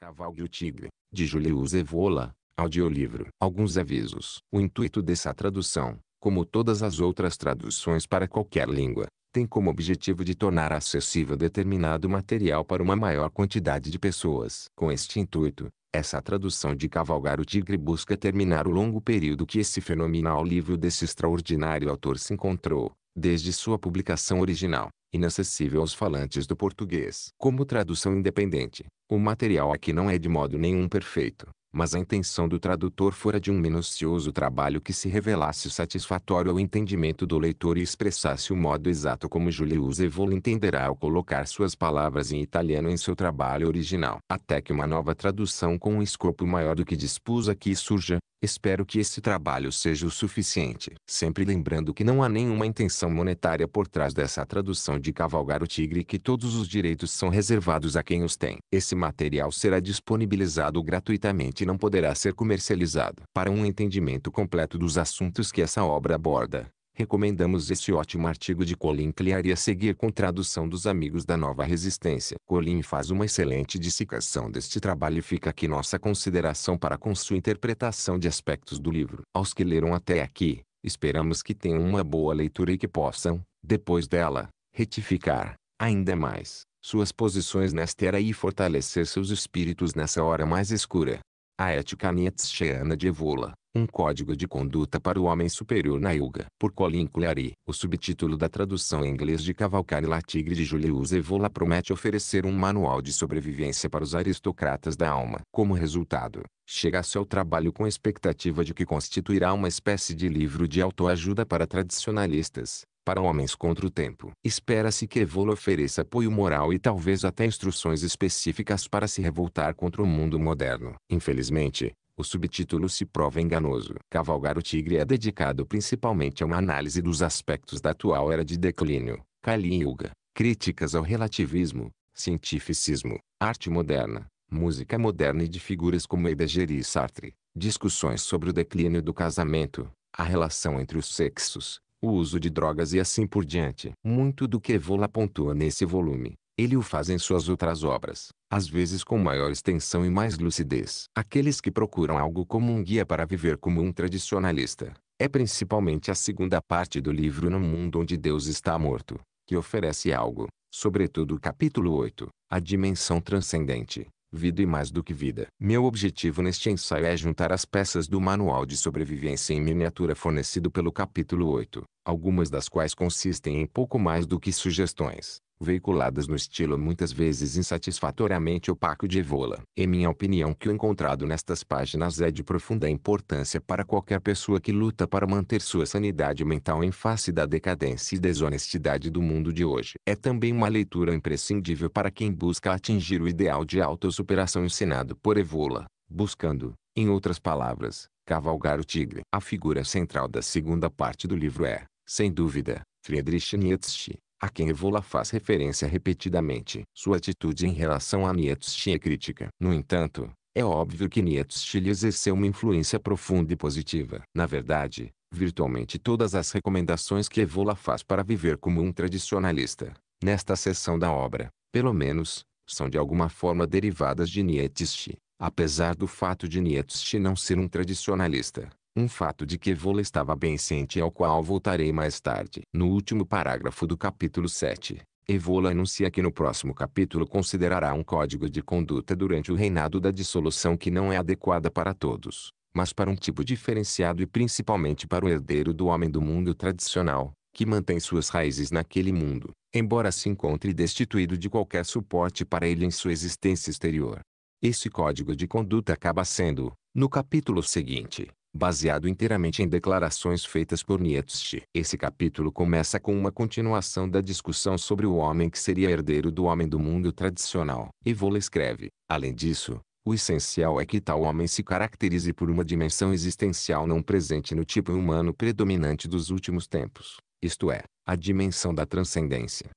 Cavalgue o Tigre, de Julius Evola, audiolivro. Alguns avisos. O intuito dessa tradução, como todas as outras traduções para qualquer língua, tem como objetivo de tornar acessível determinado material para uma maior quantidade de pessoas. Com este intuito, essa tradução de Cavalgar o Tigre busca terminar o longo período que esse fenomenal livro desse extraordinário autor se encontrou, desde sua publicação original, inacessível aos falantes do português. Como tradução independente, o material aqui não é de modo nenhum perfeito, mas a intenção do tradutor fora de um minucioso trabalho que se revelasse satisfatório ao entendimento do leitor e expressasse o modo exato como Julius Evola entenderá ao colocar suas palavras em italiano em seu trabalho original. Até que uma nova tradução com um escopo maior do que dispus aqui surja, Espero que esse trabalho seja o suficiente. Sempre lembrando que não há nenhuma intenção monetária por trás dessa tradução de Cavalgar o Tigre e que todos os direitos são reservados a quem os tem. Esse material será disponibilizado gratuitamente e não poderá ser comercializado. Para um entendimento completo dos assuntos que essa obra aborda, recomendamos este ótimo artigo de Colin e a seguir com tradução dos amigos da Nova Resistência. Colin faz uma excelente dissecação deste trabalho e fica aqui nossa consideração para com sua interpretação de aspectos do livro. Aos que leram até aqui, esperamos que tenham uma boa leitura e que possam, depois dela, retificar, ainda mais, suas posições nesta era e fortalecer seus espíritos nessa hora mais escura. A ética nietzscheana de Evola um Código de Conduta para o Homem Superior na Yuga. Por Colin Clary. O subtítulo da tradução em inglês de Cavalcari La Tigre de Julius Evola promete oferecer um manual de sobrevivência para os aristocratas da alma. Como resultado, chega-se ao trabalho com expectativa de que constituirá uma espécie de livro de autoajuda para tradicionalistas, para homens contra o tempo. Espera-se que Evola ofereça apoio moral e talvez até instruções específicas para se revoltar contra o mundo moderno. Infelizmente, o subtítulo se prova enganoso. Cavalgar o Tigre é dedicado principalmente a uma análise dos aspectos da atual era de declínio, Kali Yuga, críticas ao relativismo, cientificismo, arte moderna, música moderna e de figuras como Heidegger e Sartre, discussões sobre o declínio do casamento, a relação entre os sexos, o uso de drogas e assim por diante. Muito do que Evola pontua nesse volume ele o faz em suas outras obras, às vezes com maior extensão e mais lucidez. Aqueles que procuram algo como um guia para viver como um tradicionalista, é principalmente a segunda parte do livro No Mundo Onde Deus Está Morto, que oferece algo, sobretudo o capítulo 8, a dimensão transcendente, vida e mais do que vida. Meu objetivo neste ensaio é juntar as peças do manual de sobrevivência em miniatura fornecido pelo capítulo 8, algumas das quais consistem em pouco mais do que sugestões, veiculadas no estilo muitas vezes insatisfatoriamente opaco de Evola. Em minha opinião que o encontrado nestas páginas é de profunda importância para qualquer pessoa que luta para manter sua sanidade mental em face da decadência e desonestidade do mundo de hoje. É também uma leitura imprescindível para quem busca atingir o ideal de autossuperação ensinado por Evola, buscando, em outras palavras, cavalgar o tigre. A figura central da segunda parte do livro é, sem dúvida, Friedrich Nietzsche a quem Evola faz referência repetidamente. Sua atitude em relação a Nietzsche é crítica. No entanto, é óbvio que Nietzsche lhe exerceu uma influência profunda e positiva. Na verdade, virtualmente todas as recomendações que Evola faz para viver como um tradicionalista, nesta seção da obra, pelo menos, são de alguma forma derivadas de Nietzsche. Apesar do fato de Nietzsche não ser um tradicionalista, um fato de que Evola estava bem ciente ao qual voltarei mais tarde. No último parágrafo do capítulo 7, Evola anuncia que no próximo capítulo considerará um código de conduta durante o reinado da dissolução que não é adequada para todos, mas para um tipo diferenciado e principalmente para o herdeiro do homem do mundo tradicional, que mantém suas raízes naquele mundo, embora se encontre destituído de qualquer suporte para ele em sua existência exterior. Esse código de conduta acaba sendo, no capítulo seguinte, baseado inteiramente em declarações feitas por Nietzsche. Esse capítulo começa com uma continuação da discussão sobre o homem que seria herdeiro do homem do mundo tradicional. Evola escreve, além disso, o essencial é que tal homem se caracterize por uma dimensão existencial não presente no tipo humano predominante dos últimos tempos, isto é, a dimensão da transcendência.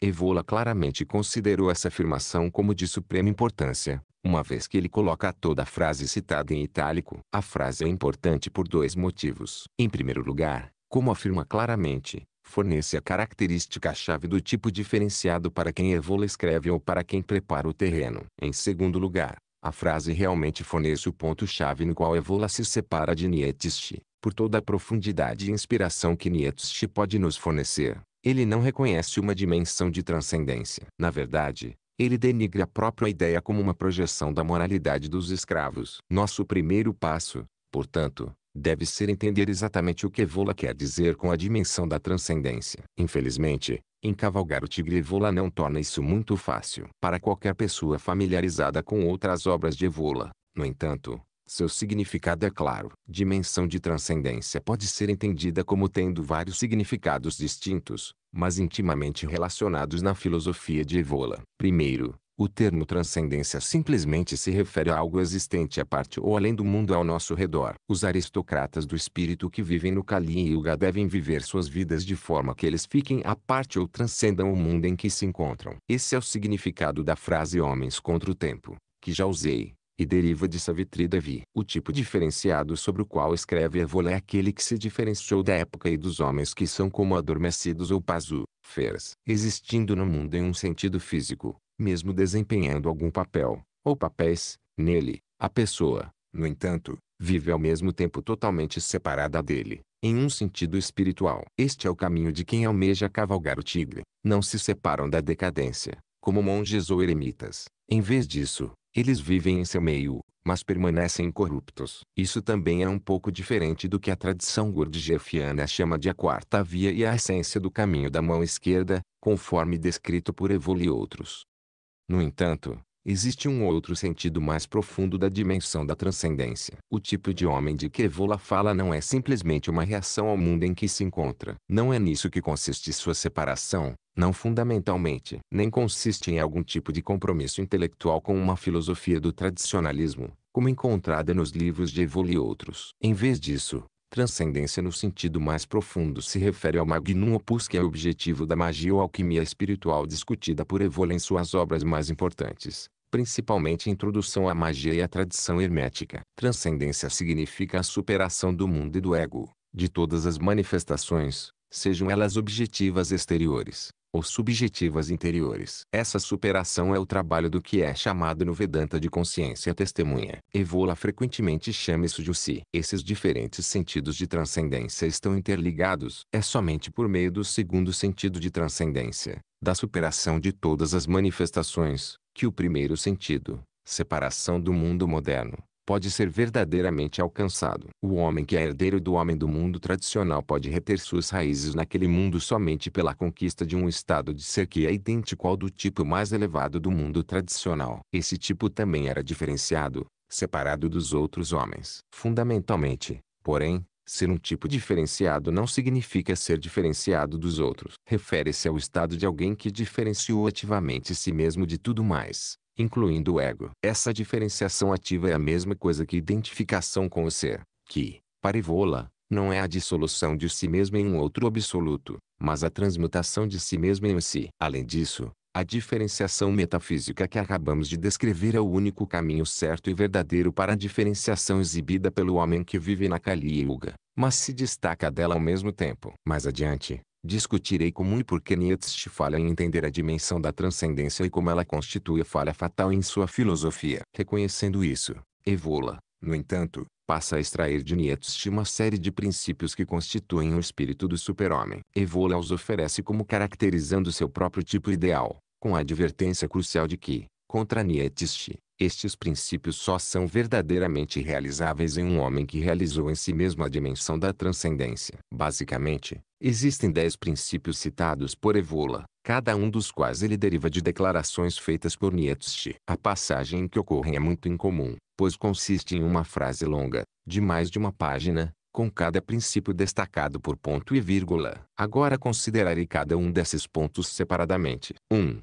Evola claramente considerou essa afirmação como de suprema importância, uma vez que ele coloca toda a frase citada em itálico. A frase é importante por dois motivos. Em primeiro lugar, como afirma claramente, fornece a característica-chave do tipo diferenciado para quem Evola escreve ou para quem prepara o terreno. Em segundo lugar, a frase realmente fornece o ponto-chave no qual Evola se separa de Nietzsche. Por toda a profundidade e inspiração que Nietzsche pode nos fornecer, ele não reconhece uma dimensão de transcendência. Na verdade, ele denigre a própria ideia como uma projeção da moralidade dos escravos. Nosso primeiro passo, portanto, deve ser entender exatamente o que Evola quer dizer com a dimensão da transcendência. Infelizmente, encavalgar o tigre Evola não torna isso muito fácil para qualquer pessoa familiarizada com outras obras de Evola. No entanto, seu significado é claro. Dimensão de transcendência pode ser entendida como tendo vários significados distintos, mas intimamente relacionados na filosofia de Evola. Primeiro, o termo transcendência simplesmente se refere a algo existente à parte ou além do mundo ao nosso redor. Os aristocratas do espírito que vivem no Kali e Yuga devem viver suas vidas de forma que eles fiquem à parte ou transcendam o mundo em que se encontram. Esse é o significado da frase homens contra o tempo, que já usei e deriva de Savitri Devi. O tipo diferenciado sobre o qual escreve Evola é aquele que se diferenciou da época e dos homens que são como adormecidos ou pazu, feras, existindo no mundo em um sentido físico, mesmo desempenhando algum papel, ou papéis, nele, a pessoa, no entanto, vive ao mesmo tempo totalmente separada dele, em um sentido espiritual. Este é o caminho de quem almeja cavalgar o tigre, não se separam da decadência, como monges ou eremitas. Em vez disso, eles vivem em seu meio, mas permanecem corruptos. Isso também é um pouco diferente do que a tradição gurdjiefiana chama de a quarta via e a essência do caminho da mão esquerda, conforme descrito por Evoli e outros. No entanto, existe um outro sentido mais profundo da dimensão da transcendência. O tipo de homem de que Evola fala não é simplesmente uma reação ao mundo em que se encontra. Não é nisso que consiste sua separação, não fundamentalmente, nem consiste em algum tipo de compromisso intelectual com uma filosofia do tradicionalismo, como encontrada nos livros de Evoli e outros. Em vez disso, transcendência no sentido mais profundo se refere ao magnum opus que é o objetivo da magia ou alquimia espiritual discutida por Evoli em suas obras mais importantes principalmente a introdução à magia e à tradição hermética. Transcendência significa a superação do mundo e do ego, de todas as manifestações, sejam elas objetivas exteriores, ou subjetivas interiores. Essa superação é o trabalho do que é chamado no Vedanta de consciência testemunha. Evola frequentemente chama isso de si. Esses diferentes sentidos de transcendência estão interligados. É somente por meio do segundo sentido de transcendência, da superação de todas as manifestações, que o primeiro sentido, separação do mundo moderno, pode ser verdadeiramente alcançado. O homem que é herdeiro do homem do mundo tradicional pode reter suas raízes naquele mundo somente pela conquista de um estado de ser que é idêntico ao do tipo mais elevado do mundo tradicional. Esse tipo também era diferenciado, separado dos outros homens. Fundamentalmente, porém, Ser um tipo diferenciado não significa ser diferenciado dos outros. Refere-se ao estado de alguém que diferenciou ativamente si mesmo de tudo mais incluindo o ego. Essa diferenciação ativa é a mesma coisa que identificação com o ser, que, para Ivola, não é a dissolução de si mesmo em um outro absoluto, mas a transmutação de si mesmo em si. Além disso, a diferenciação metafísica que acabamos de descrever é o único caminho certo e verdadeiro para a diferenciação exibida pelo homem que vive na Kali Yuga, mas se destaca dela ao mesmo tempo. Mais adiante, Discutirei como e por que Nietzsche falha em entender a dimensão da transcendência e como ela constitui a falha fatal em sua filosofia. Reconhecendo isso, Evola, no entanto, passa a extrair de Nietzsche uma série de princípios que constituem o espírito do super-homem. Evola os oferece como caracterizando seu próprio tipo ideal, com a advertência crucial de que, contra Nietzsche, estes princípios só são verdadeiramente realizáveis em um homem que realizou em si mesmo a dimensão da transcendência. Basicamente, Existem dez princípios citados por Evola, cada um dos quais ele deriva de declarações feitas por Nietzsche. A passagem em que ocorrem é muito incomum, pois consiste em uma frase longa, de mais de uma página, com cada princípio destacado por ponto e vírgula. Agora considerarei cada um desses pontos separadamente. 1. Um,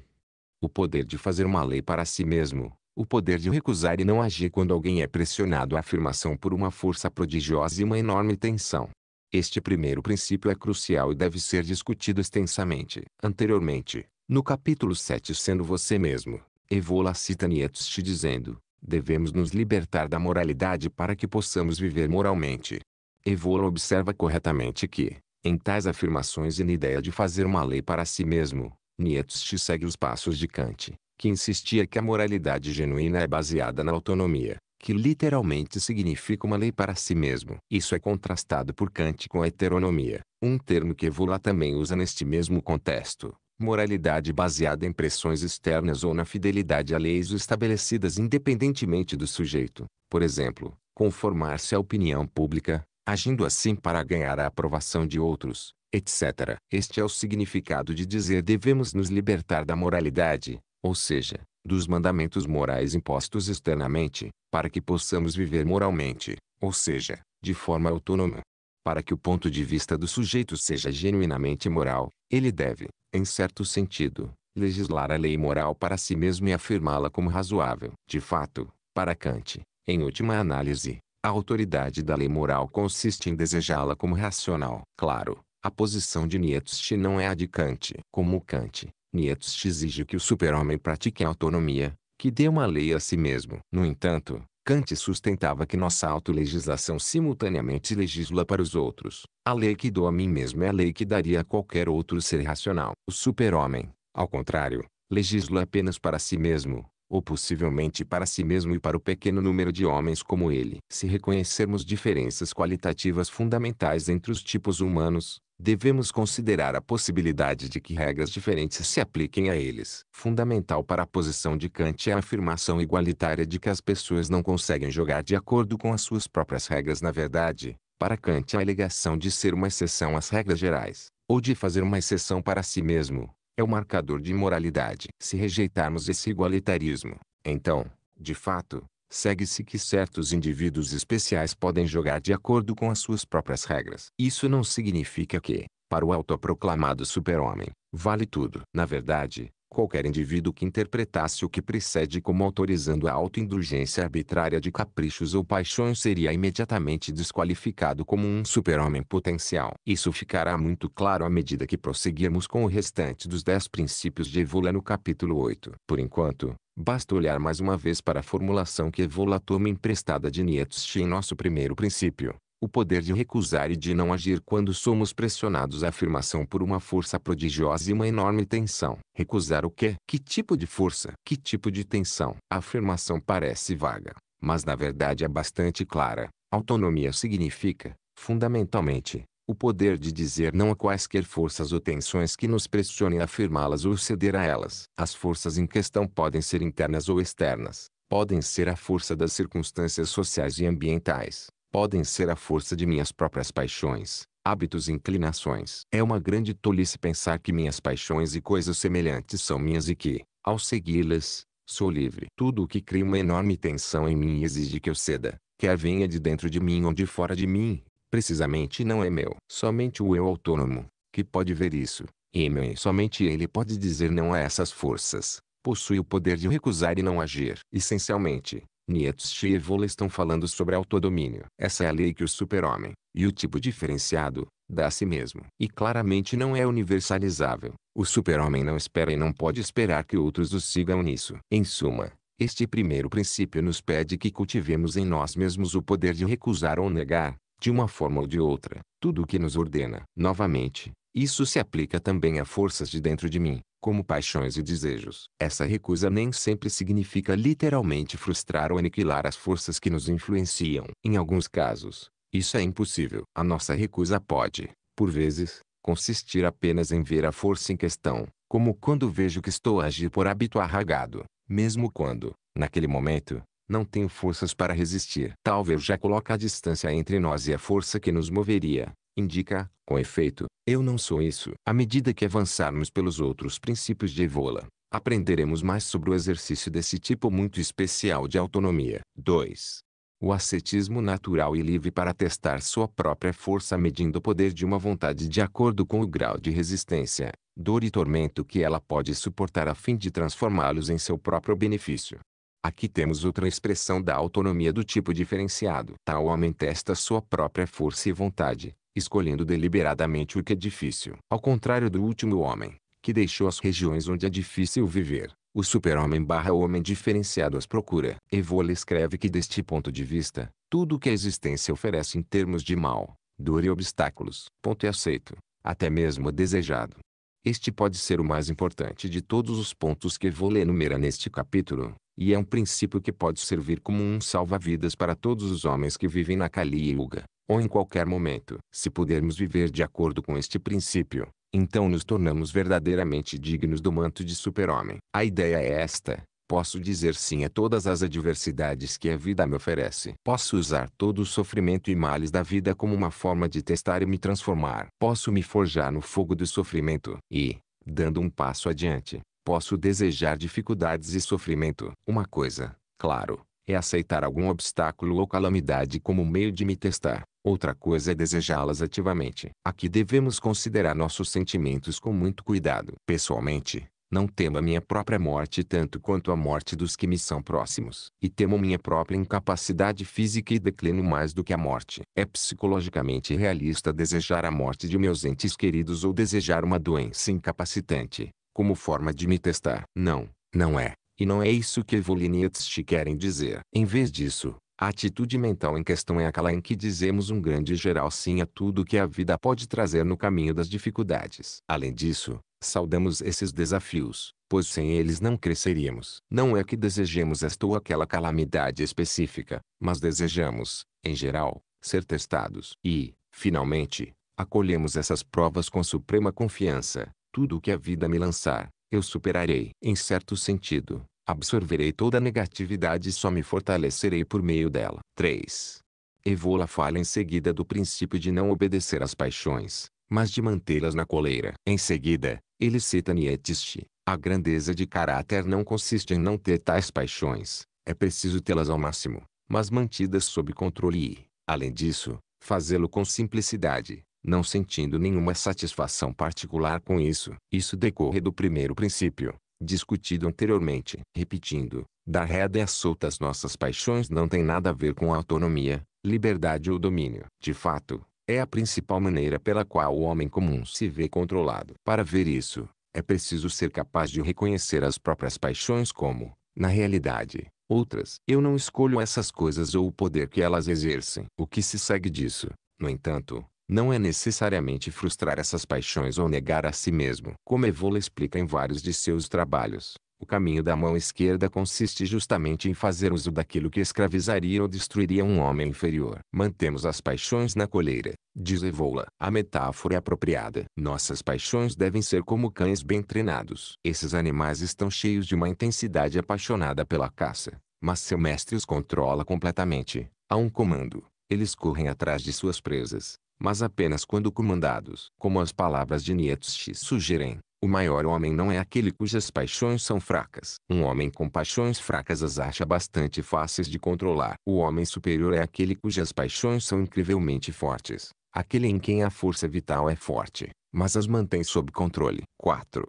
o poder de fazer uma lei para si mesmo. O poder de recusar e não agir quando alguém é pressionado à afirmação por uma força prodigiosa e uma enorme tensão. Este primeiro princípio é crucial e deve ser discutido extensamente. Anteriormente, no capítulo 7 Sendo Você Mesmo, Evola cita Nietzsche dizendo, devemos nos libertar da moralidade para que possamos viver moralmente. Evola observa corretamente que, em tais afirmações e na ideia de fazer uma lei para si mesmo, Nietzsche segue os passos de Kant, que insistia que a moralidade genuína é baseada na autonomia, que literalmente significa uma lei para si mesmo. Isso é contrastado por Kant com a heteronomia, um termo que Vula também usa neste mesmo contexto. Moralidade baseada em pressões externas ou na fidelidade a leis estabelecidas independentemente do sujeito. Por exemplo, conformar-se à opinião pública, agindo assim para ganhar a aprovação de outros, etc. Este é o significado de dizer devemos nos libertar da moralidade, ou seja, dos mandamentos morais impostos externamente, para que possamos viver moralmente, ou seja, de forma autônoma. Para que o ponto de vista do sujeito seja genuinamente moral, ele deve, em certo sentido, legislar a lei moral para si mesmo e afirmá-la como razoável. De fato, para Kant, em última análise, a autoridade da lei moral consiste em desejá-la como racional. Claro, a posição de Nietzsche não é a de Kant. Como Kant, Nietzsche exige que o super-homem pratique a autonomia, que dê uma lei a si mesmo. No entanto, Kant sustentava que nossa autolegislação simultaneamente legisla para os outros. A lei que dou a mim mesmo é a lei que daria a qualquer outro ser racional. O super-homem, ao contrário, legisla apenas para si mesmo, ou possivelmente para si mesmo e para o pequeno número de homens como ele. Se reconhecermos diferenças qualitativas fundamentais entre os tipos humanos, devemos considerar a possibilidade de que regras diferentes se apliquem a eles. Fundamental para a posição de Kant é a afirmação igualitária de que as pessoas não conseguem jogar de acordo com as suas próprias regras. Na verdade, para Kant, a alegação de ser uma exceção às regras gerais, ou de fazer uma exceção para si mesmo, é o um marcador de imoralidade. Se rejeitarmos esse igualitarismo, então, de fato, segue-se que certos indivíduos especiais podem jogar de acordo com as suas próprias regras. Isso não significa que, para o autoproclamado super-homem, vale tudo. Na verdade, qualquer indivíduo que interpretasse o que precede como autorizando a autoindulgência arbitrária de caprichos ou paixões seria imediatamente desqualificado como um super-homem potencial. Isso ficará muito claro à medida que prosseguirmos com o restante dos dez princípios de Evola no capítulo 8. Por enquanto, basta olhar mais uma vez para a formulação que Evola toma emprestada de Nietzsche em nosso primeiro princípio o poder de recusar e de não agir quando somos pressionados à afirmação por uma força prodigiosa e uma enorme tensão. Recusar o quê? Que tipo de força? Que tipo de tensão? A afirmação parece vaga, mas na verdade é bastante clara. Autonomia significa, fundamentalmente, o poder de dizer não a quaisquer forças ou tensões que nos pressionem a afirmá-las ou ceder a elas. As forças em questão podem ser internas ou externas, podem ser a força das circunstâncias sociais e ambientais, podem ser a força de minhas próprias paixões, hábitos e inclinações. É uma grande tolice pensar que minhas paixões e coisas semelhantes são minhas e que, ao segui-las, sou livre. Tudo o que cria uma enorme tensão em mim exige que eu ceda, quer venha de dentro de mim ou de fora de mim, precisamente não é meu. Somente o eu autônomo, que pode ver isso, e meu e somente ele pode dizer não a essas forças, possui o poder de recusar e não agir. Essencialmente, Nietzsche e Evola estão falando sobre autodomínio. Essa é a lei que o super-homem, e o tipo diferenciado, dá a si mesmo. E claramente não é universalizável. O super-homem não espera e não pode esperar que outros o sigam nisso. Em suma, este primeiro princípio nos pede que cultivemos em nós mesmos o poder de recusar ou negar, de uma forma ou de outra, tudo o que nos ordena. Novamente, isso se aplica também a forças de dentro de mim, como paixões e desejos. Essa recusa nem sempre significa literalmente frustrar ou aniquilar as forças que nos influenciam. Em alguns casos, isso é impossível. A nossa recusa pode, por vezes, consistir apenas em ver a força em questão, como quando vejo que estou a agir por hábito arragado, mesmo quando, naquele momento, não tenho forças para resistir. Talvez já coloque a distância entre nós e a força que nos moveria, indica, com efeito, eu não sou isso. À medida que avançarmos pelos outros princípios de Evola, aprenderemos mais sobre o exercício desse tipo muito especial de autonomia. 2. O ascetismo natural e livre para testar sua própria força medindo o poder de uma vontade de acordo com o grau de resistência, dor e tormento que ela pode suportar a fim de transformá-los em seu próprio benefício. Aqui temos outra expressão da autonomia do tipo diferenciado. Tal homem testa sua própria força e vontade, escolhendo deliberadamente o que é difícil. Ao contrário do último homem, que deixou as regiões onde é difícil viver, o super-homem barra o homem diferenciado as procura. Evola escreve que deste ponto de vista, tudo o que a existência oferece em termos de mal, dor e obstáculos, ponto é aceito, até mesmo desejado. Este pode ser o mais importante de todos os pontos que Evola enumera neste capítulo, e é um princípio que pode servir como um salva-vidas para todos os homens que vivem na Kali Yuga ou em qualquer momento. Se pudermos viver de acordo com este princípio, então nos tornamos verdadeiramente dignos do manto de super-homem. A ideia é esta. Posso dizer sim a todas as adversidades que a vida me oferece. Posso usar todo o sofrimento e males da vida como uma forma de testar e me transformar. Posso me forjar no fogo do sofrimento e, dando um passo adiante, posso desejar dificuldades e sofrimento. Uma coisa, claro, é aceitar algum obstáculo ou calamidade como meio de me testar. Outra coisa é desejá-las ativamente. Aqui devemos considerar nossos sentimentos com muito cuidado. Pessoalmente, não temo a minha própria morte tanto quanto a morte dos que me são próximos. E temo minha própria incapacidade física e declino mais do que a morte. É psicologicamente realista desejar a morte de meus entes queridos ou desejar uma doença incapacitante, como forma de me testar. Não, não é. E não é isso que Evoliniets querem dizer. Em vez disso, a atitude mental em questão é aquela em que dizemos um grande geral sim a tudo que a vida pode trazer no caminho das dificuldades. Além disso, saudamos esses desafios, pois sem eles não cresceríamos. Não é que desejemos esta ou aquela calamidade específica, mas desejamos, em geral, ser testados. E, finalmente, acolhemos essas provas com suprema confiança. Tudo o que a vida me lançar, eu superarei. Em certo sentido, absorverei toda a negatividade e só me fortalecerei por meio dela. 3. Evola fala em seguida do princípio de não obedecer às paixões, mas de mantê-las na coleira. Em seguida, ele cita Nietzsche. A grandeza de caráter não consiste em não ter tais paixões, é preciso tê-las ao máximo, mas mantidas sob controle e, além disso, fazê-lo com simplicidade, não sentindo nenhuma satisfação particular com isso. Isso decorre do primeiro princípio, discutido anteriormente. Repetindo, dar rédea solta às nossas paixões não tem nada a ver com a autonomia, liberdade ou domínio. De fato, é a principal maneira pela qual o homem comum se vê controlado. Para ver isso, é preciso ser capaz de reconhecer as próprias paixões como, na realidade, outras. Eu não escolho essas coisas ou o poder que elas exercem. O que se segue disso, no entanto, não é necessariamente frustrar essas paixões ou negar a si mesmo. Como Evola explica em vários de seus trabalhos, o caminho da mão esquerda consiste justamente em fazer uso daquilo que escravizaria ou destruiria um homem inferior. Mantemos as paixões na coleira, diz Evola. A metáfora é apropriada. Nossas paixões devem ser como cães bem treinados. Esses animais estão cheios de uma intensidade apaixonada pela caça, mas seu mestre os controla completamente. Há um comando. Eles correm atrás de suas presas, mas apenas quando comandados. Como as palavras de Nietzsche sugerem, o maior homem não é aquele cujas paixões são fracas. Um homem com paixões fracas as acha bastante fáceis de controlar. O homem superior é aquele cujas paixões são incrivelmente fortes, aquele em quem a força vital é forte, mas as mantém sob controle. 4.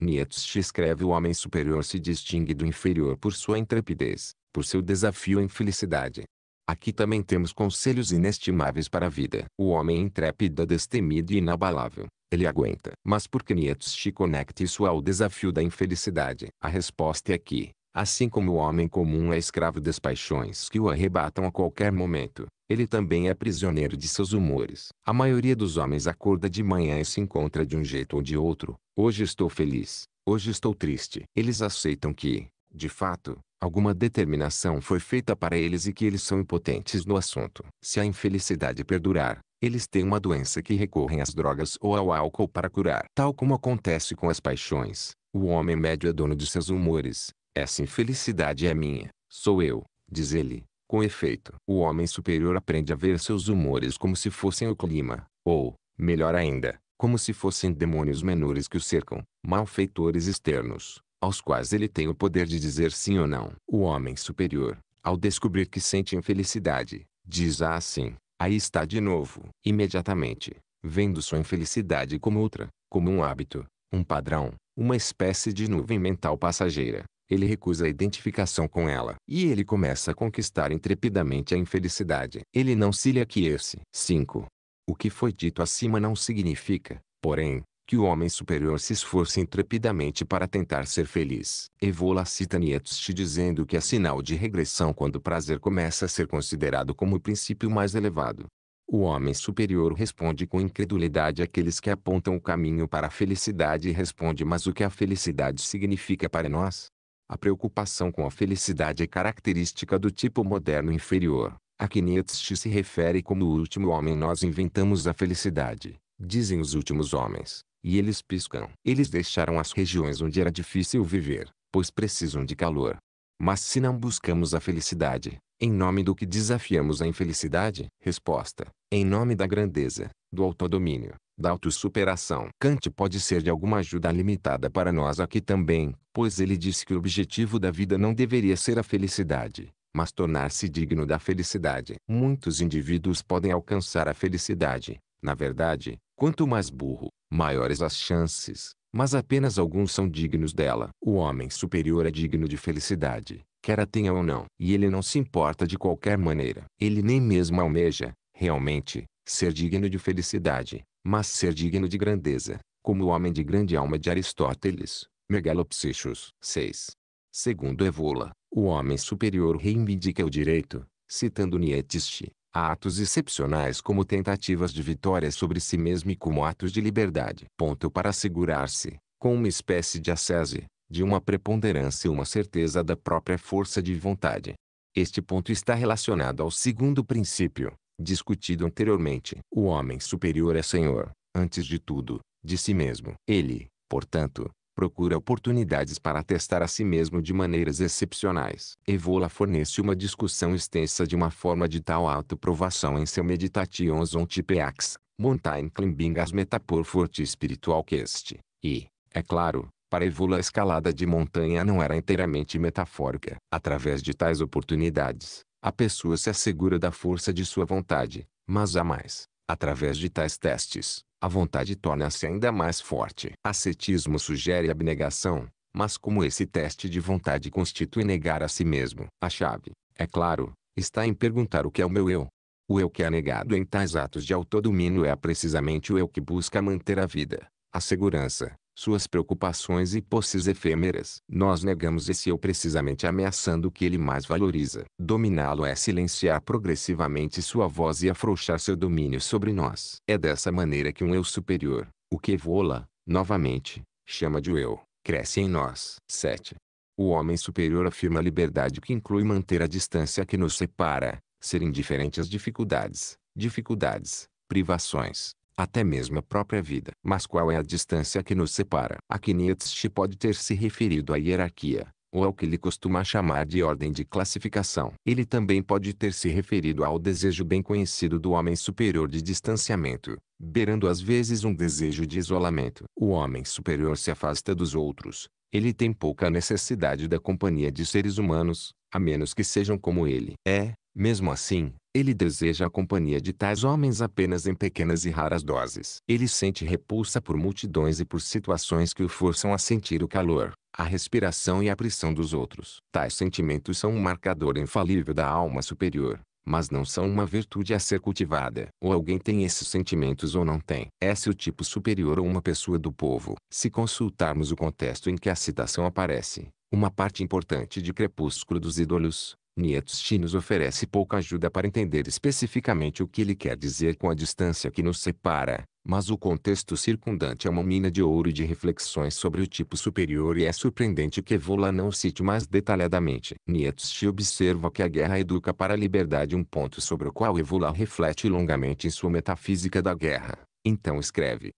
Nietzsche escreve o homem superior se distingue do inferior por sua intrepidez, por seu desafio em felicidade, Aqui também temos conselhos inestimáveis para a vida. O homem é intrépido, destemido e inabalável. Ele aguenta. Mas por que Nietzsche conecta isso ao desafio da infelicidade? A resposta é que, assim como o homem comum é escravo das paixões que o arrebatam a qualquer momento, ele também é prisioneiro de seus humores. A maioria dos homens acorda de manhã e se encontra de um jeito ou de outro. Hoje estou feliz. Hoje estou triste. Eles aceitam que, de fato, Alguma determinação foi feita para eles e que eles são impotentes no assunto. Se a infelicidade perdurar, eles têm uma doença que recorrem às drogas ou ao álcool para curar. Tal como acontece com as paixões, o homem médio é dono de seus humores. Essa infelicidade é minha, sou eu, diz ele. Com efeito, o homem superior aprende a ver seus humores como se fossem o clima, ou, melhor ainda, como se fossem demônios menores que o cercam, malfeitores externos aos quais ele tem o poder de dizer sim ou não. O homem superior, ao descobrir que sente infelicidade, diz ah sim, aí está de novo. Imediatamente, vendo sua infelicidade como outra, como um hábito, um padrão, uma espécie de nuvem mental passageira, ele recusa a identificação com ela. E ele começa a conquistar intrepidamente a infelicidade. Ele não se lhe aquece. 5. O que foi dito acima não significa, porém, que o homem superior se esforce intrepidamente para tentar ser feliz. Evola cita Nietzsche dizendo que é sinal de regressão quando o prazer começa a ser considerado como o princípio mais elevado. O homem superior responde com incredulidade àqueles que apontam o caminho para a felicidade e responde: Mas o que a felicidade significa para nós? A preocupação com a felicidade é característica do tipo moderno inferior, a que Nietzsche se refere como o último homem. Nós inventamos a felicidade, dizem os últimos homens. E eles piscam. Eles deixaram as regiões onde era difícil viver, pois precisam de calor. Mas se não buscamos a felicidade, em nome do que desafiamos a infelicidade? Resposta. Em nome da grandeza, do autodomínio, da autossuperação. Kant pode ser de alguma ajuda limitada para nós aqui também, pois ele disse que o objetivo da vida não deveria ser a felicidade, mas tornar-se digno da felicidade. Muitos indivíduos podem alcançar a felicidade, na verdade, quanto mais burro, maiores as chances, mas apenas alguns são dignos dela. O homem superior é digno de felicidade, quer a tenha ou não. E ele não se importa de qualquer maneira. Ele nem mesmo almeja, realmente, ser digno de felicidade, mas ser digno de grandeza, como o homem de grande alma de Aristóteles, Megalopsichos. 6. Segundo Evola, o homem superior reivindica o direito, citando Nietzsche, atos excepcionais como tentativas de vitória sobre si mesmo e como atos de liberdade. Ponto para assegurar-se, com uma espécie de assese, de uma preponderância e uma certeza da própria força de vontade. Este ponto está relacionado ao segundo princípio, discutido anteriormente. O homem superior é senhor, antes de tudo, de si mesmo. Ele, portanto, procura oportunidades para testar a si mesmo de maneiras excepcionais. Evola fornece uma discussão extensa de uma forma de tal autoprovação em seu Meditations on Tipex, Mountain Climbing as metapor Forte que Quest, e, é claro, para Evola a escalada de montanha não era inteiramente metafórica. Através de tais oportunidades, a pessoa se assegura da força de sua vontade, mas há mais. Através de tais testes, a vontade torna-se ainda mais forte. Ascetismo sugere abnegação, mas como esse teste de vontade constitui negar a si mesmo, a chave, é claro, está em perguntar o que é o meu eu. O eu que é negado em tais atos de autodomínio é precisamente o eu que busca manter a vida, a segurança, suas preocupações e posses efêmeras. Nós negamos esse eu precisamente ameaçando o que ele mais valoriza. Dominá-lo é silenciar progressivamente sua voz e afrouxar seu domínio sobre nós. É dessa maneira que um eu superior, o que vola, novamente, chama de eu, cresce em nós. 7. O homem superior afirma a liberdade que inclui manter a distância que nos separa, ser indiferente às dificuldades, dificuldades, privações, até mesmo a própria vida. Mas qual é a distância que nos separa? Aqui Nietzsche pode ter se referido à hierarquia, ou ao que ele costuma chamar de ordem de classificação. Ele também pode ter se referido ao desejo bem conhecido do homem superior de distanciamento, beirando às vezes um desejo de isolamento. O homem superior se afasta dos outros, ele tem pouca necessidade da companhia de seres humanos, a menos que sejam como ele. É, mesmo assim, ele deseja a companhia de tais homens apenas em pequenas e raras doses. Ele sente repulsa por multidões e por situações que o forçam a sentir o calor, a respiração e a pressão dos outros. Tais sentimentos são um marcador infalível da alma superior, mas não são uma virtude a ser cultivada. Ou alguém tem esses sentimentos ou não tem. Esse é o tipo superior ou uma pessoa do povo. Se consultarmos o contexto em que a citação aparece, uma parte importante de Crepúsculo dos Ídolos, Nietzsche nos oferece pouca ajuda para entender especificamente o que ele quer dizer com a distância que nos separa, mas o contexto circundante é uma mina de ouro de reflexões sobre o tipo superior e é surpreendente que Evola não cite mais detalhadamente. Nietzsche observa que a guerra educa para a liberdade um ponto sobre o qual Evola reflete longamente em sua metafísica da guerra. Então escreve,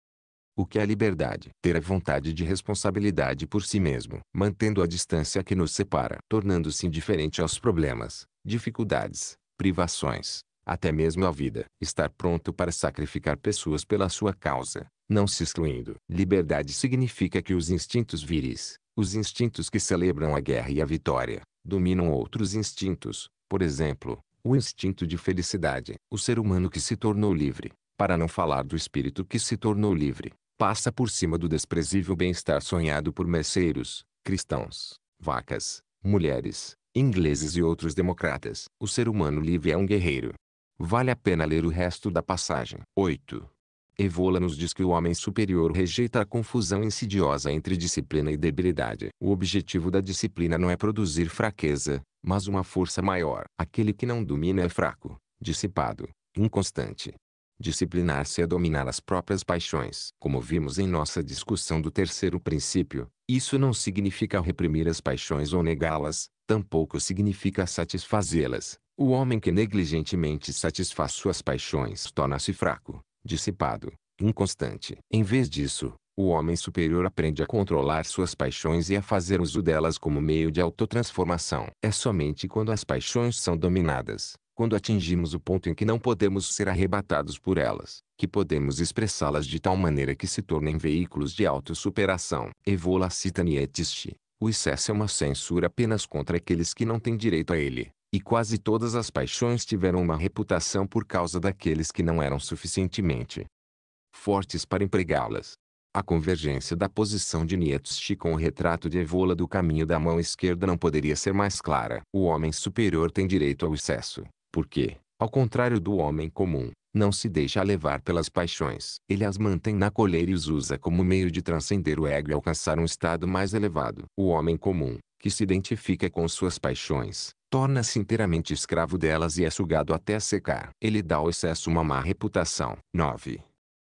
o que é liberdade? Ter a vontade de responsabilidade por si mesmo, mantendo a distância que nos separa, tornando-se indiferente aos problemas, dificuldades, privações, até mesmo à vida. Estar pronto para sacrificar pessoas pela sua causa, não se excluindo. Liberdade significa que os instintos viris, os instintos que celebram a guerra e a vitória, dominam outros instintos, por exemplo, o instinto de felicidade. O ser humano que se tornou livre, para não falar do espírito que se tornou livre, passa por cima do desprezível bem-estar sonhado por merceiros, cristãos, vacas, mulheres, ingleses e outros democratas. O ser humano livre é um guerreiro. Vale a pena ler o resto da passagem. 8. Evola nos diz que o homem superior rejeita a confusão insidiosa entre disciplina e debilidade. O objetivo da disciplina não é produzir fraqueza, mas uma força maior. Aquele que não domina é fraco, dissipado, inconstante, Disciplinar-se é dominar as próprias paixões. Como vimos em nossa discussão do terceiro princípio, isso não significa reprimir as paixões ou negá-las, tampouco significa satisfazê-las. O homem que negligentemente satisfaz suas paixões torna-se fraco, dissipado, inconstante. Em vez disso, o homem superior aprende a controlar suas paixões e a fazer uso delas como meio de autotransformação. É somente quando as paixões são dominadas, quando atingimos o ponto em que não podemos ser arrebatados por elas, que podemos expressá-las de tal maneira que se tornem veículos de autossuperação. Evola citanietiste. O excesso é uma censura apenas contra aqueles que não têm direito a ele, e quase todas as paixões tiveram uma reputação por causa daqueles que não eram suficientemente fortes para empregá-las. A convergência da posição de Nietzsche com o retrato de Evola do caminho da mão esquerda não poderia ser mais clara. O homem superior tem direito ao excesso, porque, ao contrário do homem comum, não se deixa levar pelas paixões. Ele as mantém na coleira e os usa como meio de transcender o ego e alcançar um estado mais elevado. O homem comum, que se identifica com suas paixões, torna-se inteiramente escravo delas e é sugado até secar. Ele dá ao excesso uma má reputação. 9.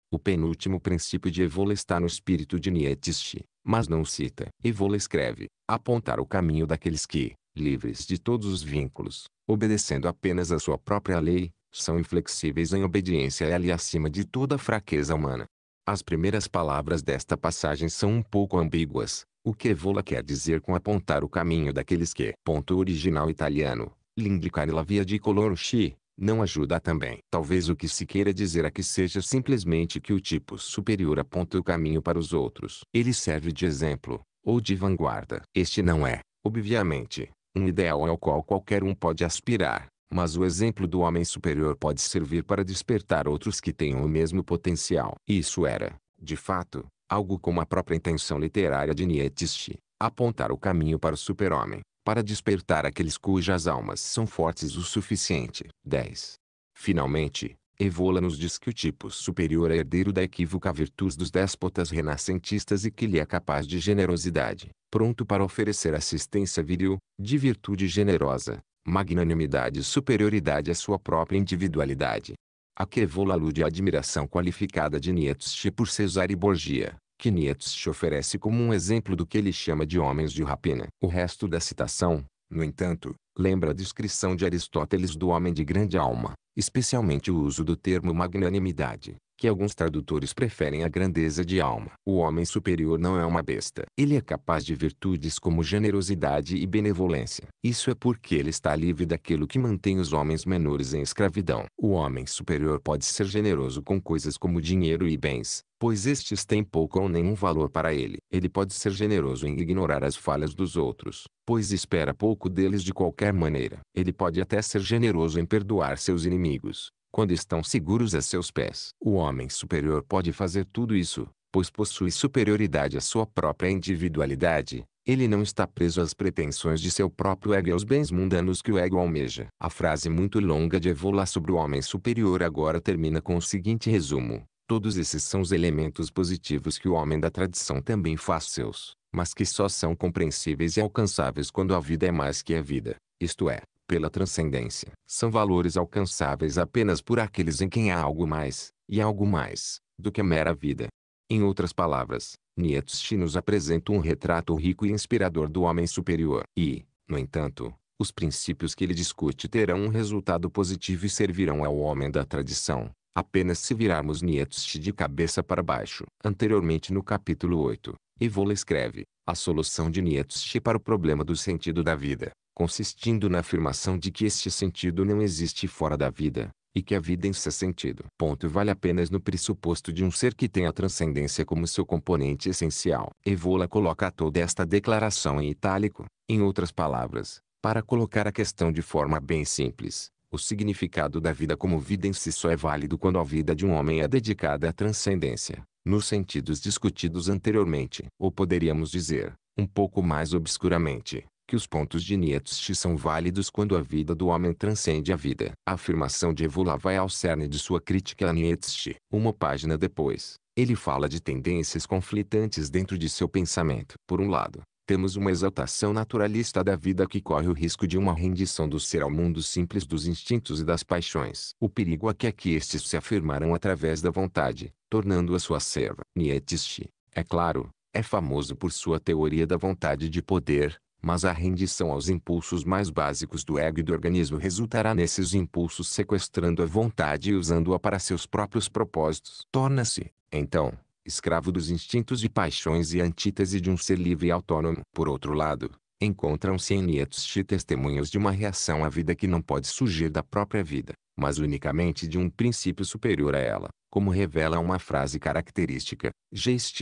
O penúltimo princípio de Evola está no espírito de Nietzsche, mas não cita. Evola escreve, apontar o caminho daqueles que, livres de todos os vínculos, obedecendo apenas à sua própria lei, são inflexíveis em obediência a ela e acima de toda fraqueza humana. As primeiras palavras desta passagem são um pouco ambíguas, o que Evola quer dizer com apontar o caminho daqueles que... Ponto original italiano, l'indicare la via di color chi não ajuda também. Talvez o que se queira dizer aqui seja simplesmente que o tipo superior aponta o caminho para os outros. Ele serve de exemplo, ou de vanguarda. Este não é, obviamente, um ideal ao qual qualquer um pode aspirar, mas o exemplo do homem superior pode servir para despertar outros que tenham o mesmo potencial. Isso era, de fato, algo como a própria intenção literária de Nietzsche, apontar o caminho para o super-homem, para despertar aqueles cujas almas são fortes o suficiente. 10. Finalmente, Evola nos diz que o tipo superior é herdeiro da equívoca virtude dos déspotas renascentistas e que lhe é capaz de generosidade, pronto para oferecer assistência viril, de virtude generosa, magnanimidade e superioridade à sua própria individualidade. A que Evola alude à admiração qualificada de Nietzsche por Cesare Borgia, que Nietzsche oferece como um exemplo do que ele chama de homens de rapina. O resto da citação, no entanto, lembra a descrição de Aristóteles do homem de grande alma, especialmente o uso do termo magnanimidade, que alguns tradutores preferem à grandeza de alma. O homem superior não é uma besta. Ele é capaz de virtudes como generosidade e benevolência. Isso é porque ele está livre daquilo que mantém os homens menores em escravidão. O homem superior pode ser generoso com coisas como dinheiro e bens, pois estes têm pouco ou nenhum valor para ele. Ele pode ser generoso em ignorar as falhas dos outros, pois espera pouco deles de qualquer maneira. Ele pode até ser generoso em perdoar seus inimigos, quando estão seguros a seus pés. O homem superior pode fazer tudo isso, pois possui superioridade à sua própria individualidade. Ele não está preso às pretensões de seu próprio ego e aos bens mundanos que o ego almeja. A frase muito longa de Evola sobre o homem superior agora termina com o seguinte resumo. Todos esses são os elementos positivos que o homem da tradição também faz seus, mas que só são compreensíveis e alcançáveis quando a vida é mais que a vida, isto é, pela transcendência. São valores alcançáveis apenas por aqueles em quem há algo mais, e algo mais, do que a mera vida. Em outras palavras, Nietzsche nos apresenta um retrato rico e inspirador do homem superior. E, no entanto, os princípios que ele discute terão um resultado positivo e servirão ao homem da tradição, apenas se virarmos Nietzsche de cabeça para baixo. Anteriormente no capítulo 8, Evola escreve, a solução de Nietzsche para o problema do sentido da vida, consistindo na afirmação de que este sentido não existe fora da vida, e que a vida em seu sentido. Ponto vale apenas no pressuposto de um ser que tem a transcendência como seu componente essencial. Evola coloca toda esta declaração em itálico, em outras palavras, para colocar a questão de forma bem simples. O significado da vida como vida em si só é válido quando a vida de um homem é dedicada à transcendência, nos sentidos discutidos anteriormente. Ou poderíamos dizer, um pouco mais obscuramente, que os pontos de Nietzsche são válidos quando a vida do homem transcende a vida. A afirmação de Evola vai ao cerne de sua crítica a Nietzsche. Uma página depois, ele fala de tendências conflitantes dentro de seu pensamento. Por um lado, temos uma exaltação naturalista da vida que corre o risco de uma rendição do ser ao mundo simples dos instintos e das paixões. O perigo aqui é que estes se afirmaram através da vontade, tornando-a sua serva. Nietzsche, é claro, é famoso por sua teoria da vontade de poder, mas a rendição aos impulsos mais básicos do ego e do organismo resultará nesses impulsos sequestrando a vontade e usando-a para seus próprios propósitos. Torna-se, então, escravo dos instintos e paixões e antítese de um ser livre e autônomo. Por outro lado, encontram-se em Nietzsche testemunhos de uma reação à vida que não pode surgir da própria vida, mas unicamente de um princípio superior a ela, como revela uma frase característica, Gest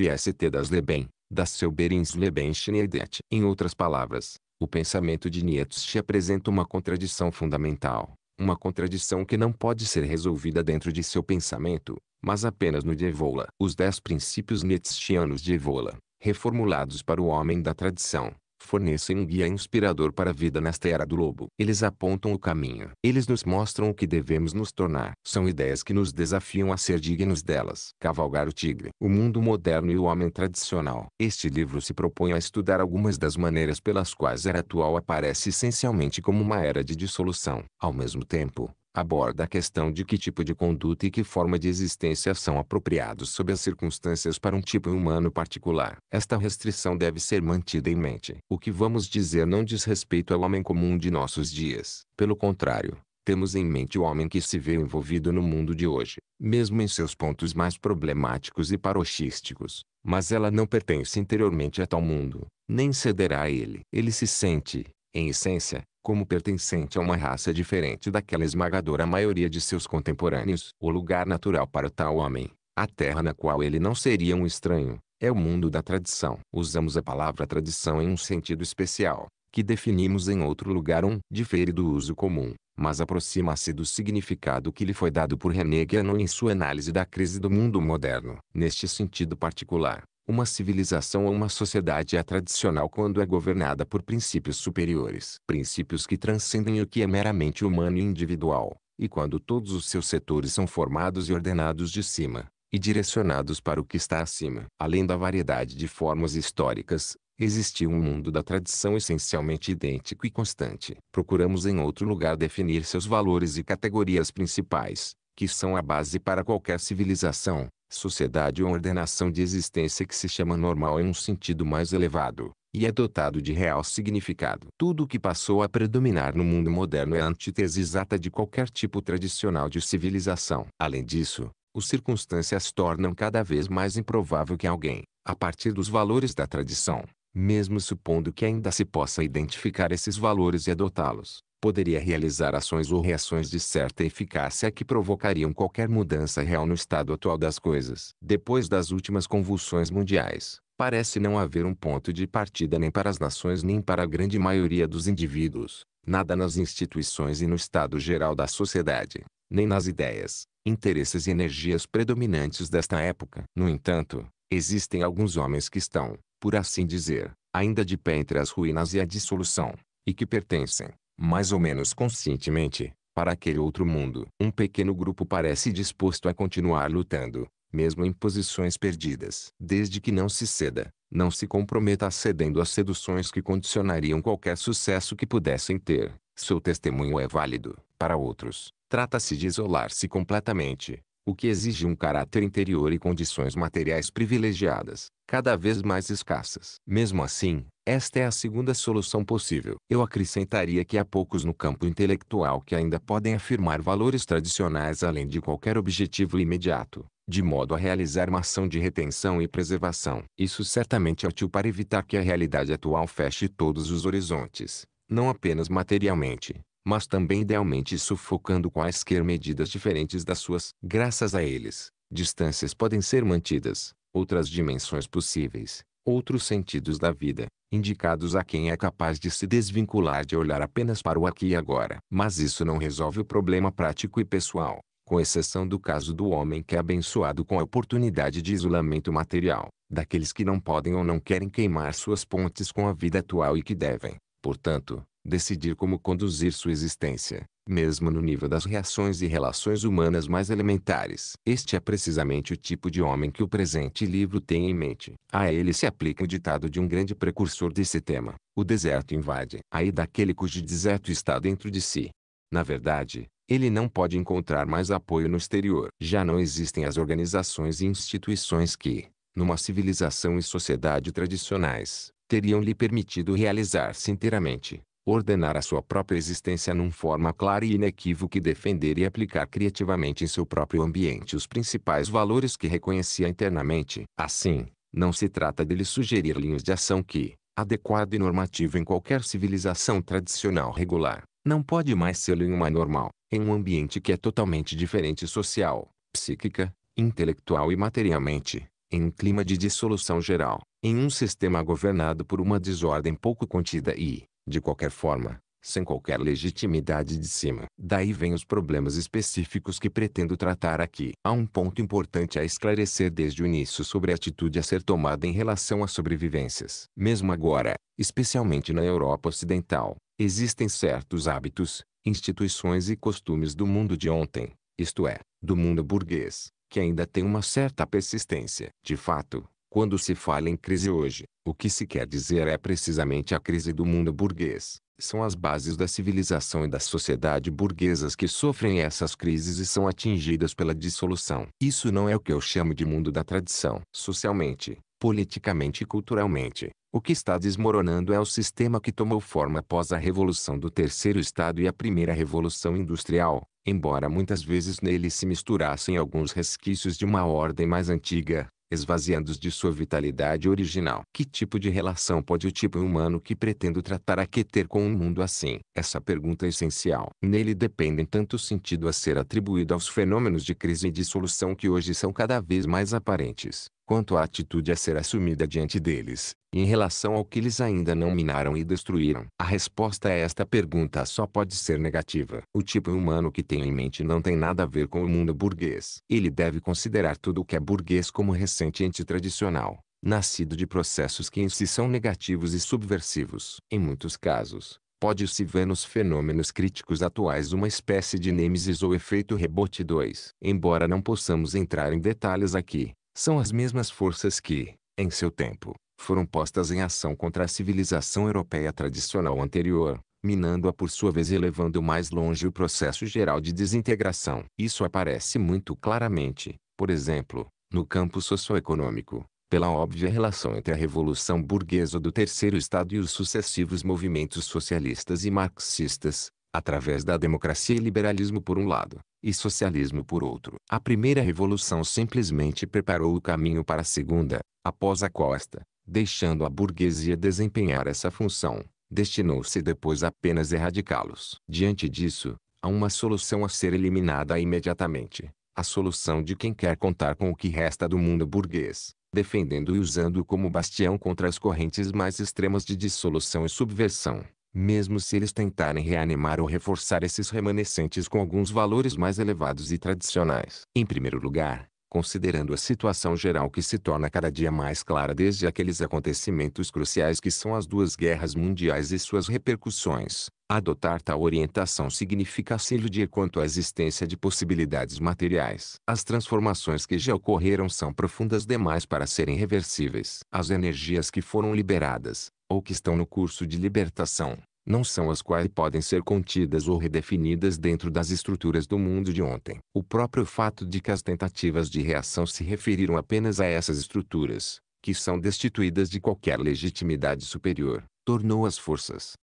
das Leben, das Seuberins Lebenschneidet. Em outras palavras, o pensamento de Nietzsche apresenta uma contradição fundamental, uma contradição que não pode ser resolvida dentro de seu pensamento, mas apenas no de Evola. Os dez princípios nietzschianos de Evola, reformulados para o homem da tradição, fornecem um guia inspirador para a vida nesta era do lobo. Eles apontam o caminho. Eles nos mostram o que devemos nos tornar. São ideias que nos desafiam a ser dignos delas. Cavalgar o tigre. O mundo moderno e o homem tradicional. Este livro se propõe a estudar algumas das maneiras pelas quais a era atual aparece essencialmente como uma era de dissolução. Ao mesmo tempo, aborda a questão de que tipo de conduta e que forma de existência são apropriados sob as circunstâncias para um tipo humano particular. Esta restrição deve ser mantida em mente. O que vamos dizer não diz respeito ao homem comum de nossos dias. Pelo contrário, temos em mente o homem que se vê envolvido no mundo de hoje, mesmo em seus pontos mais problemáticos e paroxísticos. Mas ela não pertence interiormente a tal mundo, nem cederá a ele. Ele se sente, em essência, como pertencente a uma raça diferente daquela esmagadora maioria de seus contemporâneos. O lugar natural para tal homem, a terra na qual ele não seria um estranho, é o mundo da tradição. Usamos a palavra tradição em um sentido especial, que definimos em outro lugar um difere do uso comum, mas aproxima-se do significado que lhe foi dado por René Guénon em sua análise da crise do mundo moderno. Neste sentido particular, uma civilização ou uma sociedade é tradicional quando é governada por princípios superiores, princípios que transcendem o que é meramente humano e individual, e quando todos os seus setores são formados e ordenados de cima, e direcionados para o que está acima. Além da variedade de formas históricas, existiu um mundo da tradição essencialmente idêntico e constante. Procuramos em outro lugar definir seus valores e categorias principais, que são a base para qualquer civilização, Sociedade ou é ordenação de existência que se chama normal em um sentido mais elevado, e é dotado de real significado. Tudo o que passou a predominar no mundo moderno é a antítese exata de qualquer tipo tradicional de civilização. Além disso, as circunstâncias tornam cada vez mais improvável que alguém, a partir dos valores da tradição, mesmo supondo que ainda se possa identificar esses valores e adotá-los, poderia realizar ações ou reações de certa eficácia que provocariam qualquer mudança real no estado atual das coisas. Depois das últimas convulsões mundiais, parece não haver um ponto de partida nem para as nações nem para a grande maioria dos indivíduos, nada nas instituições e no estado geral da sociedade, nem nas ideias, interesses e energias predominantes desta época. No entanto, existem alguns homens que estão, por assim dizer, ainda de pé entre as ruínas e a dissolução, e que pertencem, mais ou menos conscientemente, para aquele outro mundo. Um pequeno grupo parece disposto a continuar lutando, mesmo em posições perdidas, desde que não se ceda, não se comprometa cedendo às seduções que condicionariam qualquer sucesso que pudessem ter. Seu testemunho é válido para outros. Trata-se de isolar-se completamente, o que exige um caráter interior e condições materiais privilegiadas, cada vez mais escassas. Mesmo assim, esta é a segunda solução possível. Eu acrescentaria que há poucos no campo intelectual que ainda podem afirmar valores tradicionais além de qualquer objetivo imediato, de modo a realizar uma ação de retenção e preservação. Isso certamente é útil para evitar que a realidade atual feche todos os horizontes, não apenas materialmente, mas também idealmente sufocando quaisquer medidas diferentes das suas. Graças a eles, distâncias podem ser mantidas, outras dimensões possíveis, outros sentidos da vida, indicados a quem é capaz de se desvincular de olhar apenas para o aqui e agora. Mas isso não resolve o problema prático e pessoal, com exceção do caso do homem que é abençoado com a oportunidade de isolamento material, daqueles que não podem ou não querem queimar suas pontes com a vida atual e que devem, portanto, decidir como conduzir sua existência, mesmo no nível das reações e relações humanas mais elementares. Este é precisamente o tipo de homem que o presente livro tem em mente. A ele se aplica o ditado de um grande precursor desse tema: o deserto invade. Aí daquele cujo deserto está dentro de si. Na verdade, ele não pode encontrar mais apoio no exterior. Já não existem as organizações e instituições que, numa civilização e sociedade tradicionais, teriam lhe permitido realizar-se inteiramente ordenar a sua própria existência num forma clara e inequívoca e defender e aplicar criativamente em seu próprio ambiente os principais valores que reconhecia internamente. Assim, não se trata de lhe sugerir linhas de ação que, adequado e normativo em qualquer civilização tradicional regular, não pode mais ser nenhuma normal, em um ambiente que é totalmente diferente social, psíquica, intelectual e materialmente, em um clima de dissolução geral, em um sistema governado por uma desordem pouco contida e, de qualquer forma, sem qualquer legitimidade de cima. Daí vem os problemas específicos que pretendo tratar aqui. Há um ponto importante a esclarecer desde o início sobre a atitude a ser tomada em relação às sobrevivências. Mesmo agora, especialmente na Europa Ocidental, existem certos hábitos, instituições e costumes do mundo de ontem, isto é, do mundo burguês, que ainda tem uma certa persistência. De fato, quando se fala em crise hoje, o que se quer dizer é precisamente a crise do mundo burguês. São as bases da civilização e da sociedade burguesas que sofrem essas crises e são atingidas pela dissolução. Isso não é o que eu chamo de mundo da tradição. Socialmente, politicamente e culturalmente, o que está desmoronando é o sistema que tomou forma após a Revolução do Terceiro Estado e a Primeira Revolução Industrial, embora muitas vezes nele se misturassem alguns resquícios de uma ordem mais antiga, esvaziando-os de sua vitalidade original. Que tipo de relação pode o tipo humano que pretendo tratar aqui ter com um mundo assim? Essa pergunta é essencial. Nele dependem tanto o sentido a ser atribuído aos fenômenos de crise e dissolução que hoje são cada vez mais aparentes, quanto à atitude a ser assumida diante deles, em relação ao que eles ainda não minaram e destruíram. A resposta a esta pergunta só pode ser negativa. O tipo humano que tem em mente não tem nada a ver com o mundo burguês. Ele deve considerar tudo o que é burguês como recente e tradicional nascido de processos que em si são negativos e subversivos. Em muitos casos, pode-se ver nos fenômenos críticos atuais uma espécie de nêmesis ou efeito rebote 2. Embora não possamos entrar em detalhes aqui, são as mesmas forças que, em seu tempo, foram postas em ação contra a civilização europeia tradicional anterior, minando-a por sua vez e levando mais longe o processo geral de desintegração. Isso aparece muito claramente, por exemplo, no campo socioeconômico, pela óbvia relação entre a revolução burguesa do terceiro estado e os sucessivos movimentos socialistas e marxistas, através da democracia e liberalismo por um lado, e socialismo por outro. A primeira revolução simplesmente preparou o caminho para a segunda, após a costa, deixando a burguesia desempenhar essa função, destinou-se depois apenas a erradicá-los. Diante disso, há uma solução a ser eliminada imediatamente. A solução de quem quer contar com o que resta do mundo burguês, defendendo e usando o como bastião contra as correntes mais extremas de dissolução e subversão mesmo se eles tentarem reanimar ou reforçar esses remanescentes com alguns valores mais elevados e tradicionais. Em primeiro lugar, considerando a situação geral que se torna cada dia mais clara desde aqueles acontecimentos cruciais que são as duas guerras mundiais e suas repercussões, adotar tal orientação significa iludir quanto à existência de possibilidades materiais. As transformações que já ocorreram são profundas demais para serem reversíveis. As energias que foram liberadas, ou que estão no curso de libertação, não são as quais podem ser contidas ou redefinidas dentro das estruturas do mundo de ontem. O próprio fato de que as tentativas de reação se referiram apenas a essas estruturas, que são destituídas de qualquer legitimidade superior, tornou as forças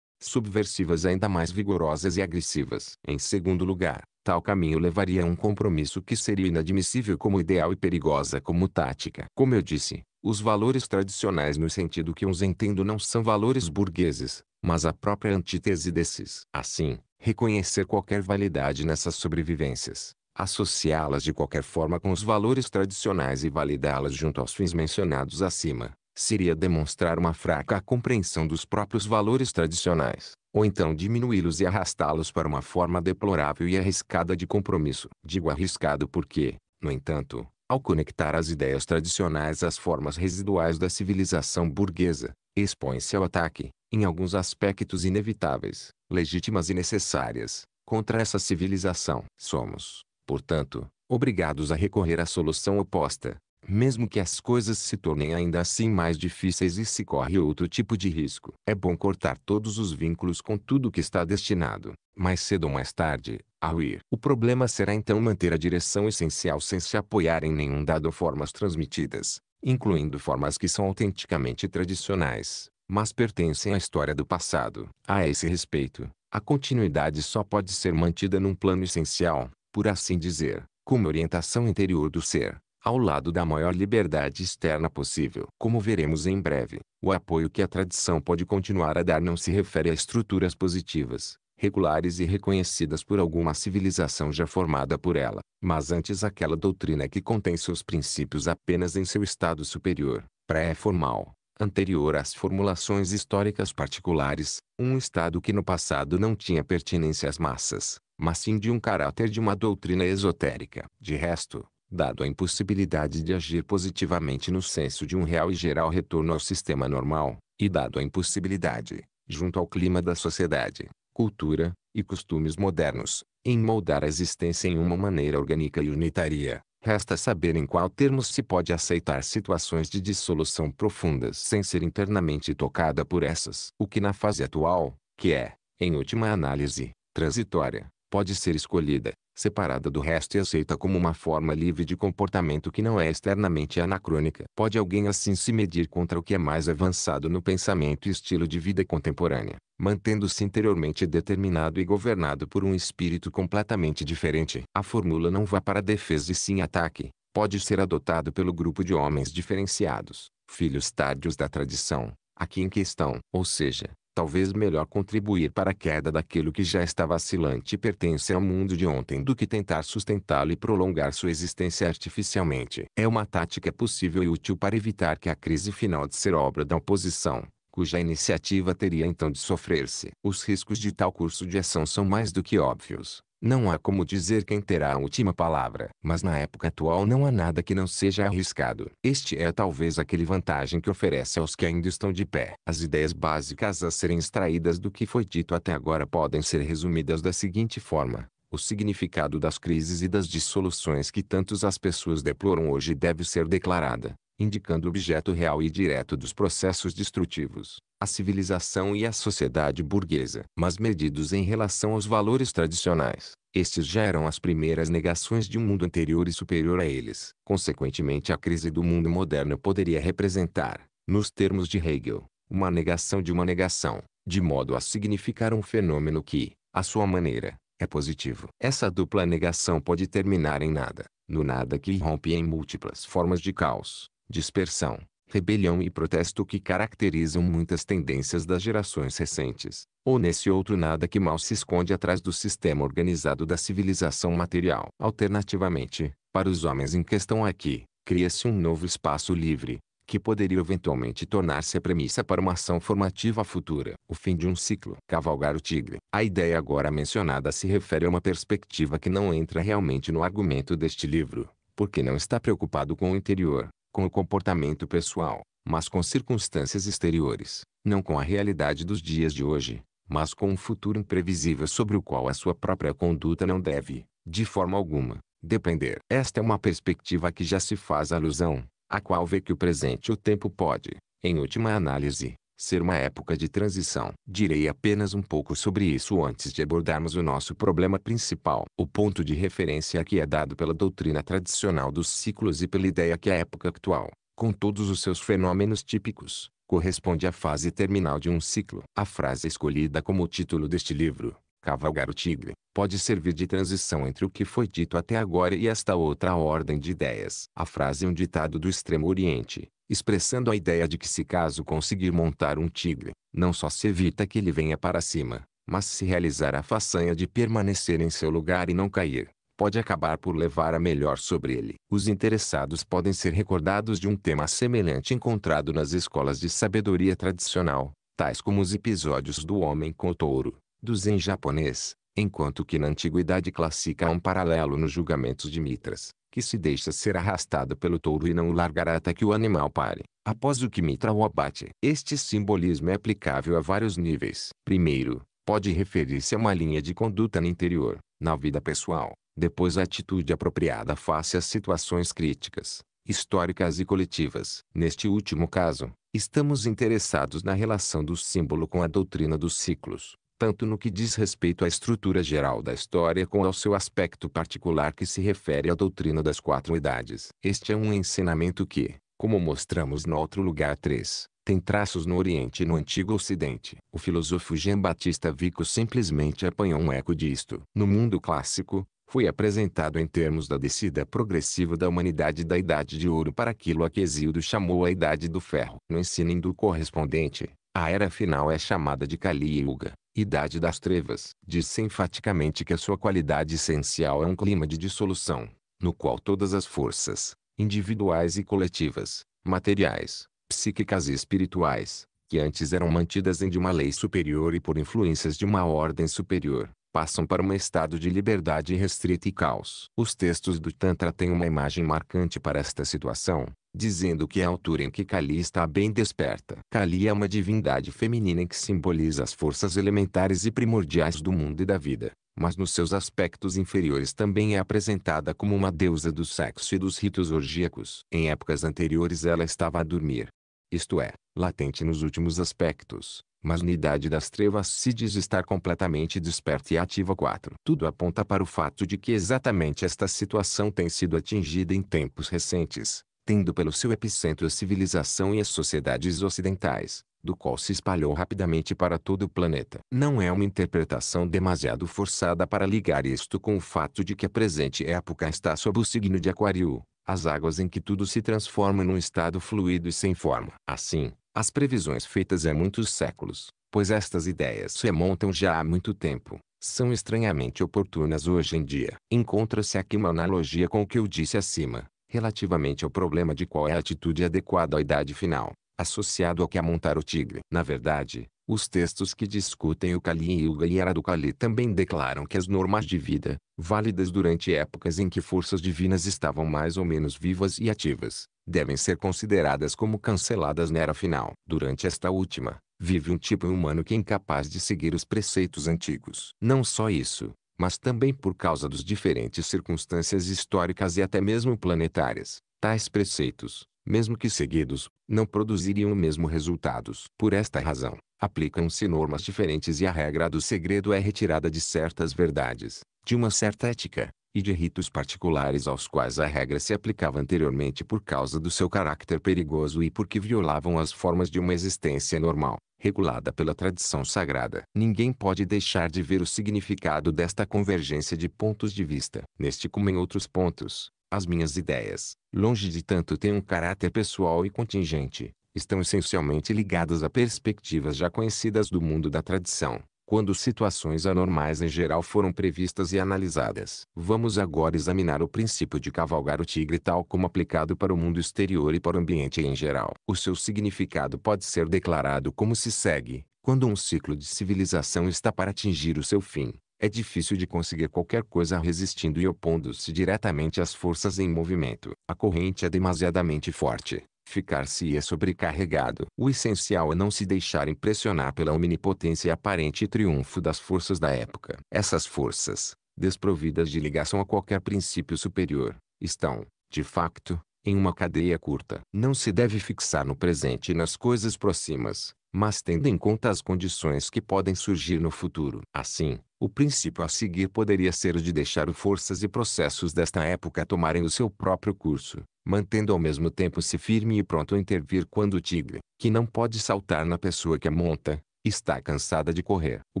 subversivas ainda mais vigorosas e agressivas. Em segundo lugar, Tal caminho levaria a um compromisso que seria inadmissível como ideal e perigosa como tática. Como eu disse, os valores tradicionais no sentido que uns entendo não são valores burgueses, mas a própria antítese desses. Assim, reconhecer qualquer validade nessas sobrevivências, associá-las de qualquer forma com os valores tradicionais e validá-las junto aos fins mencionados acima, seria demonstrar uma fraca compreensão dos próprios valores tradicionais ou então diminuí-los e arrastá-los para uma forma deplorável e arriscada de compromisso. Digo arriscado porque, no entanto, ao conectar as ideias tradicionais às formas residuais da civilização burguesa, expõe-se ao ataque, em alguns aspectos inevitáveis, legítimas e necessárias, contra essa civilização. Somos, portanto, obrigados a recorrer à solução oposta, mesmo que as coisas se tornem ainda assim mais difíceis e se corre outro tipo de risco. É bom cortar todos os vínculos com tudo que está destinado, mais cedo ou mais tarde, ao ir. O problema será então manter a direção essencial sem se apoiar em nenhum dado formas transmitidas, incluindo formas que são autenticamente tradicionais, mas pertencem à história do passado. A esse respeito, a continuidade só pode ser mantida num plano essencial, por assim dizer, como orientação interior do ser ao lado da maior liberdade externa possível. Como veremos em breve, o apoio que a tradição pode continuar a dar não se refere a estruturas positivas, regulares e reconhecidas por alguma civilização já formada por ela, mas antes aquela doutrina que contém seus princípios apenas em seu estado superior, pré-formal, anterior às formulações históricas particulares, um estado que no passado não tinha pertinência às massas, mas sim de um caráter de uma doutrina esotérica. De resto, dado a impossibilidade de agir positivamente no senso de um real e geral retorno ao sistema normal, e dado a impossibilidade, junto ao clima da sociedade, cultura e costumes modernos, em moldar a existência em uma maneira orgânica e unitária, resta saber em qual termos se pode aceitar situações de dissolução profundas sem ser internamente tocada por essas. O que na fase atual, que é, em última análise, transitória, pode ser escolhida, separada do resto e aceita como uma forma livre de comportamento que não é externamente anacrônica. Pode alguém assim se medir contra o que é mais avançado no pensamento e estilo de vida contemporânea, mantendo-se interiormente determinado e governado por um espírito completamente diferente. A fórmula não vá para defesa e sim ataque. Pode ser adotado pelo grupo de homens diferenciados, filhos tardios da tradição, aqui em questão. Ou seja, talvez melhor contribuir para a queda daquilo que já está vacilante e pertence ao mundo de ontem do que tentar sustentá-lo e prolongar sua existência artificialmente. É uma tática possível e útil para evitar que a crise final de ser obra da oposição, cuja iniciativa teria então de sofrer-se. Os riscos de tal curso de ação são mais do que óbvios. Não há como dizer quem terá a última palavra. Mas na época atual não há nada que não seja arriscado. Este é talvez aquele vantagem que oferece aos que ainda estão de pé. As ideias básicas a serem extraídas do que foi dito até agora podem ser resumidas da seguinte forma. O significado das crises e das dissoluções que tantos as pessoas deploram hoje deve ser declarada, indicando o objeto real e direto dos processos destrutivos a civilização e a sociedade burguesa, mas medidos em relação aos valores tradicionais. Estes já eram as primeiras negações de um mundo anterior e superior a eles. Consequentemente, a crise do mundo moderno poderia representar, nos termos de Hegel, uma negação de uma negação, de modo a significar um fenômeno que, à sua maneira, é positivo. Essa dupla negação pode terminar em nada, no nada que irrompe em múltiplas formas de caos, dispersão, rebelião e protesto que caracterizam muitas tendências das gerações recentes, ou nesse outro nada que mal se esconde atrás do sistema organizado da civilização material. Alternativamente, para os homens em questão aqui, cria-se um novo espaço livre, que poderia eventualmente tornar-se a premissa para uma ação formativa futura. O fim de um ciclo. Cavalgar o tigre. A ideia agora mencionada se refere a uma perspectiva que não entra realmente no argumento deste livro, porque não está preocupado com o interior, com o comportamento pessoal, mas com circunstâncias exteriores, não com a realidade dos dias de hoje, mas com um futuro imprevisível sobre o qual a sua própria conduta não deve, de forma alguma, depender. Esta é uma perspectiva a que já se faz alusão, a qual vê que o presente e o tempo pode, em última análise, ser uma época de transição. Direi apenas um pouco sobre isso antes de abordarmos o nosso problema principal. O ponto de referência aqui é dado pela doutrina tradicional dos ciclos e pela ideia que a época atual, com todos os seus fenômenos típicos, corresponde à fase terminal de um ciclo. A frase escolhida como título deste livro, Cavalgar o Tigre, pode servir de transição entre o que foi dito até agora e esta outra ordem de ideias. A frase é um ditado do Extremo Oriente, expressando a ideia de que se caso conseguir montar um tigre, não só se evita que ele venha para cima, mas se realizar a façanha de permanecer em seu lugar e não cair, pode acabar por levar a melhor sobre ele. Os interessados podem ser recordados de um tema semelhante encontrado nas escolas de sabedoria tradicional, tais como os episódios do homem com o touro, do zen japonês, enquanto que na antiguidade clássica há um paralelo nos julgamentos de mitras que se deixa ser arrastado pelo touro e não o largará até que o animal pare, após o que mitra o abate. Este simbolismo é aplicável a vários níveis. Primeiro, pode referir-se a uma linha de conduta no interior, na vida pessoal, depois a atitude apropriada face às situações críticas, históricas e coletivas. Neste último caso, estamos interessados na relação do símbolo com a doutrina dos ciclos, tanto no que diz respeito à estrutura geral da história como ao seu aspecto particular que se refere à doutrina das quatro idades. Este é um ensinamento que, como mostramos no outro lugar 3, tem traços no Oriente e no Antigo Ocidente. O filósofo Jean Batista Vico simplesmente apanhou um eco disto. No mundo clássico, foi apresentado em termos da descida progressiva da humanidade da Idade de Ouro para aquilo a que Exildo chamou a Idade do Ferro. No ensino indo correspondente, a era final é chamada de Kali Yuga idade das trevas, disse enfaticamente que a sua qualidade essencial é um clima de dissolução, no qual todas as forças, individuais e coletivas, materiais, psíquicas e espirituais, que antes eram mantidas em de uma lei superior e por influências de uma ordem superior, passam para um estado de liberdade restrita e caos. Os textos do Tantra têm uma imagem marcante para esta situação, dizendo que é a altura em que Kali está bem desperta. Kali é uma divindade feminina que simboliza as forças elementares e primordiais do mundo e da vida, mas nos seus aspectos inferiores também é apresentada como uma deusa do sexo e dos ritos orgíacos. Em épocas anteriores ela estava a dormir, isto é, latente nos últimos aspectos, mas na idade das trevas se diz estar completamente desperta e ativa 4. Tudo aponta para o fato de que exatamente esta situação tem sido atingida em tempos recentes, tendo pelo seu epicentro a civilização e as sociedades ocidentais, do qual se espalhou rapidamente para todo o planeta. Não é uma interpretação demasiado forçada para ligar isto com o fato de que a presente época está sob o signo de Aquário, as águas em que tudo se transforma num estado fluido e sem forma. Assim, as previsões feitas há muitos séculos, pois estas ideias se montam já há muito tempo, são estranhamente oportunas hoje em dia. Encontra-se aqui uma analogia com o que eu disse acima, relativamente ao problema de qual é a atitude adequada à idade final, associado ao que amontar é o tigre. Na verdade, os textos que discutem o Kali e o Gaiara do Kali também declaram que as normas de vida, válidas durante épocas em que forças divinas estavam mais ou menos vivas e ativas, devem ser consideradas como canceladas na Era Final. Durante esta última, vive um tipo humano que é incapaz de seguir os preceitos antigos. Não só isso, mas também por causa dos diferentes circunstâncias históricas e até mesmo planetárias, tais preceitos, mesmo que seguidos, não produziriam o mesmo resultados. Por esta razão, aplicam-se normas diferentes e a regra do segredo é retirada de certas verdades, de uma certa ética, e de ritos particulares aos quais a regra se aplicava anteriormente por causa do seu caráter perigoso e porque violavam as formas de uma existência normal, regulada pela tradição sagrada. Ninguém pode deixar de ver o significado desta convergência de pontos de vista. Neste como em outros pontos, as minhas ideias, longe de tanto têm um caráter pessoal e contingente, estão essencialmente ligadas a perspectivas já conhecidas do mundo da tradição quando situações anormais em geral foram previstas e analisadas. Vamos agora examinar o princípio de cavalgar o tigre tal como aplicado para o mundo exterior e para o ambiente em geral. O seu significado pode ser declarado como se segue. Quando um ciclo de civilização está para atingir o seu fim, é difícil de conseguir qualquer coisa resistindo e opondo-se diretamente às forças em movimento. A corrente é demasiadamente forte, ficar-se-ia é sobrecarregado. O essencial é não se deixar impressionar pela omnipotência e aparente triunfo das forças da época. Essas forças, desprovidas de ligação a qualquer princípio superior, estão, de facto, em uma cadeia curta. Não se deve fixar no presente e nas coisas próximas, mas tendo em conta as condições que podem surgir no futuro. Assim, o princípio a seguir poderia ser o de deixar forças e processos desta época tomarem o seu próprio curso, mantendo ao mesmo tempo se firme e pronto a intervir quando o tigre, que não pode saltar na pessoa que a monta, está cansada de correr. O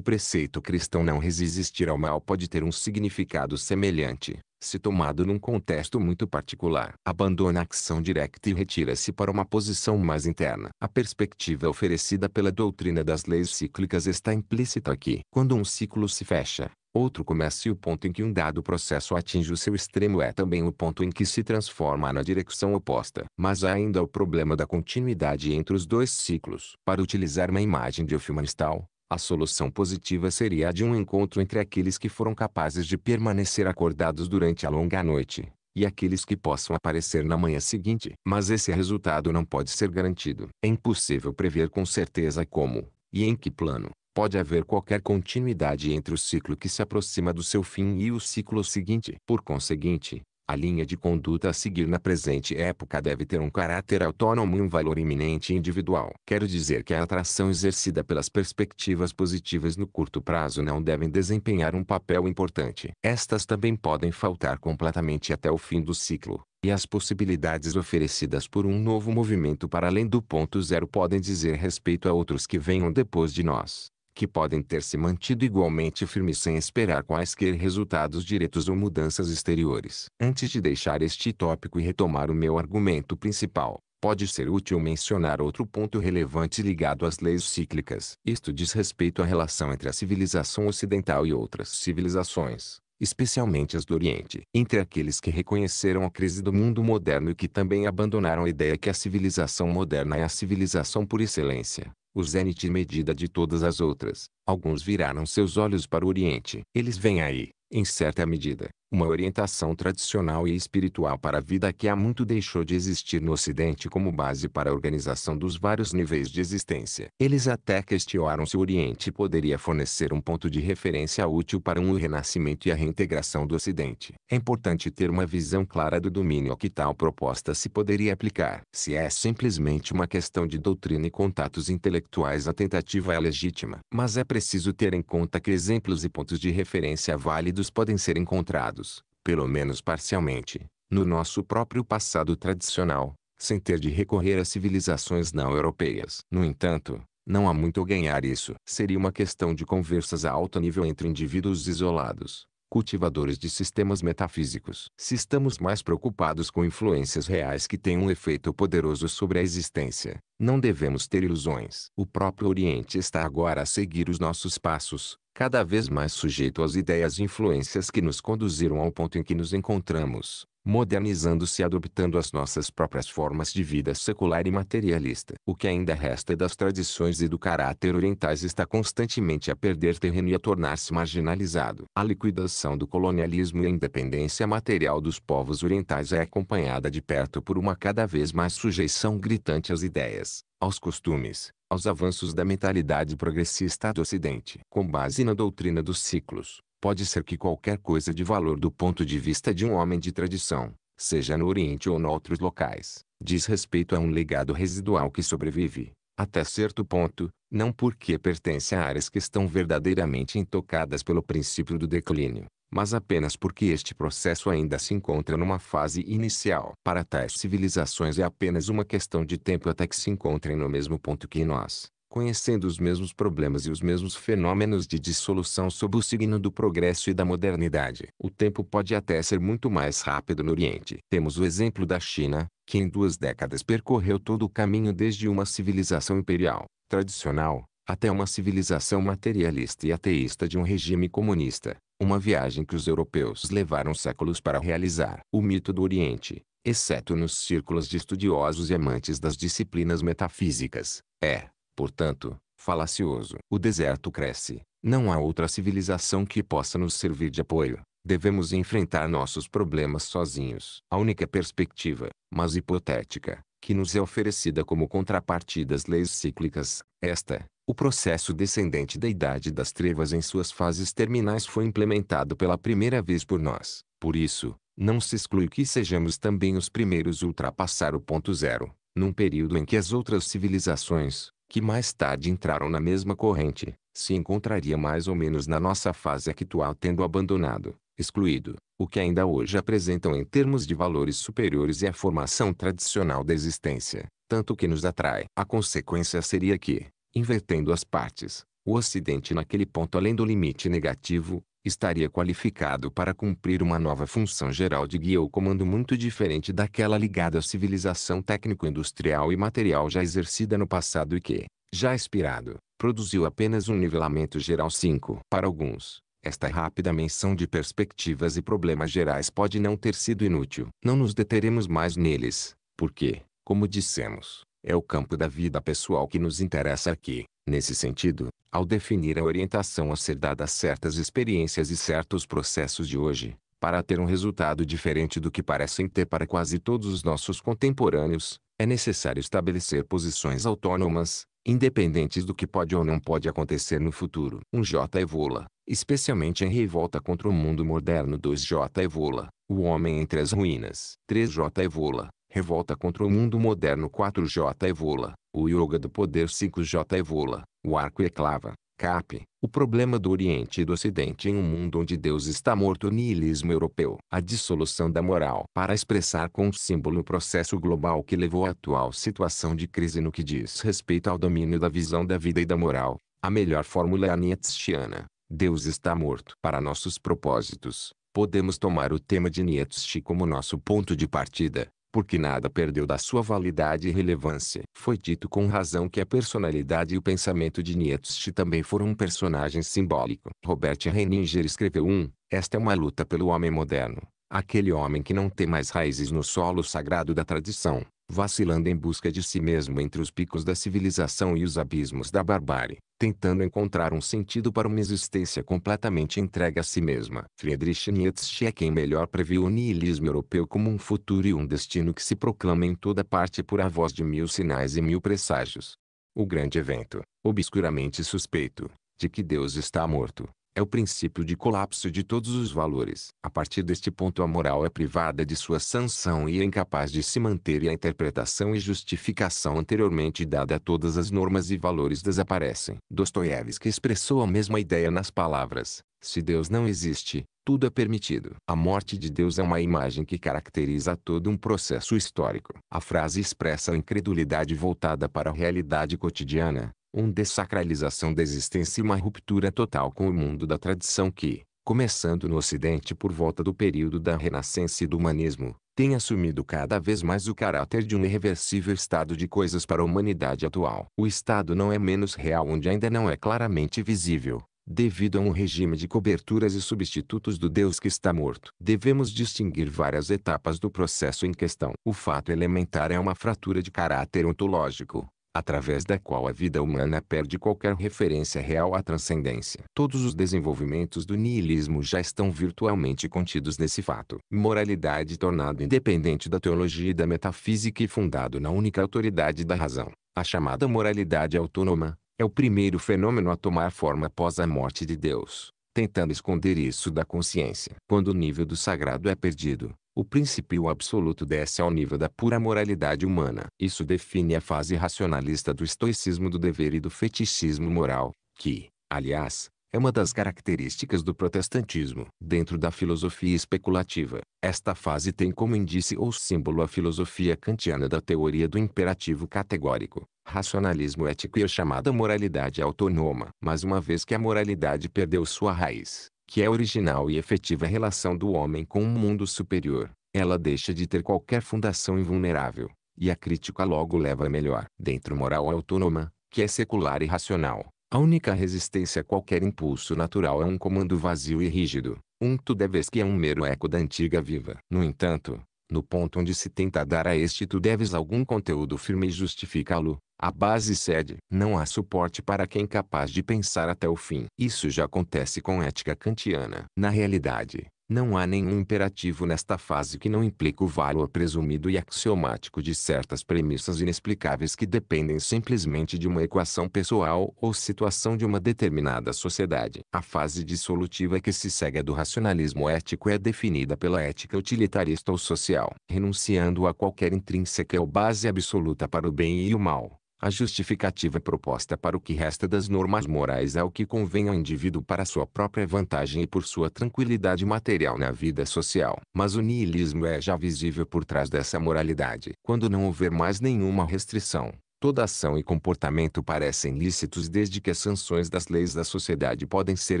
preceito cristão não resistir ao mal pode ter um significado semelhante, se tomado num contexto muito particular. Abandona a ação direta e retira-se para uma posição mais interna. A perspectiva oferecida pela doutrina das leis cíclicas está implícita aqui. Quando um ciclo se fecha, Outro começa e o ponto em que um dado processo atinge o seu extremo é também o ponto em que se transforma na direção oposta. Mas há ainda o problema da continuidade entre os dois ciclos. Para utilizar uma imagem de Hofmannsthal, a solução positiva seria a de um encontro entre aqueles que foram capazes de permanecer acordados durante a longa noite, e aqueles que possam aparecer na manhã seguinte. Mas esse resultado não pode ser garantido. É impossível prever com certeza como, e em que plano, pode haver qualquer continuidade entre o ciclo que se aproxima do seu fim e o ciclo seguinte. Por conseguinte, a linha de conduta a seguir na presente época deve ter um caráter autônomo e um valor iminente individual. Quero dizer que a atração exercida pelas perspectivas positivas no curto prazo não devem desempenhar um papel importante. Estas também podem faltar completamente até o fim do ciclo, e as possibilidades oferecidas por um novo movimento para além do ponto zero podem dizer respeito a outros que venham depois de nós que podem ter se mantido igualmente firmes sem esperar quaisquer resultados diretos ou mudanças exteriores. Antes de deixar este tópico e retomar o meu argumento principal, Pode ser útil mencionar outro ponto relevante ligado às leis cíclicas. Isto diz respeito à relação entre a civilização ocidental e outras civilizações, especialmente as do Oriente. Entre aqueles que reconheceram a crise do mundo moderno e que também abandonaram a ideia que a civilização moderna é a civilização por excelência, o zênite medida de todas as outras. Alguns viraram seus olhos para o Oriente. Eles vêm aí em certa medida, uma orientação tradicional e espiritual para a vida que há muito deixou de existir no Ocidente como base para a organização dos vários níveis de existência. Eles até questionaram se o Oriente poderia fornecer um ponto de referência útil para um renascimento e a reintegração do Ocidente. É importante ter uma visão clara do domínio a que tal proposta se poderia aplicar. Se é simplesmente uma questão de doutrina e contatos intelectuais a tentativa é legítima, mas é preciso ter em conta que exemplos e pontos de referência válidos podem ser encontrados, pelo menos parcialmente, no nosso próprio passado tradicional, sem ter de recorrer a civilizações não europeias. No entanto, não há muito a ganhar isso. Seria uma questão de conversas a alto nível entre indivíduos isolados, cultivadores de sistemas metafísicos. Se estamos mais preocupados com influências reais que têm um efeito poderoso sobre a existência, não devemos ter ilusões. O próprio Oriente está agora a seguir os nossos passos, cada vez mais sujeito às ideias e influências que nos conduziram ao ponto em que nos encontramos modernizando-se e adoptando as nossas próprias formas de vida secular e materialista. O que ainda resta das tradições e do caráter orientais está constantemente a perder terreno e a tornar-se marginalizado. A liquidação do colonialismo e a independência material dos povos orientais é acompanhada de perto por uma cada vez mais sujeição gritante às ideias, aos costumes, aos avanços da mentalidade progressista do Ocidente. Com base na doutrina dos ciclos, Pode ser que qualquer coisa de valor do ponto de vista de um homem de tradição, seja no Oriente ou em outros locais, diz respeito a um legado residual que sobrevive, até certo ponto, não porque pertence a áreas que estão verdadeiramente intocadas pelo princípio do declínio, mas apenas porque este processo ainda se encontra numa fase inicial. Para tais civilizações é apenas uma questão de tempo até que se encontrem no mesmo ponto que nós, conhecendo os mesmos problemas e os mesmos fenômenos de dissolução sob o signo do progresso e da modernidade. O tempo pode até ser muito mais rápido no Oriente. Temos o exemplo da China, que em duas décadas percorreu todo o caminho desde uma civilização imperial, tradicional, até uma civilização materialista e ateísta de um regime comunista, uma viagem que os europeus levaram séculos para realizar. O mito do Oriente, exceto nos círculos de estudiosos e amantes das disciplinas metafísicas, é, Portanto, falacioso. O deserto cresce. Não há outra civilização que possa nos servir de apoio. Devemos enfrentar nossos problemas sozinhos. A única perspectiva, mas hipotética, que nos é oferecida como contrapartida às leis cíclicas, esta, o processo descendente da Idade das Trevas em suas fases terminais foi implementado pela primeira vez por nós. Por isso, não se exclui que sejamos também os primeiros a ultrapassar o ponto zero, num período em que as outras civilizações, que mais tarde entraram na mesma corrente, se encontraria mais ou menos na nossa fase actual tendo abandonado, excluído, o que ainda hoje apresentam em termos de valores superiores e a formação tradicional da existência, tanto que nos atrai. A consequência seria que, invertendo as partes, o Ocidente naquele ponto além do limite negativo, estaria qualificado para cumprir uma nova função geral de guia ou comando muito diferente daquela ligada à civilização técnico-industrial e material já exercida no passado e que, já expirado, produziu apenas um nivelamento geral 5. Para alguns, esta rápida menção de perspectivas e problemas gerais pode não ter sido inútil. Não nos deteremos mais neles, porque, como dissemos, é o campo da vida pessoal que nos interessa aqui. Nesse sentido, ao definir a orientação a ser dada a certas experiências e certos processos de hoje, para ter um resultado diferente do que parecem ter para quase todos os nossos contemporâneos, é necessário estabelecer posições autônomas, independentes do que pode ou não pode acontecer no futuro. 1 um J. Evola, é especialmente em revolta contra o mundo moderno. 2 J. Evola, é o homem entre as ruínas. 3 J. Evola, é Revolta contra o mundo moderno 4J Evola, o Yoga do Poder 5J Evola, o Arco e Eclava, CAP, o problema do Oriente e do Ocidente em um mundo onde Deus está morto niilismo europeu. A dissolução da moral para expressar com um símbolo o processo global que levou à atual situação de crise no que diz respeito ao domínio da visão da vida e da moral. A melhor fórmula é a Nietzscheana. Deus está morto. Para nossos propósitos, podemos tomar o tema de Nietzsche como nosso ponto de partida, porque nada perdeu da sua validade e relevância. Foi dito com razão que a personalidade e o pensamento de Nietzsche também foram um personagem simbólico. Robert Henninger escreveu um, esta é uma luta pelo homem moderno, aquele homem que não tem mais raízes no solo sagrado da tradição, vacilando em busca de si mesmo entre os picos da civilização e os abismos da barbárie, tentando encontrar um sentido para uma existência completamente entregue a si mesma. Friedrich Nietzsche é quem melhor previu o niilismo europeu como um futuro e um destino que se proclama em toda parte por a voz de mil sinais e mil presságios. O grande evento, obscuramente suspeito, de que Deus está morto, é o princípio de colapso de todos os valores. A partir deste ponto a moral é privada de sua sanção e é incapaz de se manter e a interpretação e justificação anteriormente dada a todas as normas e valores desaparecem. Dostoiévski expressou a mesma ideia nas palavras, se Deus não existe, tudo é permitido. A morte de Deus é uma imagem que caracteriza todo um processo histórico. A frase expressa a incredulidade voltada para a realidade cotidiana, um desacralização da existência e uma ruptura total com o mundo da tradição que, começando no Ocidente por volta do período da Renascença e do Humanismo, tem assumido cada vez mais o caráter de um irreversível estado de coisas para a humanidade atual. O estado não é menos real onde ainda não é claramente visível, devido a um regime de coberturas e substitutos do Deus que está morto. Devemos distinguir várias etapas do processo em questão. O fato elementar é uma fratura de caráter ontológico, através da qual a vida humana perde qualquer referência real à transcendência. Todos os desenvolvimentos do niilismo já estão virtualmente contidos nesse fato. Moralidade tornado independente da teologia e da metafísica e fundado na única autoridade da razão, a chamada moralidade autônoma, é o primeiro fenômeno a tomar forma após a morte de Deus, tentando esconder isso da consciência. Quando o nível do sagrado é perdido, o princípio absoluto desce ao nível da pura moralidade humana. Isso define a fase racionalista do estoicismo do dever e do fetichismo moral, que, aliás, é uma das características do protestantismo. Dentro da filosofia especulativa, esta fase tem como indício ou símbolo a filosofia kantiana da teoria do imperativo categórico, racionalismo ético e a chamada moralidade autônoma. Mas uma vez que a moralidade perdeu sua raiz, que é a original e efetiva relação do homem com um mundo superior, ela deixa de ter qualquer fundação invulnerável, e a crítica logo leva a melhor. Dentro moral autônoma, que é secular e racional, a única resistência a qualquer impulso natural é um comando vazio e rígido, um tudo vez que é um mero eco da antiga viva. No entanto, no ponto onde se tenta dar a este tu deves algum conteúdo firme e justificá-lo, a base cede. Não há suporte para quem é capaz de pensar até o fim. Isso já acontece com ética kantiana. Na realidade, não há nenhum imperativo nesta fase que não implique o valor presumido e axiomático de certas premissas inexplicáveis que dependem simplesmente de uma equação pessoal ou situação de uma determinada sociedade. A fase dissolutiva que se segue é do racionalismo ético é definida pela ética utilitarista ou social, renunciando a qualquer intrínseca ou base absoluta para o bem e o mal a justificativa proposta para o que resta das normas morais é o que convém ao indivíduo para sua própria vantagem e por sua tranquilidade material na vida social. Mas o niilismo é já visível por trás dessa moralidade. Quando não houver mais nenhuma restrição, Toda ação e comportamento parecem lícitos desde que as sanções das leis da sociedade podem ser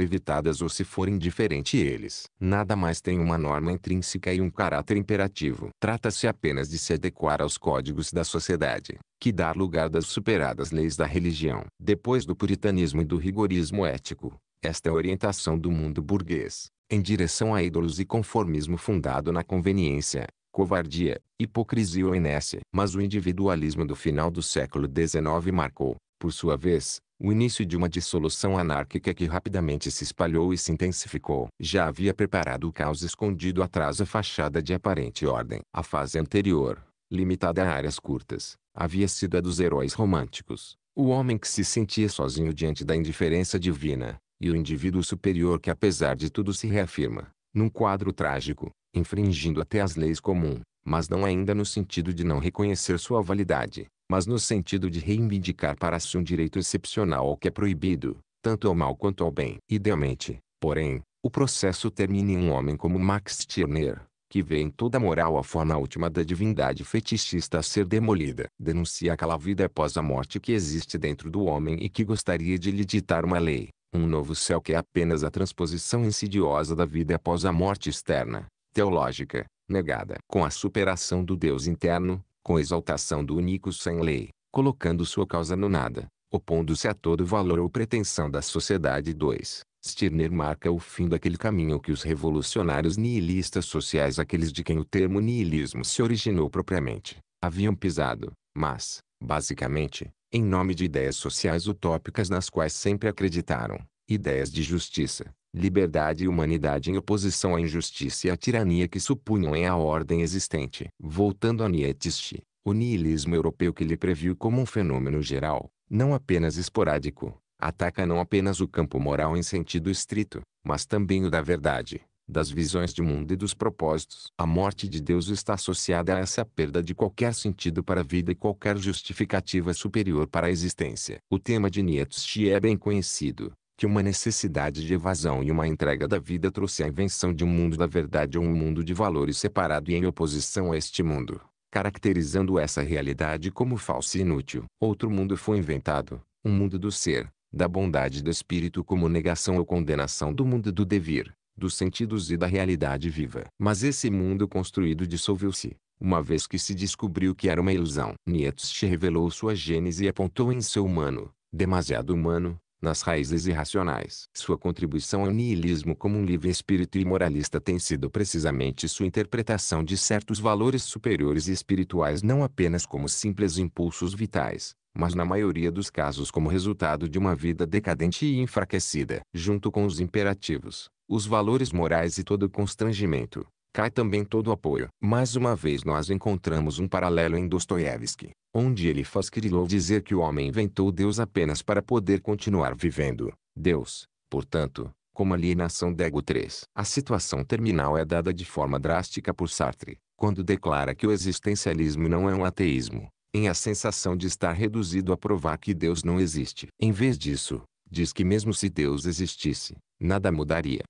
evitadas ou se forem diferente eles. Nada mais tem uma norma intrínseca e um caráter imperativo. Trata-se apenas de se adequar aos códigos da sociedade, que dá lugar das superadas leis da religião. Depois do puritanismo e do rigorismo ético, esta é a orientação do mundo burguês, em direção a ídolos e conformismo fundado na conveniência, covardia, hipocrisia ou inércia. Mas o individualismo do final do século XIX marcou, por sua vez, o início de uma dissolução anárquica que rapidamente se espalhou e se intensificou. Já havia preparado o caos escondido atrás da fachada de aparente ordem. A fase anterior, limitada a áreas curtas, havia sido a dos heróis românticos. O homem que se sentia sozinho diante da indiferença divina, e o indivíduo superior que apesar de tudo se reafirma, num quadro trágico, infringindo até as leis comum, mas não ainda no sentido de não reconhecer sua validade, mas no sentido de reivindicar para si um direito excepcional ao que é proibido, tanto ao mal quanto ao bem. Idealmente, porém, o processo termina em um homem como Max Stirner, que vê em toda moral a forma última da divindade fetichista a ser demolida. Denuncia aquela vida após a morte que existe dentro do homem e que gostaria de lhe ditar uma lei, um novo céu que é apenas a transposição insidiosa da vida após a morte externa, teológica, negada com a superação do Deus interno, com exaltação do único sem lei, colocando sua causa no nada, opondo-se a todo valor ou pretensão da sociedade 2. Stirner marca o fim daquele caminho que os revolucionários nihilistas sociais aqueles de quem o termo nihilismo se originou propriamente, haviam pisado, mas, basicamente, em nome de ideias sociais utópicas nas quais sempre acreditaram, ideias de justiça, liberdade e humanidade em oposição à injustiça e à tirania que supunham em a ordem existente. Voltando a Nietzsche, o niilismo europeu que ele previu como um fenômeno geral, não apenas esporádico, ataca não apenas o campo moral em sentido estrito, mas também o da verdade, das visões de mundo e dos propósitos. A morte de Deus está associada a essa perda de qualquer sentido para a vida e qualquer justificativa superior para a existência. O tema de Nietzsche é bem conhecido que uma necessidade de evasão e uma entrega da vida trouxe a invenção de um mundo da verdade ou um mundo de valores separado e em oposição a este mundo, caracterizando essa realidade como falsa e inútil. Outro mundo foi inventado, um mundo do ser, da bondade do espírito como negação ou condenação do mundo do devir, dos sentidos e da realidade viva. Mas esse mundo construído dissolveu-se, uma vez que se descobriu que era uma ilusão. Nietzsche revelou sua gênese e apontou em seu humano, demasiado humano, nas raízes irracionais. Sua contribuição ao niilismo como um livre espírito e moralista tem sido precisamente sua interpretação de certos valores superiores e espirituais não apenas como simples impulsos vitais, mas na maioria dos casos como resultado de uma vida decadente e enfraquecida. Junto com os imperativos, os valores morais e todo o constrangimento, cai também todo o apoio. Mais uma vez nós encontramos um paralelo em Dostoiévski, onde ele faz Kirillov dizer que o homem inventou Deus apenas para poder continuar vivendo. Deus, portanto, como alienação da ego 3. A situação terminal é dada de forma drástica por Sartre, quando declara que o existencialismo não é um ateísmo, em a sensação de estar reduzido a provar que Deus não existe. Em vez disso, diz que mesmo se Deus existisse, nada mudaria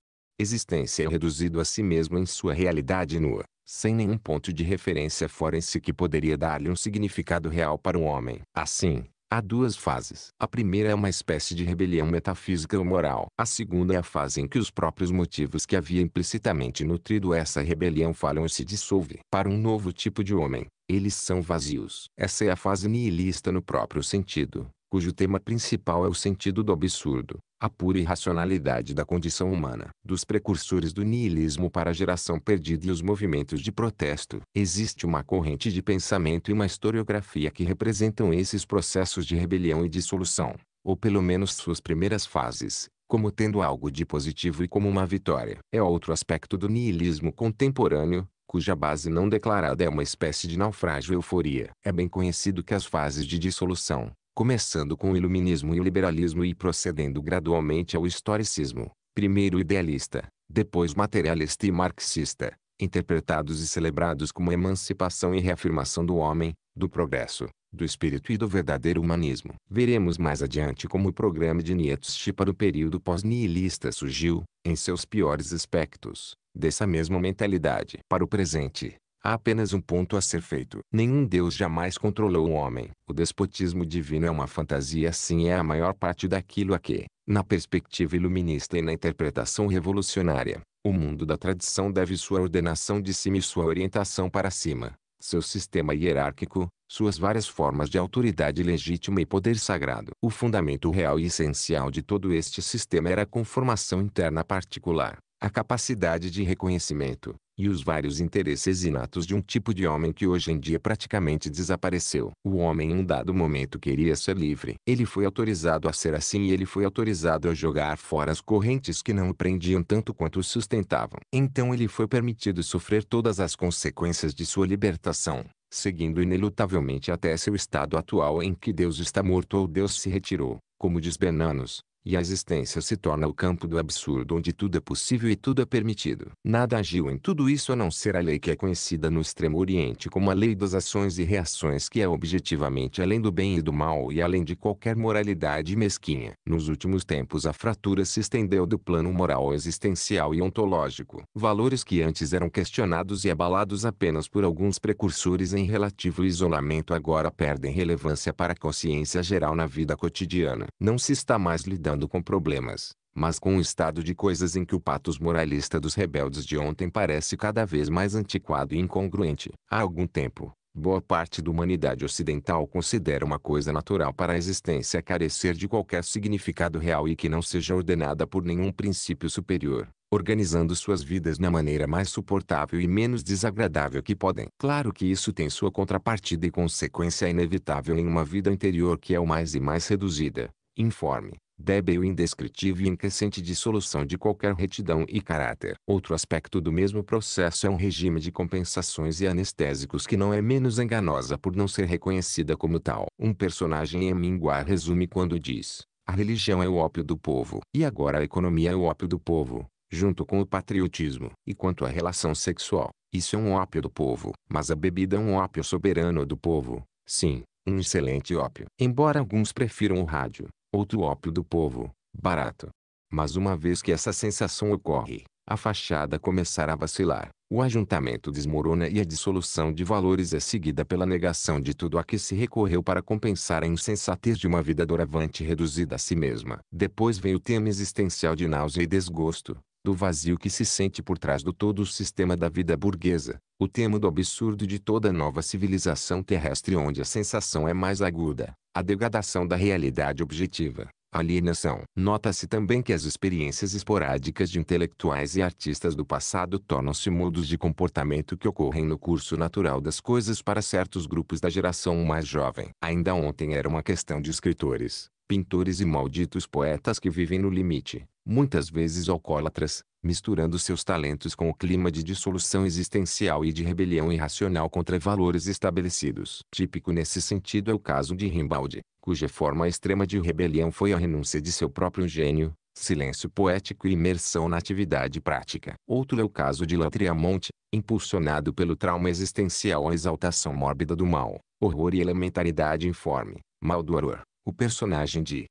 existência é reduzido a si mesmo em sua realidade nua, sem nenhum ponto de referência fora si que poderia dar-lhe um significado real para o homem. Assim, Há duas fases. A primeira é uma espécie de rebelião metafísica ou moral. A segunda é a fase em que os próprios motivos que havia implicitamente nutrido essa rebelião falham e se dissolve. Para um novo tipo de homem, eles são vazios. Essa é a fase nihilista no próprio sentido, cujo tema principal é o sentido do absurdo a pura irracionalidade da condição humana, dos precursores do niilismo para a geração perdida e os movimentos de protesto. Existe uma corrente de pensamento e uma historiografia que representam esses processos de rebelião e dissolução, ou pelo menos suas primeiras fases, como tendo algo de positivo e como uma vitória. É outro aspecto do niilismo contemporâneo, cuja base não declarada é uma espécie de naufrágio euforia. É bem conhecido que as fases de dissolução, começando com o iluminismo e o liberalismo e procedendo gradualmente ao historicismo, primeiro idealista, depois materialista e marxista, interpretados e celebrados como emancipação e reafirmação do homem, do progresso, do espírito e do verdadeiro humanismo. Veremos mais adiante como o programa de Nietzsche para o período pós-nihilista surgiu, em seus piores aspectos, dessa mesma mentalidade. Para o presente, Há apenas um ponto a ser feito. Nenhum Deus jamais controlou o homem. O despotismo divino é uma fantasia assim é a maior parte daquilo a que, na perspectiva iluminista e na interpretação revolucionária, o mundo da tradição deve sua ordenação de cima e sua orientação para cima, seu sistema hierárquico, suas várias formas de autoridade legítima e poder sagrado. O fundamento real e essencial de todo este sistema era a conformação interna particular, a capacidade de reconhecimento, e os vários interesses inatos de um tipo de homem que hoje em dia praticamente desapareceu. O homem em um dado momento queria ser livre. Ele foi autorizado a ser assim e ele foi autorizado a jogar fora as correntes que não o prendiam tanto quanto o sustentavam. Então ele foi permitido sofrer todas as consequências de sua libertação seguindo inelutavelmente até seu estado atual em que Deus está morto ou Deus se retirou, como diz Benanos, e a existência se torna o campo do absurdo onde tudo é possível e tudo é permitido. Nada agiu em tudo isso a não ser a lei que é conhecida no Extremo Oriente como a lei das ações e reações que é objetivamente além do bem e do mal e além de qualquer moralidade mesquinha. Nos últimos tempos a fratura se estendeu do plano moral existencial e ontológico. Valores que antes eram questionados e abalados apenas por alguns precursores em relativo isolamento agora perdem relevância para a consciência geral na vida cotidiana. Não se está mais lidando lidando com problemas, mas com um estado de coisas em que o patos moralista dos rebeldes de ontem parece cada vez mais antiquado e incongruente. Há algum tempo, boa parte da humanidade ocidental considera uma coisa natural para a existência carecer de qualquer significado real e que não seja ordenada por nenhum princípio superior organizando suas vidas na maneira mais suportável e menos desagradável que podem. Claro que isso tem sua contrapartida e consequência inevitável em uma vida interior que é o mais e mais reduzida, informe, débil e indescritível e increscente dissolução de qualquer retidão e caráter. Outro aspecto do mesmo processo é um regime de compensações e anestésicos que não é menos enganosa por não ser reconhecida como tal. Um personagem em Minguar resume quando diz, a religião é o ópio do povo, e agora a economia é o ópio do povo, junto com o patriotismo. E quanto à relação sexual, isso é um ópio do povo, mas a bebida é um ópio soberano do povo, sim, um excelente ópio. Embora alguns prefiram o rádio, outro ópio do povo, barato. Mas uma vez que essa sensação ocorre, a fachada começará a vacilar, o ajuntamento desmorona e a dissolução de valores é seguida pela negação de tudo a que se recorreu para compensar a insensatez de uma vida doravante reduzida a si mesma. Depois vem o tema existencial de náusea e desgosto, do vazio que se sente por trás do todo o sistema da vida burguesa, o tema do absurdo de toda nova civilização terrestre onde a sensação é mais aguda, a degradação da realidade objetiva, alienação. Nota-se também que as experiências esporádicas de intelectuais e artistas do passado tornam-se modos de comportamento que ocorrem no curso natural das coisas para certos grupos da geração mais jovem. Ainda ontem era uma questão de escritores, pintores e malditos poetas que vivem no limite, muitas vezes alcoólatras, misturando seus talentos com o clima de dissolução existencial e de rebelião irracional contra valores estabelecidos. Típico nesse sentido é o caso de Rimbaldi, cuja forma extrema de rebelião foi a renúncia de seu próprio gênio, silêncio poético e imersão na atividade prática. Outro é o caso de Latriamonte, impulsionado pelo trauma existencial à exaltação mórbida do mal, horror e elementaridade informe, mal do horror, o personagem de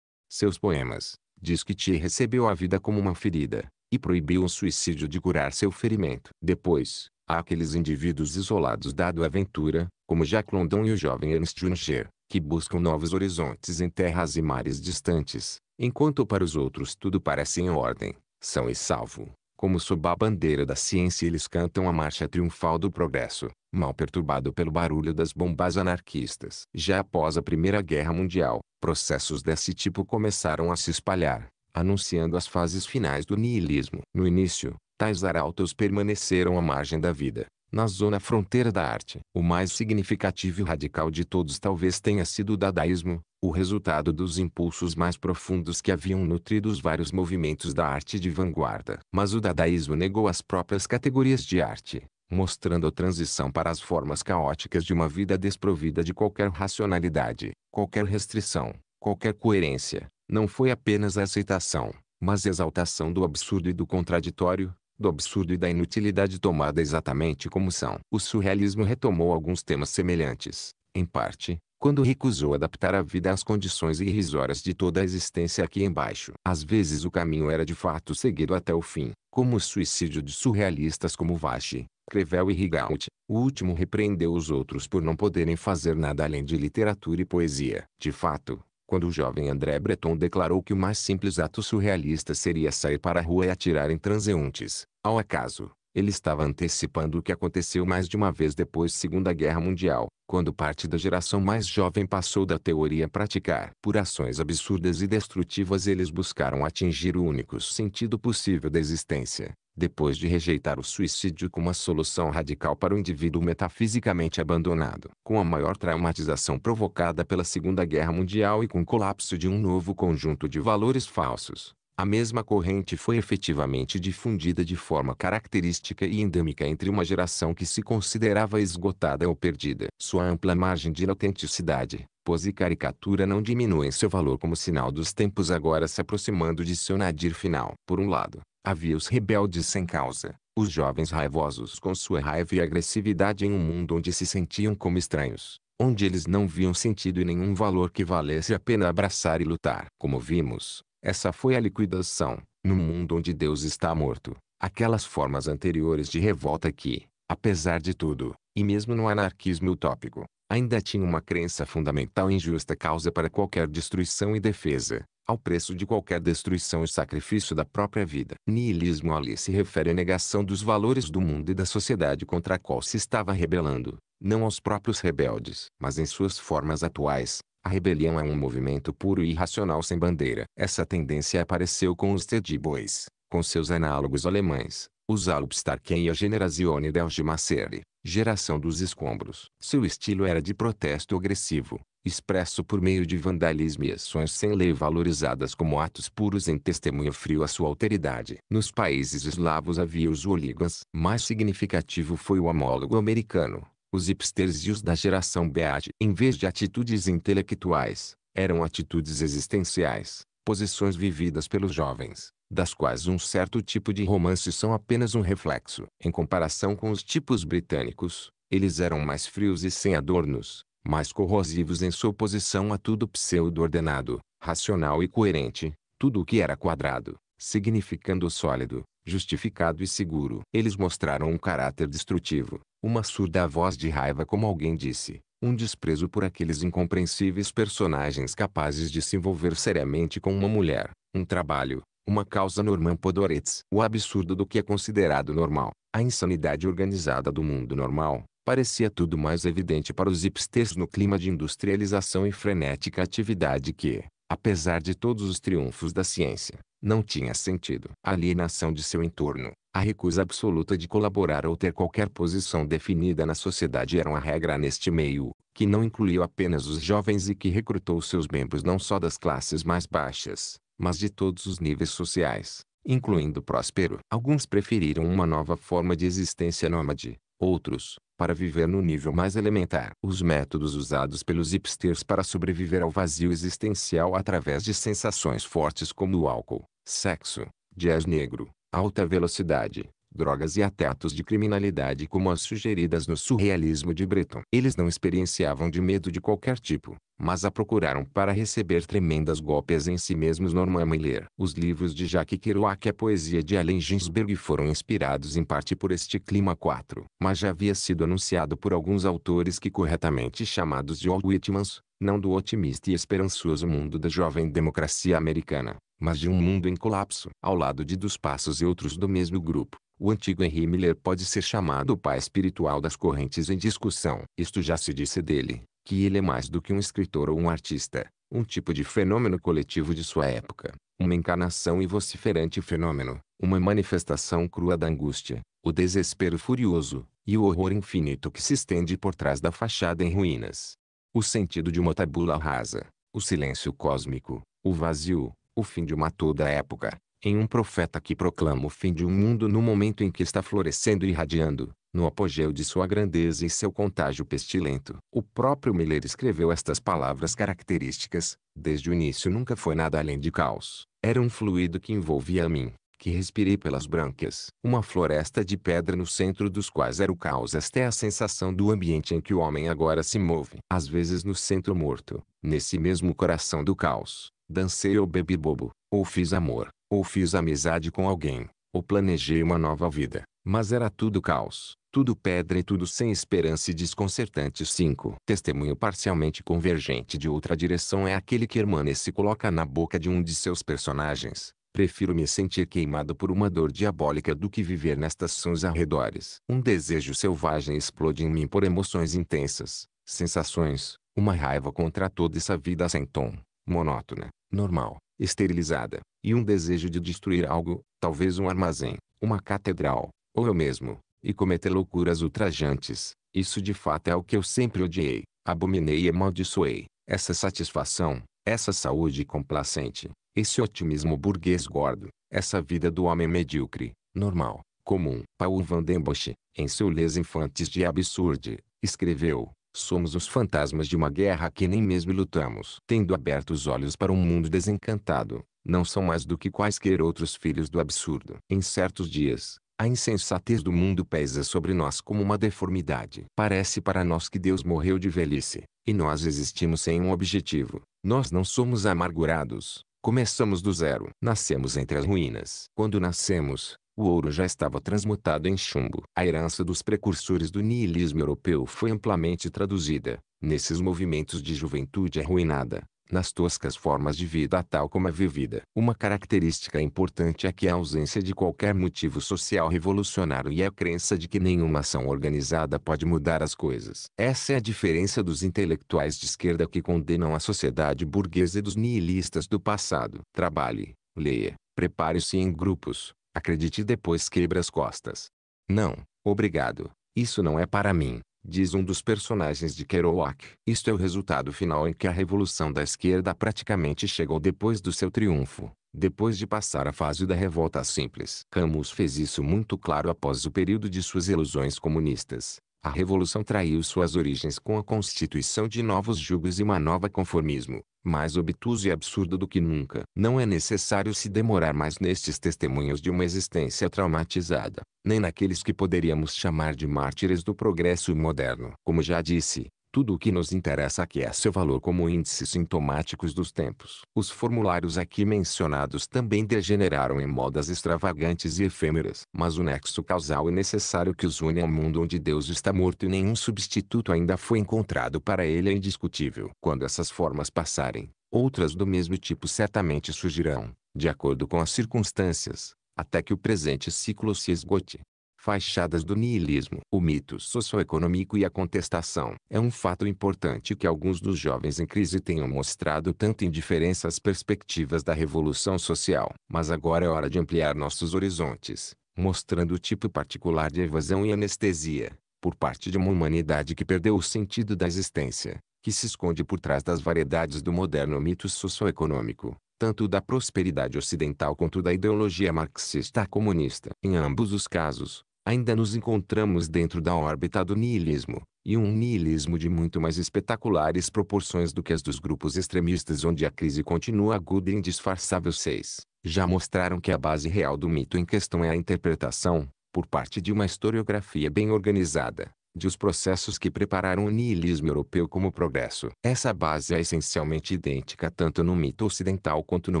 seus poemas Diz que Ti recebeu a vida como uma ferida, e proibiu o suicídio de curar seu ferimento. Depois, há aqueles indivíduos isolados dado a aventura, como Jacques London e o jovem Ernst Junger, que buscam novos horizontes em terras e mares distantes, enquanto para os outros tudo parece em ordem, são e salvo, como sob a bandeira da ciência eles cantam a marcha triunfal do progresso, mal perturbado pelo barulho das bombas anarquistas. Já após a Primeira Guerra Mundial, processos desse tipo começaram a se espalhar, anunciando as fases finais do niilismo. No início, tais arautos permaneceram à margem da vida, na zona fronteira da arte. O mais significativo e radical de todos talvez tenha sido o dadaísmo, o resultado dos impulsos mais profundos que haviam nutrido os vários movimentos da arte de vanguarda. Mas o dadaísmo negou as próprias categorias de arte, mostrando a transição para as formas caóticas de uma vida desprovida de qualquer racionalidade, qualquer restrição, qualquer coerência. Não foi apenas a aceitação, mas a exaltação do absurdo e do contraditório, do absurdo e da inutilidade tomada exatamente como são. O surrealismo retomou alguns temas semelhantes, em parte, quando recusou adaptar a vida às condições irrisórias de toda a existência aqui embaixo. Às vezes o caminho era de fato seguido até o fim, como o suicídio de surrealistas como Vache, Crevel e Rigaud. O último repreendeu os outros por não poderem fazer nada além de literatura e poesia. De fato, quando o jovem André Breton declarou que o mais simples ato surrealista seria sair para a rua e atirar em transeuntes, ao acaso, ele estava antecipando o que aconteceu mais de uma vez depois da Segunda Guerra Mundial, quando parte da geração mais jovem passou da teoria a praticar. Por ações absurdas e destrutivas eles buscaram atingir o único sentido possível da existência, depois de rejeitar o suicídio como uma solução radical para o indivíduo metafisicamente abandonado. Com a maior traumatização provocada pela Segunda Guerra Mundial e com o colapso de um novo conjunto de valores falsos, a mesma corrente foi efetivamente difundida de forma característica e endêmica entre uma geração que se considerava esgotada ou perdida. Sua ampla margem de autenticidade, pose e caricatura não diminuem seu valor como sinal dos tempos agora se aproximando de seu nadir final. Por um lado, havia os rebeldes sem causa, os jovens raivosos com sua raiva e agressividade em um mundo onde se sentiam como estranhos onde eles não viam sentido e nenhum valor que valesse a pena abraçar e lutar. Como vimos, essa foi a liquidação, no mundo onde Deus está morto, aquelas formas anteriores de revolta que, apesar de tudo, e mesmo no anarquismo utópico, ainda tinham uma crença fundamental em justa causa para qualquer destruição e defesa, ao preço de qualquer destruição e sacrifício da própria vida. Nihilismo ali se refere à negação dos valores do mundo e da sociedade contra a qual se estava rebelando, não aos próprios rebeldes, mas em suas formas atuais, a rebelião é um movimento puro e irracional sem bandeira. Essa tendência apareceu com os Boys, com seus análogos alemães, os Alpstarken e a Generazione del de geração dos escombros. Seu estilo era de protesto agressivo, expresso por meio de vandalismo e ações sem lei valorizadas como atos puros em testemunho frio à sua alteridade. Nos países eslavos havia os oligans. Mais significativo foi o homólogo americano, os hipsters e os da geração Beat, em vez de atitudes intelectuais, eram atitudes existenciais, posições vividas pelos jovens, das quais um certo tipo de romance são apenas um reflexo. Em comparação com os tipos britânicos, eles eram mais frios e sem adornos, mais corrosivos em sua oposição a tudo pseudo-ordenado, racional e coerente, tudo o que era quadrado, significando sólido, justificado e seguro. Eles mostraram um caráter destrutivo, uma surda voz de raiva como alguém disse, um desprezo por aqueles incompreensíveis personagens capazes de se envolver seriamente com uma mulher, um trabalho, uma causa Norman Podoretz. O absurdo do que é considerado normal, a insanidade organizada do mundo normal, parecia tudo mais evidente para os hipsters no clima de industrialização e frenética atividade que, apesar de todos os triunfos da ciência, não tinha sentido. A alienação de seu entorno, a recusa absoluta de colaborar ou ter qualquer posição definida na sociedade era uma regra neste meio, que não incluiu apenas os jovens e que recrutou seus membros não só das classes mais baixas, mas de todos os níveis sociais, incluindo Próspero. Alguns preferiram uma nova forma de existência nômade, outros, para viver no nível mais elementar. Os métodos usados pelos hipsters para sobreviver ao vazio existencial através de sensações fortes como o álcool, sexo, jazz negro, alta velocidade, drogas e até atos de criminalidade como as sugeridas no surrealismo de Breton. Eles não experienciavam de medo de qualquer tipo, mas a procuraram para receber tremendas golpes em si mesmos Norman Mailer. Os livros de Jacques Kerouac e a poesia de Allen Ginsberg foram inspirados em parte por este clima 4, mas já havia sido anunciado por alguns autores que corretamente chamados de Walt Whitmans, não do otimista e esperançoso mundo da jovem democracia americana, mas de um mundo em colapso, ao lado de Dos Passos e outros do mesmo grupo. O antigo Henry Miller pode ser chamado o pai espiritual das correntes em discussão. Isto já se disse dele, que ele é mais do que um escritor ou um artista, um tipo de fenômeno coletivo de sua época, uma encarnação e vociferante fenômeno, uma manifestação crua da angústia, o desespero furioso, e o horror infinito que se estende por trás da fachada em ruínas. O sentido de uma tabula rasa, o silêncio cósmico, o vazio, o fim de uma toda época, em um profeta que proclama o fim de um mundo no momento em que está florescendo e irradiando, no apogeu de sua grandeza e seu contágio pestilento. O próprio Miller escreveu estas palavras características, desde o início nunca foi nada além de caos. Era um fluido que envolvia a mim, que respirei pelas brancas. Uma floresta de pedra no centro dos quais era o caos. Esta é a sensação do ambiente em que o homem agora se move. Às vezes no centro morto, nesse mesmo coração do caos, dancei ou bebi bobo, ou fiz amor ou fiz amizade com alguém, ou planejei uma nova vida, mas era tudo caos, tudo pedra e tudo sem esperança e desconcertante. 5. Testemunho parcialmente convergente de outra direção é aquele que Hermanes se coloca na boca de um de seus personagens. Prefiro me sentir queimado por uma dor diabólica do que viver nestas sons arredores. Um desejo selvagem explode em mim por emoções intensas, sensações, uma raiva contra toda essa vida sem tom, monótona, normal, esterilizada, e um desejo de destruir algo, talvez um armazém, uma catedral, ou eu mesmo, e cometer loucuras ultrajantes. Isso de fato é o que eu sempre odiei, abominei e amaldiçoei. Essa satisfação, essa saúde complacente, esse otimismo burguês gordo, essa vida do homem medíocre, normal, comum. Paul Van Den Bosch, em seu Les Infantes de Absurde, escreveu, Somos os fantasmas de uma guerra que nem mesmo lutamos. Tendo aberto os olhos para um mundo desencantado, não são mais do que quaisquer outros filhos do absurdo. Em certos dias, a insensatez do mundo pesa sobre nós como uma deformidade. Parece para nós que Deus morreu de velhice, e nós existimos sem um objetivo. Nós não somos amargurados, começamos do zero. Nascemos entre as ruínas. Quando nascemos, o ouro já estava transmutado em chumbo. A herança dos precursores do niilismo europeu foi amplamente traduzida, nesses movimentos de juventude arruinada, nas toscas formas de vida tal como é vivida. Uma característica importante é que a ausência de qualquer motivo social revolucionário e a crença de que nenhuma ação organizada pode mudar as coisas. Essa é a diferença dos intelectuais de esquerda que condenam a sociedade burguesa e dos nihilistas do passado. Trabalhe, leia, prepare-se em grupos, Acredite e depois quebra as costas. Não, obrigado, isso não é para mim, diz um dos personagens de Kerouac. Isto é o resultado final em que a revolução da esquerda praticamente chegou depois do seu triunfo, depois de passar a fase da revolta simples. Camus fez isso muito claro após o período de suas ilusões comunistas. A revolução traiu suas origens com a constituição de novos julgos e uma nova conformismo mais obtuso e absurdo do que nunca. Não é necessário se demorar mais nestes testemunhos de uma existência traumatizada, nem naqueles que poderíamos chamar de mártires do progresso moderno. Como já disse, tudo o que nos interessa aqui é seu valor como índices sintomáticos dos tempos. Os formulários aqui mencionados também degeneraram em modas extravagantes e efêmeras. Mas o nexo causal é necessário que os une ao mundo onde Deus está morto e nenhum substituto ainda foi encontrado para ele é indiscutível. Quando essas formas passarem, outras do mesmo tipo certamente surgirão, de acordo com as circunstâncias, até que o presente ciclo se esgote fachadas do niilismo. O mito socioeconômico e a contestação é um fato importante que alguns dos jovens em crise tenham mostrado tanta indiferença às perspectivas da revolução social. Mas agora é hora de ampliar nossos horizontes, mostrando o tipo particular de evasão e anestesia, por parte de uma humanidade que perdeu o sentido da existência, que se esconde por trás das variedades do moderno mito socioeconômico tanto da prosperidade ocidental quanto da ideologia marxista comunista. Em ambos os casos, ainda nos encontramos dentro da órbita do niilismo, e um niilismo de muito mais espetaculares proporções do que as dos grupos extremistas onde a crise continua aguda e indisfarçável. 6. Já mostraram que a base real do mito em questão é a interpretação, por parte de uma historiografia bem organizada, de os processos que prepararam o niilismo europeu como progresso. Essa base é essencialmente idêntica tanto no mito ocidental quanto no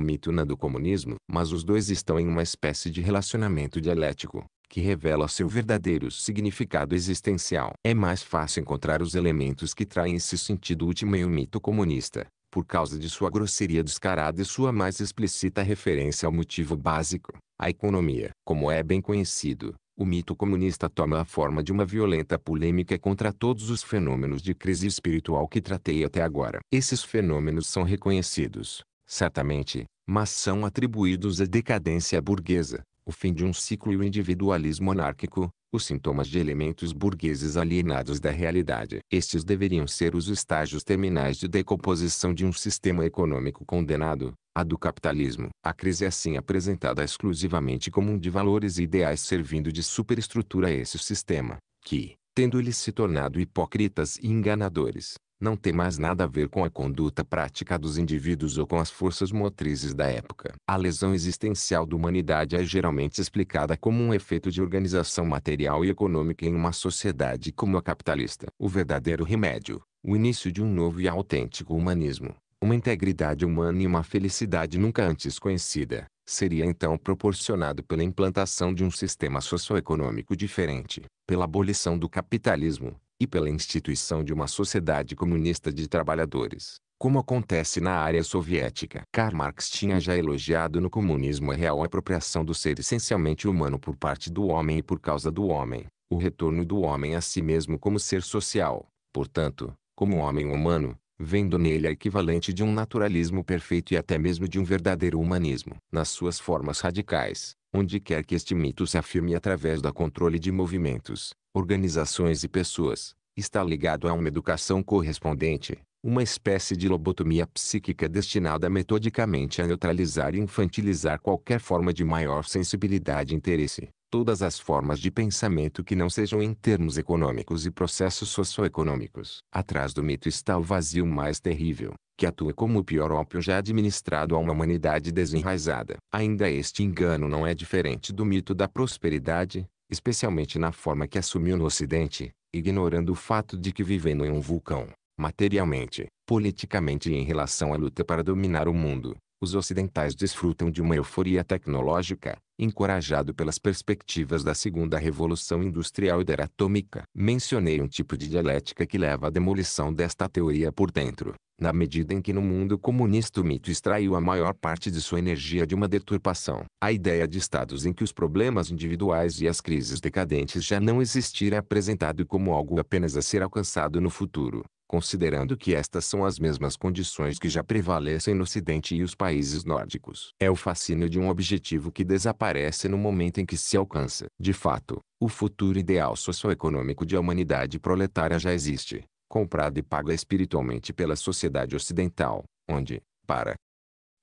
mito do comunismo mas os dois estão em uma espécie de relacionamento dialético que revela seu verdadeiro significado existencial. É mais fácil encontrar os elementos que traem esse sentido último em um mito comunista, por causa de sua grosseria descarada e sua mais explícita referência ao motivo básico, a economia. Como é bem conhecido, o mito comunista toma a forma de uma violenta polêmica contra todos os fenômenos de crise espiritual que tratei até agora. Esses fenômenos são reconhecidos, certamente, mas são atribuídos à decadência burguesa o fim de um ciclo e o individualismo anárquico, os sintomas de elementos burgueses alienados da realidade. Estes deveriam ser os estágios terminais de decomposição de um sistema econômico condenado, a do capitalismo. A crise é assim apresentada exclusivamente como um de valores e ideais servindo de superestrutura a esse sistema, que, tendo eles se tornado hipócritas e enganadores, não tem mais nada a ver com a conduta prática dos indivíduos ou com as forças motrizes da época. A lesão existencial da humanidade é geralmente explicada como um efeito de organização material e econômica em uma sociedade como a capitalista. O verdadeiro remédio, o início de um novo e autêntico humanismo, uma integridade humana e uma felicidade nunca antes conhecida, seria então proporcionado pela implantação de um sistema socioeconômico diferente, pela abolição do capitalismo e pela instituição de uma sociedade comunista de trabalhadores, como acontece na área soviética. Karl Marx tinha já elogiado no comunismo a real apropriação do ser essencialmente humano por parte do homem e por causa do homem, o retorno do homem a si mesmo como ser social, portanto, como homem humano, vendo nele a equivalente de um naturalismo perfeito e até mesmo de um verdadeiro humanismo. Nas suas formas radicais, onde quer que este mito se afirme através do controle de movimentos, organizações e pessoas, está ligado a uma educação correspondente, uma espécie de lobotomia psíquica destinada metodicamente a neutralizar e infantilizar qualquer forma de maior sensibilidade e interesse, todas as formas de pensamento que não sejam em termos econômicos e processos socioeconômicos. Atrás do mito está o vazio mais terrível, que atua como o pior ópio já administrado a uma humanidade desenraizada. Ainda este engano não é diferente do mito da prosperidade, especialmente na forma que assumiu no Ocidente, ignorando o fato de que vivendo em um vulcão, materialmente, politicamente e em relação à luta para dominar o mundo, os ocidentais desfrutam de uma euforia tecnológica, encorajado pelas perspectivas da segunda revolução industrial e da atômica. Mencionei um tipo de dialética que leva à demolição desta teoria por dentro na medida em que no mundo comunista o mito extraiu a maior parte de sua energia de uma deturpação. A ideia de estados em que os problemas individuais e as crises decadentes já não existirem é apresentado como algo apenas a ser alcançado no futuro, considerando que estas são as mesmas condições que já prevalecem no Ocidente e os países nórdicos. É o fascínio de um objetivo que desaparece no momento em que se alcança. De fato, o futuro ideal socioeconômico de a humanidade proletária já existe comprada e paga espiritualmente pela sociedade ocidental, onde, para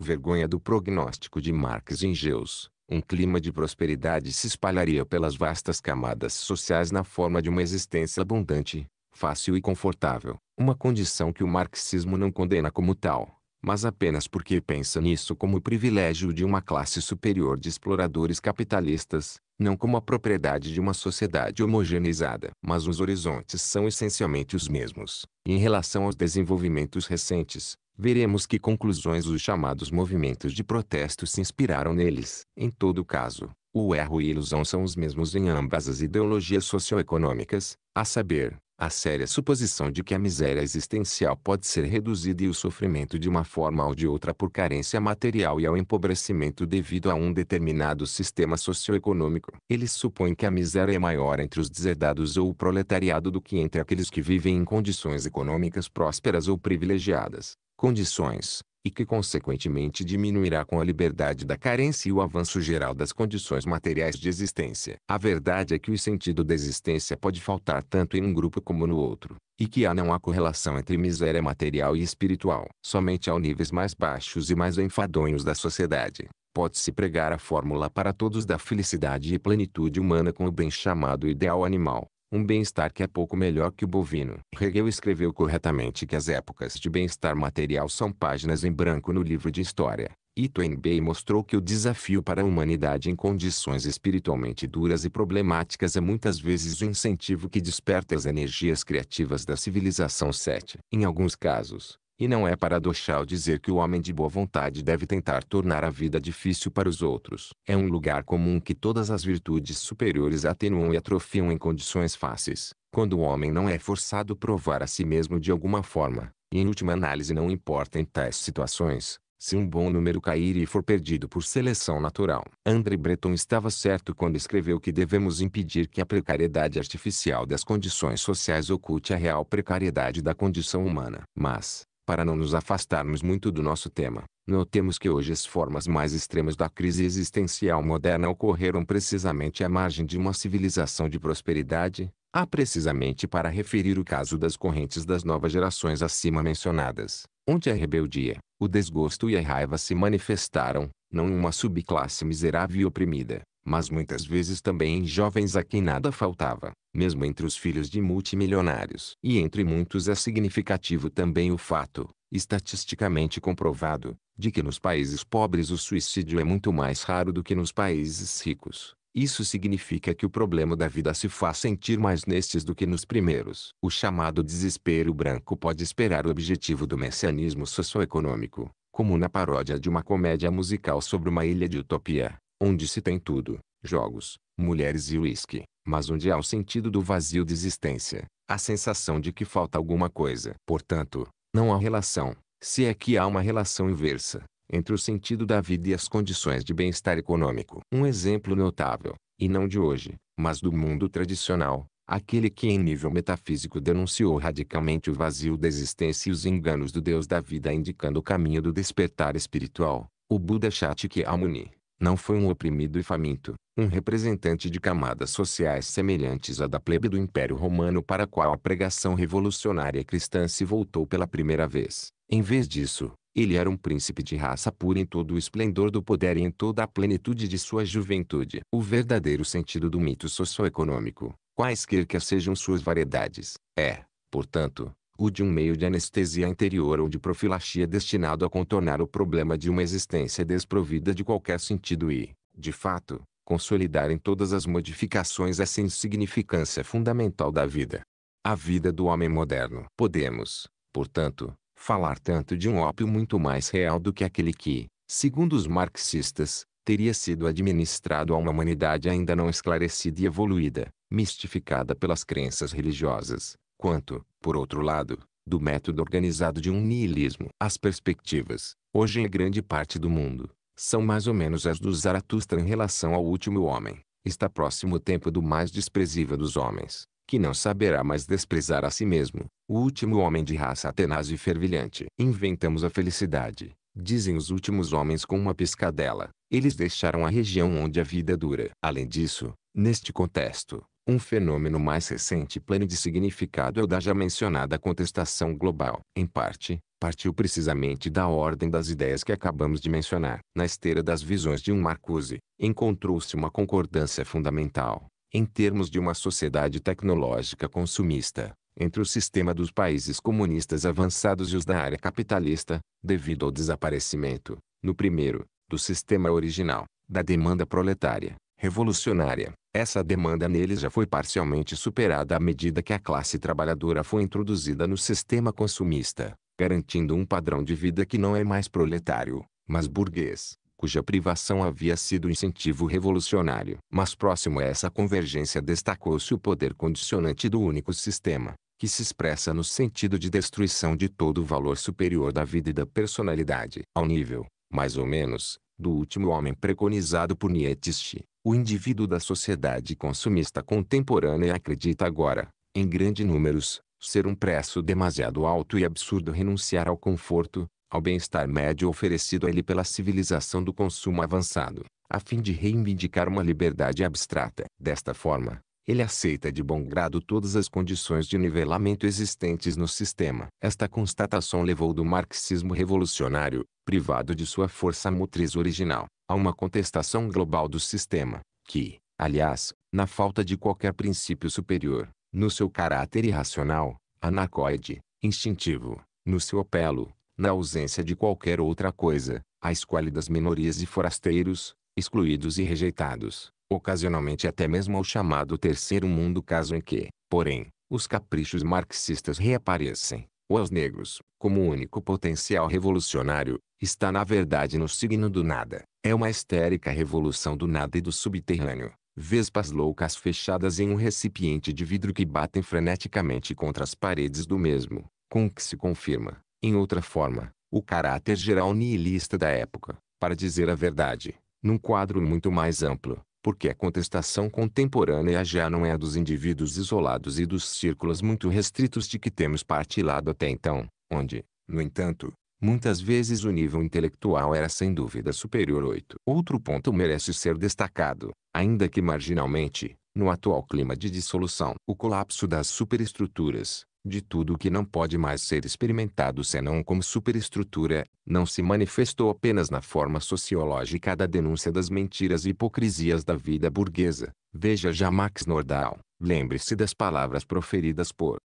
vergonha do prognóstico de Marx e Engels, um clima de prosperidade se espalharia pelas vastas camadas sociais na forma de uma existência abundante, fácil e confortável, uma condição que o marxismo não condena como tal, mas apenas porque pensa nisso como privilégio de uma classe superior de exploradores capitalistas, não como a propriedade de uma sociedade homogeneizada. Mas os horizontes são essencialmente os mesmos. E em relação aos desenvolvimentos recentes, veremos que conclusões os chamados movimentos de protesto se inspiraram neles. Em todo caso, o erro e ilusão são os mesmos em ambas as ideologias socioeconômicas, a saber, a séria suposição de que a miséria existencial pode ser reduzida e o sofrimento de uma forma ou de outra por carência material e ao empobrecimento devido a um determinado sistema socioeconômico. Ele supõe que a miséria é maior entre os deserdados ou o proletariado do que entre aqueles que vivem em condições econômicas prósperas ou privilegiadas. Condições, e que consequentemente diminuirá com a liberdade da carência e o avanço geral das condições materiais de existência. A verdade é que o sentido da existência pode faltar tanto em um grupo como no outro, e que há não há correlação entre miséria material e espiritual. Somente aos níveis mais baixos e mais enfadonhos da sociedade, pode-se pregar a fórmula para todos da felicidade e plenitude humana com o bem chamado ideal animal um bem-estar que é pouco melhor que o bovino. Hegel escreveu corretamente que as épocas de bem-estar material são páginas em branco no livro de história. E Twain mostrou que o desafio para a humanidade em condições espiritualmente duras e problemáticas é muitas vezes o incentivo que desperta as energias criativas da civilização 7. Em alguns casos, e não é paradoxal dizer que o homem de boa vontade deve tentar tornar a vida difícil para os outros. É um lugar comum que todas as virtudes superiores atenuam e atrofiam em condições fáceis, quando o homem não é forçado a provar a si mesmo de alguma forma. E em última análise não importa em tais situações, se um bom número cair e for perdido por seleção natural. André Breton estava certo quando escreveu que devemos impedir que a precariedade artificial das condições sociais oculte a real precariedade da condição humana. Mas, para não nos afastarmos muito do nosso tema, notemos que hoje as formas mais extremas da crise existencial moderna ocorreram precisamente à margem de uma civilização de prosperidade, há precisamente para referir o caso das correntes das novas gerações acima mencionadas, onde a rebeldia, o desgosto e a raiva se manifestaram, não em uma subclasse miserável e oprimida, mas muitas vezes também em jovens a quem nada faltava, mesmo entre os filhos de multimilionários. E entre muitos é significativo também o fato, estatisticamente comprovado, de que nos países pobres o suicídio é muito mais raro do que nos países ricos. Isso significa que o problema da vida se faz sentir mais nestes do que nos primeiros. O chamado desespero branco pode esperar o objetivo do messianismo socioeconômico, como na paródia de uma comédia musical sobre uma ilha de utopia onde se tem tudo, jogos, mulheres e uísque, mas onde há o sentido do vazio de existência, a sensação de que falta alguma coisa. Portanto, não há relação, se é que há uma relação inversa, entre o sentido da vida e as condições de bem-estar econômico. Um exemplo notável, e não de hoje, mas do mundo tradicional, aquele que em nível metafísico denunciou radicalmente o vazio da existência e os enganos do Deus da vida indicando o caminho do despertar espiritual, o Buda Shakyamuni não foi um oprimido e faminto, um representante de camadas sociais semelhantes à da plebe do Império Romano para a qual a pregação revolucionária cristã se voltou pela primeira vez. Em vez disso, ele era um príncipe de raça pura em todo o esplendor do poder e em toda a plenitude de sua juventude. O verdadeiro sentido do mito socioeconômico, quaisquer que sejam suas variedades, é, portanto, o de um meio de anestesia interior ou de profilaxia destinado a contornar o problema de uma existência desprovida de qualquer sentido e, de fato, consolidar em todas as modificações essa insignificância fundamental da vida. A vida do homem moderno. Podemos, portanto, falar tanto de um ópio muito mais real do que aquele que, segundo os marxistas, teria sido administrado a uma humanidade ainda não esclarecida e evoluída, mistificada pelas crenças religiosas, quanto, por outro lado, do método organizado de um niilismo. As perspectivas, hoje em grande parte do mundo, são mais ou menos as do Zaratustra em relação ao último homem. Está próximo o tempo do mais desprezível dos homens, que não saberá mais desprezar a si mesmo, o último homem de raça atenaz e fervilhante. Inventamos a felicidade, dizem os últimos homens com uma piscadela. Eles deixaram a região onde a vida dura. Além disso, neste contexto, um fenômeno mais recente e pleno de significado é o da já mencionada contestação global. Em parte, partiu precisamente da ordem das ideias que acabamos de mencionar. Na esteira das visões de um Marcuse, encontrou-se uma concordância fundamental, em termos de uma sociedade tecnológica consumista, entre o sistema dos países comunistas avançados e os da área capitalista, devido ao desaparecimento, no primeiro, do sistema original, da demanda proletária, revolucionária. Essa demanda neles já foi parcialmente superada à medida que a classe trabalhadora foi introduzida no sistema consumista, garantindo um padrão de vida que não é mais proletário, mas burguês, cuja privação havia sido incentivo revolucionário. Mas próximo a essa convergência destacou-se o poder condicionante do único sistema, que se expressa no sentido de destruição de todo o valor superior da vida e da personalidade, ao nível, mais ou menos, do último homem preconizado por Nietzsche, o indivíduo da sociedade consumista contemporânea acredita agora, em grande números, ser um preço demasiado alto e absurdo renunciar ao conforto, ao bem-estar médio oferecido a ele pela civilização do consumo avançado, a fim de reivindicar uma liberdade abstrata. Desta forma, ele aceita de bom grado todas as condições de nivelamento existentes no sistema. Esta constatação levou do marxismo revolucionário, privado de sua força motriz original, há uma contestação global do sistema, que, aliás, na falta de qualquer princípio superior, no seu caráter irracional, anacóide, instintivo, no seu apelo, na ausência de qualquer outra coisa, a escolha das minorias e forasteiros, excluídos e rejeitados, ocasionalmente até mesmo ao chamado terceiro mundo caso em que, porém, os caprichos marxistas reaparecem, ou aos negros, como único potencial revolucionário, está na verdade no signo do nada. É uma histérica revolução do nada e do subterrâneo. Vespas loucas fechadas em um recipiente de vidro que batem freneticamente contra as paredes do mesmo, com o que se confirma, em outra forma, o caráter geral nihilista da época, para dizer a verdade, num quadro muito mais amplo, porque a contestação contemporânea já não é a dos indivíduos isolados e dos círculos muito restritos de que temos partilhado até então, onde, no entanto, muitas vezes o nível intelectual era sem dúvida superior 8. Outro ponto merece ser destacado, ainda que marginalmente, no atual clima de dissolução, o colapso das superestruturas, de tudo o que não pode mais ser experimentado senão como superestrutura, não se manifestou apenas na forma sociológica da denúncia das mentiras e hipocrisias da vida burguesa. Veja já Max Nordau. Lembre-se das palavras proferidas por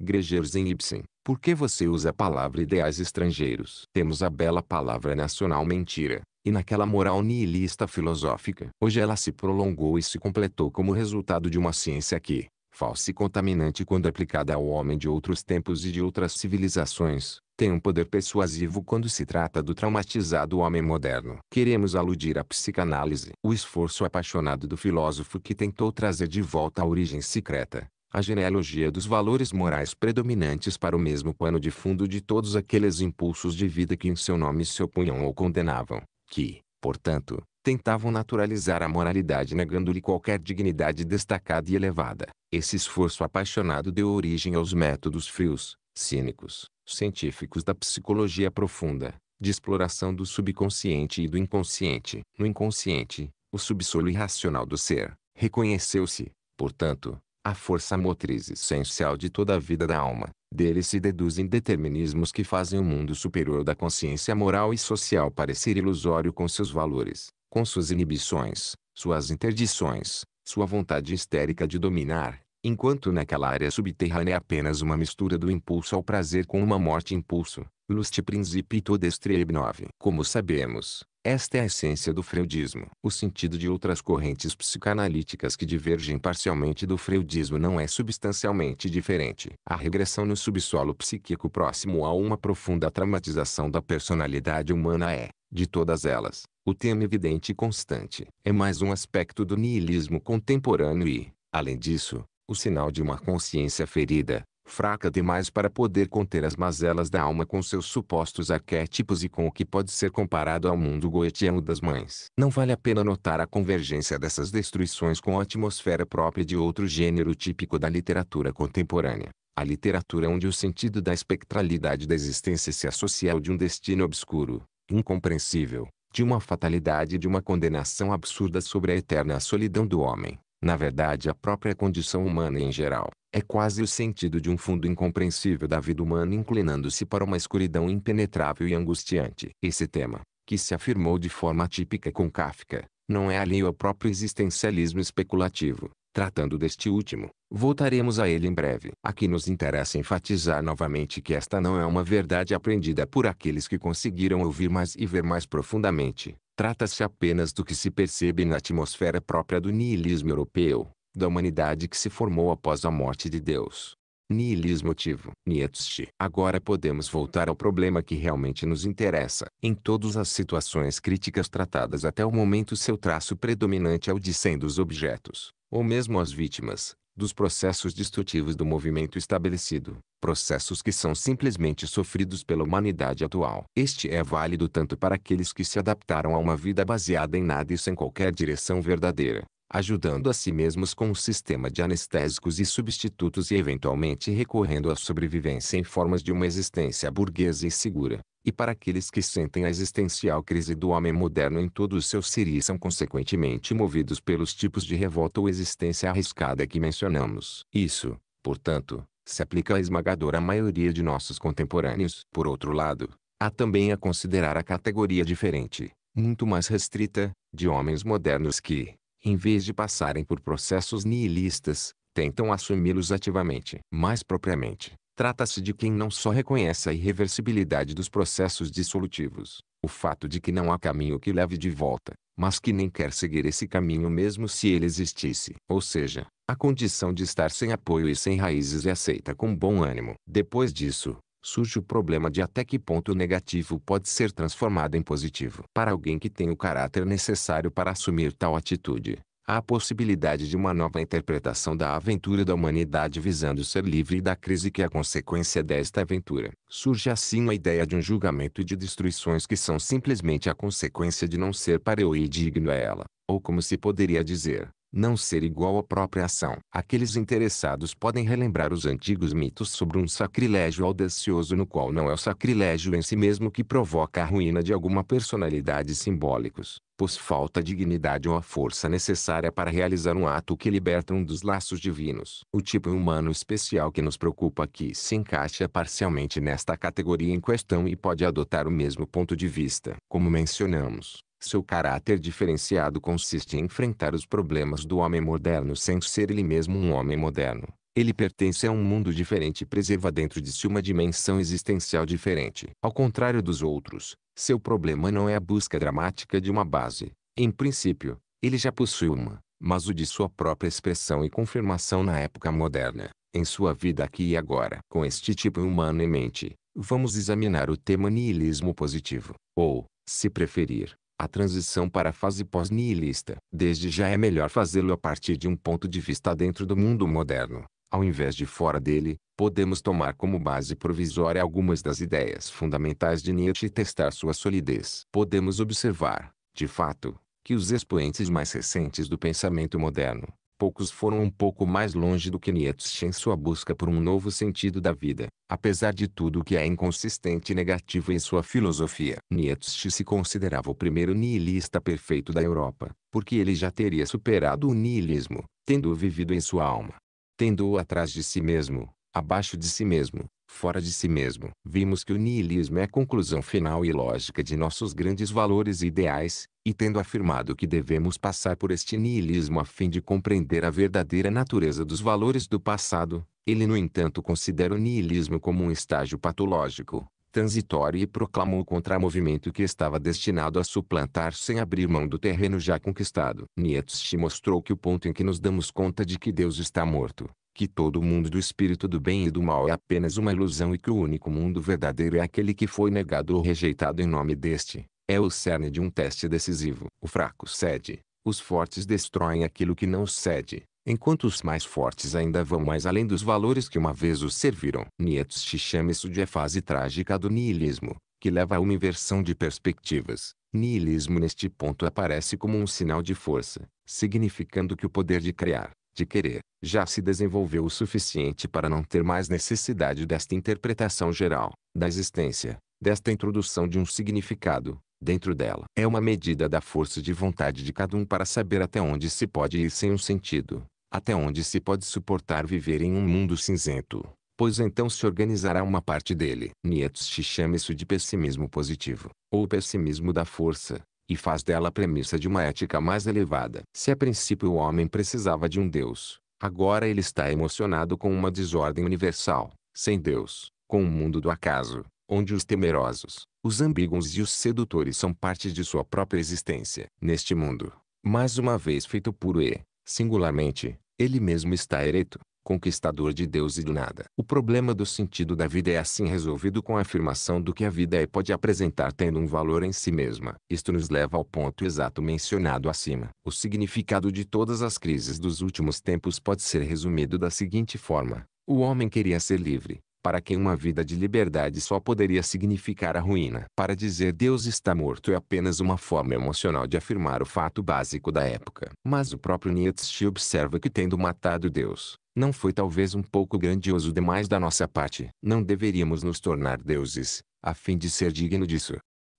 Gregers em Ibsen. Por que você usa a palavra ideais estrangeiros? Temos a bela palavra nacional mentira, e naquela moral nihilista filosófica. Hoje ela se prolongou e se completou como resultado de uma ciência que, falsa e contaminante quando aplicada ao homem de outros tempos e de outras civilizações, tem um poder persuasivo quando se trata do traumatizado homem moderno. Queremos aludir à psicanálise, o esforço apaixonado do filósofo que tentou trazer de volta a origem secreta, a genealogia dos valores morais predominantes para o mesmo pano de fundo de todos aqueles impulsos de vida que em seu nome se opunham ou condenavam, que, portanto, tentavam naturalizar a moralidade negando-lhe qualquer dignidade destacada e elevada. Esse esforço apaixonado deu origem aos métodos frios, cínicos, científicos da psicologia profunda, de exploração do subconsciente e do inconsciente. No inconsciente, o subsolo irracional do ser, reconheceu-se, portanto, a força motriz essencial de toda a vida da alma. Dele se deduzem determinismos que fazem o mundo superior da consciência moral e social parecer ilusório com seus valores com suas inibições, suas interdições, sua vontade histérica de dominar, enquanto naquela área subterrânea é apenas uma mistura do impulso ao prazer com uma morte-impulso, lust principito destrebnov. Como sabemos, esta é a essência do freudismo. O sentido de outras correntes psicanalíticas que divergem parcialmente do freudismo não é substancialmente diferente. A regressão no subsolo psíquico próximo a uma profunda traumatização da personalidade humana é, de todas elas, o tema evidente e constante, é mais um aspecto do niilismo contemporâneo e, além disso, o sinal de uma consciência ferida, fraca demais para poder conter as mazelas da alma com seus supostos arquétipos e com o que pode ser comparado ao mundo goetiano das mães. Não vale a pena notar a convergência dessas destruições com a atmosfera própria de outro gênero típico da literatura contemporânea. A literatura onde o sentido da espectralidade da existência se associa ao de um destino obscuro, incompreensível, de uma fatalidade e de uma condenação absurda sobre a eterna solidão do homem. Na verdade a própria condição humana em geral, é quase o sentido de um fundo incompreensível da vida humana inclinando-se para uma escuridão impenetrável e angustiante. Esse tema, que se afirmou de forma típica com Kafka, não é alheio ao próprio existencialismo especulativo. Tratando deste último, voltaremos a ele em breve. Aqui nos interessa enfatizar novamente que esta não é uma verdade aprendida por aqueles que conseguiram ouvir mais e ver mais profundamente. Trata-se apenas do que se percebe na atmosfera própria do niilismo europeu, da humanidade que se formou após a morte de Deus. Nihilismo motivo. Nietzsche. Agora podemos voltar ao problema que realmente nos interessa. Em todas as situações críticas tratadas até o momento seu traço predominante é o de sendo os objetos ou mesmo às vítimas, dos processos destrutivos do movimento estabelecido, processos que são simplesmente sofridos pela humanidade atual. Este é válido tanto para aqueles que se adaptaram a uma vida baseada em nada e sem qualquer direção verdadeira, ajudando a si mesmos com um sistema de anestésicos e substitutos e eventualmente recorrendo à sobrevivência em formas de uma existência burguesa e segura, e para aqueles que sentem a existencial crise do homem moderno em todo o seu ser e são consequentemente movidos pelos tipos de revolta ou existência arriscada que mencionamos. Isso, portanto, se aplica à esmagadora maioria de nossos contemporâneos. Por outro lado, há também a considerar a categoria diferente, muito mais restrita, de homens modernos que, em vez de passarem por processos nihilistas, tentam assumi-los ativamente. Mais propriamente, Trata-se de quem não só reconhece a irreversibilidade dos processos dissolutivos, o fato de que não há caminho que leve de volta, mas que nem quer seguir esse caminho mesmo se ele existisse. Ou seja, a condição de estar sem apoio e sem raízes é aceita com bom ânimo. Depois disso, surge o problema de até que ponto o negativo pode ser transformado em positivo. Para alguém que tem o caráter necessário para assumir tal atitude, há a possibilidade de uma nova interpretação da aventura da humanidade visando ser livre da crise que é a consequência desta aventura. Surge assim a ideia de um julgamento de destruições que são simplesmente a consequência de não ser pareu e digno a ela, ou como se poderia dizer, não ser igual à própria ação. Aqueles interessados podem relembrar os antigos mitos sobre um sacrilégio audacioso no qual não é o sacrilégio em si mesmo que provoca a ruína de alguma personalidade simbólicos, pois falta a dignidade ou a força necessária para realizar um ato que liberta um dos laços divinos. O tipo humano especial que nos preocupa aqui se encaixa parcialmente nesta categoria em questão e pode adotar o mesmo ponto de vista. Como mencionamos, seu caráter diferenciado consiste em enfrentar os problemas do homem moderno sem ser ele mesmo um homem moderno. Ele pertence a um mundo diferente e preserva dentro de si uma dimensão existencial diferente. Ao contrário dos outros, seu problema não é a busca dramática de uma base. Em princípio, ele já possui uma, mas o de sua própria expressão e confirmação na época moderna, em sua vida aqui e agora. Com este tipo humano em mente, vamos examinar o tema niilismo positivo, ou, se preferir, a transição para a fase pós-nihilista. Desde já é melhor fazê-lo a partir de um ponto de vista dentro do mundo moderno, ao invés de fora dele, podemos tomar como base provisória algumas das ideias fundamentais de Nietzsche e testar sua solidez. Podemos observar, de fato, que os expoentes mais recentes do pensamento moderno, poucos foram um pouco mais longe do que Nietzsche em sua busca por um novo sentido da vida, apesar de tudo que é inconsistente e negativo em sua filosofia. Nietzsche se considerava o primeiro niilista perfeito da Europa, porque ele já teria superado o niilismo, tendo-o vivido em sua alma. Tendo-o atrás de si mesmo, abaixo de si mesmo, fora de si mesmo. Vimos que o niilismo é a conclusão final e lógica de nossos grandes valores e ideais, e tendo afirmado que devemos passar por este niilismo a fim de compreender a verdadeira natureza dos valores do passado, ele no entanto considera o niilismo como um estágio patológico, transitório e proclamou o contramovimento que estava destinado a suplantar sem abrir mão do terreno já conquistado. Nietzsche mostrou que o ponto em que nos damos conta de que Deus está morto, que todo mundo do espírito do bem e do mal é apenas uma ilusão e que o único mundo verdadeiro é aquele que foi negado ou rejeitado em nome deste, é o cerne de um teste decisivo. O fraco cede, os fortes destroem aquilo que não cede, enquanto os mais fortes ainda vão mais além dos valores que uma vez os serviram. Nietzsche chama isso de fase trágica do niilismo, que leva a uma inversão de perspectivas. Niilismo neste ponto aparece como um sinal de força, significando que o poder de criar, de querer, já se desenvolveu o suficiente para não ter mais necessidade desta interpretação geral, da existência, desta introdução de um significado, dentro dela. É uma medida da força de vontade de cada um para saber até onde se pode ir sem um sentido, até onde se pode suportar viver em um mundo cinzento, pois então se organizará uma parte dele. Nietzsche chama isso de pessimismo positivo, ou pessimismo da força, e faz dela a premissa de uma ética mais elevada. Se a princípio o homem precisava de um Deus, agora ele está emocionado com uma desordem universal, sem Deus, com o um mundo do acaso, onde os temerosos, os ambíguos e os sedutores são parte de sua própria existência. Neste mundo, mais uma vez feito puro e, singularmente, ele mesmo está ereto, conquistador de Deus e do nada. O problema do sentido da vida é assim resolvido com a afirmação do que a vida é pode apresentar tendo um valor em si mesma. Isto nos leva ao ponto exato mencionado acima. O significado de todas as crises dos últimos tempos pode ser resumido da seguinte forma. O homem queria ser livre, para quem uma vida de liberdade só poderia significar a ruína. Para dizer Deus está morto é apenas uma forma emocional de afirmar o fato básico da época. Mas o próprio Nietzsche observa que tendo matado Deus, não foi talvez um pouco grandioso demais da nossa parte. Não deveríamos nos tornar deuses, a fim de ser digno disso.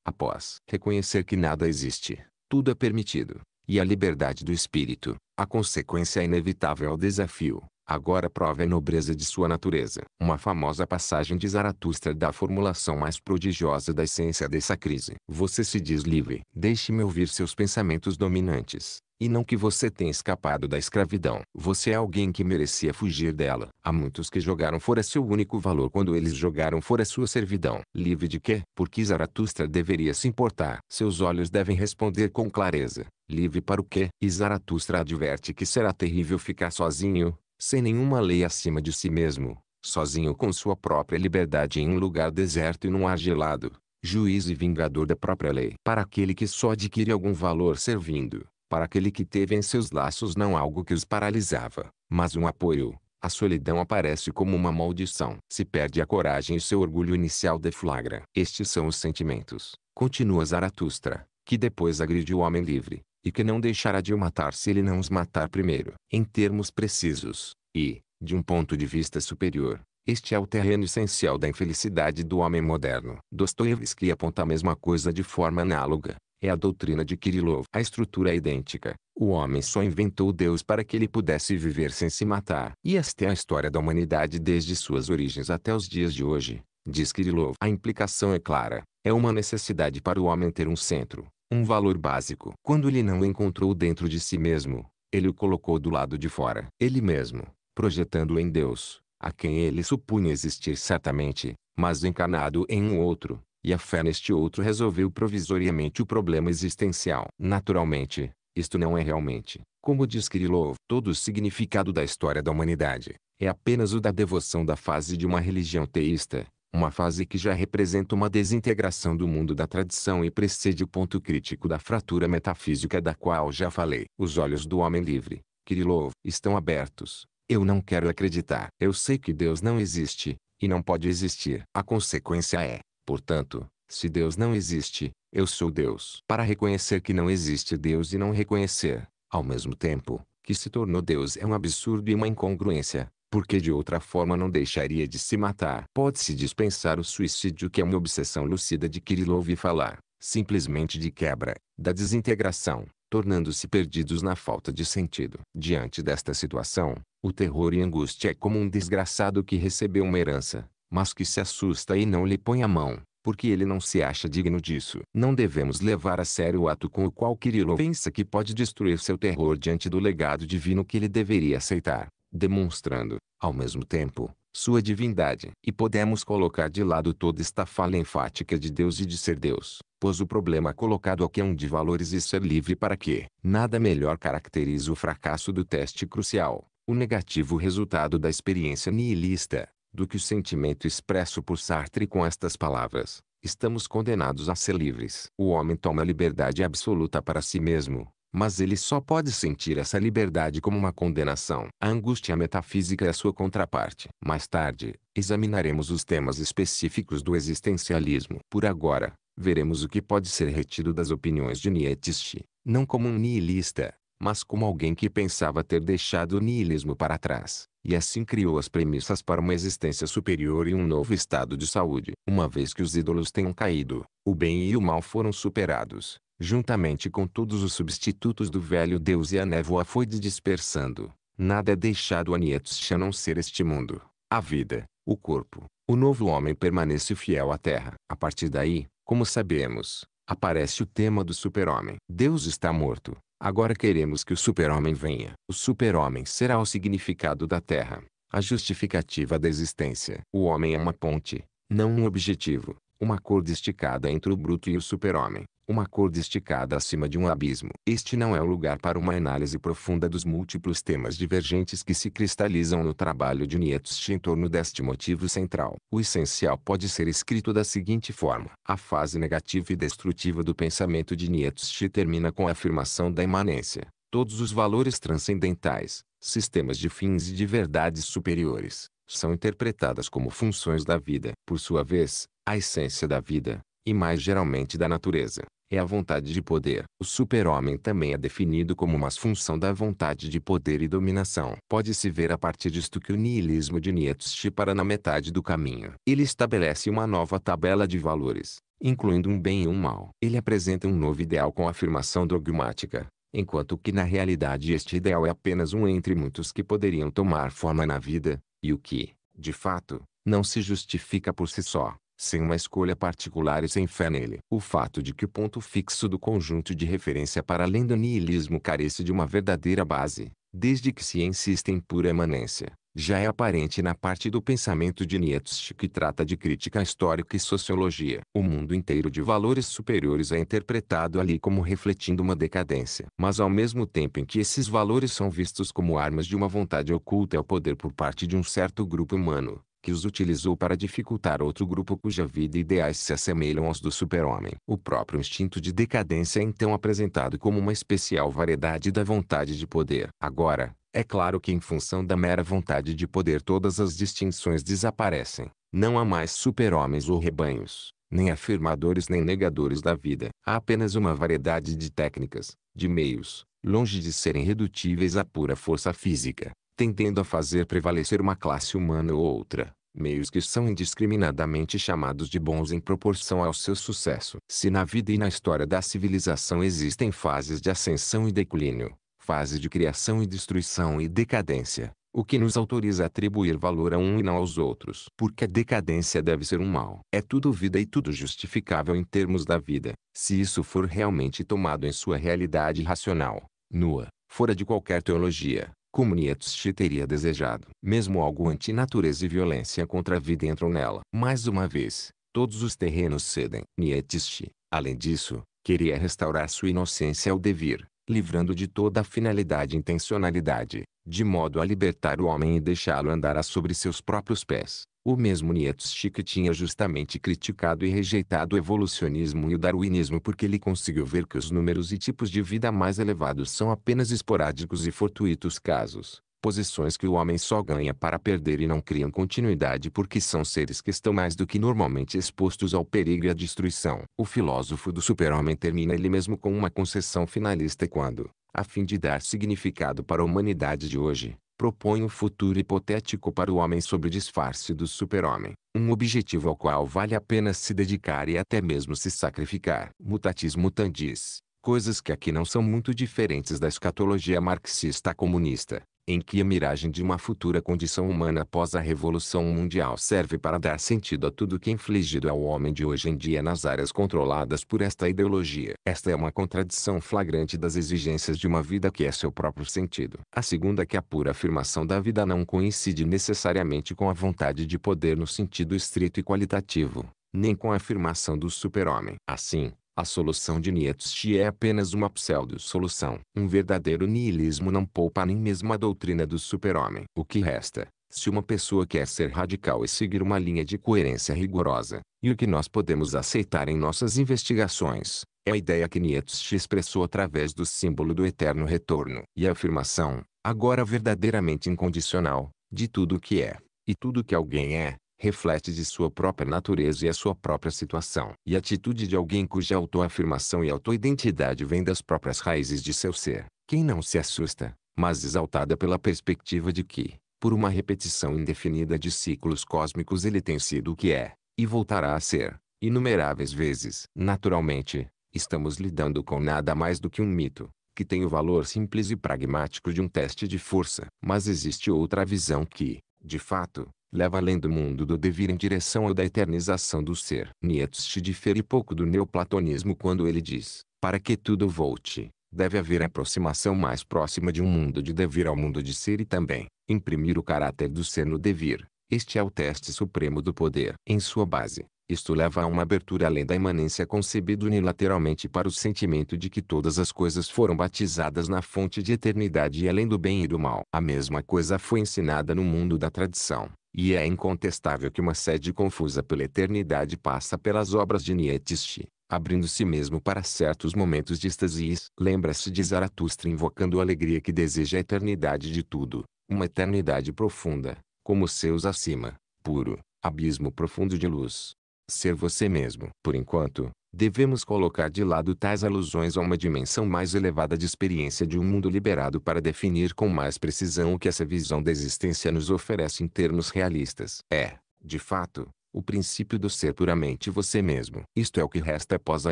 Após reconhecer que nada existe, tudo é permitido, e a liberdade do espírito, a consequência é inevitável ao desafio, Agora prova a nobreza de sua natureza. Uma famosa passagem de Zaratustra dá a formulação mais prodigiosa da essência dessa crise. Você se diz livre. Deixe-me ouvir seus pensamentos dominantes. E não que você tenha escapado da escravidão. Você é alguém que merecia fugir dela. Há muitos que jogaram fora seu único valor quando eles jogaram fora sua servidão. Livre de quê? Porque Zaratustra deveria se importar. Seus olhos devem responder com clareza. Livre para o quê? E Zaratustra adverte que será terrível ficar sozinho, sem nenhuma lei acima de si mesmo, sozinho com sua própria liberdade em um lugar deserto e num ar gelado, juiz e vingador da própria lei. Para aquele que só adquire algum valor servindo, para aquele que teve em seus laços não algo que os paralisava, mas um apoio, a solidão aparece como uma maldição. Se perde a coragem e seu orgulho inicial deflagra. Estes são os sentimentos, continua Zaratustra, que depois agride o homem livre, e que não deixará de o matar se ele não os matar primeiro, em termos precisos, e, de um ponto de vista superior, este é o terreno essencial da infelicidade do homem moderno. Dostoevsky aponta a mesma coisa de forma análoga. É a doutrina de Kirillov. A estrutura é idêntica. O homem só inventou Deus para que ele pudesse viver sem se matar. E esta é a história da humanidade desde suas origens até os dias de hoje, diz Kirillov. A implicação é clara. É uma necessidade para o homem ter um centro, um valor básico. Quando ele não encontrou dentro de si mesmo, ele o colocou do lado de fora. Ele mesmo, projetando em Deus, a quem ele supunha existir certamente, mas encarnado em um outro, e a fé neste outro resolveu provisoriamente o problema existencial. Naturalmente, isto não é realmente, como diz Kirillov, todo o significado da história da humanidade, é apenas o da devoção da fase de uma religião teísta, uma fase que já representa uma desintegração do mundo da tradição e precede o ponto crítico da fratura metafísica da qual já falei. Os olhos do homem livre, Kirillov, estão abertos. Eu não quero acreditar. Eu sei que Deus não existe, e não pode existir. A consequência é, portanto, se Deus não existe, eu sou Deus. Para reconhecer que não existe Deus e não reconhecer, ao mesmo tempo, que se tornou Deus é um absurdo e uma incongruência, porque de outra forma não deixaria de se matar. Pode-se dispensar o suicídio que é uma obsessão lucida de Kirillov e falar, simplesmente de quebra, da desintegração, tornando-se perdidos na falta de sentido. Diante desta situação, o terror e angústia é como um desgraçado que recebeu uma herança, mas que se assusta e não lhe põe a mão, porque ele não se acha digno disso. Não devemos levar a sério o ato com o qual Kirillov pensa que pode destruir seu terror diante do legado divino que ele deveria aceitar demonstrando, ao mesmo tempo, sua divindade. E podemos colocar de lado toda esta fala enfática de Deus e de ser Deus, pois o problema colocado aqui é um de valores e ser livre para que nada melhor caracteriza o fracasso do teste crucial, o negativo resultado da experiência nihilista, do que o sentimento expresso por Sartre com estas palavras. Estamos condenados a ser livres. O homem toma a liberdade absoluta para si mesmo, mas ele só pode sentir essa liberdade como uma condenação. A angústia metafísica é a sua contraparte. Mais tarde, examinaremos os temas específicos do existencialismo. Por agora, veremos o que pode ser retido das opiniões de Nietzsche, não como um niilista, mas como alguém que pensava ter deixado o niilismo para trás, e assim criou as premissas para uma existência superior e um novo estado de saúde. Uma vez que os ídolos tenham caído, o bem e o mal foram superados, juntamente com todos os substitutos do velho Deus e a névoa foi de dispersando. Nada é deixado a Nietzsche a não ser este mundo, a vida, o corpo. O novo homem permanece fiel à terra. A partir daí, como sabemos, aparece o tema do super-homem. Deus está morto. Agora queremos que o super-homem venha. O super-homem será o significado da terra, a justificativa da existência. O homem é uma ponte, não um objetivo, uma corda esticada entre o bruto e o super-homem uma cor esticada acima de um abismo. Este não é o lugar para uma análise profunda dos múltiplos temas divergentes que se cristalizam no trabalho de Nietzsche em torno deste motivo central. O essencial pode ser escrito da seguinte forma: a fase negativa e destrutiva do pensamento de Nietzsche termina com a afirmação da imanência. Todos os valores transcendentais, sistemas de fins e de verdades superiores, são interpretadas como funções da vida. Por sua vez, a essência da vida, e mais geralmente da natureza, é a vontade de poder. O super-homem também é definido como uma função da vontade de poder e dominação. Pode-se ver a partir disto que o niilismo de Nietzsche para na metade do caminho. Ele estabelece uma nova tabela de valores, incluindo um bem e um mal. Ele apresenta um novo ideal com afirmação dogmática, enquanto que na realidade este ideal é apenas um entre muitos que poderiam tomar forma na vida, e o que, de fato, não se justifica por si só sem uma escolha particular e sem fé nele. O fato de que o ponto fixo do conjunto de referência para além do niilismo carece de uma verdadeira base, desde que se insista em pura emanência, já é aparente na parte do pensamento de Nietzsche que trata de crítica histórica e sociologia. O mundo inteiro de valores superiores é interpretado ali como refletindo uma decadência. Mas ao mesmo tempo em que esses valores são vistos como armas de uma vontade oculta ao poder por parte de um certo grupo humano, que os utilizou para dificultar outro grupo cuja vida e ideais se assemelham aos do super-homem. O próprio instinto de decadência é então apresentado como uma especial variedade da vontade de poder. Agora, é claro que em função da mera vontade de poder todas as distinções desaparecem. Não há mais super-homens ou rebanhos, nem afirmadores nem negadores da vida. Há apenas uma variedade de técnicas, de meios, longe de serem redutíveis à pura força física, tendendo a fazer prevalecer uma classe humana ou outra, meios que são indiscriminadamente chamados de bons em proporção ao seu sucesso. Se na vida e na história da civilização existem fases de ascensão e declínio, fases de criação e destruição e decadência, o que nos autoriza a atribuir valor a um e não aos outros. Porque a decadência deve ser um mal. É tudo vida e tudo justificável em termos da vida, se isso for realmente tomado em sua realidade racional, nua, fora de qualquer teologia como Nietzsche teria desejado. Mesmo algo antinatureza e violência contra a vida entram nela. Mais uma vez, todos os terrenos cedem. Nietzsche, além disso, queria restaurar sua inocência ao devir, livrando de toda a finalidade e intencionalidade, de modo a libertar o homem e deixá-lo andar sobre seus próprios pés. O mesmo Nietzsche que tinha justamente criticado e rejeitado o evolucionismo e o darwinismo porque ele conseguiu ver que os números e tipos de vida mais elevados são apenas esporádicos e fortuitos casos, posições que o homem só ganha para perder e não criam continuidade porque são seres que estão mais do que normalmente expostos ao perigo e à destruição. O filósofo do super-homem termina ele mesmo com uma concessão finalista quando, a fim de dar significado para a humanidade de hoje, propõe um futuro hipotético para o homem sob o disfarce do super-homem, um objetivo ao qual vale a pena se dedicar e até mesmo se sacrificar. Mutatis mutandis, coisas que aqui não são muito diferentes da escatologia marxista comunista, em que a miragem de uma futura condição humana após a Revolução Mundial serve para dar sentido a tudo que é infligido ao homem de hoje em dia nas áreas controladas por esta ideologia. Esta é uma contradição flagrante das exigências de uma vida que é seu próprio sentido. A segunda é que a pura afirmação da vida não coincide necessariamente com a vontade de poder no sentido estrito e qualitativo, nem com a afirmação do super-homem. Assim, a solução de Nietzsche é apenas uma pseudo-solução. Um verdadeiro niilismo não poupa nem mesmo a doutrina do super-homem. O que resta, se uma pessoa quer ser radical e seguir uma linha de coerência rigorosa, e o que nós podemos aceitar em nossas investigações, é a ideia que Nietzsche expressou através do símbolo do eterno retorno. E a afirmação, agora verdadeiramente incondicional, de tudo o que é, e tudo o que alguém é, reflete de sua própria natureza e a sua própria situação e atitude de alguém cuja autoafirmação e autoidentidade vêm das próprias raízes de seu ser. Quem não se assusta, mas exaltada pela perspectiva de que, por uma repetição indefinida de ciclos cósmicos ele tem sido o que é, e voltará a ser, inumeráveis vezes. Naturalmente, estamos lidando com nada mais do que um mito, que tem o valor simples e pragmático de um teste de força. Mas existe outra visão que, de fato, leva além do mundo do devir em direção ao da eternização do ser. Nietzsche difere pouco do neoplatonismo quando ele diz, para que tudo volte, deve haver a aproximação mais próxima de um mundo de devir ao mundo de ser e também, imprimir o caráter do ser no devir. Este é o teste supremo do poder. Em sua base, isto leva a uma abertura além da imanência concebida unilateralmente para o sentimento de que todas as coisas foram batizadas na fonte de eternidade e além do bem e do mal. A mesma coisa foi ensinada no mundo da tradição. E é incontestável que uma sede confusa pela eternidade passa pelas obras de Nietzsche, abrindo-se mesmo para certos momentos de êxtase. Lembra-se de Zaratustra invocando a alegria que deseja a eternidade de tudo, uma eternidade profunda, como seus acima, puro, abismo profundo de luz, ser você mesmo. Por enquanto, devemos colocar de lado tais alusões a uma dimensão mais elevada de experiência de um mundo liberado para definir com mais precisão o que essa visão da existência nos oferece em termos realistas. É, de fato, o princípio do ser puramente você mesmo. Isto é o que resta após a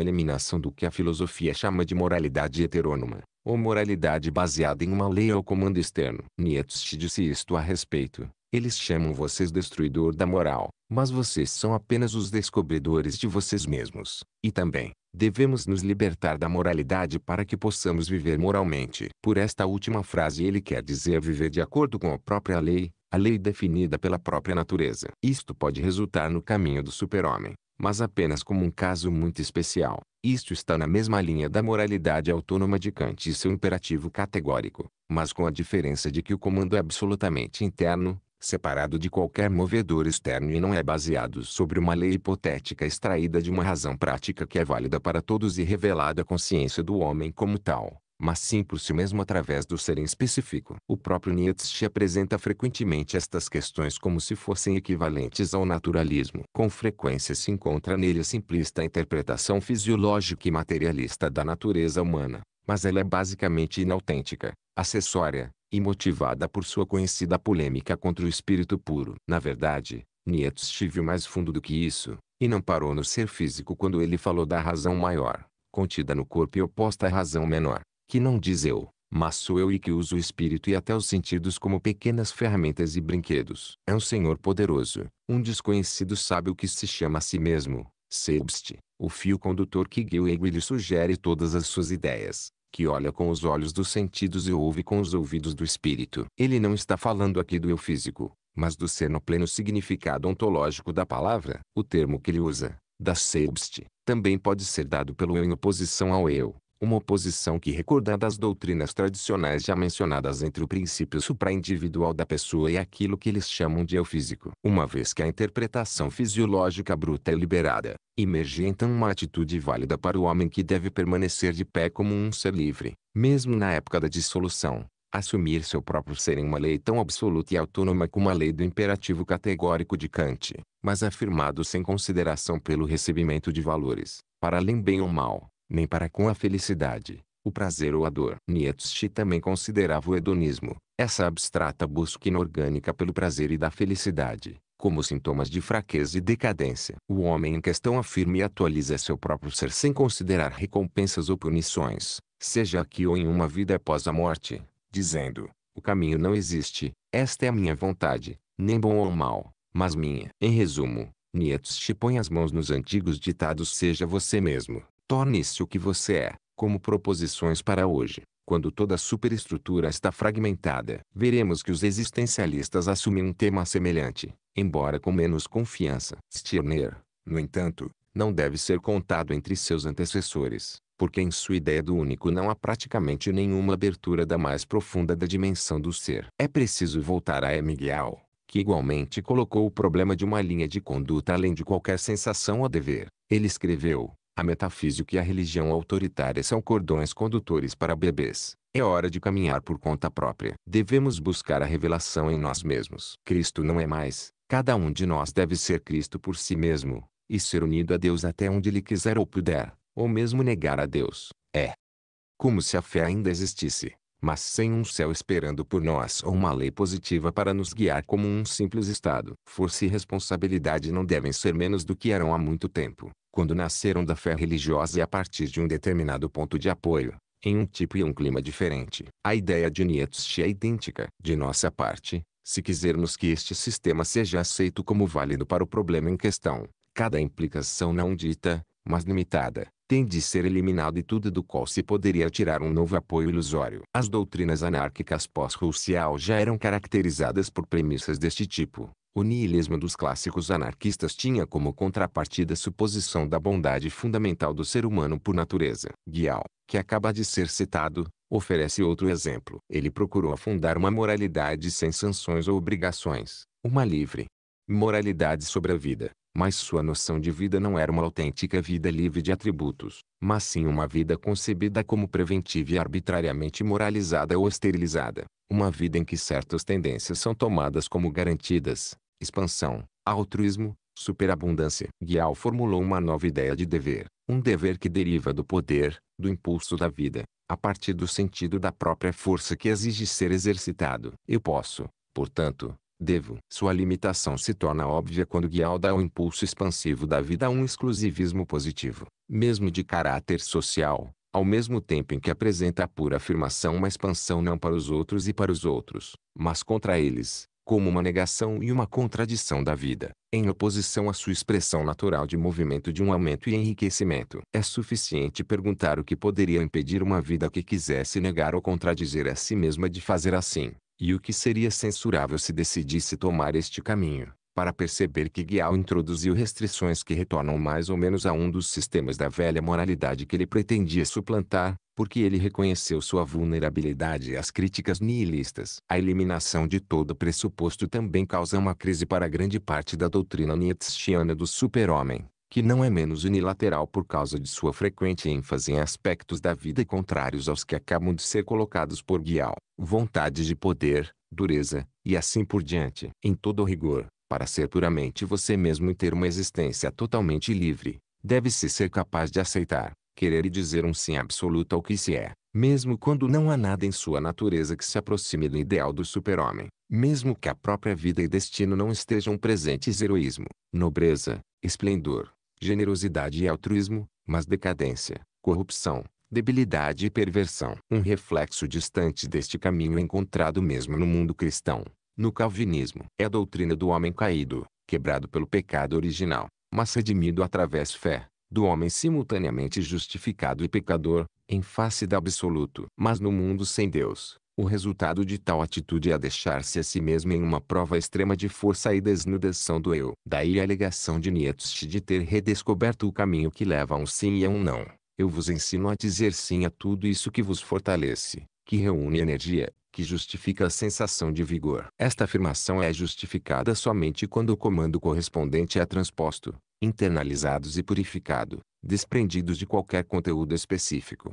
eliminação do que a filosofia chama de moralidade heterônoma, ou moralidade baseada em uma lei ou comando externo. Nietzsche disse isto a respeito. Eles chamam vocês destruidor da moral. Mas vocês são apenas os descobridores de vocês mesmos. E também, devemos nos libertar da moralidade para que possamos viver moralmente. Por esta última frase ele quer dizer viver de acordo com a própria lei, a lei definida pela própria natureza. Isto pode resultar no caminho do super-homem, mas apenas como um caso muito especial. Isto está na mesma linha da moralidade autônoma de Kant e seu imperativo categórico, mas com a diferença de que o comando é absolutamente interno, separado de qualquer movedor externo e não é baseado sobre uma lei hipotética extraída de uma razão prática que é válida para todos e revelada à consciência do homem como tal, mas sim por si mesmo através do ser em específico. O próprio Nietzsche apresenta frequentemente estas questões como se fossem equivalentes ao naturalismo. Com frequência se encontra nele a simplista interpretação fisiológica e materialista da natureza humana, mas ela é basicamente inautêntica, acessória, e motivada por sua conhecida polêmica contra o espírito puro. Na verdade, Nietzsche estive mais fundo do que isso, e não parou no ser físico quando ele falou da razão maior, contida no corpo e oposta à razão menor, que não diz eu, mas sou eu e que uso o espírito e até os sentidos como pequenas ferramentas e brinquedos. É um senhor poderoso, um desconhecido sábio que se chama a si mesmo, sebst, o fio condutor que e lhe sugere todas as suas ideias que olha com os olhos dos sentidos e ouve com os ouvidos do espírito. Ele não está falando aqui do eu físico, mas do ser no pleno significado ontológico da palavra. O termo que ele usa, da selbst, também pode ser dado pelo eu em oposição ao eu, uma oposição que recorda as doutrinas tradicionais já mencionadas entre o princípio supraindividual da pessoa e aquilo que eles chamam de eu físico. Uma vez que a interpretação fisiológica bruta é liberada, emerge então uma atitude válida para o homem que deve permanecer de pé como um ser livre, mesmo na época da dissolução, assumir seu próprio ser em uma lei tão absoluta e autônoma como a lei do imperativo categórico de Kant, mas afirmado sem consideração pelo recebimento de valores, para além bem ou mal nem para com a felicidade, o prazer ou a dor. Nietzsche também considerava o hedonismo, essa abstrata busca inorgânica pelo prazer e da felicidade, como sintomas de fraqueza e decadência. O homem em questão afirma e atualiza seu próprio ser sem considerar recompensas ou punições, seja aqui ou em uma vida após a morte, dizendo: O caminho não existe, esta é a minha vontade, nem bom ou mal, mas minha. Em resumo, Nietzsche põe as mãos nos antigos ditados: Seja você mesmo, Torne-se o que você é, como proposições para hoje, quando toda a superestrutura está fragmentada. Veremos que os existencialistas assumem um tema semelhante, embora com menos confiança. Stirner, no entanto, não deve ser contado entre seus antecessores, porque em sua ideia do único não há praticamente nenhuma abertura da mais profunda da dimensão do ser. É preciso voltar a Emiguial, que igualmente colocou o problema de uma linha de conduta além de qualquer sensação a dever. Ele escreveu, a metafísica e a religião autoritária são cordões condutores para bebês. É hora de caminhar por conta própria. Devemos buscar a revelação em nós mesmos. Cristo não é mais. Cada um de nós deve ser Cristo por si mesmo, e ser unido a Deus até onde ele quiser ou puder, ou mesmo negar a Deus. É como se a fé ainda existisse mas sem um céu esperando por nós ou uma lei positiva para nos guiar como um simples Estado. Força e responsabilidade não devem ser menos do que eram há muito tempo, quando nasceram da fé religiosa e a partir de um determinado ponto de apoio, em um tipo e um clima diferente. A ideia de Nietzsche é idêntica. De nossa parte, se quisermos que este sistema seja aceito como válido para o problema em questão, cada implicação não dita, mas limitada, tem de ser eliminado e tudo do qual se poderia tirar um novo apoio ilusório. As doutrinas anárquicas pós-Russial já eram caracterizadas por premissas deste tipo. O niilismo dos clássicos anarquistas tinha como contrapartida a suposição da bondade fundamental do ser humano por natureza. Guial, que acaba de ser citado, oferece outro exemplo. Ele procurou afundar uma moralidade sem sanções ou obrigações, uma livre moralidade sobre a vida, mas sua noção de vida não era uma autêntica vida livre de atributos, mas sim uma vida concebida como preventiva e arbitrariamente moralizada ou esterilizada. Uma vida em que certas tendências são tomadas como garantidas, expansão, altruísmo, superabundância. Guial formulou uma nova ideia de dever, um dever que deriva do poder, do impulso da vida, a partir do sentido da própria força que exige ser exercitado. Eu posso, portanto, devo. Sua limitação se torna óbvia quando guiada ao impulso expansivo da vida a um exclusivismo positivo, mesmo de caráter social, ao mesmo tempo em que apresenta a pura afirmação uma expansão não para os outros e para os outros, mas contra eles, como uma negação e uma contradição da vida, em oposição à sua expressão natural de movimento de um aumento e enriquecimento. É suficiente perguntar o que poderia impedir uma vida que quisesse negar ou contradizer a si mesma de fazer assim. E o que seria censurável se decidisse tomar este caminho, para perceber que Guial introduziu restrições que retornam mais ou menos a um dos sistemas da velha moralidade que ele pretendia suplantar, porque ele reconheceu sua vulnerabilidade às críticas nihilistas. A eliminação de todo pressuposto também causa uma crise para grande parte da doutrina nietzschiana do super-homem que não é menos unilateral por causa de sua frequente ênfase em aspectos da vida contrários aos que acabam de ser colocados por Guial, vontade de poder, dureza, e assim por diante. Em todo rigor, para ser puramente você mesmo e ter uma existência totalmente livre, deve-se ser capaz de aceitar, querer e dizer um sim absoluto ao que se é, mesmo quando não há nada em sua natureza que se aproxime do ideal do super-homem, mesmo que a própria vida e destino não estejam presentes heroísmo, nobreza, esplendor, generosidade e altruísmo, mas decadência, corrupção, debilidade e perversão. Um reflexo distante deste caminho encontrado mesmo no mundo cristão, no calvinismo. É a doutrina do homem caído, quebrado pelo pecado original, mas redimido através fé, do homem simultaneamente justificado e pecador, em face da absoluto. Mas no mundo sem Deus, o resultado de tal atitude é deixar-se a si mesmo em uma prova extrema de força e desnudação do eu. Daí a alegação de Nietzsche de ter redescoberto o caminho que leva a um sim e a um não. Eu vos ensino a dizer sim a tudo isso que vos fortalece, que reúne energia, que justifica a sensação de vigor. Esta afirmação é justificada somente quando o comando correspondente é transposto, internalizados e purificado, desprendidos de qualquer conteúdo específico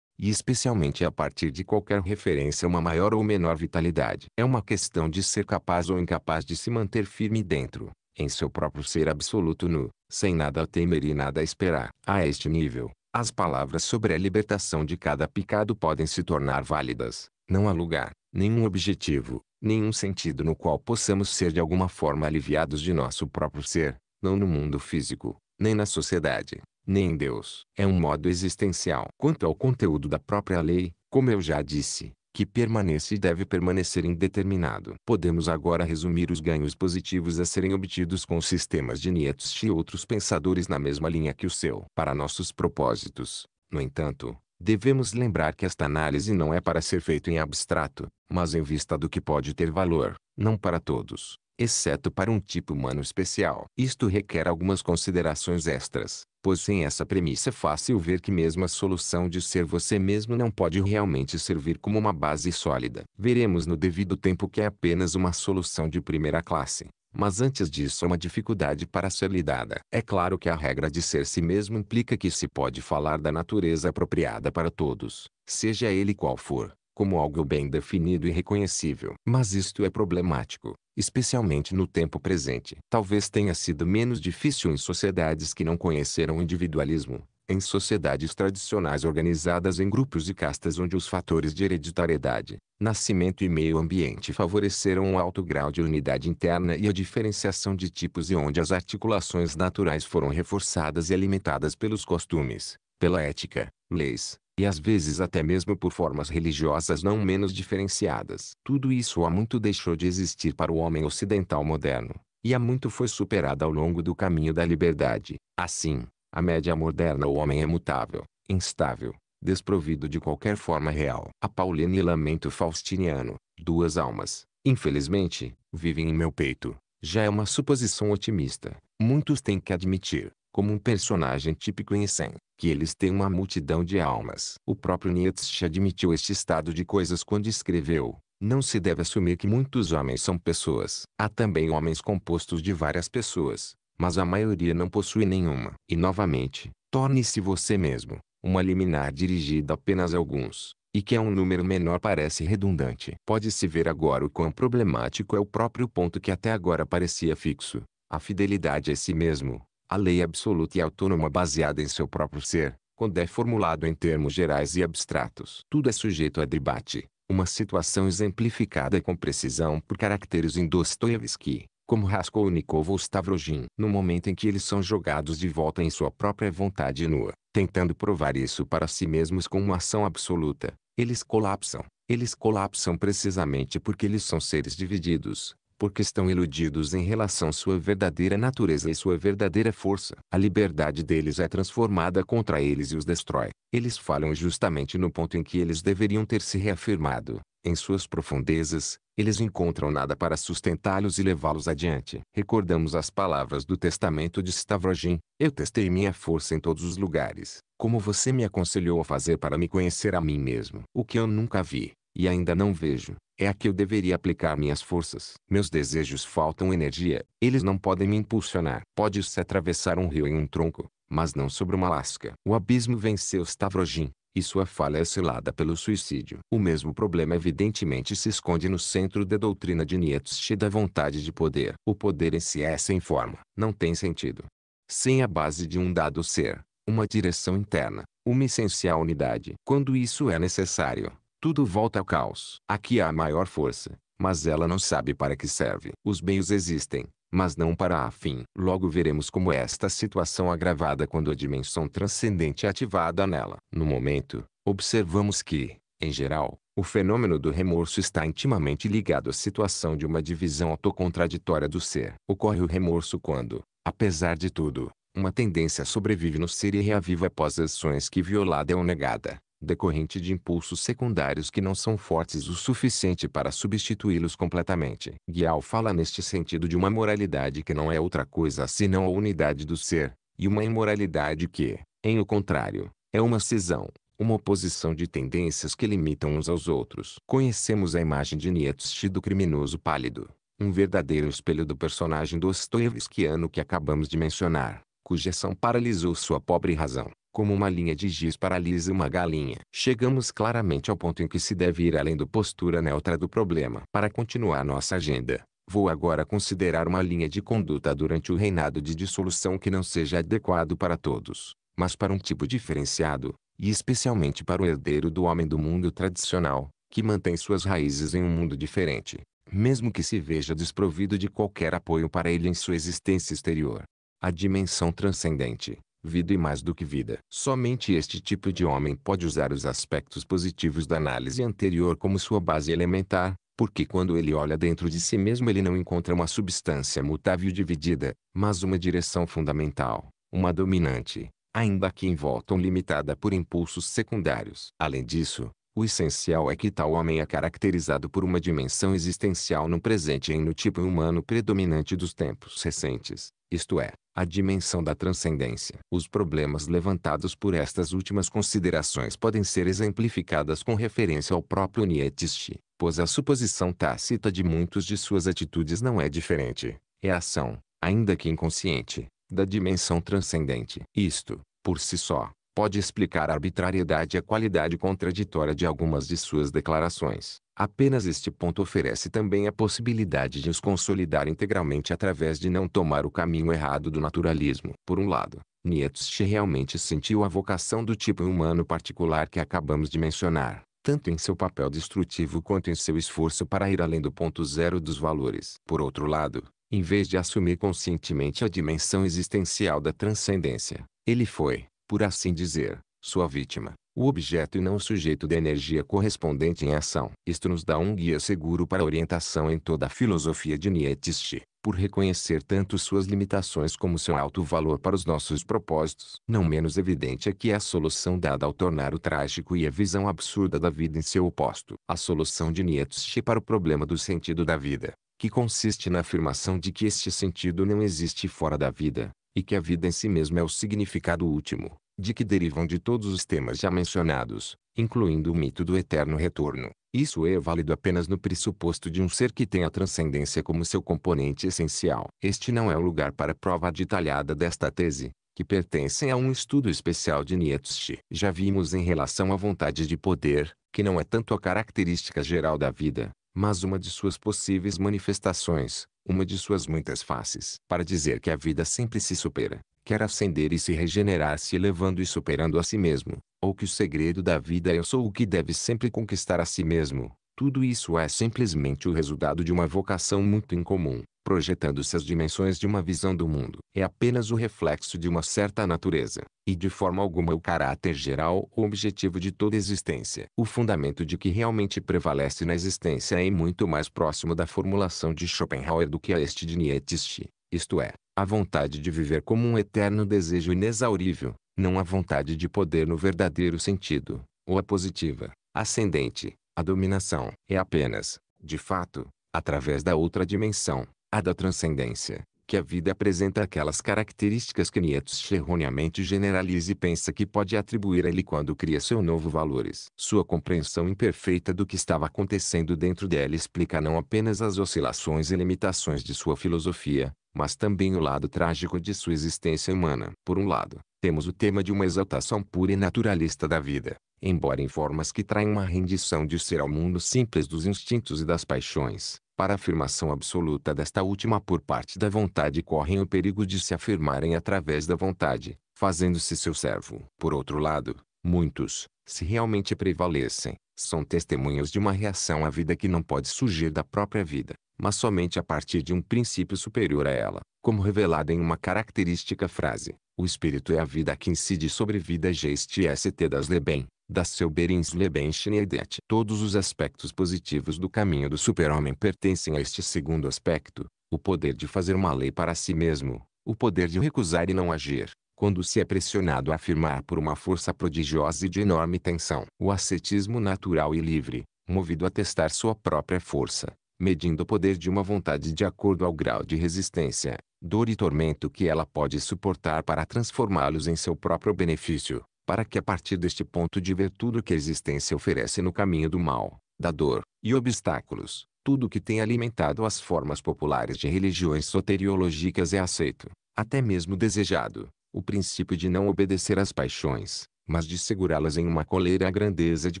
e especialmente a partir de qualquer referência a uma maior ou menor vitalidade. É uma questão de ser capaz ou incapaz de se manter firme dentro, em seu próprio ser absoluto nu, sem nada a temer e nada a esperar. A este nível, as palavras sobre a libertação de cada pecado podem se tornar válidas. Não há lugar, nenhum objetivo, nenhum sentido no qual possamos ser de alguma forma aliviados de nosso próprio ser, não no mundo físico, nem na sociedade, nem Deus. É um modo existencial. Quanto ao conteúdo da própria lei, como eu já disse, que permanece e deve permanecer indeterminado. Podemos agora resumir os ganhos positivos a serem obtidos com sistemas de Nietzsche e outros pensadores na mesma linha que o seu. Para nossos propósitos, no entanto, devemos lembrar que esta análise não é para ser feita em abstrato, mas em vista do que pode ter valor, não para todos, exceto para um tipo humano especial. Isto requer algumas considerações extras pois sem essa premissa é fácil ver que mesmo a solução de ser você mesmo não pode realmente servir como uma base sólida. Veremos no devido tempo que é apenas uma solução de primeira classe, mas antes disso é uma dificuldade para ser lidada. É claro que a regra de ser si mesmo implica que se pode falar da natureza apropriada para todos, seja ele qual for como algo bem definido e reconhecível. Mas isto é problemático, especialmente no tempo presente. Talvez tenha sido menos difícil em sociedades que não conheceram o individualismo, em sociedades tradicionais organizadas em grupos e castas onde os fatores de hereditariedade, nascimento e meio ambiente favoreceram um alto grau de unidade interna e a diferenciação de tipos e onde as articulações naturais foram reforçadas e alimentadas pelos costumes, pela ética, leis, e às vezes até mesmo por formas religiosas não menos diferenciadas. Tudo isso há muito deixou de existir para o homem ocidental moderno, e há muito foi superado ao longo do caminho da liberdade. Assim, a média moderna o homem é mutável, instável, desprovido de qualquer forma real. A Paulina e Lamento Faustiniano, duas almas, infelizmente, vivem em meu peito. Já é uma suposição otimista. Muitos têm que admitir, como um personagem típico em Essen, que eles têm uma multidão de almas. O próprio Nietzsche admitiu este estado de coisas quando escreveu: não se deve assumir que muitos homens são pessoas. Há também homens compostos de várias pessoas, mas a maioria não possui nenhuma. E novamente, torne-se você mesmo, uma liminar dirigida apenas a alguns, e que é um número menor parece redundante. Pode-se ver agora o quão problemático é o próprio ponto que até agora parecia fixo, a fidelidade a si mesmo. A lei absoluta e autônoma baseada em seu próprio ser, quando é formulado em termos gerais e abstratos, tudo é sujeito a debate. Uma situação exemplificada com precisão por caracteres em Dostoevsky, como Raskolnikov ou Stavrogin. No momento em que eles são jogados de volta em sua própria vontade nua, tentando provar isso para si mesmos com uma ação absoluta, eles colapsam. Eles colapsam precisamente porque eles são seres divididos, porque estão iludidos em relação à sua verdadeira natureza e sua verdadeira força. A liberdade deles é transformada contra eles e os destrói. Eles falham justamente no ponto em que eles deveriam ter se reafirmado. Em suas profundezas, eles encontram nada para sustentá-los e levá-los adiante. Recordamos as palavras do testamento de Stavrogin. Eu testei minha força em todos os lugares, como você me aconselhou a fazer para me conhecer a mim mesmo. O que eu nunca vi, e ainda não vejo. É a que eu deveria aplicar minhas forças. Meus desejos faltam energia. Eles não podem me impulsionar. Pode-se atravessar um rio em um tronco, mas não sobre uma lasca. O abismo venceu Stavrogin e sua falha é selada pelo suicídio. O mesmo problema evidentemente se esconde no centro da doutrina de Nietzsche da vontade de poder. O poder em si é sem forma, não tem sentido. Sem a base de um dado ser, uma direção interna, uma essencial unidade. Quando isso é necessário, tudo volta ao caos. Aqui há a maior força, mas ela não sabe para que serve. Os bens existem, mas não para a fim. Logo veremos como esta situação agravada quando a dimensão transcendente é ativada nela. No momento, observamos que, em geral, o fenômeno do remorso está intimamente ligado à situação de uma divisão autocontraditória do ser. Ocorre o remorso quando, apesar de tudo, uma tendência sobrevive no ser e reaviva após ações que violada ou negada decorrente de impulsos secundários que não são fortes o suficiente para substituí-los completamente. Guial fala neste sentido de uma moralidade que não é outra coisa senão a unidade do ser, e uma imoralidade que, em o contrário, é uma cisão uma oposição de tendências que limitam uns aos outros. Conhecemos a imagem de Nietzsche do criminoso pálido, um verdadeiro espelho do personagem do dostoievskiano que acabamos de mencionar, cuja ação paralisou sua pobre razão como uma linha de giz paralisa uma galinha. Chegamos claramente ao ponto em que se deve ir além da postura neutra do problema. Para continuar nossa agenda, vou agora considerar uma linha de conduta durante o reinado de dissolução que não seja adequado para todos, mas para um tipo diferenciado, e especialmente para o herdeiro do homem do mundo tradicional, que mantém suas raízes em um mundo diferente, mesmo que se veja desprovido de qualquer apoio para ele em sua existência exterior. A dimensão transcendente, vida e mais do que vida. Somente este tipo de homem pode usar os aspectos positivos da análise anterior como sua base elementar, porque quando ele olha dentro de si mesmo ele não encontra uma substância mutável dividida, mas uma direção fundamental, uma dominante, ainda que em volta limitada por impulsos secundários. Além disso, o essencial é que tal homem é caracterizado por uma dimensão existencial no presente e no tipo humano predominante dos tempos recentes isto é, a dimensão da transcendência. Os problemas levantados por estas últimas considerações podem ser exemplificadas com referência ao próprio Nietzsche, pois a suposição tácita de muitos de suas atitudes não é diferente, é a ação, ainda que inconsciente, da dimensão transcendente. Isto, por si só, pode explicar a arbitrariedade e a qualidade contraditória de algumas de suas declarações. Apenas este ponto oferece também a possibilidade de os consolidar integralmente através de não tomar o caminho errado do naturalismo. Por um lado, Nietzsche realmente sentiu a vocação do tipo humano particular que acabamos de mencionar, tanto em seu papel destrutivo quanto em seu esforço para ir além do ponto zero dos valores. Por outro lado, em vez de assumir conscientemente a dimensão existencial da transcendência, ele foi, por assim dizer, sua vítima, o objeto e não o sujeito da energia correspondente em ação. Isto nos dá um guia seguro para orientação em toda a filosofia de Nietzsche, por reconhecer tanto suas limitações como seu alto valor para os nossos propósitos. Não menos evidente é que é a solução dada ao tornar o trágico e a visão absurda da vida em seu oposto. A solução de Nietzsche para o problema do sentido da vida, que consiste na afirmação de que este sentido não existe fora da vida, e que a vida em si mesma é o significado último, de que derivam de todos os temas já mencionados, incluindo o mito do eterno retorno. Isso é válido apenas no pressuposto de um ser que tem a transcendência como seu componente essencial. Este não é o lugar para prova detalhada desta tese, que pertencem a um estudo especial de Nietzsche. Já vimos em relação à vontade de poder, que não é tanto a característica geral da vida, mas uma de suas possíveis manifestações, uma de suas muitas faces, para dizer que a vida sempre se supera, quer ascender e se regenerar se elevando e superando a si mesmo, ou que o segredo da vida é eu sou o que deve sempre conquistar a si mesmo. Tudo isso é simplesmente o resultado de uma vocação muito incomum, projetando suas dimensões de uma visão do mundo, é apenas o reflexo de uma certa natureza, e de forma alguma o caráter geral ou objetivo de toda existência. O fundamento de que realmente prevalece na existência é muito mais próximo da formulação de Schopenhauer do que a este de Nietzsche, isto é, a vontade de viver como um eterno desejo inexaurível, não a vontade de poder no verdadeiro sentido, ou a positiva, ascendente, a dominação. É apenas, de fato, através da outra dimensão, a da transcendência, que a vida apresenta aquelas características que Nietzsche erroneamente generaliza e pensa que pode atribuir a ele quando cria seu novo valores. Sua compreensão imperfeita do que estava acontecendo dentro dela explica não apenas as oscilações e limitações de sua filosofia, mas também o lado trágico de sua existência humana. Por um lado, temos o tema de uma exaltação pura e naturalista da vida, embora em formas que traem uma rendição de ser ao mundo simples dos instintos e das paixões. Para a afirmação absoluta desta última por parte da vontade correm o perigo de se afirmarem através da vontade, fazendo-se seu servo. Por outro lado, muitos, se realmente prevalecem, são testemunhos de uma reação à vida que não pode surgir da própria vida, mas somente a partir de um princípio superior a ela, como revelado em uma característica frase. O espírito é a vida que incide sobre vida gest est das Leben da Selberins-Lebenschneidet. Todos os aspectos positivos do caminho do super-homem pertencem a este segundo aspecto, o poder de fazer uma lei para si mesmo, o poder de recusar e não agir, quando se é pressionado a afirmar por uma força prodigiosa e de enorme tensão. O ascetismo natural e livre, movido a testar sua própria força, medindo o poder de uma vontade de acordo ao grau de resistência, dor e tormento que ela pode suportar para transformá-los em seu próprio benefício para que a partir deste ponto de ver tudo que a existência oferece no caminho do mal, da dor e obstáculos, tudo que tem alimentado as formas populares de religiões soteriológicas é aceito, até mesmo desejado, o princípio de não obedecer às paixões, mas de segurá-las em uma coleira. A grandeza de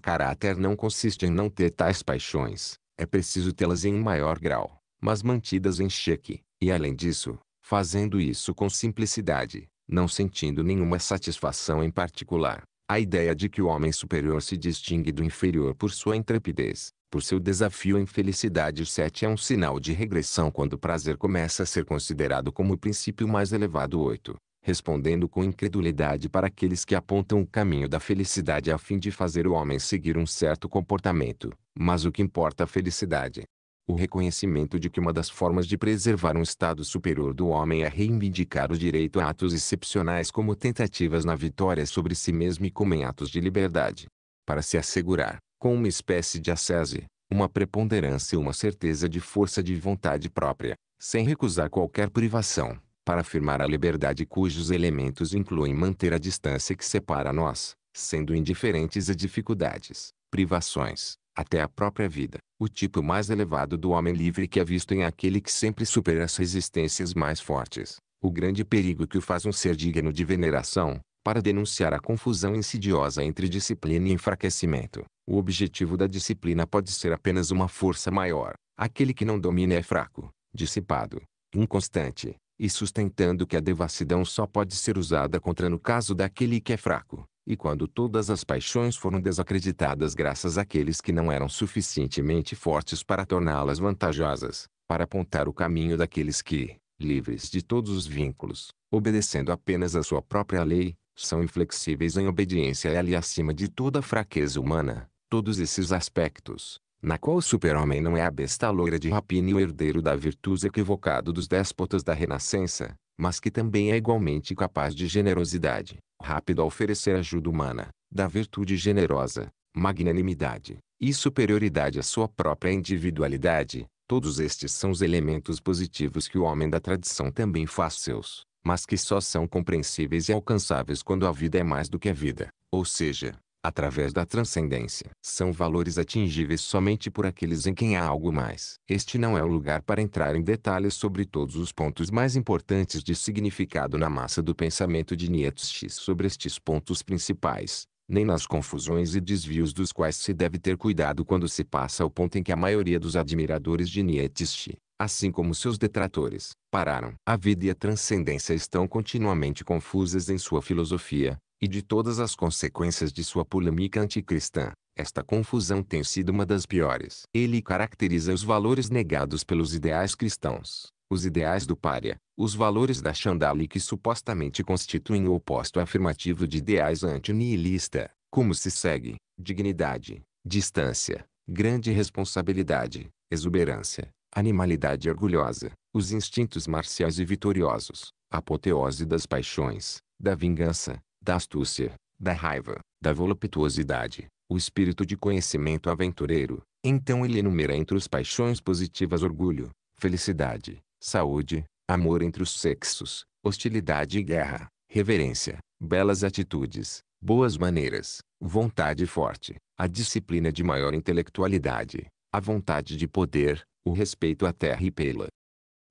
caráter não consiste em não ter tais paixões, é preciso tê-las em um maior grau, mas mantidas em cheque, e além disso, fazendo isso com simplicidade, não sentindo nenhuma satisfação em particular. A ideia de que o homem superior se distingue do inferior por sua intrepidez, por seu desafio à infelicidade 7 é um sinal de regressão quando o prazer começa a ser considerado como o princípio mais elevado 8 respondendo com incredulidade para aqueles que apontam o caminho da felicidade a fim de fazer o homem seguir um certo comportamento. Mas o que importa é a felicidade, o reconhecimento de que uma das formas de preservar um estado superior do homem é reivindicar o direito a atos excepcionais como tentativas na vitória sobre si mesmo e como em atos de liberdade. Para se assegurar, com uma espécie de assese, uma preponderância e uma certeza de força de vontade própria, sem recusar qualquer privação, para afirmar a liberdade cujos elementos incluem manter a distância que separa nós, sendo indiferentes a dificuldades, privações, até a própria vida. O tipo mais elevado do homem livre que é visto em aquele que sempre supera as resistências mais fortes. O grande perigo que o faz um ser digno de veneração, para denunciar a confusão insidiosa entre disciplina e enfraquecimento. O objetivo da disciplina pode ser apenas uma força maior. Aquele que não domina é fraco, dissipado, inconstante, e sustentando que a devassidão só pode ser usada contra no caso daquele que é fraco e quando todas as paixões foram desacreditadas graças àqueles que não eram suficientemente fortes para torná-las vantajosas, para apontar o caminho daqueles que, livres de todos os vínculos, obedecendo apenas à sua própria lei, são inflexíveis em obediência a ela e acima de toda fraqueza humana, todos esses aspectos, na qual o super-homem não é a besta loira de rapina e o herdeiro da virtude equivocado dos déspotas da Renascença, mas que também é igualmente capaz de generosidade, rápido a oferecer ajuda humana, da virtude generosa, magnanimidade e superioridade à sua própria individualidade. Todos estes são os elementos positivos que o homem da tradição também faz seus, mas que só são compreensíveis e alcançáveis quando a vida é mais do que a vida, ou seja, através da transcendência. São valores atingíveis somente por aqueles em quem há algo mais. Este não é o lugar para entrar em detalhes sobre todos os pontos mais importantes de significado na massa do pensamento de Nietzsche sobre estes pontos principais, nem nas confusões e desvios dos quais se deve ter cuidado quando se passa ao ponto em que a maioria dos admiradores de Nietzsche, assim como seus detratores, pararam. A vida e a transcendência estão continuamente confusas em sua filosofia, e de todas as consequências de sua polêmica anticristã, esta confusão tem sido uma das piores. Ele caracteriza os valores negados pelos ideais cristãos, os ideais do pária, os valores da Chandali que supostamente constituem o oposto afirmativo de ideais antinihilista, como se segue, dignidade, distância, grande responsabilidade, exuberância, animalidade orgulhosa, os instintos marciais e vitoriosos, apoteose das paixões, da vingança, da astúcia, da raiva, da voluptuosidade, o espírito de conhecimento aventureiro, então ele enumera entre as paixões positivas orgulho, felicidade, saúde, amor entre os sexos, hostilidade e guerra, reverência, belas atitudes, boas maneiras, vontade forte, a disciplina de maior intelectualidade, a vontade de poder, o respeito à terra e pela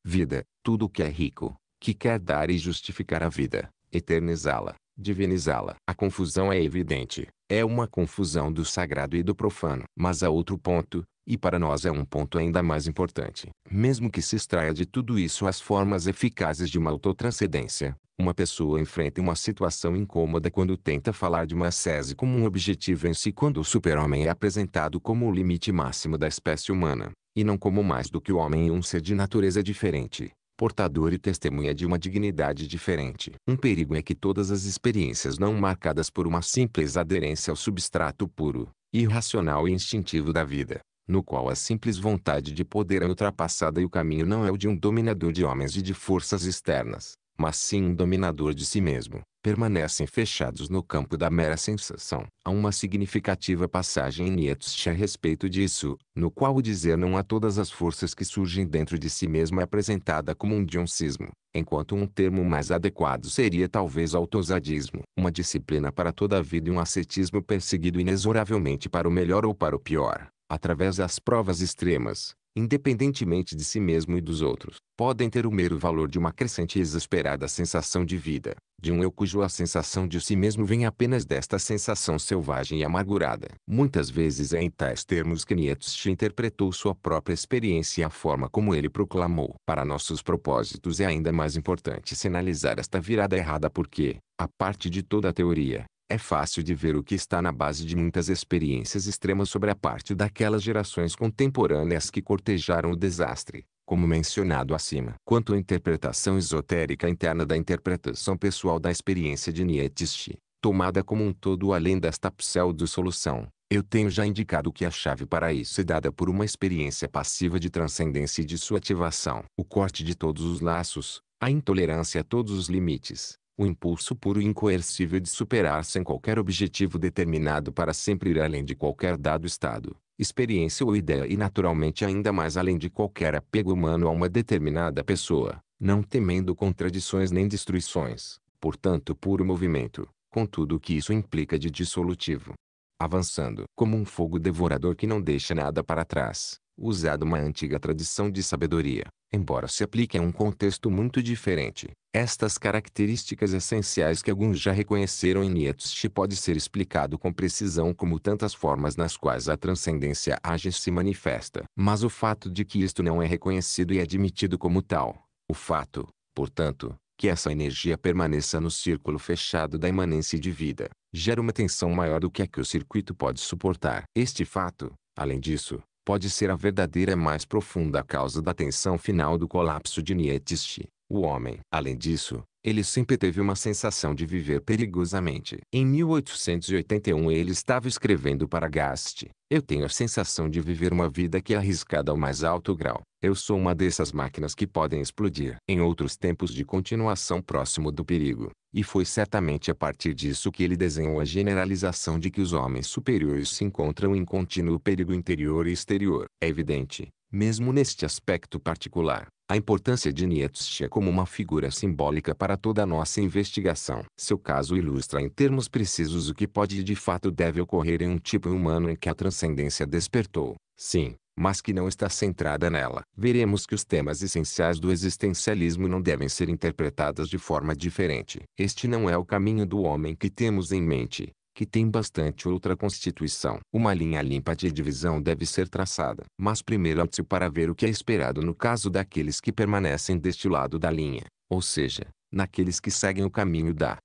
vida, tudo o que é rico, que quer dar e justificar a vida, eternizá-la, divinizá-la. A confusão é evidente, é uma confusão do sagrado e do profano. Mas há outro ponto, e para nós é um ponto ainda mais importante. Mesmo que se extraia de tudo isso as formas eficazes de uma autotranscendência, uma pessoa enfrenta uma situação incômoda quando tenta falar de uma ascese como um objetivo em si quando o super-homem é apresentado como o limite máximo da espécie humana, e não como mais do que o homem e um ser de natureza diferente portador e testemunha de uma dignidade diferente. Um perigo é que todas as experiências não marcadas por uma simples aderência ao substrato puro, irracional e instintivo da vida, no qual a simples vontade de poder é ultrapassada e o caminho não é o de um dominador de homens e de forças externas, mas sim um dominador de si mesmo, permanecem fechados no campo da mera sensação. Há uma significativa passagem em Nietzsche a respeito disso, no qual o dizer não a todas as forças que surgem dentro de si mesmo é apresentada como um dioncismo, enquanto um termo mais adequado seria talvez autosadismo, uma disciplina para toda a vida e um ascetismo perseguido inexoravelmente para o melhor ou para o pior, através das provas extremas independentemente de si mesmo e dos outros, podem ter o mero valor de uma crescente e exasperada sensação de vida, de um eu cujo a sensação de si mesmo vem apenas desta sensação selvagem e amargurada. Muitas vezes é em tais termos que Nietzsche interpretou sua própria experiência e a forma como ele proclamou. Para nossos propósitos é ainda mais importante sinalizar esta virada errada porque, a parte de toda a teoria, é fácil de ver o que está na base de muitas experiências extremas sobre a parte daquelas gerações contemporâneas que cortejaram o desastre, como mencionado acima. Quanto à interpretação esotérica interna da interpretação pessoal da experiência de Nietzsche, tomada como um todo além desta pseudo-solução, eu tenho já indicado que a chave para isso é dada por uma experiência passiva de transcendência e de sua ativação. O corte de todos os laços, a intolerância a todos os limites, o impulso puro e incoercível de superar sem qualquer objetivo determinado para sempre ir além de qualquer dado estado, experiência ou ideia e naturalmente ainda mais além de qualquer apego humano a uma determinada pessoa, não temendo contradições nem destruições, portanto puro movimento, com tudo o que isso implica de dissolutivo. Avançando como um fogo devorador que não deixa nada para trás, usado uma antiga tradição de sabedoria. Embora se aplique a um contexto muito diferente, estas características essenciais que alguns já reconheceram em Nietzsche pode ser explicado com precisão como tantas formas nas quais a transcendência age e se manifesta. Mas o fato de que isto não é reconhecido e admitido como tal, o fato, portanto, que essa energia permaneça no círculo fechado da imanência de vida, gera uma tensão maior do que a que o circuito pode suportar. Este fato, além disso, pode ser a verdadeira mais profunda causa da tensão final do colapso de Nietzsche, o homem. Além disso, ele sempre teve uma sensação de viver perigosamente. Em 1881 ele estava escrevendo para Gast. Eu tenho a sensação de viver uma vida que é arriscada ao mais alto grau. Eu sou uma dessas máquinas que podem explodir. Em outros tempos de continuação próximo do perigo, e foi certamente a partir disso que ele desenhou a generalização de que os homens superiores se encontram em contínuo perigo interior e exterior. É evidente, mesmo neste aspecto particular, a importância de Nietzsche como uma figura simbólica para toda a nossa investigação. Seu caso ilustra em termos precisos o que pode e de fato deve ocorrer em um tipo humano em que a transcendência despertou. Sim, mas que não está centrada nela. Veremos que os temas essenciais do existencialismo não devem ser interpretados de forma diferente. Este não é o caminho do homem que temos em mente, que tem bastante outra constituição. Uma linha limpa de divisão deve ser traçada, mas primeiro antes para ver o que é esperado no caso daqueles que permanecem deste lado da linha, ou seja, naqueles que seguem o caminho da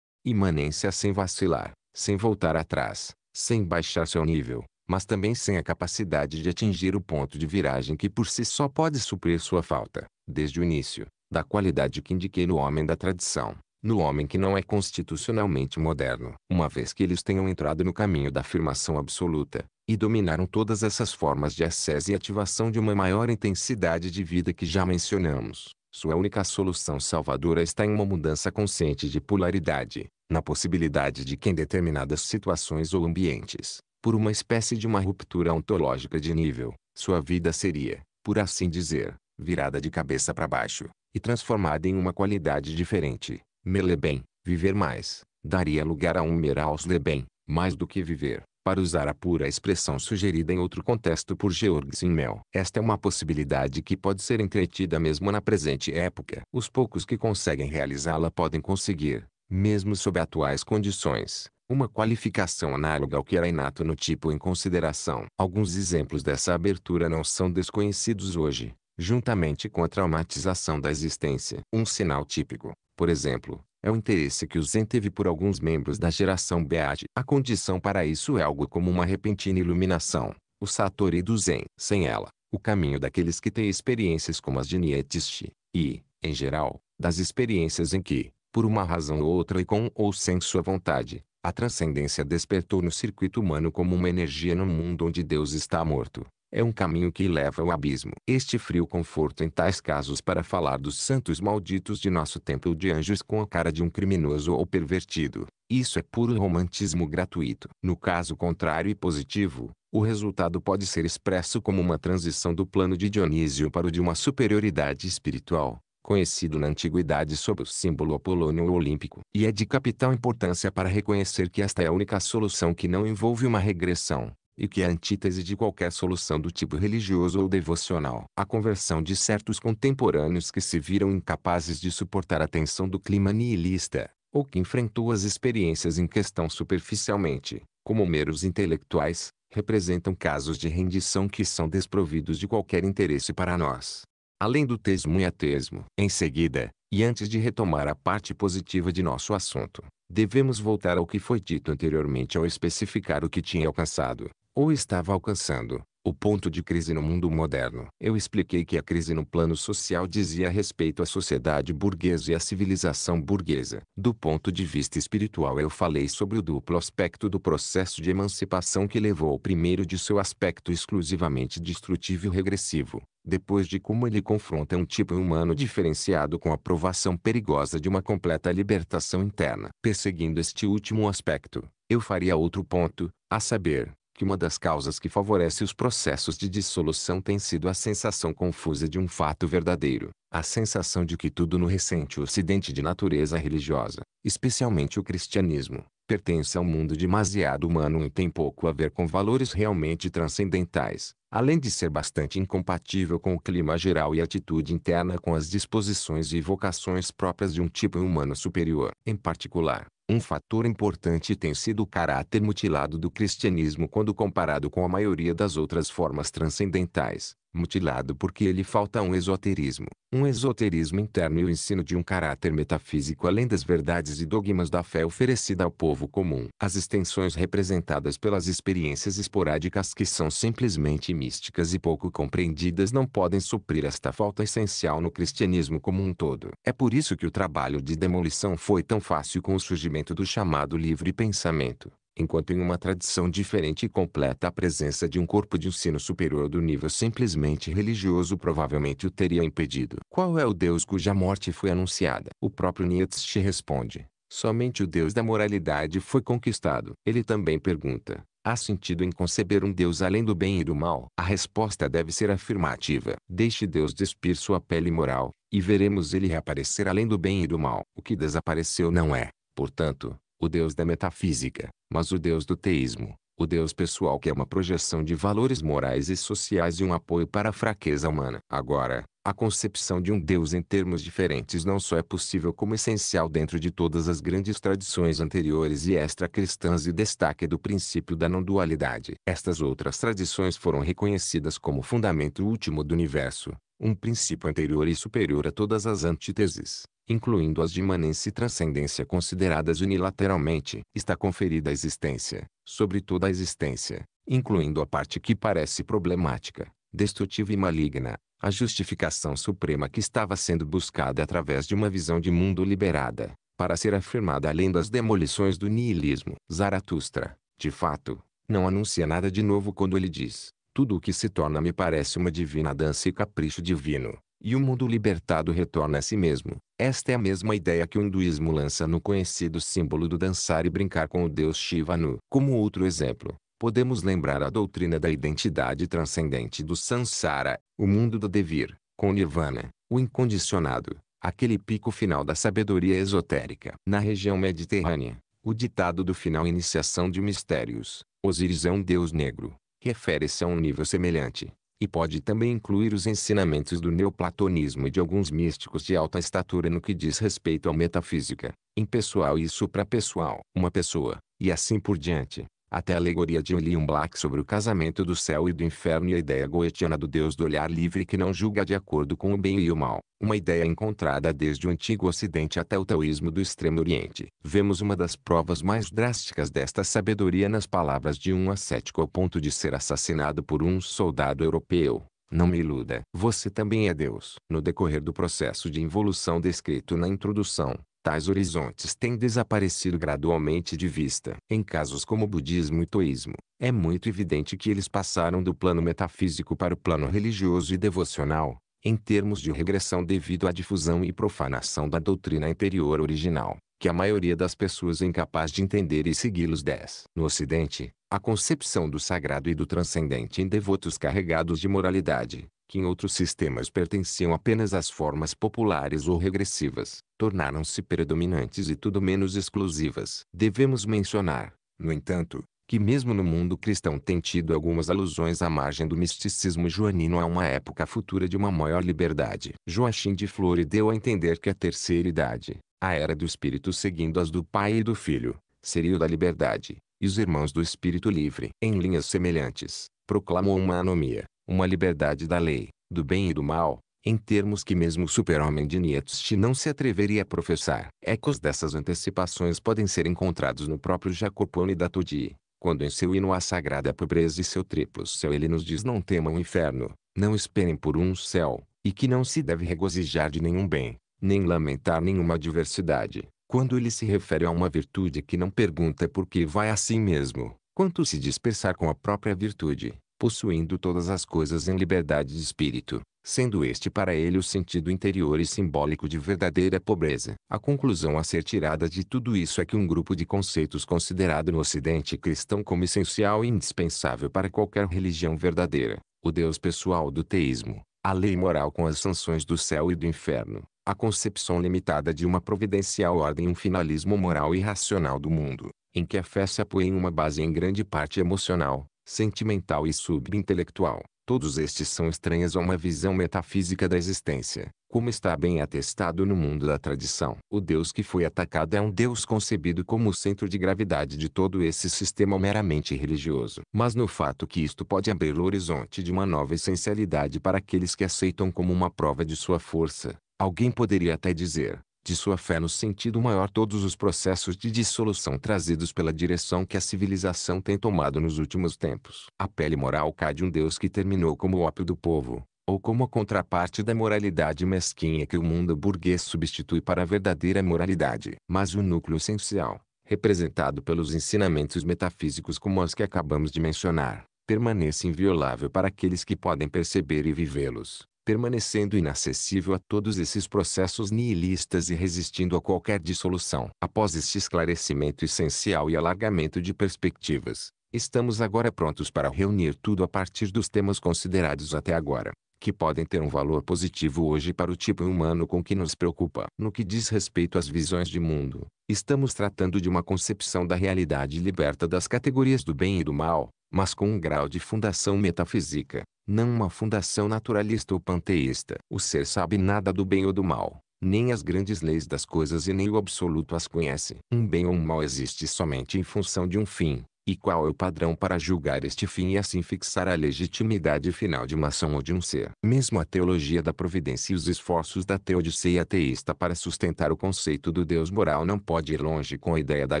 imanência sem vacilar, sem voltar atrás, sem baixar seu nível mas também sem a capacidade de atingir o ponto de viragem que por si só pode suprir sua falta, desde o início, da qualidade que indiquei no homem da tradição, no homem que não é constitucionalmente moderno. Uma vez que eles tenham entrado no caminho da afirmação absoluta, e dominaram todas essas formas de acesso e ativação de uma maior intensidade de vida que já mencionamos, sua única solução salvadora está em uma mudança consciente de polaridade, na possibilidade de que em determinadas situações ou ambientes, por uma espécie de uma ruptura ontológica de nível, sua vida seria, por assim dizer, virada de cabeça para baixo, e transformada em uma qualidade diferente. Meleben, viver mais, daria lugar a um Merausleben, mais do que viver, para usar a pura expressão sugerida em outro contexto por Georg Simmel. Esta é uma possibilidade que pode ser entretida mesmo na presente época. Os poucos que conseguem realizá-la podem conseguir, mesmo sob atuais condições, uma qualificação análoga ao que era inato no tipo em consideração. Alguns exemplos dessa abertura não são desconhecidos hoje, juntamente com a traumatização da existência. Um sinal típico, por exemplo, é o interesse que o Zen teve por alguns membros da geração Beat. A condição para isso é algo como uma repentina iluminação, o Satori do Zen. Sem ela, o caminho daqueles que têm experiências como as de Nietzsche e, em geral, das experiências em que, por uma razão ou outra e com ou sem sua vontade, a transcendência despertou no circuito humano como uma energia no mundo onde Deus está morto. É um caminho que leva ao abismo. Este frio conforto em tais casos para falar dos santos malditos de nosso templo de anjos com a cara de um criminoso ou pervertido. Isso é puro romantismo gratuito. No caso contrário e positivo, o resultado pode ser expresso como uma transição do plano de Dionísio para o de uma superioridade espiritual, conhecido na antiguidade sob o símbolo apolônio olímpico, e é de capital importância para reconhecer que esta é a única solução que não envolve uma regressão, e que é a antítese de qualquer solução do tipo religioso ou devocional. A conversão de certos contemporâneos que se viram incapazes de suportar a tensão do clima nihilista, ou que enfrentou as experiências em questão superficialmente, como meros intelectuais, representam casos de rendição que são desprovidos de qualquer interesse para nós além do testemunha-tesmo. Em seguida, e antes de retomar a parte positiva de nosso assunto, devemos voltar ao que foi dito anteriormente ao especificar o que tinha alcançado, ou estava alcançando, o ponto de crise no mundo moderno. Eu expliquei que a crise no plano social dizia respeito à sociedade burguesa e à civilização burguesa. Do ponto de vista espiritual eu falei sobre o duplo aspecto do processo de emancipação que levou ao primeiro de seu aspecto exclusivamente destrutivo e regressivo, depois de como ele confronta um tipo humano diferenciado com a provação perigosa de uma completa libertação interna. Perseguindo este último aspecto, eu faria outro ponto, a saber, que uma das causas que favorece os processos de dissolução tem sido a sensação confusa de um fato verdadeiro, a sensação de que tudo no recente ocidente de natureza religiosa, especialmente o cristianismo, pertence a um mundo demasiado humano e tem pouco a ver com valores realmente transcendentais além de ser bastante incompatível com o clima geral e atitude interna com as disposições e vocações próprias de um tipo humano superior. Em particular, um fator importante tem sido o caráter mutilado do cristianismo quando comparado com a maioria das outras formas transcendentais, mutilado porque ele falta um esoterismo, um esoterismo interno e o ensino de um caráter metafísico além das verdades e dogmas da fé oferecida ao povo comum. As extensões representadas pelas experiências esporádicas que são simplesmente místicas e pouco compreendidas não podem suprir esta falta essencial no cristianismo como um todo. É por isso que o trabalho de demolição foi tão fácil com o surgimento do chamado livre pensamento enquanto em uma tradição diferente e completa a presença de um corpo de ensino superior do nível simplesmente religioso provavelmente o teria impedido. Qual é o Deus cuja morte foi anunciada? O próprio Nietzsche responde. Somente o Deus da moralidade foi conquistado. Ele também pergunta: Há sentido em conceber um Deus além do bem e do mal? A resposta deve ser afirmativa. Deixe Deus despir sua pele moral, e veremos ele reaparecer além do bem e do mal. O que desapareceu não é, portanto, o Deus da metafísica, mas o Deus do teísmo, o Deus pessoal que é uma projeção de valores morais e sociais e um apoio para a fraqueza humana. Agora, a concepção de um Deus em termos diferentes não só é possível como essencial dentro de todas as grandes tradições anteriores e extra-cristãs e destaque do princípio da não-dualidade. Estas outras tradições foram reconhecidas como fundamento último do universo, um princípio anterior e superior a todas as antíteses, incluindo as de imanência e transcendência consideradas unilateralmente. Está conferida a existência, sobre toda a existência, incluindo a parte que parece problemática, destrutiva e maligna, a justificação suprema que estava sendo buscada através de uma visão de mundo liberada, para ser afirmada além das demolições do niilismo. Zaratustra, de fato, não anuncia nada de novo quando ele diz: Tudo o que se torna me parece uma divina dança e capricho divino, e o mundo libertado retorna a si mesmo. Esta é a mesma ideia que o hinduísmo lança no conhecido símbolo do dançar e brincar com o deus Shiva nu. Como outro exemplo, podemos lembrar a doutrina da identidade transcendente do Sansara, o mundo do devir, com Nirvana, o incondicionado, aquele pico final da sabedoria esotérica. Na região mediterrânea, o ditado do final iniciação de mistérios, Osiris é um deus negro, refere-se a um nível semelhante, e pode também incluir os ensinamentos do neoplatonismo e de alguns místicos de alta estatura no que diz respeito à metafísica, impessoal e suprapessoal. Uma pessoa, e assim por diante, até a alegoria de William Black sobre o casamento do céu e do inferno e a ideia goetiana do Deus do olhar livre que não julga de acordo com o bem e o mal, uma ideia encontrada desde o antigo ocidente até o taoísmo do extremo oriente. Vemos uma das provas mais drásticas desta sabedoria nas palavras de um ascético ao ponto de ser assassinado por um soldado europeu. Não me iluda. Você também é Deus. No decorrer do processo de involução descrito na introdução, tais horizontes têm desaparecido gradualmente de vista. Em casos como o budismo e toísmo, é muito evidente que eles passaram do plano metafísico para o plano religioso e devocional, em termos de regressão devido à difusão e profanação da doutrina interior original, que a maioria das pessoas é incapaz de entender e segui-los 10. No Ocidente, a concepção do sagrado e do transcendente em devotos carregados de moralidade, que em outros sistemas pertenciam apenas às formas populares ou regressivas, tornaram-se predominantes e tudo menos exclusivas. Devemos mencionar, no entanto, que mesmo no mundo cristão tem tido algumas alusões à margem do misticismo joanino a uma época futura de uma maior liberdade. Joachim de Flore deu a entender que a terceira idade, a era do espírito seguindo as do pai e do filho, seria o da liberdade, e os irmãos do espírito livre. Em linhas semelhantes, proclamou uma anomia, uma liberdade da lei, do bem e do mal, em termos que mesmo o super-homem de Nietzsche não se atreveria a professar. Ecos dessas antecipações podem ser encontrados no próprio Jacopone da Todi, quando em seu hino à sagrada pobreza e seu triplo céu ele nos diz não temam o inferno, não esperem por um céu, e que não se deve regozijar de nenhum bem, nem lamentar nenhuma adversidade, quando ele se refere a uma virtude que não pergunta por que vai a si mesmo, quanto se dispersar com a própria virtude, possuindo todas as coisas em liberdade de espírito, sendo este para ele o sentido interior e simbólico de verdadeira pobreza. A conclusão a ser tirada de tudo isso é que um grupo de conceitos considerado no Ocidente cristão como essencial e indispensável para qualquer religião verdadeira, o Deus pessoal do teísmo, a lei moral com as sanções do céu e do inferno, a concepção limitada de uma providencial ordem e um finalismo moral e racional do mundo, em que a fé se apoia em uma base em grande parte emocional, sentimental e subintelectual. Todos estes são estranhos a uma visão metafísica da existência, como está bem atestado no mundo da tradição. O Deus que foi atacado é um Deus concebido como o centro de gravidade de todo esse sistema meramente religioso. Mas no fato que isto pode abrir o horizonte de uma nova essencialidade para aqueles que aceitam como uma prova de sua força, alguém poderia até dizer, de sua fé no sentido maior todos os processos de dissolução trazidos pela direção que a civilização tem tomado nos últimos tempos. A pele moral cai de um Deus que terminou como o ópio do povo, ou como a contraparte da moralidade mesquinha que o mundo burguês substitui para a verdadeira moralidade. Mas o núcleo essencial, representado pelos ensinamentos metafísicos como os que acabamos de mencionar, permanece inviolável para aqueles que podem perceber e vivê-los permanecendo inacessível a todos esses processos nihilistas e resistindo a qualquer dissolução. Após este esclarecimento essencial e alargamento de perspectivas, estamos agora prontos para reunir tudo a partir dos temas considerados até agora que podem ter um valor positivo hoje para o tipo humano com que nos preocupa. No que diz respeito às visões de mundo, estamos tratando de uma concepção da realidade liberta das categorias do bem e do mal, mas com um grau de fundação metafísica, não uma fundação naturalista ou panteísta. O ser sabe nada do bem ou do mal, nem as grandes leis das coisas e nem o absoluto as conhece. Um bem ou um mal existe somente em função de um fim, e qual é o padrão para julgar este fim e assim fixar a legitimidade final de uma ação ou de um ser. Mesmo a teologia da providência e os esforços da teodiceia ateísta para sustentar o conceito do Deus moral não pode ir longe com a ideia da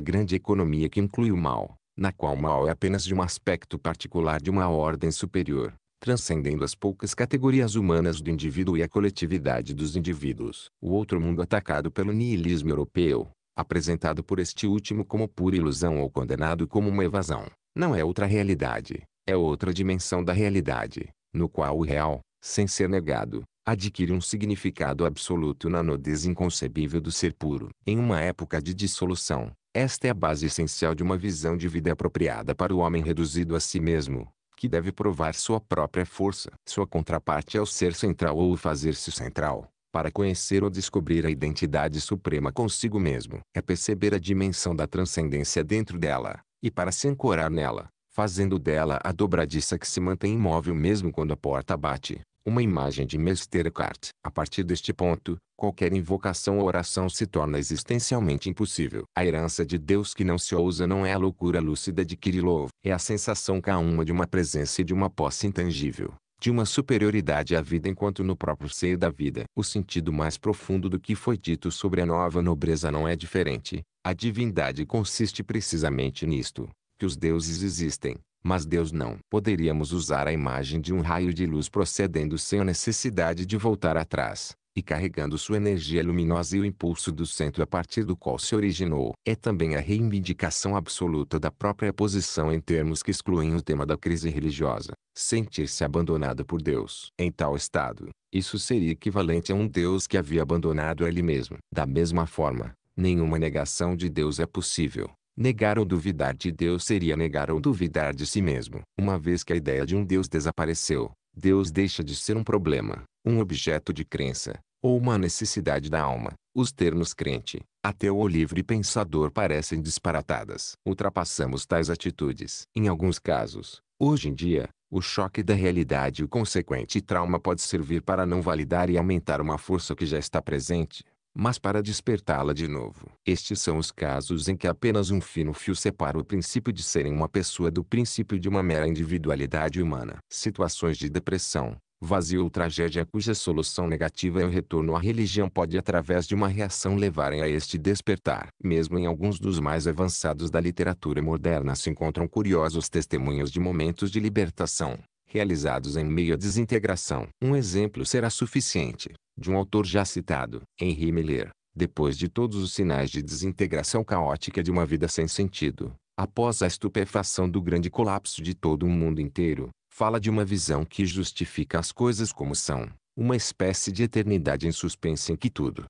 grande economia que inclui o mal na qual o mal é apenas de um aspecto particular de uma ordem superior, transcendendo as poucas categorias humanas do indivíduo e a coletividade dos indivíduos. O outro mundo atacado pelo niilismo europeu, apresentado por este último como pura ilusão ou condenado como uma evasão, não é outra realidade, é outra dimensão da realidade, no qual o real, sem ser negado, adquire um significado absoluto na nudez inconcebível do ser puro. Em uma época de dissolução, esta é a base essencial de uma visão de vida apropriada para o homem reduzido a si mesmo, que deve provar sua própria força. Sua contraparte é o ser central ou o fazer-se central, para conhecer ou descobrir a identidade suprema consigo mesmo. É perceber a dimensão da transcendência dentro dela, e para se ancorar nela, fazendo dela a dobradiça que se mantém imóvel mesmo quando a porta bate uma imagem de Mesterkart. A partir deste ponto, qualquer invocação ou oração se torna existencialmente impossível. A herança de Deus que não se ousa não é a loucura lúcida de Kirillov, é a sensação calma de uma presença e de uma posse intangível, de uma superioridade à vida enquanto no próprio seio da vida. O sentido mais profundo do que foi dito sobre a nova nobreza não é diferente. A divindade consiste precisamente nisto, que os deuses existem, mas Deus não. Poderíamos usar a imagem de um raio de luz procedendo sem a necessidade de voltar atrás, e carregando sua energia luminosa e o impulso do centro a partir do qual se originou. É também a reivindicação absoluta da própria posição em termos que excluem o tema da crise religiosa, sentir-se abandonado por Deus. Em tal estado, isso seria equivalente a um Deus que havia abandonado a ele mesmo. Da mesma forma, nenhuma negação de Deus é possível. Negar ou duvidar de Deus seria negar ou duvidar de si mesmo. Uma vez que a ideia de um Deus desapareceu, Deus deixa de ser um problema, um objeto de crença, ou uma necessidade da alma. Os termos crente, ateu ou livre pensador parecem disparatadas. Ultrapassamos tais atitudes. Em alguns casos, hoje em dia, o choque da realidade e o consequente trauma pode servir para não validar e aumentar uma força que já está presente mas para despertá-la de novo. Estes são os casos em que apenas um fino fio separa o princípio de serem uma pessoa do princípio de uma mera individualidade humana. Situações de depressão, vazio ou tragédia cuja solução negativa é o retorno à religião pode através de uma reação levarem a este despertar. Mesmo em alguns dos mais avançados da literatura moderna se encontram curiosos testemunhos de momentos de libertação realizados em meio à desintegração. Um exemplo será suficiente, de um autor já citado, Henri Miller. Depois de todos os sinais de desintegração caótica de uma vida sem sentido, após a estupefação do grande colapso de todo o mundo inteiro, fala de uma visão que justifica as coisas como são, uma espécie de eternidade em suspense em que tudo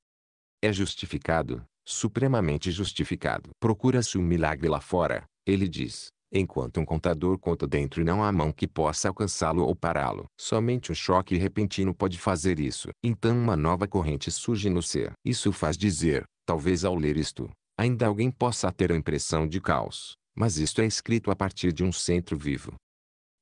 é justificado, supremamente justificado. Procura-se um milagre lá fora, ele diz, Enquanto um contador conta dentro e não há mão que possa alcançá-lo ou pará-lo. Somente um choque repentino pode fazer isso. Então uma nova corrente surge no ser. Isso faz dizer, talvez ao ler isto, ainda alguém possa ter a impressão de caos. Mas isto é escrito a partir de um centro vivo.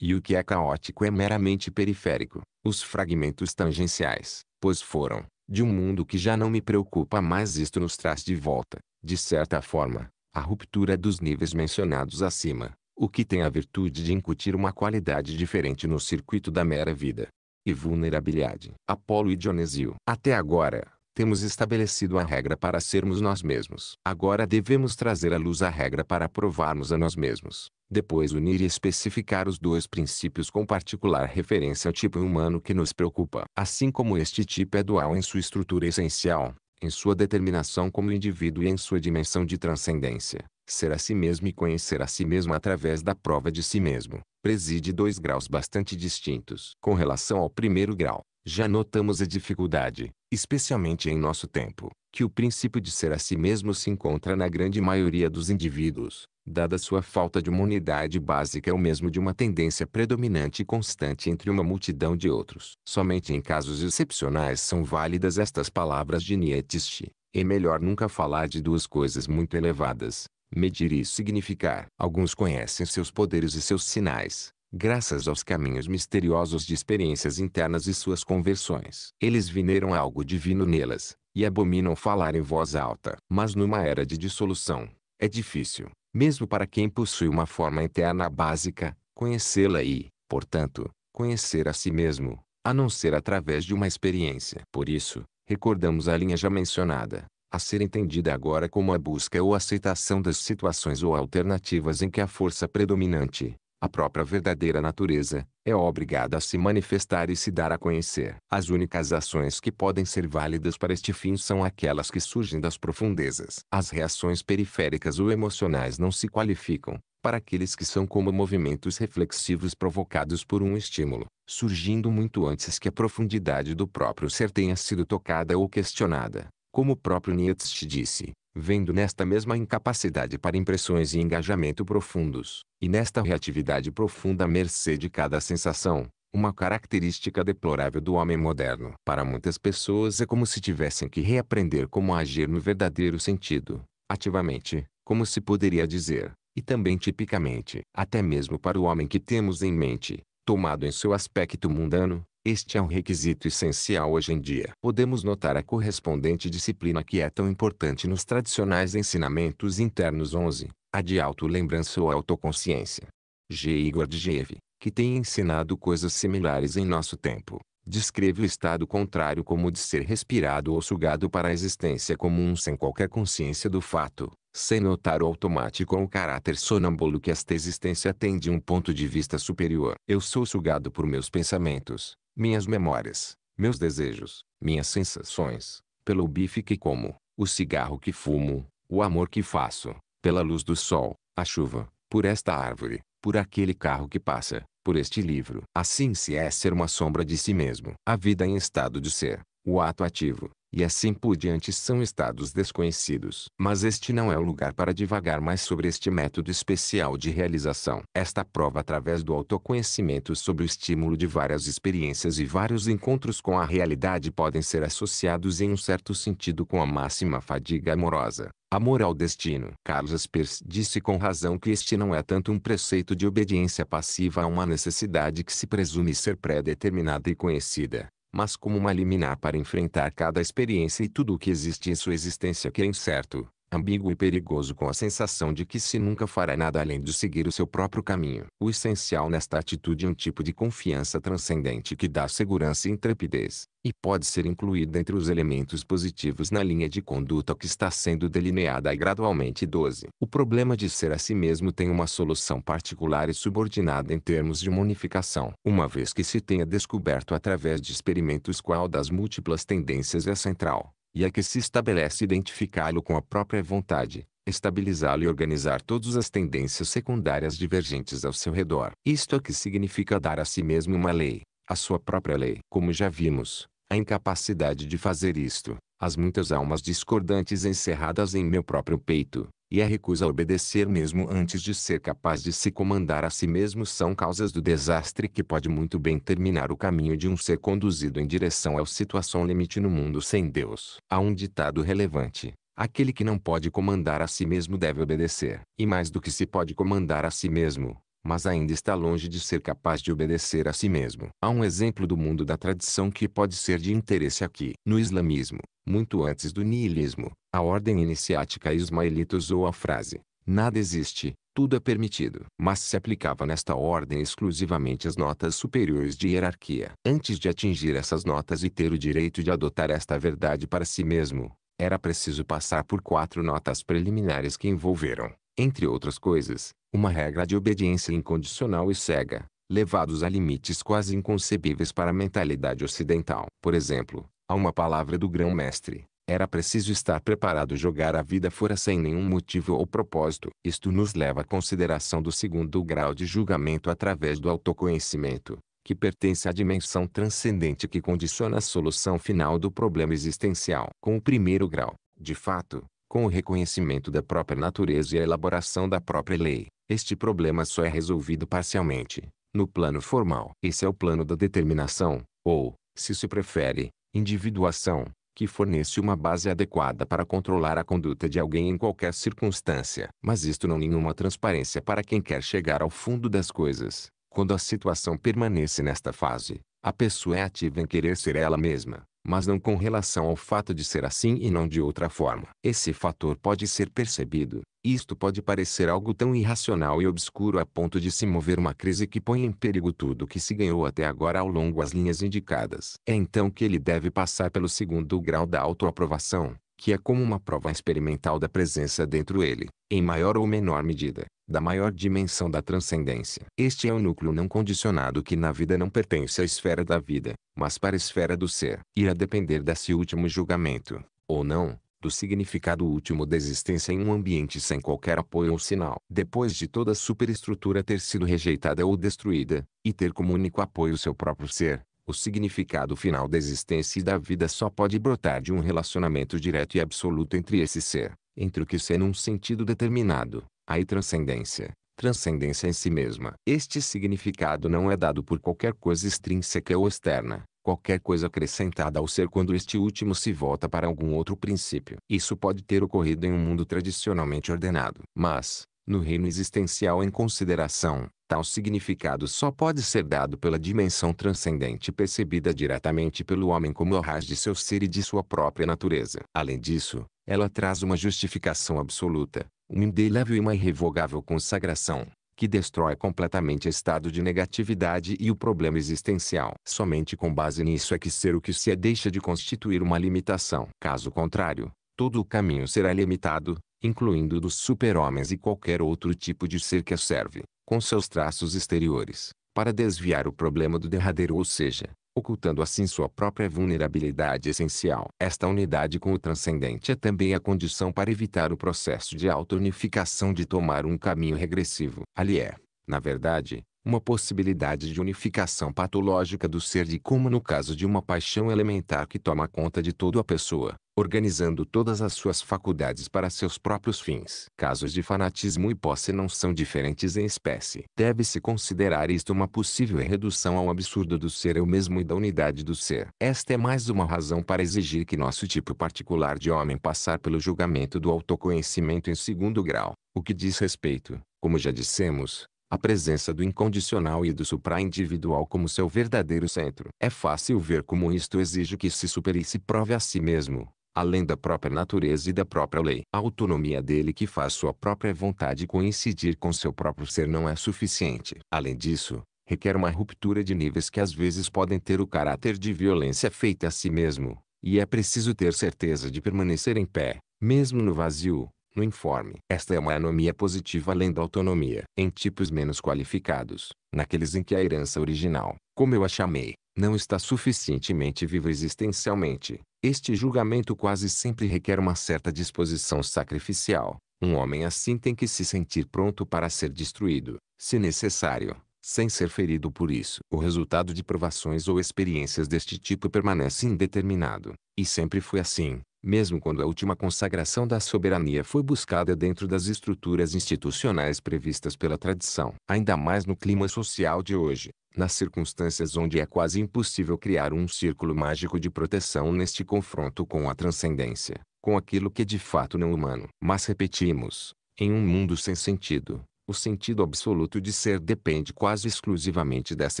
E o que é caótico é meramente periférico. Os fragmentos tangenciais, pois foram, de um mundo que já não me preocupa mais isto nos traz de volta, de certa forma, a ruptura dos níveis mencionados acima, o que tem a virtude de incutir uma qualidade diferente no circuito da mera vida e vulnerabilidade. Apolo e Dionísio. Até agora, temos estabelecido a regra para sermos nós mesmos. Agora devemos trazer à luz a regra para provarmos a nós mesmos. Depois unir e especificar os dois princípios com particular referência ao tipo humano que nos preocupa. Assim como este tipo é dual em sua estrutura essencial, em sua determinação como indivíduo e em sua dimensão de transcendência, ser a si mesmo e conhecer a si mesmo através da prova de si mesmo, preside dois graus bastante distintos. Com relação ao primeiro grau, já notamos a dificuldade, especialmente em nosso tempo, que o princípio de ser a si mesmo se encontra na grande maioria dos indivíduos, dada sua falta de uma unidade básica ou mesmo de uma tendência predominante e constante entre uma multidão de outros. Somente em casos excepcionais são válidas estas palavras de Nietzsche. É melhor nunca falar de duas coisas muito elevadas, medir e significar. Alguns conhecem seus poderes e seus sinais, graças aos caminhos misteriosos de experiências internas e suas conversões. Eles vineram algo divino nelas, e abominam falar em voz alta. Mas numa era de dissolução, é difícil, mesmo para quem possui uma forma interna básica, conhecê-la e, portanto, conhecer a si mesmo, a não ser através de uma experiência. Por isso, recordamos a linha já mencionada, a ser entendida agora como a busca ou aceitação das situações ou alternativas em que a força predominante, a própria verdadeira natureza, é obrigada a se manifestar e se dar a conhecer. As únicas ações que podem ser válidas para este fim são aquelas que surgem das profundezas. As reações periféricas ou emocionais não se qualificam, para aqueles que são como movimentos reflexivos provocados por um estímulo, surgindo muito antes que a profundidade do próprio ser tenha sido tocada ou questionada. Como o próprio Nietzsche disse, vendo nesta mesma incapacidade para impressões e engajamento profundos, e nesta reatividade profunda à mercê de cada sensação, uma característica deplorável do homem moderno. Para muitas pessoas é como se tivessem que reaprender como agir no verdadeiro sentido, ativamente, como se poderia dizer, e também tipicamente, até mesmo para o homem que temos em mente, tomado em seu aspecto mundano, este é um requisito essencial hoje em dia. Podemos notar a correspondente disciplina que é tão importante nos tradicionais ensinamentos internos 11, a de lembrança ou autoconsciência. G. Igor Dieve, que tem ensinado coisas similares em nosso tempo, descreve o estado contrário como de ser respirado ou sugado para a existência comum sem qualquer consciência do fato, sem notar o automático ou o caráter sonâmbulo que esta existência tem de um ponto de vista superior. Eu sou sugado por meus pensamentos, minhas memórias, meus desejos, minhas sensações, pelo bife que como, o cigarro que fumo, o amor que faço, pela luz do sol, a chuva, por esta árvore, por aquele carro que passa, por este livro. Assim se é ser uma sombra de si mesmo. A vida em estado de ser, o ato ativo, e assim por diante são estados desconhecidos. Mas este não é o lugar para divagar mais sobre este método especial de realização. Esta prova através do autoconhecimento sobre o estímulo de várias experiências e vários encontros com a realidade podem ser associados em um certo sentido com a máxima fadiga amorosa. Amor ao destino. Carlos Aspers disse com razão que este não é tanto um preceito de obediência passiva a uma necessidade que se presume ser pré-determinada e conhecida, mas como uma liminar para enfrentar cada experiência e tudo o que existe em sua existência que é incerto ambíguo e perigoso com a sensação de que se nunca fará nada além de seguir o seu próprio caminho. O essencial nesta atitude é um tipo de confiança transcendente que dá segurança e intrepidez, e pode ser incluída entre os elementos positivos na linha de conduta que está sendo delineada gradualmente 12. O problema de ser a si mesmo tem uma solução particular e subordinada em termos de uma unificação, uma vez que se tenha descoberto através de experimentos qual das múltiplas tendências é central e a é que se estabelece identificá-lo com a própria vontade, estabilizá-lo e organizar todas as tendências secundárias divergentes ao seu redor. Isto é que significa dar a si mesmo uma lei, a sua própria lei. Como já vimos, a incapacidade de fazer isto, as muitas almas discordantes encerradas em meu próprio peito, e a recusa a obedecer mesmo antes de ser capaz de se comandar a si mesmo são causas do desastre que pode muito bem terminar o caminho de um ser conduzido em direção à situação limite no mundo sem Deus. Há um ditado relevante. Aquele que não pode comandar a si mesmo deve obedecer. E mais do que se pode comandar a si mesmo, mas ainda está longe de ser capaz de obedecer a si mesmo. Há um exemplo do mundo da tradição que pode ser de interesse aqui. No islamismo, muito antes do niilismo, a ordem iniciática ismaelita usou a frase, nada existe, tudo é permitido. Mas se aplicava nesta ordem exclusivamente às notas superiores de hierarquia. Antes de atingir essas notas e ter o direito de adotar esta verdade para si mesmo, era preciso passar por quatro notas preliminares que envolveram, entre outras coisas, uma regra de obediência incondicional e cega, levados a limites quase inconcebíveis para a mentalidade ocidental. Por exemplo, a uma palavra do grão-mestre, era preciso estar preparado jogar a vida fora sem nenhum motivo ou propósito. Isto nos leva à consideração do segundo grau de julgamento através do autoconhecimento, que pertence à dimensão transcendente que condiciona a solução final do problema existencial. Com o primeiro grau, de fato, com o reconhecimento da própria natureza e a elaboração da própria lei, este problema só é resolvido parcialmente, no plano formal. Esse é o plano da determinação, ou, se se prefere, individuação, que fornece uma base adequada para controlar a conduta de alguém em qualquer circunstância. Mas isto não é nenhuma transparência para quem quer chegar ao fundo das coisas. Quando a situação permanece nesta fase, a pessoa é ativa em querer ser ela mesma, mas não com relação ao fato de ser assim e não de outra forma. Esse fator pode ser percebido, isto pode parecer algo tão irracional e obscuro a ponto de se mover uma crise que põe em perigo tudo o que se ganhou até agora ao longo das linhas indicadas. É então que ele deve passar pelo segundo grau da autoaprovação, que é como uma prova experimental da presença dentro ele, em maior ou menor medida, da maior dimensão da transcendência. Este é o núcleo não condicionado que na vida não pertence à esfera da vida, mas para a esfera do ser. Irá depender desse último julgamento, ou não, do significado último da existência em um ambiente sem qualquer apoio ou sinal. Depois de toda a superestrutura ter sido rejeitada ou destruída, e ter como único apoio seu próprio ser, o significado final da existência e da vida só pode brotar de um relacionamento direto e absoluto entre esse ser, entre o que ser num sentido determinado, aí transcendência, transcendência em si mesma. Este significado não é dado por qualquer coisa extrínseca ou externa, qualquer coisa acrescentada ao ser quando este último se volta para algum outro princípio. Isso pode ter ocorrido em um mundo tradicionalmente ordenado. Mas, no reino existencial em consideração, tal significado só pode ser dado pela dimensão transcendente percebida diretamente pelo homem como a raiz de seu ser e de sua própria natureza. Além disso, ela traz uma justificação absoluta, uma indelével e uma irrevogável consagração, que destrói completamente o estado de negatividade e o problema existencial. Somente com base nisso é que ser o que se é deixa de constituir uma limitação. Caso contrário, todo o caminho será limitado, incluindo dos super-homens e qualquer outro tipo de ser que serve, com seus traços exteriores, para desviar o problema do derradeiro ou seja, ocultando assim sua própria vulnerabilidade essencial. Esta unidade com o transcendente é também a condição para evitar o processo de auto-unificação de tomar um caminho regressivo. Ali é, na verdade, uma possibilidade de unificação patológica do ser de como no caso de uma paixão elementar que toma conta de toda a pessoa organizando todas as suas faculdades para seus próprios fins. Casos de fanatismo e posse não são diferentes em espécie. Deve-se considerar isto uma possível redução ao absurdo do ser eu mesmo e da unidade do ser. Esta é mais uma razão para exigir que nosso tipo particular de homem passar pelo julgamento do autoconhecimento em segundo grau, o que diz respeito, como já dissemos, à presença do incondicional e do supra-individual como seu verdadeiro centro. É fácil ver como isto exige que se supere e se prove a si mesmo, além da própria natureza e da própria lei. A autonomia dele que faz sua própria vontade coincidir com seu próprio ser não é suficiente. Além disso, requer uma ruptura de níveis que às vezes podem ter o caráter de violência feita a si mesmo, e é preciso ter certeza de permanecer em pé, mesmo no vazio, no informe. Esta é uma anomia positiva além da autonomia. Em tipos menos qualificados, naqueles em que a herança original, como eu a chamei, não está suficientemente viva existencialmente, este julgamento quase sempre requer uma certa disposição sacrificial. Um homem assim tem que se sentir pronto para ser destruído, se necessário, sem ser ferido por isso. O resultado de provações ou experiências deste tipo permanece indeterminado, e sempre foi assim, mesmo quando a última consagração da soberania foi buscada dentro das estruturas institucionais previstas pela tradição. Ainda mais no clima social de hoje, nas circunstâncias onde é quase impossível criar um círculo mágico de proteção neste confronto com a transcendência, com aquilo que é de fato não humano. Mas repetimos, em um mundo sem sentido, o sentido absoluto de ser depende quase exclusivamente dessa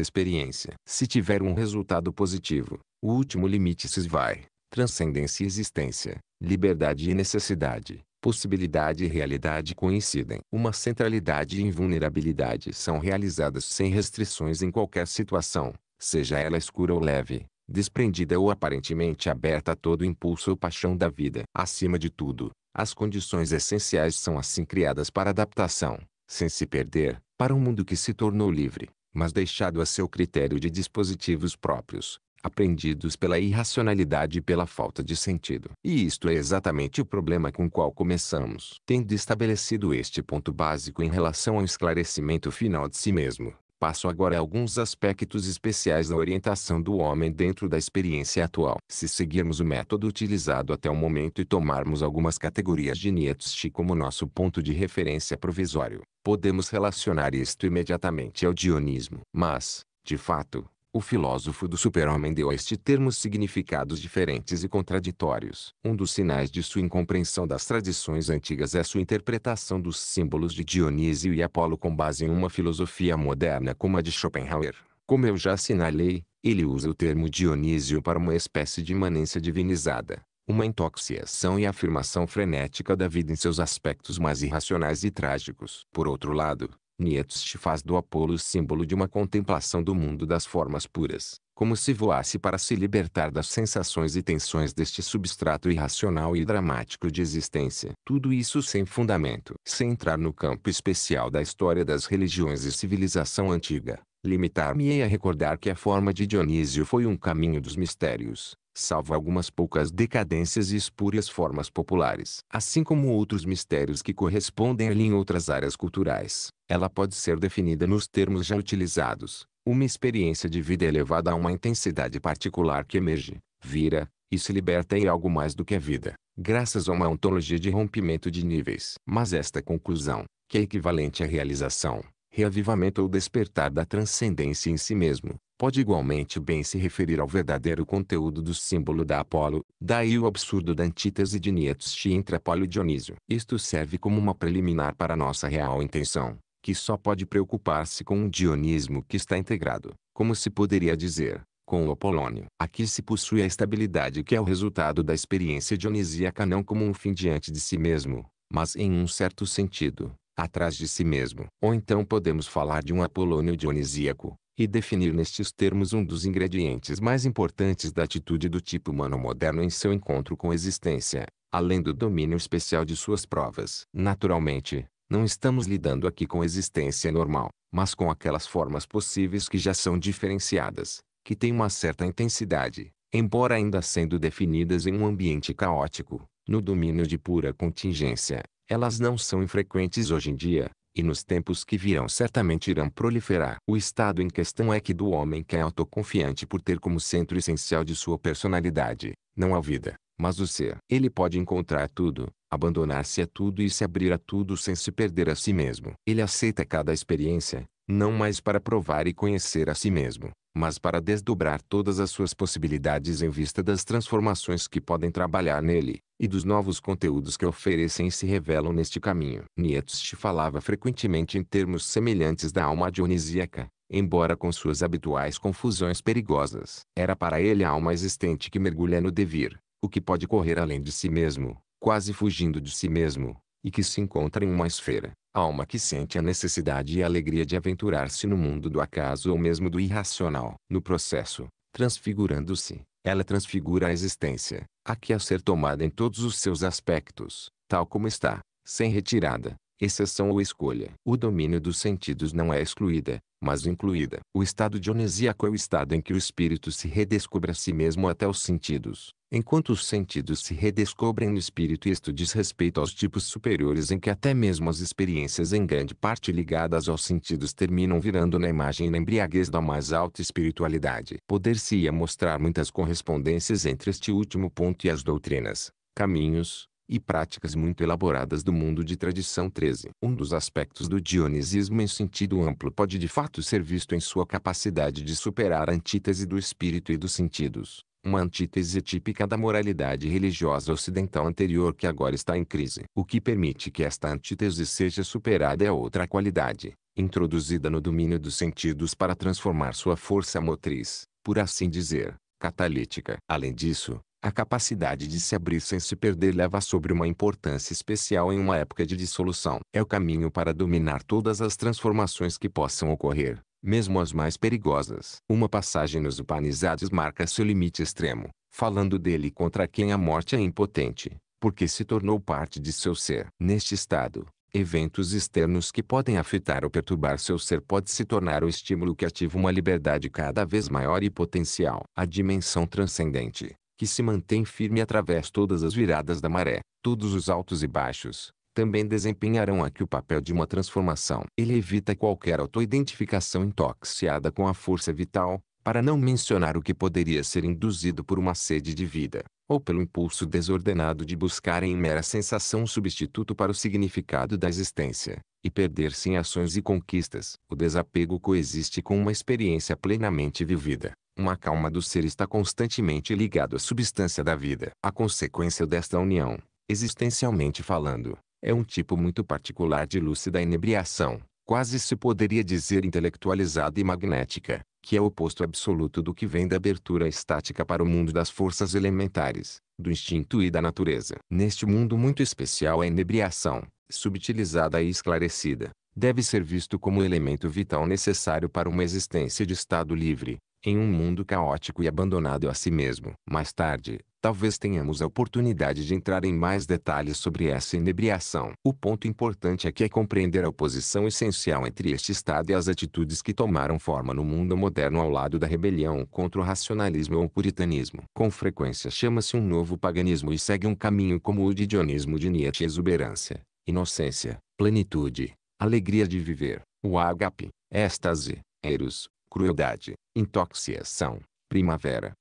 experiência. Se tiver um resultado positivo, o último limite se esvai. Transcendência e existência, liberdade e necessidade, possibilidade e realidade coincidem. Uma centralidade e invulnerabilidade são realizadas sem restrições em qualquer situação, seja ela escura ou leve, desprendida ou aparentemente aberta a todo impulso ou paixão da vida. Acima de tudo, as condições essenciais são assim criadas para adaptação, sem se perder, para um mundo que se tornou livre, mas deixado a seu critério de dispositivos próprios, aprendidos pela irracionalidade e pela falta de sentido. E isto é exatamente o problema com o qual começamos. Tendo estabelecido este ponto básico em relação ao esclarecimento final de si mesmo, passo agora a alguns aspectos especiais da orientação do homem dentro da experiência atual. Se seguirmos o método utilizado até o momento e tomarmos algumas categorias de Nietzsche como nosso ponto de referência provisório, podemos relacionar isto imediatamente ao dionismo. Mas, de fato, o filósofo do super-homem deu a este termo significados diferentes e contraditórios. Um dos sinais de sua incompreensão das tradições antigas é sua interpretação dos símbolos de Dionísio e Apolo com base em uma filosofia moderna como a de Schopenhauer. Como eu já assinalei, ele usa o termo Dionísio para uma espécie de imanência divinizada, uma intoxicação e afirmação frenética da vida em seus aspectos mais irracionais e trágicos. Por outro lado, Nietzsche faz do Apolo o símbolo de uma contemplação do mundo das formas puras, como se voasse para se libertar das sensações e tensões deste substrato irracional e dramático de existência. Tudo isso sem fundamento. Sem entrar no campo especial da história das religiões e civilização antiga, limitar-me-ei a recordar que a forma de Dionísio foi um caminho dos mistérios, salvo algumas poucas decadências e espúrias formas populares. Assim como outros mistérios que correspondem a ele em outras áreas culturais, ela pode ser definida nos termos já utilizados. Uma experiência de vida elevada a uma intensidade particular que emerge, vira, e se liberta em algo mais do que a vida, graças a uma ontologia de rompimento de níveis. Mas esta conclusão, que é equivalente à realização, reavivamento ou despertar da transcendência em si mesmo, pode igualmente bem se referir ao verdadeiro conteúdo do símbolo da Apolo, daí o absurdo da antítese de Nietzsche entre Apolo e Dionísio. Isto serve como uma preliminar para nossa real intenção, que só pode preocupar-se com um dionismo que está integrado, como se poderia dizer, com o Apolônio. Aqui se possui a estabilidade que é o resultado da experiência dionisíaca não como um fim diante de si mesmo, mas em um certo sentido, atrás de si mesmo. Ou então podemos falar de um Apolônio dionisíaco, e definir nestes termos um dos ingredientes mais importantes da atitude do tipo humano moderno em seu encontro com a existência, além do domínio especial de suas provas. Naturalmente, não estamos lidando aqui com a existência normal, mas com aquelas formas possíveis que já são diferenciadas, que têm uma certa intensidade, embora ainda sendo definidas em um ambiente caótico, no domínio de pura contingência. Elas não são infrequentes hoje em dia, e nos tempos que virão certamente irão proliferar. O estado em questão é que do homem que é autoconfiante por ter como centro essencial de sua personalidade, não a vida, mas o ser. Ele pode encontrar tudo, abandonar-se a tudo e se abrir a tudo sem se perder a si mesmo. Ele aceita cada experiência, não mais para provar e conhecer a si mesmo, mas para desdobrar todas as suas possibilidades em vista das transformações que podem trabalhar nele, e dos novos conteúdos que oferecem e se revelam neste caminho. Nietzsche falava frequentemente em termos semelhantes da alma dionisíaca, embora com suas habituais confusões perigosas. Era para ele a alma existente que mergulha no devir, o que pode correr além de si mesmo, quase fugindo de si mesmo, e que se encontra em uma esfera, alma que sente a necessidade e a alegria de aventurar-se no mundo do acaso ou mesmo do irracional. No processo, transfigurando-se, ela transfigura a existência, a que a ser tomada em todos os seus aspectos, tal como está, sem retirada, exceção ou escolha. O domínio dos sentidos não é excluída, mas incluída. O estado dionisíaco é o estado em que o espírito se redescobre a si mesmo até os sentidos, enquanto os sentidos se redescobrem no espírito isto diz respeito aos tipos superiores em que até mesmo as experiências em grande parte ligadas aos sentidos terminam virando na imagem e na embriaguez da mais alta espiritualidade. Poder-se-ia mostrar muitas correspondências entre este último ponto e as doutrinas, caminhos, e práticas muito elaboradas do mundo de tradição 13. Um dos aspectos do dionisismo em sentido amplo pode de fato ser visto em sua capacidade de superar a antítese do espírito e dos sentidos uma antítese típica da moralidade religiosa ocidental anterior que agora está em crise. O que permite que esta antítese seja superada é outra qualidade, introduzida no domínio dos sentidos para transformar sua força motriz, por assim dizer, catalítica. Além disso, a capacidade de se abrir sem se perder leva sobre uma importância especial em uma época de dissolução. É o caminho para dominar todas as transformações que possam ocorrer mesmo as mais perigosas. Uma passagem nos Upanizades marca seu limite extremo, falando dele contra quem a morte é impotente, porque se tornou parte de seu ser. Neste estado, eventos externos que podem afetar ou perturbar seu ser pode se tornar o estímulo que ativa uma liberdade cada vez maior e potencial. A dimensão transcendente, que se mantém firme através todas as viradas da maré, todos os altos e baixos, também desempenharão aqui o papel de uma transformação. Ele evita qualquer autoidentificação intoxiada com a força vital, para não mencionar o que poderia ser induzido por uma sede de vida, ou pelo impulso desordenado de buscar em mera sensação um substituto para o significado da existência, e perder-se em ações e conquistas. O desapego coexiste com uma experiência plenamente vivida. Uma calma do ser está constantemente ligado à substância da vida. A consequência desta união, existencialmente falando, é um tipo muito particular de lúcida inebriação, quase se poderia dizer intelectualizada e magnética, que é o oposto absoluto do que vem da abertura estática para o mundo das forças elementares, do instinto e da natureza. Neste mundo muito especial a inebriação, subtilizada e esclarecida, deve ser visto como elemento vital necessário para uma existência de estado livre, em um mundo caótico e abandonado a si mesmo. Mais tarde, talvez tenhamos a oportunidade de entrar em mais detalhes sobre essa inebriação. O ponto importante aqui é compreender a oposição essencial entre este estado e as atitudes que tomaram forma no mundo moderno ao lado da rebelião contra o racionalismo ou o puritanismo. Com frequência chama-se um novo paganismo e segue um caminho como o de Dionismo de Nietzsche exuberância, inocência, plenitude, alegria de viver, o ágape, êxtase, eros, crueldade, intoxicação, primavera,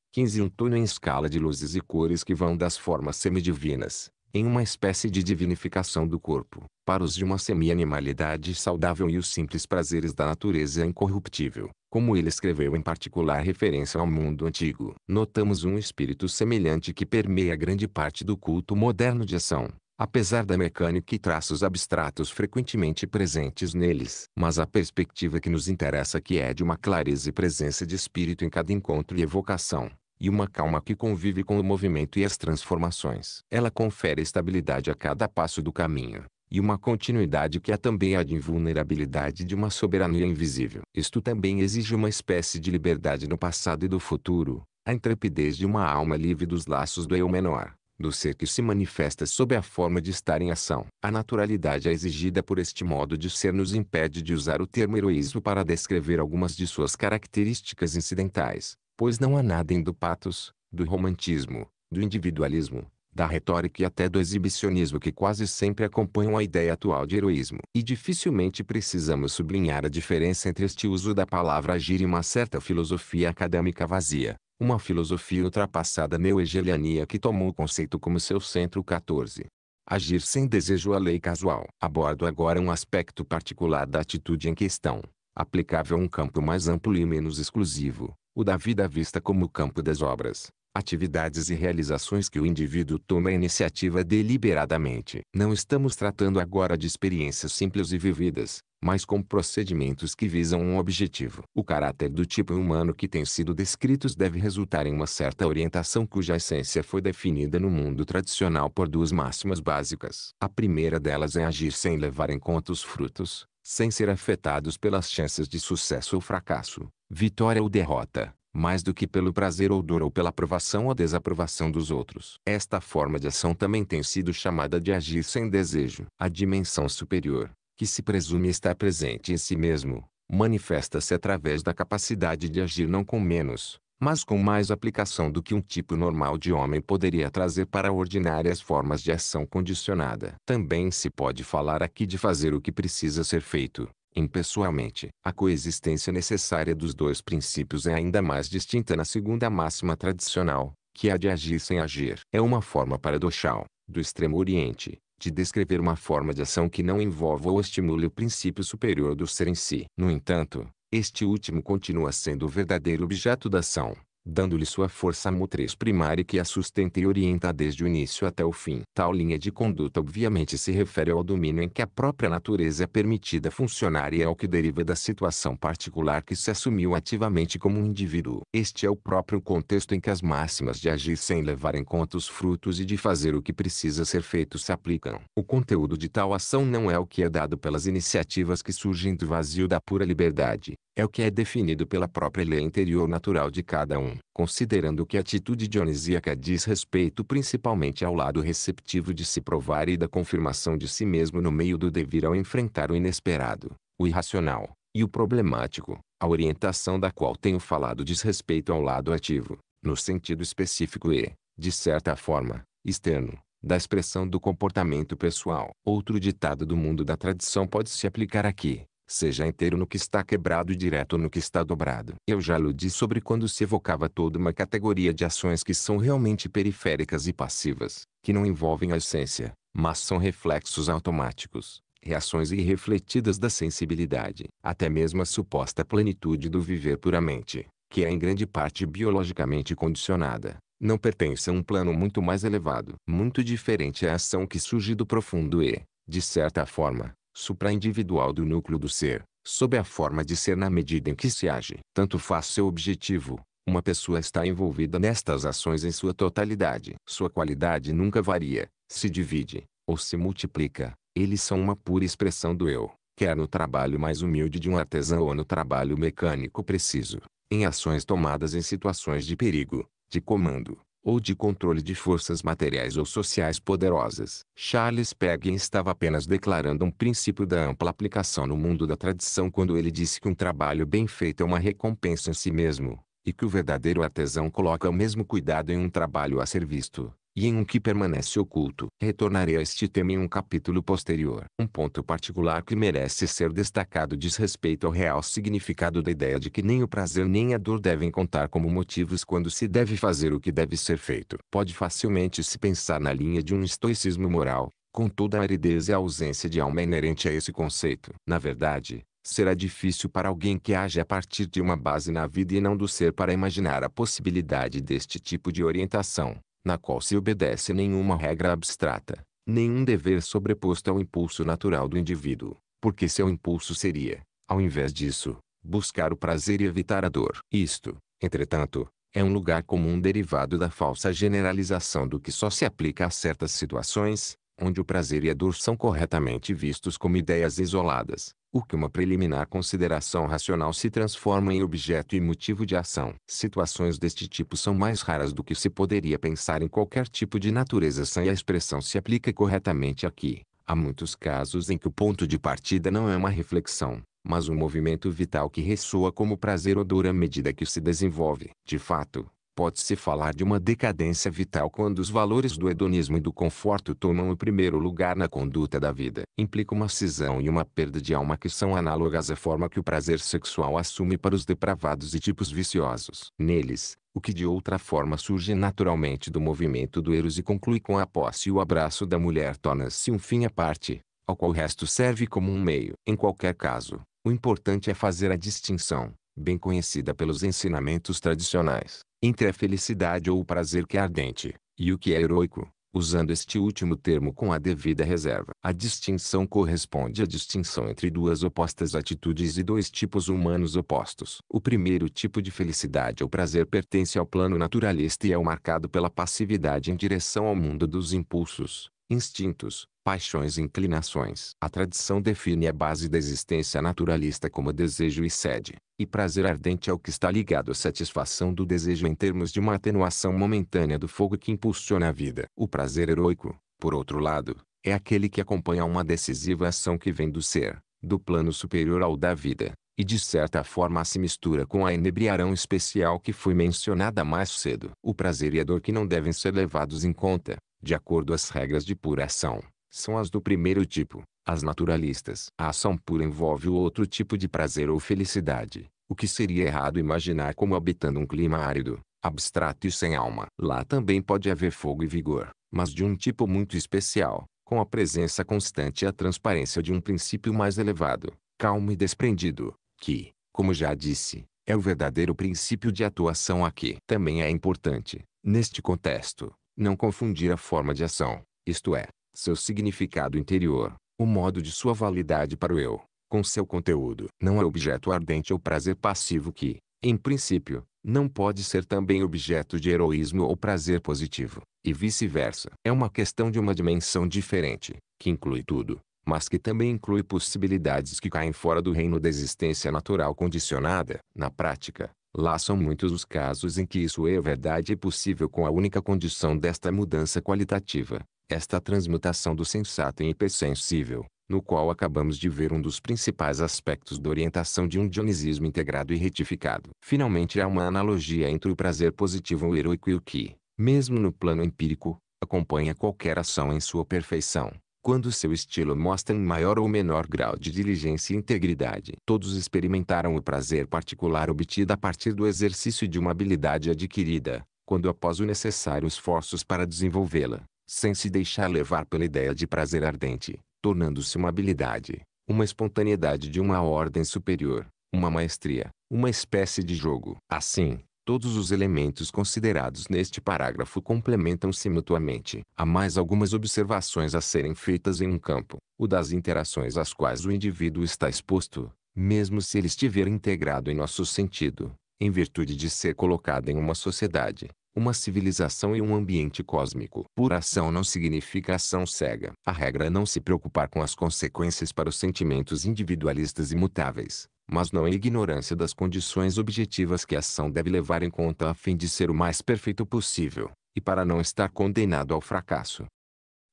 um túnel em escala de luzes e cores que vão das formas semidivinas, em uma espécie de divinificação do corpo, para os de uma semi-animalidade saudável e os simples prazeres da natureza incorruptível, como ele escreveu em particular referência ao mundo antigo. Notamos um espírito semelhante que permeia grande parte do culto moderno de ação, apesar da mecânica e traços abstratos frequentemente presentes neles. Mas a perspectiva que nos interessa aqui é de uma clareza e presença de espírito em cada encontro e evocação e uma calma que convive com o movimento e as transformações. Ela confere estabilidade a cada passo do caminho, e uma continuidade que é também a de invulnerabilidade de uma soberania invisível. Isto também exige uma espécie de liberdade no passado e do futuro, a intrepidez de uma alma livre dos laços do eu menor, do ser que se manifesta sob a forma de estar em ação. A naturalidade é exigida por este modo de ser nos impede de usar o termo heroísmo para descrever algumas de suas características incidentais pois não há nada em do patos, do romantismo, do individualismo, da retórica e até do exibicionismo que quase sempre acompanham a ideia atual de heroísmo. E dificilmente precisamos sublinhar a diferença entre este uso da palavra agir e uma certa filosofia acadêmica vazia, uma filosofia ultrapassada neo-hegeliania que tomou o conceito como seu centro 14. Agir sem desejo à lei casual. Abordo agora um aspecto particular da atitude em questão, aplicável a um campo mais amplo e menos exclusivo, o da vida vista como o campo das obras, atividades e realizações que o indivíduo toma a iniciativa deliberadamente. Não estamos tratando agora de experiências simples e vividas, mas com procedimentos que visam um objetivo. O caráter do tipo humano que tem sido descritos deve resultar em uma certa orientação cuja essência foi definida no mundo tradicional por duas máximas básicas. A primeira delas é agir sem levar em conta os frutos, sem ser afetados pelas chances de sucesso ou fracasso vitória ou derrota, mais do que pelo prazer ou dor ou pela aprovação ou desaprovação dos outros. Esta forma de ação também tem sido chamada de agir sem desejo. A dimensão superior, que se presume estar presente em si mesmo, manifesta-se através da capacidade de agir não com menos, mas com mais aplicação do que um tipo normal de homem poderia trazer para ordinárias formas de ação condicionada. Também se pode falar aqui de fazer o que precisa ser feito, Impessoalmente, a coexistência necessária dos dois princípios é ainda mais distinta na segunda máxima tradicional, que é a de agir sem agir. É uma forma paradoxal, do Extremo Oriente, de descrever uma forma de ação que não envolva ou estimule o princípio superior do ser em si. No entanto, este último continua sendo o verdadeiro objeto da ação dando-lhe sua força motriz primária que a sustenta e orienta desde o início até o fim. Tal linha de conduta obviamente se refere ao domínio em que a própria natureza é permitida funcionar e é o que deriva da situação particular que se assumiu ativamente como um indivíduo. Este é o próprio contexto em que as máximas de agir sem levar em conta os frutos e de fazer o que precisa ser feito se aplicam. O conteúdo de tal ação não é o que é dado pelas iniciativas que surgem do vazio da pura liberdade, é o que é definido pela própria lei interior natural de cada um, considerando que a atitude dionisíaca diz respeito principalmente ao lado receptivo de se provar e da confirmação de si mesmo no meio do devir ao enfrentar o inesperado, o irracional e o problemático, a orientação da qual tenho falado diz respeito ao lado ativo, no sentido específico e, de certa forma, externo, da expressão do comportamento pessoal. Outro ditado do mundo da tradição pode se aplicar aqui. Seja inteiro no que está quebrado e direto no que está dobrado. Eu já aludi sobre quando se evocava toda uma categoria de ações que são realmente periféricas e passivas, que não envolvem a essência, mas são reflexos automáticos, reações irrefletidas da sensibilidade, até mesmo a suposta plenitude do viver puramente, que é em grande parte biologicamente condicionada, não pertence a um plano muito mais elevado. Muito diferente é a ação que surge do profundo e, de certa forma, supraindividual do núcleo do ser, sob a forma de ser na medida em que se age. Tanto faz seu objetivo, uma pessoa está envolvida nestas ações em sua totalidade. Sua qualidade nunca varia, se divide, ou se multiplica. Eles são uma pura expressão do eu, quer no trabalho mais humilde de um artesão ou no trabalho mecânico preciso, em ações tomadas em situações de perigo, de comando, ou de controle de forças materiais ou sociais poderosas. Charles Peguin estava apenas declarando um princípio da ampla aplicação no mundo da tradição quando ele disse que um trabalho bem feito é uma recompensa em si mesmo, e que o verdadeiro artesão coloca o mesmo cuidado em um trabalho a ser visto, e em um que permanece oculto. Retornarei a este tema em um capítulo posterior. Um ponto particular que merece ser destacado diz respeito ao real significado da ideia de que nem o prazer nem a dor devem contar como motivos quando se deve fazer o que deve ser feito. Pode facilmente se pensar na linha de um estoicismo moral, com toda a aridez e a ausência de alma inerente a esse conceito. Na verdade, será difícil para alguém que age a partir de uma base na vida e não do ser para imaginar a possibilidade deste tipo de orientação na qual se obedece nenhuma regra abstrata, nenhum dever sobreposto ao impulso natural do indivíduo, porque seu impulso seria, ao invés disso, buscar o prazer e evitar a dor. Isto, entretanto, é um lugar comum derivado da falsa generalização do que só se aplica a certas situações, onde o prazer e a dor são corretamente vistos como ideias isoladas, o que uma preliminar consideração racional se transforma em objeto e motivo de ação. Situações deste tipo são mais raras do que se poderia pensar em qualquer tipo de natureza sã e a expressão se aplica corretamente aqui. Há muitos casos em que o ponto de partida não é uma reflexão, mas um movimento vital que ressoa como prazer ou dor à medida que se desenvolve. De fato, Pode-se falar de uma decadência vital quando os valores do hedonismo e do conforto tomam o primeiro lugar na conduta da vida. Implica uma cisão e uma perda de alma que são análogas à forma que o prazer sexual assume para os depravados e tipos viciosos. Neles, o que de outra forma surge naturalmente do movimento do Eros e conclui com a posse e o abraço da mulher torna-se um fim à parte, ao qual o resto serve como um meio. Em qualquer caso, o importante é fazer a distinção, bem conhecida pelos ensinamentos tradicionais entre a felicidade ou o prazer que é ardente, e o que é heroico, usando este último termo com a devida reserva. A distinção corresponde à distinção entre duas opostas atitudes e dois tipos humanos opostos. O primeiro tipo de felicidade ou prazer pertence ao plano naturalista e é o marcado pela passividade em direção ao mundo dos impulsos, instintos, paixões e inclinações. A tradição define a base da existência naturalista como desejo e sede, e prazer ardente é o que está ligado à satisfação do desejo em termos de uma atenuação momentânea do fogo que impulsiona a vida. O prazer heroico, por outro lado, é aquele que acompanha uma decisiva ação que vem do ser, do plano superior ao da vida, e de certa forma se mistura com a inebriarão especial que foi mencionada mais cedo. O prazer e a dor que não devem ser levados em conta, de acordo às regras de pura ação são as do primeiro tipo, as naturalistas. A ação pura envolve o outro tipo de prazer ou felicidade, o que seria errado imaginar como habitando um clima árido, abstrato e sem alma. Lá também pode haver fogo e vigor, mas de um tipo muito especial, com a presença constante e a transparência de um princípio mais elevado, calmo e desprendido, que, como já disse, é o verdadeiro princípio de atuação aqui. Também é importante, neste contexto, não confundir a forma de ação, isto é, seu significado interior, o modo de sua validade para o eu, com seu conteúdo. Não é objeto ardente ou prazer passivo que, em princípio, não pode ser também objeto de heroísmo ou prazer positivo, e vice-versa. É uma questão de uma dimensão diferente, que inclui tudo, mas que também inclui possibilidades que caem fora do reino da existência natural condicionada. Na prática, lá são muitos os casos em que isso é verdade e possível com a única condição desta mudança qualitativa, esta transmutação do sensato em hipersensível, no qual acabamos de ver um dos principais aspectos da orientação de um dionisismo integrado e retificado. Finalmente há uma analogia entre o prazer positivo ou heroico e o que, mesmo no plano empírico, acompanha qualquer ação em sua perfeição, quando seu estilo mostra em maior ou menor grau de diligência e integridade. Todos experimentaram o prazer particular obtido a partir do exercício de uma habilidade adquirida, quando após o necessário esforços para desenvolvê-la, sem se deixar levar pela ideia de prazer ardente, tornando-se uma habilidade, uma espontaneidade de uma ordem superior, uma maestria, uma espécie de jogo. Assim, todos os elementos considerados neste parágrafo complementam-se mutuamente. Há mais algumas observações a serem feitas em um campo, o das interações às quais o indivíduo está exposto, mesmo se ele estiver integrado em nosso sentido, em virtude de ser colocado em uma sociedade, uma civilização e um ambiente cósmico. Por ação não significa ação cega. A regra é não se preocupar com as consequências para os sentimentos individualistas imutáveis, mas não é ignorância das condições objetivas que a ação deve levar em conta a fim de ser o mais perfeito possível, e para não estar condenado ao fracasso.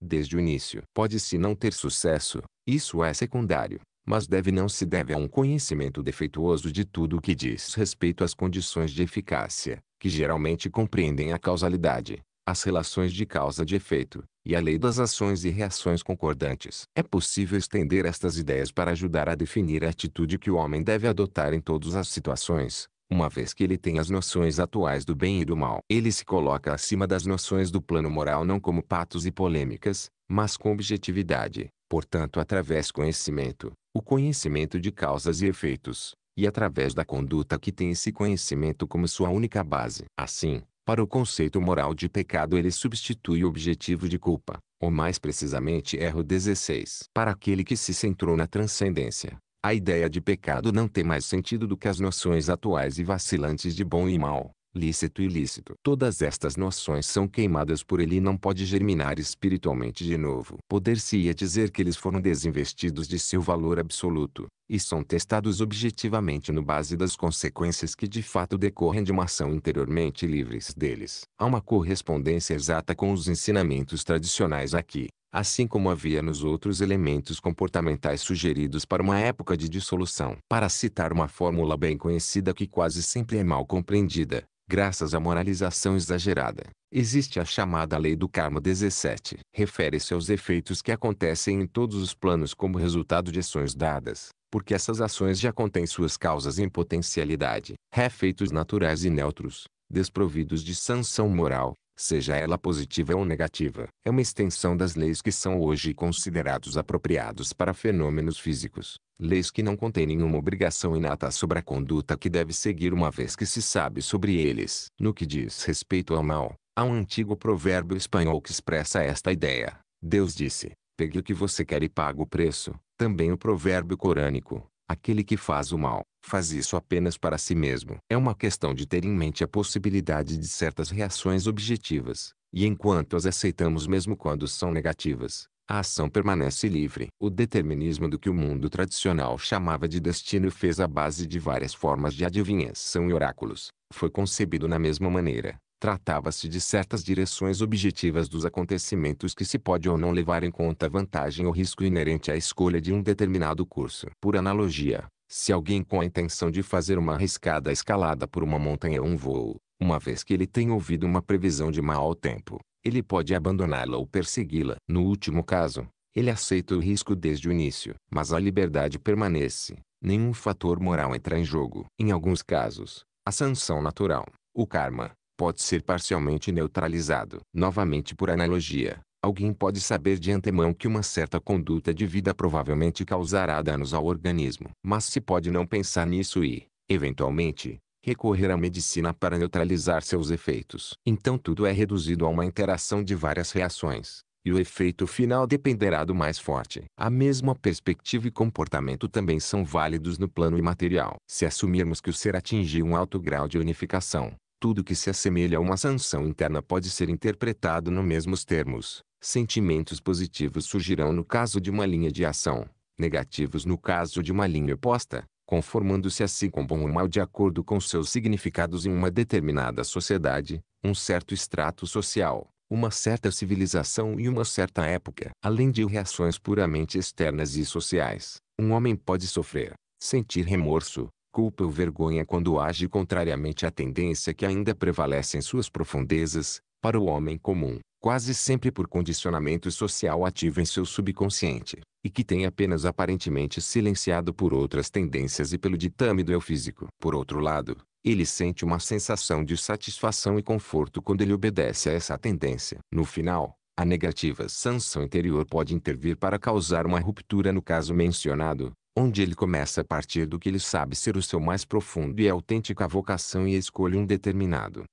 Desde o início, pode-se não ter sucesso, isso é secundário mas deve não se deve a um conhecimento defeituoso de tudo o que diz respeito às condições de eficácia, que geralmente compreendem a causalidade, as relações de causa de efeito, e a lei das ações e reações concordantes. É possível estender estas ideias para ajudar a definir a atitude que o homem deve adotar em todas as situações, uma vez que ele tem as noções atuais do bem e do mal. Ele se coloca acima das noções do plano moral não como patos e polêmicas, mas com objetividade, portanto através conhecimento, o conhecimento de causas e efeitos, e através da conduta que tem esse conhecimento como sua única base. Assim, para o conceito moral de pecado ele substitui o objetivo de culpa, ou mais precisamente erro 16. Para aquele que se centrou na transcendência, a ideia de pecado não tem mais sentido do que as noções atuais e vacilantes de bom e mal lícito e ilícito. Todas estas noções são queimadas por ele e não pode germinar espiritualmente de novo. Poder-se-ia dizer que eles foram desinvestidos de seu valor absoluto, e são testados objetivamente no base das consequências que de fato decorrem de uma ação interiormente livres deles. Há uma correspondência exata com os ensinamentos tradicionais aqui, assim como havia nos outros elementos comportamentais sugeridos para uma época de dissolução. Para citar uma fórmula bem conhecida que quase sempre é mal compreendida, graças à moralização exagerada, existe a chamada lei do karma 17. Refere-se aos efeitos que acontecem em todos os planos como resultado de ações dadas, porque essas ações já contêm suas causas em potencialidade, refeitos naturais e neutros, desprovidos de sanção moral, seja ela positiva ou negativa, é uma extensão das leis que são hoje considerados apropriados para fenômenos físicos, leis que não contêm nenhuma obrigação inata sobre a conduta que deve seguir uma vez que se sabe sobre eles. No que diz respeito ao mal, há um antigo provérbio espanhol que expressa esta ideia. Deus disse, pegue o que você quer e pague o preço. Também o provérbio corânico, Aquele que faz o mal, faz isso apenas para si mesmo. É uma questão de ter em mente a possibilidade de certas reações objetivas, e enquanto as aceitamos mesmo quando são negativas, a ação permanece livre. O determinismo do que o mundo tradicional chamava de destino fez a base de várias formas de adivinhação e oráculos, foi concebido na mesma maneira, Tratava-se de certas direções objetivas dos acontecimentos que se pode ou não levar em conta a vantagem ou risco inerente à escolha de um determinado curso. Por analogia, se alguém com a intenção de fazer uma arriscada escalada por uma montanha ou um voo, uma vez que ele tem ouvido uma previsão de mau tempo, ele pode abandoná-la ou persegui-la. No último caso, ele aceita o risco desde o início, mas a liberdade permanece. Nenhum fator moral entra em jogo. Em alguns casos, a sanção natural, o karma, pode ser parcialmente neutralizado. Novamente por analogia, alguém pode saber de antemão que uma certa conduta de vida provavelmente causará danos ao organismo. Mas se pode não pensar nisso e, eventualmente, recorrer à medicina para neutralizar seus efeitos. Então tudo é reduzido a uma interação de várias reações, e o efeito final dependerá do mais forte. A mesma perspectiva e comportamento também são válidos no plano imaterial. Se assumirmos que o ser atingiu um alto grau de unificação, tudo que se assemelha a uma sanção interna pode ser interpretado nos mesmos termos. Sentimentos positivos surgirão no caso de uma linha de ação, negativos no caso de uma linha oposta, conformando-se assim com bom ou mal de acordo com seus significados em uma determinada sociedade, um certo extrato social, uma certa civilização e uma certa época. Além de reações puramente externas e sociais, um homem pode sofrer, sentir remorso, culpa ou vergonha quando age contrariamente à tendência que ainda prevalece em suas profundezas, para o homem comum, quase sempre por condicionamento social ativo em seu subconsciente, e que tem apenas aparentemente silenciado por outras tendências e pelo ditame do eu físico. Por outro lado, ele sente uma sensação de satisfação e conforto quando ele obedece a essa tendência. No final, a negativa sanção interior pode intervir para causar uma ruptura no caso mencionado, onde ele começa a partir do que ele sabe ser o seu mais profundo e autêntica vocação e escolhe um determinado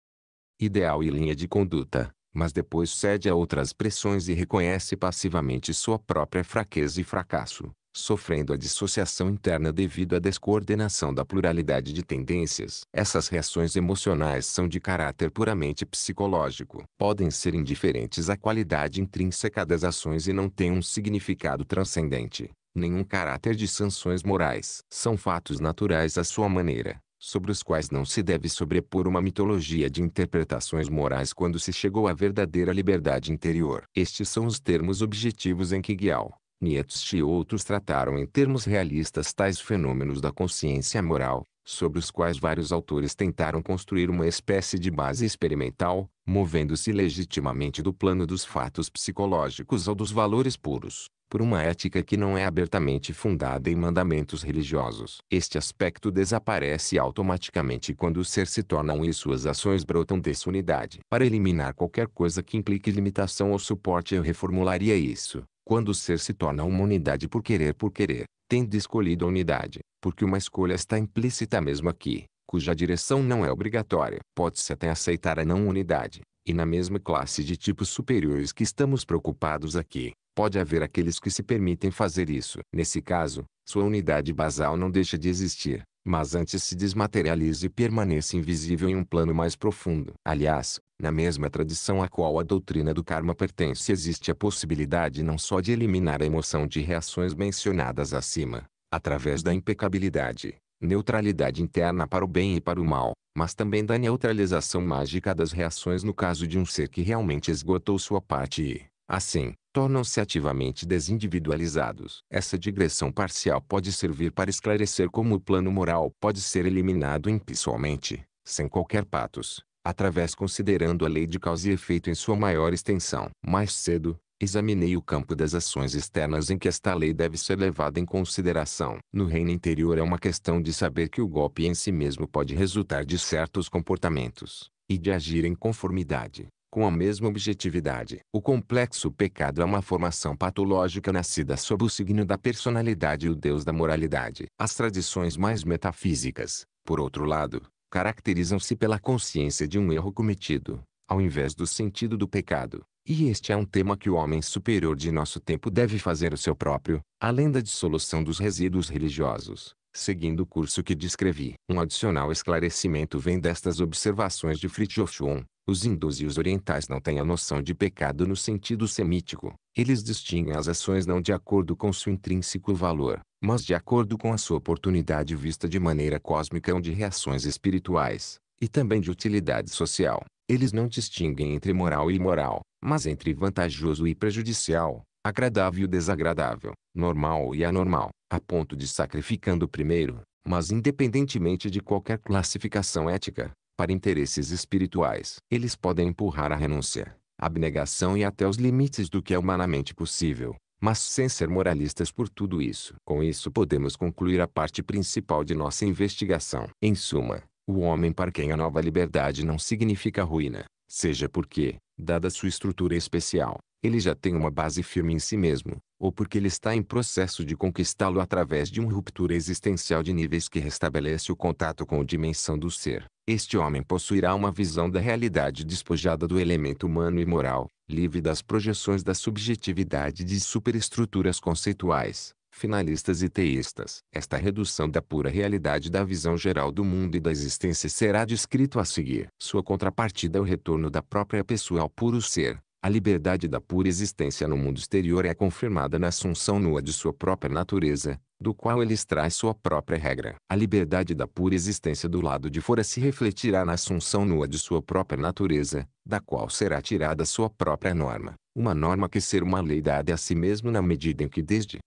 ideal e linha de conduta, mas depois cede a outras pressões e reconhece passivamente sua própria fraqueza e fracasso, sofrendo a dissociação interna devido à descoordenação da pluralidade de tendências. Essas reações emocionais são de caráter puramente psicológico. Podem ser indiferentes à qualidade intrínseca das ações e não têm um significado transcendente nenhum caráter de sanções morais. São fatos naturais à sua maneira, sobre os quais não se deve sobrepor uma mitologia de interpretações morais quando se chegou à verdadeira liberdade interior. Estes são os termos objetivos em que Guial, Nietzsche e outros trataram em termos realistas tais fenômenos da consciência moral, sobre os quais vários autores tentaram construir uma espécie de base experimental, movendo-se legitimamente do plano dos fatos psicológicos ao dos valores puros por uma ética que não é abertamente fundada em mandamentos religiosos. Este aspecto desaparece automaticamente quando o ser se torna um e suas ações brotam dessa unidade. Para eliminar qualquer coisa que implique limitação ou suporte eu reformularia isso. Quando o ser se torna uma unidade por querer por querer, tendo escolhido a unidade, porque uma escolha está implícita mesmo aqui, cuja direção não é obrigatória. Pode-se até aceitar a não unidade, e na mesma classe de tipos superiores que estamos preocupados aqui, pode haver aqueles que se permitem fazer isso. Nesse caso, sua unidade basal não deixa de existir, mas antes se desmaterializa e permanece invisível em um plano mais profundo. Aliás, na mesma tradição a qual a doutrina do karma pertence existe a possibilidade não só de eliminar a emoção de reações mencionadas acima, através da impecabilidade, neutralidade interna para o bem e para o mal, mas também da neutralização mágica das reações no caso de um ser que realmente esgotou sua parte e, Assim, tornam-se ativamente desindividualizados. Essa digressão parcial pode servir para esclarecer como o plano moral pode ser eliminado impessoalmente, sem qualquer patos, através considerando a lei de causa e efeito em sua maior extensão. Mais cedo, examinei o campo das ações externas em que esta lei deve ser levada em consideração. No reino interior é uma questão de saber que o golpe em si mesmo pode resultar de certos comportamentos, e de agir em conformidade com a mesma objetividade. O complexo pecado é uma formação patológica nascida sob o signo da personalidade e o Deus da moralidade. As tradições mais metafísicas, por outro lado, caracterizam-se pela consciência de um erro cometido, ao invés do sentido do pecado. E este é um tema que o homem superior de nosso tempo deve fazer o seu próprio, além da dissolução dos resíduos religiosos, seguindo o curso que descrevi. Um adicional esclarecimento vem destas observações de Fritjof Schwann, os hindus e os orientais não têm a noção de pecado no sentido semítico. Eles distinguem as ações não de acordo com seu intrínseco valor, mas de acordo com a sua oportunidade vista de maneira cósmica ou de reações espirituais, e também de utilidade social. Eles não distinguem entre moral e imoral, mas entre vantajoso e prejudicial, agradável e desagradável, normal e anormal, a ponto de sacrificando o primeiro, mas independentemente de qualquer classificação ética, para interesses espirituais. Eles podem empurrar a renúncia, a abnegação e até os limites do que é humanamente possível, mas sem ser moralistas por tudo isso. Com isso podemos concluir a parte principal de nossa investigação. Em suma, o homem para quem a nova liberdade não significa ruína, seja porque, dada sua estrutura especial, ele já tem uma base firme em si mesmo, ou porque ele está em processo de conquistá-lo através de uma ruptura existencial de níveis que restabelece o contato com a dimensão do ser. Este homem possuirá uma visão da realidade despojada do elemento humano e moral, livre das projeções da subjetividade de superestruturas conceituais, finalistas e teístas. Esta redução da pura realidade da visão geral do mundo e da existência será descrito a seguir. Sua contrapartida é o retorno da própria pessoa ao puro ser, a liberdade da pura existência no mundo exterior é confirmada na assunção nua de sua própria natureza, do qual ele traz sua própria regra. A liberdade da pura existência do lado de fora se refletirá na assunção nua de sua própria natureza, da qual será tirada sua própria norma. Uma norma que ser uma lei dada a si mesmo na medida em que desde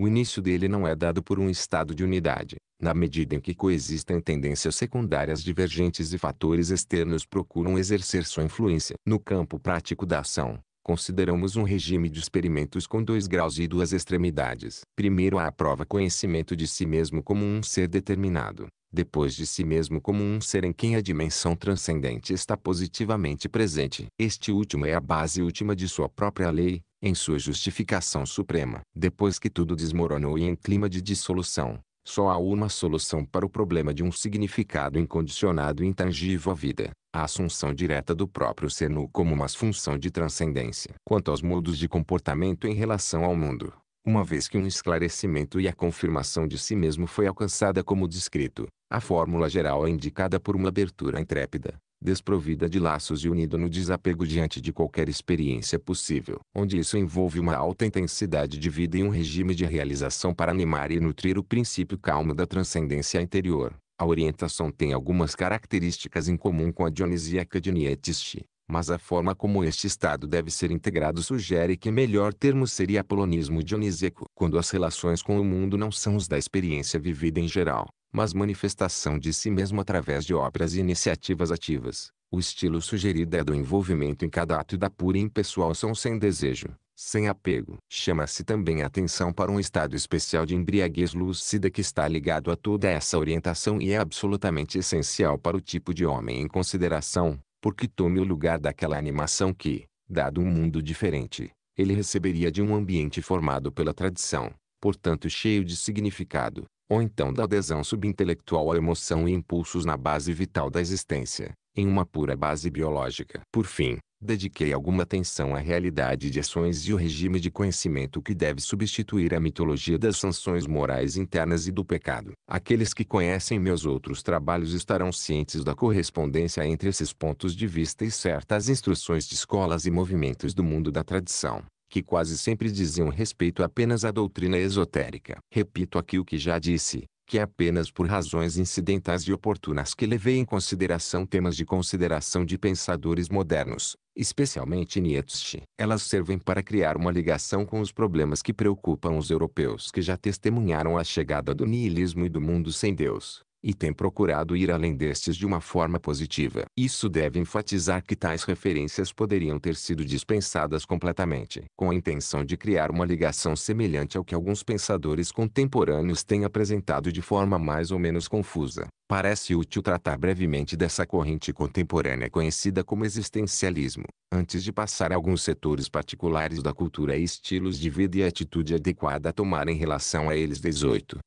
o início dele não é dado por um estado de unidade, na medida em que coexistem tendências secundárias divergentes e fatores externos procuram exercer sua influência. No campo prático da ação, consideramos um regime de experimentos com dois graus e duas extremidades. Primeiro há a prova conhecimento de si mesmo como um ser determinado, depois de si mesmo como um ser em quem a dimensão transcendente está positivamente presente. Este último é a base última de sua própria lei, em sua justificação suprema. Depois que tudo desmoronou e em clima de dissolução, só há uma solução para o problema de um significado incondicionado e intangível à vida, a assunção direta do próprio ser nu como uma função de transcendência. Quanto aos modos de comportamento em relação ao mundo, uma vez que um esclarecimento e a confirmação de si mesmo foi alcançada como descrito, a fórmula geral é indicada por uma abertura intrépida, desprovida de laços e unida no desapego diante de qualquer experiência possível, onde isso envolve uma alta intensidade de vida e um regime de realização para animar e nutrir o princípio calmo da transcendência interior. A orientação tem algumas características em comum com a dionisíaca de Nietzsche, mas a forma como este estado deve ser integrado sugere que melhor termo seria polonismo dionisíaco, quando as relações com o mundo não são os da experiência vivida em geral, mas manifestação de si mesmo através de obras e iniciativas ativas. O estilo sugerido é do envolvimento em cada ato da pura e impessoal são sem desejo, sem apego. Chama-se também a atenção para um estado especial de embriaguez lúcida que está ligado a toda essa orientação e é absolutamente essencial para o tipo de homem em consideração porque tome o lugar daquela animação que, dado um mundo diferente, ele receberia de um ambiente formado pela tradição, portanto cheio de significado, ou então da adesão subintelectual à emoção e impulsos na base vital da existência, em uma pura base biológica. Por fim, dediquei alguma atenção à realidade de ações e o regime de conhecimento que deve substituir a mitologia das sanções morais internas e do pecado. Aqueles que conhecem meus outros trabalhos estarão cientes da correspondência entre esses pontos de vista e certas instruções de escolas e movimentos do mundo da tradição que quase sempre diziam respeito apenas à doutrina esotérica. Repito aqui o que já disse, que é apenas por razões incidentais e oportunas que levei em consideração temas de consideração de pensadores modernos, especialmente Nietzsche. Elas servem para criar uma ligação com os problemas que preocupam os europeus que já testemunharam a chegada do niilismo e do mundo sem Deus e tem procurado ir além destes de uma forma positiva. Isso deve enfatizar que tais referências poderiam ter sido dispensadas completamente, com a intenção de criar uma ligação semelhante ao que alguns pensadores contemporâneos têm apresentado de forma mais ou menos confusa. Parece útil tratar brevemente dessa corrente contemporânea conhecida como existencialismo, antes de passar a alguns setores particulares da cultura e estilos de vida e atitude adequada a tomar em relação a eles. 18.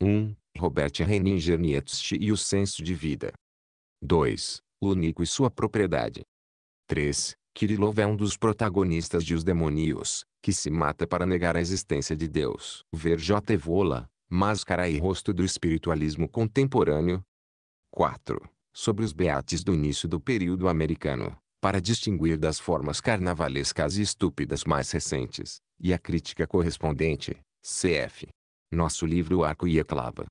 1. Um, Robert Henninger Nietzsche e o senso de vida. 2. Lunico e sua propriedade. 3. Kirillov é um dos protagonistas de Os Demonios, que se mata para negar a existência de Deus. Ver J. Evola, Máscara e Rosto do Espiritualismo Contemporâneo. 4. Sobre os beates do início do período americano, para distinguir das formas carnavalescas e estúpidas mais recentes, e a crítica correspondente, cf. Nosso livro Arco e a Clava.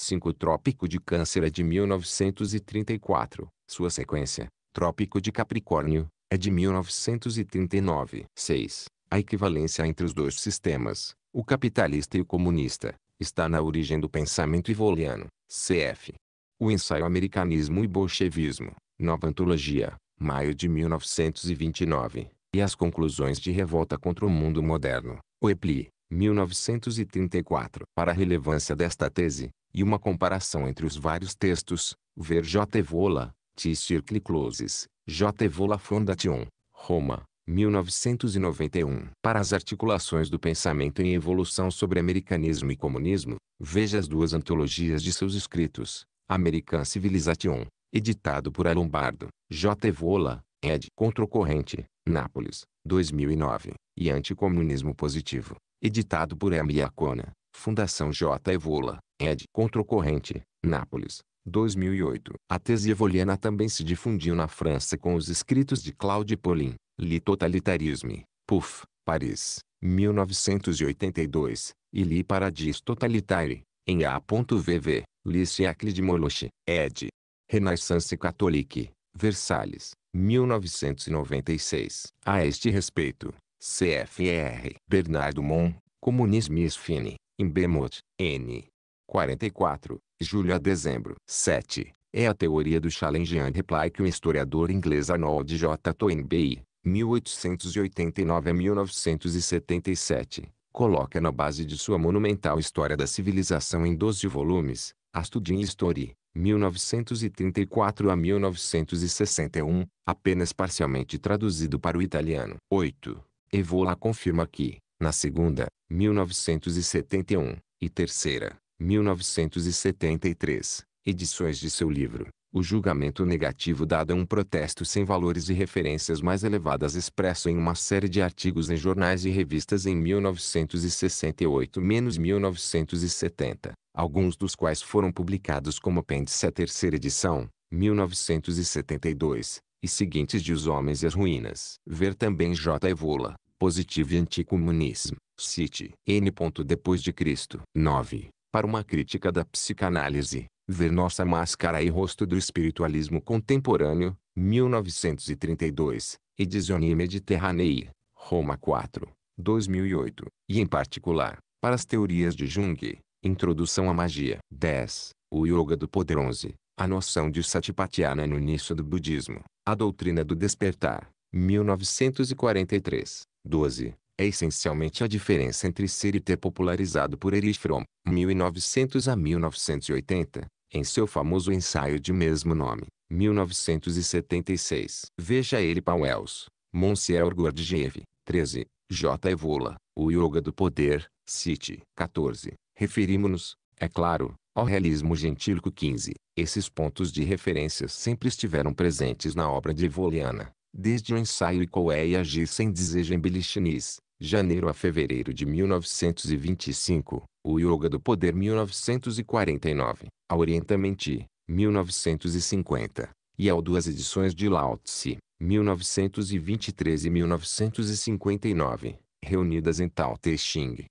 5 Trópico de Câncer é de 1934. Sua sequência, Trópico de Capricórnio, é de 1939. 6. A equivalência entre os dois sistemas, o capitalista e o comunista, está na origem do pensamento ivoliano, cf. O ensaio Americanismo e Bolchevismo, Nova Antologia, maio de 1929, e as conclusões de Revolta contra o Mundo Moderno, Oepli, 1934. Para a relevância desta tese, e uma comparação entre os vários textos, ver J. Evola, T. Circle Closes, J. Evola Fondation, Roma, 1991. Para as articulações do pensamento em evolução sobre americanismo e comunismo, veja as duas antologias de seus escritos, American Civilization, editado por Alombardo, J. Evola, ed. Controcorrente, Nápoles, 2009, e Anticomunismo Positivo, editado por M. Iacona, Fundação J. Evola, ed. Contra corrente, Nápoles, 2008. A tese evoliana também se difundiu na França com os escritos de Claude Paulin, Li Totalitarisme, Puff, Paris, 1982, e Li Paradis Totalitari, em A.VV, Li de Moloche, ed. Renaissance Catholique, Versalhes, 1996. A este respeito, CFR Bernardo Mon, Comunismo e Sfine, em Bemote, N. 44, julho a dezembro. 7. É a teoria do Challenge Reply que o historiador inglês Arnold J. Toynbee, 1889 a 1977, coloca na base de sua monumental História da Civilização em 12 volumes, A Studin History, 1934 a 1961, apenas parcialmente traduzido para o italiano. 8. Evola confirma que, na segunda, 1971, e terceira, 1973, edições de seu livro. O julgamento negativo dado a um protesto sem valores e referências mais elevadas expresso em uma série de artigos em jornais e revistas em 1968-1970, alguns dos quais foram publicados como apêndice à terceira edição, 1972, e seguintes de Os Homens e as Ruínas. Ver também J. Evola. Positivo e Anticomunismo, cite N. Depois de Cristo. 9. Para uma crítica da psicanálise, ver nossa máscara e rosto do espiritualismo contemporâneo, 1932, Edizione Mediterranei, Roma 4, 2008, e em particular, para as teorias de Jung, Introdução à Magia 10, o Yoga do Poder 11, a noção de Satipatthana no início do budismo, a doutrina do despertar, 1943, 12. É essencialmente a diferença entre ser e ter popularizado por Erich Fromm, 1900 a 1980, em seu famoso ensaio de mesmo nome, 1976. Veja ele Pauels, Monsieur Gurdjieff, 13. J. Evola, O Yoga do Poder, City. 14. Referimos-nos, é claro, ao realismo gentílico 15. Esses pontos de referência sempre estiveram presentes na obra de Evoliana, desde o ensaio é e desejo em Bilichnis, janeiro a fevereiro de 1925, o Yoga do Poder 1949, a Orientamenti, 1950, e ao duas edições de Lao Tse, 1923 e 1959, reunidas em Tao Te Ching,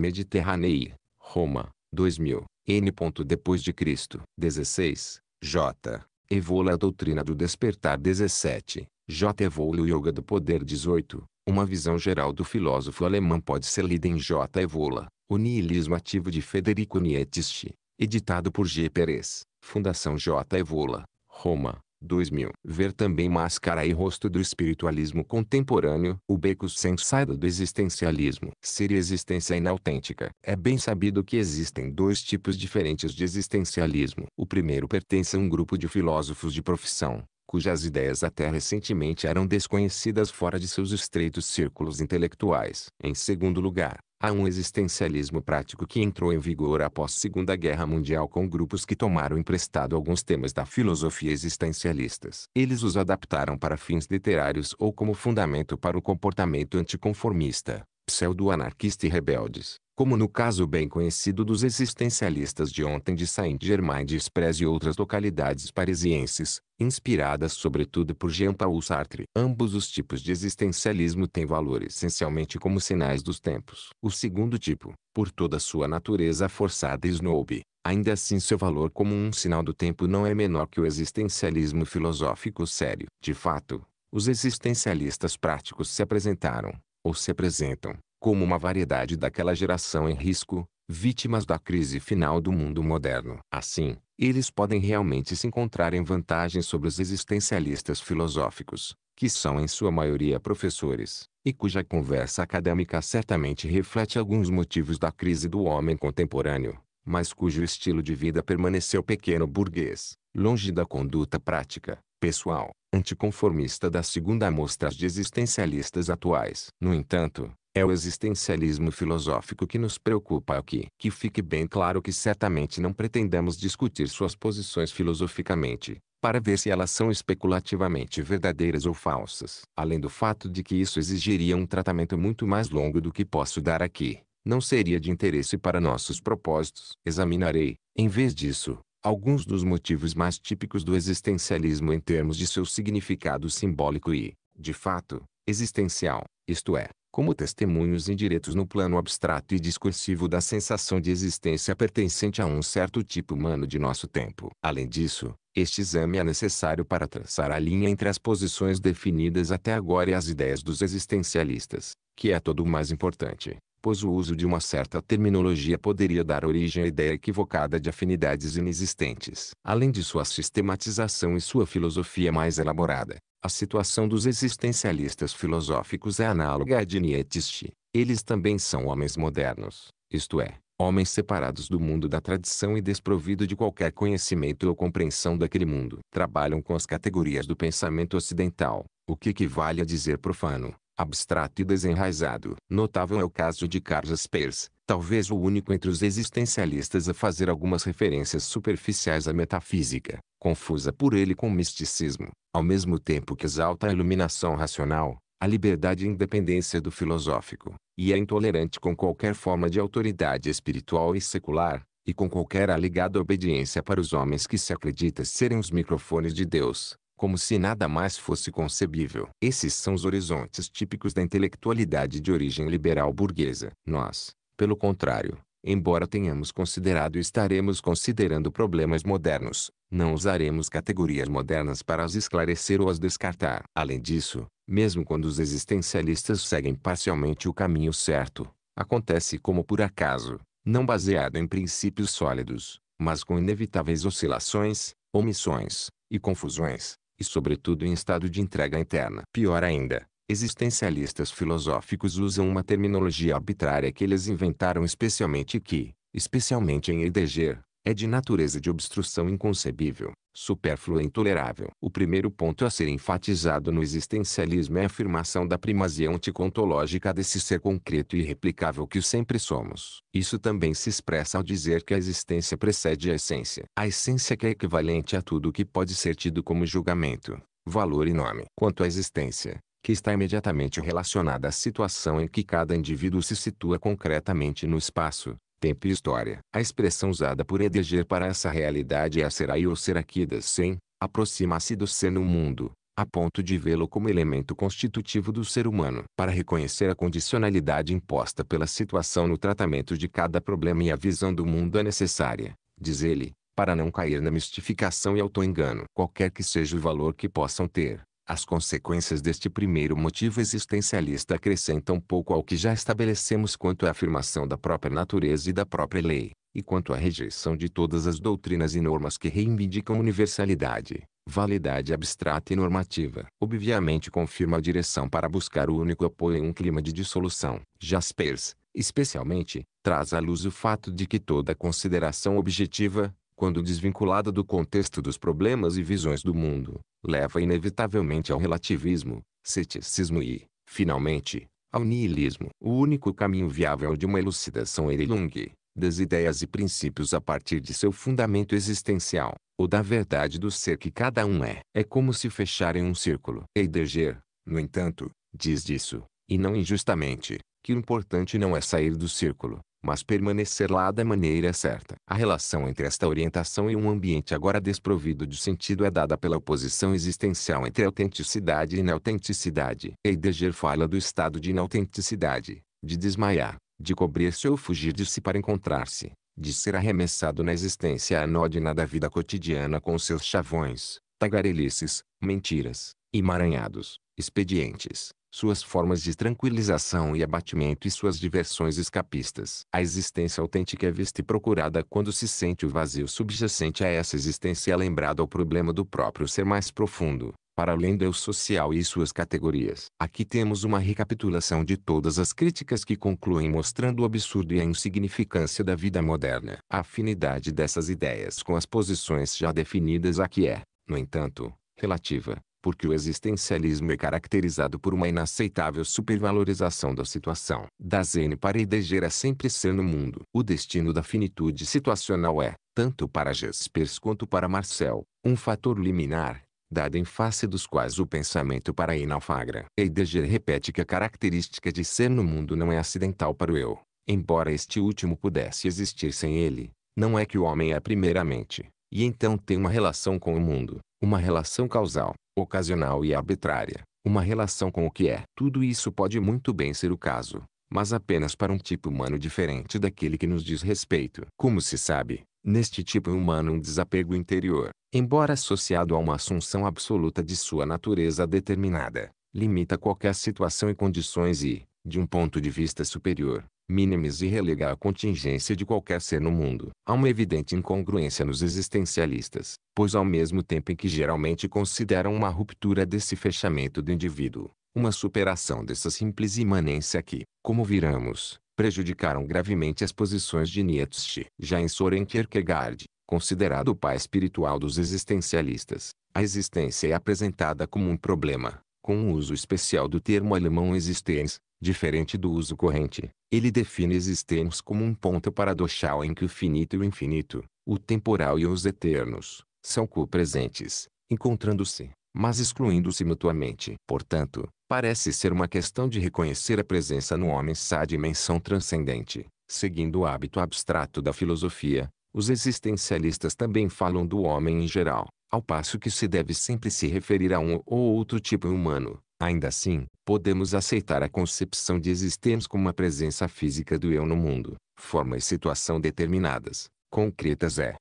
Mediterranei, Roma, 2000, N. Depois de Cristo, 16, J. Evola a Doutrina do Despertar 17, J. Evolo Yoga do Poder 18. Uma visão geral do filósofo alemão pode ser lida em J. Evola, O Nihilismo Ativo de Federico Nietzsche. Editado por G. Pérez, Fundação J. Evola, Roma, 2000. Ver também Máscara e Rosto do Espiritualismo Contemporâneo. O beco sem saída do existencialismo. Ser existência inautêntica. É bem sabido que existem dois tipos diferentes de existencialismo. O primeiro pertence a um grupo de filósofos de profissão, cujas ideias até recentemente eram desconhecidas fora de seus estreitos círculos intelectuais. Em segundo lugar, há um existencialismo prático que entrou em vigor após a Segunda Guerra Mundial com grupos que tomaram emprestado alguns temas da filosofia existencialistas. Eles os adaptaram para fins literários ou como fundamento para o comportamento anticonformista, pseudo-anarquista e rebeldes como no caso bem conhecido dos existencialistas de ontem de saint germain de prés e outras localidades parisienses, inspiradas sobretudo por Jean-Paul Sartre. Ambos os tipos de existencialismo têm valor essencialmente como sinais dos tempos. O segundo tipo, por toda sua natureza forçada e snob, ainda assim seu valor como um sinal do tempo não é menor que o existencialismo filosófico sério. De fato, os existencialistas práticos se apresentaram, ou se apresentam, como uma variedade daquela geração em risco, vítimas da crise final do mundo moderno. Assim, eles podem realmente se encontrar em vantagem sobre os existencialistas filosóficos, que são em sua maioria professores, e cuja conversa acadêmica certamente reflete alguns motivos da crise do homem contemporâneo, mas cujo estilo de vida permaneceu pequeno burguês, longe da conduta prática, pessoal, anticonformista da segunda amostras de existencialistas atuais. No entanto, é o existencialismo filosófico que nos preocupa aqui. Que fique bem claro que certamente não pretendemos discutir suas posições filosoficamente, para ver se elas são especulativamente verdadeiras ou falsas. Além do fato de que isso exigiria um tratamento muito mais longo do que posso dar aqui, não seria de interesse para nossos propósitos. Examinarei, em vez disso, alguns dos motivos mais típicos do existencialismo em termos de seu significado simbólico e, de fato, existencial, isto é, como testemunhos indiretos no plano abstrato e discursivo da sensação de existência pertencente a um certo tipo humano de nosso tempo. Além disso, este exame é necessário para traçar a linha entre as posições definidas até agora e as ideias dos existencialistas, que é todo o mais importante, pois o uso de uma certa terminologia poderia dar origem à ideia equivocada de afinidades inexistentes. Além de sua sistematização e sua filosofia mais elaborada, a situação dos existencialistas filosóficos é análoga à de Nietzsche. Eles também são homens modernos, isto é, homens separados do mundo da tradição e desprovido de qualquer conhecimento ou compreensão daquele mundo. Trabalham com as categorias do pensamento ocidental, o que equivale a dizer profano, abstrato e desenraizado. Notável é o caso de Carl Spers, talvez o único entre os existencialistas a fazer algumas referências superficiais à metafísica, confusa por ele com misticismo. Ao mesmo tempo que exalta a iluminação racional, a liberdade e independência do filosófico, e é intolerante com qualquer forma de autoridade espiritual e secular, e com qualquer alegada obediência para os homens que se acredita serem os microfones de Deus, como se nada mais fosse concebível. Esses são os horizontes típicos da intelectualidade de origem liberal burguesa. Nós, pelo contrário, Embora tenhamos considerado e estaremos considerando problemas modernos, não usaremos categorias modernas para as esclarecer ou as descartar. Além disso, mesmo quando os existencialistas seguem parcialmente o caminho certo, acontece como por acaso, não baseado em princípios sólidos, mas com inevitáveis oscilações, omissões e confusões, e sobretudo em estado de entrega interna. Pior ainda, existencialistas filosóficos usam uma terminologia arbitrária que eles inventaram especialmente que, especialmente em Heidegger, é de natureza de obstrução inconcebível, supérflua e intolerável. O primeiro ponto a ser enfatizado no existencialismo é a afirmação da primazia anticontológica desse ser concreto e replicável que sempre somos. Isso também se expressa ao dizer que a existência precede a essência. A essência que é equivalente a tudo que pode ser tido como julgamento, valor e nome. Quanto à existência, que está imediatamente relacionada à situação em que cada indivíduo se situa concretamente no espaço, tempo e história. A expressão usada por Edeger para essa realidade é a serai ou seraquidas sem, aproxima se do ser no mundo, a ponto de vê-lo como elemento constitutivo do ser humano. Para reconhecer a condicionalidade imposta pela situação no tratamento de cada problema e a visão do mundo é necessária, diz ele, para não cair na mistificação e autoengano. Qualquer que seja o valor que possam ter, as consequências deste primeiro motivo existencialista acrescentam pouco ao que já estabelecemos quanto à afirmação da própria natureza e da própria lei, e quanto à rejeição de todas as doutrinas e normas que reivindicam universalidade, validade abstrata e normativa. Obviamente confirma a direção para buscar o único apoio em um clima de dissolução. Jaspers, especialmente, traz à luz o fato de que toda consideração objetiva, quando desvinculada do contexto dos problemas e visões do mundo, leva inevitavelmente ao relativismo, ceticismo e, finalmente, ao niilismo. O único caminho viável é de uma elucidação erelung, das ideias e princípios a partir de seu fundamento existencial, ou da verdade do ser que cada um é. É como se fecharem um círculo. Heidegger, no entanto, diz disso, e não injustamente, que o importante não é sair do círculo, mas permanecer lá da maneira certa. A relação entre esta orientação e um ambiente agora desprovido de sentido é dada pela oposição existencial entre autenticidade e inautenticidade. Heidegger fala do estado de inautenticidade, de desmaiar, de cobrir-se ou fugir de si para encontrar-se, de ser arremessado na existência anódina da vida cotidiana com seus chavões, tagarelices, mentiras, emaranhados, expedientes, suas formas de tranquilização e abatimento e suas diversões escapistas. A existência autêntica é vista e procurada quando se sente o vazio subjacente a essa existência é lembrado ao problema do próprio ser mais profundo para além do eu social e suas categorias. Aqui temos uma recapitulação de todas as críticas que concluem mostrando o absurdo e a insignificância da vida moderna. A afinidade dessas ideias com as posições já definidas aqui é, no entanto, relativa porque o existencialismo é caracterizado por uma inaceitável supervalorização da situação. da Das para Heidegger é sempre ser no mundo. O destino da finitude situacional é, tanto para Jaspers quanto para Marcel, um fator liminar, dado em face dos quais o pensamento para inafagra. Heidegger repete que a característica de ser no mundo não é acidental para o eu. Embora este último pudesse existir sem ele, não é que o homem é primeiramente, e então tem uma relação com o mundo uma relação causal, ocasional e arbitrária, uma relação com o que é. Tudo isso pode muito bem ser o caso, mas apenas para um tipo humano diferente daquele que nos diz respeito. Como se sabe, neste tipo humano um desapego interior, embora associado a uma assunção absoluta de sua natureza determinada, limita qualquer situação e condições e, de um ponto de vista superior, minimiza e relega a contingência de qualquer ser no mundo. Há uma evidente incongruência nos existencialistas, pois ao mesmo tempo em que geralmente consideram uma ruptura desse fechamento do indivíduo, uma superação dessa simples imanência que, como viramos, prejudicaram gravemente as posições de Nietzsche. Já em Soren Kierkegaard, considerado o pai espiritual dos existencialistas, a existência é apresentada como um problema, com o uso especial do termo alemão existens, diferente do uso corrente. Ele define existens como um ponto paradoxal em que o finito e o infinito, o temporal e os eternos, são co-presentes, encontrando-se, mas excluindo-se mutuamente. Portanto, parece ser uma questão de reconhecer a presença no homem sá dimensão transcendente. Seguindo o hábito abstrato da filosofia, os existencialistas também falam do homem em geral, ao passo que se deve sempre se referir a um ou outro tipo humano. Ainda assim, podemos aceitar a concepção de existência como a presença física do eu no mundo, forma e situação determinadas, concretas e é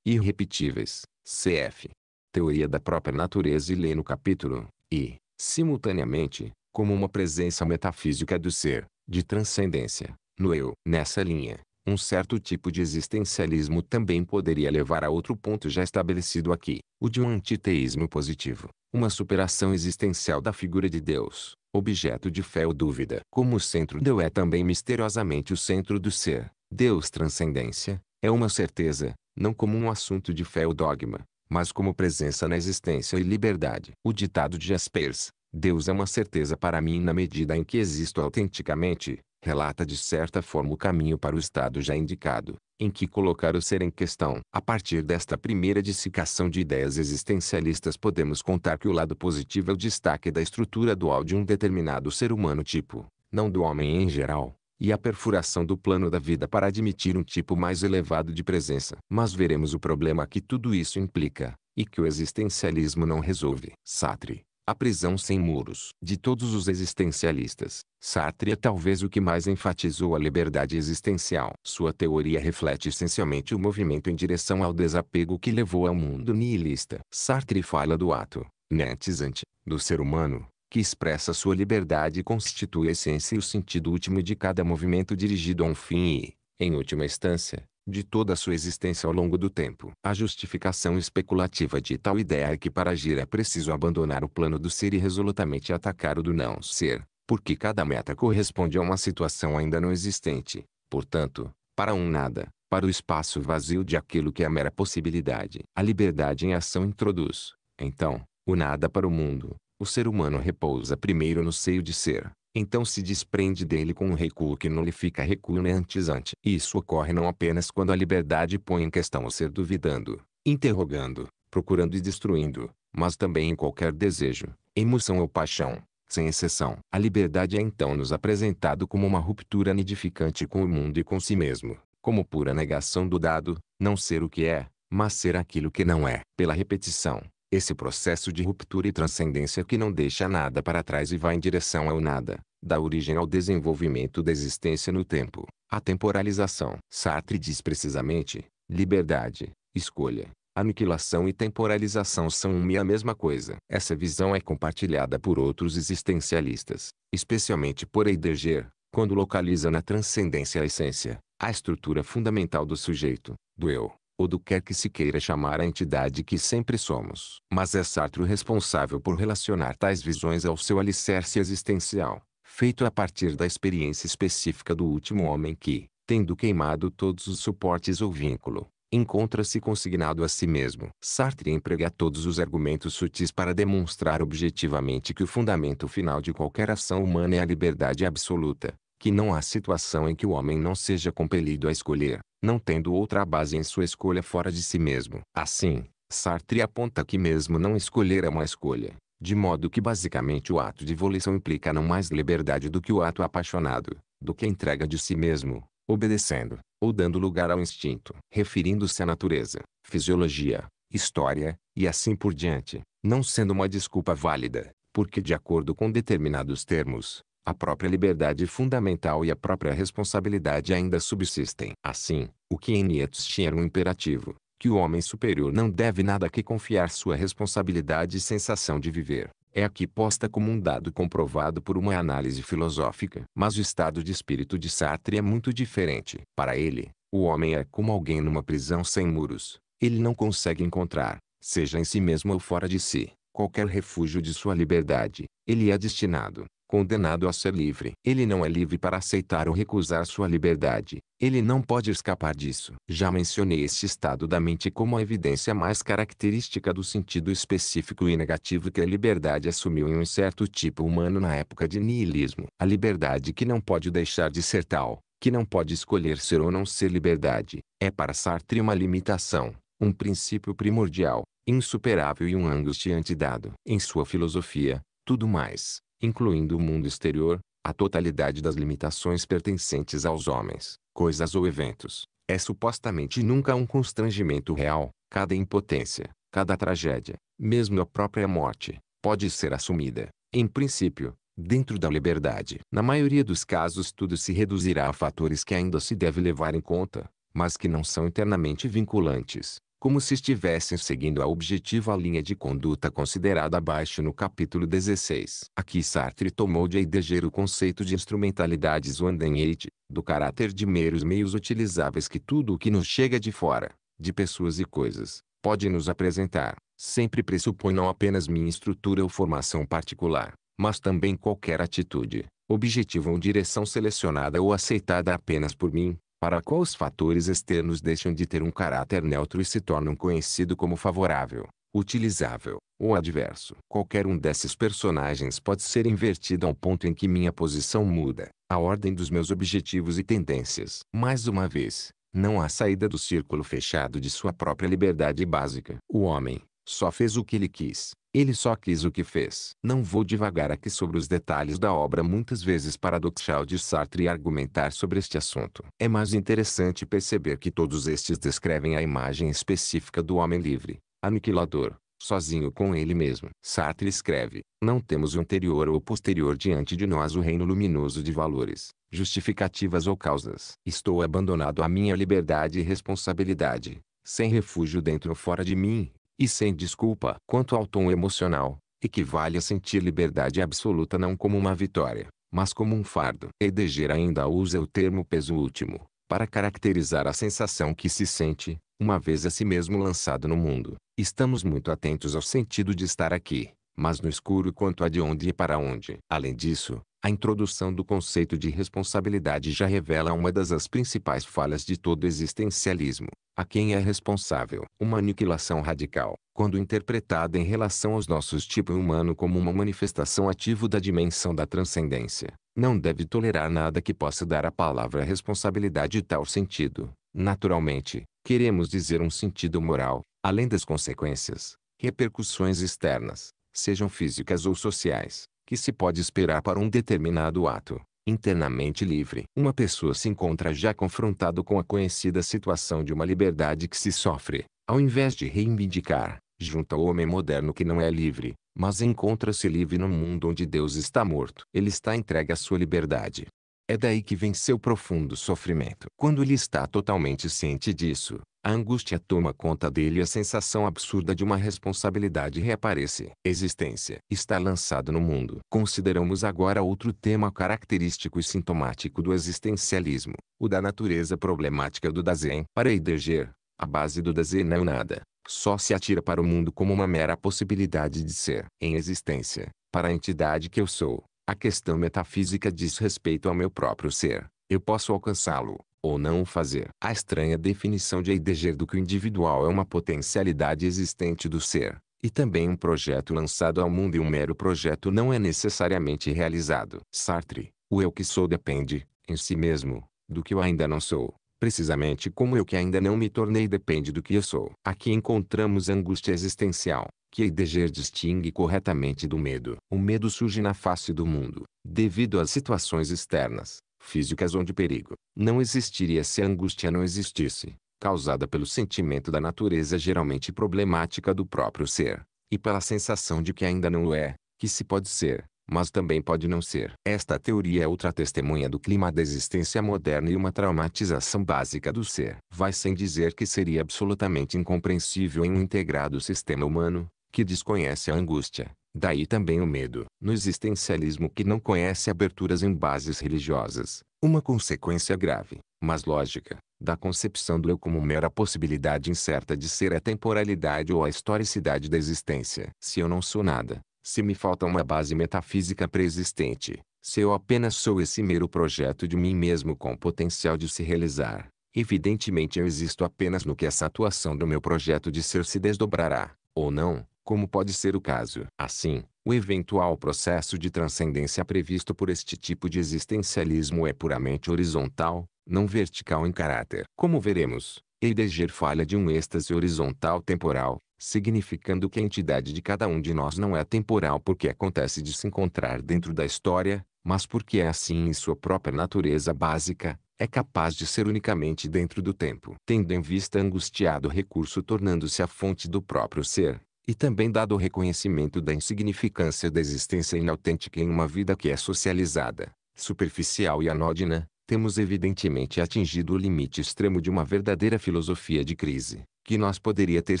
irrepetíveis, cf. Teoria da própria natureza e lei no capítulo, e, simultaneamente, como uma presença metafísica do ser, de transcendência, no eu. Nessa linha, um certo tipo de existencialismo também poderia levar a outro ponto já estabelecido aqui, o de um antiteísmo positivo, uma superação existencial da figura de Deus, objeto de fé ou dúvida. Como o centro de é também misteriosamente o centro do ser, Deus transcendência, é uma certeza, não como um assunto de fé ou dogma, mas como presença na existência e liberdade. O ditado de Jaspers, Deus é uma certeza para mim na medida em que existo autenticamente, relata de certa forma o caminho para o estado já indicado, em que colocar o ser em questão. A partir desta primeira dissicação de ideias existencialistas podemos contar que o lado positivo é o destaque da estrutura dual de um determinado ser humano tipo, não do homem em geral, e a perfuração do plano da vida para admitir um tipo mais elevado de presença. Mas veremos o problema que tudo isso implica, e que o existencialismo não resolve. Sartre, a prisão sem muros. De todos os existencialistas, Sartre é talvez o que mais enfatizou a liberdade existencial. Sua teoria reflete essencialmente o movimento em direção ao desapego que levou ao mundo nihilista. Sartre fala do ato, netizante, do ser humano, que expressa sua liberdade e constitui a essência e o sentido último de cada movimento dirigido a um fim e, em última instância, de toda a sua existência ao longo do tempo. A justificação especulativa de tal ideia é que para agir é preciso abandonar o plano do ser e resolutamente atacar o do não ser, porque cada meta corresponde a uma situação ainda não existente. Portanto, para um nada, para o espaço vazio de aquilo que é mera possibilidade. A liberdade em ação introduz, então, o nada para o mundo. O ser humano repousa primeiro no seio de ser, então se desprende dele com um recuo que não lhe fica recuo antesante. Isso ocorre não apenas quando a liberdade põe em questão o ser duvidando, interrogando, procurando e destruindo, mas também em qualquer desejo, emoção ou paixão, sem exceção. A liberdade é então nos apresentado como uma ruptura nidificante com o mundo e com si mesmo, como pura negação do dado, não ser o que é, mas ser aquilo que não é. Pela repetição, esse processo de ruptura e transcendência que não deixa nada para trás e vai em direção ao nada, dá origem ao desenvolvimento da existência no tempo, a temporalização. Sartre diz precisamente, liberdade, escolha, aniquilação e temporalização são uma e a mesma coisa. Essa visão é compartilhada por outros existencialistas, especialmente por Heidegger, quando localiza na transcendência a essência, a estrutura fundamental do sujeito, do eu, ou do quer que se queira chamar a entidade que sempre somos. Mas é Sartre o responsável por relacionar tais visões ao seu alicerce existencial, feito a partir da experiência específica do último homem que, tendo queimado todos os suportes ou vínculo, encontra-se consignado a si mesmo. Sartre emprega todos os argumentos sutis para demonstrar objetivamente que o fundamento final de qualquer ação humana é a liberdade absoluta, que não há situação em que o homem não seja compelido a escolher, não tendo outra base em sua escolha fora de si mesmo. Assim, Sartre aponta que mesmo não escolher é uma escolha, de modo que basicamente o ato de volição implica não mais liberdade do que o ato apaixonado, do que a entrega de si mesmo, obedecendo, ou dando lugar ao instinto. Referindo-se à natureza, fisiologia, história, e assim por diante, não sendo uma desculpa válida, porque de acordo com determinados termos, a própria liberdade fundamental e a própria responsabilidade ainda subsistem. Assim, o que em Nietzsche era um imperativo, que o homem superior não deve nada que confiar sua responsabilidade e sensação de viver, é aqui posta como um dado comprovado por uma análise filosófica. Mas o estado de espírito de Sartre é muito diferente. Para ele, o homem é como alguém numa prisão sem muros. Ele não consegue encontrar, seja em si mesmo ou fora de si, qualquer refúgio de sua liberdade. Ele é destinado, condenado a ser livre. Ele não é livre para aceitar ou recusar sua liberdade. Ele não pode escapar disso. Já mencionei este estado da mente como a evidência mais característica do sentido específico e negativo que a liberdade assumiu em um certo tipo humano na época de niilismo. A liberdade que não pode deixar de ser tal, que não pode escolher ser ou não ser liberdade, é para Sartre uma limitação, um princípio primordial, insuperável e um angustiante dado. Em sua filosofia, tudo mais, incluindo o mundo exterior, a totalidade das limitações pertencentes aos homens, coisas ou eventos, é supostamente nunca um constrangimento real, cada impotência, cada tragédia, mesmo a própria morte, pode ser assumida, em princípio, dentro da liberdade. Na maioria dos casos tudo se reduzirá a fatores que ainda se deve levar em conta, mas que não são internamente vinculantes como se estivessem seguindo a objetiva linha de conduta considerada abaixo no capítulo 16. Aqui Sartre tomou de Heidegger o conceito de instrumentalidades ou andenheit, do caráter de meros meios utilizáveis que tudo o que nos chega de fora, de pessoas e coisas, pode nos apresentar, sempre pressupõe não apenas minha estrutura ou formação particular, mas também qualquer atitude, objetivo ou direção selecionada ou aceitada apenas por mim, para a qual os fatores externos deixam de ter um caráter neutro e se tornam conhecido como favorável, utilizável ou adverso. Qualquer um desses personagens pode ser invertido ao ponto em que minha posição muda, a ordem dos meus objetivos e tendências. Mais uma vez, não há saída do círculo fechado de sua própria liberdade básica. O homem só fez o que ele quis, ele só quis o que fez. Não vou divagar aqui sobre os detalhes da obra muitas vezes paradoxal de Sartre e argumentar sobre este assunto. É mais interessante perceber que todos estes descrevem a imagem específica do homem livre, aniquilador, sozinho com ele mesmo. Sartre escreve, não temos o anterior ou o posterior diante de nós o reino luminoso de valores, justificativas ou causas. Estou abandonado à minha liberdade e responsabilidade, sem refúgio dentro ou fora de mim e sem desculpa, quanto ao tom emocional, equivale a sentir liberdade absoluta não como uma vitória, mas como um fardo. Edeger ainda usa o termo peso último, para caracterizar a sensação que se sente, uma vez a si mesmo lançado no mundo. Estamos muito atentos ao sentido de estar aqui, mas no escuro quanto a de onde e para onde. Além disso, a introdução do conceito de responsabilidade já revela uma das principais falhas de todo existencialismo, a quem é responsável. Uma aniquilação radical, quando interpretada em relação aos nossos tipo humano como uma manifestação ativa da dimensão da transcendência, não deve tolerar nada que possa dar à palavra responsabilidade tal sentido. Naturalmente, queremos dizer um sentido moral, além das consequências, repercussões externas, sejam físicas ou sociais, que se pode esperar para um determinado ato, internamente livre. Uma pessoa se encontra já confrontado com a conhecida situação de uma liberdade que se sofre, ao invés de reivindicar, junto ao homem moderno que não é livre, mas encontra-se livre no mundo onde Deus está morto. Ele está entregue à sua liberdade. É daí que vem seu profundo sofrimento. Quando ele está totalmente ciente disso, a angústia toma conta dele e a sensação absurda de uma responsabilidade reaparece. Existência está lançado no mundo. Consideramos agora outro tema característico e sintomático do existencialismo, o da natureza problemática do Dasein. Para Heidegger, a base do Dasein é o nada. Só se atira para o mundo como uma mera possibilidade de ser. Em existência, para a entidade que eu sou, a questão metafísica diz respeito ao meu próprio ser. Eu posso alcançá-lo, ou não o fazer. A estranha definição de Heidegger do que o individual é uma potencialidade existente do ser, e também um projeto lançado ao mundo e um mero projeto não é necessariamente realizado. Sartre, o eu que sou depende, em si mesmo, do que eu ainda não sou. Precisamente como eu que ainda não me tornei depende do que eu sou. Aqui encontramos angústia existencial, que Heidegger distingue corretamente do medo. O medo surge na face do mundo, devido às situações externas, físicas ou de perigo, não existiria se a angústia não existisse, causada pelo sentimento da natureza geralmente problemática do próprio ser, e pela sensação de que ainda não o é, que se pode ser, mas também pode não ser. Esta teoria é outra testemunha do clima da existência moderna e uma traumatização básica do ser. Vai sem dizer que seria absolutamente incompreensível em um integrado sistema humano, que desconhece a angústia, Daí também o medo, no existencialismo que não conhece aberturas em bases religiosas, uma consequência grave, mas lógica, da concepção do eu como mera possibilidade incerta de ser a temporalidade ou a historicidade da existência. Se eu não sou nada, se me falta uma base metafísica preexistente, se eu apenas sou esse mero projeto de mim mesmo com potencial de se realizar, evidentemente eu existo apenas no que essa atuação do meu projeto de ser se desdobrará, ou não, como pode ser o caso. Assim, o eventual processo de transcendência previsto por este tipo de existencialismo é puramente horizontal, não vertical em caráter. Como veremos, Heidegger falha de um êxtase horizontal temporal, significando que a entidade de cada um de nós não é temporal porque acontece de se encontrar dentro da história, mas porque é assim em sua própria natureza básica, é capaz de ser unicamente dentro do tempo. Tendo em vista angustiado recurso tornando-se a fonte do próprio ser, e também dado o reconhecimento da insignificância da existência inautêntica em uma vida que é socializada, superficial e anódina, temos evidentemente atingido o limite extremo de uma verdadeira filosofia de crise, que nós poderia ter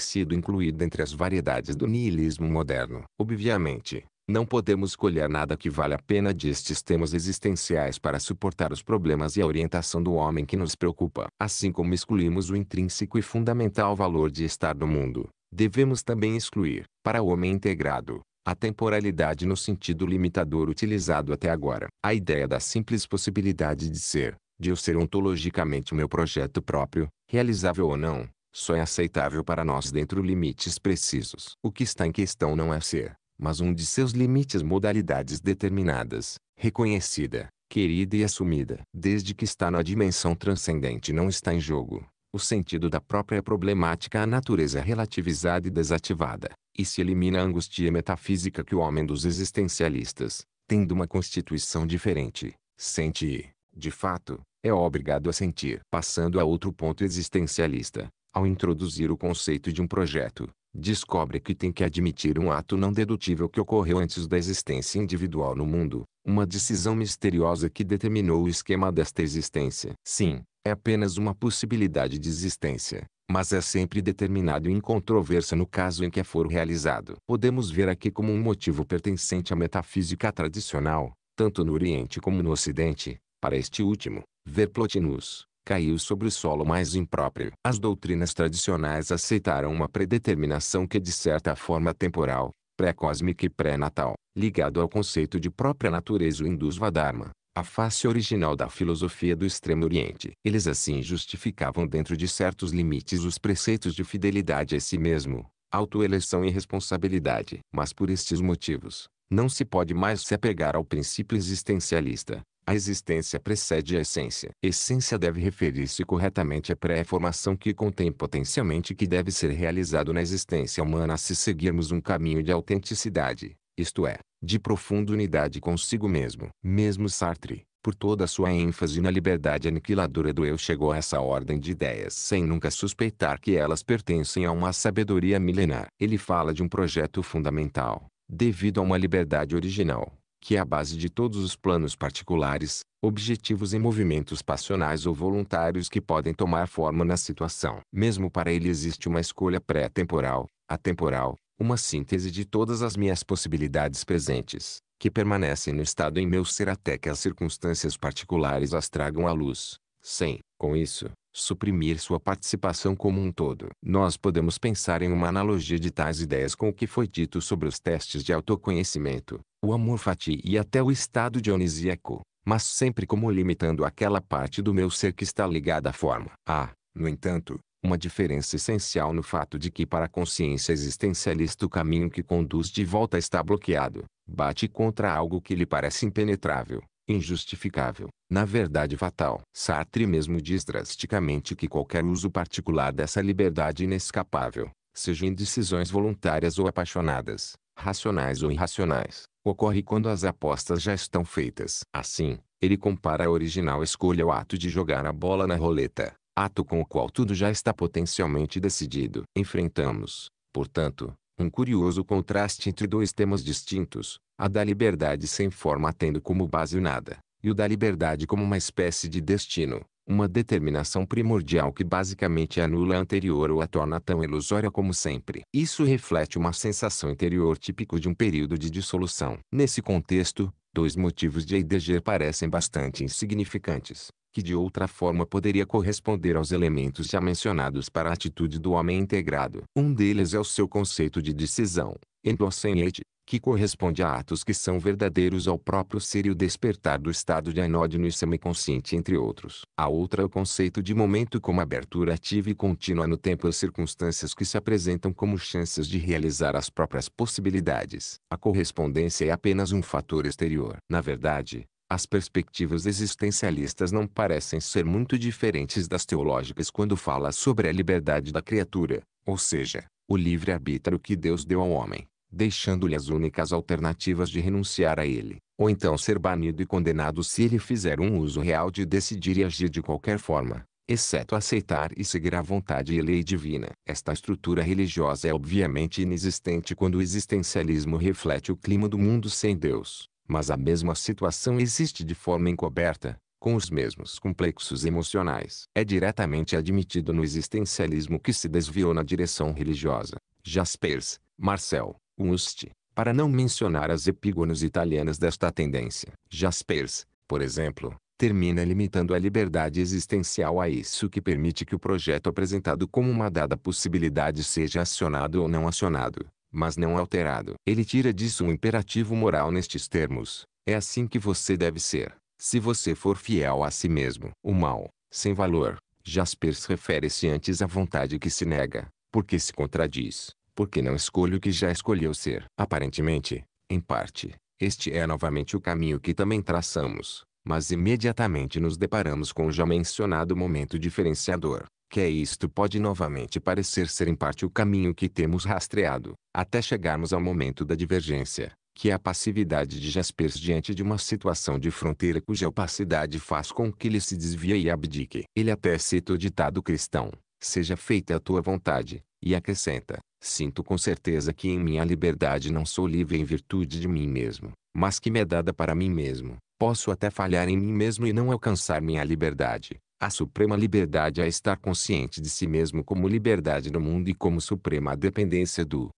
sido incluída entre as variedades do niilismo moderno. Obviamente, não podemos escolher nada que vale a pena destes temas existenciais para suportar os problemas e a orientação do homem que nos preocupa, assim como excluímos o intrínseco e fundamental valor de estar no mundo. Devemos também excluir, para o homem integrado, a temporalidade no sentido limitador utilizado até agora. A ideia da simples possibilidade de ser, de eu ser ontologicamente o meu projeto próprio, realizável ou não, só é aceitável para nós dentro limites precisos. O que está em questão não é ser, mas um de seus limites modalidades determinadas, reconhecida, querida e assumida. Desde que está na dimensão transcendente não está em jogo, o sentido da própria problemática à natureza relativizada e desativada, e se elimina a angustia metafísica que o homem dos existencialistas, tendo uma constituição diferente, sente e, de fato, é obrigado a sentir. Passando a outro ponto existencialista, ao introduzir o conceito de um projeto, descobre que tem que admitir um ato não dedutível que ocorreu antes da existência individual no mundo, uma decisão misteriosa que determinou o esquema desta existência. Sim, é apenas uma possibilidade de existência, mas é sempre determinado e incontroversa no caso em que for realizado. Podemos ver aqui como um motivo pertencente à metafísica tradicional, tanto no Oriente como no Ocidente, para este último, ver Plotinus, caiu sobre o solo mais impróprio. As doutrinas tradicionais aceitaram uma predeterminação que de certa forma temporal, pré-cósmica e pré-natal, ligado ao conceito de própria natureza o induz Vadharma, a face original da filosofia do Extremo Oriente. Eles assim justificavam dentro de certos limites os preceitos de fidelidade a si mesmo, autoeleição e responsabilidade. Mas por estes motivos, não se pode mais se apegar ao princípio existencialista. A existência precede a essência. Essência deve referir-se corretamente à pré-formação que contém potencialmente que deve ser realizado na existência humana se seguirmos um caminho de autenticidade isto é, de profunda unidade consigo mesmo. Mesmo Sartre, por toda a sua ênfase na liberdade aniquiladora do eu chegou a essa ordem de ideias sem nunca suspeitar que elas pertencem a uma sabedoria milenar. Ele fala de um projeto fundamental, devido a uma liberdade original, que é a base de todos os planos particulares, objetivos e movimentos passionais ou voluntários que podem tomar forma na situação. Mesmo para ele existe uma escolha pré-temporal, atemporal, uma síntese de todas as minhas possibilidades presentes, que permanecem no estado em meu ser até que as circunstâncias particulares as tragam à luz, sem, com isso, suprimir sua participação como um todo. Nós podemos pensar em uma analogia de tais ideias com o que foi dito sobre os testes de autoconhecimento, o amor fati e até o estado dionisíaco, mas sempre como limitando aquela parte do meu ser que está ligada à forma. Há, ah, no entanto, uma diferença essencial no fato de que para a consciência existencialista o caminho que conduz de volta está bloqueado, bate contra algo que lhe parece impenetrável, injustificável, na verdade fatal. Sartre mesmo diz drasticamente que qualquer uso particular dessa liberdade inescapável, seja em decisões voluntárias ou apaixonadas, racionais ou irracionais, ocorre quando as apostas já estão feitas. Assim, ele compara a original escolha ao ato de jogar a bola na roleta, ato com o qual tudo já está potencialmente decidido. Enfrentamos, portanto, um curioso contraste entre dois temas distintos, a da liberdade sem forma tendo como base o nada, e o da liberdade como uma espécie de destino, uma determinação primordial que basicamente anula a anterior ou a torna tão ilusória como sempre. Isso reflete uma sensação interior típico de um período de dissolução. Nesse contexto, Dois motivos de Heidegger parecem bastante insignificantes, que de outra forma poderia corresponder aos elementos já mencionados para a atitude do homem integrado. Um deles é o seu conceito de decisão, endocente, que corresponde a atos que são verdadeiros ao próprio ser e o despertar do estado de anódino e semiconsciente, entre outros. A outra é o conceito de momento como abertura ativa e contínua no tempo às circunstâncias que se apresentam como chances de realizar as próprias possibilidades. A correspondência é apenas um fator exterior. Na verdade, as perspectivas existencialistas não parecem ser muito diferentes das teológicas quando fala sobre a liberdade da criatura, ou seja, o livre-arbítrio que Deus deu ao homem deixando-lhe as únicas alternativas de renunciar a ele, ou então ser banido e condenado se ele fizer um uso real de decidir e agir de qualquer forma, exceto aceitar e seguir a vontade e lei divina. Esta estrutura religiosa é obviamente inexistente quando o existencialismo reflete o clima do mundo sem Deus, mas a mesma situação existe de forma encoberta, com os mesmos complexos emocionais. É diretamente admitido no existencialismo que se desviou na direção religiosa. Jaspers, Marcel, Ust, para não mencionar as epígonos italianas desta tendência. Jaspers, por exemplo, termina limitando a liberdade existencial a isso que permite que o projeto apresentado como uma dada possibilidade seja acionado ou não acionado, mas não alterado. Ele tira disso um imperativo moral nestes termos. É assim que você deve ser, se você for fiel a si mesmo. O mal, sem valor, Jaspers refere-se antes à vontade que se nega, porque se contradiz porque não escolho o que já escolheu ser. Aparentemente, em parte, este é novamente o caminho que também traçamos, mas imediatamente nos deparamos com o já mencionado momento diferenciador, que é isto pode novamente parecer ser em parte o caminho que temos rastreado, até chegarmos ao momento da divergência, que é a passividade de Jaspers diante de uma situação de fronteira cuja opacidade faz com que ele se desvie e abdique. Ele até cita o ditado cristão, seja feita a tua vontade, e acrescenta: Sinto com certeza que em minha liberdade não sou livre em virtude de mim mesmo, mas que me é dada para mim mesmo. Posso até falhar em mim mesmo e não alcançar minha liberdade. A suprema liberdade é estar consciente de si mesmo como liberdade do mundo e como suprema dependência do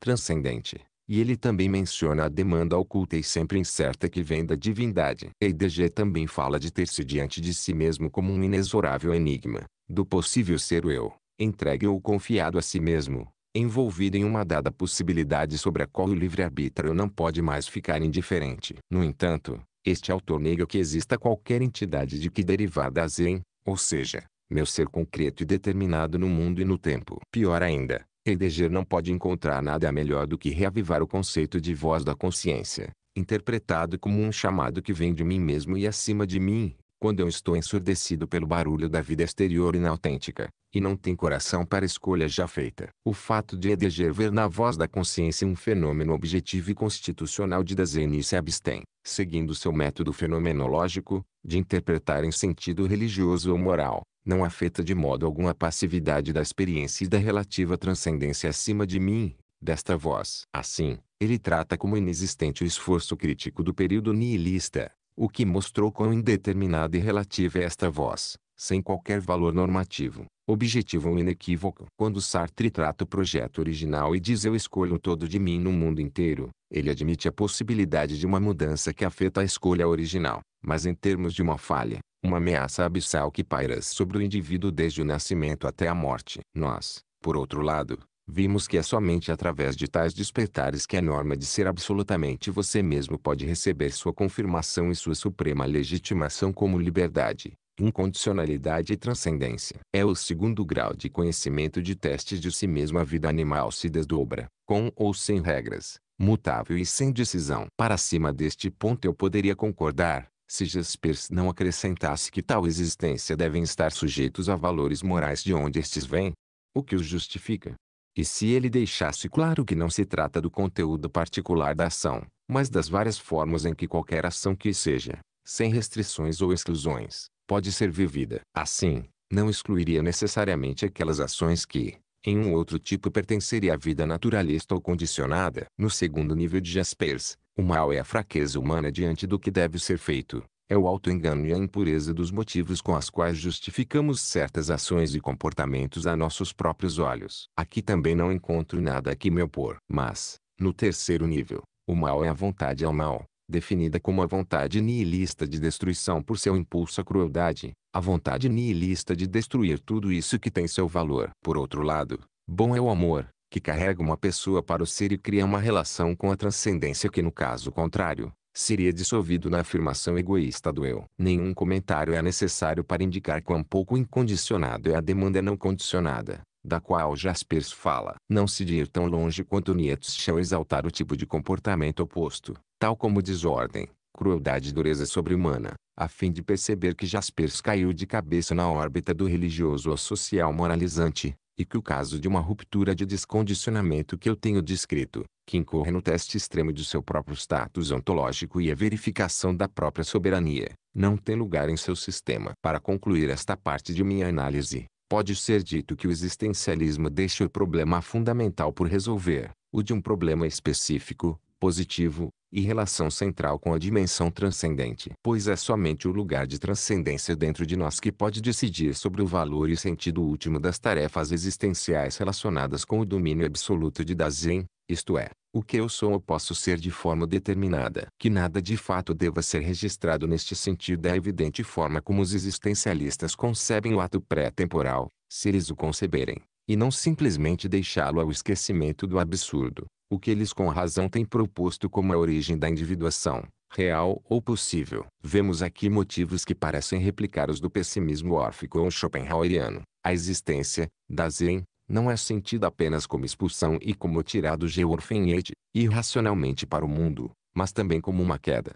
transcendente. E ele também menciona a demanda oculta e sempre incerta que vem da divindade. Heidegger também fala de ter-se diante de si mesmo como um inexorável enigma, do possível ser o eu, entregue ou confiado a si mesmo, envolvido em uma dada possibilidade sobre a qual o livre-arbítrio não pode mais ficar indiferente. No entanto, este autor é nega que exista qualquer entidade de que derivada a Zen, ou seja, meu ser concreto e determinado no mundo e no tempo. Pior ainda, Heidegger não pode encontrar nada melhor do que reavivar o conceito de voz da consciência, interpretado como um chamado que vem de mim mesmo e acima de mim, quando eu estou ensurdecido pelo barulho da vida exterior inautêntica e não tem coração para escolha já feita. O fato de Edeger ver na voz da consciência um fenômeno objetivo e constitucional de Dasein se abstém, seguindo seu método fenomenológico, de interpretar em sentido religioso ou moral, não afeta de modo algum a passividade da experiência e da relativa transcendência acima de mim, desta voz. Assim, ele trata como inexistente o esforço crítico do período niilista, o que mostrou quão indeterminada e relativa é esta voz sem qualquer valor normativo, objetivo ou inequívoco. Quando Sartre trata o projeto original e diz eu escolho todo de mim no mundo inteiro, ele admite a possibilidade de uma mudança que afeta a escolha original, mas em termos de uma falha, uma ameaça abissal que paira sobre o indivíduo desde o nascimento até a morte. Nós, por outro lado, Vimos que é somente através de tais despertares que a norma de ser absolutamente você mesmo pode receber sua confirmação e sua suprema legitimação como liberdade. Incondicionalidade e transcendência. É o segundo grau de conhecimento de testes de si mesmo. A vida animal se desdobra, com ou sem regras, mutável e sem decisão. Para cima deste ponto eu poderia concordar, se Jaspers não acrescentasse que tal existência devem estar sujeitos a valores morais de onde estes vêm, o que os justifica. E se ele deixasse claro que não se trata do conteúdo particular da ação, mas das várias formas em que qualquer ação que seja, sem restrições ou exclusões, pode ser vivida. Assim, não excluiria necessariamente aquelas ações que, em um outro tipo pertenceria à vida naturalista ou condicionada. No segundo nível de Jaspers, o mal é a fraqueza humana diante do que deve ser feito. É o auto-engano e a impureza dos motivos com as quais justificamos certas ações e comportamentos a nossos próprios olhos. Aqui também não encontro nada a que me opor. Mas, no terceiro nível, o mal é a vontade ao mal, definida como a vontade nihilista de destruição por seu impulso à crueldade, a vontade nihilista de destruir tudo isso que tem seu valor. Por outro lado, bom é o amor, que carrega uma pessoa para o ser e cria uma relação com a transcendência que no caso contrário, seria dissolvido na afirmação egoísta do eu. Nenhum comentário é necessário para indicar quão pouco incondicionado é a demanda não condicionada, da qual Jaspers fala. Não se de ir tão longe quanto Nietzsche ao exaltar o tipo de comportamento oposto, tal como desordem, crueldade e dureza sobre-humana, a fim de perceber que Jaspers caiu de cabeça na órbita do religioso ou social moralizante, e que o caso de uma ruptura de descondicionamento que eu tenho descrito, que incorre no teste extremo de seu próprio status ontológico e a verificação da própria soberania, não tem lugar em seu sistema. Para concluir esta parte de minha análise, pode ser dito que o existencialismo deixa o problema fundamental por resolver, o de um problema específico, positivo, e relação central com a dimensão transcendente. Pois é somente o lugar de transcendência dentro de nós que pode decidir sobre o valor e sentido último das tarefas existenciais relacionadas com o domínio absoluto de Dasein, isto é, o que eu sou ou posso ser de forma determinada. Que nada de fato deva ser registrado neste sentido é a evidente forma como os existencialistas concebem o ato pré-temporal, se eles o conceberem, e não simplesmente deixá-lo ao esquecimento do absurdo o que eles com razão têm proposto como a origem da individuação, real ou possível. Vemos aqui motivos que parecem replicar os do pessimismo órfico ou schopenhaueriano. A existência, da Zen, não é sentida apenas como expulsão e como tirado georfenhete, irracionalmente para o mundo, mas também como uma queda.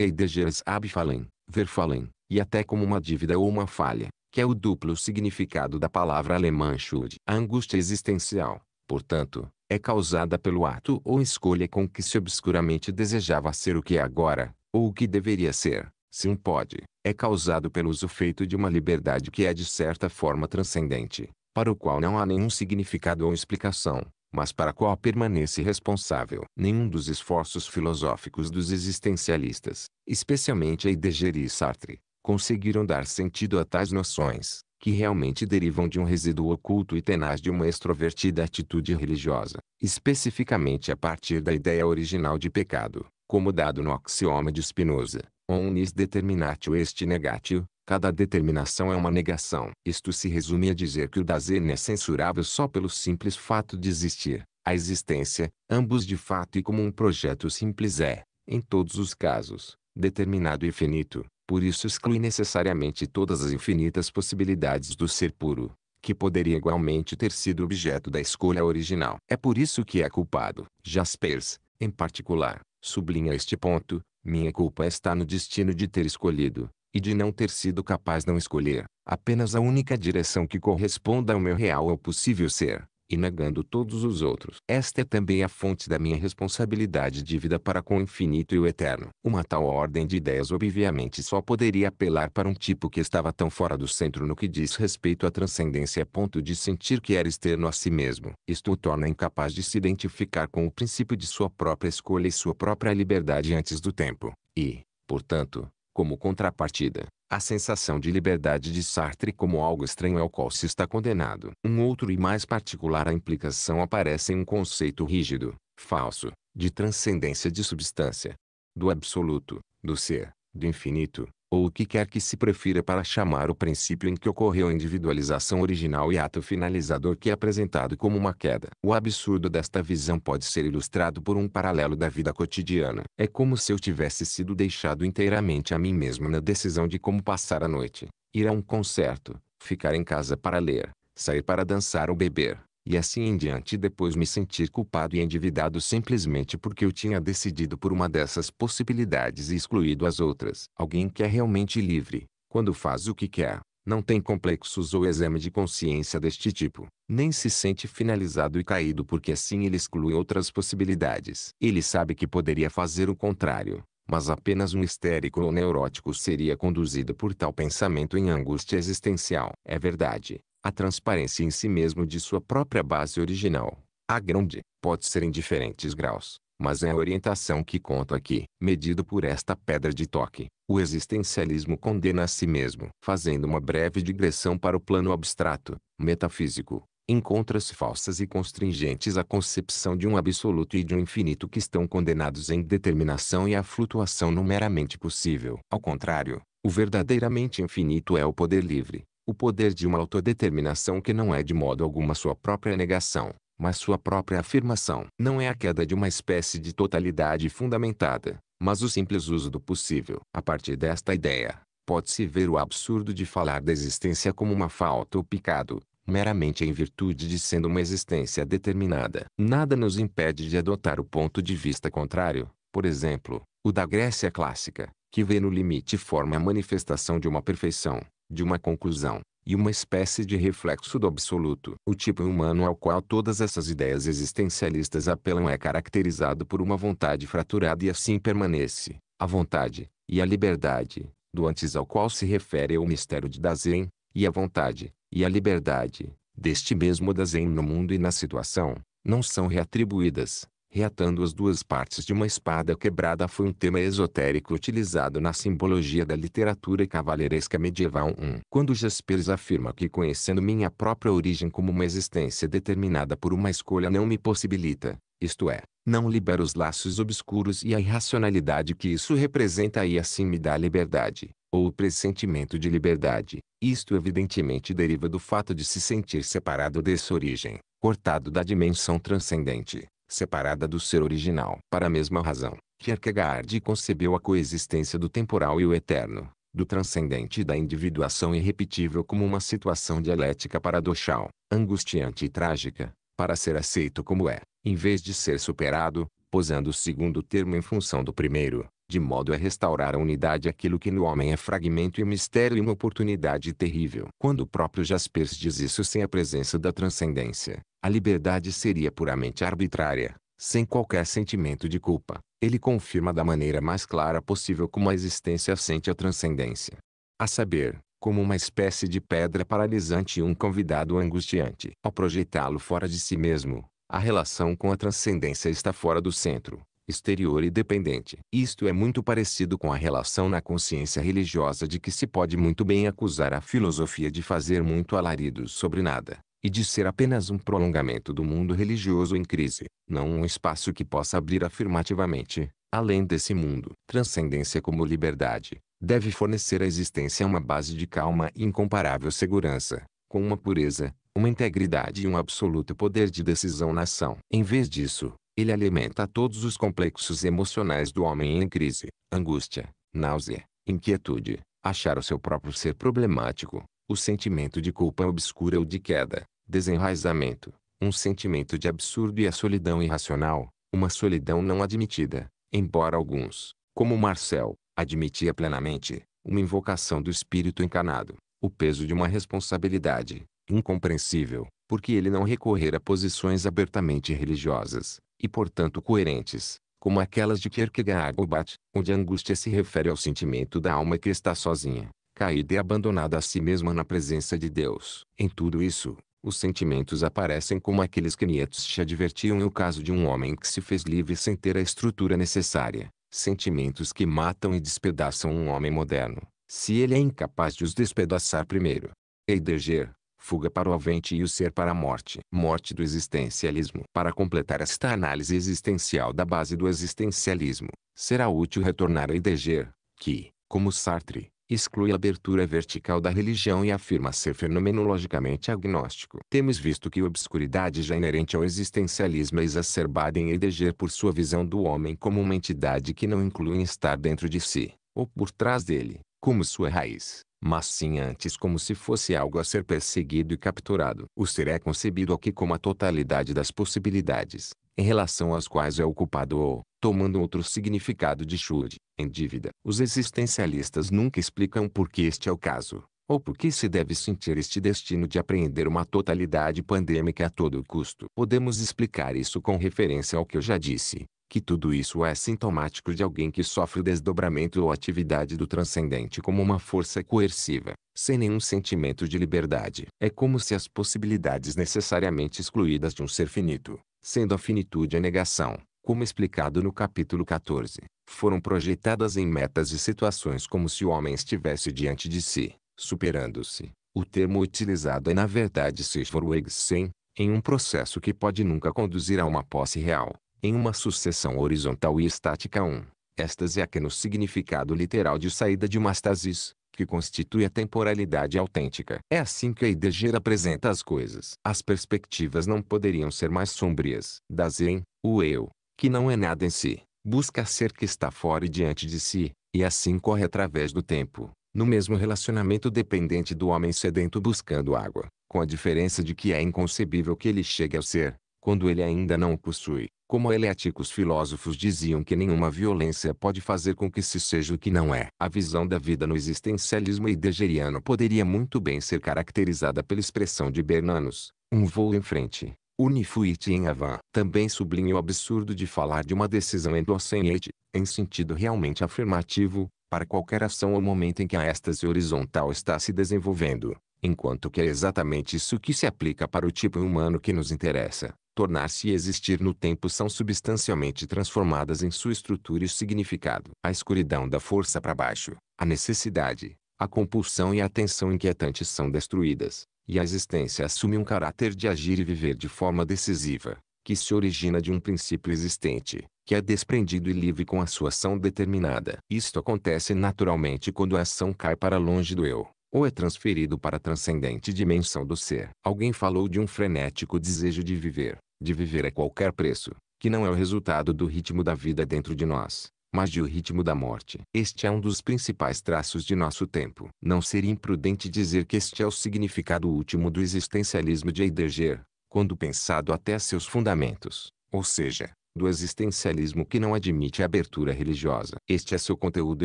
Eidegeres abfallen, verfallen, e até como uma dívida ou uma falha, que é o duplo significado da palavra alemã Schuld. A angústia existencial, portanto, é causada pelo ato ou escolha com que se obscuramente desejava ser o que é agora, ou o que deveria ser, se um pode, é causado pelo uso feito de uma liberdade que é de certa forma transcendente, para o qual não há nenhum significado ou explicação, mas para a qual permanece responsável nenhum dos esforços filosóficos dos existencialistas, especialmente Heidegger e Sartre, conseguiram dar sentido a tais noções, que realmente derivam de um resíduo oculto e tenaz de uma extrovertida atitude religiosa, especificamente a partir da ideia original de pecado, como dado no axioma de Spinoza, omnis determinatio est negatio, cada determinação é uma negação. Isto se resume a dizer que o Dasein é censurável só pelo simples fato de existir. A existência, ambos de fato e como um projeto simples é, em todos os casos, determinado e finito, por isso exclui necessariamente todas as infinitas possibilidades do ser puro, que poderia igualmente ter sido objeto da escolha original. É por isso que é culpado. Jaspers, em particular, sublinha este ponto, minha culpa está no destino de ter escolhido, e de não ter sido capaz de não escolher, apenas a única direção que corresponda ao meu real ou possível ser e negando todos os outros. Esta é também a fonte da minha responsabilidade de vida para com o infinito e o eterno. Uma tal ordem de ideias obviamente só poderia apelar para um tipo que estava tão fora do centro no que diz respeito à transcendência a ponto de sentir que era externo a si mesmo. Isto o torna incapaz de se identificar com o princípio de sua própria escolha e sua própria liberdade antes do tempo. E, portanto, como contrapartida, a sensação de liberdade de Sartre como algo estranho ao qual se está condenado. Um outro e mais particular a implicação aparece em um conceito rígido, falso, de transcendência de substância, do absoluto, do ser, do infinito, ou o que quer que se prefira para chamar o princípio em que ocorreu a individualização original e ato finalizador que é apresentado como uma queda. O absurdo desta visão pode ser ilustrado por um paralelo da vida cotidiana. É como se eu tivesse sido deixado inteiramente a mim mesmo na decisão de como passar a noite, ir a um concerto, ficar em casa para ler, sair para dançar ou beber e assim em diante depois me sentir culpado e endividado simplesmente porque eu tinha decidido por uma dessas possibilidades e excluído as outras. Alguém que é realmente livre, quando faz o que quer, não tem complexos ou exame de consciência deste tipo, nem se sente finalizado e caído porque assim ele exclui outras possibilidades. Ele sabe que poderia fazer o contrário, mas apenas um histérico ou neurótico seria conduzido por tal pensamento em angústia existencial. É verdade, a transparência em si mesmo de sua própria base original. A grande pode ser em diferentes graus, mas é a orientação que conta aqui. Medido por esta pedra de toque, o existencialismo condena a si mesmo. Fazendo uma breve digressão para o plano abstrato, metafísico, encontra-se falsas e constringentes a concepção de um absoluto e de um infinito que estão condenados em determinação e à flutuação numeramente possível. Ao contrário, o verdadeiramente infinito é o poder livre, o poder de uma autodeterminação que não é de modo alguma sua própria negação, mas sua própria afirmação. Não é a queda de uma espécie de totalidade fundamentada, mas o simples uso do possível. A partir desta ideia, pode-se ver o absurdo de falar da existência como uma falta ou picado, meramente em virtude de sendo uma existência determinada. Nada nos impede de adotar o ponto de vista contrário, por exemplo, o da Grécia clássica, que vê no limite forma a manifestação de uma perfeição, de uma conclusão, e uma espécie de reflexo do absoluto. O tipo humano ao qual todas essas ideias existencialistas apelam é caracterizado por uma vontade fraturada e assim permanece, a vontade, e a liberdade, do antes ao qual se refere é o mistério de Dasein, e a vontade, e a liberdade, deste mesmo Dasein no mundo e na situação, não são reatribuídas, reatando as duas partes de uma espada quebrada foi um tema esotérico utilizado na simbologia da literatura cavaleiresca medieval 1. Quando Jaspers afirma que conhecendo minha própria origem como uma existência determinada por uma escolha não me possibilita, isto é, não libera os laços obscuros e a irracionalidade que isso representa e assim me dá liberdade, ou o pressentimento de liberdade. Isto evidentemente deriva do fato de se sentir separado dessa origem, cortado da dimensão transcendente separada do ser original. Para a mesma razão, Kierkegaard concebeu a coexistência do temporal e o eterno, do transcendente e da individuação irrepetível como uma situação dialética paradoxal, angustiante e trágica, para ser aceito como é, em vez de ser superado, posando o segundo termo em função do primeiro, de modo a restaurar a unidade aquilo que no homem é fragmento e mistério e uma oportunidade terrível. Quando o próprio Jaspers diz isso sem a presença da transcendência, a liberdade seria puramente arbitrária, sem qualquer sentimento de culpa. Ele confirma da maneira mais clara possível como a existência sente a transcendência. A saber, como uma espécie de pedra paralisante e um convidado angustiante. Ao projetá-lo fora de si mesmo, a relação com a transcendência está fora do centro, exterior e dependente. Isto é muito parecido com a relação na consciência religiosa de que se pode muito bem acusar a filosofia de fazer muito alarido sobre nada, e de ser apenas um prolongamento do mundo religioso em crise, não um espaço que possa abrir afirmativamente, além desse mundo. Transcendência como liberdade, deve fornecer à existência uma base de calma e incomparável segurança, com uma pureza, uma integridade e um absoluto poder de decisão na ação. Em vez disso, ele alimenta todos os complexos emocionais do homem em crise, angústia, náusea, inquietude, achar o seu próprio ser problemático, o sentimento de culpa obscura ou de queda, desenraizamento, um sentimento de absurdo e a solidão irracional, uma solidão não admitida, embora alguns, como Marcel, admitia plenamente, uma invocação do espírito encanado, o peso de uma responsabilidade, incompreensível, porque ele não recorrer a posições abertamente religiosas, e portanto coerentes, como aquelas de Kierkegaard ou Bat, onde a angústia se refere ao sentimento da alma que está sozinha, caída e abandonada a si mesma na presença de Deus. Em tudo isso, os sentimentos aparecem como aqueles que Nietzsche advertiam no caso de um homem que se fez livre sem ter a estrutura necessária, sentimentos que matam e despedaçam um homem moderno, se ele é incapaz de os despedaçar primeiro. Heidegger, fuga para o avente e o ser para a morte. Morte do existencialismo. Para completar esta análise existencial da base do existencialismo, será útil retornar a Heidegger, que, como Sartre, exclui a abertura vertical da religião e afirma ser fenomenologicamente agnóstico. Temos visto que a obscuridade já é inerente ao existencialismo é exacerbada em eleger por sua visão do homem como uma entidade que não inclui estar dentro de si, ou por trás dele, como sua raiz, mas sim antes como se fosse algo a ser perseguido e capturado. O ser é concebido aqui como a totalidade das possibilidades em relação às quais é ocupado ou, tomando outro significado de Schuld, em dívida. Os existencialistas nunca explicam por que este é o caso, ou por que se deve sentir este destino de apreender uma totalidade pandêmica a todo custo. Podemos explicar isso com referência ao que eu já disse, que tudo isso é sintomático de alguém que sofre o desdobramento ou atividade do transcendente como uma força coerciva, sem nenhum sentimento de liberdade. É como se as possibilidades necessariamente excluídas de um ser finito sendo a finitude a negação, como explicado no capítulo 14, foram projetadas em metas e situações como se o homem estivesse diante de si, superando-se. O termo utilizado é na verdade Sisvorwegsen, em um processo que pode nunca conduzir a uma posse real, em uma sucessão horizontal e estática 1. Um. é a que no significado literal de saída de uma estasis, que constitui a temporalidade autêntica. É assim que Heidegger apresenta as coisas. As perspectivas não poderiam ser mais sombrias. Dasein, o eu, que não é nada em si, busca ser que está fora e diante de si, e assim corre através do tempo, no mesmo relacionamento dependente do homem sedento buscando água, com a diferença de que é inconcebível que ele chegue ao ser, quando ele ainda não o possui. Como eleáticos filósofos diziam que nenhuma violência pode fazer com que se seja o que não é. A visão da vida no existencialismo heideggeriano poderia muito bem ser caracterizada pela expressão de Bernanos, um voo em frente, unifuit em avant. Também sublinha o absurdo de falar de uma decisão endocente, em sentido realmente afirmativo, para qualquer ação ou momento em que a êxtase horizontal está se desenvolvendo, enquanto que é exatamente isso que se aplica para o tipo humano que nos interessa tornar-se e existir no tempo são substancialmente transformadas em sua estrutura e significado. A escuridão da força para baixo, a necessidade, a compulsão e a tensão inquietantes são destruídas, e a existência assume um caráter de agir e viver de forma decisiva, que se origina de um princípio existente, que é desprendido e livre com a sua ação determinada. Isto acontece naturalmente quando a ação cai para longe do eu, ou é transferido para a transcendente dimensão do ser. Alguém falou de um frenético desejo de viver de viver a qualquer preço, que não é o resultado do ritmo da vida dentro de nós, mas de o ritmo da morte. Este é um dos principais traços de nosso tempo. Não seria imprudente dizer que este é o significado último do existencialismo de Heidegger, quando pensado até seus fundamentos, ou seja, do existencialismo que não admite a abertura religiosa. Este é seu conteúdo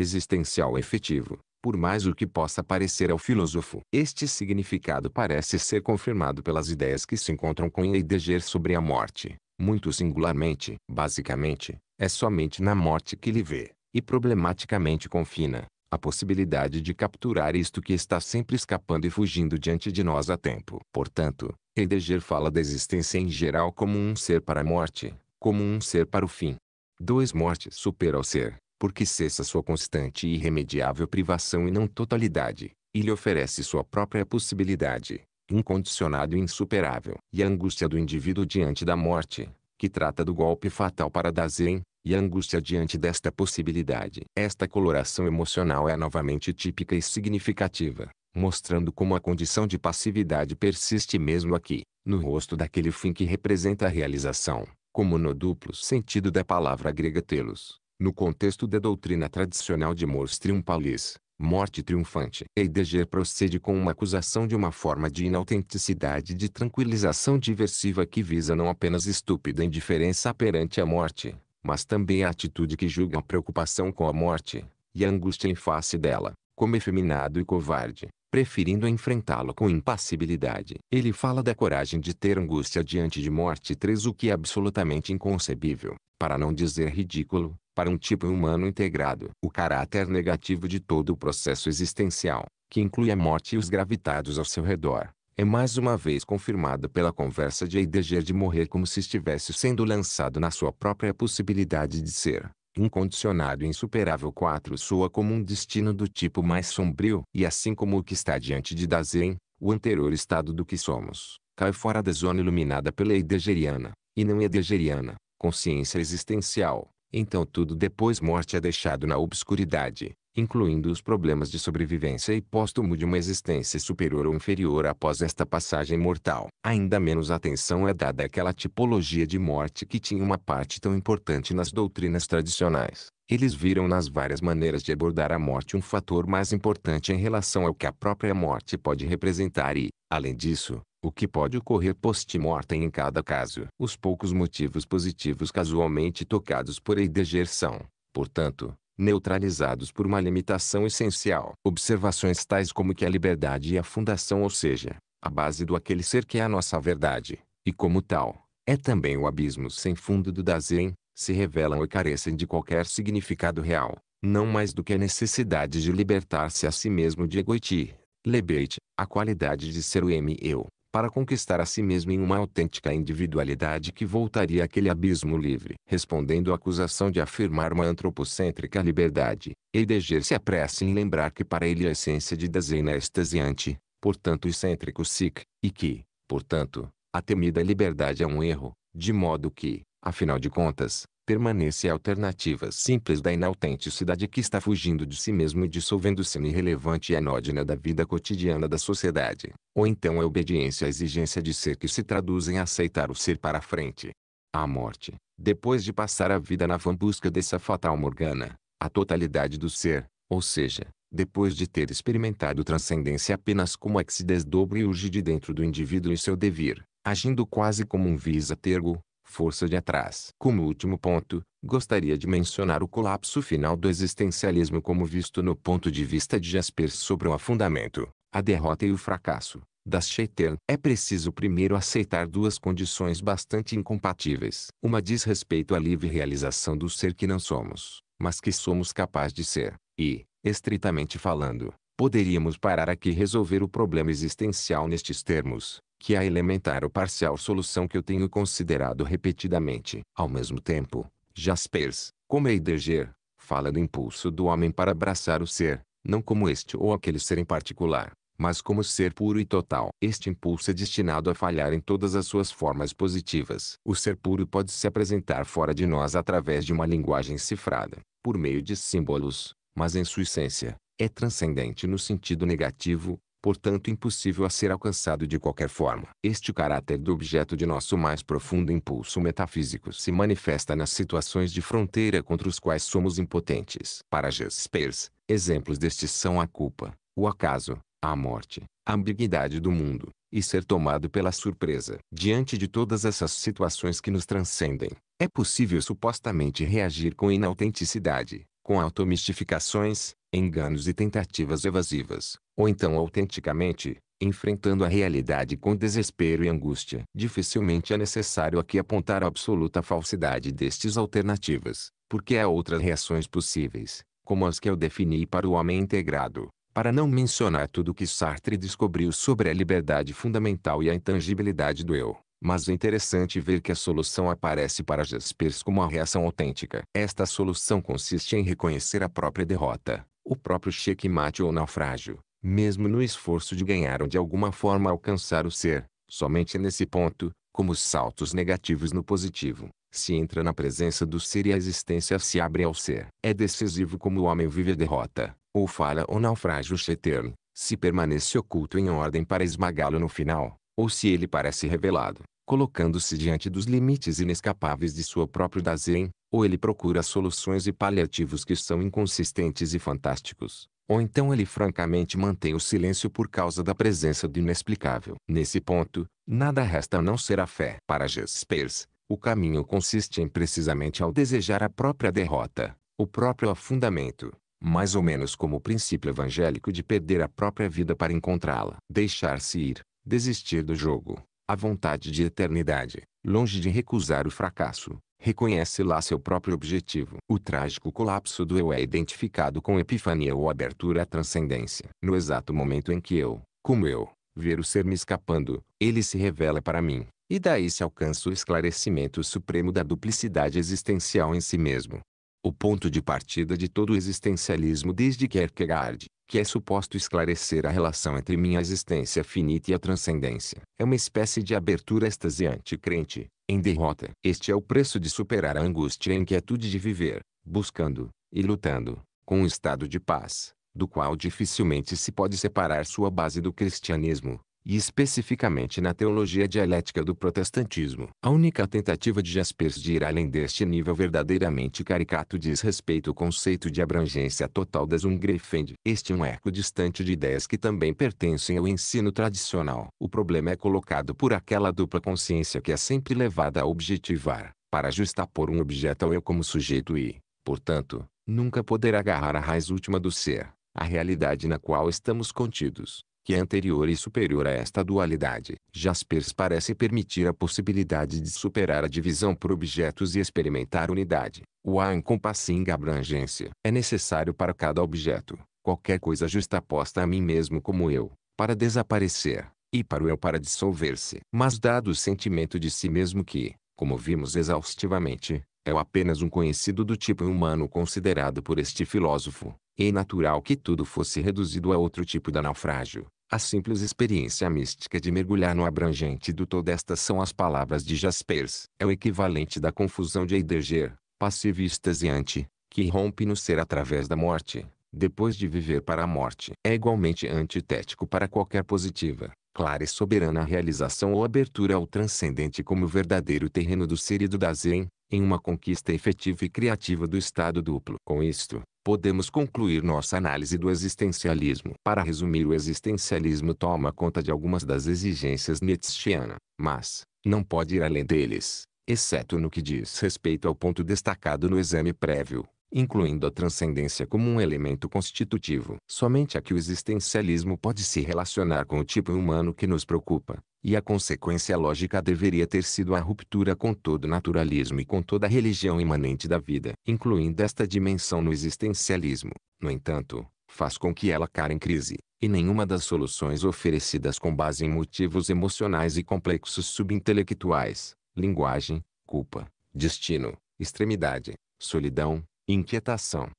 existencial efetivo por mais o que possa parecer ao filósofo. Este significado parece ser confirmado pelas ideias que se encontram com Heidegger sobre a morte, muito singularmente. Basicamente, é somente na morte que ele vê, e problematicamente confina, a possibilidade de capturar isto que está sempre escapando e fugindo diante de nós a tempo. Portanto, Heidegger fala da existência em geral como um ser para a morte, como um ser para o fim. 2. Morte supera o ser, porque cessa sua constante e irremediável privação e não totalidade, e lhe oferece sua própria possibilidade, incondicionado e insuperável. E a angústia do indivíduo diante da morte, que trata do golpe fatal para Dazen, e a angústia diante desta possibilidade. Esta coloração emocional é novamente típica e significativa, mostrando como a condição de passividade persiste mesmo aqui, no rosto daquele fim que representa a realização, como no duplo sentido da palavra grega telos, no contexto da doutrina tradicional de mors triumphalis, morte triunfante. Heidegger procede com uma acusação de uma forma de inautenticidade de tranquilização diversiva que visa não apenas estúpida indiferença perante a morte, mas também a atitude que julga a preocupação com a morte, e a angústia em face dela, como efeminado e covarde, preferindo enfrentá-lo com impassibilidade. Ele fala da coragem de ter angústia diante de morte 3 o que é absolutamente inconcebível, para não dizer ridículo, para um tipo humano integrado, o caráter negativo de todo o processo existencial, que inclui a morte e os gravitados ao seu redor, é mais uma vez confirmado pela conversa de Heidegger de morrer como se estivesse sendo lançado na sua própria possibilidade de ser. Incondicionado e insuperável 4 soa como um destino do tipo mais sombrio, e assim como o que está diante de Dasein, o anterior estado do que somos, cai fora da zona iluminada pela Heideggeriana, e não Heideggeriana, consciência existencial, então tudo depois morte é deixado na obscuridade, incluindo os problemas de sobrevivência e póstumo de uma existência superior ou inferior após esta passagem mortal. Ainda menos atenção é dada àquela tipologia de morte que tinha uma parte tão importante nas doutrinas tradicionais. Eles viram nas várias maneiras de abordar a morte um fator mais importante em relação ao que a própria morte pode representar e, além disso, o que pode ocorrer post-mortem em cada caso. Os poucos motivos positivos casualmente tocados por Heidegger são, portanto, neutralizados por uma limitação essencial. Observações tais como que a liberdade é a fundação ou seja, a base do aquele ser que é a nossa verdade, e como tal, é também o abismo sem fundo do Dasein, se revelam ou carecem de qualquer significado real, não mais do que a necessidade de libertar-se a si mesmo de egoiti, lebeit, a qualidade de ser o M-eu para conquistar a si mesmo em uma autêntica individualidade que voltaria àquele abismo livre. Respondendo à acusação de afirmar uma antropocêntrica liberdade, Heidegger se apressa em lembrar que para ele a essência de Dasein é extasiante, portanto excêntrico sic, e que, portanto, a temida liberdade é um erro, de modo que, afinal de contas, permanece a alternativa simples da inautenticidade que está fugindo de si mesmo e dissolvendo-se no irrelevante e anódina da vida cotidiana da sociedade, ou então a obediência à exigência de ser que se traduz em aceitar o ser para frente. A morte, depois de passar a vida na vã busca dessa fatal morgana, a totalidade do ser, ou seja, depois de ter experimentado transcendência apenas como é que se desdobra e urge de dentro do indivíduo em seu devir, agindo quase como um visa tergo, força de atrás. Como último ponto, gostaria de mencionar o colapso final do existencialismo como visto no ponto de vista de Jaspers sobre o afundamento, a derrota e o fracasso das Shaitan. É preciso primeiro aceitar duas condições bastante incompatíveis. Uma diz respeito à livre realização do ser que não somos, mas que somos capazes de ser, e, estritamente falando, poderíamos parar aqui e resolver o problema existencial nestes termos, que a elementar ou parcial solução que eu tenho considerado repetidamente. Ao mesmo tempo, Jaspers, como Heidegger, fala do impulso do homem para abraçar o ser, não como este ou aquele ser em particular, mas como ser puro e total. Este impulso é destinado a falhar em todas as suas formas positivas. O ser puro pode se apresentar fora de nós através de uma linguagem cifrada, por meio de símbolos, mas em sua essência, é transcendente no sentido negativo, portanto impossível a ser alcançado de qualquer forma. Este caráter do objeto de nosso mais profundo impulso metafísico se manifesta nas situações de fronteira contra os quais somos impotentes. Para Jaspers, exemplos destes são a culpa, o acaso, a morte, a ambiguidade do mundo, e ser tomado pela surpresa. Diante de todas essas situações que nos transcendem, é possível supostamente reagir com inautenticidade, com automistificações, enganos e tentativas evasivas, ou então autenticamente, enfrentando a realidade com desespero e angústia. Dificilmente é necessário aqui apontar a absoluta falsidade destes alternativas, porque há outras reações possíveis, como as que eu defini para o homem integrado. Para não mencionar tudo o que Sartre descobriu sobre a liberdade fundamental e a intangibilidade do eu. Mas é interessante ver que a solução aparece para Jaspers como a reação autêntica. Esta solução consiste em reconhecer a própria derrota, o próprio checkmate ou naufrágio, mesmo no esforço de ganhar ou de alguma forma alcançar o ser, somente nesse ponto, como saltos negativos no positivo, se entra na presença do ser e a existência se abre ao ser. É decisivo como o homem vive a derrota, ou falha ou naufrágio eterno, se permanece oculto em ordem para esmagá-lo no final, ou se ele parece revelado, colocando-se diante dos limites inescapáveis de sua própria dazen, ou ele procura soluções e paliativos que são inconsistentes e fantásticos, ou então ele francamente mantém o silêncio por causa da presença do inexplicável. Nesse ponto, nada resta a não ser a fé. Para Jaspers, o caminho consiste em precisamente ao desejar a própria derrota, o próprio afundamento, mais ou menos como o princípio evangélico de perder a própria vida para encontrá-la. Deixar-se ir, desistir do jogo, a vontade de eternidade, longe de recusar o fracasso, reconhece lá seu próprio objetivo. O trágico colapso do eu é identificado com epifania ou abertura à transcendência. No exato momento em que eu, como eu, ver o ser me escapando, ele se revela para mim. E daí se alcança o esclarecimento supremo da duplicidade existencial em si mesmo. O ponto de partida de todo o existencialismo desde Kierkegaard, que é suposto esclarecer a relação entre minha existência finita e a transcendência, é uma espécie de abertura extasiante crente, em derrota. Este é o preço de superar a angústia e a inquietude de viver, buscando, e lutando, com um estado de paz, do qual dificilmente se pode separar sua base do cristianismo, e especificamente na teologia dialética do protestantismo. A única tentativa de Jaspers de ir além deste nível verdadeiramente caricato diz respeito ao conceito de abrangência total das Ungrefend. Este é um eco distante de ideias que também pertencem ao ensino tradicional. O problema é colocado por aquela dupla consciência que é sempre levada a objetivar, para justapor um objeto ao eu como sujeito e, portanto, nunca poder agarrar a raiz última do ser, a realidade na qual estamos contidos que é anterior e superior a esta dualidade. Jaspers parece permitir a possibilidade de superar a divisão por objetos e experimentar unidade. O A encompassinga abrangência. É necessário para cada objeto, qualquer coisa justaposta a mim mesmo como eu, para desaparecer, e para o eu para dissolver-se. Mas dado o sentimento de si mesmo que, como vimos exaustivamente, é apenas um conhecido do tipo humano considerado por este filósofo, é natural que tudo fosse reduzido a outro tipo da naufrágio, a simples experiência mística de mergulhar no abrangente do todo estas são as palavras de Jaspers. É o equivalente da confusão de Heidegger, passivista e anti, que rompe no ser através da morte, depois de viver para a morte. É igualmente antitético para qualquer positiva, clara e soberana realização ou abertura ao transcendente como verdadeiro terreno do ser e do Dasein, em uma conquista efetiva e criativa do estado duplo. Com isto, Podemos concluir nossa análise do existencialismo. Para resumir, o existencialismo toma conta de algumas das exigências nietzschiana, mas não pode ir além deles, exceto no que diz respeito ao ponto destacado no exame prévio, incluindo a transcendência como um elemento constitutivo. Somente a que o existencialismo pode se relacionar com o tipo humano que nos preocupa, e a consequência lógica deveria ter sido a ruptura com todo naturalismo e com toda religião imanente da vida, incluindo esta dimensão no existencialismo. No entanto, faz com que ela caia em crise, e nenhuma das soluções oferecidas com base em motivos emocionais e complexos subintelectuais, linguagem, culpa, destino, extremidade, solidão, inquietação,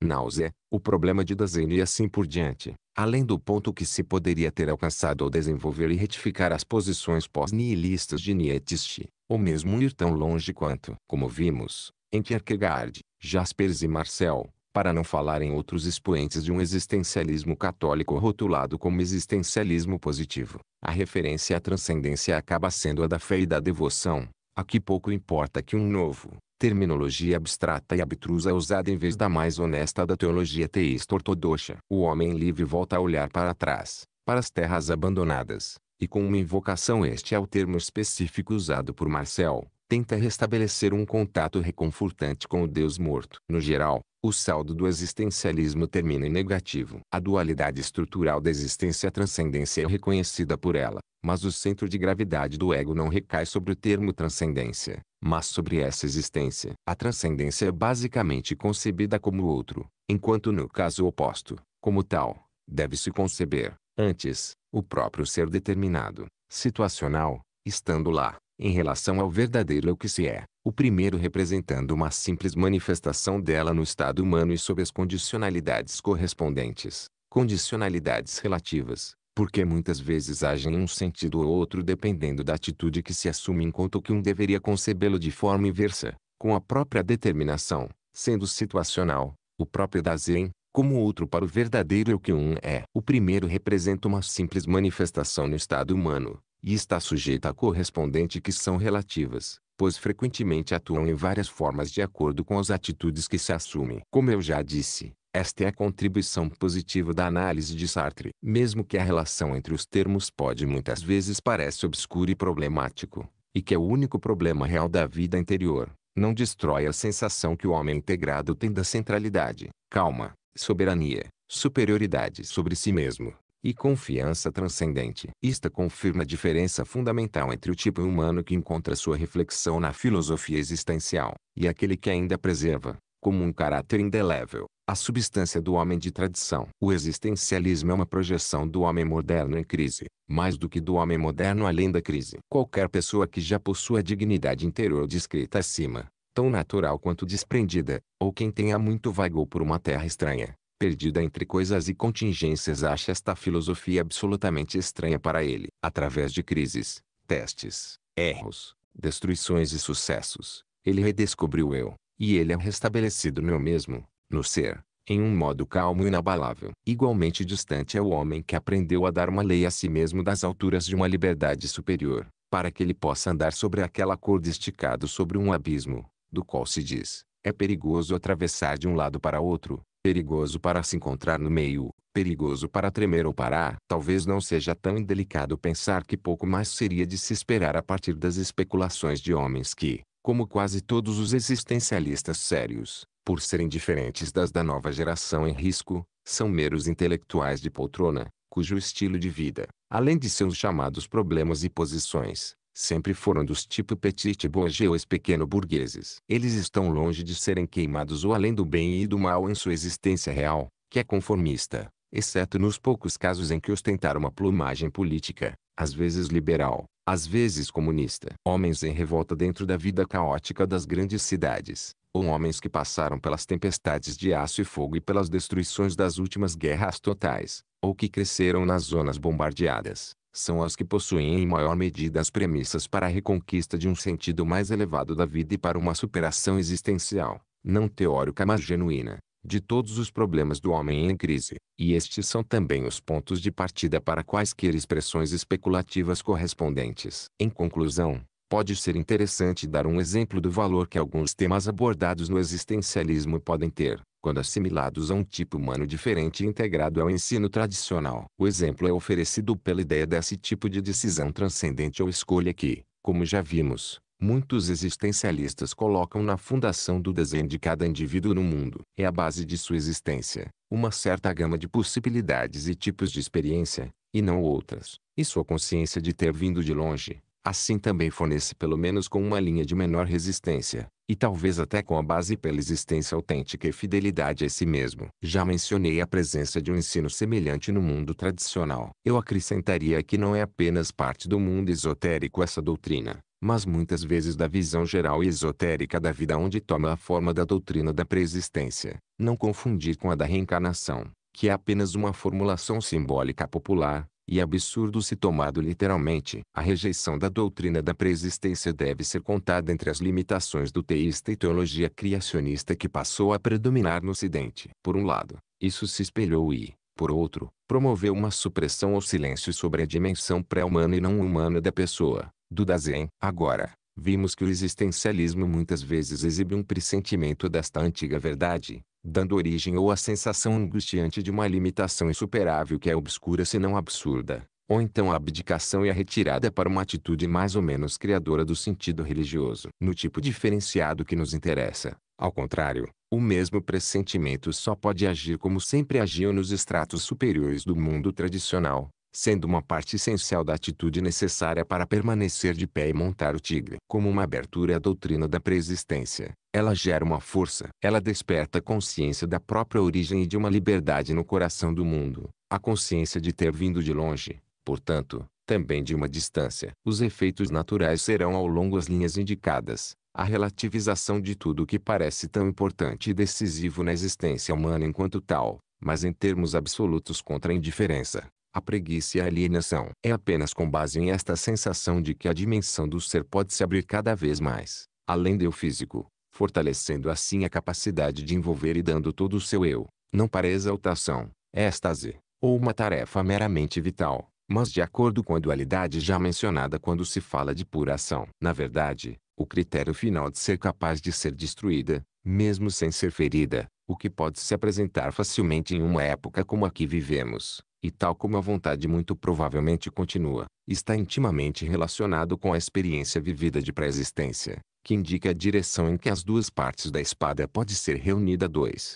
náusea, o problema de Dasein e assim por diante, além do ponto que se poderia ter alcançado ao desenvolver e retificar as posições pós-nihilistas de Nietzsche, ou mesmo ir tão longe quanto, como vimos, em Kierkegaard, Jaspers e Marcel, para não falar em outros expoentes de um existencialismo católico rotulado como existencialismo positivo. A referência à transcendência acaba sendo a da fé e da devoção, a que pouco importa que um novo, terminologia abstrata e abstrusa é usada em vez da mais honesta da teologia teísta ortodoxa. O homem livre volta a olhar para trás, para as terras abandonadas, e com uma invocação este é o termo específico usado por Marcel, tenta restabelecer um contato reconfortante com o Deus morto. No geral, o saldo do existencialismo termina em negativo. A dualidade estrutural da existência transcendência é reconhecida por ela, mas o centro de gravidade do ego não recai sobre o termo transcendência, mas sobre essa existência. A transcendência é basicamente concebida como outro, enquanto no caso oposto, como tal, deve-se conceber, antes, o próprio ser determinado, situacional, estando lá, em relação ao verdadeiro eu que se é, o primeiro representando uma simples manifestação dela no estado humano e sob as condicionalidades correspondentes, condicionalidades relativas, porque muitas vezes agem em um sentido ou outro dependendo da atitude que se assume enquanto que um deveria concebê-lo de forma inversa, com a própria determinação, sendo situacional, o próprio Dasein, como outro para o verdadeiro eu que um é. O primeiro representa uma simples manifestação no estado humano, e está sujeita a correspondente que são relativas, pois frequentemente atuam em várias formas de acordo com as atitudes que se assumem. Como eu já disse, esta é a contribuição positiva da análise de Sartre. Mesmo que a relação entre os termos pode muitas vezes parecer obscura e problemático, e que é o único problema real da vida interior, não destrói a sensação que o homem integrado tem da centralidade, calma, soberania, superioridade sobre si mesmo e confiança transcendente. Isto confirma a diferença fundamental entre o tipo humano que encontra sua reflexão na filosofia existencial, e aquele que ainda preserva, como um caráter indelével, a substância do homem de tradição. O existencialismo é uma projeção do homem moderno em crise, mais do que do homem moderno além da crise. Qualquer pessoa que já possua a dignidade interior descrita acima, tão natural quanto desprendida, ou quem tenha muito vagou por uma terra estranha, perdida entre coisas e contingências acha esta filosofia absolutamente estranha para ele, através de crises, testes, erros, destruições e sucessos. Ele redescobriu eu, e ele é restabelecido no eu mesmo, no ser, em um modo calmo e inabalável. Igualmente distante é o homem que aprendeu a dar uma lei a si mesmo das alturas de uma liberdade superior, para que ele possa andar sobre aquela corda esticado sobre um abismo, do qual se diz, é perigoso atravessar de um lado para outro, perigoso para se encontrar no meio, perigoso para tremer ou parar. Talvez não seja tão indelicado pensar que pouco mais seria de se esperar a partir das especulações de homens que, como quase todos os existencialistas sérios, por serem diferentes das da nova geração em risco, são meros intelectuais de poltrona, cujo estilo de vida, além de seus chamados problemas e posições, sempre foram dos tipo petit bourgeois pequeno burgueses. Eles estão longe de serem queimados ou além do bem e do mal em sua existência real, que é conformista, exceto nos poucos casos em que ostentaram uma plumagem política, às vezes liberal, às vezes comunista. Homens em revolta dentro da vida caótica das grandes cidades, ou homens que passaram pelas tempestades de aço e fogo e pelas destruições das últimas guerras totais, ou que cresceram nas zonas bombardeadas são as que possuem em maior medida as premissas para a reconquista de um sentido mais elevado da vida e para uma superação existencial, não teórica mas genuína, de todos os problemas do homem em crise, e estes são também os pontos de partida para quaisquer expressões especulativas correspondentes. Em conclusão, pode ser interessante dar um exemplo do valor que alguns temas abordados no existencialismo podem ter, quando assimilados a um tipo humano diferente e integrado ao ensino tradicional. O exemplo é oferecido pela ideia desse tipo de decisão transcendente ou escolha que, como já vimos, muitos existencialistas colocam na fundação do desenho de cada indivíduo no mundo. É a base de sua existência, uma certa gama de possibilidades e tipos de experiência, e não outras, e sua consciência de ter vindo de longe, Assim também fornece pelo menos com uma linha de menor resistência, e talvez até com a base pela existência autêntica e fidelidade a si mesmo. Já mencionei a presença de um ensino semelhante no mundo tradicional. Eu acrescentaria que não é apenas parte do mundo esotérico essa doutrina, mas muitas vezes da visão geral e esotérica da vida onde toma a forma da doutrina da preexistência. Não confundir com a da reencarnação, que é apenas uma formulação simbólica popular, e absurdo se tomado literalmente. A rejeição da doutrina da preexistência deve ser contada entre as limitações do teísta e teologia criacionista que passou a predominar no Ocidente. Por um lado, isso se espelhou e, por outro, promoveu uma supressão ou silêncio sobre a dimensão pré-humana e não humana da pessoa, do Dazen. Agora, vimos que o existencialismo muitas vezes exibe um pressentimento desta antiga verdade, dando origem ou à sensação angustiante de uma limitação insuperável que é obscura se não absurda, ou então a abdicação e a retirada para uma atitude mais ou menos criadora do sentido religioso, no tipo diferenciado que nos interessa. Ao contrário, o mesmo pressentimento só pode agir como sempre agiu nos estratos superiores do mundo tradicional, sendo uma parte essencial da atitude necessária para permanecer de pé e montar o tigre. Como uma abertura à doutrina da preexistência, ela gera uma força. Ela desperta a consciência da própria origem e de uma liberdade no coração do mundo, a consciência de ter vindo de longe, portanto, também de uma distância. Os efeitos naturais serão ao longo as linhas indicadas. A relativização de tudo o que parece tão importante e decisivo na existência humana enquanto tal, mas em termos absolutos contra a indiferença, a preguiça e a alienação é apenas com base em esta sensação de que a dimensão do ser pode se abrir cada vez mais, além do físico, fortalecendo assim a capacidade de envolver e dando todo o seu eu, não para exaltação, êxtase, ou uma tarefa meramente vital, mas de acordo com a dualidade já mencionada quando se fala de pura ação. Na verdade, o critério final de ser capaz de ser destruída, mesmo sem ser ferida, o que pode se apresentar facilmente em uma época como a que vivemos, e tal como a vontade muito provavelmente continua, está intimamente relacionado com a experiência vivida de pré-existência, que indica a direção em que as duas partes da espada pode ser reunida. 2.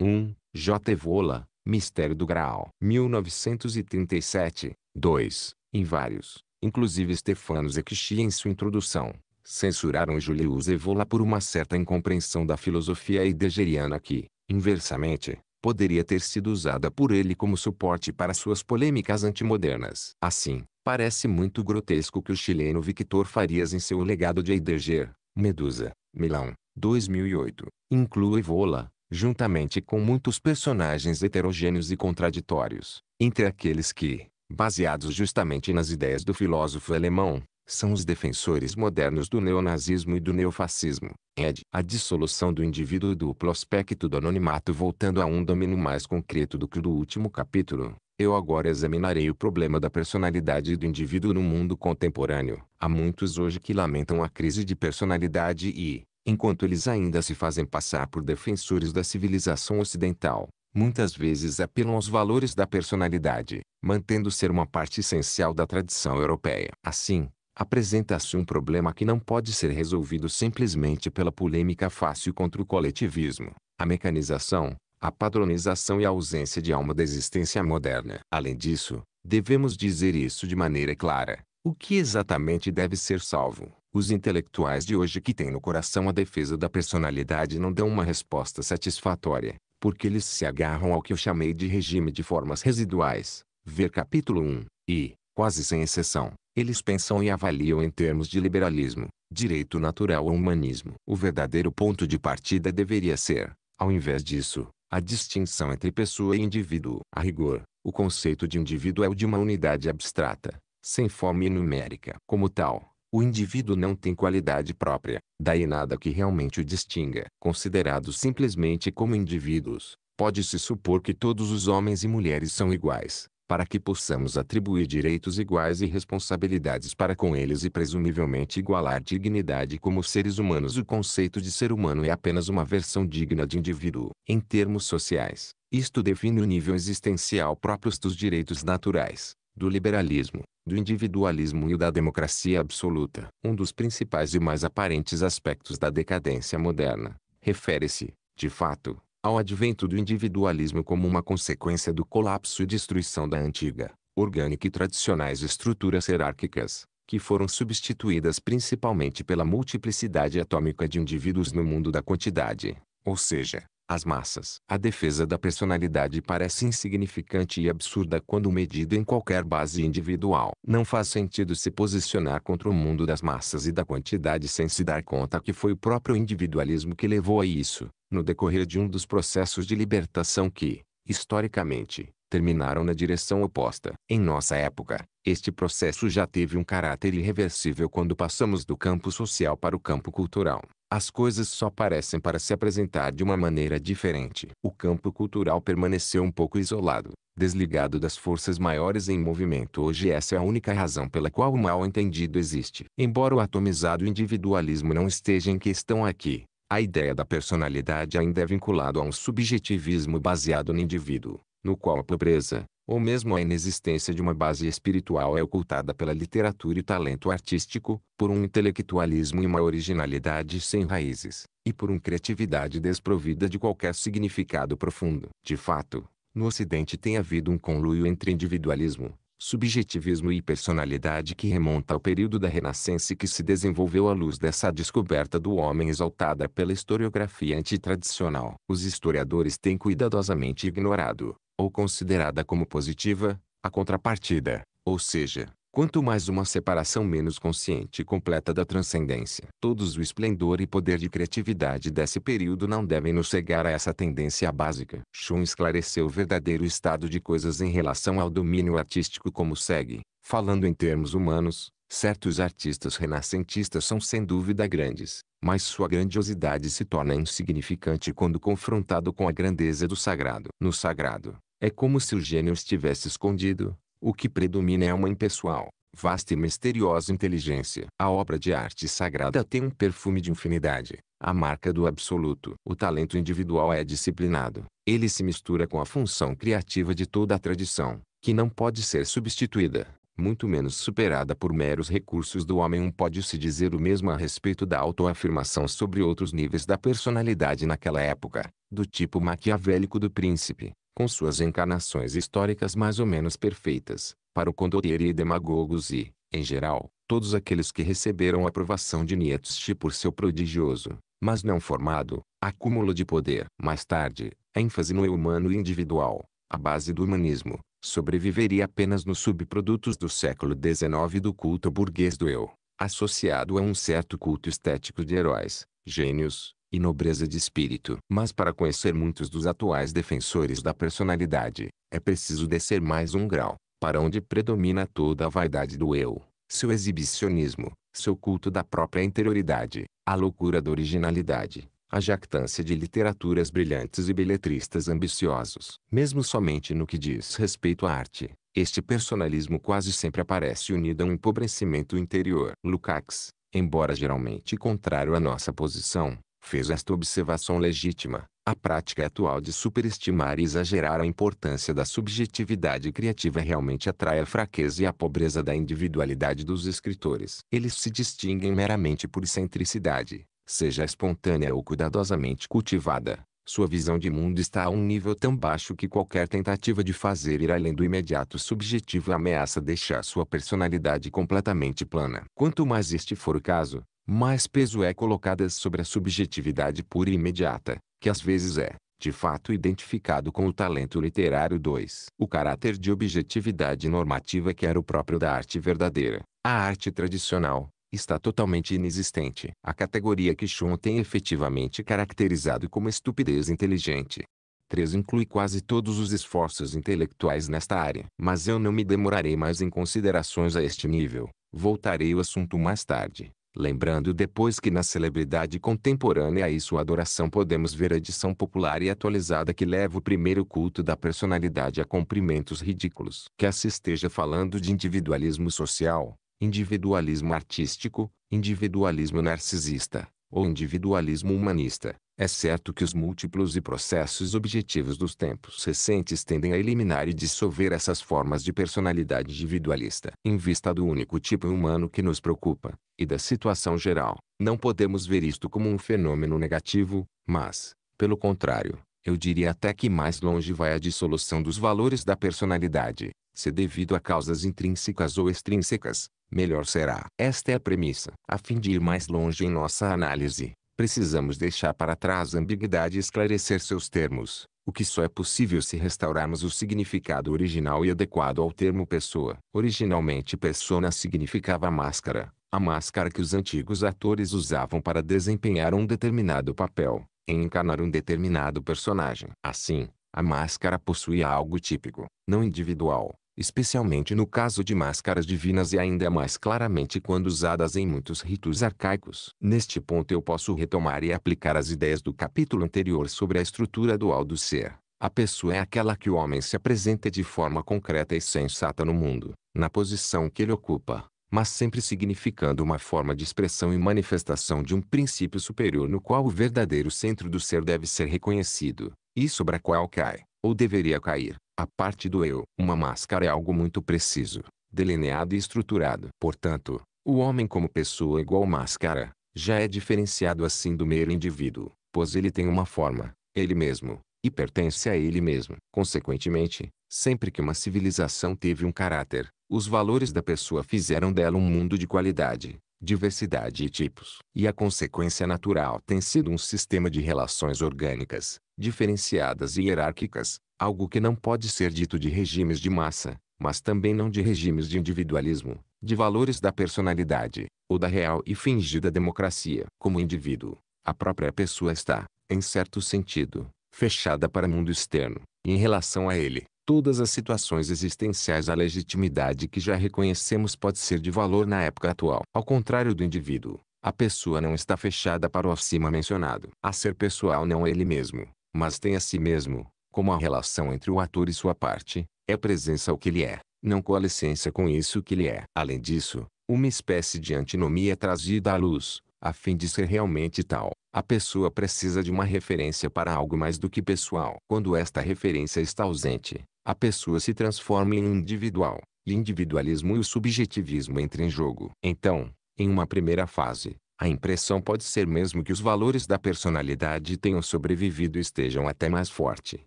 1. J. Evola, Mistério do Graal, 1937, 2, em vários, inclusive Stefano Zecchi em sua introdução, censuraram Julius Evola por uma certa incompreensão da filosofia heideggeriana que, inversamente, poderia ter sido usada por ele como suporte para suas polêmicas antimodernas. Assim, parece muito grotesco que o chileno Victor Farias em seu legado de Heidegger, Medusa, Milão, 2008, inclua Vola, juntamente com muitos personagens heterogêneos e contraditórios, entre aqueles que, baseados justamente nas ideias do filósofo alemão, são os defensores modernos do neonazismo e do neofascismo. Ed. A dissolução do indivíduo e do prospecto do anonimato voltando a um domínio mais concreto do que o do último capítulo. Eu agora examinarei o problema da personalidade do indivíduo no mundo contemporâneo. Há muitos hoje que lamentam a crise de personalidade e, enquanto eles ainda se fazem passar por defensores da civilização ocidental, muitas vezes apelam aos valores da personalidade, mantendo ser uma parte essencial da tradição europeia. Assim, apresenta-se um problema que não pode ser resolvido simplesmente pela polêmica fácil contra o coletivismo, a mecanização, a padronização e a ausência de alma da existência moderna. Além disso, devemos dizer isso de maneira clara. O que exatamente deve ser salvo? Os intelectuais de hoje que têm no coração a defesa da personalidade não dão uma resposta satisfatória, porque eles se agarram ao que eu chamei de regime de formas residuais, ver capítulo 1, e, quase sem exceção, eles pensam e avaliam em termos de liberalismo, direito natural ou humanismo. O verdadeiro ponto de partida deveria ser, ao invés disso, a distinção entre pessoa e indivíduo. A rigor, o conceito de indivíduo é o de uma unidade abstrata, sem forma e numérica. Como tal, o indivíduo não tem qualidade própria, daí nada que realmente o distinga. Considerados simplesmente como indivíduos, pode-se supor que todos os homens e mulheres são iguais, para que possamos atribuir direitos iguais e responsabilidades para com eles e presumivelmente igualar dignidade como seres humanos. O conceito de ser humano é apenas uma versão digna de indivíduo. Em termos sociais, isto define o nível existencial próprios dos direitos naturais, do liberalismo, do individualismo e da democracia absoluta. Um dos principais e mais aparentes aspectos da decadência moderna refere-se, de fato, ao advento do individualismo como uma consequência do colapso e destruição da antiga, orgânica e tradicionais estruturas hierárquicas, que foram substituídas principalmente pela multiplicidade atômica de indivíduos no mundo da quantidade, ou seja, as massas. A defesa da personalidade parece insignificante e absurda quando medida em qualquer base individual. Não faz sentido se posicionar contra o mundo das massas e da quantidade sem se dar conta que foi o próprio individualismo que levou a isso no decorrer de um dos processos de libertação que, historicamente, terminaram na direção oposta. Em nossa época, este processo já teve um caráter irreversível quando passamos do campo social para o campo cultural. As coisas só parecem para se apresentar de uma maneira diferente. O campo cultural permaneceu um pouco isolado, desligado das forças maiores em movimento. Hoje essa é a única razão pela qual o mal entendido existe. Embora o atomizado individualismo não esteja em questão aqui, a ideia da personalidade ainda é vinculada a um subjetivismo baseado no indivíduo, no qual a pobreza, ou mesmo a inexistência de uma base espiritual é ocultada pela literatura e talento artístico, por um intelectualismo e uma originalidade sem raízes, e por uma criatividade desprovida de qualquer significado profundo. De fato, no Ocidente tem havido um conluio entre individualismo, subjetivismo e personalidade que remonta ao período da Renascença e que se desenvolveu à luz dessa descoberta do homem exaltada pela historiografia antitradicional. Os historiadores têm cuidadosamente ignorado, ou considerada como positiva, a contrapartida, ou seja, quanto mais uma separação menos consciente e completa da transcendência. Todos o esplendor e poder de criatividade desse período não devem nos cegar a essa tendência básica. Schum esclareceu o verdadeiro estado de coisas em relação ao domínio artístico como segue. Falando em termos humanos, certos artistas renascentistas são sem dúvida grandes, mas sua grandiosidade se torna insignificante quando confrontado com a grandeza do sagrado. No sagrado, é como se o gênio estivesse escondido, o que predomina é uma impessoal, vasta e misteriosa inteligência. A obra de arte sagrada tem um perfume de infinidade, a marca do absoluto. O talento individual é disciplinado. Ele se mistura com a função criativa de toda a tradição, que não pode ser substituída, muito menos superada por meros recursos do homem. Um pode-se dizer o mesmo a respeito da autoafirmação sobre outros níveis da personalidade naquela época, do tipo maquiavélico do príncipe com suas encarnações históricas mais ou menos perfeitas, para o condottieri e demagogos e, em geral, todos aqueles que receberam a aprovação de Nietzsche por seu prodigioso, mas não formado, acúmulo de poder. Mais tarde, a ênfase no eu humano e individual, a base do humanismo, sobreviveria apenas nos subprodutos do século XIX do culto burguês do eu, associado a um certo culto estético de heróis, gênios, e nobreza de espírito. Mas para conhecer muitos dos atuais defensores da personalidade, é preciso descer mais um grau, para onde predomina toda a vaidade do eu, seu exibicionismo, seu culto da própria interioridade, a loucura da originalidade, a jactância de literaturas brilhantes e beletristas ambiciosos. Mesmo somente no que diz respeito à arte, este personalismo quase sempre aparece unido a um empobrecimento interior. Lukács, embora geralmente contrário à nossa posição, fez esta observação legítima. A prática atual de superestimar e exagerar a importância da subjetividade criativa realmente atrai a fraqueza e a pobreza da individualidade dos escritores. Eles se distinguem meramente por excentricidade, seja espontânea ou cuidadosamente cultivada. Sua visão de mundo está a um nível tão baixo que qualquer tentativa de fazer ir além do imediato subjetivo ameaça deixar sua personalidade completamente plana. Quanto mais este for o caso, mais peso é colocada sobre a subjetividade pura e imediata, que às vezes é, de fato identificado com o talento literário 2. O caráter de objetividade normativa que era o próprio da arte verdadeira, a arte tradicional, está totalmente inexistente. A categoria que Schum tem efetivamente caracterizado como estupidez inteligente. 3 inclui quase todos os esforços intelectuais nesta área. Mas eu não me demorarei mais em considerações a este nível. Voltarei ao assunto mais tarde lembrando depois que na celebridade contemporânea e sua adoração podemos ver a edição popular e atualizada que leva o primeiro culto da personalidade a comprimentos ridículos. Quer se assim esteja falando de individualismo social, individualismo artístico, individualismo narcisista, ou individualismo humanista, é certo que os múltiplos e processos objetivos dos tempos recentes tendem a eliminar e dissolver essas formas de personalidade individualista. Em vista do único tipo humano que nos preocupa, e da situação geral, não podemos ver isto como um fenômeno negativo, mas, pelo contrário, eu diria até que mais longe vai a dissolução dos valores da personalidade, se devido a causas intrínsecas ou extrínsecas, melhor será. Esta é a premissa. A fim de ir mais longe em nossa análise, precisamos deixar para trás a ambiguidade e esclarecer seus termos, o que só é possível se restaurarmos o significado original e adequado ao termo pessoa. Originalmente persona significava máscara, a máscara que os antigos atores usavam para desempenhar um determinado papel, em encarnar um determinado personagem. Assim, a máscara possuía algo típico, não individual, especialmente no caso de máscaras divinas e ainda mais claramente quando usadas em muitos ritos arcaicos. Neste ponto eu posso retomar e aplicar as ideias do capítulo anterior sobre a estrutura dual do ser. A pessoa é aquela que o homem se apresenta de forma concreta e sensata no mundo, na posição que ele ocupa, mas sempre significando uma forma de expressão e manifestação de um princípio superior no qual o verdadeiro centro do ser deve ser reconhecido, e sobre a qual cai, ou deveria cair. A parte do eu. Uma máscara é algo muito preciso, delineado e estruturado. Portanto, o homem como pessoa igual máscara, já é diferenciado assim do mero indivíduo, pois ele tem uma forma, ele mesmo, e pertence a ele mesmo. Consequentemente, sempre que uma civilização teve um caráter, os valores da pessoa fizeram dela um mundo de qualidade, diversidade e tipos. E a consequência natural tem sido um sistema de relações orgânicas, diferenciadas e hierárquicas, algo que não pode ser dito de regimes de massa, mas também não de regimes de individualismo, de valores da personalidade, ou da real e fingida democracia. Como indivíduo, a própria pessoa está, em certo sentido, fechada para o mundo externo, em relação a ele, todas as situações existenciais a legitimidade que já reconhecemos pode ser de valor na época atual. Ao contrário do indivíduo, a pessoa não está fechada para o acima mencionado. A ser pessoal não é ele mesmo, mas tem a si mesmo, como a relação entre o ator e sua parte, é presença o que ele é, não coalescência com isso que ele é. Além disso, uma espécie de antinomia é trazida à luz, a fim de ser realmente tal. A pessoa precisa de uma referência para algo mais do que pessoal. Quando esta referência está ausente, a pessoa se transforma em um individual, e individualismo e o subjetivismo entram em jogo. Então, em uma primeira fase, a impressão pode ser mesmo que os valores da personalidade tenham sobrevivido e estejam até mais forte,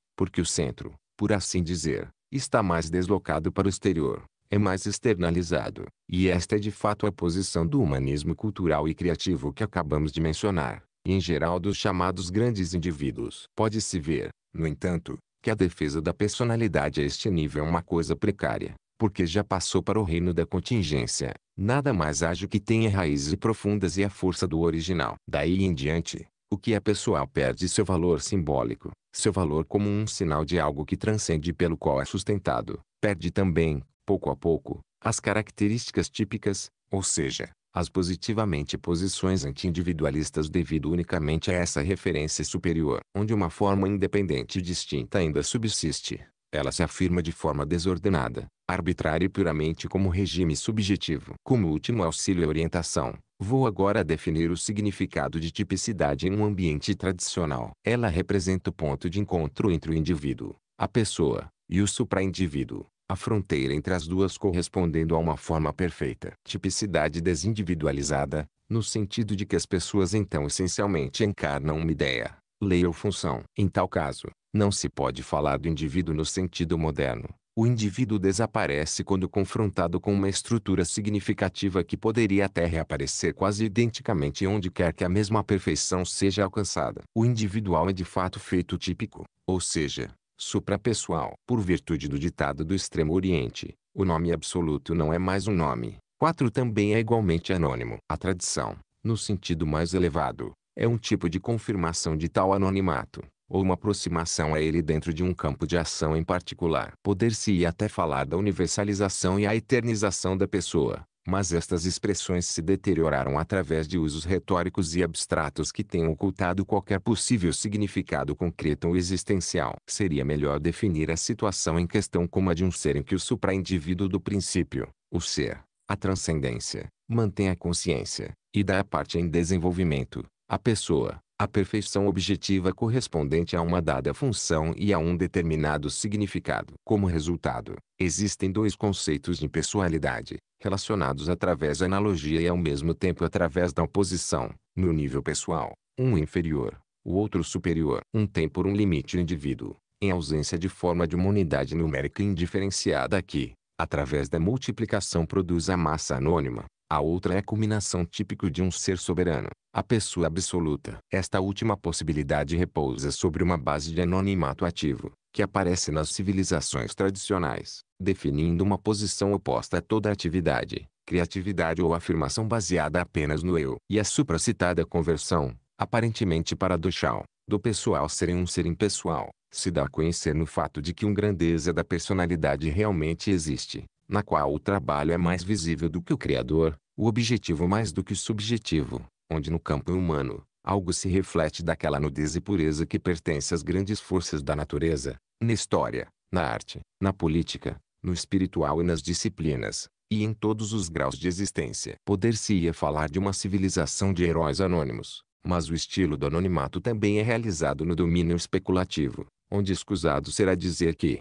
porque o centro, por assim dizer, está mais deslocado para o exterior, é mais externalizado, e esta é de fato a posição do humanismo cultural e criativo que acabamos de mencionar, e em geral dos chamados grandes indivíduos. Pode-se ver, no entanto, que a defesa da personalidade a este nível é uma coisa precária, porque já passou para o reino da contingência. Nada mais ágil que tenha raízes profundas e a força do original. Daí em diante, o que é pessoal perde seu valor simbólico, seu valor como um sinal de algo que transcende pelo qual é sustentado. Perde também, pouco a pouco, as características típicas, ou seja, as positivamente posições anti-individualistas devido unicamente a essa referência superior. Onde uma forma independente e distinta ainda subsiste, ela se afirma de forma desordenada, arbitrária e puramente como regime subjetivo. Como último auxílio e orientação, vou agora definir o significado de tipicidade em um ambiente tradicional. Ela representa o ponto de encontro entre o indivíduo, a pessoa, e o supraindivíduo, a fronteira entre as duas correspondendo a uma forma perfeita. Tipicidade desindividualizada, no sentido de que as pessoas então essencialmente encarnam uma ideia, lei ou função. Em tal caso, não se pode falar do indivíduo no sentido moderno. O indivíduo desaparece quando confrontado com uma estrutura significativa que poderia até reaparecer quase identicamente onde quer que a mesma perfeição seja alcançada. O individual é de fato feito típico, ou seja, suprapessoal. Por virtude do ditado do Extremo Oriente, o nome absoluto não é mais um nome. 4 também é igualmente anônimo. A tradição, no sentido mais elevado, é um tipo de confirmação de tal anonimato, ou uma aproximação a ele dentro de um campo de ação em particular. Poder-se-ia até falar da universalização e a eternização da pessoa, mas estas expressões se deterioraram através de usos retóricos e abstratos que têm ocultado qualquer possível significado concreto ou existencial. Seria melhor definir a situação em questão como a de um ser em que o supraindivíduo do princípio, o ser, a transcendência, mantém a consciência, e dá a parte em desenvolvimento, a pessoa, a perfeição objetiva correspondente a uma dada função e a um determinado significado. Como resultado, existem dois conceitos de impessoalidade, relacionados através da analogia e ao mesmo tempo através da oposição, no nível pessoal, um inferior, o outro superior. Um tem por um limite o indivíduo, em ausência de forma de uma unidade numérica indiferenciada que, através da multiplicação produz a massa anônima, a outra é a culminação típico de um ser soberano, a pessoa absoluta. Esta última possibilidade repousa sobre uma base de anonimato ativo, que aparece nas civilizações tradicionais, definindo uma posição oposta a toda atividade, criatividade ou afirmação baseada apenas no eu. E a supracitada conversão, aparentemente paradoxal, do pessoal ser em um ser impessoal, se dá a conhecer no fato de que um grandeza da personalidade realmente existe, na qual o trabalho é mais visível do que o criador, o objetivo mais do que o subjetivo, onde no campo humano, algo se reflete daquela nudez e pureza que pertence às grandes forças da natureza, na história, na arte, na política, no espiritual e nas disciplinas, e em todos os graus de existência. Poder-se-ia falar de uma civilização de heróis anônimos, mas o estilo do anonimato também é realizado no domínio especulativo, onde escusado será dizer que,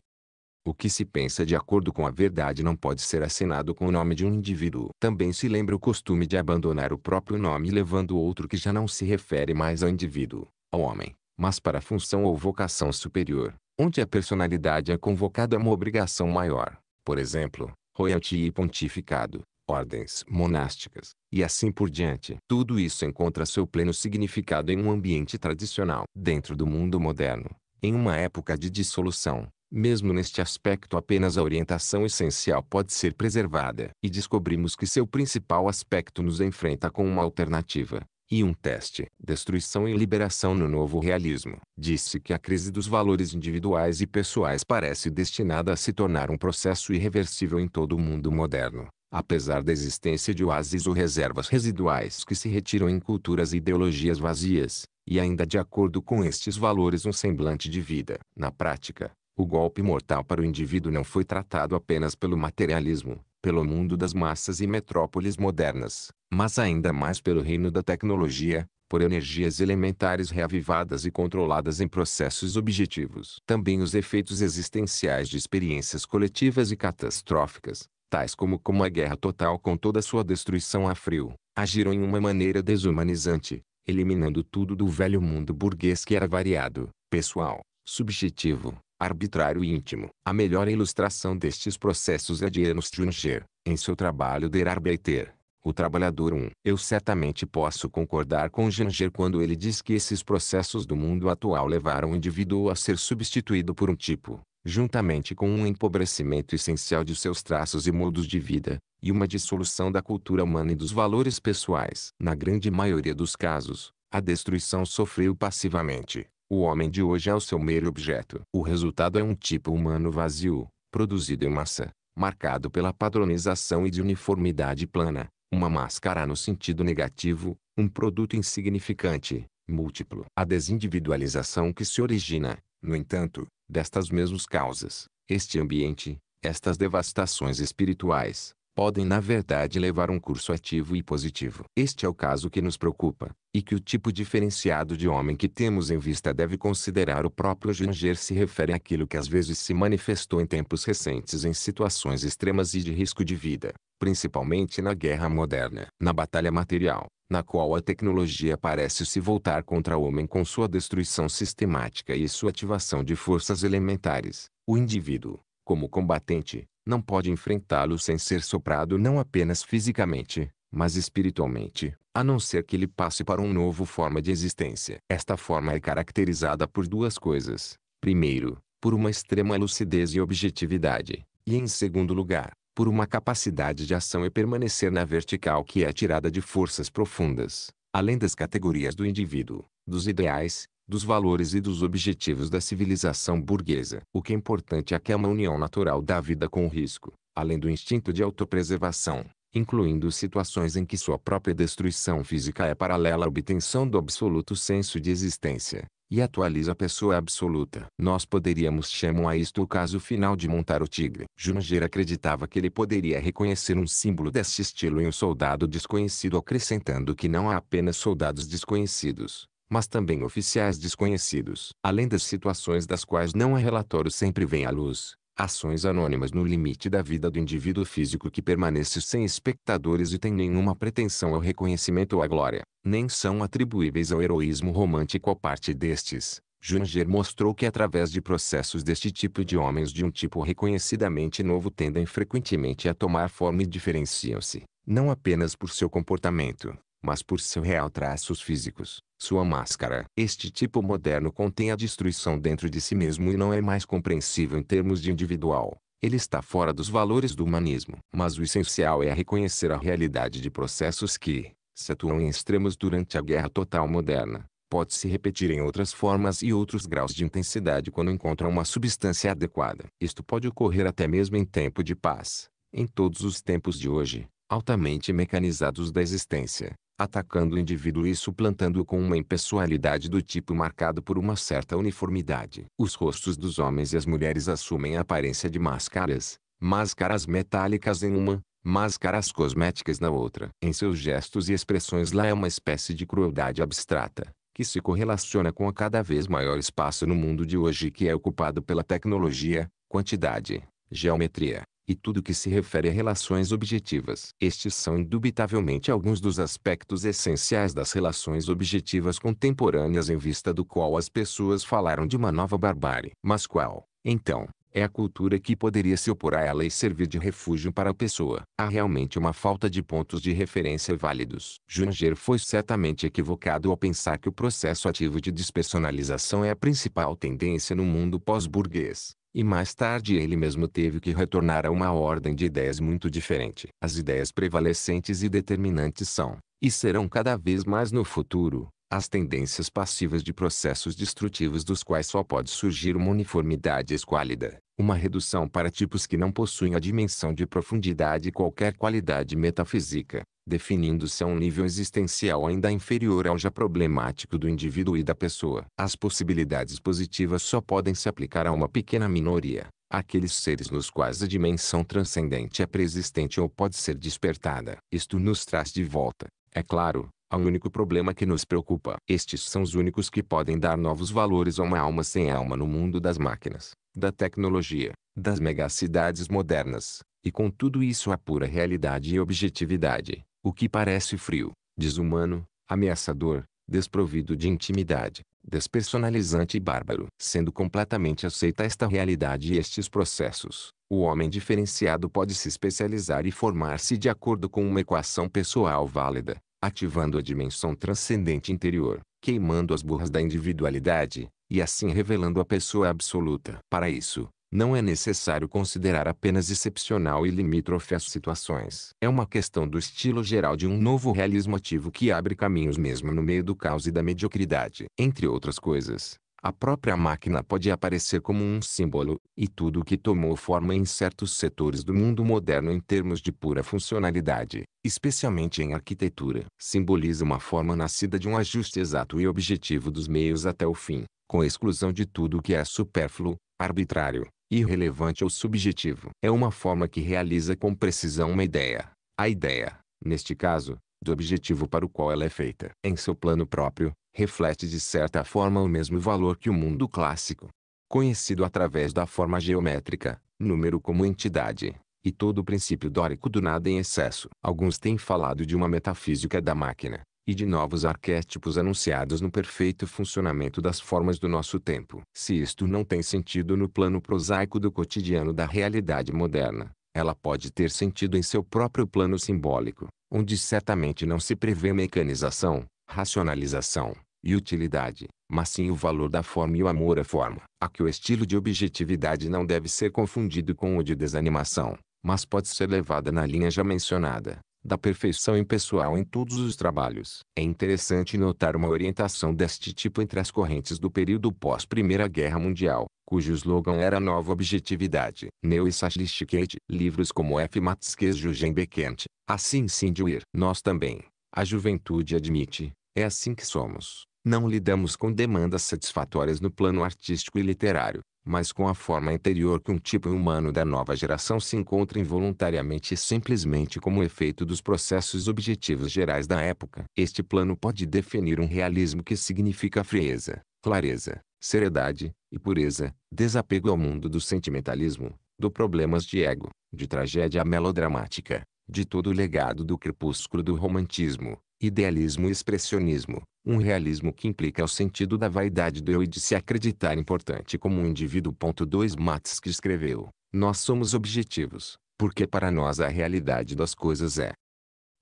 o que se pensa de acordo com a verdade não pode ser assinado com o nome de um indivíduo. Também se lembra o costume de abandonar o próprio nome levando outro que já não se refere mais ao indivíduo, ao homem, mas para função ou vocação superior, onde a personalidade é convocada a uma obrigação maior. Por exemplo, royalty e pontificado, ordens monásticas, e assim por diante. Tudo isso encontra seu pleno significado em um ambiente tradicional, dentro do mundo moderno, em uma época de dissolução mesmo neste aspecto, apenas a orientação essencial pode ser preservada. E descobrimos que seu principal aspecto nos enfrenta com uma alternativa e um teste. Destruição e liberação no novo realismo. Disse que a crise dos valores individuais e pessoais parece destinada a se tornar um processo irreversível em todo o mundo moderno. Apesar da existência de oásis ou reservas residuais que se retiram em culturas e ideologias vazias, e ainda de acordo com estes valores um semblante de vida. Na prática, o golpe mortal para o indivíduo não foi tratado apenas pelo materialismo, pelo mundo das massas e metrópoles modernas, mas ainda mais pelo reino da tecnologia, por energias elementares reavivadas e controladas em processos objetivos. Também os efeitos existenciais de experiências coletivas e catastróficas, tais como, como a guerra total com toda sua destruição a frio, agiram em uma maneira desumanizante, eliminando tudo do velho mundo burguês que era variado, pessoal, subjetivo, arbitrário e íntimo. A melhor ilustração destes processos é de Ernst Jünger, em seu trabalho Der Arbeiter, o trabalhador 1. Eu certamente posso concordar com Jünger quando ele diz que esses processos do mundo atual levaram o indivíduo a ser substituído por um tipo, juntamente com um empobrecimento essencial de seus traços e modos de vida, e uma dissolução da cultura humana e dos valores pessoais. Na grande maioria dos casos, a destruição sofreu passivamente, o homem de hoje é o seu mero objeto. O resultado é um tipo humano vazio, produzido em massa, marcado pela padronização e de uniformidade plana, uma máscara no sentido negativo, um produto insignificante, múltiplo. A desindividualização que se origina, no entanto, destas mesmas causas, este ambiente, estas devastações espirituais, podem na verdade levar um curso ativo e positivo. Este é o caso que nos preocupa, e que o tipo diferenciado de homem que temos em vista deve considerar o próprio Junger se refere àquilo que às vezes se manifestou em tempos recentes em situações extremas e de risco de vida, principalmente na guerra moderna, na batalha material, na qual a tecnologia parece se voltar contra o homem com sua destruição sistemática e sua ativação de forças elementares. O indivíduo, como combatente, não pode enfrentá-lo sem ser soprado não apenas fisicamente, mas espiritualmente, a não ser que ele passe para um novo forma de existência. Esta forma é caracterizada por duas coisas. Primeiro, por uma extrema lucidez e objetividade, e em segundo lugar, por uma capacidade de ação e permanecer na vertical que é tirada de forças profundas, além das categorias do indivíduo, dos ideais, dos valores e dos objetivos da civilização burguesa. O que é importante é que é uma união natural da vida com o risco, além do instinto de autopreservação, incluindo situações em que sua própria destruição física é paralela à obtenção do absoluto senso de existência, e atualiza a pessoa absoluta. Nós poderíamos chamar a isto o caso final de montar o tigre. Junger acreditava que ele poderia reconhecer um símbolo deste estilo em um soldado desconhecido acrescentando que não há apenas soldados desconhecidos, mas também oficiais desconhecidos. Além das situações das quais não há relatório sempre vêm à luz, ações anônimas no limite da vida do indivíduo físico que permanece sem espectadores e tem nenhuma pretensão ao reconhecimento ou à glória, nem são atribuíveis ao heroísmo romântico ou parte destes. Junger mostrou que através de processos deste tipo de homens de um tipo reconhecidamente novo tendem frequentemente a tomar forma e diferenciam-se, não apenas por seu comportamento, mas por seus real traços físicos, sua máscara. Este tipo moderno contém a destruição dentro de si mesmo e não é mais compreensível em termos de individual. Ele está fora dos valores do humanismo. Mas o essencial é reconhecer a realidade de processos que, se atuam em extremos durante a guerra total moderna, pode se repetir em outras formas e outros graus de intensidade quando encontra uma substância adequada. Isto pode ocorrer até mesmo em tempo de paz. Em todos os tempos de hoje, altamente mecanizados da existência, atacando o indivíduo e suplantando-o com uma impessoalidade do tipo marcado por uma certa uniformidade. Os rostos dos homens e as mulheres assumem a aparência de máscaras, máscaras metálicas em uma, máscaras cosméticas na outra. Em seus gestos e expressões lá é uma espécie de crueldade abstrata, que se correlaciona com o cada vez maior espaço no mundo de hoje que é ocupado pela tecnologia, quantidade, geometria, e tudo que se refere a relações objetivas. Estes são indubitavelmente alguns dos aspectos essenciais das relações objetivas contemporâneas em vista do qual as pessoas falaram de uma nova barbárie. Mas qual, então, é a cultura que poderia se opor a ela e servir de refúgio para a pessoa. Há realmente uma falta de pontos de referência válidos. Junger foi certamente equivocado ao pensar que o processo ativo de despersonalização é a principal tendência no mundo pós-burguês. E mais tarde ele mesmo teve que retornar a uma ordem de ideias muito diferente. As ideias prevalecentes e determinantes são, e serão cada vez mais no futuro, as tendências passivas de processos destrutivos dos quais só pode surgir uma uniformidade esquálida, uma redução para tipos que não possuem a dimensão de profundidade e qualquer qualidade metafísica, definindo-se a é um nível existencial ainda inferior ao já problemático do indivíduo e da pessoa. As possibilidades positivas só podem se aplicar a uma pequena minoria, aqueles seres nos quais a dimensão transcendente é preexistente ou pode ser despertada. Isto nos traz de volta, é claro, ao único problema que nos preocupa. Estes são os únicos que podem dar novos valores a uma alma sem alma no mundo das máquinas, da tecnologia, das megacidades modernas. E com tudo isso a pura realidade e objetividade. O que parece frio, desumano, ameaçador, desprovido de intimidade, despersonalizante e bárbaro. Sendo completamente aceita esta realidade e estes processos, o homem diferenciado pode se especializar e formar-se de acordo com uma equação pessoal válida, ativando a dimensão transcendente interior, queimando as burras da individualidade, e assim revelando a pessoa absoluta. Para isso, não é necessário considerar apenas excepcional e limítrofe as situações. É uma questão do estilo geral de um novo realismo ativo que abre caminhos mesmo no meio do caos e da mediocridade. Entre outras coisas, a própria máquina pode aparecer como um símbolo, e tudo o que tomou forma em certos setores do mundo moderno em termos de pura funcionalidade, especialmente em arquitetura, simboliza uma forma nascida de um ajuste exato e objetivo dos meios até o fim, com exclusão de tudo o que é supérfluo, arbitrário, irrelevante ou subjetivo. É uma forma que realiza com precisão uma ideia. A ideia, neste caso, do objetivo para o qual ela é feita. Em seu plano próprio, reflete de certa forma o mesmo valor que o mundo clássico, conhecido através da forma geométrica, número como entidade, e todo o princípio dórico do nada em excesso. Alguns têm falado de uma metafísica da máquina, e de novos arquétipos anunciados no perfeito funcionamento das formas do nosso tempo. Se isto não tem sentido no plano prosaico do cotidiano da realidade moderna, ela pode ter sentido em seu próprio plano simbólico, onde certamente não se prevê mecanização, racionalização e utilidade, mas sim o valor da forma e o amor à forma. a que o estilo de objetividade não deve ser confundido com o de desanimação, mas pode ser levada na linha já mencionada da perfeição impessoal em todos os trabalhos. É interessante notar uma orientação deste tipo entre as correntes do período pós Primeira Guerra Mundial, cujo slogan era Nova Objetividade. Neu e Sachlichkeit, livros como F. Matzkes Jugen Bekent, assim Sinduir. Nós também, a juventude admite, é assim que somos. Não lidamos com demandas satisfatórias no plano artístico e literário, mas com a forma interior que um tipo humano da nova geração se encontra involuntariamente e simplesmente como efeito dos processos objetivos gerais da época. Este plano pode definir um realismo que significa frieza, clareza, seriedade e pureza, desapego ao mundo do sentimentalismo, do problemas de ego, de tragédia melodramática, de todo o legado do crepúsculo do romantismo, Idealismo e expressionismo, um realismo que implica o sentido da vaidade do eu e de se acreditar importante como um indivíduo. 2 matz que escreveu, nós somos objetivos, porque para nós a realidade das coisas é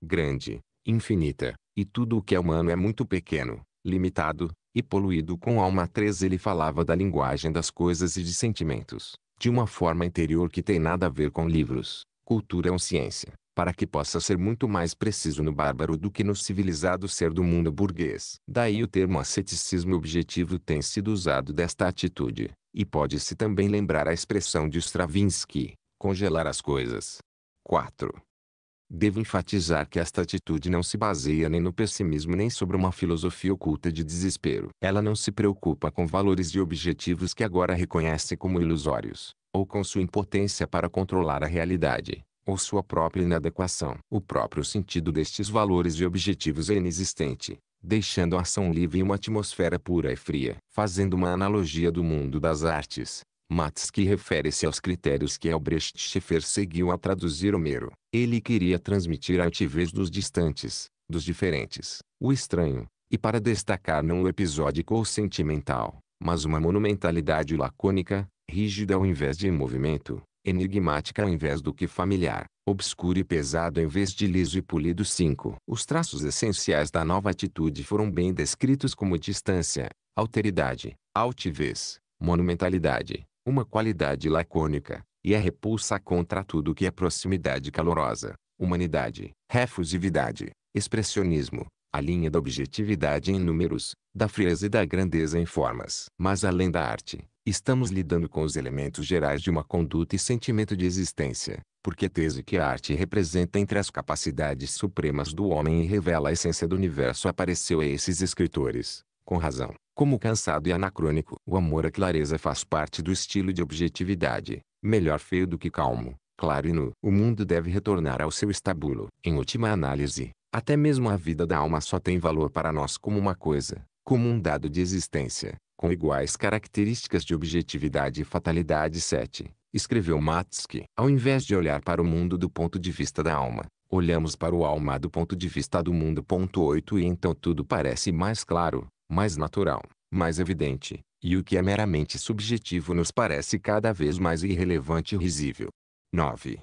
grande, infinita, e tudo o que é humano é muito pequeno, limitado, e poluído com alma 3 ele falava da linguagem das coisas e de sentimentos, de uma forma interior que tem nada a ver com livros, cultura ou ciência, para que possa ser muito mais preciso no bárbaro do que no civilizado ser do mundo burguês. Daí o termo asceticismo objetivo tem sido usado desta atitude, e pode-se também lembrar a expressão de Stravinsky, congelar as coisas. 4. Devo enfatizar que esta atitude não se baseia nem no pessimismo nem sobre uma filosofia oculta de desespero. Ela não se preocupa com valores e objetivos que agora reconhece como ilusórios, ou com sua impotência para controlar a realidade ou sua própria inadequação. O próprio sentido destes valores e objetivos é inexistente, deixando a ação livre e uma atmosfera pura e fria. Fazendo uma analogia do mundo das artes, Matsky refere-se aos critérios que Albrecht Schaeffer seguiu a traduzir Homero. Ele queria transmitir a altivez dos distantes, dos diferentes, o estranho, e para destacar não o episódico ou sentimental, mas uma monumentalidade lacônica, rígida ao invés de em movimento, enigmática ao invés do que familiar, obscuro e pesado em vez de liso e polido. 5. Os traços essenciais da nova atitude foram bem descritos como distância, alteridade, altivez, monumentalidade, uma qualidade lacônica, e a repulsa contra tudo que é proximidade calorosa, humanidade, refusividade, expressionismo, a linha da objetividade em números, da frieza e da grandeza em formas. Mas além da arte, Estamos lidando com os elementos gerais de uma conduta e sentimento de existência, porque tese que a arte representa entre as capacidades supremas do homem e revela a essência do universo apareceu a esses escritores, com razão, como cansado e anacrônico. O amor à clareza faz parte do estilo de objetividade, melhor feio do que calmo, claro e nu. O mundo deve retornar ao seu estábulo. Em última análise, até mesmo a vida da alma só tem valor para nós como uma coisa, como um dado de existência, com iguais características de objetividade e fatalidade 7, escreveu Matsky. Ao invés de olhar para o mundo do ponto de vista da alma, olhamos para o alma do ponto de vista do mundo. 8 E então tudo parece mais claro, mais natural, mais evidente, e o que é meramente subjetivo nos parece cada vez mais irrelevante e risível. 9.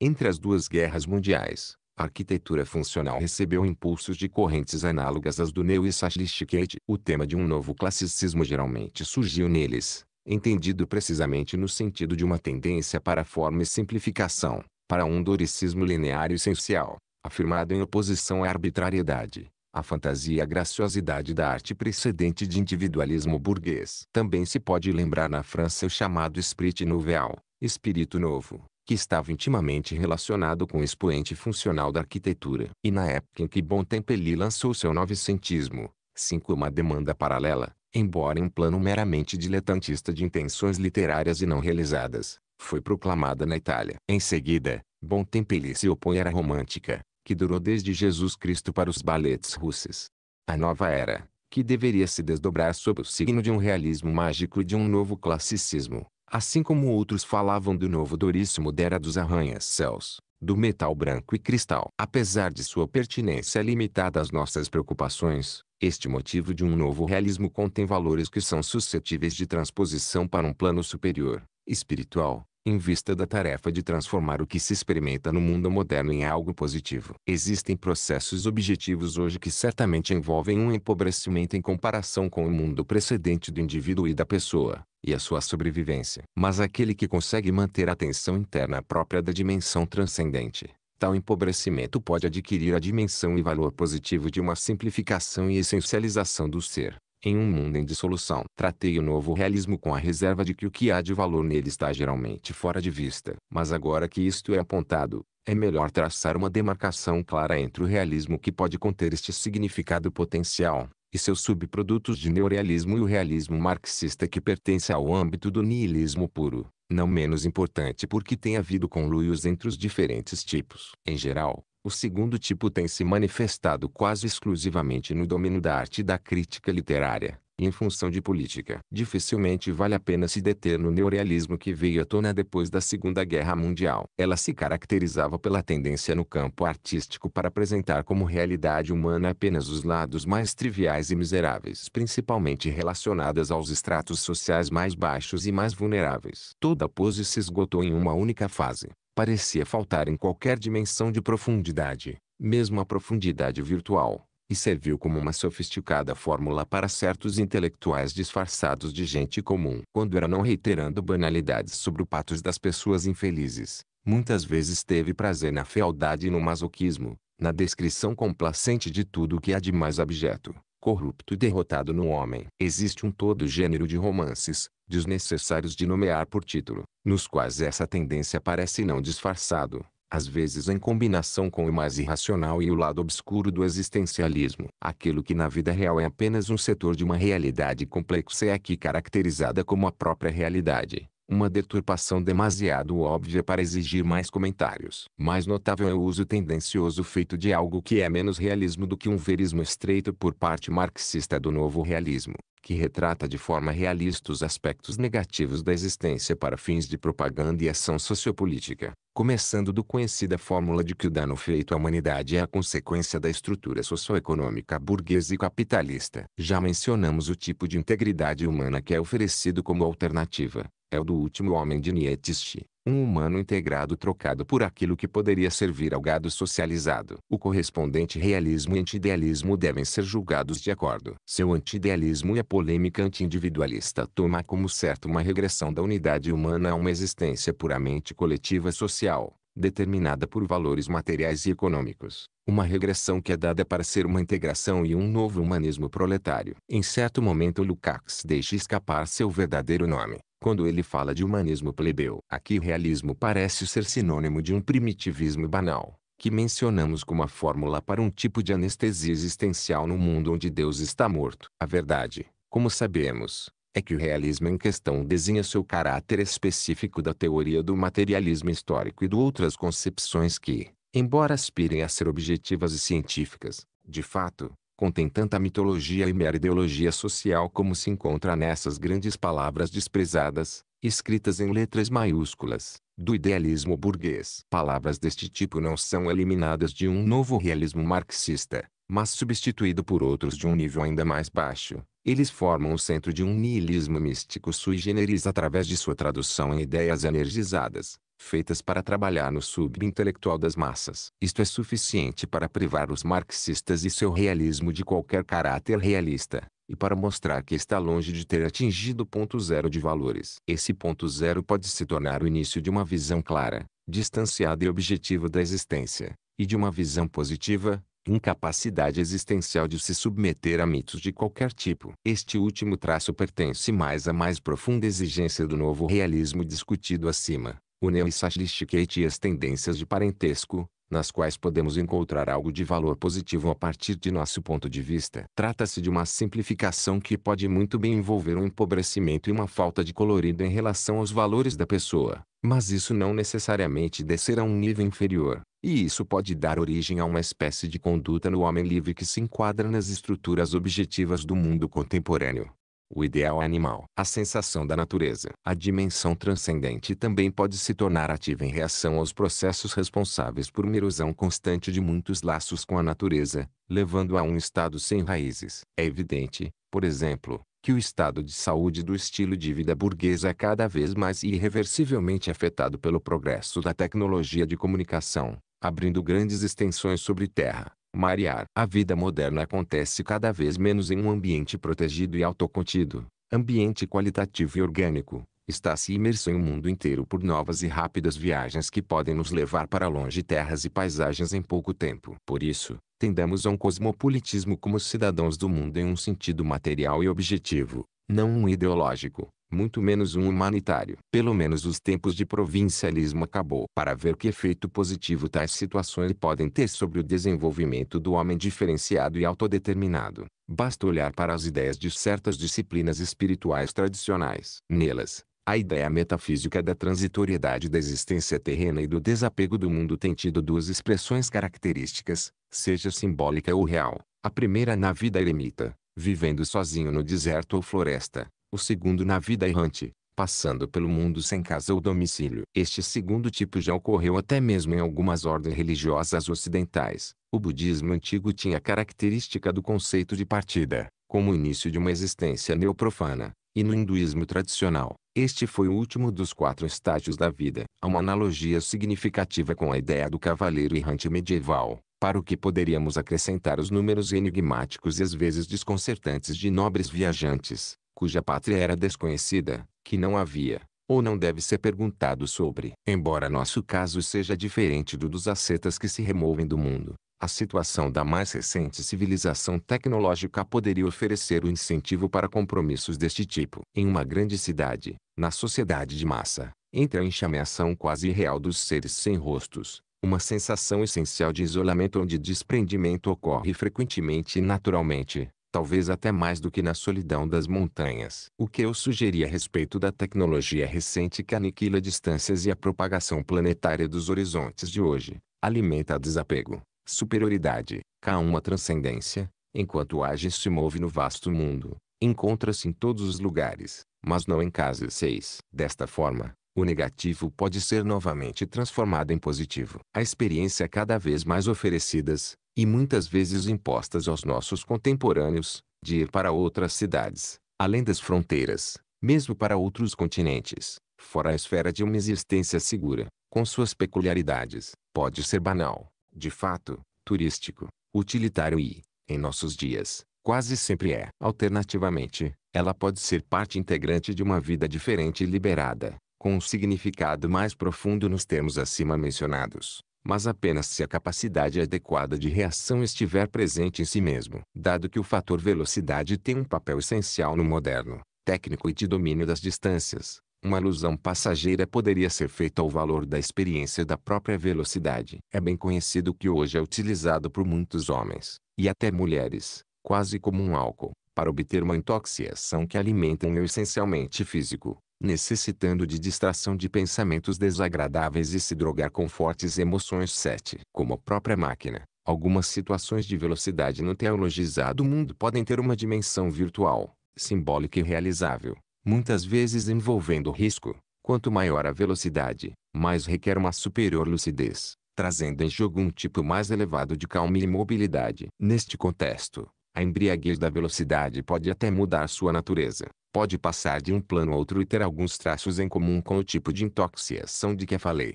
Entre as duas guerras mundiais, a arquitetura funcional recebeu impulsos de correntes análogas às do Neu e Sachlichkeit. O tema de um novo classicismo geralmente surgiu neles, entendido precisamente no sentido de uma tendência para forma e simplificação, para um doricismo linear e essencial, afirmado em oposição à arbitrariedade. à fantasia e à graciosidade da arte precedente de individualismo burguês. Também se pode lembrar na França o chamado esprit nouveau, espírito novo, que estava intimamente relacionado com o expoente funcional da arquitetura. E na época em que Bontempelli lançou seu novecentismo, cinco é uma demanda paralela, embora em um plano meramente diletantista de intenções literárias e não realizadas, foi proclamada na Itália. Em seguida, Bontempelli se opõe à era romântica, que durou desde Jesus Cristo para os baletes russos. A nova era, que deveria se desdobrar sob o signo de um realismo mágico e de um novo classicismo, Assim como outros falavam do novo duríssimo Dera dos arranha-céus, do metal branco e cristal. Apesar de sua pertinência limitada às nossas preocupações, este motivo de um novo realismo contém valores que são suscetíveis de transposição para um plano superior, espiritual, em vista da tarefa de transformar o que se experimenta no mundo moderno em algo positivo. Existem processos objetivos hoje que certamente envolvem um empobrecimento em comparação com o mundo precedente do indivíduo e da pessoa, e a sua sobrevivência. Mas aquele que consegue manter a tensão interna própria da dimensão transcendente, tal empobrecimento pode adquirir a dimensão e valor positivo de uma simplificação e essencialização do ser, em um mundo em dissolução. Tratei o novo realismo com a reserva de que o que há de valor nele está geralmente fora de vista. Mas agora que isto é apontado, é melhor traçar uma demarcação clara entre o realismo que pode conter este significado potencial e seus subprodutos de neorealismo e o realismo marxista que pertence ao âmbito do niilismo puro, não menos importante porque tem havido conluios entre os diferentes tipos. Em geral, o segundo tipo tem se manifestado quase exclusivamente no domínio da arte e da crítica literária, em função de política. Dificilmente vale a pena se deter no neorealismo que veio à tona depois da Segunda Guerra Mundial. Ela se caracterizava pela tendência no campo artístico para apresentar como realidade humana apenas os lados mais triviais e miseráveis, principalmente relacionadas aos estratos sociais mais baixos e mais vulneráveis. Toda a pose se esgotou em uma única fase. Parecia faltar em qualquer dimensão de profundidade, mesmo a profundidade virtual e serviu como uma sofisticada fórmula para certos intelectuais disfarçados de gente comum. Quando era não reiterando banalidades sobre o patos das pessoas infelizes, muitas vezes teve prazer na fealdade e no masoquismo, na descrição complacente de tudo o que há de mais abjeto, corrupto e derrotado no homem. Existe um todo gênero de romances, desnecessários de nomear por título, nos quais essa tendência parece não disfarçado, às vezes em combinação com o mais irracional e o lado obscuro do existencialismo. Aquilo que na vida real é apenas um setor de uma realidade complexa é aqui caracterizada como a própria realidade uma deturpação demasiado óbvia para exigir mais comentários. Mais notável é o uso tendencioso feito de algo que é menos realismo do que um verismo estreito por parte marxista do novo realismo, que retrata de forma realista os aspectos negativos da existência para fins de propaganda e ação sociopolítica, começando do conhecida fórmula de que o dano feito à humanidade é a consequência da estrutura socioeconômica burguesa e capitalista. Já mencionamos o tipo de integridade humana que é oferecido como alternativa é o do último homem de Nietzsche, um humano integrado trocado por aquilo que poderia servir ao gado socializado. O correspondente realismo e antiidealismo devem ser julgados de acordo. Seu antiidealismo e a polêmica anti-individualista toma como certo uma regressão da unidade humana a uma existência puramente coletiva social, determinada por valores materiais e econômicos. Uma regressão que é dada para ser uma integração e um novo humanismo proletário. Em certo momento Lukács deixa escapar seu verdadeiro nome. Quando ele fala de humanismo plebeu, aqui o realismo parece ser sinônimo de um primitivismo banal, que mencionamos como a fórmula para um tipo de anestesia existencial no mundo onde Deus está morto. A verdade, como sabemos, é que o realismo em questão desenha seu caráter específico da teoria do materialismo histórico e de outras concepções que, embora aspirem a ser objetivas e científicas, de fato, contém tanta mitologia e mera ideologia social como se encontra nessas grandes palavras desprezadas, escritas em letras maiúsculas, do idealismo burguês. Palavras deste tipo não são eliminadas de um novo realismo marxista, mas substituído por outros de um nível ainda mais baixo. Eles formam o centro de um niilismo místico sui generis através de sua tradução em ideias energizadas, feitas para trabalhar no subintelectual das massas. Isto é suficiente para privar os marxistas e seu realismo de qualquer caráter realista, e para mostrar que está longe de ter atingido o ponto zero de valores. Esse ponto zero pode se tornar o início de uma visão clara, distanciada e objetiva da existência, e de uma visão positiva, incapacidade existencial de se submeter a mitos de qualquer tipo. Este último traço pertence mais à mais profunda exigência do novo realismo discutido acima, o e Sachlichkeit e as tendências de parentesco, nas quais podemos encontrar algo de valor positivo a partir de nosso ponto de vista. Trata-se de uma simplificação que pode muito bem envolver um empobrecimento e uma falta de colorido em relação aos valores da pessoa, mas isso não necessariamente descer a um nível inferior, e isso pode dar origem a uma espécie de conduta no homem livre que se enquadra nas estruturas objetivas do mundo contemporâneo o ideal animal. A sensação da natureza. A dimensão transcendente também pode se tornar ativa em reação aos processos responsáveis por uma erosão constante de muitos laços com a natureza, levando a um estado sem raízes. É evidente, por exemplo, que o estado de saúde do estilo de vida burguesa é cada vez mais irreversivelmente afetado pelo progresso da tecnologia de comunicação, abrindo grandes extensões sobre terra, Mariar. A vida moderna acontece cada vez menos em um ambiente protegido e autocontido, ambiente qualitativo e orgânico. Está-se imerso em um mundo inteiro por novas e rápidas viagens que podem nos levar para longe terras e paisagens em pouco tempo. Por isso, tendamos a um cosmopolitismo como cidadãos do mundo em um sentido material e objetivo, não um ideológico muito menos um humanitário. Pelo menos os tempos de provincialismo acabou para ver que efeito positivo tais situações podem ter sobre o desenvolvimento do homem diferenciado e autodeterminado. Basta olhar para as ideias de certas disciplinas espirituais tradicionais. Nelas, a ideia metafísica da transitoriedade da existência terrena e do desapego do mundo tem tido duas expressões características, seja simbólica ou real. A primeira na vida eremita, vivendo sozinho no deserto ou floresta, o segundo na vida errante, passando pelo mundo sem casa ou domicílio. Este segundo tipo já ocorreu até mesmo em algumas ordens religiosas ocidentais. O budismo antigo tinha a característica do conceito de partida, como o início de uma existência neoprofana, e no hinduísmo tradicional, este foi o último dos quatro estágios da vida. Há uma analogia significativa com a ideia do cavaleiro errante medieval, para o que poderíamos acrescentar os números enigmáticos e às vezes desconcertantes de nobres viajantes, cuja pátria era desconhecida, que não havia, ou não deve ser perguntado sobre. Embora nosso caso seja diferente do dos ascetas que se removem do mundo, a situação da mais recente civilização tecnológica poderia oferecer o um incentivo para compromissos deste tipo. Em uma grande cidade, na sociedade de massa, entre a enxameação quase real dos seres sem rostos, uma sensação essencial de isolamento onde desprendimento ocorre frequentemente e naturalmente, talvez até mais do que na solidão das montanhas. O que eu sugeri a respeito da tecnologia recente que aniquila distâncias e a propagação planetária dos horizontes de hoje, alimenta desapego, superioridade, cá uma transcendência, enquanto age e se move no vasto mundo, encontra-se em todos os lugares, mas não em casa 6. Desta forma, o negativo pode ser novamente transformado em positivo. A experiência cada vez mais oferecidas, e muitas vezes impostas aos nossos contemporâneos, de ir para outras cidades, além das fronteiras, mesmo para outros continentes, fora a esfera de uma existência segura, com suas peculiaridades, pode ser banal, de fato, turístico, utilitário e, em nossos dias, quase sempre é. Alternativamente, ela pode ser parte integrante de uma vida diferente e liberada, com um significado mais profundo nos termos acima mencionados mas apenas se a capacidade adequada de reação estiver presente em si mesmo. Dado que o fator velocidade tem um papel essencial no moderno, técnico e de domínio das distâncias, uma alusão passageira poderia ser feita ao valor da experiência da própria velocidade. É bem conhecido que hoje é utilizado por muitos homens, e até mulheres, quase como um álcool, para obter uma intoxicação que alimenta um eu essencialmente físico, necessitando de distração de pensamentos desagradáveis e se drogar com fortes emoções. 7. Como a própria máquina, algumas situações de velocidade no teologizado mundo podem ter uma dimensão virtual, simbólica e realizável, muitas vezes envolvendo risco. Quanto maior a velocidade, mais requer uma superior lucidez, trazendo em jogo um tipo mais elevado de calma e imobilidade. Neste contexto, a embriaguez da velocidade pode até mudar sua natureza, pode passar de um plano a outro e ter alguns traços em comum com o tipo de intoxicação de que falei.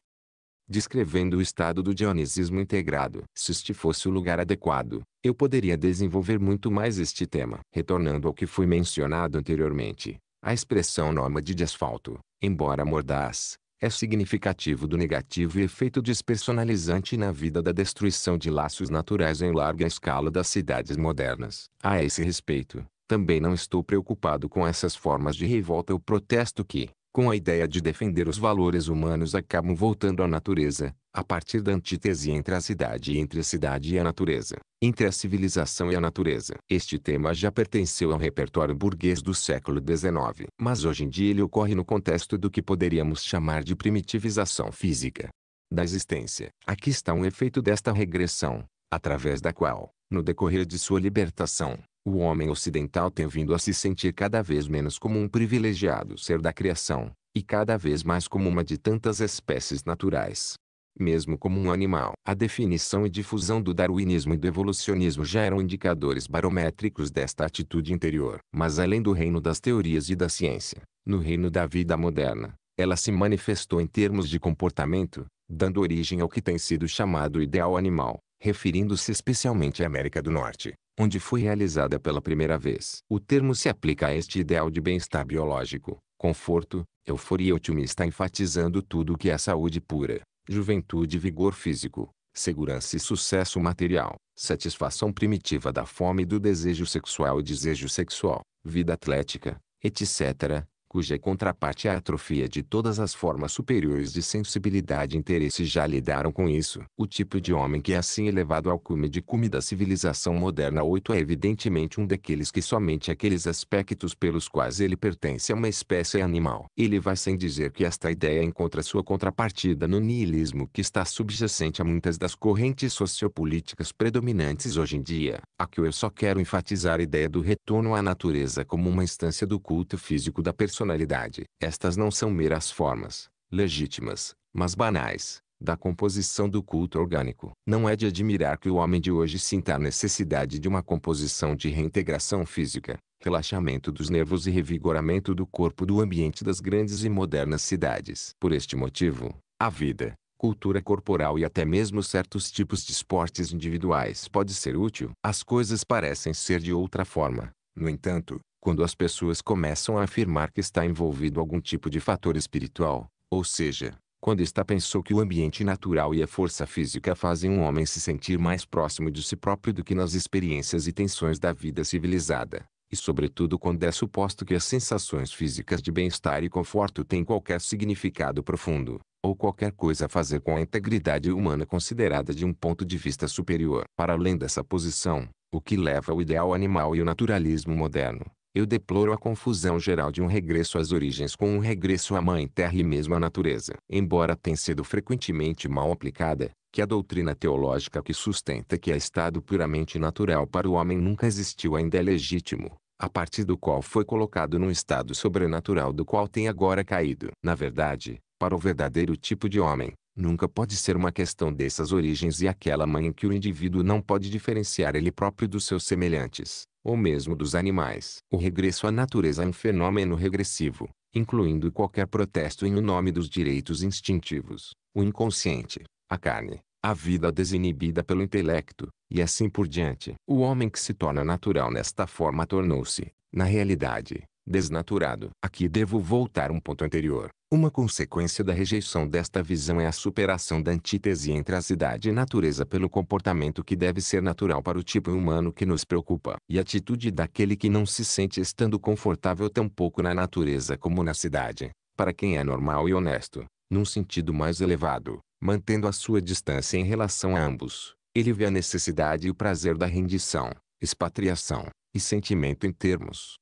Descrevendo o estado do dionisismo integrado, se este fosse o lugar adequado, eu poderia desenvolver muito mais este tema. Retornando ao que foi mencionado anteriormente, a expressão nômade de asfalto, embora mordaz, é significativo do negativo e efeito despersonalizante na vida da destruição de laços naturais em larga escala das cidades modernas. A esse respeito, também não estou preocupado com essas formas de revolta ou protesto que, com a ideia de defender os valores humanos acabam voltando à natureza, a partir da antítese entre a cidade e entre a cidade e a natureza, entre a civilização e a natureza. Este tema já pertenceu ao repertório burguês do século XIX, mas hoje em dia ele ocorre no contexto do que poderíamos chamar de primitivização física da existência. Aqui está um efeito desta regressão, através da qual, no decorrer de sua libertação, o homem ocidental tem vindo a se sentir cada vez menos como um privilegiado ser da criação, e cada vez mais como uma de tantas espécies naturais. Mesmo como um animal. A definição e difusão do darwinismo e do evolucionismo já eram indicadores barométricos desta atitude interior. Mas além do reino das teorias e da ciência, no reino da vida moderna, ela se manifestou em termos de comportamento, dando origem ao que tem sido chamado ideal animal, referindo-se especialmente à América do Norte, onde foi realizada pela primeira vez. O termo se aplica a este ideal de bem-estar biológico, conforto, euforia otimista enfatizando tudo o que é saúde pura, juventude e vigor físico, segurança e sucesso material, satisfação primitiva da fome e do desejo sexual e desejo sexual, vida atlética, etc., cuja contraparte é a atrofia de todas as formas superiores de sensibilidade e interesse já lidaram com isso. O tipo de homem que é assim elevado ao cume de cume da civilização moderna 8 é evidentemente um daqueles que somente aqueles aspectos pelos quais ele pertence a uma espécie animal. Ele vai sem dizer que esta ideia encontra sua contrapartida no niilismo que está subjacente a muitas das correntes sociopolíticas predominantes hoje em dia. Aqui eu só quero enfatizar a ideia do retorno à natureza como uma instância do culto físico da personalidade personalidade. Estas não são meras formas, legítimas, mas banais, da composição do culto orgânico. Não é de admirar que o homem de hoje sinta a necessidade de uma composição de reintegração física, relaxamento dos nervos e revigoramento do corpo do ambiente das grandes e modernas cidades. Por este motivo, a vida, cultura corporal e até mesmo certos tipos de esportes individuais pode ser útil. As coisas parecem ser de outra forma. No entanto, quando as pessoas começam a afirmar que está envolvido algum tipo de fator espiritual, ou seja, quando está pensou que o ambiente natural e a força física fazem um homem se sentir mais próximo de si próprio do que nas experiências e tensões da vida civilizada, e sobretudo quando é suposto que as sensações físicas de bem-estar e conforto têm qualquer significado profundo, ou qualquer coisa a fazer com a integridade humana considerada de um ponto de vista superior. Para além dessa posição, o que leva ao ideal animal e o naturalismo moderno, eu deploro a confusão geral de um regresso às origens com um regresso à mãe terra e mesmo à natureza. Embora tenha sido frequentemente mal aplicada, que a doutrina teológica que sustenta que é estado puramente natural para o homem nunca existiu ainda é legítimo, a partir do qual foi colocado num estado sobrenatural do qual tem agora caído. Na verdade, para o verdadeiro tipo de homem, nunca pode ser uma questão dessas origens e aquela mãe em que o indivíduo não pode diferenciar ele próprio dos seus semelhantes ou mesmo dos animais. O regresso à natureza é um fenômeno regressivo, incluindo qualquer protesto em nome dos direitos instintivos, o inconsciente, a carne, a vida desinibida pelo intelecto, e assim por diante. O homem que se torna natural nesta forma tornou-se, na realidade, desnaturado. Aqui devo voltar um ponto anterior. Uma consequência da rejeição desta visão é a superação da antítese entre a cidade e natureza pelo comportamento que deve ser natural para o tipo humano que nos preocupa, e a atitude daquele que não se sente estando confortável tampouco na natureza como na cidade, para quem é normal e honesto, num sentido mais elevado, mantendo a sua distância em relação a ambos. Ele vê a necessidade e o prazer da rendição, expatriação, e sentimento em termos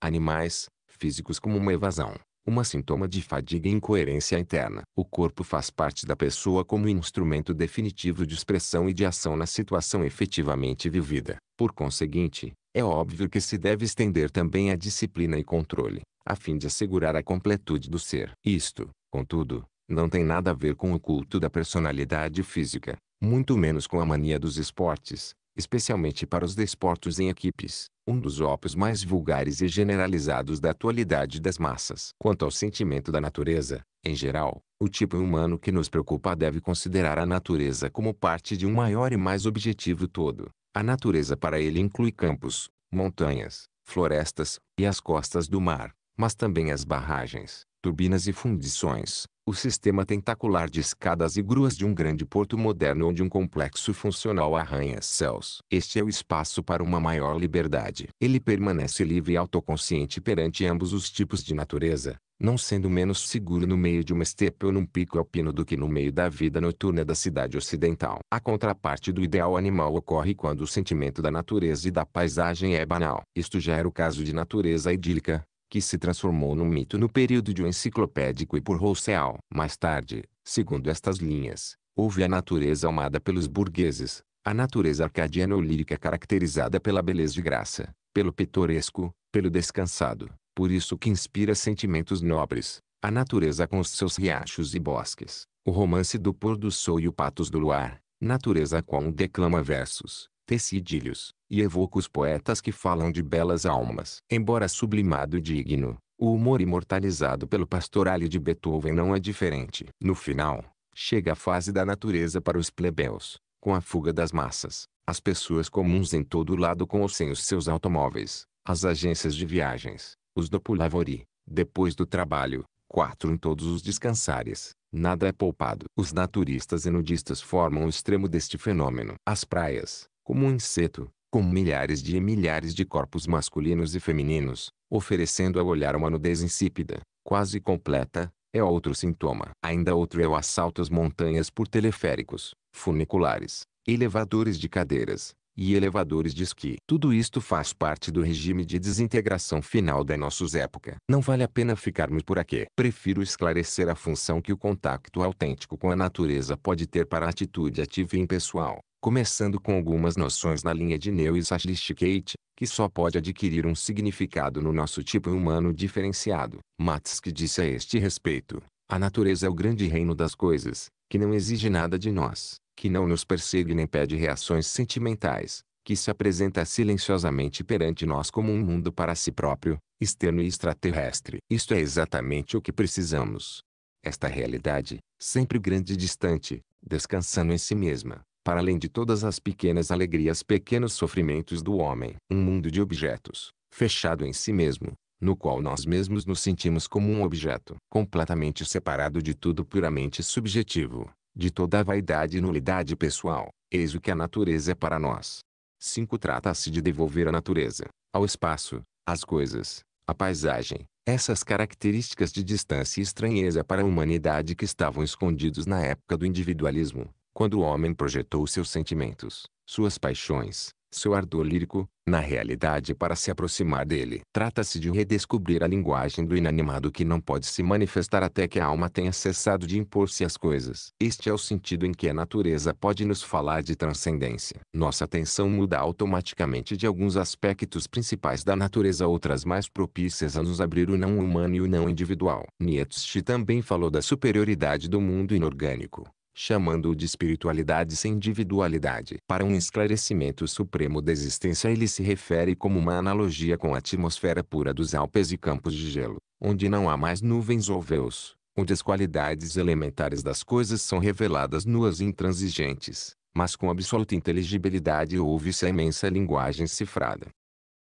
animais, físicos como uma evasão, uma sintoma de fadiga e incoerência interna. O corpo faz parte da pessoa como instrumento definitivo de expressão e de ação na situação efetivamente vivida. Por conseguinte, é óbvio que se deve estender também a disciplina e controle, a fim de assegurar a completude do ser. Isto, contudo, não tem nada a ver com o culto da personalidade física, muito menos com a mania dos esportes, especialmente para os desportos em equipes, um dos ópios mais vulgares e generalizados da atualidade das massas. Quanto ao sentimento da natureza, em geral, o tipo humano que nos preocupa deve considerar a natureza como parte de um maior e mais objetivo todo. A natureza para ele inclui campos, montanhas, florestas e as costas do mar, mas também as barragens, turbinas e fundições, o sistema tentacular de escadas e gruas de um grande porto moderno onde um complexo funcional arranha-céus. Este é o espaço para uma maior liberdade. Ele permanece livre e autoconsciente perante ambos os tipos de natureza, não sendo menos seguro no meio de uma estepe ou num pico alpino do que no meio da vida noturna da cidade ocidental. A contraparte do ideal animal ocorre quando o sentimento da natureza e da paisagem é banal. Isto já era o caso de natureza idílica, que se transformou num mito no período de um enciclopédico e por Rousseau. Mais tarde, segundo estas linhas, houve a natureza amada pelos burgueses, a natureza arcadiana ou lírica caracterizada pela beleza de graça, pelo pitoresco, pelo descansado, por isso que inspira sentimentos nobres, a natureza com os seus riachos e bosques, o romance do pôr do sol e o patos do luar, natureza com declama versos, tecidilhos, e evoco os poetas que falam de belas almas. Embora sublimado e digno, o humor imortalizado pelo pastorale de Beethoven não é diferente. No final, chega a fase da natureza para os plebeus, com a fuga das massas, as pessoas comuns em todo lado com ou sem os seus automóveis, as agências de viagens, os dopulavori, depois do trabalho, quatro em todos os descansares, nada é poupado. Os naturistas e nudistas formam o extremo deste fenômeno. As praias, como um inseto, com milhares de e milhares de corpos masculinos e femininos, oferecendo ao olhar uma nudez insípida, quase completa, é outro sintoma. Ainda outro é o assalto às montanhas por teleféricos, funiculares, elevadores de cadeiras, e elevadores de esqui. Tudo isto faz parte do regime de desintegração final da nossa época. Não vale a pena ficarmos por aqui. Prefiro esclarecer a função que o contacto autêntico com a natureza pode ter para a atitude ativa e impessoal começando com algumas noções na linha de Lewis Ashley Kate, que só pode adquirir um significado no nosso tipo humano diferenciado. Max que disse a este respeito, a natureza é o grande reino das coisas, que não exige nada de nós, que não nos persegue nem pede reações sentimentais, que se apresenta silenciosamente perante nós como um mundo para si próprio, externo e extraterrestre. Isto é exatamente o que precisamos. Esta realidade, sempre grande e distante, descansando em si mesma, para além de todas as pequenas alegrias pequenos sofrimentos do homem. Um mundo de objetos, fechado em si mesmo, no qual nós mesmos nos sentimos como um objeto, completamente separado de tudo puramente subjetivo, de toda a vaidade e nulidade pessoal. Eis o que a natureza é para nós. 5. Trata-se de devolver a natureza, ao espaço, às coisas, à paisagem, essas características de distância e estranheza para a humanidade que estavam escondidos na época do individualismo, quando o homem projetou seus sentimentos, suas paixões, seu ardor lírico, na realidade para se aproximar dele. Trata-se de redescobrir a linguagem do inanimado que não pode se manifestar até que a alma tenha cessado de impor-se às coisas. Este é o sentido em que a natureza pode nos falar de transcendência. Nossa atenção muda automaticamente de alguns aspectos principais da natureza a outras mais propícias a nos abrir o não humano e o não individual. Nietzsche também falou da superioridade do mundo inorgânico chamando-o de espiritualidade sem individualidade. Para um esclarecimento supremo da existência ele se refere como uma analogia com a atmosfera pura dos Alpes e campos de gelo, onde não há mais nuvens ou véus, onde as qualidades elementares das coisas são reveladas nuas e intransigentes, mas com absoluta inteligibilidade ouve-se a imensa linguagem cifrada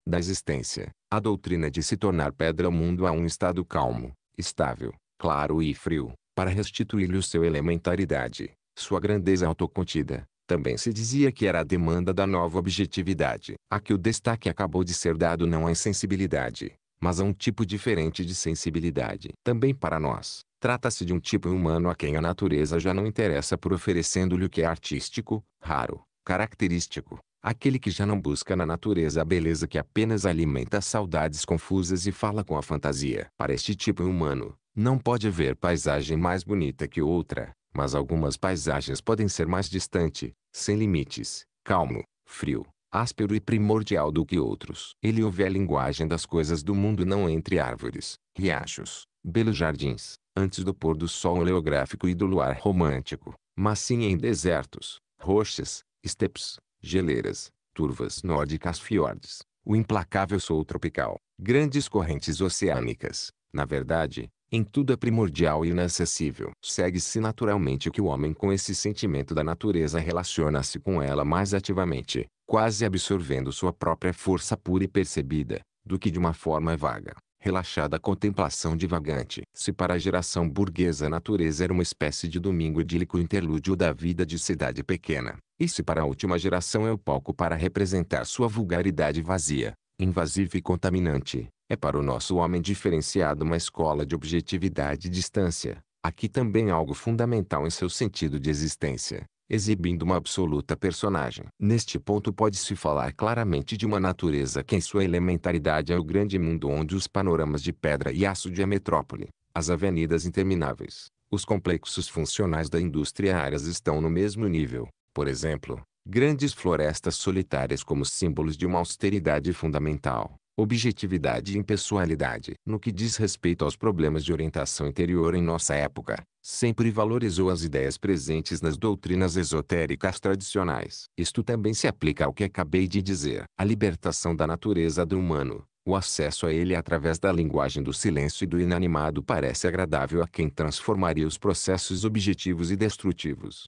da existência. A doutrina de se tornar pedra o mundo a um estado calmo, estável, claro e frio, para restituir-lhe o seu elementaridade, sua grandeza autocontida, também se dizia que era a demanda da nova objetividade, a que o destaque acabou de ser dado não à insensibilidade, mas a um tipo diferente de sensibilidade. Também para nós, trata-se de um tipo humano a quem a natureza já não interessa por oferecendo-lhe o que é artístico, raro, característico. Aquele que já não busca na natureza a beleza que apenas alimenta saudades confusas e fala com a fantasia. Para este tipo humano, não pode haver paisagem mais bonita que outra, mas algumas paisagens podem ser mais distante, sem limites, calmo, frio, áspero e primordial do que outros. Ele ouve a linguagem das coisas do mundo não entre árvores, riachos, belos jardins, antes do pôr do sol oleográfico e do luar romântico, mas sim em desertos, rochas, estepes, geleiras, turvas nórdicas fiordes, o implacável sol tropical, grandes correntes oceânicas, na verdade, em tudo é primordial e inacessível. Segue-se naturalmente que o homem com esse sentimento da natureza relaciona-se com ela mais ativamente, quase absorvendo sua própria força pura e percebida, do que de uma forma vaga, relaxada contemplação divagante. Se para a geração burguesa a natureza era uma espécie de domingo idílico interlúdio da vida de cidade pequena, e se para a última geração é o palco para representar sua vulgaridade vazia, invasiva e contaminante, é para o nosso homem diferenciado uma escola de objetividade e distância, aqui também algo fundamental em seu sentido de existência, exibindo uma absoluta personagem. Neste ponto pode-se falar claramente de uma natureza que em sua elementaridade é o grande mundo onde os panoramas de pedra e aço de a metrópole, as avenidas intermináveis, os complexos funcionais da indústria áreas estão no mesmo nível, por exemplo, grandes florestas solitárias como símbolos de uma austeridade fundamental, objetividade e impessoalidade. No que diz respeito aos problemas de orientação interior em nossa época, sempre valorizou as ideias presentes nas doutrinas esotéricas tradicionais. Isto também se aplica ao que acabei de dizer. A libertação da natureza do humano, o acesso a ele através da linguagem do silêncio e do inanimado parece agradável a quem transformaria os processos objetivos e destrutivos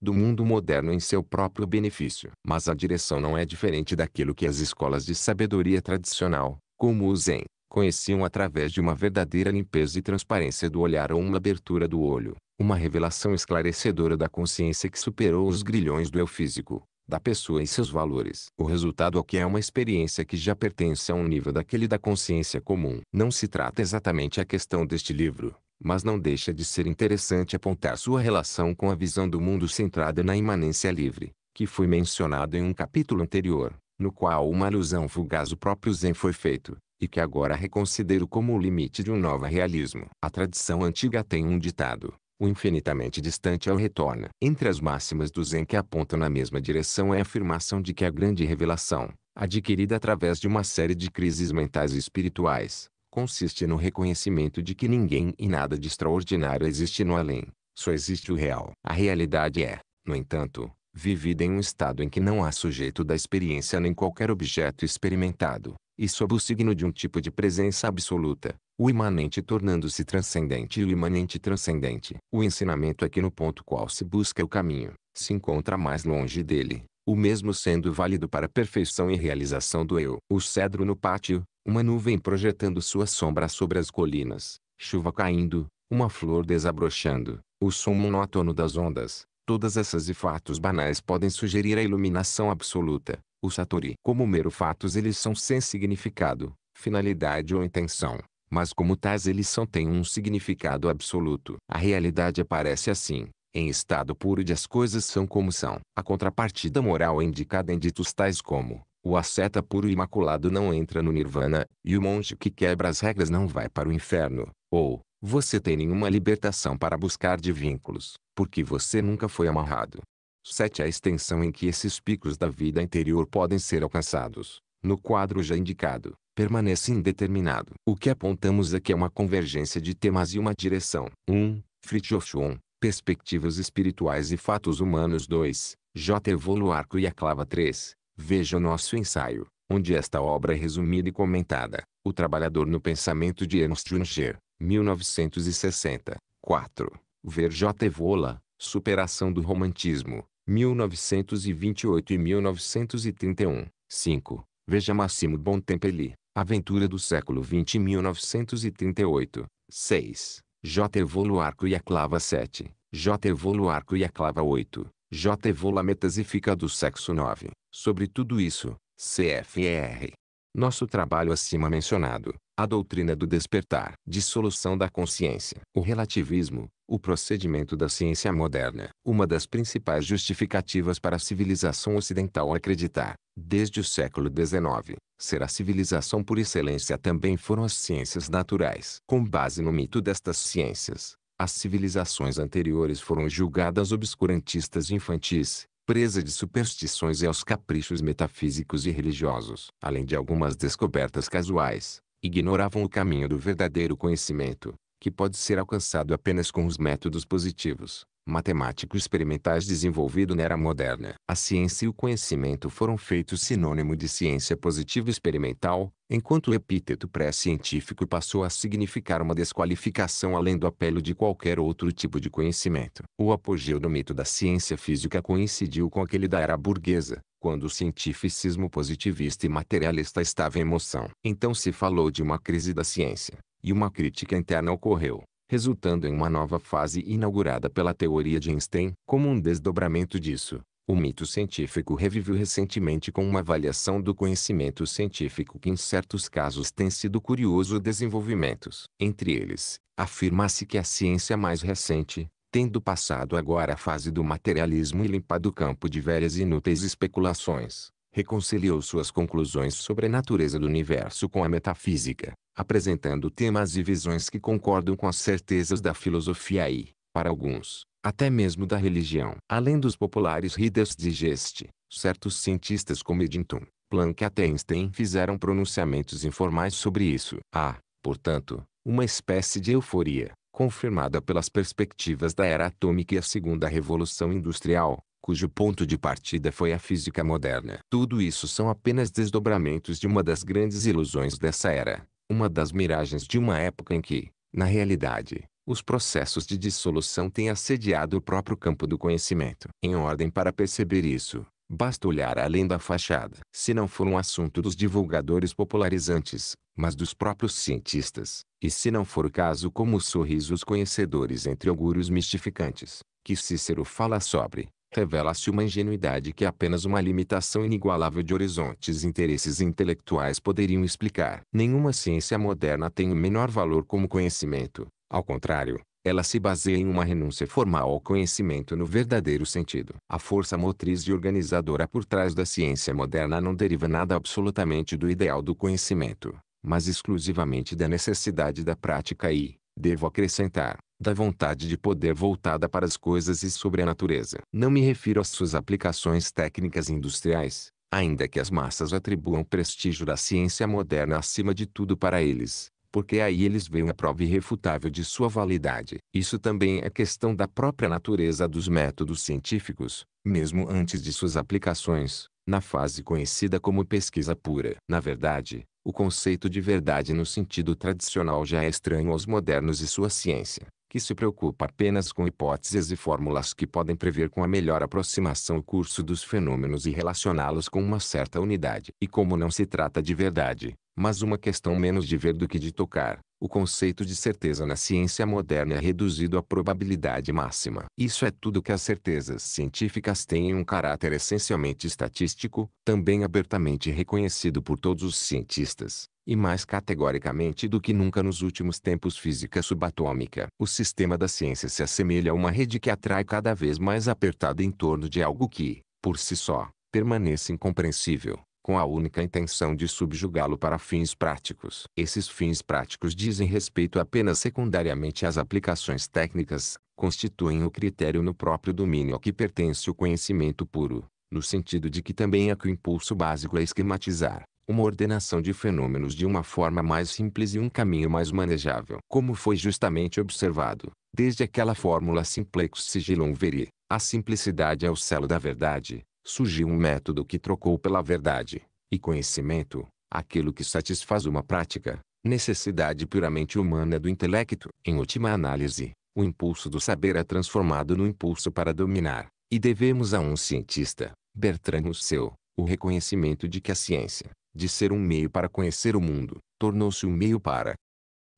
do mundo moderno em seu próprio benefício. Mas a direção não é diferente daquilo que as escolas de sabedoria tradicional, como o Zen, conheciam através de uma verdadeira limpeza e transparência do olhar ou uma abertura do olho, uma revelação esclarecedora da consciência que superou os grilhões do eu físico, da pessoa e seus valores. O resultado aqui é uma experiência que já pertence a um nível daquele da consciência comum. Não se trata exatamente a questão deste livro, mas não deixa de ser interessante apontar sua relação com a visão do mundo centrada na imanência livre, que foi mencionado em um capítulo anterior, no qual uma alusão fugaz ao próprio Zen foi feito, e que agora reconsidero como o limite de um novo realismo. A tradição antiga tem um ditado, o infinitamente distante ao é retorna. Entre as máximas do Zen que apontam na mesma direção é a afirmação de que a grande revelação, adquirida através de uma série de crises mentais e espirituais, consiste no reconhecimento de que ninguém e nada de extraordinário existe no além, só existe o real. A realidade é, no entanto, vivida em um estado em que não há sujeito da experiência nem qualquer objeto experimentado, e sob o signo de um tipo de presença absoluta, o imanente tornando-se transcendente e o imanente transcendente. O ensinamento é que no ponto qual se busca o caminho, se encontra mais longe dele, o mesmo sendo válido para a perfeição e realização do eu. O cedro no pátio, uma nuvem projetando sua sombra sobre as colinas, chuva caindo, uma flor desabrochando, o som monótono das ondas, todas essas e fatos banais podem sugerir a iluminação absoluta, o Satori. Como mero fatos eles são sem significado, finalidade ou intenção, mas como tais eles são têm um significado absoluto. A realidade aparece assim, em estado puro de as coisas são como são. A contrapartida moral é indicada em ditos tais como o asceta puro e imaculado não entra no nirvana, e o monge que quebra as regras não vai para o inferno. Ou, você tem nenhuma libertação para buscar de vínculos, porque você nunca foi amarrado. 7. É a extensão em que esses picos da vida interior podem ser alcançados, no quadro já indicado, permanece indeterminado. O que apontamos aqui é uma convergência de temas e uma direção. 1. Um, Fritjof Schwann, Perspectivas espirituais e fatos humanos 2. J. Evoluarco e a clava 3. Veja nosso ensaio, onde esta obra é resumida e comentada. O Trabalhador no Pensamento de Ernst Junger 1960. 4. Ver J. Evola Superação do Romantismo, 1928 e 1931. 5. Veja Massimo Bontempelli, Aventura do Século XX 1938. 6. J. Evolo Arco e a Clava 7. J. Evolo Arco e a Clava 8. J. Metasifica do sexo 9. Sobre tudo isso, CFR. Nosso trabalho acima mencionado, a doutrina do despertar, dissolução da consciência, o relativismo, o procedimento da ciência moderna. Uma das principais justificativas para a civilização ocidental acreditar, desde o século XIX, ser a civilização por excelência também foram as ciências naturais. Com base no mito destas ciências, as civilizações anteriores foram julgadas obscurantistas e infantis, presa de superstições e aos caprichos metafísicos e religiosos. Além de algumas descobertas casuais, ignoravam o caminho do verdadeiro conhecimento, que pode ser alcançado apenas com os métodos positivos matemático experimentais desenvolvido na era moderna. A ciência e o conhecimento foram feitos sinônimo de ciência positiva experimental, enquanto o epíteto pré-científico passou a significar uma desqualificação além do apelo de qualquer outro tipo de conhecimento. O apogeu do mito da ciência física coincidiu com aquele da era burguesa, quando o cientificismo positivista e materialista estava em moção. Então se falou de uma crise da ciência, e uma crítica interna ocorreu resultando em uma nova fase inaugurada pela teoria de Einstein. Como um desdobramento disso, o mito científico reviveu recentemente com uma avaliação do conhecimento científico que em certos casos tem sido curioso desenvolvimentos. Entre eles, afirma-se que a ciência mais recente, tendo passado agora a fase do materialismo e limpado o campo de velhas e inúteis especulações, reconciliou suas conclusões sobre a natureza do universo com a metafísica, apresentando temas e visões que concordam com as certezas da filosofia e, para alguns, até mesmo da religião. Além dos populares Reader's geste, certos cientistas como Eddington, Planck e Einstein fizeram pronunciamentos informais sobre isso. Há, portanto, uma espécie de euforia, confirmada pelas perspectivas da era atômica e a segunda revolução industrial, cujo ponto de partida foi a física moderna. Tudo isso são apenas desdobramentos de uma das grandes ilusões dessa era, uma das miragens de uma época em que, na realidade, os processos de dissolução têm assediado o próprio campo do conhecimento. Em ordem para perceber isso, basta olhar além da fachada. Se não for um assunto dos divulgadores popularizantes, mas dos próprios cientistas, e se não for o caso como os sorrisos conhecedores entre augúrios mistificantes, que Cícero fala sobre, revela-se uma ingenuidade que apenas uma limitação inigualável de horizontes e interesses intelectuais poderiam explicar. Nenhuma ciência moderna tem o menor valor como conhecimento. Ao contrário, ela se baseia em uma renúncia formal ao conhecimento no verdadeiro sentido. A força motriz e organizadora por trás da ciência moderna não deriva nada absolutamente do ideal do conhecimento, mas exclusivamente da necessidade da prática e, devo acrescentar, da vontade de poder voltada para as coisas e sobre a natureza. Não me refiro às suas aplicações técnicas industriais, ainda que as massas atribuam prestígio da ciência moderna acima de tudo para eles, porque aí eles veem a prova irrefutável de sua validade. Isso também é questão da própria natureza dos métodos científicos, mesmo antes de suas aplicações, na fase conhecida como pesquisa pura. Na verdade, o conceito de verdade no sentido tradicional já é estranho aos modernos e sua ciência, que se preocupa apenas com hipóteses e fórmulas que podem prever com a melhor aproximação o curso dos fenômenos e relacioná-los com uma certa unidade. E como não se trata de verdade, mas uma questão menos de ver do que de tocar, o conceito de certeza na ciência moderna é reduzido à probabilidade máxima. Isso é tudo que as certezas científicas têm um caráter essencialmente estatístico, também abertamente reconhecido por todos os cientistas, e mais categoricamente do que nunca nos últimos tempos física subatômica. O sistema da ciência se assemelha a uma rede que atrai cada vez mais apertada em torno de algo que, por si só, permanece incompreensível com a única intenção de subjugá-lo para fins práticos. Esses fins práticos dizem respeito apenas secundariamente às aplicações técnicas, constituem o critério no próprio domínio a que pertence o conhecimento puro, no sentido de que também é que o impulso básico é esquematizar, uma ordenação de fenômenos de uma forma mais simples e um caminho mais manejável. Como foi justamente observado, desde aquela fórmula simplex sigillum veri, a simplicidade é o selo da verdade, surgiu um método que trocou pela verdade e conhecimento aquilo que satisfaz uma prática, necessidade puramente humana do intelecto. Em última análise, o impulso do saber é transformado no impulso para dominar, e devemos a um cientista, Bertrand Russell, o reconhecimento de que a ciência, de ser um meio para conhecer o mundo, tornou-se um meio para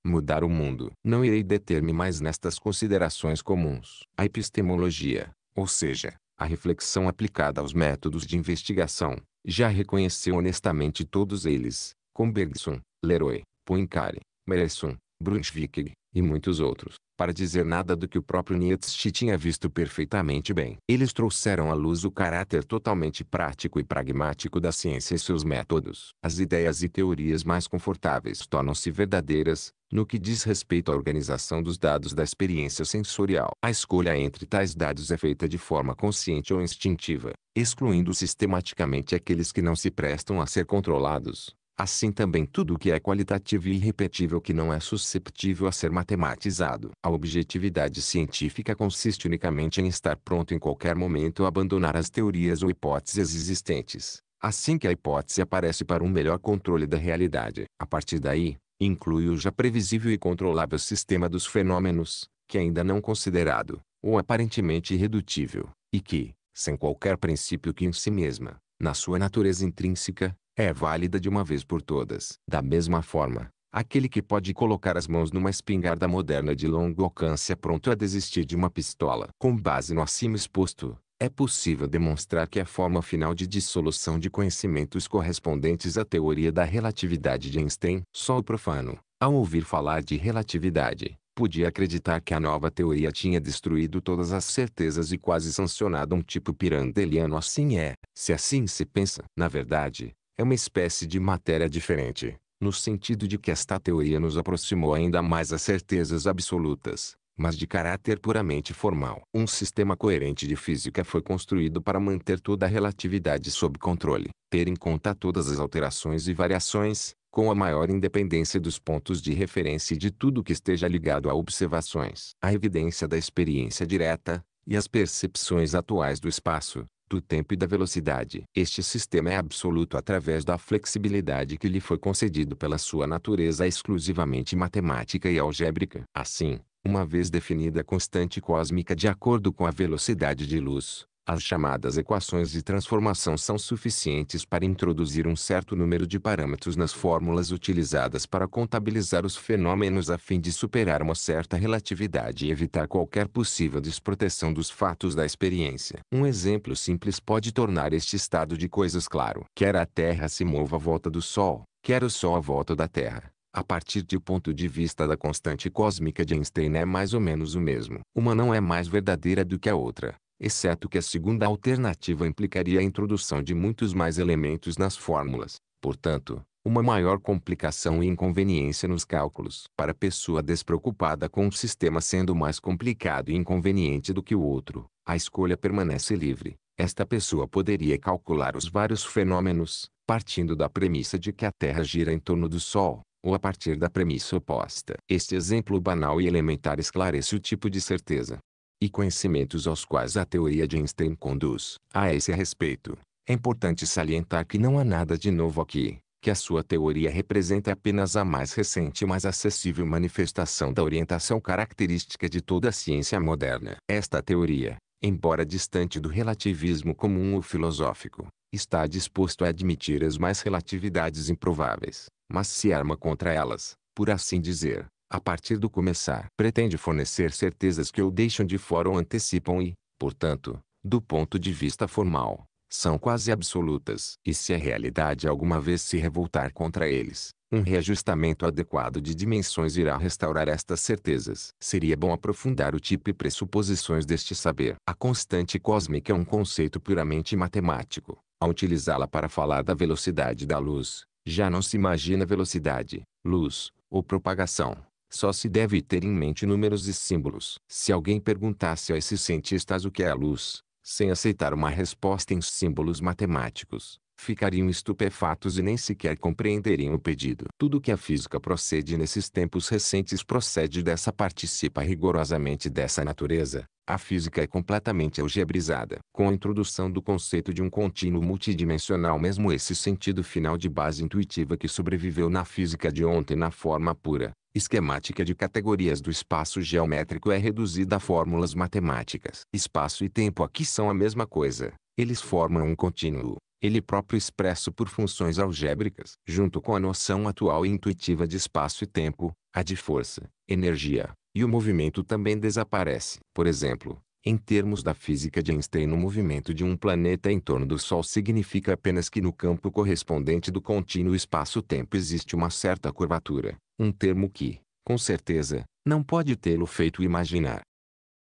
mudar o mundo. Não irei deter-me mais nestas considerações comuns. A epistemologia, ou seja, a reflexão aplicada aos métodos de investigação já reconheceu honestamente todos eles, como Bergson, Leroy, Poincaré, Meresson, Brunswick e muitos outros para dizer nada do que o próprio Nietzsche tinha visto perfeitamente bem. Eles trouxeram à luz o caráter totalmente prático e pragmático da ciência e seus métodos. As ideias e teorias mais confortáveis tornam-se verdadeiras, no que diz respeito à organização dos dados da experiência sensorial. A escolha entre tais dados é feita de forma consciente ou instintiva, excluindo sistematicamente aqueles que não se prestam a ser controlados. Assim também tudo o que é qualitativo e irrepetível que não é susceptível a ser matematizado. A objetividade científica consiste unicamente em estar pronto em qualquer momento a abandonar as teorias ou hipóteses existentes, assim que a hipótese aparece para um melhor controle da realidade. A partir daí, inclui o já previsível e controlável sistema dos fenômenos, que ainda não considerado, ou aparentemente irredutível, e que, sem qualquer princípio que em si mesma, na sua natureza intrínseca, é válida de uma vez por todas. Da mesma forma, aquele que pode colocar as mãos numa espingarda moderna de longo alcance é pronto a desistir de uma pistola. Com base no acima exposto, é possível demonstrar que a forma final de dissolução de conhecimentos correspondentes à teoria da relatividade de Einstein, só o profano, ao ouvir falar de relatividade, podia acreditar que a nova teoria tinha destruído todas as certezas e quase sancionado um tipo pirandeliano assim é, se assim se pensa. Na verdade, é uma espécie de matéria diferente, no sentido de que esta teoria nos aproximou ainda mais às certezas absolutas, mas de caráter puramente formal. Um sistema coerente de física foi construído para manter toda a relatividade sob controle, ter em conta todas as alterações e variações, com a maior independência dos pontos de referência e de tudo que esteja ligado a observações. A evidência da experiência direta, e as percepções atuais do espaço, do tempo e da velocidade. Este sistema é absoluto através da flexibilidade que lhe foi concedido pela sua natureza exclusivamente matemática e algébrica. Assim, uma vez definida a constante cósmica de acordo com a velocidade de luz, as chamadas equações de transformação são suficientes para introduzir um certo número de parâmetros nas fórmulas utilizadas para contabilizar os fenômenos a fim de superar uma certa relatividade e evitar qualquer possível desproteção dos fatos da experiência. Um exemplo simples pode tornar este estado de coisas claro. Quer a Terra se mova à volta do Sol, quer o Sol à volta da Terra. A partir do ponto de vista da constante cósmica de Einstein é mais ou menos o mesmo. Uma não é mais verdadeira do que a outra exceto que a segunda alternativa implicaria a introdução de muitos mais elementos nas fórmulas, portanto, uma maior complicação e inconveniência nos cálculos. Para a pessoa despreocupada com um sistema sendo mais complicado e inconveniente do que o outro, a escolha permanece livre. Esta pessoa poderia calcular os vários fenômenos, partindo da premissa de que a Terra gira em torno do Sol, ou a partir da premissa oposta. Este exemplo banal e elementar esclarece o tipo de certeza e conhecimentos aos quais a teoria de Einstein conduz. A esse respeito, é importante salientar que não há nada de novo aqui, que a sua teoria representa apenas a mais recente e mais acessível manifestação da orientação característica de toda a ciência moderna. Esta teoria, embora distante do relativismo comum ou filosófico, está disposto a admitir as mais relatividades improváveis, mas se arma contra elas, por assim dizer, a partir do começar, pretende fornecer certezas que o deixam de fora ou antecipam e, portanto, do ponto de vista formal, são quase absolutas. E se a realidade alguma vez se revoltar contra eles, um reajustamento adequado de dimensões irá restaurar estas certezas. Seria bom aprofundar o tipo e pressuposições deste saber. A constante cósmica é um conceito puramente matemático. Ao utilizá-la para falar da velocidade da luz, já não se imagina velocidade, luz, ou propagação. Só se deve ter em mente números e símbolos. Se alguém perguntasse a esses cientistas o que é a luz, sem aceitar uma resposta em símbolos matemáticos, ficariam estupefatos e nem sequer compreenderiam o pedido. Tudo que a física procede nesses tempos recentes procede dessa participa rigorosamente dessa natureza. A física é completamente algebrizada. Com a introdução do conceito de um contínuo multidimensional mesmo esse sentido final de base intuitiva que sobreviveu na física de ontem na forma pura, esquemática de categorias do espaço geométrico é reduzida a fórmulas matemáticas. Espaço e tempo aqui são a mesma coisa. Eles formam um contínuo, ele próprio expresso por funções algébricas. Junto com a noção atual e intuitiva de espaço e tempo, a de força, energia, e o movimento também desaparece. Por exemplo, em termos da física de Einstein o movimento de um planeta em torno do Sol significa apenas que no campo correspondente do contínuo espaço-tempo existe uma certa curvatura, um termo que, com certeza, não pode tê-lo feito imaginar.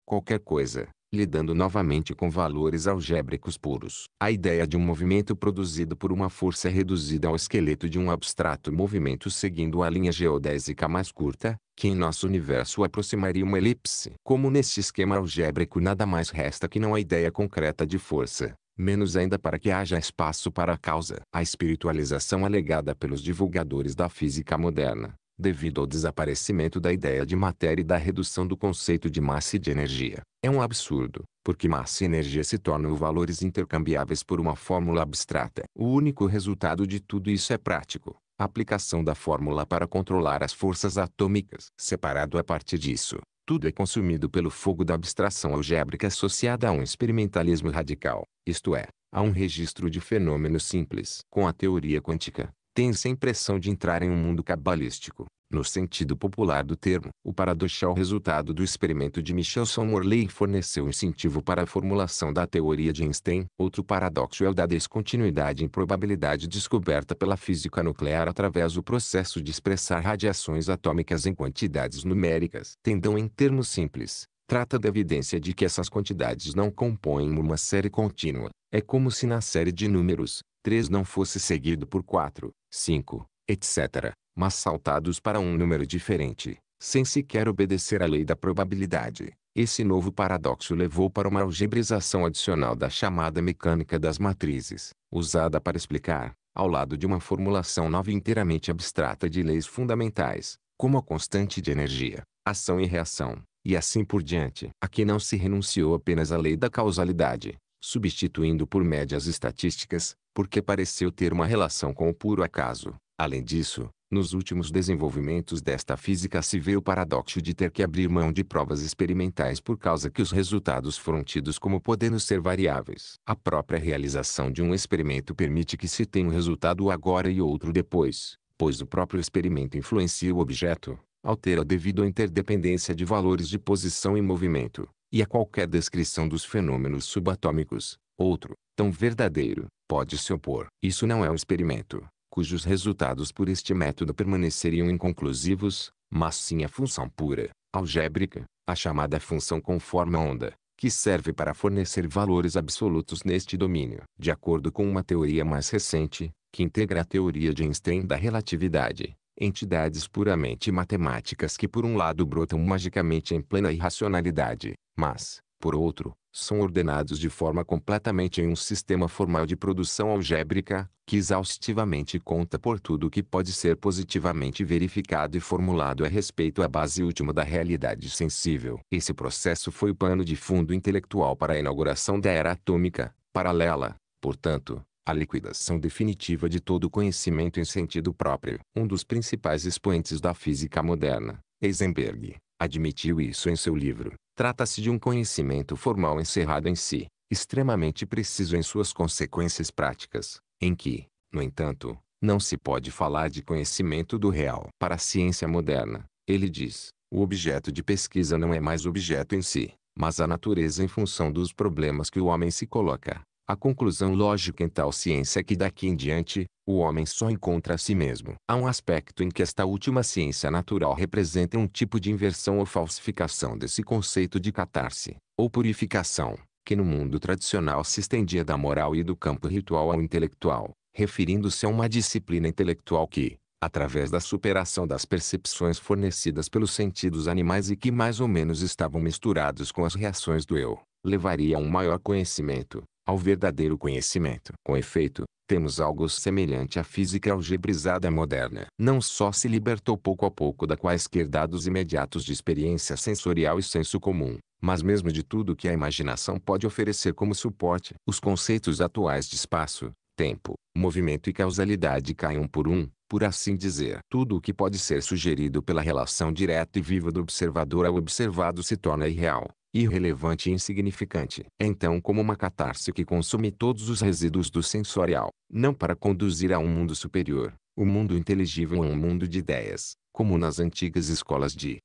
Qualquer coisa, lidando novamente com valores algébricos puros. A ideia de um movimento produzido por uma força reduzida ao esqueleto de um abstrato movimento seguindo a linha geodésica mais curta, que em nosso universo aproximaria uma elipse. Como nesse esquema algébrico nada mais resta que não a ideia concreta de força, menos ainda para que haja espaço para a causa. A espiritualização alegada pelos divulgadores da física moderna, devido ao desaparecimento da ideia de matéria e da redução do conceito de massa e de energia, é um absurdo, porque massa e energia se tornam valores intercambiáveis por uma fórmula abstrata. O único resultado de tudo isso é prático aplicação da fórmula para controlar as forças atômicas. Separado a partir disso, tudo é consumido pelo fogo da abstração algébrica associada a um experimentalismo radical, isto é, a um registro de fenômenos simples. Com a teoria quântica, tem-se a impressão de entrar em um mundo cabalístico, no sentido popular do termo, o paradoxal resultado do experimento de Michelson-Morley forneceu incentivo para a formulação da teoria de Einstein. Outro paradoxo é o da descontinuidade em probabilidade descoberta pela física nuclear através do processo de expressar radiações atômicas em quantidades numéricas. Tendão em termos simples, trata da evidência de que essas quantidades não compõem uma série contínua. É como se na série de números, 3 não fosse seguido por 4, 5, etc mas saltados para um número diferente, sem sequer obedecer à lei da probabilidade. Esse novo paradoxo levou para uma algebrização adicional da chamada mecânica das matrizes, usada para explicar, ao lado de uma formulação nova inteiramente abstrata de leis fundamentais, como a constante de energia, ação e reação, e assim por diante. Aqui não se renunciou apenas à lei da causalidade, substituindo por médias estatísticas, porque pareceu ter uma relação com o puro acaso. Além disso, nos últimos desenvolvimentos desta física se vê o paradoxo de ter que abrir mão de provas experimentais por causa que os resultados foram tidos como podendo ser variáveis. A própria realização de um experimento permite que se tenha um resultado agora e outro depois, pois o próprio experimento influencia o objeto, altera devido à interdependência de valores de posição e movimento, e a qualquer descrição dos fenômenos subatômicos, outro, tão verdadeiro, pode se opor. Isso não é um experimento, cujos resultados por este método permaneceriam inconclusivos, mas sim a função pura, algébrica, a chamada função conforme onda, que serve para fornecer valores absolutos neste domínio. De acordo com uma teoria mais recente, que integra a teoria de Einstein da relatividade, entidades puramente matemáticas que por um lado brotam magicamente em plena irracionalidade, mas, por outro, são ordenados de forma completamente em um sistema formal de produção algébrica, que exaustivamente conta por tudo o que pode ser positivamente verificado e formulado a respeito à base última da realidade sensível. Esse processo foi o pano de fundo intelectual para a inauguração da era atômica, paralela, portanto, a liquidação definitiva de todo o conhecimento em sentido próprio. Um dos principais expoentes da física moderna, Heisenberg, admitiu isso em seu livro Trata-se de um conhecimento formal encerrado em si, extremamente preciso em suas consequências práticas, em que, no entanto, não se pode falar de conhecimento do real. Para a ciência moderna, ele diz, o objeto de pesquisa não é mais objeto em si, mas a natureza em função dos problemas que o homem se coloca. A conclusão lógica em tal ciência é que daqui em diante, o homem só encontra a si mesmo. Há um aspecto em que esta última ciência natural representa um tipo de inversão ou falsificação desse conceito de catarse, ou purificação, que no mundo tradicional se estendia da moral e do campo ritual ao intelectual, referindo-se a uma disciplina intelectual que, através da superação das percepções fornecidas pelos sentidos animais e que mais ou menos estavam misturados com as reações do eu, levaria a um maior conhecimento, ao verdadeiro conhecimento. Com efeito, temos algo semelhante à física algebrizada moderna. Não só se libertou pouco a pouco da quaisquer dados imediatos de experiência sensorial e senso comum, mas mesmo de tudo que a imaginação pode oferecer como suporte. Os conceitos atuais de espaço, tempo, movimento e causalidade caem um por um, por assim dizer. Tudo o que pode ser sugerido pela relação direta e viva do observador ao observado se torna irreal irrelevante e insignificante. é Então como uma catarse que consome todos os resíduos do sensorial, não para conduzir a um mundo superior, o mundo inteligível ou é um mundo de ideias, como nas antigas escolas de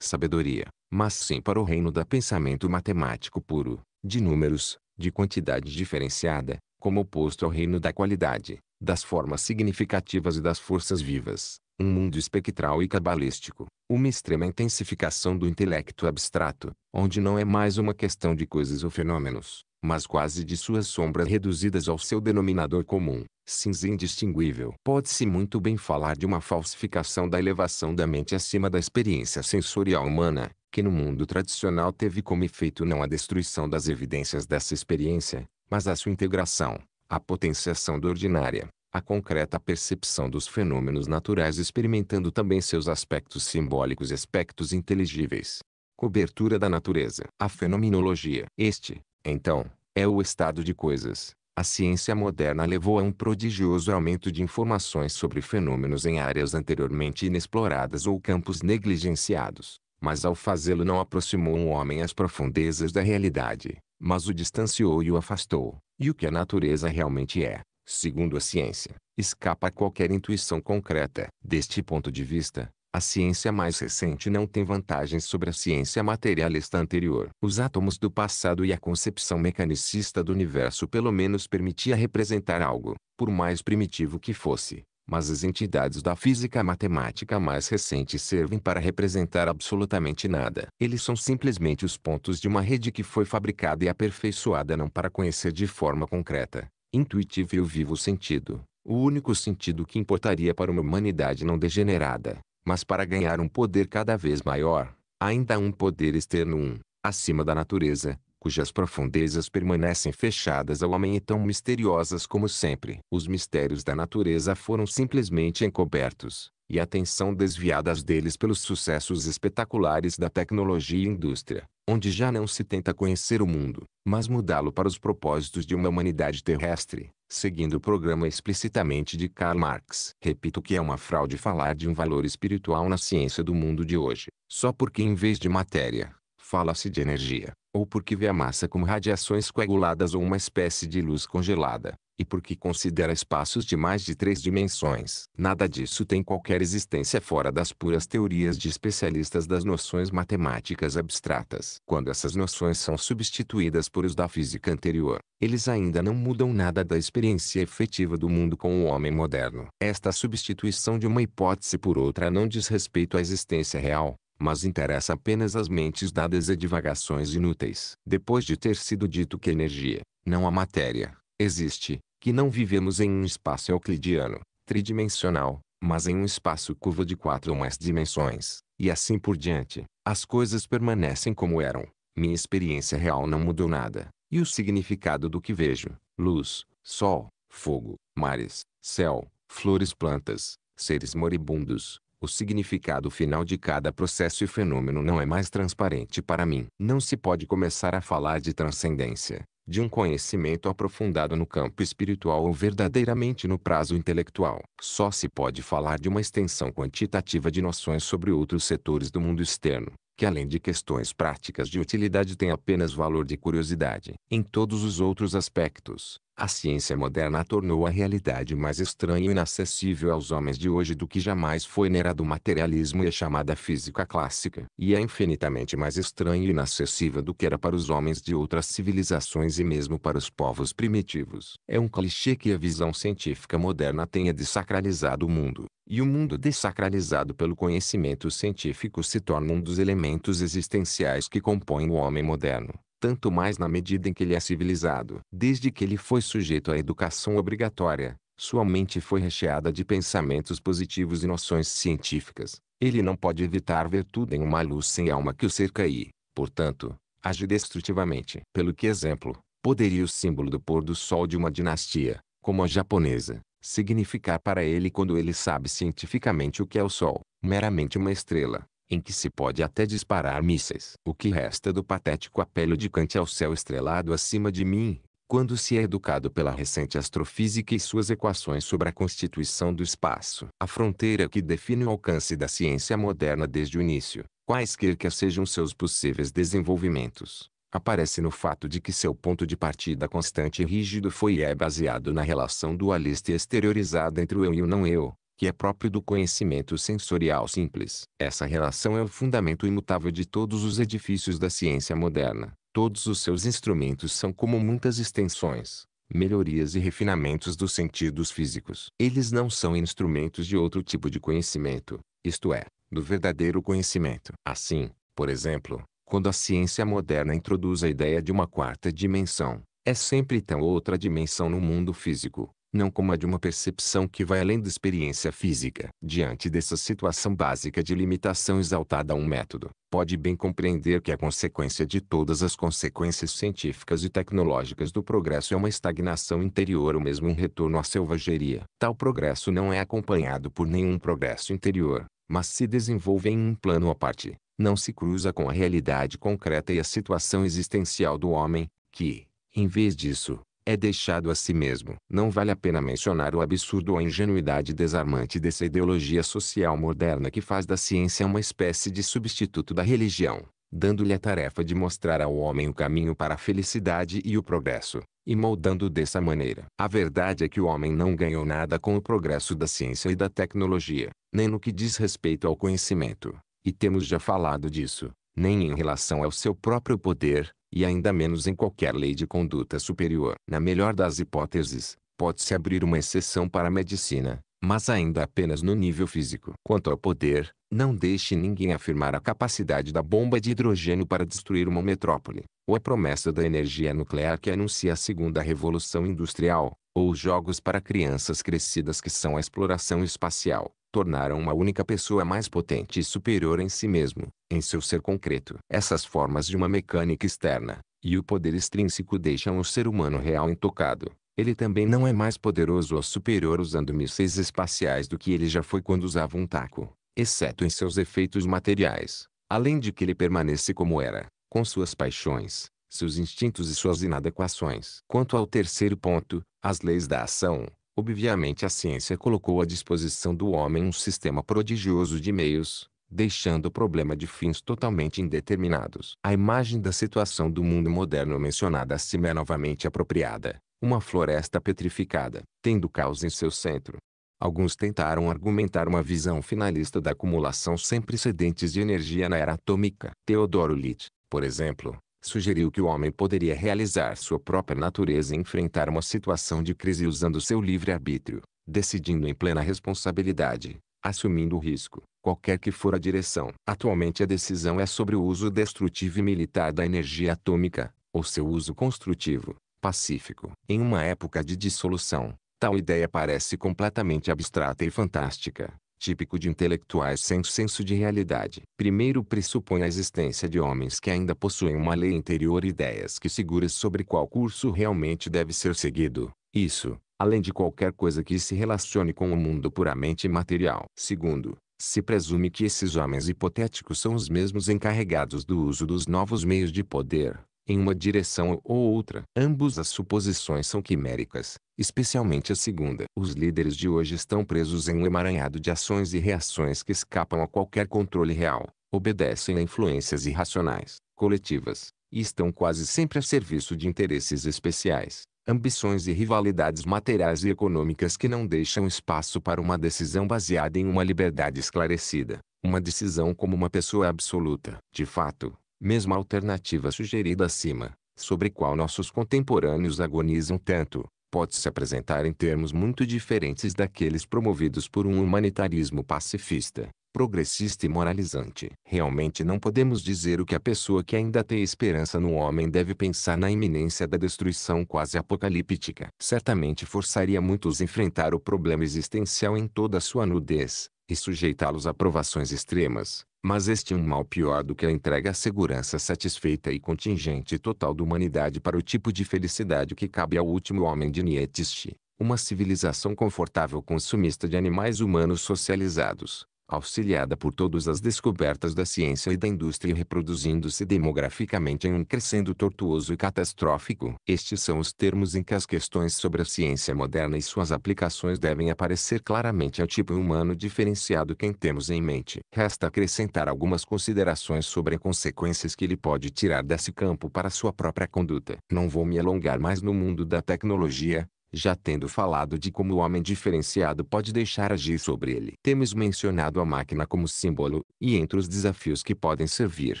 sabedoria, mas sim para o reino do pensamento matemático puro, de números, de quantidade diferenciada, como oposto ao reino da qualidade, das formas significativas e das forças vivas um mundo espectral e cabalístico, uma extrema intensificação do intelecto abstrato, onde não é mais uma questão de coisas ou fenômenos, mas quase de suas sombras reduzidas ao seu denominador comum, cinza indistinguível. Pode-se muito bem falar de uma falsificação da elevação da mente acima da experiência sensorial humana, que no mundo tradicional teve como efeito não a destruição das evidências dessa experiência, mas a sua integração, a potenciação do ordinária a concreta percepção dos fenômenos naturais experimentando também seus aspectos simbólicos e aspectos inteligíveis. Cobertura da natureza. A fenomenologia. Este, então, é o estado de coisas. A ciência moderna levou a um prodigioso aumento de informações sobre fenômenos em áreas anteriormente inexploradas ou campos negligenciados, mas ao fazê-lo não aproximou um homem às profundezas da realidade, mas o distanciou e o afastou. E o que a natureza realmente é, segundo a ciência, escapa a qualquer intuição concreta. Deste ponto de vista, a ciência mais recente não tem vantagens sobre a ciência materialista anterior. Os átomos do passado e a concepção mecanicista do universo pelo menos permitia representar algo, por mais primitivo que fosse. Mas as entidades da física matemática mais recente servem para representar absolutamente nada. Eles são simplesmente os pontos de uma rede que foi fabricada e aperfeiçoada não para conhecer de forma concreta, intuitivo e o vivo sentido, o único sentido que importaria para uma humanidade não degenerada, mas para ganhar um poder cada vez maior, ainda um poder externo um, acima da natureza, cujas profundezas permanecem fechadas ao homem e tão misteriosas como sempre. Os mistérios da natureza foram simplesmente encobertos, e a atenção desviadas deles pelos sucessos espetaculares da tecnologia e indústria onde já não se tenta conhecer o mundo, mas mudá-lo para os propósitos de uma humanidade terrestre, seguindo o programa explicitamente de Karl Marx. Repito que é uma fraude falar de um valor espiritual na ciência do mundo de hoje, só porque em vez de matéria, fala-se de energia ou porque vê a massa como radiações coaguladas ou uma espécie de luz congelada, e porque considera espaços de mais de três dimensões. Nada disso tem qualquer existência fora das puras teorias de especialistas das noções matemáticas abstratas. Quando essas noções são substituídas por os da física anterior, eles ainda não mudam nada da experiência efetiva do mundo com o homem moderno. Esta substituição de uma hipótese por outra não diz respeito à existência real, mas interessa apenas às mentes dadas a divagações inúteis. Depois de ter sido dito que energia, não a matéria, existe, que não vivemos em um espaço euclidiano, tridimensional, mas em um espaço curvo de quatro ou mais dimensões, e assim por diante, as coisas permanecem como eram. Minha experiência real não mudou nada, e o significado do que vejo, luz, sol, fogo, mares, céu, flores plantas, seres moribundos, o significado final de cada processo e fenômeno não é mais transparente para mim. Não se pode começar a falar de transcendência, de um conhecimento aprofundado no campo espiritual ou verdadeiramente no prazo intelectual. Só se pode falar de uma extensão quantitativa de noções sobre outros setores do mundo externo, que além de questões práticas de utilidade tem apenas valor de curiosidade. Em todos os outros aspectos, a ciência moderna tornou a realidade mais estranha e inacessível aos homens de hoje do que jamais foi nera do materialismo e a chamada física clássica. E é infinitamente mais estranha e inacessível do que era para os homens de outras civilizações e mesmo para os povos primitivos. É um clichê que a visão científica moderna tenha desacralizado o mundo. E o mundo desacralizado pelo conhecimento científico se torna um dos elementos existenciais que compõem o homem moderno tanto mais na medida em que ele é civilizado. Desde que ele foi sujeito à educação obrigatória, sua mente foi recheada de pensamentos positivos e noções científicas. Ele não pode evitar ver tudo em uma luz sem alma que o cerca e, portanto, age destrutivamente. Pelo que exemplo, poderia o símbolo do pôr do sol de uma dinastia, como a japonesa, significar para ele quando ele sabe cientificamente o que é o sol, meramente uma estrela, em que se pode até disparar mísseis. O que resta do patético apelo de Kant ao céu estrelado acima de mim, quando se é educado pela recente astrofísica e suas equações sobre a constituição do espaço. A fronteira que define o alcance da ciência moderna desde o início, quaisquer que sejam seus possíveis desenvolvimentos, aparece no fato de que seu ponto de partida constante e rígido foi e é baseado na relação dualista e exteriorizada entre o eu e o não eu, que é próprio do conhecimento sensorial simples. Essa relação é o fundamento imutável de todos os edifícios da ciência moderna. Todos os seus instrumentos são como muitas extensões, melhorias e refinamentos dos sentidos físicos. Eles não são instrumentos de outro tipo de conhecimento, isto é, do verdadeiro conhecimento. Assim, por exemplo, quando a ciência moderna introduz a ideia de uma quarta dimensão, é sempre tão outra dimensão no mundo físico, não como a de uma percepção que vai além da experiência física. Diante dessa situação básica de limitação exaltada a um método, pode bem compreender que a consequência de todas as consequências científicas e tecnológicas do progresso é uma estagnação interior ou mesmo um retorno à selvageria. Tal progresso não é acompanhado por nenhum progresso interior, mas se desenvolve em um plano à parte. Não se cruza com a realidade concreta e a situação existencial do homem, que, em vez disso, é deixado a si mesmo. Não vale a pena mencionar o absurdo ou a ingenuidade desarmante dessa ideologia social moderna que faz da ciência uma espécie de substituto da religião, dando-lhe a tarefa de mostrar ao homem o caminho para a felicidade e o progresso, e moldando dessa maneira. A verdade é que o homem não ganhou nada com o progresso da ciência e da tecnologia, nem no que diz respeito ao conhecimento, e temos já falado disso, nem em relação ao seu próprio poder, e ainda menos em qualquer lei de conduta superior. Na melhor das hipóteses, pode-se abrir uma exceção para a medicina, mas ainda apenas no nível físico. Quanto ao poder, não deixe ninguém afirmar a capacidade da bomba de hidrogênio para destruir uma metrópole, ou a promessa da energia nuclear que anuncia a segunda revolução industrial, ou os jogos para crianças crescidas que são a exploração espacial tornaram uma única pessoa mais potente e superior em si mesmo, em seu ser concreto. Essas formas de uma mecânica externa, e o poder extrínseco deixam o ser humano real intocado. Ele também não é mais poderoso ou superior usando mísseis espaciais do que ele já foi quando usava um taco, exceto em seus efeitos materiais, além de que ele permanece como era, com suas paixões, seus instintos e suas inadequações. Quanto ao terceiro ponto, as leis da ação, Obviamente a ciência colocou à disposição do homem um sistema prodigioso de meios, deixando o problema de fins totalmente indeterminados. A imagem da situação do mundo moderno mencionada acima é novamente apropriada. Uma floresta petrificada, tendo caos em seu centro. Alguns tentaram argumentar uma visão finalista da acumulação sem precedentes de energia na era atômica. Teodoro Litt, por exemplo, sugeriu que o homem poderia realizar sua própria natureza e enfrentar uma situação de crise usando seu livre-arbítrio, decidindo em plena responsabilidade, assumindo o risco, qualquer que for a direção. Atualmente a decisão é sobre o uso destrutivo e militar da energia atômica, ou seu uso construtivo, pacífico. Em uma época de dissolução, tal ideia parece completamente abstrata e fantástica, típico de intelectuais sem senso de realidade. Primeiro pressupõe a existência de homens que ainda possuem uma lei interior e ideias que segura sobre qual curso realmente deve ser seguido. Isso, além de qualquer coisa que se relacione com o mundo puramente material. Segundo, se presume que esses homens hipotéticos são os mesmos encarregados do uso dos novos meios de poder, em uma direção ou outra. Ambos as suposições são quiméricas, especialmente a segunda. Os líderes de hoje estão presos em um emaranhado de ações e reações que escapam a qualquer controle real, obedecem a influências irracionais, coletivas, e estão quase sempre a serviço de interesses especiais, ambições e rivalidades materiais e econômicas que não deixam espaço para uma decisão baseada em uma liberdade esclarecida, uma decisão como uma pessoa absoluta. De fato, mesma alternativa sugerida acima, sobre qual nossos contemporâneos agonizam tanto, pode se apresentar em termos muito diferentes daqueles promovidos por um humanitarismo pacifista, progressista e moralizante. Realmente não podemos dizer o que a pessoa que ainda tem esperança no homem deve pensar na iminência da destruição quase apocalíptica. Certamente forçaria muitos a enfrentar o problema existencial em toda a sua nudez, e sujeitá-los a provações extremas, mas este é um mal pior do que a entrega à segurança satisfeita e contingente total da humanidade para o tipo de felicidade que cabe ao último homem de Nietzsche, uma civilização confortável consumista de animais humanos socializados, auxiliada por todas as descobertas da ciência e da indústria reproduzindo-se demograficamente em um crescendo tortuoso e catastrófico. Estes são os termos em que as questões sobre a ciência moderna e suas aplicações devem aparecer claramente ao tipo humano diferenciado que temos em mente. Resta acrescentar algumas considerações sobre as consequências que ele pode tirar desse campo para sua própria conduta. Não vou me alongar mais no mundo da tecnologia, já tendo falado de como o homem diferenciado pode deixar agir sobre ele. Temos mencionado a máquina como símbolo, e entre os desafios que podem servir,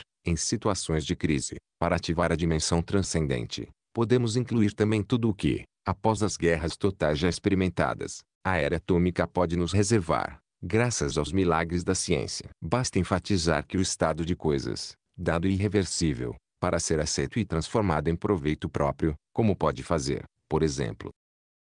em situações de crise, para ativar a dimensão transcendente, podemos incluir também tudo o que, após as guerras totais já experimentadas, a era atômica pode nos reservar, graças aos milagres da ciência. Basta enfatizar que o estado de coisas, dado irreversível, para ser aceito e transformado em proveito próprio, como pode fazer, por exemplo,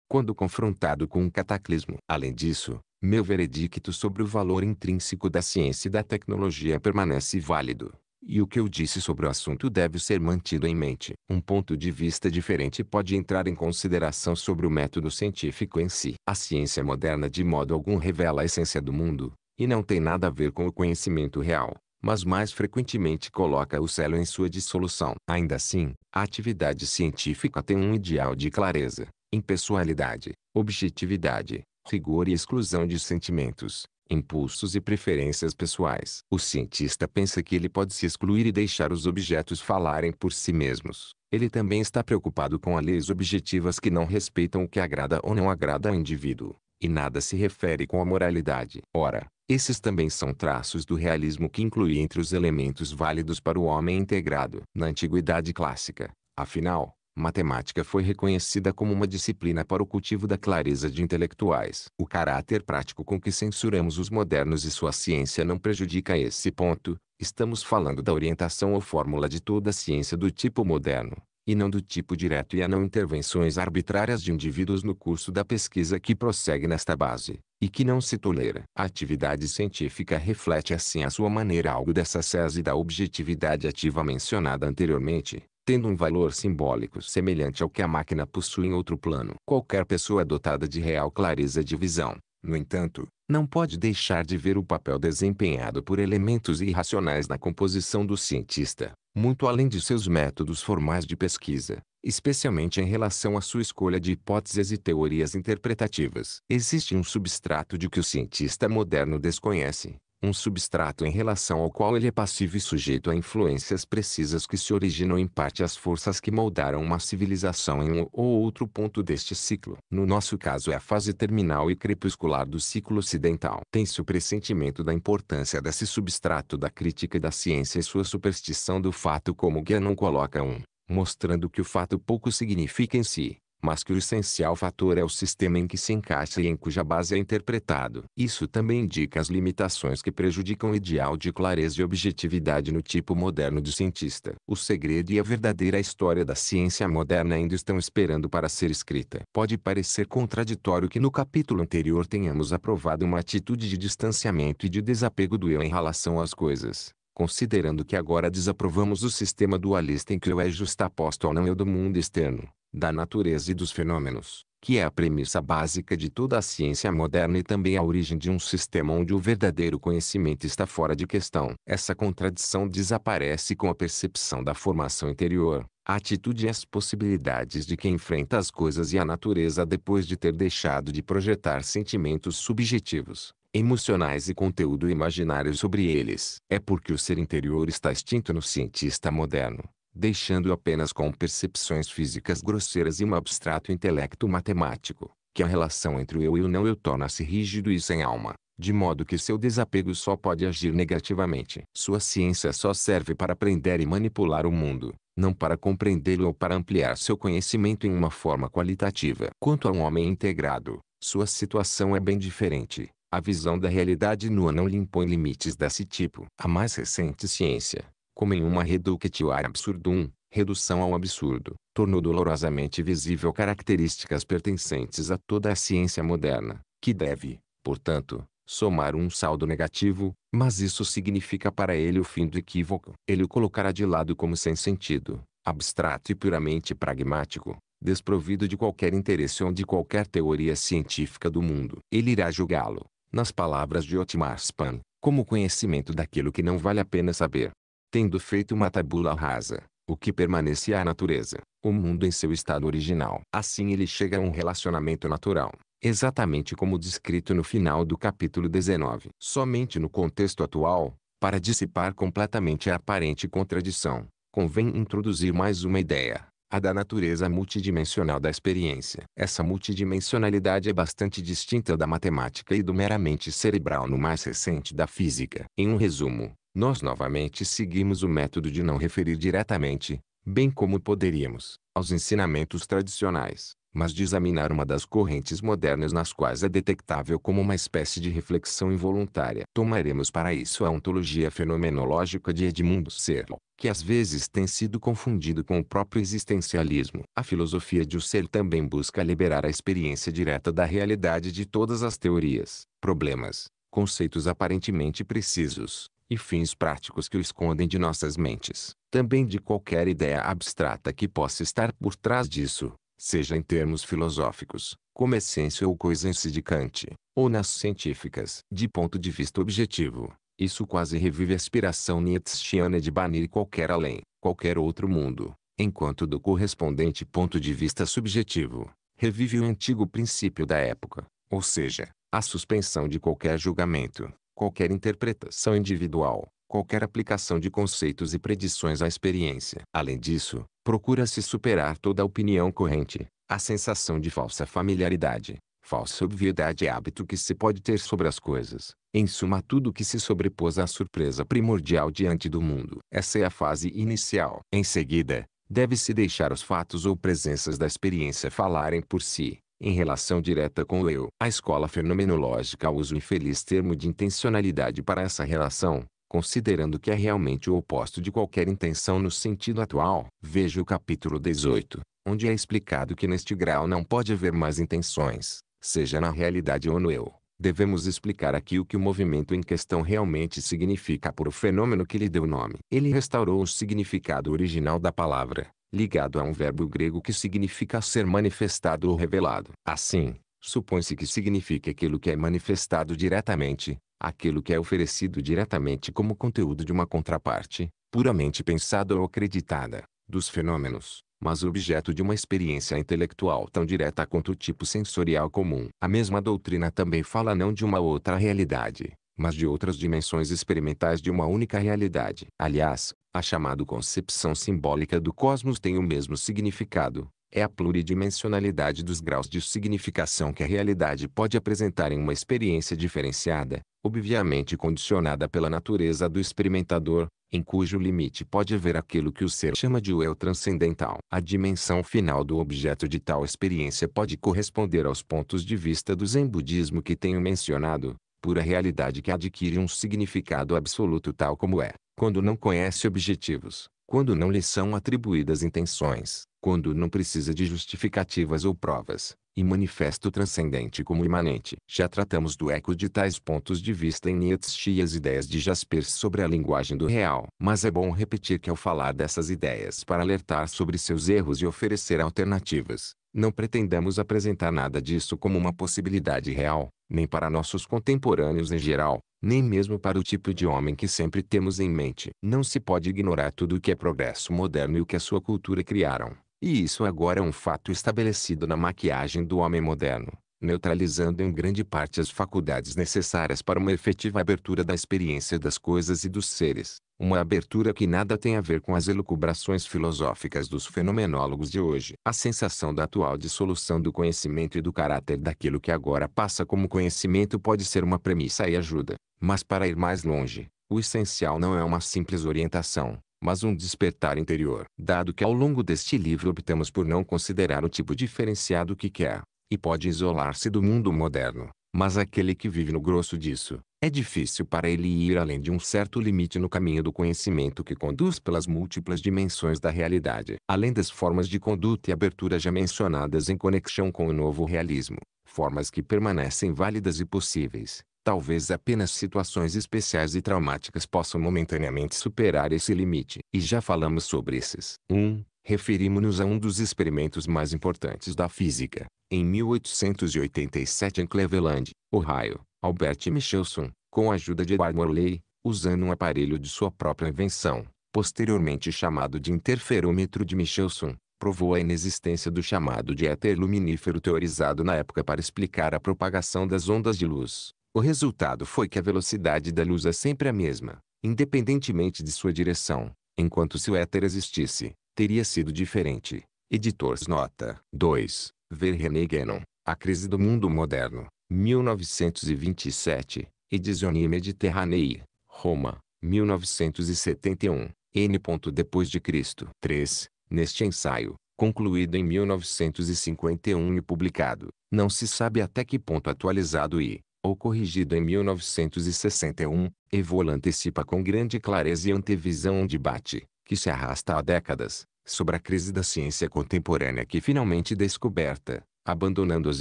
quando confrontado com um cataclismo. Além disso, meu veredicto sobre o valor intrínseco da ciência e da tecnologia permanece válido. E o que eu disse sobre o assunto deve ser mantido em mente. Um ponto de vista diferente pode entrar em consideração sobre o método científico em si. A ciência moderna de modo algum revela a essência do mundo, e não tem nada a ver com o conhecimento real, mas mais frequentemente coloca o céu em sua dissolução. Ainda assim, a atividade científica tem um ideal de clareza impessoalidade, objetividade, rigor e exclusão de sentimentos, impulsos e preferências pessoais. O cientista pensa que ele pode se excluir e deixar os objetos falarem por si mesmos. Ele também está preocupado com as leis objetivas que não respeitam o que agrada ou não agrada ao indivíduo, e nada se refere com a moralidade. Ora, esses também são traços do realismo que inclui entre os elementos válidos para o homem integrado. Na antiguidade clássica, afinal, matemática foi reconhecida como uma disciplina para o cultivo da clareza de intelectuais. O caráter prático com que censuramos os modernos e sua ciência não prejudica esse ponto. Estamos falando da orientação ou fórmula de toda a ciência do tipo moderno, e não do tipo direto e a não intervenções arbitrárias de indivíduos no curso da pesquisa que prossegue nesta base, e que não se tolera. A atividade científica reflete assim a sua maneira algo dessa cese da objetividade ativa mencionada anteriormente, tendo um valor simbólico semelhante ao que a máquina possui em outro plano. Qualquer pessoa dotada de real clareza de visão, no entanto, não pode deixar de ver o papel desempenhado por elementos irracionais na composição do cientista, muito além de seus métodos formais de pesquisa, especialmente em relação à sua escolha de hipóteses e teorias interpretativas. Existe um substrato de que o cientista moderno desconhece, um substrato em relação ao qual ele é passivo e sujeito a influências precisas que se originam em parte às forças que moldaram uma civilização em um ou outro ponto deste ciclo. No nosso caso é a fase terminal e crepuscular do ciclo ocidental. Tem-se o pressentimento da importância desse substrato da crítica da ciência e sua superstição do fato como Guénon coloca um, mostrando que o fato pouco significa em si, mas que o essencial fator é o sistema em que se encaixa e em cuja base é interpretado. Isso também indica as limitações que prejudicam o ideal de clareza e objetividade no tipo moderno de cientista. O segredo e a verdadeira história da ciência moderna ainda estão esperando para ser escrita. Pode parecer contraditório que no capítulo anterior tenhamos aprovado uma atitude de distanciamento e de desapego do eu em relação às coisas considerando que agora desaprovamos o sistema dualista em que eu é justaposto ao não eu do mundo externo da natureza e dos fenômenos, que é a premissa básica de toda a ciência moderna e também a origem de um sistema onde o verdadeiro conhecimento está fora de questão. Essa contradição desaparece com a percepção da formação interior, a atitude e as possibilidades de quem enfrenta as coisas e a natureza depois de ter deixado de projetar sentimentos subjetivos, emocionais e conteúdo imaginário sobre eles. É porque o ser interior está extinto no cientista moderno, deixando-o apenas com percepções físicas grosseiras e um abstrato intelecto matemático, que a relação entre o eu e o não eu torna-se rígido e sem alma, de modo que seu desapego só pode agir negativamente. Sua ciência só serve para aprender e manipular o mundo, não para compreendê-lo ou para ampliar seu conhecimento em uma forma qualitativa. Quanto a um homem integrado, sua situação é bem diferente. A visão da realidade nua não lhe impõe limites desse tipo. A mais recente ciência, como em uma reductio ad absurdum, redução ao absurdo, tornou dolorosamente visível características pertencentes a toda a ciência moderna, que deve, portanto, somar um saldo negativo, mas isso significa para ele o fim do equívoco. Ele o colocará de lado como sem sentido, abstrato e puramente pragmático, desprovido de qualquer interesse ou de qualquer teoria científica do mundo. Ele irá julgá-lo, nas palavras de Otmar Span, como conhecimento daquilo que não vale a pena saber tendo feito uma tabula rasa, o que permanece é a natureza, o mundo em seu estado original. Assim ele chega a um relacionamento natural, exatamente como descrito no final do capítulo 19. Somente no contexto atual, para dissipar completamente a aparente contradição, convém introduzir mais uma ideia, a da natureza multidimensional da experiência. Essa multidimensionalidade é bastante distinta da matemática e do meramente cerebral no mais recente da física. Em um resumo, nós novamente seguimos o método de não referir diretamente, bem como poderíamos, aos ensinamentos tradicionais, mas de examinar uma das correntes modernas nas quais é detectável como uma espécie de reflexão involuntária. Tomaremos para isso a ontologia fenomenológica de Edmundo Serlo, que às vezes tem sido confundido com o próprio existencialismo. A filosofia de ser também busca liberar a experiência direta da realidade de todas as teorias, problemas, conceitos aparentemente precisos, e fins práticos que o escondem de nossas mentes, também de qualquer ideia abstrata que possa estar por trás disso, seja em termos filosóficos, como essência ou coisa insignificante, ou nas científicas. De ponto de vista objetivo, isso quase revive a aspiração nietzschiana de banir qualquer além, qualquer outro mundo, enquanto do correspondente ponto de vista subjetivo, revive o antigo princípio da época, ou seja, a suspensão de qualquer julgamento, qualquer interpretação individual, qualquer aplicação de conceitos e predições à experiência. Além disso, procura-se superar toda a opinião corrente, a sensação de falsa familiaridade, falsa obviedade e hábito que se pode ter sobre as coisas. Em suma, tudo que se sobrepôs à surpresa primordial diante do mundo. Essa é a fase inicial. Em seguida, deve-se deixar os fatos ou presenças da experiência falarem por si, em relação direta com o eu. A escola fenomenológica usa o infeliz termo de intencionalidade para essa relação, considerando que é realmente o oposto de qualquer intenção no sentido atual. Veja o capítulo 18, onde é explicado que neste grau não pode haver mais intenções, seja na realidade ou no eu. Devemos explicar aqui o que o movimento em questão realmente significa por o fenômeno que lhe deu nome. Ele restaurou o significado original da palavra, ligado a um verbo grego que significa ser manifestado ou revelado. Assim, supõe-se que significa aquilo que é manifestado diretamente, aquilo que é oferecido diretamente como conteúdo de uma contraparte, puramente pensada ou acreditada, dos fenômenos, mas objeto de uma experiência intelectual tão direta quanto o tipo sensorial comum. A mesma doutrina também fala não de uma outra realidade, mas de outras dimensões experimentais de uma única realidade. Aliás, a chamada concepção simbólica do cosmos tem o mesmo significado. É a pluridimensionalidade dos graus de significação que a realidade pode apresentar em uma experiência diferenciada, obviamente condicionada pela natureza do experimentador, em cujo limite pode haver aquilo que o ser chama de eu transcendental. A dimensão final do objeto de tal experiência pode corresponder aos pontos de vista do Zen budismo que tenho mencionado, pura realidade que adquire um significado absoluto tal como é, quando não conhece objetivos, quando não lhe são atribuídas intenções, quando não precisa de justificativas ou provas, e manifesta o transcendente como imanente. Já tratamos do eco de tais pontos de vista em Nietzsche e as ideias de Jaspers sobre a linguagem do real. Mas é bom repetir que ao falar dessas ideias para alertar sobre seus erros e oferecer alternativas, não pretendamos apresentar nada disso como uma possibilidade real, nem para nossos contemporâneos em geral, nem mesmo para o tipo de homem que sempre temos em mente. Não se pode ignorar tudo o que é progresso moderno e o que a sua cultura criaram. E isso agora é um fato estabelecido na maquiagem do homem moderno neutralizando em grande parte as faculdades necessárias para uma efetiva abertura da experiência das coisas e dos seres, uma abertura que nada tem a ver com as elucubrações filosóficas dos fenomenólogos de hoje. A sensação da atual dissolução do conhecimento e do caráter daquilo que agora passa como conhecimento pode ser uma premissa e ajuda, mas para ir mais longe, o essencial não é uma simples orientação, mas um despertar interior. Dado que ao longo deste livro optamos por não considerar o tipo diferenciado que quer e pode isolar-se do mundo moderno, mas aquele que vive no grosso disso, é difícil para ele ir além de um certo limite no caminho do conhecimento que conduz pelas múltiplas dimensões da realidade. Além das formas de conduta e abertura já mencionadas em conexão com o novo realismo, formas que permanecem válidas e possíveis, talvez apenas situações especiais e traumáticas possam momentaneamente superar esse limite. E já falamos sobre esses. 1. Um, referimos-nos a um dos experimentos mais importantes da física. Em 1887 em Cleveland, Ohio, Albert Michelson, com a ajuda de Edward Morley, usando um aparelho de sua própria invenção, posteriormente chamado de interferômetro de Michelson, provou a inexistência do chamado de éter luminífero teorizado na época para explicar a propagação das ondas de luz. O resultado foi que a velocidade da luz é sempre a mesma, independentemente de sua direção. Enquanto se o éter existisse, teria sido diferente. Editores Nota 2. Ver René Guénon, A Crise do Mundo Moderno, 1927, Edizioni Mediterranei, Roma, 1971, N. Depois de Cristo. 3. Neste ensaio, concluído em 1951 e publicado, não se sabe até que ponto atualizado e, ou corrigido em 1961, Evola antecipa com grande clareza e antevisão um debate, que se arrasta há décadas, sobre a crise da ciência contemporânea que finalmente descoberta, abandonando as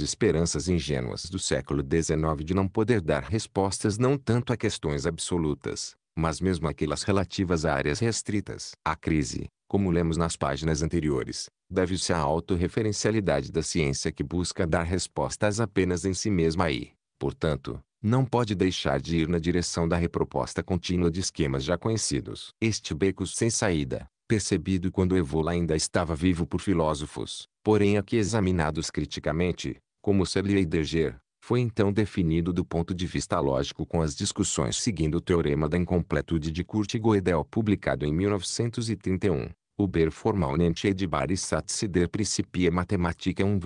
esperanças ingênuas do século XIX de não poder dar respostas não tanto a questões absolutas, mas mesmo aquelas relativas a áreas restritas. A crise, como lemos nas páginas anteriores, deve-se à autorreferencialidade da ciência que busca dar respostas apenas em si mesma e, portanto, não pode deixar de ir na direção da reproposta contínua de esquemas já conhecidos. Este beco sem saída, percebido quando Evola ainda estava vivo por filósofos, porém aqui examinados criticamente, como Serlei Deger, foi então definido do ponto de vista lógico com as discussões seguindo o Teorema da Incompletude de Kurt-Gödel publicado em 1931. Uber formalmente edibarinsat sider principia mathematica um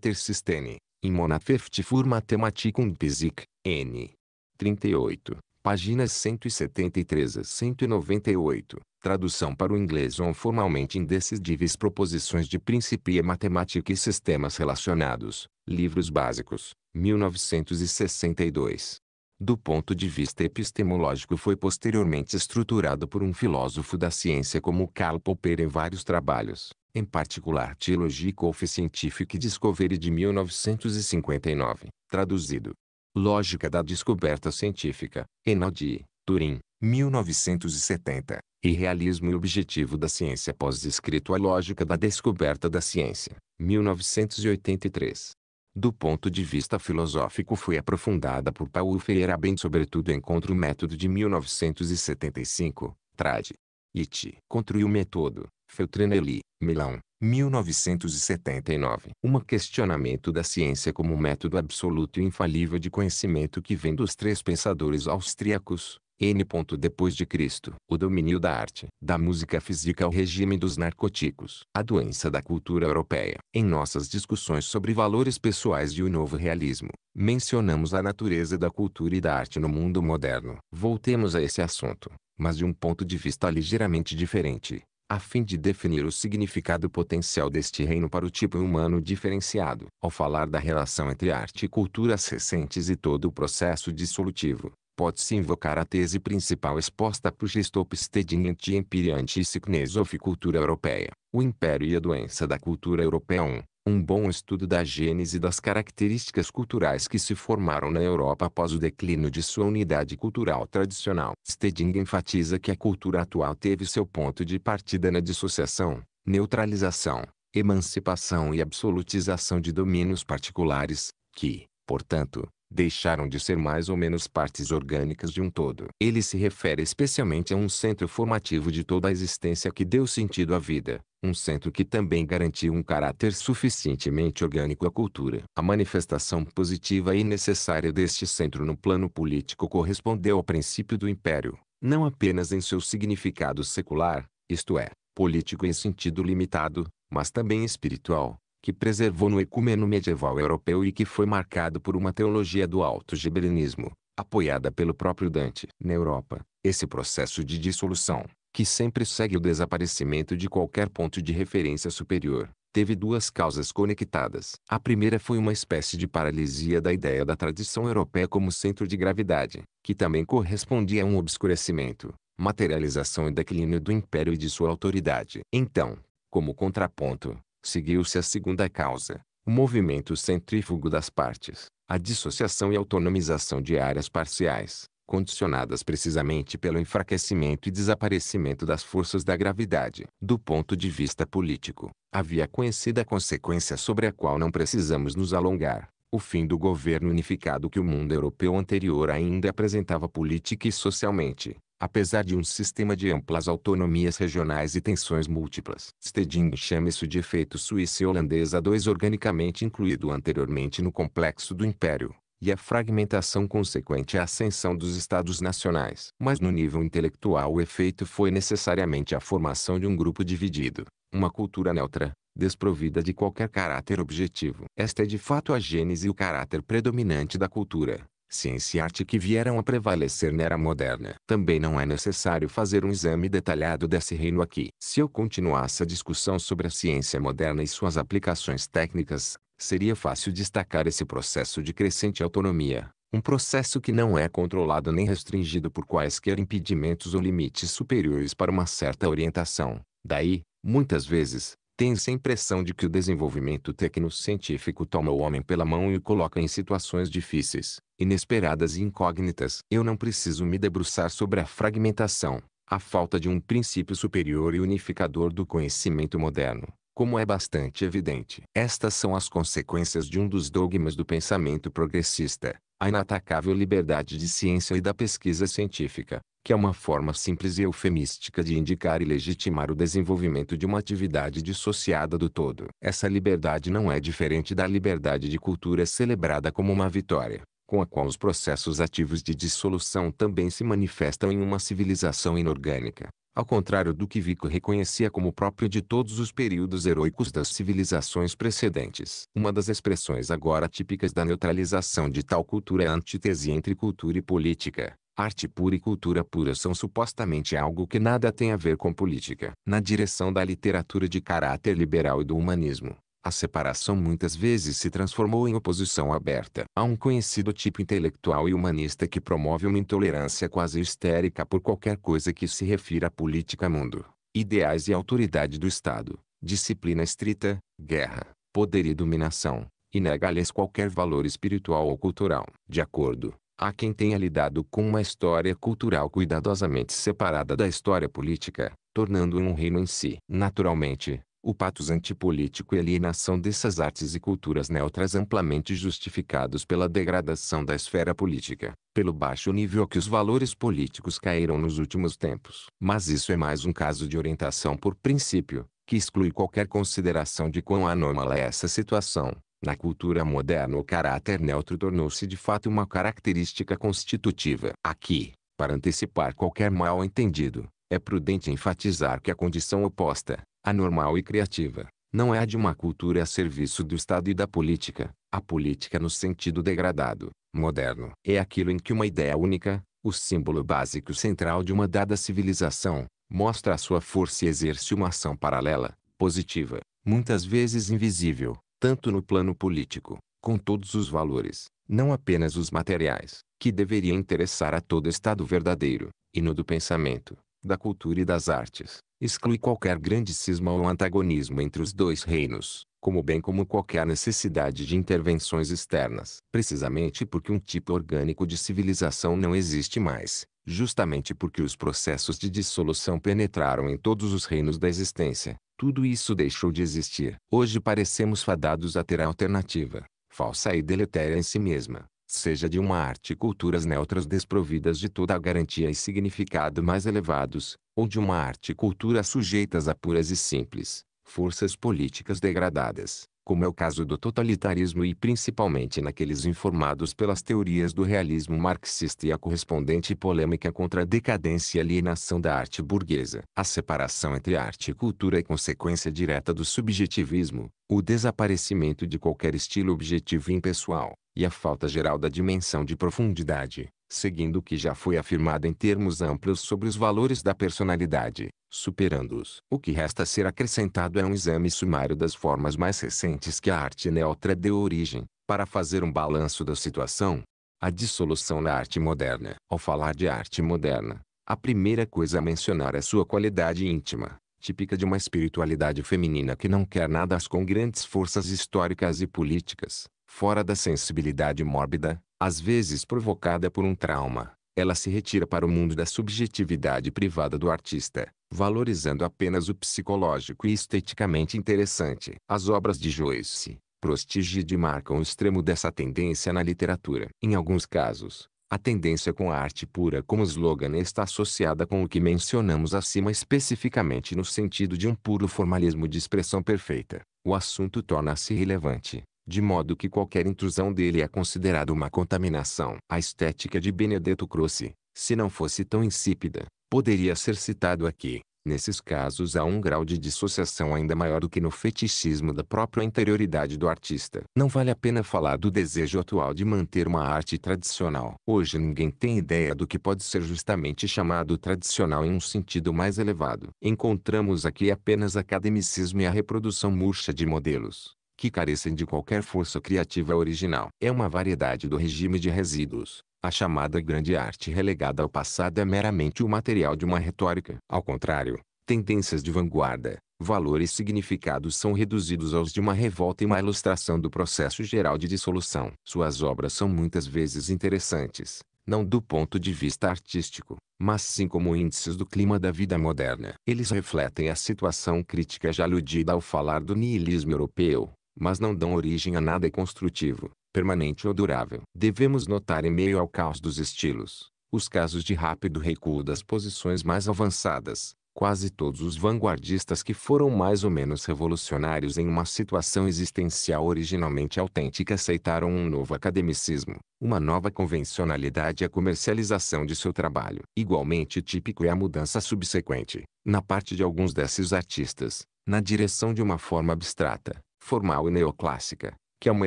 ter sistene in mona monafeftifur mathematicum basic, n. 38 páginas 173 a 198. Tradução para o inglês ou formalmente indecidíveis proposições de princípio matemática e sistemas relacionados. Livros básicos, 1962. Do ponto de vista epistemológico foi posteriormente estruturado por um filósofo da ciência como Karl Popper em vários trabalhos, em particular Theological of Scientific Discovery de 1959, traduzido, Lógica da Descoberta Científica, Enaldi, Turim, 1970, e Realismo e Objetivo da Ciência Pós-Descrito a Lógica da Descoberta da Ciência, 1983. Do ponto de vista filosófico foi aprofundada por Paulo Ferreira bem sobretudo contra o método de 1975, Trad. It, contra o método, Feltrinelli, Milão, 1979. Um questionamento da ciência como método absoluto e infalível de conhecimento que vem dos três pensadores austríacos, N. Depois de Cristo. O domínio da arte, da música física ao regime dos narcóticos. A doença da cultura europeia. Em nossas discussões sobre valores pessoais e o novo realismo, mencionamos a natureza da cultura e da arte no mundo moderno. Voltemos a esse assunto, mas de um ponto de vista ligeiramente diferente a fim de definir o significado potencial deste reino para o tipo humano diferenciado. Ao falar da relação entre arte e culturas recentes e todo o processo dissolutivo, pode-se invocar a tese principal exposta por Gistop Stedin anti-empiriante e cultura europeia, o império e a doença da cultura europeia 1. Um bom estudo da gênese das características culturais que se formaram na Europa após o declínio de sua unidade cultural tradicional. Steding enfatiza que a cultura atual teve seu ponto de partida na dissociação, neutralização, emancipação e absolutização de domínios particulares, que, portanto, deixaram de ser mais ou menos partes orgânicas de um todo. Ele se refere especialmente a um centro formativo de toda a existência que deu sentido à vida, um centro que também garantiu um caráter suficientemente orgânico à cultura. A manifestação positiva e necessária deste centro no plano político correspondeu ao princípio do império, não apenas em seu significado secular, isto é, político em sentido limitado, mas também espiritual, que preservou no ecumeno medieval europeu e que foi marcado por uma teologia do alto gibelinismo, apoiada pelo próprio Dante. Na Europa, esse processo de dissolução, que sempre segue o desaparecimento de qualquer ponto de referência superior, teve duas causas conectadas. A primeira foi uma espécie de paralisia da ideia da tradição europeia como centro de gravidade, que também correspondia a um obscurecimento, materialização e declínio do império e de sua autoridade. Então, como contraponto, seguiu-se a segunda causa, o movimento centrífugo das partes, a dissociação e autonomização de áreas parciais, condicionadas precisamente pelo enfraquecimento e desaparecimento das forças da gravidade. Do ponto de vista político, havia conhecida consequência sobre a qual não precisamos nos alongar. O fim do governo unificado que o mundo europeu anterior ainda apresentava política e socialmente, apesar de um sistema de amplas autonomias regionais e tensões múltiplas. Steding chama isso de efeito suíço e holandesa 2 organicamente incluído anteriormente no complexo do império e a fragmentação consequente à ascensão dos estados nacionais. Mas no nível intelectual o efeito foi necessariamente a formação de um grupo dividido, uma cultura neutra, desprovida de qualquer caráter objetivo. Esta é de fato a gênese e o caráter predominante da cultura, ciência e arte que vieram a prevalecer na era moderna. Também não é necessário fazer um exame detalhado desse reino aqui. Se eu continuasse a discussão sobre a ciência moderna e suas aplicações técnicas, seria fácil destacar esse processo de crescente autonomia, um processo que não é controlado nem restringido por quaisquer impedimentos ou limites superiores para uma certa orientação. Daí, muitas vezes, tem-se a impressão de que o desenvolvimento tecnocientífico toma o homem pela mão e o coloca em situações difíceis, inesperadas e incógnitas. Eu não preciso me debruçar sobre a fragmentação, a falta de um princípio superior e unificador do conhecimento moderno como é bastante evidente, estas são as consequências de um dos dogmas do pensamento progressista, a inatacável liberdade de ciência e da pesquisa científica, que é uma forma simples e eufemística de indicar e legitimar o desenvolvimento de uma atividade dissociada do todo. Essa liberdade não é diferente da liberdade de cultura celebrada como uma vitória, com a qual os processos ativos de dissolução também se manifestam em uma civilização inorgânica, ao contrário do que Vico reconhecia como próprio de todos os períodos heróicos das civilizações precedentes. Uma das expressões agora típicas da neutralização de tal cultura é a antítese entre cultura e política. Arte pura e cultura pura são supostamente algo que nada tem a ver com política. Na direção da literatura de caráter liberal e do humanismo, a separação muitas vezes se transformou em oposição aberta a um conhecido tipo intelectual e humanista que promove uma intolerância quase histérica por qualquer coisa que se refira à política mundo, ideais e autoridade do Estado, disciplina estrita, guerra, poder e dominação, e nega-lhes qualquer valor espiritual ou cultural. De acordo, há quem tenha lidado com uma história cultural cuidadosamente separada da história política, tornando-o um reino em si. Naturalmente, o patos antipolítico e alienação dessas artes e culturas neutras amplamente justificados pela degradação da esfera política, pelo baixo nível a que os valores políticos caíram nos últimos tempos. Mas isso é mais um caso de orientação por princípio, que exclui qualquer consideração de quão anômala é essa situação. Na cultura moderna o caráter neutro tornou-se de fato uma característica constitutiva. Aqui, para antecipar qualquer mal entendido, é prudente enfatizar que a condição oposta, anormal e criativa, não é a de uma cultura é a serviço do Estado e da política. A política no sentido degradado, moderno, é aquilo em que uma ideia única, o símbolo básico central de uma dada civilização, mostra a sua força e exerce uma ação paralela, positiva, muitas vezes invisível, tanto no plano político, com todos os valores, não apenas os materiais, que deveria interessar a todo Estado verdadeiro, e no do pensamento, da cultura e das artes, exclui qualquer grande cisma ou antagonismo entre os dois reinos, como bem como qualquer necessidade de intervenções externas. Precisamente porque um tipo orgânico de civilização não existe mais, justamente porque os processos de dissolução penetraram em todos os reinos da existência, tudo isso deixou de existir. Hoje parecemos fadados a ter a alternativa, falsa e deletéria em si mesma, seja de uma arte e culturas neutras desprovidas de toda a garantia e significado mais elevados, ou de uma arte e cultura sujeitas a puras e simples, forças políticas degradadas, como é o caso do totalitarismo e principalmente naqueles informados pelas teorias do realismo marxista e a correspondente polêmica contra a decadência e alienação da arte burguesa. A separação entre arte e cultura é consequência direta do subjetivismo, o desaparecimento de qualquer estilo objetivo e impessoal, e a falta geral da dimensão de profundidade, seguindo o que já foi afirmado em termos amplos sobre os valores da personalidade, superando-os. O que resta ser acrescentado é um exame sumário das formas mais recentes que a arte neutra deu origem, para fazer um balanço da situação. A dissolução na arte moderna. Ao falar de arte moderna, a primeira coisa a mencionar é sua qualidade íntima, típica de uma espiritualidade feminina que não quer nada às com grandes forças históricas e políticas, fora da sensibilidade mórbida, às vezes provocada por um trauma, ela se retira para o mundo da subjetividade privada do artista, valorizando apenas o psicológico e esteticamente interessante. As obras de Joyce, Prostigide marcam o extremo dessa tendência na literatura. Em alguns casos, a tendência com a arte pura como slogan está associada com o que mencionamos acima especificamente no sentido de um puro formalismo de expressão perfeita. O assunto torna-se relevante de modo que qualquer intrusão dele é considerada uma contaminação. A estética de Benedetto Croce, se não fosse tão insípida, poderia ser citado aqui. Nesses casos há um grau de dissociação ainda maior do que no fetichismo da própria interioridade do artista. Não vale a pena falar do desejo atual de manter uma arte tradicional. Hoje ninguém tem ideia do que pode ser justamente chamado tradicional em um sentido mais elevado. Encontramos aqui apenas academicismo e a reprodução murcha de modelos que carecem de qualquer força criativa original. É uma variedade do regime de resíduos. A chamada grande arte relegada ao passado é meramente o material de uma retórica. Ao contrário, tendências de vanguarda, valores significados são reduzidos aos de uma revolta e uma ilustração do processo geral de dissolução. Suas obras são muitas vezes interessantes, não do ponto de vista artístico, mas sim como índices do clima da vida moderna. Eles refletem a situação crítica já aludida ao falar do niilismo europeu, mas não dão origem a nada construtivo, permanente ou durável. Devemos notar em meio ao caos dos estilos, os casos de rápido recuo das posições mais avançadas, quase todos os vanguardistas que foram mais ou menos revolucionários em uma situação existencial originalmente autêntica aceitaram um novo academicismo, uma nova convencionalidade e a comercialização de seu trabalho. Igualmente típico é a mudança subsequente, na parte de alguns desses artistas, na direção de uma forma abstrata, formal e neoclássica, que é uma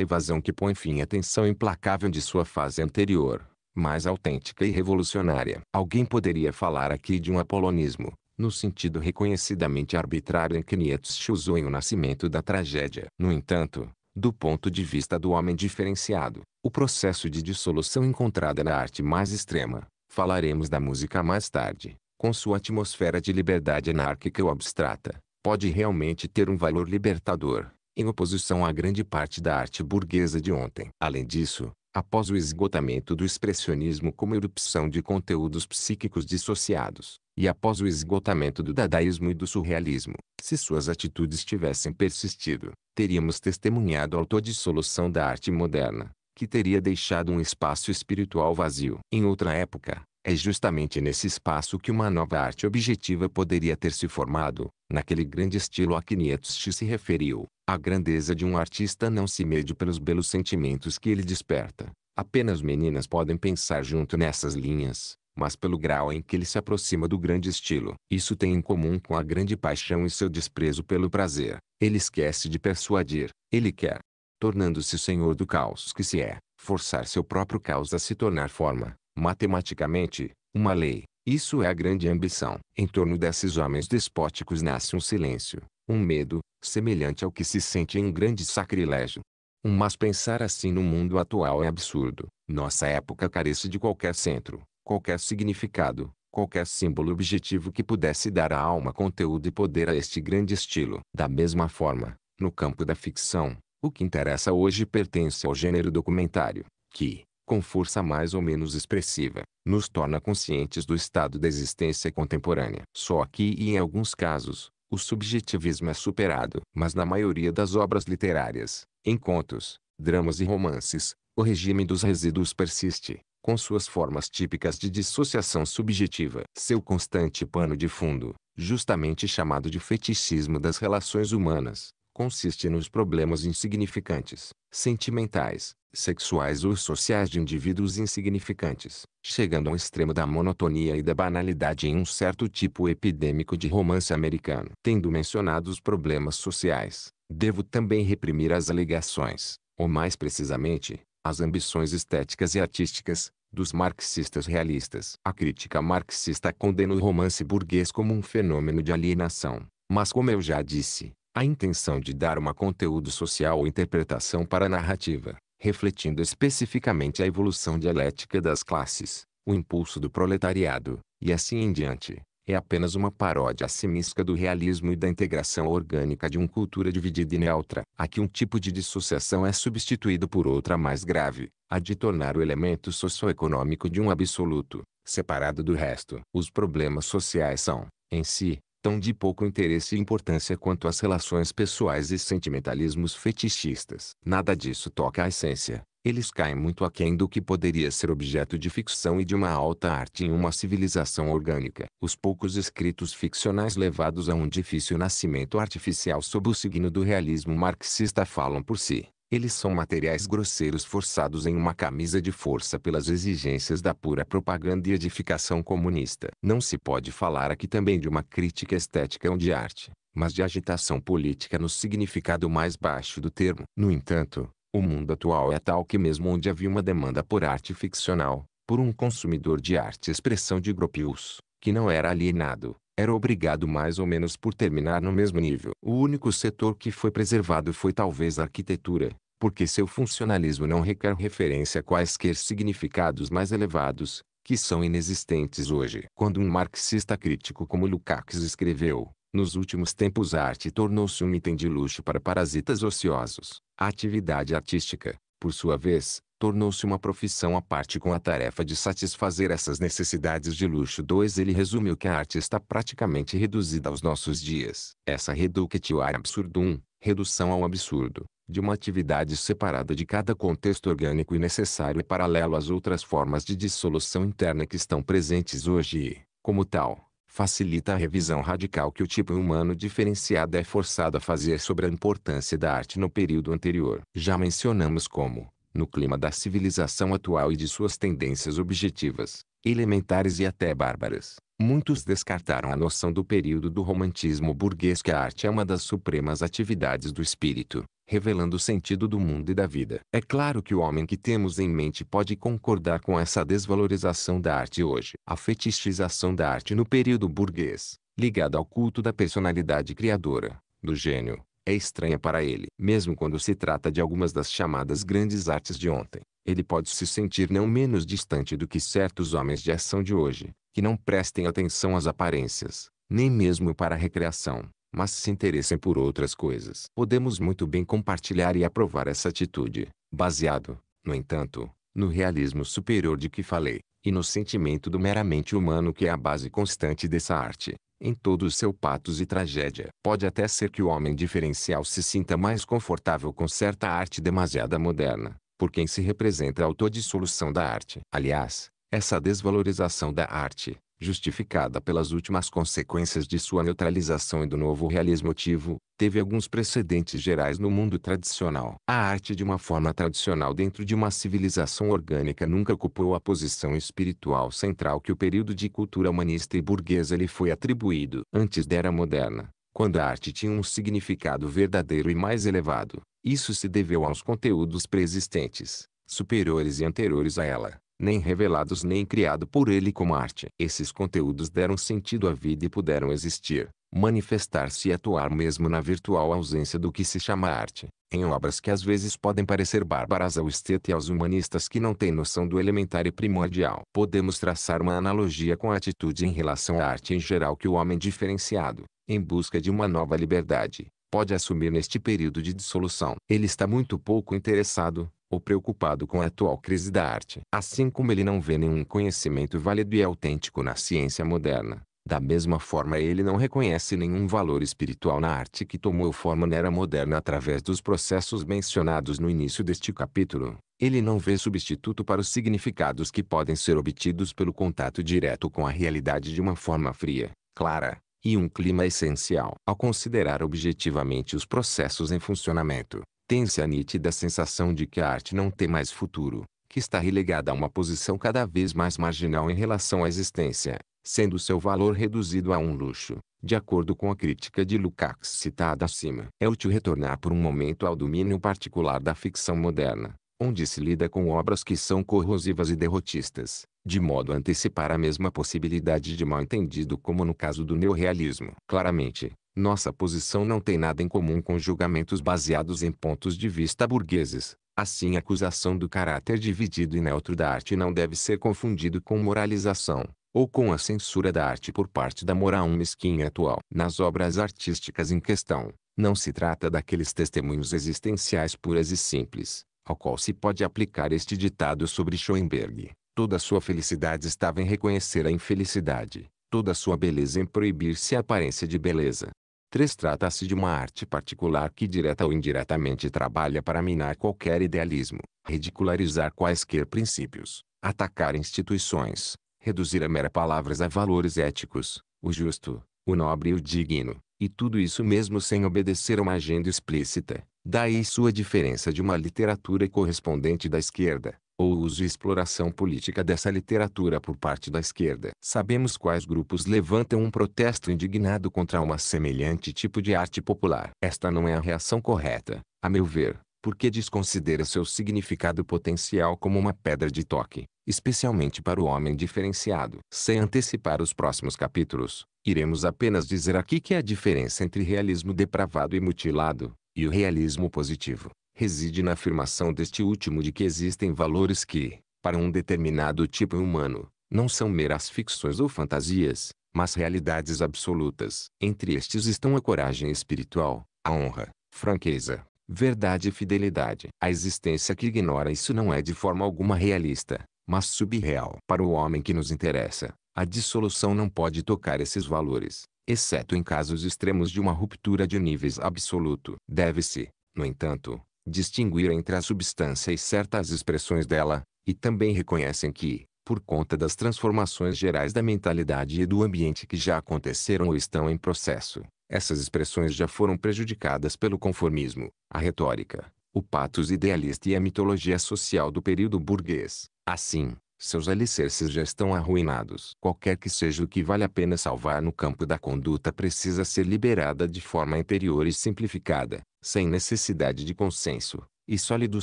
evasão que põe fim à tensão implacável de sua fase anterior, mais autêntica e revolucionária. Alguém poderia falar aqui de um apolonismo, no sentido reconhecidamente arbitrário em que Nietzsche usou em O Nascimento da Tragédia. No entanto, do ponto de vista do homem diferenciado, o processo de dissolução encontrada na arte mais extrema, falaremos da música mais tarde, com sua atmosfera de liberdade anárquica ou abstrata, pode realmente ter um valor libertador em oposição à grande parte da arte burguesa de ontem. Além disso, após o esgotamento do expressionismo como erupção de conteúdos psíquicos dissociados, e após o esgotamento do dadaísmo e do surrealismo, se suas atitudes tivessem persistido, teríamos testemunhado a autodissolução da arte moderna, que teria deixado um espaço espiritual vazio. Em outra época, é justamente nesse espaço que uma nova arte objetiva poderia ter se formado, naquele grande estilo a que Nietzsche se referiu. A grandeza de um artista não se mede pelos belos sentimentos que ele desperta. Apenas meninas podem pensar junto nessas linhas, mas pelo grau em que ele se aproxima do grande estilo. Isso tem em comum com a grande paixão e seu desprezo pelo prazer. Ele esquece de persuadir, ele quer, tornando-se senhor do caos que se é, forçar seu próprio caos a se tornar forma, matematicamente, uma lei. Isso é a grande ambição. Em torno desses homens despóticos nasce um silêncio, um medo, semelhante ao que se sente em um grande sacrilégio. Mas pensar assim no mundo atual é absurdo. Nossa época carece de qualquer centro, qualquer significado, qualquer símbolo objetivo que pudesse dar à alma conteúdo e poder a este grande estilo. Da mesma forma, no campo da ficção, o que interessa hoje pertence ao gênero documentário, que, com força mais ou menos expressiva, nos torna conscientes do estado da existência contemporânea. Só aqui e em alguns casos, o subjetivismo é superado. Mas na maioria das obras literárias, em contos, dramas e romances, o regime dos resíduos persiste, com suas formas típicas de dissociação subjetiva. Seu constante pano de fundo, justamente chamado de fetichismo das relações humanas, consiste nos problemas insignificantes, sentimentais, sexuais ou sociais de indivíduos insignificantes, chegando ao extremo da monotonia e da banalidade em um certo tipo epidêmico de romance americano. Tendo mencionado os problemas sociais, devo também reprimir as alegações, ou mais precisamente, as ambições estéticas e artísticas, dos marxistas realistas. A crítica marxista condena o romance burguês como um fenômeno de alienação, mas como eu já disse, a intenção de dar uma conteúdo social ou interpretação para a narrativa, refletindo especificamente a evolução dialética das classes, o impulso do proletariado, e assim em diante, é apenas uma paródia assimística do realismo e da integração orgânica de uma cultura dividida e neutra, a que um tipo de dissociação é substituído por outra mais grave, a de tornar o elemento socioeconômico de um absoluto, separado do resto. Os problemas sociais são, em si, tão de pouco interesse e importância quanto as relações pessoais e sentimentalismos fetichistas. Nada disso toca à essência. Eles caem muito aquém do que poderia ser objeto de ficção e de uma alta arte em uma civilização orgânica. Os poucos escritos ficcionais levados a um difícil nascimento artificial sob o signo do realismo marxista falam por si. Eles são materiais grosseiros forçados em uma camisa de força pelas exigências da pura propaganda e edificação comunista. Não se pode falar aqui também de uma crítica estética ou de arte, mas de agitação política no significado mais baixo do termo. No entanto, o mundo atual é tal que mesmo onde havia uma demanda por arte ficcional, por um consumidor de arte expressão de Gropius, que não era alienado, era obrigado mais ou menos por terminar no mesmo nível. O único setor que foi preservado foi talvez a arquitetura, porque seu funcionalismo não requer referência a quaisquer significados mais elevados, que são inexistentes hoje. Quando um marxista crítico como Lukács escreveu, nos últimos tempos a arte tornou-se um item de luxo para parasitas ociosos. A atividade artística, por sua vez, tornou-se uma profissão à parte com a tarefa de satisfazer essas necessidades de luxo. 2. Ele resumiu que a arte está praticamente reduzida aos nossos dias. Essa reductio ad é absurdum, redução ao absurdo, de uma atividade separada de cada contexto orgânico e necessário e paralelo às outras formas de dissolução interna que estão presentes hoje e, como tal, facilita a revisão radical que o tipo humano diferenciado é forçado a fazer sobre a importância da arte no período anterior. Já mencionamos como, no clima da civilização atual e de suas tendências objetivas, elementares e até bárbaras, muitos descartaram a noção do período do romantismo burguês que a arte é uma das supremas atividades do espírito, revelando o sentido do mundo e da vida. É claro que o homem que temos em mente pode concordar com essa desvalorização da arte hoje. A fetichização da arte no período burguês, ligada ao culto da personalidade criadora, do gênio, é estranha para ele. Mesmo quando se trata de algumas das chamadas grandes artes de ontem, ele pode se sentir não menos distante do que certos homens de ação de hoje, que não prestem atenção às aparências, nem mesmo para a recreação, mas se interessem por outras coisas. Podemos muito bem compartilhar e aprovar essa atitude, baseado, no entanto, no realismo superior de que falei, e no sentimento do meramente humano que é a base constante dessa arte em todo o seu patos e tragédia. Pode até ser que o homem diferencial se sinta mais confortável com certa arte demasiada moderna, por quem se representa a autodissolução da arte. Aliás, essa desvalorização da arte, justificada pelas últimas consequências de sua neutralização e do novo realismo motivo, teve alguns precedentes gerais no mundo tradicional. A arte de uma forma tradicional dentro de uma civilização orgânica nunca ocupou a posição espiritual central que o período de cultura humanista e burguesa lhe foi atribuído. Antes da Era Moderna, quando a arte tinha um significado verdadeiro e mais elevado, isso se deveu aos conteúdos preexistentes, superiores e anteriores a ela nem revelados nem criado por ele como arte. Esses conteúdos deram sentido à vida e puderam existir, manifestar-se e atuar mesmo na virtual ausência do que se chama arte, em obras que às vezes podem parecer bárbaras ao esteta e aos humanistas que não têm noção do elementar e primordial. Podemos traçar uma analogia com a atitude em relação à arte em geral que o homem diferenciado, em busca de uma nova liberdade, pode assumir neste período de dissolução. Ele está muito pouco interessado, ou preocupado com a atual crise da arte. Assim como ele não vê nenhum conhecimento válido e autêntico na ciência moderna, da mesma forma ele não reconhece nenhum valor espiritual na arte que tomou forma na era moderna através dos processos mencionados no início deste capítulo. Ele não vê substituto para os significados que podem ser obtidos pelo contato direto com a realidade de uma forma fria, clara, e um clima essencial. Ao considerar objetivamente os processos em funcionamento, tem-se a nítida sensação de que a arte não tem mais futuro, que está relegada a uma posição cada vez mais marginal em relação à existência, sendo seu valor reduzido a um luxo, de acordo com a crítica de Lukács citada acima. É útil retornar por um momento ao domínio particular da ficção moderna, onde se lida com obras que são corrosivas e derrotistas, de modo a antecipar a mesma possibilidade de mal entendido como no caso do neorrealismo. Claramente, nossa posição não tem nada em comum com julgamentos baseados em pontos de vista burgueses. Assim a acusação do caráter dividido e neutro da arte não deve ser confundido com moralização, ou com a censura da arte por parte da moral mesquinha atual. Nas obras artísticas em questão, não se trata daqueles testemunhos existenciais puras e simples, ao qual se pode aplicar este ditado sobre Schoenberg. Toda sua felicidade estava em reconhecer a infelicidade, toda sua beleza em proibir-se a aparência de beleza. 3. Trata-se de uma arte particular que direta ou indiretamente trabalha para minar qualquer idealismo, ridicularizar quaisquer princípios, atacar instituições, reduzir a mera palavras a valores éticos, o justo, o nobre e o digno, e tudo isso mesmo sem obedecer a uma agenda explícita. Daí sua diferença de uma literatura correspondente da esquerda, ou uso e exploração política dessa literatura por parte da esquerda. Sabemos quais grupos levantam um protesto indignado contra uma semelhante tipo de arte popular. Esta não é a reação correta, a meu ver, porque desconsidera seu significado potencial como uma pedra de toque, especialmente para o homem diferenciado. Sem antecipar os próximos capítulos, iremos apenas dizer aqui que a diferença entre realismo depravado e mutilado, e o realismo positivo, reside na afirmação deste último de que existem valores que, para um determinado tipo humano, não são meras ficções ou fantasias, mas realidades absolutas. Entre estes estão a coragem espiritual, a honra, franqueza, verdade e fidelidade. A existência que ignora isso não é de forma alguma realista, mas subreal. Para o homem que nos interessa, a dissolução não pode tocar esses valores, exceto em casos extremos de uma ruptura de níveis absoluto. Deve-se, no entanto, distinguir entre a substância e certas expressões dela, e também reconhecem que, por conta das transformações gerais da mentalidade e do ambiente que já aconteceram ou estão em processo, essas expressões já foram prejudicadas pelo conformismo, a retórica, o patos idealista e a mitologia social do período burguês. Assim, seus alicerces já estão arruinados. Qualquer que seja o que vale a pena salvar no campo da conduta precisa ser liberada de forma interior e simplificada, sem necessidade de consenso, e sólido o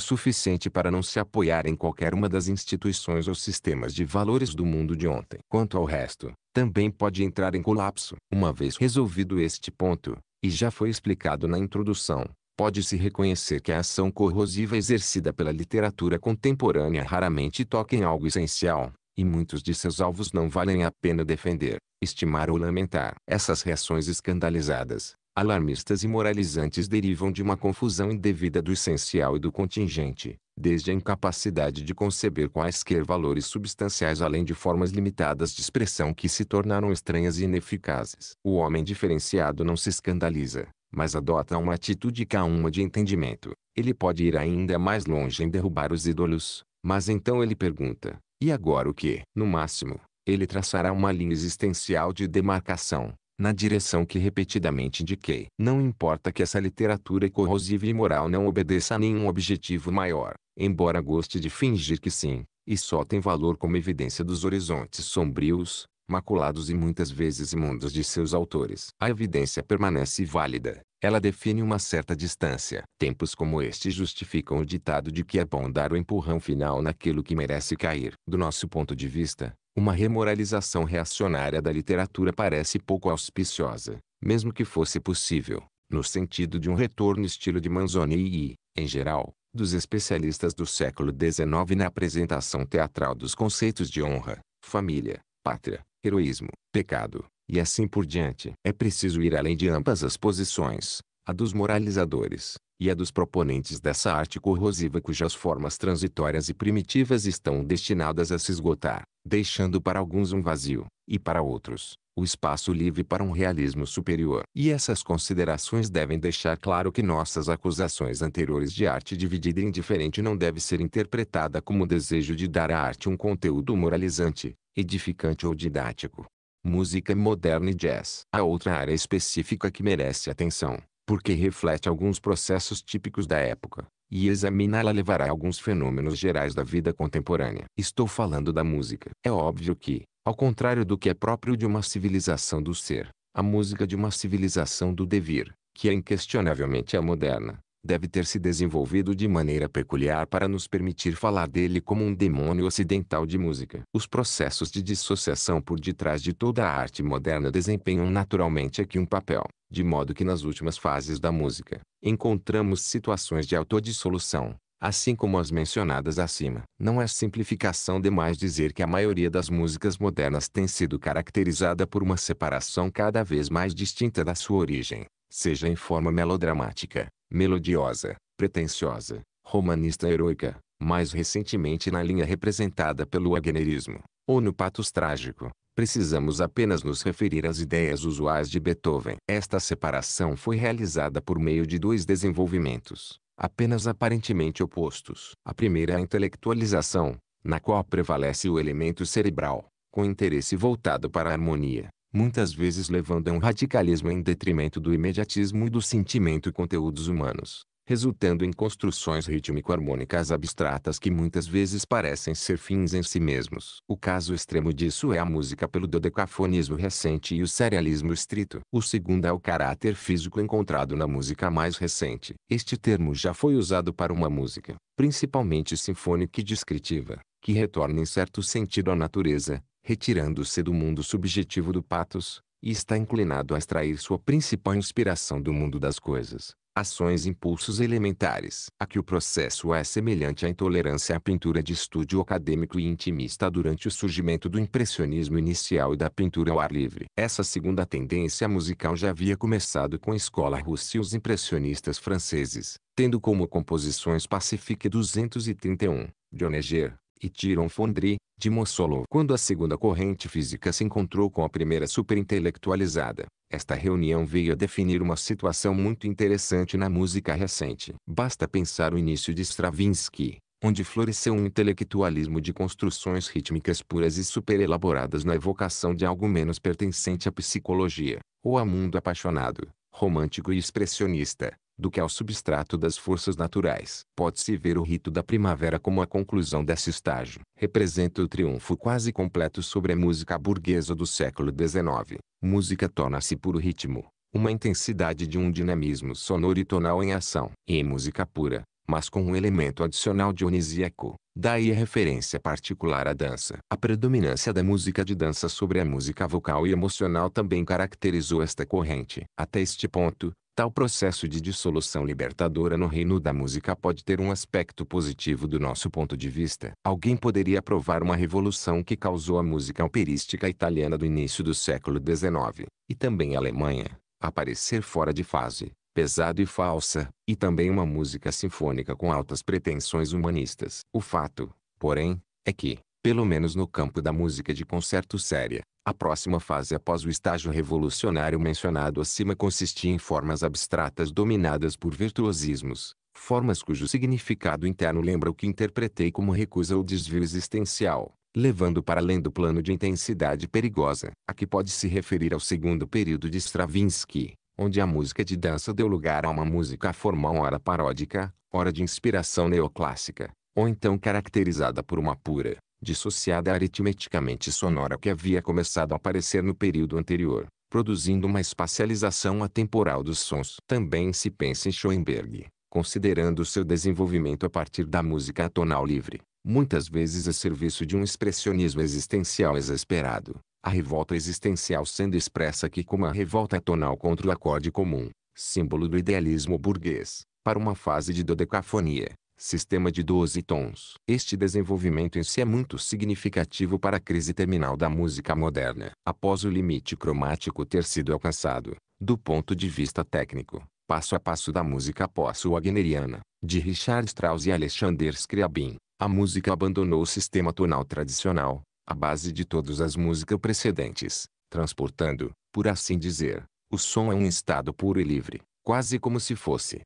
suficiente para não se apoiar em qualquer uma das instituições ou sistemas de valores do mundo de ontem. Quanto ao resto, também pode entrar em colapso. Uma vez resolvido este ponto, e já foi explicado na introdução, pode-se reconhecer que a ação corrosiva exercida pela literatura contemporânea raramente toca em algo essencial, e muitos de seus alvos não valem a pena defender, estimar ou lamentar. Essas reações escandalizadas, alarmistas e moralizantes derivam de uma confusão indevida do essencial e do contingente, desde a incapacidade de conceber quaisquer valores substanciais além de formas limitadas de expressão que se tornaram estranhas e ineficazes. O homem diferenciado não se escandaliza, mas adota uma atitude calma de entendimento. Ele pode ir ainda mais longe em derrubar os ídolos, mas então ele pergunta: e agora o que? No máximo, ele traçará uma linha existencial de demarcação, na direção que repetidamente indiquei. Não importa que essa literatura corrosiva e moral não obedeça a nenhum objetivo maior, embora goste de fingir que sim, e só tem valor como evidência dos horizontes sombrios, maculados e muitas vezes imundos de seus autores. A evidência permanece válida. Ela define uma certa distância. Tempos como este justificam o ditado de que é bom dar o empurrão final naquilo que merece cair. Do nosso ponto de vista, uma remoralização reacionária da literatura parece pouco auspiciosa, mesmo que fosse possível, no sentido de um retorno estilo de Manzoni e, em geral, dos especialistas do século XIX na apresentação teatral dos conceitos de honra, família, pátria, heroísmo, pecado, e assim por diante. É preciso ir além de ambas as posições, a dos moralizadores, e a é dos proponentes dessa arte corrosiva cujas formas transitórias e primitivas estão destinadas a se esgotar, deixando para alguns um vazio, e para outros, o espaço livre para um realismo superior. E essas considerações devem deixar claro que nossas acusações anteriores de arte dividida e indiferente não deve ser interpretada como desejo de dar à arte um conteúdo moralizante, edificante ou didático. Música moderna e jazz. A outra área específica que merece atenção porque reflete alguns processos típicos da época, e examiná-la levará a alguns fenômenos gerais da vida contemporânea. Estou falando da música. É óbvio que, ao contrário do que é próprio de uma civilização do ser, a música de uma civilização do devir, que é inquestionavelmente a moderna, deve ter se desenvolvido de maneira peculiar para nos permitir falar dele como um demônio ocidental de música. Os processos de dissociação por detrás de toda a arte moderna desempenham naturalmente aqui um papel, de modo que nas últimas fases da música, encontramos situações de autodissolução, assim como as mencionadas acima. Não é simplificação demais dizer que a maioria das músicas modernas tem sido caracterizada por uma separação cada vez mais distinta da sua origem, seja em forma melodramática, melodiosa, pretensiosa, romanista heroica, mais recentemente na linha representada pelo wagnerismo, ou no patos trágico, precisamos apenas nos referir às ideias usuais de Beethoven. Esta separação foi realizada por meio de dois desenvolvimentos, apenas aparentemente opostos. A primeira é a intelectualização, na qual prevalece o elemento cerebral, com interesse voltado para a harmonia, muitas vezes levando a um radicalismo em detrimento do imediatismo e do sentimento e conteúdos humanos, resultando em construções rítmico-harmônicas abstratas que muitas vezes parecem ser fins em si mesmos. O caso extremo disso é a música pelo dodecafonismo recente e o serialismo estrito. O segundo é o caráter físico encontrado na música mais recente. Este termo já foi usado para uma música, principalmente sinfônica e descritiva, que retorna em certo sentido à natureza, retirando-se do mundo subjetivo do patos, e está inclinado a extrair sua principal inspiração do mundo das coisas, ações e impulsos elementares. a que o processo é semelhante à intolerância à pintura de estúdio acadêmico e intimista durante o surgimento do impressionismo inicial e da pintura ao ar livre. Essa segunda tendência musical já havia começado com a escola russa e os impressionistas franceses, tendo como composições Pacifique 231, de onegier e Tiron Fondry, de Mossolov. Quando a segunda corrente física se encontrou com a primeira superintelectualizada, esta reunião veio a definir uma situação muito interessante na música recente. Basta pensar o início de Stravinsky, onde floresceu um intelectualismo de construções rítmicas puras e superelaboradas na evocação de algo menos pertencente à psicologia, ou a mundo apaixonado, romântico e expressionista, do que ao substrato das forças naturais. Pode-se ver o rito da primavera como a conclusão desse estágio. Representa o triunfo quase completo sobre a música burguesa do século XIX. Música torna-se puro ritmo, uma intensidade de um dinamismo sonoro e tonal em ação. E música pura, mas com um elemento adicional dionisíaco, Daí a referência particular à dança. A predominância da música de dança sobre a música vocal e emocional também caracterizou esta corrente. Até este ponto, tal processo de dissolução libertadora no reino da música pode ter um aspecto positivo do nosso ponto de vista. Alguém poderia provar uma revolução que causou a música operística italiana do início do século XIX, e também a Alemanha, aparecer fora de fase pesado e falsa, e também uma música sinfônica com altas pretensões humanistas. O fato, porém, é que, pelo menos no campo da música de concerto séria, a próxima fase após o estágio revolucionário mencionado acima consistia em formas abstratas dominadas por virtuosismos, formas cujo significado interno lembra o que interpretei como recusa ou desvio existencial, levando para além do plano de intensidade perigosa, a que pode se referir ao segundo período de Stravinsky, onde a música de dança deu lugar a uma música formal ora paródica, ora de inspiração neoclássica, ou então caracterizada por uma pura, dissociada aritmeticamente sonora que havia começado a aparecer no período anterior, produzindo uma espacialização atemporal dos sons. Também se pensa em Schoenberg, considerando seu desenvolvimento a partir da música atonal livre, muitas vezes a serviço de um expressionismo existencial exasperado, a revolta existencial sendo expressa aqui como a revolta tonal contra o acorde comum, símbolo do idealismo burguês, para uma fase de dodecafonia, sistema de 12 tons. Este desenvolvimento em si é muito significativo para a crise terminal da música moderna. Após o limite cromático ter sido alcançado, do ponto de vista técnico, passo a passo da música pós-wagneriana, de Richard Strauss e Alexander Scriabin, a música abandonou o sistema tonal tradicional, a base de todas as músicas precedentes, transportando, por assim dizer, o som a um estado puro e livre, quase como se fosse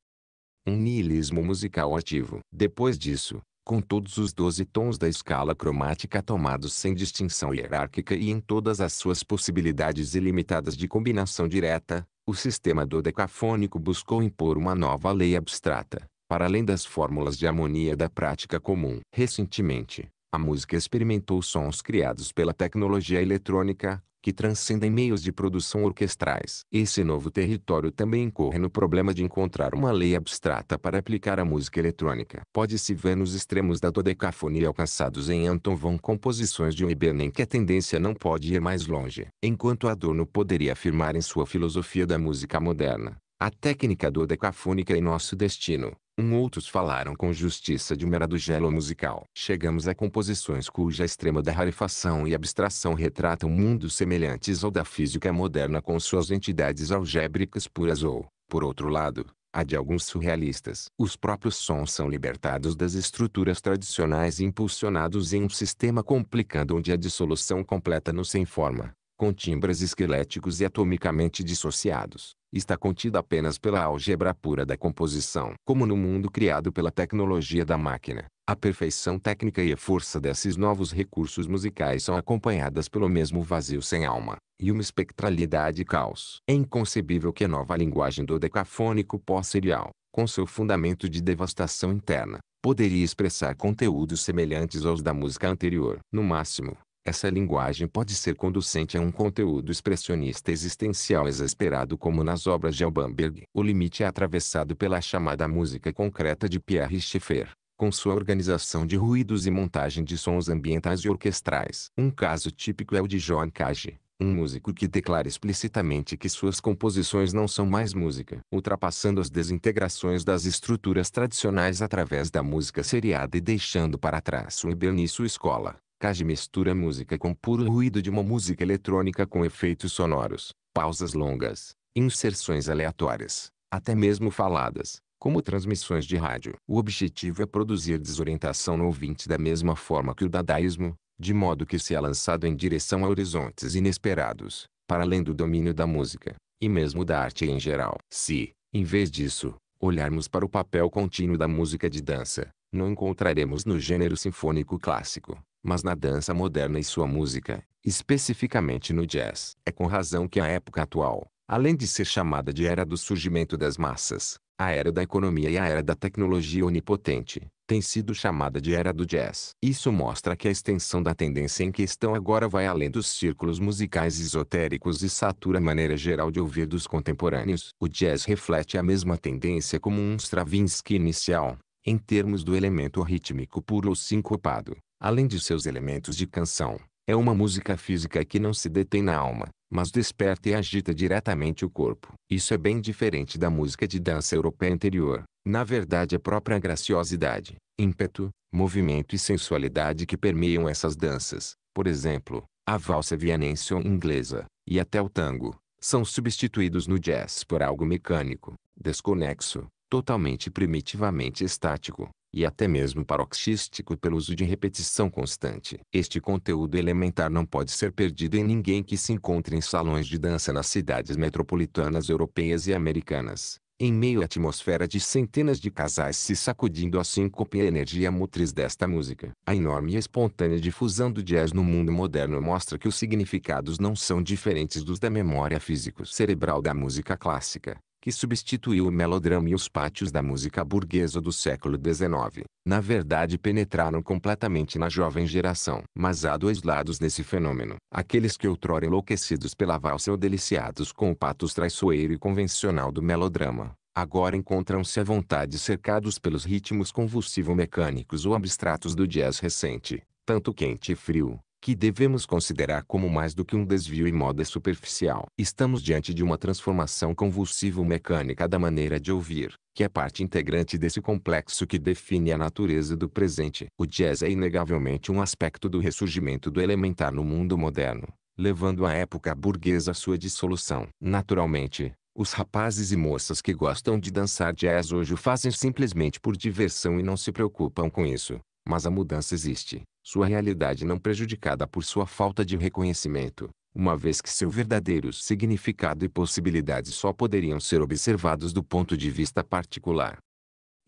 um niilismo musical ativo. Depois disso, com todos os doze tons da escala cromática tomados sem distinção hierárquica e em todas as suas possibilidades ilimitadas de combinação direta, o sistema dodecafônico buscou impor uma nova lei abstrata, para além das fórmulas de harmonia da prática comum. Recentemente, a música experimentou sons criados pela tecnologia eletrônica, que transcendem meios de produção orquestrais. Esse novo território também incorre no problema de encontrar uma lei abstrata para aplicar à música eletrônica. Pode-se ver nos extremos da dodecafonia alcançados em Anton von composições de Oibenen que a tendência não pode ir mais longe. Enquanto Adorno poderia afirmar em sua filosofia da música moderna, a técnica dodecafônica é nosso destino. Um outros falaram com justiça de um meradugelo musical. Chegamos a composições cuja extrema da rarefação e abstração retratam mundos semelhantes ao da física moderna com suas entidades algébricas puras ou, por outro lado, a de alguns surrealistas. Os próprios sons são libertados das estruturas tradicionais e impulsionados em um sistema complicado onde a dissolução completa no sem forma, com timbres esqueléticos e atomicamente dissociados está contida apenas pela álgebra pura da composição. Como no mundo criado pela tecnologia da máquina, a perfeição técnica e a força desses novos recursos musicais são acompanhadas pelo mesmo vazio sem alma, e uma espectralidade e caos. É inconcebível que a nova linguagem do decafônico pós-serial, com seu fundamento de devastação interna, poderia expressar conteúdos semelhantes aos da música anterior. No máximo, essa linguagem pode ser conducente a um conteúdo expressionista existencial exasperado como nas obras de Albanberg. O limite é atravessado pela chamada música concreta de Pierre Schaeffer, com sua organização de ruídos e montagem de sons ambientais e orquestrais. Um caso típico é o de John Cage, um músico que declara explicitamente que suas composições não são mais música, ultrapassando as desintegrações das estruturas tradicionais através da música seriada e deixando para trás o Ebenício Escola, Cage mistura música com puro ruído de uma música eletrônica com efeitos sonoros, pausas longas, inserções aleatórias, até mesmo faladas, como transmissões de rádio. O objetivo é produzir desorientação no ouvinte da mesma forma que o dadaísmo, de modo que se é lançado em direção a horizontes inesperados, para além do domínio da música, e mesmo da arte em geral. Se, em vez disso, olharmos para o papel contínuo da música de dança, não encontraremos no gênero sinfônico clássico, mas na dança moderna e sua música, especificamente no jazz. É com razão que a época atual, além de ser chamada de era do surgimento das massas, a era da economia e a era da tecnologia onipotente, tem sido chamada de era do jazz. Isso mostra que a extensão da tendência em questão agora vai além dos círculos musicais esotéricos e satura a maneira geral de ouvir dos contemporâneos. O jazz reflete a mesma tendência como um Stravinsky inicial, em termos do elemento rítmico puro ou sincopado, além de seus elementos de canção, é uma música física que não se detém na alma, mas desperta e agita diretamente o corpo. Isso é bem diferente da música de dança europeia anterior. Na verdade, a própria graciosidade, ímpeto, movimento e sensualidade que permeiam essas danças, por exemplo, a valsa vienense ou inglesa, e até o tango, são substituídos no jazz por algo mecânico, desconexo, totalmente primitivamente estático e até mesmo paroxístico pelo uso de repetição constante. Este conteúdo elementar não pode ser perdido em ninguém que se encontre em salões de dança nas cidades metropolitanas europeias e americanas. Em meio à atmosfera de centenas de casais se sacudindo a síncope e a energia motriz desta música. A enorme e espontânea difusão do jazz no mundo moderno mostra que os significados não são diferentes dos da memória físico-cerebral da música clássica que substituiu o melodrama e os pátios da música burguesa do século XIX, na verdade penetraram completamente na jovem geração. Mas há dois lados nesse fenômeno. Aqueles que outrora enlouquecidos pela valsa ou deliciados com o patos traiçoeiro e convencional do melodrama, agora encontram-se à vontade cercados pelos ritmos convulsivo-mecânicos ou abstratos do jazz recente, tanto quente e frio, que devemos considerar como mais do que um desvio em moda superficial. Estamos diante de uma transformação convulsivo-mecânica da maneira de ouvir, que é parte integrante desse complexo que define a natureza do presente. O jazz é inegavelmente um aspecto do ressurgimento do elementar no mundo moderno, levando a época burguesa à sua dissolução. Naturalmente, os rapazes e moças que gostam de dançar jazz hoje o fazem simplesmente por diversão e não se preocupam com isso. Mas a mudança existe, sua realidade não prejudicada por sua falta de reconhecimento, uma vez que seu verdadeiro significado e possibilidades só poderiam ser observados do ponto de vista particular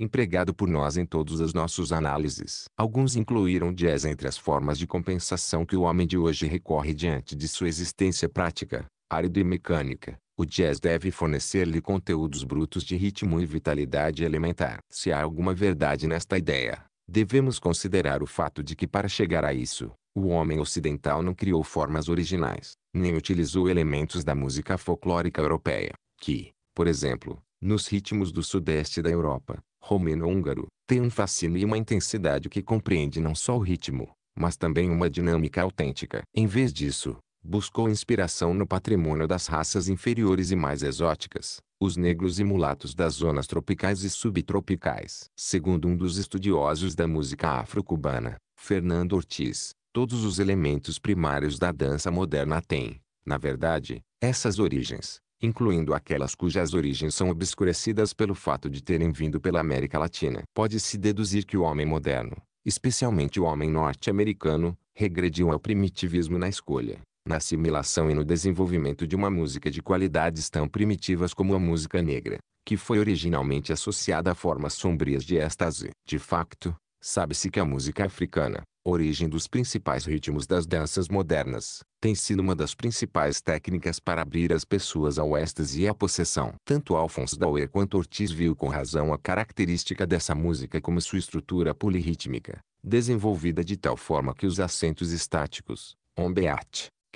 empregado por nós em todos os nossos análises. Alguns incluíram jazz entre as formas de compensação que o homem de hoje recorre diante de sua existência prática, árida e mecânica. O jazz deve fornecer-lhe conteúdos brutos de ritmo e vitalidade elementar. Se há alguma verdade nesta ideia, devemos considerar o fato de que para chegar a isso, o homem ocidental não criou formas originais, nem utilizou elementos da música folclórica europeia, que, por exemplo, nos ritmos do sudeste da Europa, romeno-húngaro, tem um fascínio e uma intensidade que compreende não só o ritmo, mas também uma dinâmica autêntica. Em vez disso, buscou inspiração no patrimônio das raças inferiores e mais exóticas, os negros e mulatos das zonas tropicais e subtropicais. Segundo um dos estudiosos da música afro-cubana, Fernando Ortiz, todos os elementos primários da dança moderna têm, na verdade, essas origens, incluindo aquelas cujas origens são obscurecidas pelo fato de terem vindo pela América Latina. Pode-se deduzir que o homem moderno, especialmente o homem norte-americano, regrediu ao primitivismo na escolha, na assimilação e no desenvolvimento de uma música de qualidades tão primitivas como a música negra, que foi originalmente associada a formas sombrias de êxtase. De facto, sabe-se que a música africana, origem dos principais ritmos das danças modernas, tem sido uma das principais técnicas para abrir as pessoas ao êxtase e à possessão. Tanto Alphonse Dauer quanto Ortiz viu com razão a característica dessa música como sua estrutura polirrítmica, desenvolvida de tal forma que os acentos estáticos, on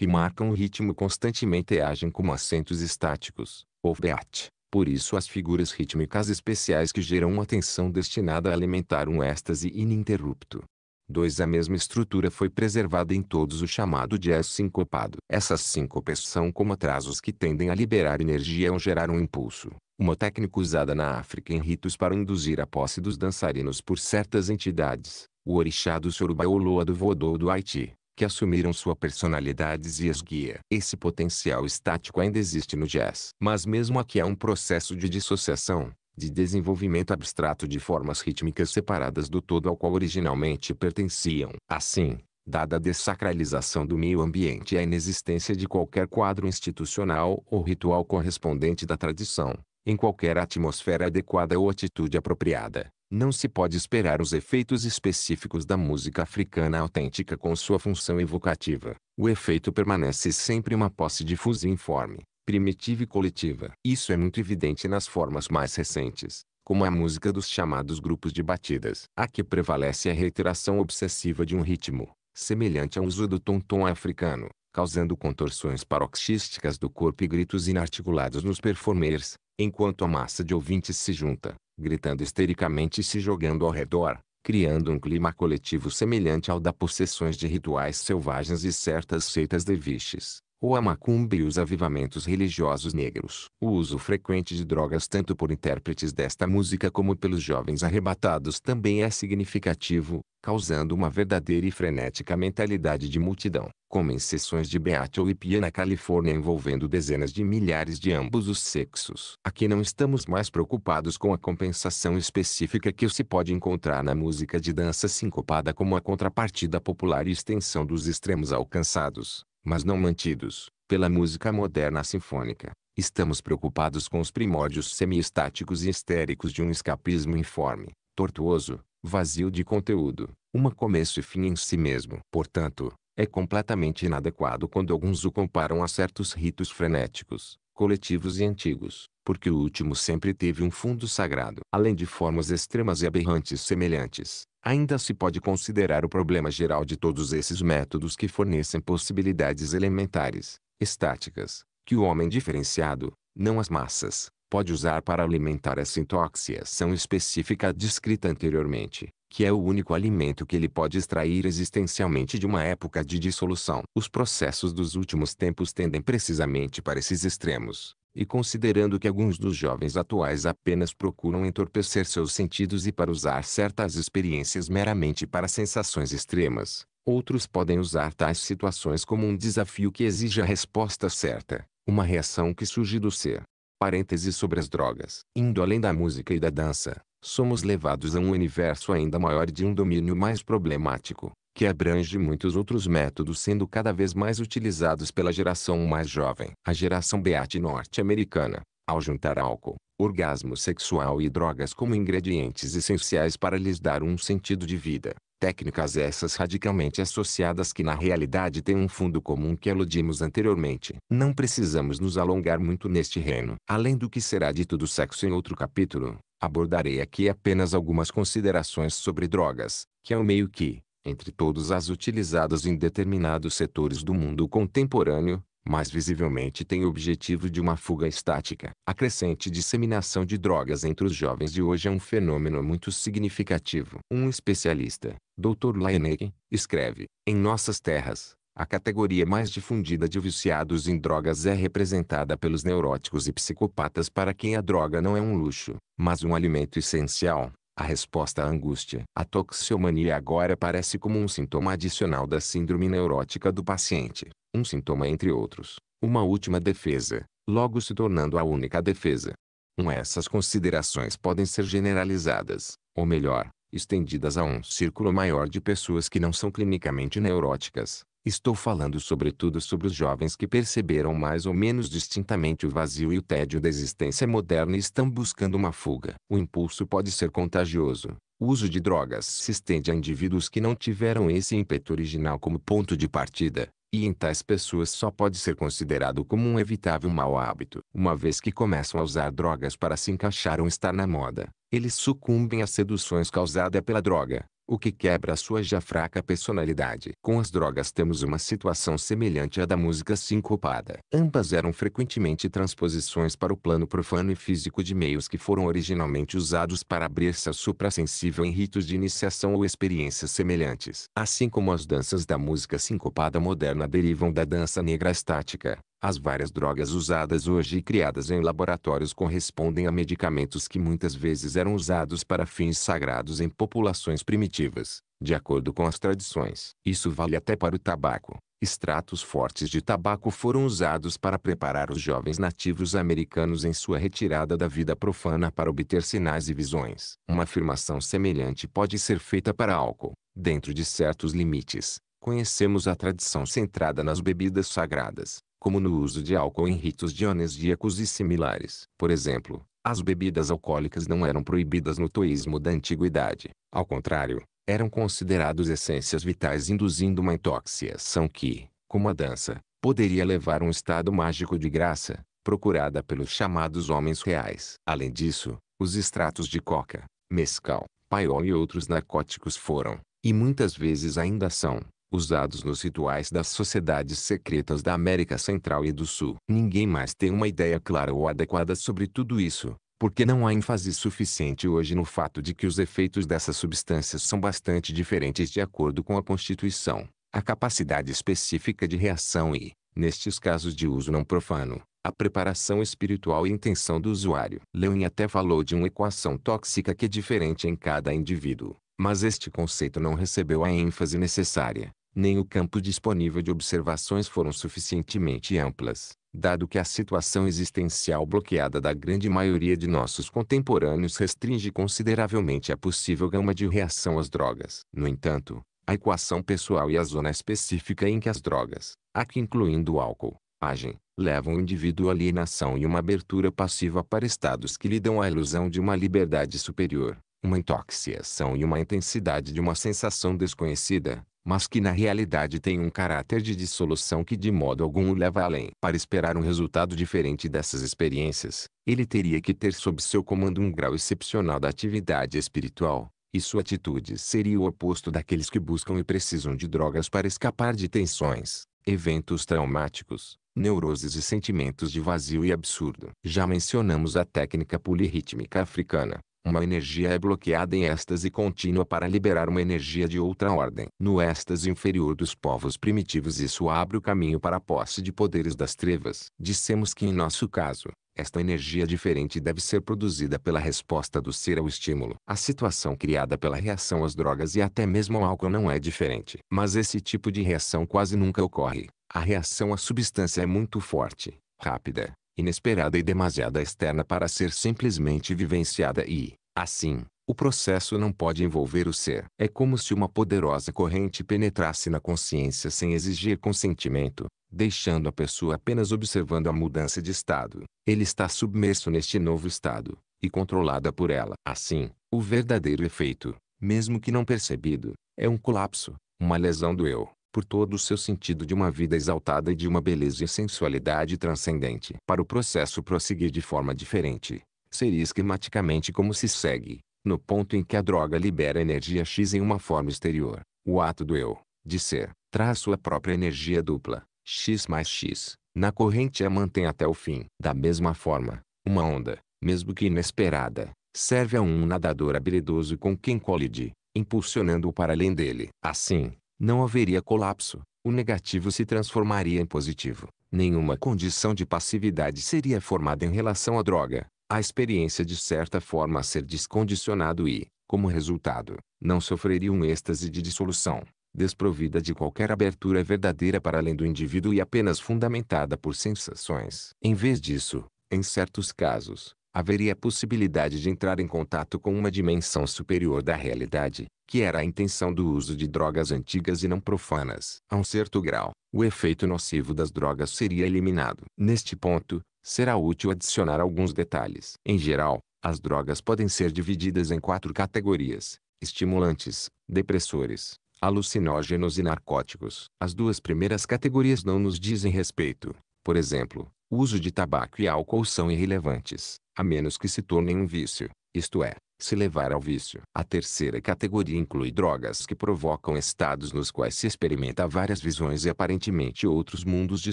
que marcam o ritmo constantemente agem como acentos estáticos, ou beat. Por isso as figuras rítmicas especiais que geram uma tensão destinada a alimentar um êxtase ininterrupto. 2. A mesma estrutura foi preservada em todos o chamado jazz sincopado. Essas síncopes são como atrasos que tendem a liberar energia ou gerar um impulso. Uma técnica usada na África em ritos para induzir a posse dos dançarinos por certas entidades, o orixá do Sorubá ou Loa do Vodô do Haiti que assumiram sua personalidade e as guia. Esse potencial estático ainda existe no jazz. Mas mesmo aqui há um processo de dissociação, de desenvolvimento abstrato de formas rítmicas separadas do todo ao qual originalmente pertenciam. Assim, dada a desacralização do meio ambiente e a inexistência de qualquer quadro institucional ou ritual correspondente da tradição, em qualquer atmosfera adequada ou atitude apropriada, não se pode esperar os efeitos específicos da música africana autêntica com sua função evocativa. O efeito permanece sempre uma posse difusa e informe, primitiva e coletiva. Isso é muito evidente nas formas mais recentes, como a música dos chamados grupos de batidas. A que prevalece é a reiteração obsessiva de um ritmo, semelhante ao uso do tom-tom africano, causando contorções paroxísticas do corpo e gritos inarticulados nos performers, enquanto a massa de ouvintes se junta gritando histericamente e se jogando ao redor, criando um clima coletivo semelhante ao da possessões de rituais selvagens e certas seitas de viches ou a macumba e os avivamentos religiosos negros. O uso frequente de drogas tanto por intérpretes desta música como pelos jovens arrebatados também é significativo, causando uma verdadeira e frenética mentalidade de multidão, como em sessões de Beatle e Pia na Califórnia envolvendo dezenas de milhares de ambos os sexos. Aqui não estamos mais preocupados com a compensação específica que se pode encontrar na música de dança sincopada como a contrapartida popular e extensão dos extremos alcançados mas não mantidos, pela música moderna sinfônica. Estamos preocupados com os primórdios semiestáticos e histéricos de um escapismo informe, tortuoso, vazio de conteúdo, uma começo e fim em si mesmo. Portanto, é completamente inadequado quando alguns o comparam a certos ritos frenéticos, coletivos e antigos, porque o último sempre teve um fundo sagrado, além de formas extremas e aberrantes semelhantes. Ainda se pode considerar o problema geral de todos esses métodos que fornecem possibilidades elementares, estáticas, que o homem diferenciado, não as massas, pode usar para alimentar essa intoxicação específica descrita anteriormente, que é o único alimento que ele pode extrair existencialmente de uma época de dissolução. Os processos dos últimos tempos tendem precisamente para esses extremos e considerando que alguns dos jovens atuais apenas procuram entorpecer seus sentidos e para usar certas experiências meramente para sensações extremas, outros podem usar tais situações como um desafio que exige a resposta certa, uma reação que surge do ser. Parênteses sobre as drogas. Indo além da música e da dança, somos levados a um universo ainda maior de um domínio mais problemático, que abrange muitos outros métodos sendo cada vez mais utilizados pela geração mais jovem. A geração Beat norte-americana, ao juntar álcool, orgasmo sexual e drogas como ingredientes essenciais para lhes dar um sentido de vida. Técnicas essas radicalmente associadas que na realidade têm um fundo comum que aludimos anteriormente. Não precisamos nos alongar muito neste reino. Além do que será dito do sexo em outro capítulo, abordarei aqui apenas algumas considerações sobre drogas, que é o meio que, entre todas as utilizadas em determinados setores do mundo contemporâneo, mas visivelmente tem o objetivo de uma fuga estática. A crescente disseminação de drogas entre os jovens de hoje é um fenômeno muito significativo. Um especialista, Dr. Laennec, escreve: Em nossas terras, a categoria mais difundida de viciados em drogas é representada pelos neuróticos e psicopatas para quem a droga não é um luxo, mas um alimento essencial. A resposta à angústia. A toxiomania agora parece como um sintoma adicional da síndrome neurótica do paciente, um sintoma entre outros, uma última defesa, logo se tornando a única defesa. Um, essas considerações podem ser generalizadas, ou melhor, estendidas a um círculo maior de pessoas que não são clinicamente neuróticas, Estou falando sobretudo sobre os jovens que perceberam mais ou menos distintamente o vazio e o tédio da existência moderna e estão buscando uma fuga. O impulso pode ser contagioso. O uso de drogas se estende a indivíduos que não tiveram esse ímpeto original como ponto de partida, e em tais pessoas só pode ser considerado como um evitável mau hábito. Uma vez que começam a usar drogas para se encaixar ou estar na moda, eles sucumbem às seduções causadas pela droga o que quebra sua já fraca personalidade. Com as drogas temos uma situação semelhante à da música sincopada. Ambas eram frequentemente transposições para o plano profano e físico de meios que foram originalmente usados para abrir-se a suprassensível em ritos de iniciação ou experiências semelhantes. Assim como as danças da música sincopada moderna derivam da dança negra estática, as várias drogas usadas hoje e criadas em laboratórios correspondem a medicamentos que muitas vezes eram usados para fins sagrados em populações primitivas, de acordo com as tradições. Isso vale até para o tabaco. Extratos fortes de tabaco foram usados para preparar os jovens nativos americanos em sua retirada da vida profana para obter sinais e visões. Uma afirmação semelhante pode ser feita para álcool, dentro de certos limites. Conhecemos a tradição centrada nas bebidas sagradas, como no uso de álcool em ritos dionisíacos e similares. Por exemplo, as bebidas alcoólicas não eram proibidas no toísmo da antiguidade. Ao contrário, eram considerados essências vitais induzindo uma intoxicação que, como a dança, poderia levar a um estado mágico de graça, procurada pelos chamados homens reais. Além disso, os extratos de coca, mescal, paiol e outros narcóticos foram, e muitas vezes ainda são, usados nos rituais das sociedades secretas da América Central e do Sul. Ninguém mais tem uma ideia clara ou adequada sobre tudo isso, porque não há ênfase suficiente hoje no fato de que os efeitos dessas substâncias são bastante diferentes de acordo com a Constituição, a capacidade específica de reação e, nestes casos de uso não profano, a preparação espiritual e intenção do usuário. Lewin até falou de uma equação tóxica que é diferente em cada indivíduo, mas este conceito não recebeu a ênfase necessária nem o campo disponível de observações foram suficientemente amplas, dado que a situação existencial bloqueada da grande maioria de nossos contemporâneos restringe consideravelmente a possível gama de reação às drogas. No entanto, a equação pessoal e a zona específica em que as drogas, aqui incluindo o álcool, agem, levam o indivíduo à alienação e uma abertura passiva para estados que lhe dão a ilusão de uma liberdade superior, uma intoxicação e uma intensidade de uma sensação desconhecida, mas que na realidade tem um caráter de dissolução que de modo algum o leva além. Para esperar um resultado diferente dessas experiências, ele teria que ter sob seu comando um grau excepcional da atividade espiritual, e sua atitude seria o oposto daqueles que buscam e precisam de drogas para escapar de tensões, eventos traumáticos, neuroses e sentimentos de vazio e absurdo. Já mencionamos a técnica polirrítmica africana, uma energia é bloqueada em êxtase contínua para liberar uma energia de outra ordem. No êxtase inferior dos povos primitivos isso abre o caminho para a posse de poderes das trevas. Dissemos que em nosso caso, esta energia diferente deve ser produzida pela resposta do ser ao estímulo. A situação criada pela reação às drogas e até mesmo ao álcool não é diferente. Mas esse tipo de reação quase nunca ocorre. A reação à substância é muito forte, rápida, inesperada e demasiada externa para ser simplesmente vivenciada e, assim, o processo não pode envolver o ser. É como se uma poderosa corrente penetrasse na consciência sem exigir consentimento, deixando a pessoa apenas observando a mudança de estado. Ele está submerso neste novo estado, e controlada por ela. Assim, o verdadeiro efeito, mesmo que não percebido, é um colapso, uma lesão do eu por todo o seu sentido de uma vida exaltada e de uma beleza e sensualidade transcendente. Para o processo prosseguir de forma diferente, seria esquematicamente como se segue. No ponto em que a droga libera energia X em uma forma exterior, o ato do eu, de ser, traz sua própria energia dupla, X mais X, na corrente a mantém até o fim. Da mesma forma, uma onda, mesmo que inesperada, serve a um nadador habilidoso com quem colide, impulsionando-o para além dele. Assim, não haveria colapso. O negativo se transformaria em positivo. Nenhuma condição de passividade seria formada em relação à droga. A experiência de certa forma a ser descondicionado e, como resultado, não sofreria um êxtase de dissolução, desprovida de qualquer abertura verdadeira para além do indivíduo e apenas fundamentada por sensações. Em vez disso, em certos casos, haveria a possibilidade de entrar em contato com uma dimensão superior da realidade, que era a intenção do uso de drogas antigas e não profanas. A um certo grau, o efeito nocivo das drogas seria eliminado. Neste ponto, será útil adicionar alguns detalhes. Em geral, as drogas podem ser divididas em quatro categorias: estimulantes, depressores, alucinógenos e narcóticos. As duas primeiras categorias não nos dizem respeito. Por exemplo, o uso de tabaco e álcool são irrelevantes, a menos que se tornem um vício, isto é, se levar ao vício. A terceira categoria inclui drogas que provocam estados nos quais se experimenta várias visões e aparentemente outros mundos de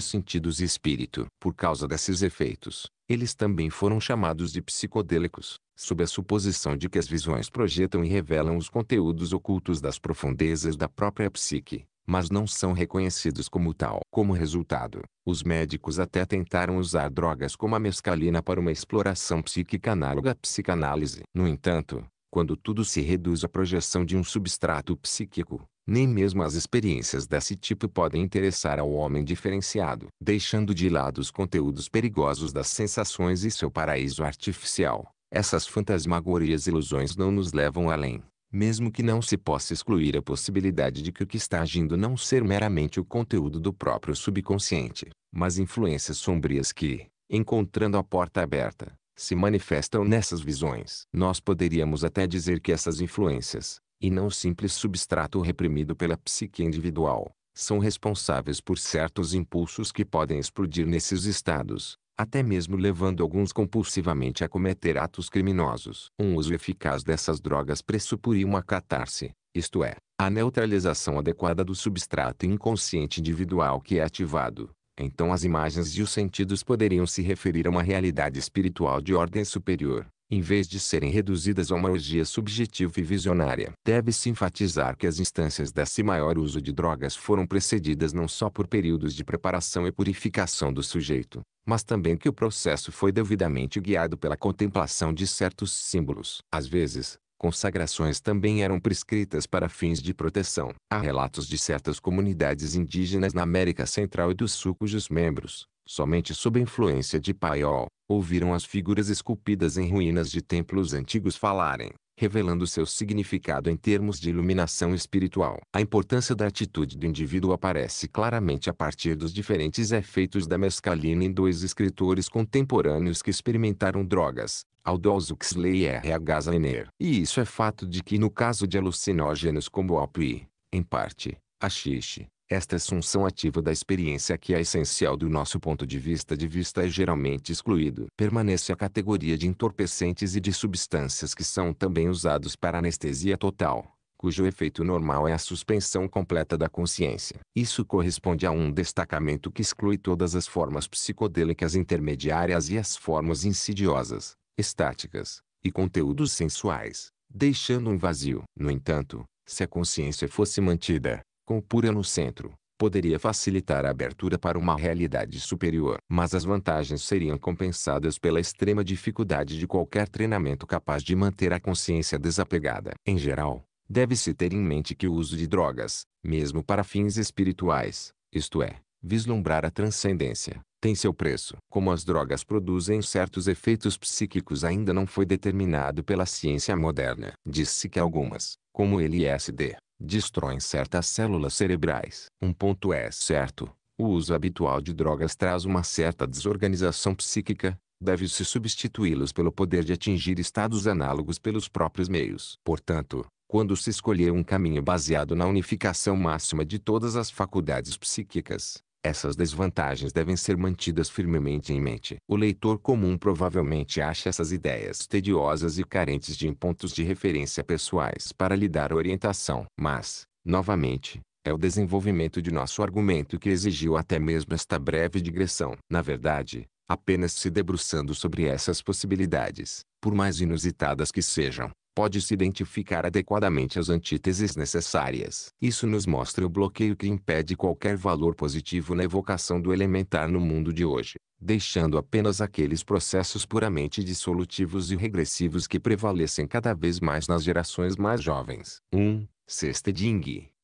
sentidos e espírito. Por causa desses efeitos, eles também foram chamados de psicodélicos, sob a suposição de que as visões projetam e revelam os conteúdos ocultos das profundezas da própria psique mas não são reconhecidos como tal. Como resultado, os médicos até tentaram usar drogas como a mescalina para uma exploração psíquica análoga à psicanálise. No entanto, quando tudo se reduz à projeção de um substrato psíquico, nem mesmo as experiências desse tipo podem interessar ao homem diferenciado, deixando de lado os conteúdos perigosos das sensações e seu paraíso artificial. Essas fantasmagorias e ilusões não nos levam além mesmo que não se possa excluir a possibilidade de que o que está agindo não ser meramente o conteúdo do próprio subconsciente, mas influências sombrias que, encontrando a porta aberta, se manifestam nessas visões. Nós poderíamos até dizer que essas influências, e não o simples substrato reprimido pela psique individual, são responsáveis por certos impulsos que podem explodir nesses estados, até mesmo levando alguns compulsivamente a cometer atos criminosos. Um uso eficaz dessas drogas pressuporia uma catarse, isto é, a neutralização adequada do substrato inconsciente individual que é ativado. Então as imagens e os sentidos poderiam se referir a uma realidade espiritual de ordem superior, em vez de serem reduzidas a uma orgia subjetiva e visionária. Deve-se enfatizar que as instâncias desse maior uso de drogas foram precedidas não só por períodos de preparação e purificação do sujeito, mas também que o processo foi devidamente guiado pela contemplação de certos símbolos. Às vezes, consagrações também eram prescritas para fins de proteção. Há relatos de certas comunidades indígenas na América Central e do Sul cujos membros, somente sob influência de Paiol, ouviram as figuras esculpidas em ruínas de templos antigos falarem, revelando seu significado em termos de iluminação espiritual. A importância da atitude do indivíduo aparece claramente a partir dos diferentes efeitos da mescalina em dois escritores contemporâneos que experimentaram drogas, Aldous Huxley e R. H. Sainer. E isso é fato de que no caso de alucinógenos como o OPI, em parte, a xixi, esta assunção é ativa da experiência que é essencial do nosso ponto de vista de vista é geralmente excluído. Permanece a categoria de entorpecentes e de substâncias que são também usados para anestesia total, cujo efeito normal é a suspensão completa da consciência. Isso corresponde a um destacamento que exclui todas as formas psicodélicas intermediárias e as formas insidiosas, estáticas, e conteúdos sensuais, deixando um vazio. No entanto, se a consciência fosse mantida, com Pura no centro, poderia facilitar a abertura para uma realidade superior. Mas as vantagens seriam compensadas pela extrema dificuldade de qualquer treinamento capaz de manter a consciência desapegada. Em geral, deve-se ter em mente que o uso de drogas, mesmo para fins espirituais, isto é, vislumbrar a transcendência, tem seu preço. Como as drogas produzem certos efeitos psíquicos ainda não foi determinado pela ciência moderna. Diz-se que algumas, como LSD, destroem certas células cerebrais. Um ponto é certo, o uso habitual de drogas traz uma certa desorganização psíquica, deve-se substituí-los pelo poder de atingir estados análogos pelos próprios meios. Portanto, quando se escolher um caminho baseado na unificação máxima de todas as faculdades psíquicas, essas desvantagens devem ser mantidas firmemente em mente. O leitor comum provavelmente acha essas ideias tediosas e carentes de pontos de referência pessoais para lhe dar orientação. Mas, novamente, é o desenvolvimento de nosso argumento que exigiu até mesmo esta breve digressão. Na verdade, apenas se debruçando sobre essas possibilidades, por mais inusitadas que sejam, pode-se identificar adequadamente as antíteses necessárias. Isso nos mostra o bloqueio que impede qualquer valor positivo na evocação do elementar no mundo de hoje, deixando apenas aqueles processos puramente dissolutivos e regressivos que prevalecem cada vez mais nas gerações mais jovens. 1. Um, Sexta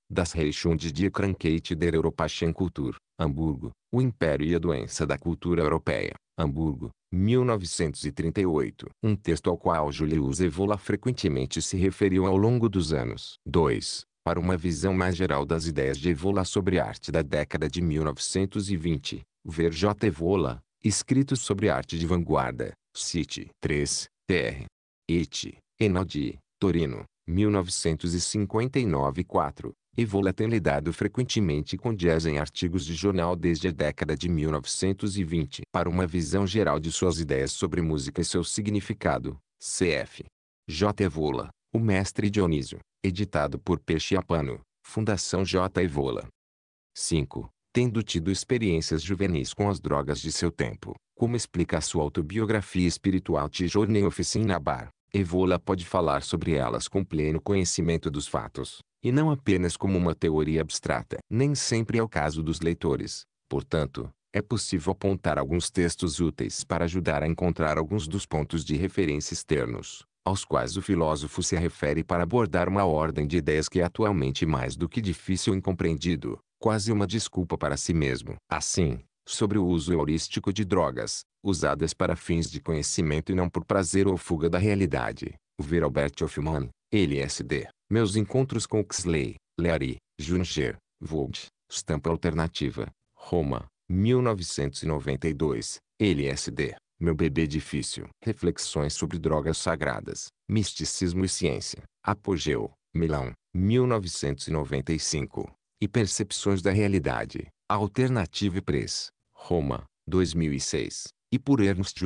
das Reichunde die Krankheit der Europäischen Kultur, Hamburgo, o Império e a Doença da Cultura Europeia. Hamburgo, 1938. Um texto ao qual Julius Evola frequentemente se referiu ao longo dos anos. 2. Para uma visão mais geral das ideias de Evola sobre arte da década de 1920, ver J. Evola, escritos sobre arte de vanguarda, City 3, Tr. Et, Enaldi, Torino, 1959-4 e lidado frequentemente com em artigos de jornal desde a década de 1920. Para uma visão geral de suas ideias sobre música e seu significado, cf. J. Evola, O Mestre Dionísio, editado por Peixe Apano, Fundação J. Evola. 5. Tendo tido experiências juvenis com as drogas de seu tempo, como explica sua autobiografia espiritual Tijourney Oficina Bar. Evola pode falar sobre elas com pleno conhecimento dos fatos, e não apenas como uma teoria abstrata. Nem sempre é o caso dos leitores, portanto, é possível apontar alguns textos úteis para ajudar a encontrar alguns dos pontos de referência externos, aos quais o filósofo se refere para abordar uma ordem de ideias que é atualmente mais do que difícil e incompreendido, quase uma desculpa para si mesmo. Assim, sobre o uso heurístico de drogas, usadas para fins de conhecimento e não por prazer ou fuga da realidade. Ver Albert Hoffman, LSD, Meus Encontros com Huxley, Leary, Junger, Vogt, Estampa Alternativa, Roma, 1992, LSD, Meu Bebê Difícil, Reflexões sobre Drogas Sagradas, Misticismo e Ciência, Apogeu, Milão, 1995, e Percepções da Realidade, e Press, Roma, 2006 e por Ernst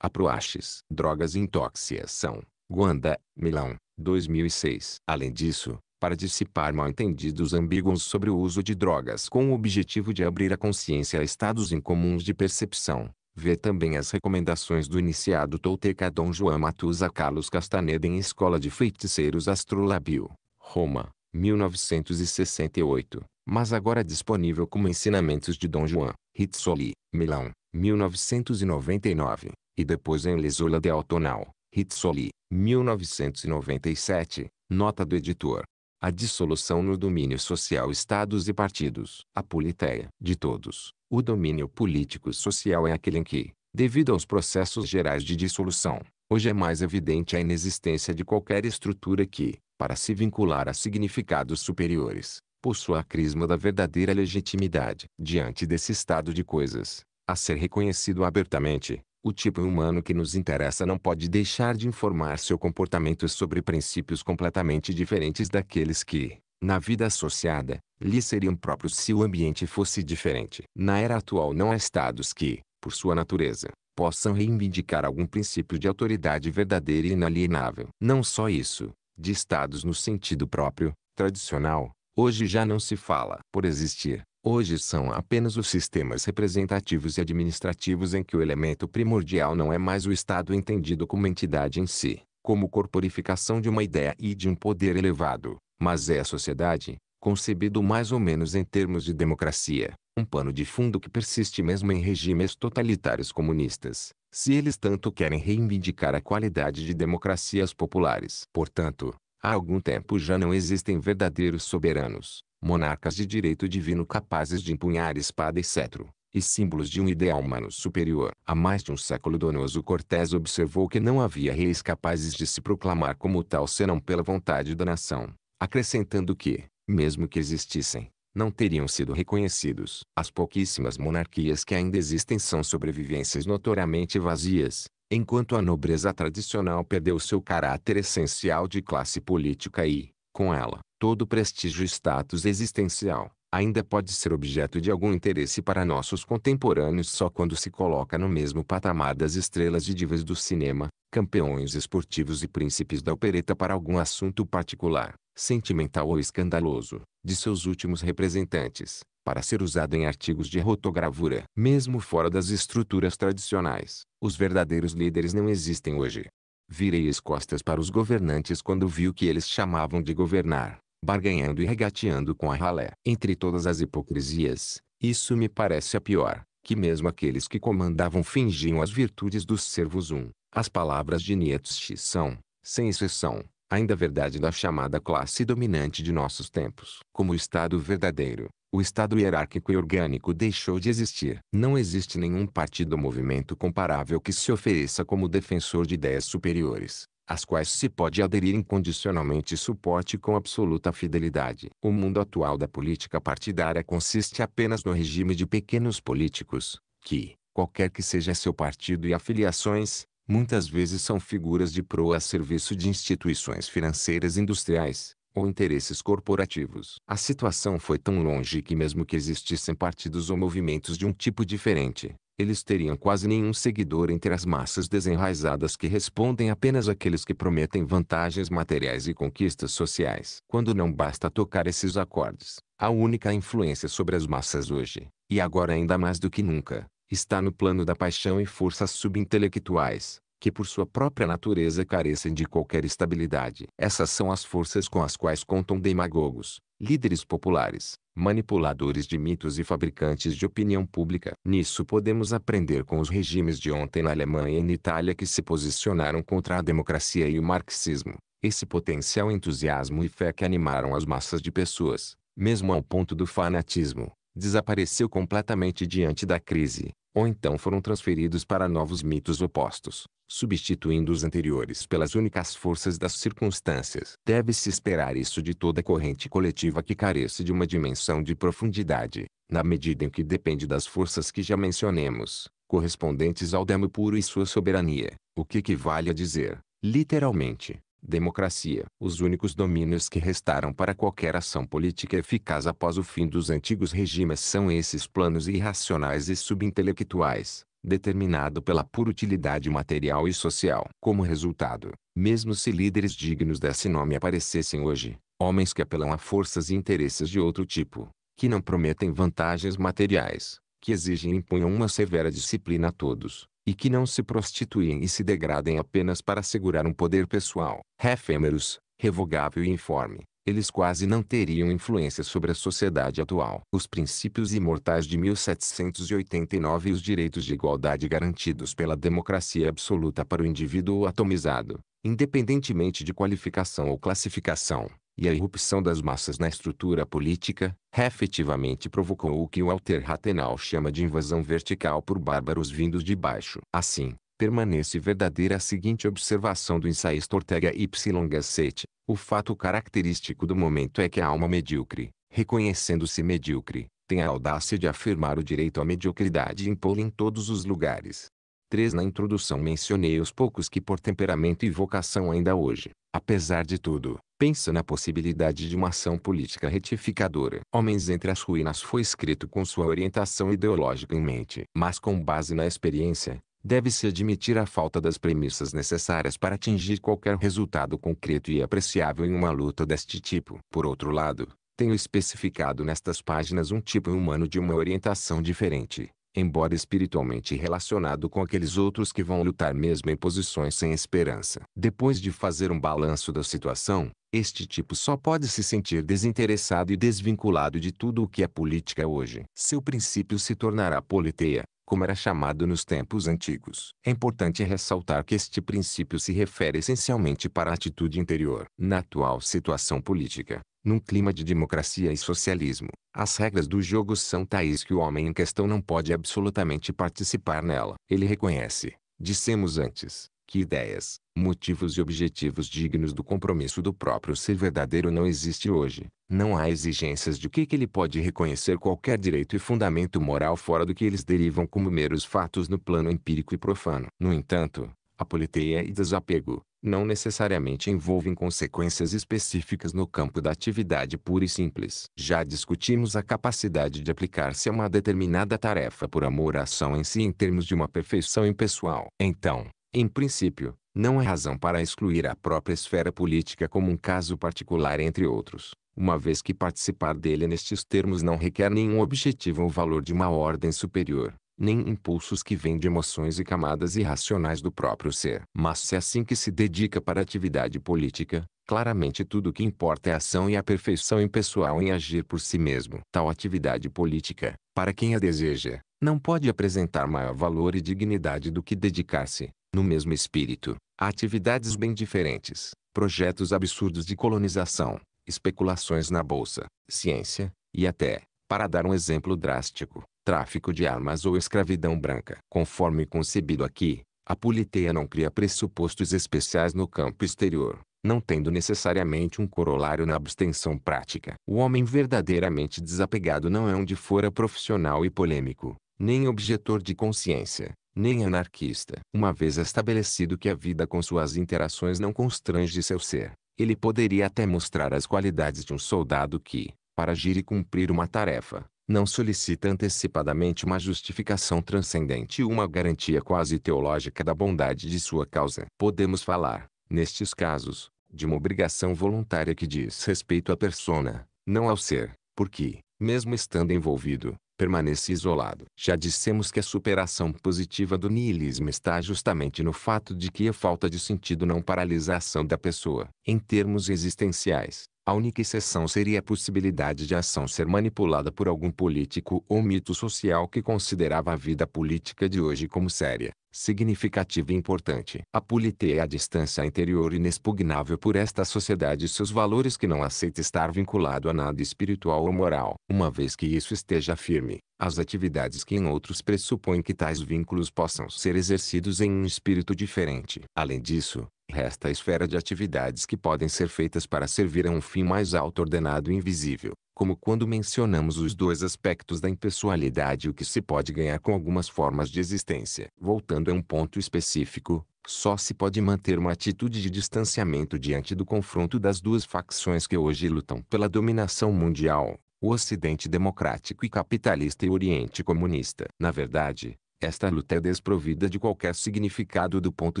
a Proaches. Drogas e Intoxicação, Guanda, Milão, 2006. Além disso, para dissipar mal-entendidos ambíguos sobre o uso de drogas com o objetivo de abrir a consciência a estados incomuns de percepção, Vê também as recomendações do iniciado Tolteca Dom João Matusa Carlos Castaneda em Escola de Feiticeiros Astrolabio, Roma, 1968, mas agora disponível como ensinamentos de Dom João, Rizzoli, Milão, 1999, e depois em Lesola de Autonal, Rizzoli, 1997, nota do editor. A dissolução no domínio social estados e partidos. A politéia de todos. O domínio político social é aquele em que, devido aos processos gerais de dissolução, hoje é mais evidente a inexistência de qualquer estrutura que, para se vincular a significados superiores, possua a crisma da verdadeira legitimidade. Diante desse estado de coisas, a ser reconhecido abertamente, o tipo humano que nos interessa não pode deixar de informar seu comportamento sobre princípios completamente diferentes daqueles que, na vida associada, lhe seriam próprios se o ambiente fosse diferente. Na era atual não há estados que, por sua natureza, possam reivindicar algum princípio de autoridade verdadeira e inalienável. Não só isso, de estados no sentido próprio, tradicional, hoje já não se fala. Por existir, Hoje são apenas os sistemas representativos e administrativos em que o elemento primordial não é mais o Estado entendido como entidade em si, como corporificação de uma ideia e de um poder elevado, mas é a sociedade, concebido mais ou menos em termos de democracia, um pano de fundo que persiste mesmo em regimes totalitários comunistas, se eles tanto querem reivindicar a qualidade de democracias populares. Portanto, há algum tempo já não existem verdadeiros soberanos, monarcas de direito divino capazes de empunhar espada e cetro, e símbolos de um ideal humano superior. Há mais de um século Donoso Cortés observou que não havia reis capazes de se proclamar como tal senão pela vontade da nação, acrescentando que, mesmo que existissem, não teriam sido reconhecidos. As pouquíssimas monarquias que ainda existem são sobrevivências notoriamente vazias, enquanto a nobreza tradicional perdeu seu caráter essencial de classe política e, com ela, todo prestígio e status existencial, ainda pode ser objeto de algum interesse para nossos contemporâneos só quando se coloca no mesmo patamar das estrelas de divas do cinema, campeões esportivos e príncipes da opereta para algum assunto particular, sentimental ou escandaloso, de seus últimos representantes, para ser usado em artigos de rotogravura. Mesmo fora das estruturas tradicionais, os verdadeiros líderes não existem hoje. Virei as costas para os governantes quando vi o que eles chamavam de governar barganhando e regateando com a ralé. Entre todas as hipocrisias, isso me parece a pior, que mesmo aqueles que comandavam fingiam as virtudes dos servos um. As palavras de Nietzsche são, sem exceção, ainda verdade da chamada classe dominante de nossos tempos. Como o Estado verdadeiro, o Estado hierárquico e orgânico deixou de existir. Não existe nenhum partido ou movimento comparável que se ofereça como defensor de ideias superiores às quais se pode aderir incondicionalmente e suporte com absoluta fidelidade. O mundo atual da política partidária consiste apenas no regime de pequenos políticos, que, qualquer que seja seu partido e afiliações, muitas vezes são figuras de proa a serviço de instituições financeiras industriais, ou interesses corporativos. A situação foi tão longe que, mesmo que existissem partidos ou movimentos de um tipo diferente, eles teriam quase nenhum seguidor entre as massas desenraizadas que respondem apenas àqueles que prometem vantagens materiais e conquistas sociais. Quando não basta tocar esses acordes, a única influência sobre as massas hoje, e agora ainda mais do que nunca, está no plano da paixão e forças subintelectuais, que por sua própria natureza carecem de qualquer estabilidade. Essas são as forças com as quais contam demagogos, líderes populares, manipuladores de mitos e fabricantes de opinião pública. Nisso podemos aprender com os regimes de ontem na Alemanha e na Itália que se posicionaram contra a democracia e o marxismo. Esse potencial entusiasmo e fé que animaram as massas de pessoas, mesmo ao ponto do fanatismo, desapareceu completamente diante da crise ou então foram transferidos para novos mitos opostos, substituindo os anteriores pelas únicas forças das circunstâncias. Deve-se esperar isso de toda corrente coletiva que carece de uma dimensão de profundidade, na medida em que depende das forças que já mencionemos, correspondentes ao demo puro e sua soberania, o que equivale a dizer, literalmente, democracia, os únicos domínios que restaram para qualquer ação política eficaz após o fim dos antigos regimes são esses planos irracionais e subintelectuais, determinado pela pura utilidade material e social. Como resultado, mesmo se líderes dignos desse nome aparecessem hoje, homens que apelam a forças e interesses de outro tipo, que não prometem vantagens materiais, que exigem e impunham uma severa disciplina a todos, e que não se prostituem e se degradem apenas para assegurar um poder pessoal, efêmeros, revogável e informe, eles quase não teriam influência sobre a sociedade atual. Os princípios imortais de 1789 e os direitos de igualdade garantidos pela democracia absoluta para o indivíduo atomizado, independentemente de qualificação ou classificação, e a irrupção das massas na estrutura política, efetivamente provocou o que Walter Rathenau chama de invasão vertical por bárbaros vindos de baixo. Assim, permanece verdadeira a seguinte observação do ensaísta Ortega Y. Gasset. O fato característico do momento é que a alma medíocre, reconhecendo-se medíocre, tem a audácia de afirmar o direito à mediocridade e impô-la em todos os lugares. 3. Na introdução mencionei os poucos que por temperamento e vocação ainda hoje, apesar de tudo, pensa na possibilidade de uma ação política retificadora. Homens entre as ruínas foi escrito com sua orientação ideológica em mente, mas com base na experiência, deve-se admitir a falta das premissas necessárias para atingir qualquer resultado concreto e apreciável em uma luta deste tipo. Por outro lado, tenho especificado nestas páginas um tipo humano de uma orientação diferente, embora espiritualmente relacionado com aqueles outros que vão lutar mesmo em posições sem esperança. Depois de fazer um balanço da situação, este tipo só pode se sentir desinteressado e desvinculado de tudo o que é política hoje. Seu princípio se tornará politeia, como era chamado nos tempos antigos. É importante ressaltar que este princípio se refere essencialmente para a atitude interior. Na atual situação política, num clima de democracia e socialismo, as regras do jogo são tais que o homem em questão não pode absolutamente participar nela. Ele reconhece, dissemos antes, que ideias, Motivos e objetivos dignos do compromisso do próprio ser verdadeiro não existe hoje. Não há exigências de que, que ele pode reconhecer qualquer direito e fundamento moral fora do que eles derivam como meros fatos no plano empírico e profano. No entanto, a politeia e desapego, não necessariamente envolvem consequências específicas no campo da atividade pura e simples. Já discutimos a capacidade de aplicar-se a uma determinada tarefa por amor à ação em si em termos de uma perfeição impessoal. Então, em princípio, não há razão para excluir a própria esfera política como um caso particular entre outros, uma vez que participar dele nestes termos não requer nenhum objetivo ou valor de uma ordem superior, nem impulsos que vêm de emoções e camadas irracionais do próprio ser. Mas se é assim que se dedica para a atividade política, Claramente tudo o que importa é a ação e a perfeição impessoal em agir por si mesmo. Tal atividade política, para quem a deseja, não pode apresentar maior valor e dignidade do que dedicar-se, no mesmo espírito, atividades bem diferentes, projetos absurdos de colonização, especulações na bolsa, ciência, e até, para dar um exemplo drástico, tráfico de armas ou escravidão branca. Conforme concebido aqui, a politeia não cria pressupostos especiais no campo exterior, não tendo necessariamente um corolário na abstenção prática. O homem verdadeiramente desapegado não é onde fora profissional e polêmico, nem objetor de consciência, nem anarquista. Uma vez estabelecido que a vida com suas interações não constrange seu ser, ele poderia até mostrar as qualidades de um soldado que, para agir e cumprir uma tarefa, não solicita antecipadamente uma justificação transcendente e uma garantia quase teológica da bondade de sua causa. Podemos falar, nestes casos, de uma obrigação voluntária que diz respeito à persona, não ao ser, porque, mesmo estando envolvido, permanece isolado. Já dissemos que a superação positiva do niilismo está justamente no fato de que a falta de sentido não paralisa a ação da pessoa. Em termos existenciais, a única exceção seria a possibilidade de a ação ser manipulada por algum político ou mito social que considerava a vida política de hoje como séria, significativa e importante. A politeia é a distância interior inexpugnável por esta sociedade e seus valores que não aceita estar vinculado a nada espiritual ou moral. Uma vez que isso esteja firme, as atividades que em outros pressupõem que tais vínculos possam ser exercidos em um espírito diferente. Além disso, Resta a esfera de atividades que podem ser feitas para servir a um fim mais alto ordenado e invisível, como quando mencionamos os dois aspectos da impessoalidade e o que se pode ganhar com algumas formas de existência. Voltando a um ponto específico, só se pode manter uma atitude de distanciamento diante do confronto das duas facções que hoje lutam pela dominação mundial, o Ocidente democrático e capitalista e o Oriente comunista. Na verdade, esta luta é desprovida de qualquer significado do ponto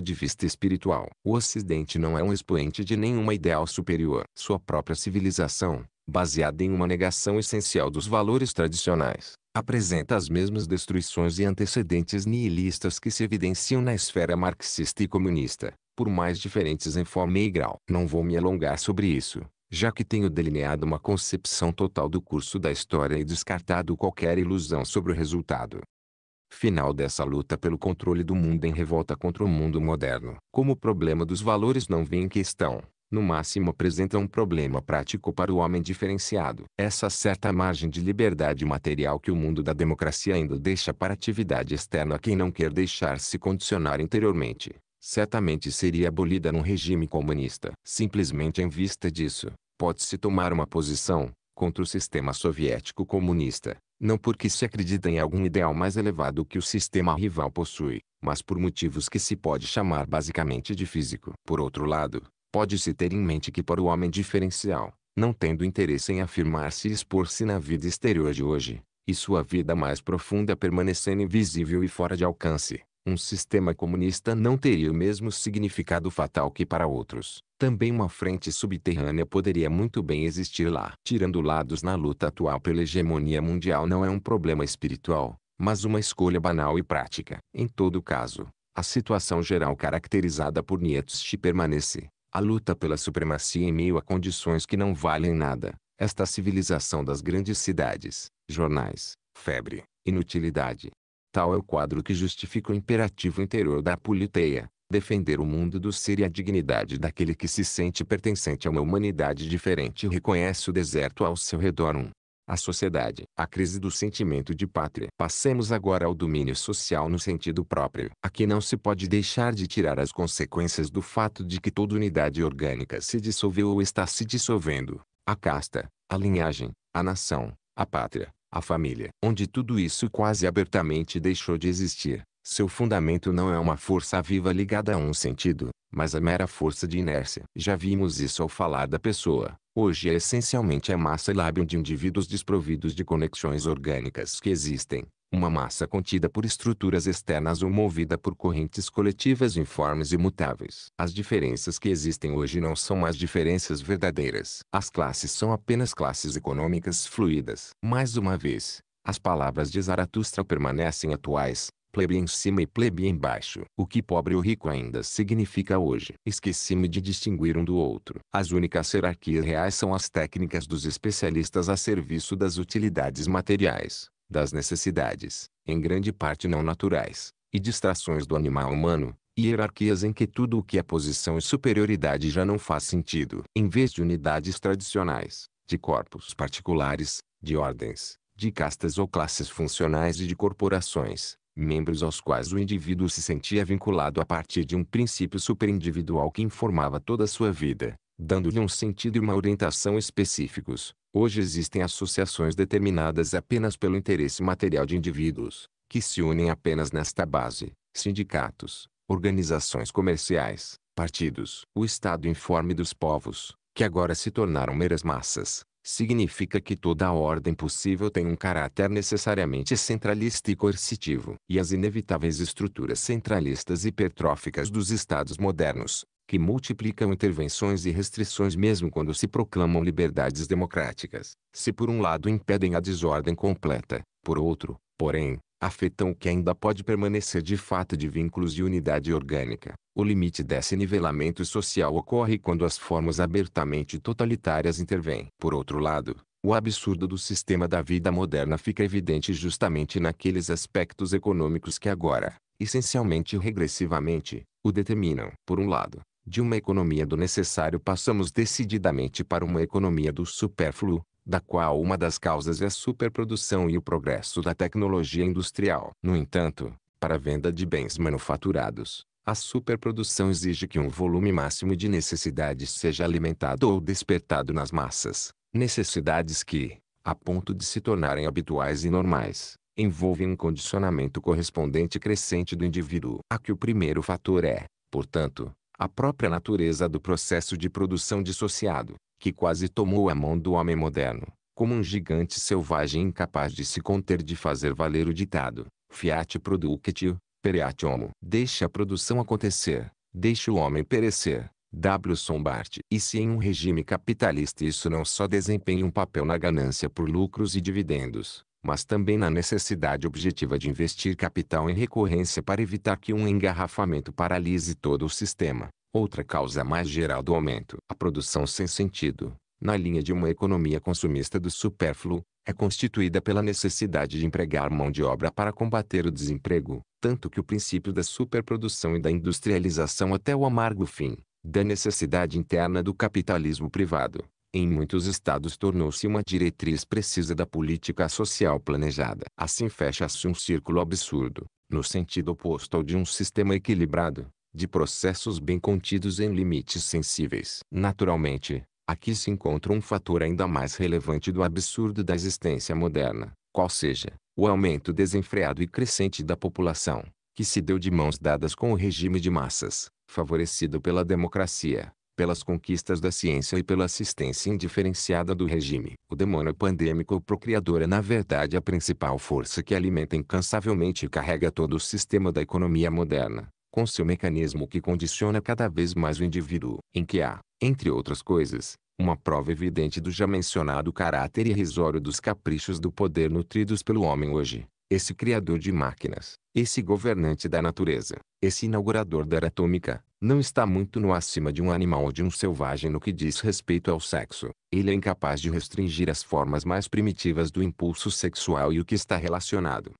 de vista espiritual. O Ocidente não é um expoente de nenhuma ideal superior. Sua própria civilização, baseada em uma negação essencial dos valores tradicionais, apresenta as mesmas destruições e antecedentes nihilistas que se evidenciam na esfera marxista e comunista, por mais diferentes em forma e grau. Não vou me alongar sobre isso, já que tenho delineado uma concepção total do curso da história e descartado qualquer ilusão sobre o resultado final dessa luta pelo controle do mundo em revolta contra o mundo moderno. Como o problema dos valores não vem em questão, no máximo apresenta um problema prático para o homem diferenciado. Essa certa margem de liberdade material que o mundo da democracia ainda deixa para atividade externa a quem não quer deixar-se condicionar interiormente, certamente seria abolida num regime comunista. Simplesmente em vista disso, pode-se tomar uma posição contra o sistema soviético comunista, não porque se acredita em algum ideal mais elevado que o sistema rival possui, mas por motivos que se pode chamar basicamente de físico. Por outro lado, pode-se ter em mente que para o homem diferencial, não tendo interesse em afirmar-se e expor-se na vida exterior de hoje, e sua vida mais profunda permanecendo invisível e fora de alcance, um sistema comunista não teria o mesmo significado fatal que para outros. Também uma frente subterrânea poderia muito bem existir lá. Tirando lados na luta atual pela hegemonia mundial não é um problema espiritual, mas uma escolha banal e prática. Em todo caso, a situação geral caracterizada por Nietzsche permanece. A luta pela supremacia em meio a condições que não valem nada. Esta civilização das grandes cidades, jornais, febre, inutilidade, Tal é o quadro que justifica o imperativo interior da politeia, defender o mundo do ser e a dignidade daquele que se sente pertencente a uma humanidade diferente e reconhece o deserto ao seu redor um. A sociedade, a crise do sentimento de pátria. Passemos agora ao domínio social no sentido próprio. Aqui não se pode deixar de tirar as consequências do fato de que toda unidade orgânica se dissolveu ou está se dissolvendo. A casta, a linhagem, a nação, a pátria, a família, onde tudo isso quase abertamente deixou de existir. Seu fundamento não é uma força viva ligada a um sentido, mas a mera força de inércia. Já vimos isso ao falar da pessoa. Hoje é essencialmente a massa e lábio de indivíduos desprovidos de conexões orgânicas que existem, uma massa contida por estruturas externas ou movida por correntes coletivas informes e mutáveis. As diferenças que existem hoje não são mais diferenças verdadeiras. As classes são apenas classes econômicas fluídas. Mais uma vez, as palavras de Zaratustra permanecem atuais, plebe em cima e plebe embaixo. O que pobre ou rico ainda significa hoje. Esqueci-me de distinguir um do outro. As únicas hierarquias reais são as técnicas dos especialistas a serviço das utilidades materiais das necessidades, em grande parte não naturais, e distrações do animal humano, e hierarquias em que tudo o que é posição e superioridade já não faz sentido. Em vez de unidades tradicionais, de corpos particulares, de ordens, de castas ou classes funcionais e de corporações, membros aos quais o indivíduo se sentia vinculado a partir de um princípio superindividual que informava toda a sua vida, dando-lhe um sentido e uma orientação específicos, Hoje existem associações determinadas apenas pelo interesse material de indivíduos, que se unem apenas nesta base, sindicatos, organizações comerciais, partidos. O Estado informe dos povos, que agora se tornaram meras massas, significa que toda a ordem possível tem um caráter necessariamente centralista e coercitivo. E as inevitáveis estruturas centralistas e hipertróficas dos estados modernos, que multiplicam intervenções e restrições mesmo quando se proclamam liberdades democráticas, se por um lado impedem a desordem completa, por outro, porém, afetam o que ainda pode permanecer de fato de vínculos de unidade orgânica. O limite desse nivelamento social ocorre quando as formas abertamente totalitárias intervêm. Por outro lado, o absurdo do sistema da vida moderna fica evidente justamente naqueles aspectos econômicos que agora, essencialmente regressivamente, o determinam. Por um lado, de uma economia do necessário passamos decididamente para uma economia do supérfluo, da qual uma das causas é a superprodução e o progresso da tecnologia industrial. No entanto, para a venda de bens manufaturados, a superprodução exige que um volume máximo de necessidades seja alimentado ou despertado nas massas, necessidades que, a ponto de se tornarem habituais e normais, envolvem um condicionamento correspondente crescente do indivíduo. A que o primeiro fator é, portanto, a própria natureza do processo de produção dissociado, que quase tomou a mão do homem moderno, como um gigante selvagem incapaz de se conter de fazer valer o ditado, fiat productio, pereat homo. Deixa a produção acontecer, deixa o homem perecer. W. Sombart. E se em um regime capitalista isso não só desempenha um papel na ganância por lucros e dividendos, mas também na necessidade objetiva de investir capital em recorrência para evitar que um engarrafamento paralise todo o sistema. Outra causa mais geral do aumento, a produção sem sentido, na linha de uma economia consumista do supérfluo, é constituída pela necessidade de empregar mão de obra para combater o desemprego, tanto que o princípio da superprodução e da industrialização até o amargo fim, da necessidade interna do capitalismo privado, em muitos estados tornou-se uma diretriz precisa da política social planejada. Assim fecha-se um círculo absurdo, no sentido oposto ao de um sistema equilibrado, de processos bem contidos em limites sensíveis. Naturalmente, aqui se encontra um fator ainda mais relevante do absurdo da existência moderna, qual seja, o aumento desenfreado e crescente da população, que se deu de mãos dadas com o regime de massas, favorecido pela democracia, pelas conquistas da ciência e pela assistência indiferenciada do regime. O demônio pandêmico ou procriador é na verdade a principal força que alimenta incansavelmente e carrega todo o sistema da economia moderna, com seu mecanismo que condiciona cada vez mais o indivíduo, em que há, entre outras coisas, uma prova evidente do já mencionado caráter irrisório dos caprichos do poder nutridos pelo homem hoje esse criador de máquinas, esse governante da natureza, esse inaugurador da era atômica, não está muito no acima de um animal ou de um selvagem no que diz respeito ao sexo. Ele é incapaz de restringir as formas mais primitivas do impulso sexual e o que está relacionado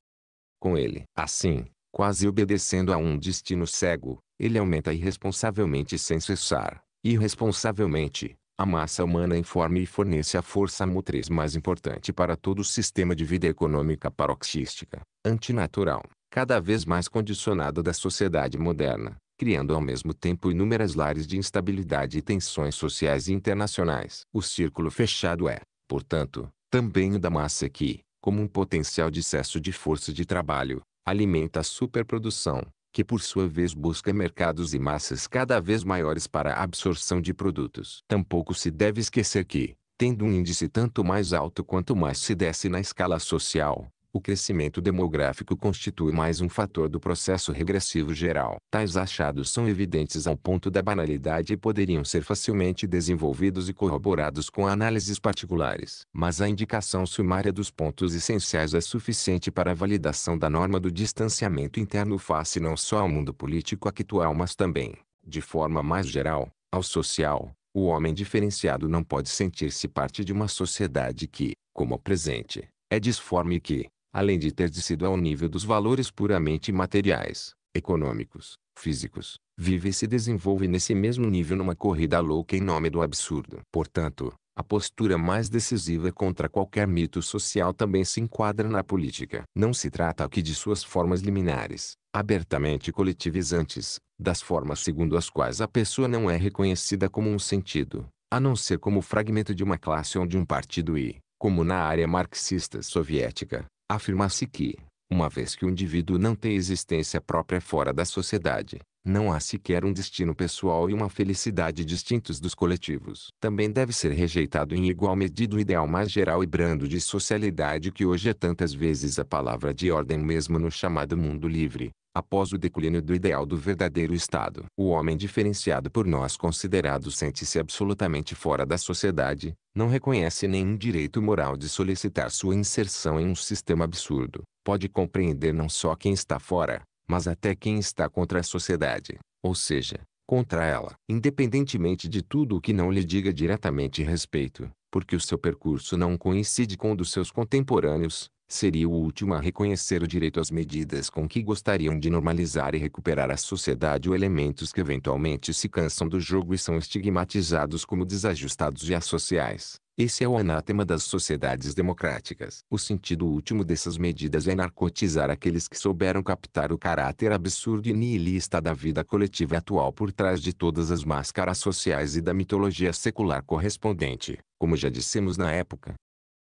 com ele. Assim, quase obedecendo a um destino cego, ele aumenta irresponsavelmente sem cessar, irresponsavelmente, a massa humana informe e fornece a força motriz mais importante para todo o sistema de vida econômica paroxística, antinatural, cada vez mais condicionada da sociedade moderna, criando ao mesmo tempo inúmeras lares de instabilidade e tensões sociais e internacionais. O círculo fechado é, portanto, também o da massa que, como um potencial de excesso de força de trabalho, alimenta a superprodução, que por sua vez busca mercados e massas cada vez maiores para a absorção de produtos. Tampouco se deve esquecer que, tendo um índice tanto mais alto quanto mais se desce na escala social, o crescimento demográfico constitui mais um fator do processo regressivo geral. Tais achados são evidentes ao ponto da banalidade e poderiam ser facilmente desenvolvidos e corroborados com análises particulares. Mas a indicação sumária dos pontos essenciais é suficiente para a validação da norma do distanciamento interno face não só ao mundo político actual mas também, de forma mais geral, ao social. O homem diferenciado não pode sentir-se parte de uma sociedade que, como a presente, é disforme que, além de ter descido ao nível dos valores puramente materiais, econômicos, físicos, vive e se desenvolve nesse mesmo nível numa corrida louca em nome do absurdo. Portanto, a postura mais decisiva contra qualquer mito social também se enquadra na política. Não se trata aqui de suas formas liminares, abertamente coletivizantes, das formas segundo as quais a pessoa não é reconhecida como um sentido, a não ser como fragmento de uma classe ou de um partido e, como na área marxista soviética, afirma-se que, uma vez que o indivíduo não tem existência própria fora da sociedade, não há sequer um destino pessoal e uma felicidade distintos dos coletivos. Também deve ser rejeitado em igual medida o ideal mais geral e brando de socialidade que hoje é tantas vezes a palavra de ordem mesmo no chamado mundo livre, após o declínio do ideal do verdadeiro Estado. O homem diferenciado por nós considerado sente-se absolutamente fora da sociedade, não reconhece nenhum direito moral de solicitar sua inserção em um sistema absurdo. Pode compreender não só quem está fora, mas até quem está contra a sociedade, ou seja, contra ela, independentemente de tudo o que não lhe diga diretamente respeito, porque o seu percurso não coincide com o dos seus contemporâneos, seria o último a reconhecer o direito às medidas com que gostariam de normalizar e recuperar a sociedade ou elementos que eventualmente se cansam do jogo e são estigmatizados como desajustados e associais. Esse é o anátema das sociedades democráticas. O sentido último dessas medidas é narcotizar aqueles que souberam captar o caráter absurdo e nihilista da vida coletiva atual por trás de todas as máscaras sociais e da mitologia secular correspondente. Como já dissemos na época,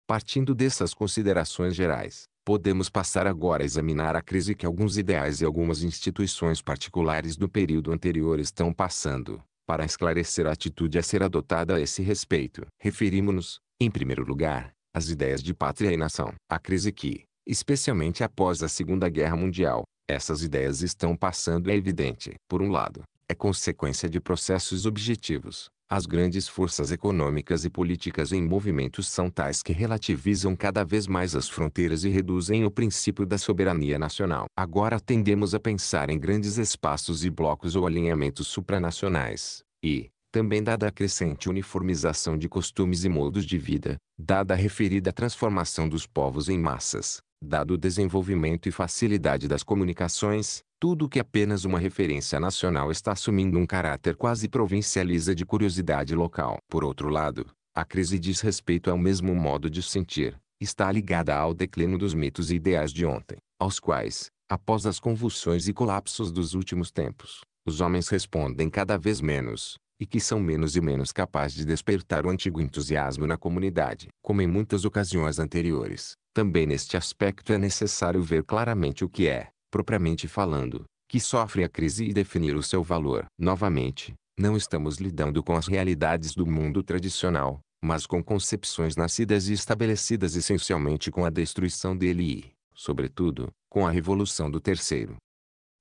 Partindo dessas considerações gerais, podemos passar agora a examinar a crise que alguns ideais e algumas instituições particulares do período anterior estão passando, para esclarecer a atitude a ser adotada a esse respeito. Referimos-nos, em primeiro lugar, às ideias de pátria e nação. A crise que, especialmente após a Segunda Guerra Mundial, essas ideias estão passando é evidente. Por um lado, é consequência de processos objetivos, as grandes forças econômicas e políticas em movimento são tais que relativizam cada vez mais as fronteiras e reduzem o princípio da soberania nacional. Agora tendemos a pensar em grandes espaços e blocos ou alinhamentos supranacionais, e, também dada a crescente uniformização de costumes e modos de vida, dada a referida transformação dos povos em massas, dado o desenvolvimento e facilidade das comunicações, tudo que apenas uma referência nacional está assumindo um caráter quase provincializa de curiosidade local. Por outro lado, a crise diz respeito ao mesmo modo de sentir, está ligada ao declínio dos mitos e ideais de ontem, aos quais, após as convulsões e colapsos dos últimos tempos, os homens respondem cada vez menos, e que são menos e menos capazes de despertar o antigo entusiasmo na comunidade. Como em muitas ocasiões anteriores, também neste aspecto é necessário ver claramente o que é, propriamente falando, que sofre a crise e definir o seu valor. Novamente, não estamos lidando com as realidades do mundo tradicional, mas com concepções nascidas e estabelecidas essencialmente com a destruição dele e, sobretudo, com a revolução do terceiro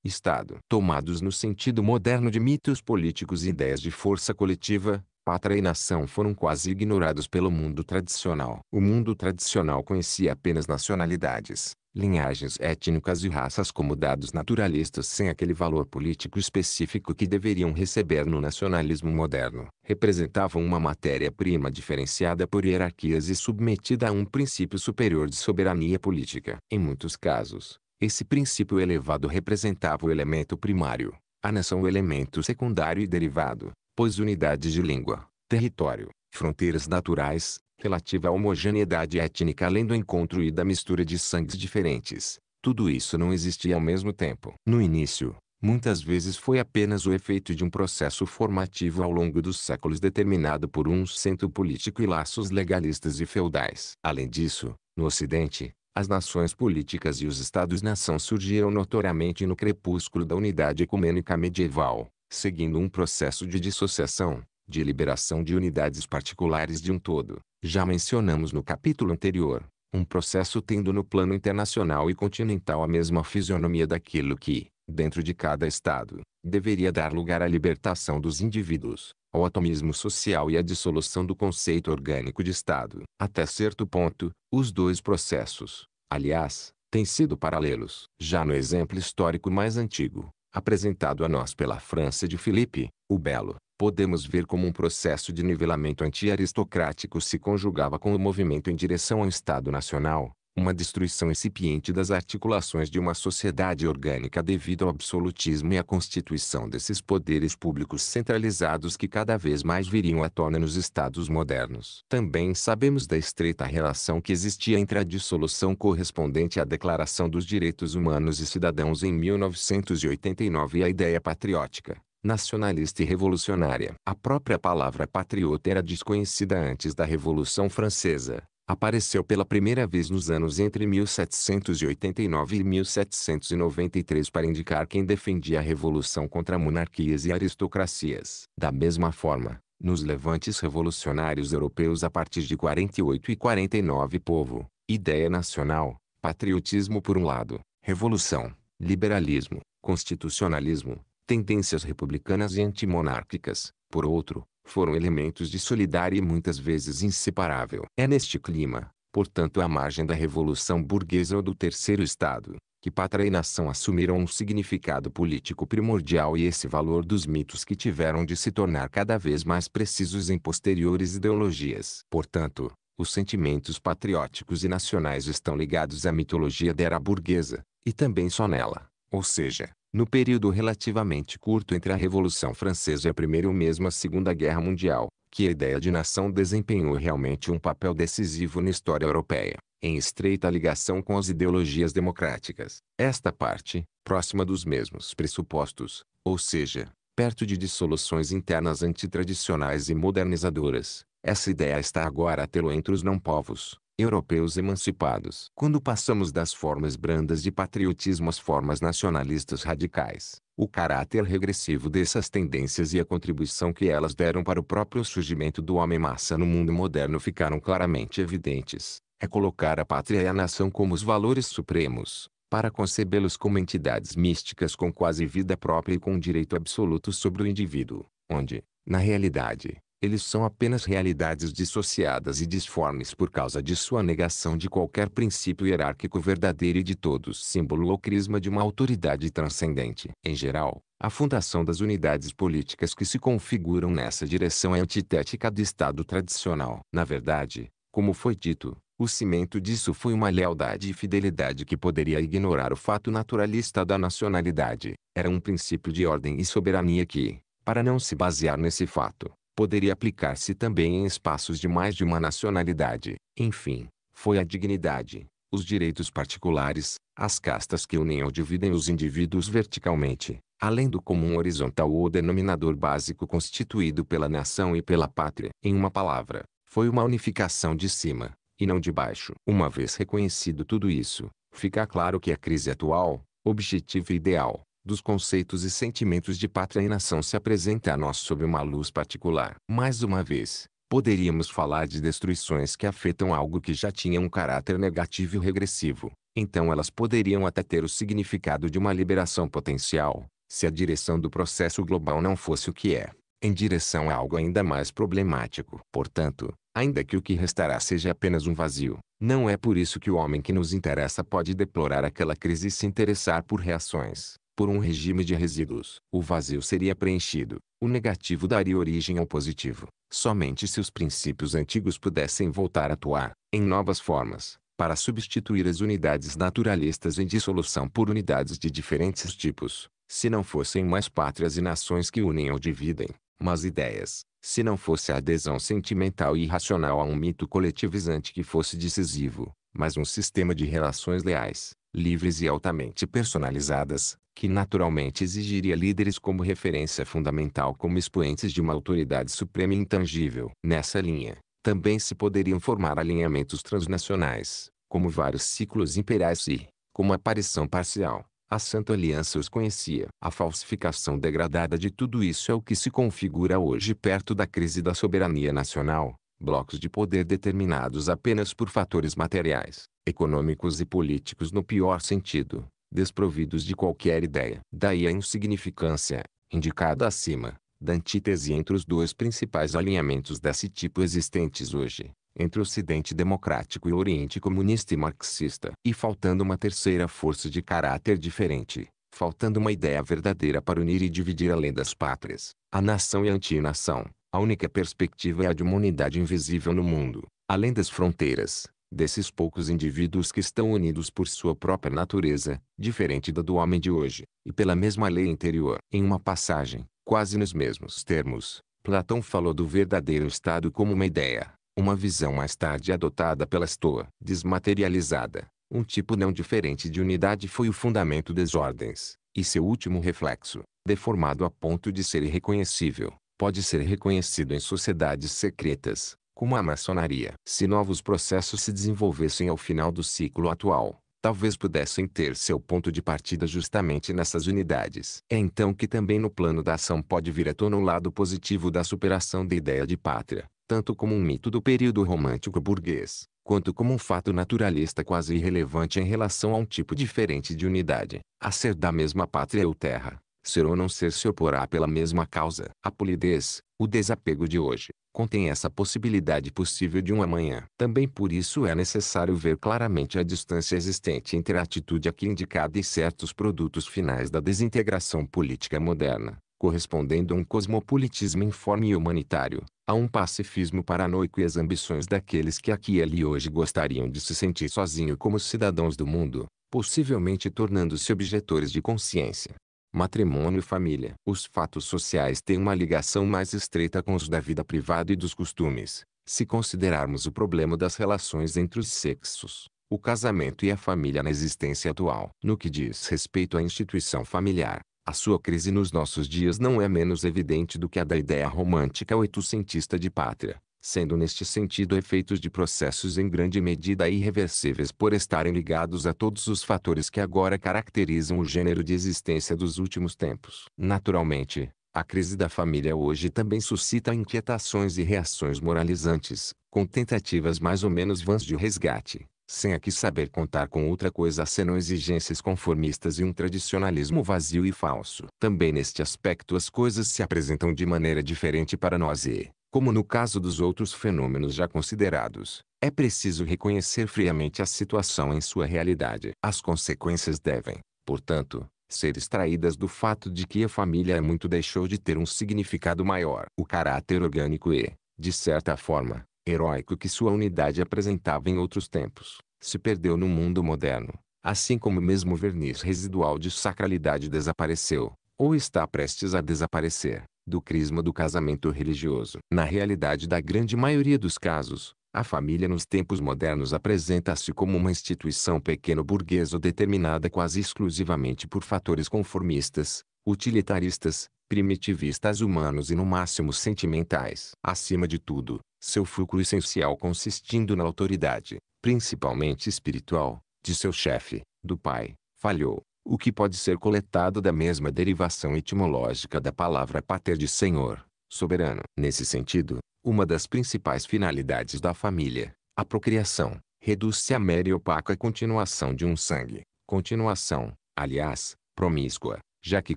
Estado. Tomados no sentido moderno de mitos políticos e ideias de força coletiva, pátria e nação foram quase ignorados pelo mundo tradicional. O mundo tradicional conhecia apenas nacionalidades, linhagens étnicas e raças como dados naturalistas sem aquele valor político específico que deveriam receber no nacionalismo moderno, representavam uma matéria-prima diferenciada por hierarquias e submetida a um princípio superior de soberania política. Em muitos casos, esse princípio elevado representava o elemento primário, a nação o elemento secundário e derivado, pois unidades de língua, território, fronteiras naturais, relativa à homogeneidade étnica além do encontro e da mistura de sangues diferentes. Tudo isso não existia ao mesmo tempo. No início, muitas vezes foi apenas o efeito de um processo formativo ao longo dos séculos determinado por um centro político e laços legalistas e feudais. Além disso, no Ocidente, as nações políticas e os estados-nação surgiram notoriamente no crepúsculo da unidade ecumênica medieval, seguindo um processo de dissociação, de liberação de unidades particulares de um todo. Já mencionamos no capítulo anterior, um processo tendo no plano internacional e continental a mesma fisionomia daquilo que, dentro de cada Estado, deveria dar lugar à libertação dos indivíduos, ao atomismo social e à dissolução do conceito orgânico de Estado. Até certo ponto, os dois processos, aliás, têm sido paralelos. Já no exemplo histórico mais antigo, apresentado a nós pela França de Filipe, o Belo, podemos ver como um processo de nivelamento anti-aristocrático se conjugava com o movimento em direção ao Estado Nacional, uma destruição incipiente das articulações de uma sociedade orgânica devido ao absolutismo e à constituição desses poderes públicos centralizados que cada vez mais viriam à tona nos estados modernos. Também sabemos da estreita relação que existia entre a dissolução correspondente à Declaração dos Direitos Humanos e Cidadãos em 1989 e a ideia patriótica nacionalista e revolucionária. A própria palavra patriota era desconhecida antes da Revolução Francesa. Apareceu pela primeira vez nos anos entre 1789 e 1793 para indicar quem defendia a revolução contra monarquias e aristocracias. Da mesma forma, nos levantes revolucionários europeus a partir de 48 e 49 povo, ideia nacional, patriotismo por um lado, revolução, liberalismo, constitucionalismo, tendências republicanas e antimonárquicas, por outro, foram elementos de solidária e muitas vezes inseparável. É neste clima, portanto à margem da Revolução Burguesa ou do Terceiro Estado, que pátria e nação assumiram um significado político primordial e esse valor dos mitos que tiveram de se tornar cada vez mais precisos em posteriores ideologias. Portanto, os sentimentos patrióticos e nacionais estão ligados à mitologia da era burguesa, e também só nela, ou seja, no período relativamente curto entre a Revolução Francesa e a Primeira ou mesmo a Segunda Guerra Mundial, que a ideia de nação desempenhou realmente um papel decisivo na história europeia, em estreita ligação com as ideologias democráticas. Esta parte, próxima dos mesmos pressupostos, ou seja, perto de dissoluções internas antitradicionais e modernizadoras, essa ideia está agora tê-lo entre os não-povos, europeus emancipados. Quando passamos das formas brandas de patriotismo às formas nacionalistas radicais, o caráter regressivo dessas tendências e a contribuição que elas deram para o próprio surgimento do homem-massa no mundo moderno ficaram claramente evidentes. É colocar a pátria e a nação como os valores supremos, para concebê-los como entidades místicas com quase vida própria e com direito absoluto sobre o indivíduo, onde, na realidade, eles são apenas realidades dissociadas e disformes por causa de sua negação de qualquer princípio hierárquico verdadeiro e de todos símbolo ou crisma de uma autoridade transcendente. Em geral, a fundação das unidades políticas que se configuram nessa direção é antitética do Estado tradicional. Na verdade, como foi dito, o cimento disso foi uma lealdade e fidelidade que poderia ignorar o fato naturalista da nacionalidade. Era um princípio de ordem e soberania que, para não se basear nesse fato, poderia aplicar-se também em espaços de mais de uma nacionalidade. Enfim, foi a dignidade, os direitos particulares, as castas que unem ou dividem os indivíduos verticalmente, além do comum horizontal ou denominador básico constituído pela nação e pela pátria. Em uma palavra, foi uma unificação de cima, e não de baixo. Uma vez reconhecido tudo isso, fica claro que a crise atual, objetiva e ideal, dos conceitos e sentimentos de pátria e nação se apresenta a nós sob uma luz particular. Mais uma vez, poderíamos falar de destruições que afetam algo que já tinha um caráter negativo e regressivo. Então elas poderiam até ter o significado de uma liberação potencial, se a direção do processo global não fosse o que é, em direção a algo ainda mais problemático. Portanto, ainda que o que restará seja apenas um vazio, não é por isso que o homem que nos interessa pode deplorar aquela crise e se interessar por reações, por um regime de resíduos, o vazio seria preenchido. O negativo daria origem ao positivo. Somente se os princípios antigos pudessem voltar a atuar, em novas formas, para substituir as unidades naturalistas em dissolução por unidades de diferentes tipos, se não fossem mais pátrias e nações que unem ou dividem, mas ideias, se não fosse a adesão sentimental e irracional a um mito coletivizante que fosse decisivo, mas um sistema de relações leais, livres e altamente personalizadas, que naturalmente exigiria líderes como referência fundamental como expoentes de uma autoridade suprema e intangível. Nessa linha, também se poderiam formar alinhamentos transnacionais, como vários ciclos imperiais e, como aparição parcial, a Santa Aliança os conhecia. A falsificação degradada de tudo isso é o que se configura hoje perto da crise da soberania nacional, blocos de poder determinados apenas por fatores materiais, econômicos e políticos no pior sentido, desprovidos de qualquer ideia. Daí a insignificância, indicada acima, da antítese entre os dois principais alinhamentos desse tipo existentes hoje, entre o Ocidente democrático e o Oriente comunista e marxista. E faltando uma terceira força de caráter diferente, faltando uma ideia verdadeira para unir e dividir além das pátrias, a nação e a antinação, a única perspectiva é a de uma unidade invisível no mundo, além das fronteiras, desses poucos indivíduos que estão unidos por sua própria natureza, diferente da do homem de hoje, e pela mesma lei interior. Em uma passagem, quase nos mesmos termos, Platão falou do verdadeiro estado como uma ideia, uma visão mais tarde adotada pela Stoa, desmaterializada. Um tipo não diferente de unidade foi o fundamento das ordens, e seu último reflexo, deformado a ponto de ser irreconhecível, pode ser reconhecido em sociedades secretas, como a maçonaria. Se novos processos se desenvolvessem ao final do ciclo atual, talvez pudessem ter seu ponto de partida justamente nessas unidades. É então que também no plano da ação pode vir à tona o lado positivo da superação da ideia de pátria, tanto como um mito do período romântico burguês, quanto como um fato naturalista quase irrelevante em relação a um tipo diferente de unidade, a ser da mesma pátria ou terra. Ser ou não ser se oporá pela mesma causa. A polidez, o desapego de hoje, contém essa possibilidade possível de um amanhã. Também por isso é necessário ver claramente a distância existente entre a atitude aqui indicada e certos produtos finais da desintegração política moderna, correspondendo a um cosmopolitismo informe e humanitário, a um pacifismo paranoico e as ambições daqueles que aqui e ali hoje gostariam de se sentir sozinho como cidadãos do mundo, possivelmente tornando-se objetores de consciência matrimônio e família. Os fatos sociais têm uma ligação mais estreita com os da vida privada e dos costumes. Se considerarmos o problema das relações entre os sexos, o casamento e a família na existência atual. No que diz respeito à instituição familiar, a sua crise nos nossos dias não é menos evidente do que a da ideia romântica oitocentista de pátria sendo neste sentido efeitos de processos em grande medida irreversíveis por estarem ligados a todos os fatores que agora caracterizam o gênero de existência dos últimos tempos. Naturalmente, a crise da família hoje também suscita inquietações e reações moralizantes, com tentativas mais ou menos vãs de resgate, sem aqui saber contar com outra coisa senão exigências conformistas e um tradicionalismo vazio e falso. Também neste aspecto as coisas se apresentam de maneira diferente para nós e, como no caso dos outros fenômenos já considerados, é preciso reconhecer friamente a situação em sua realidade. As consequências devem, portanto, ser extraídas do fato de que a família é muito deixou de ter um significado maior. O caráter orgânico e, de certa forma, heróico que sua unidade apresentava em outros tempos, se perdeu no mundo moderno, assim como o mesmo verniz residual de sacralidade desapareceu, ou está prestes a desaparecer do crisma do casamento religioso. Na realidade da grande maioria dos casos, a família nos tempos modernos apresenta-se como uma instituição pequeno-burguesa determinada quase exclusivamente por fatores conformistas, utilitaristas, primitivistas humanos e no máximo sentimentais. Acima de tudo, seu fulcro essencial consistindo na autoridade, principalmente espiritual, de seu chefe, do pai, falhou o que pode ser coletado da mesma derivação etimológica da palavra pater de senhor, soberano. Nesse sentido, uma das principais finalidades da família, a procriação, reduz-se à mera e opaca continuação de um sangue. Continuação, aliás, promíscua, já que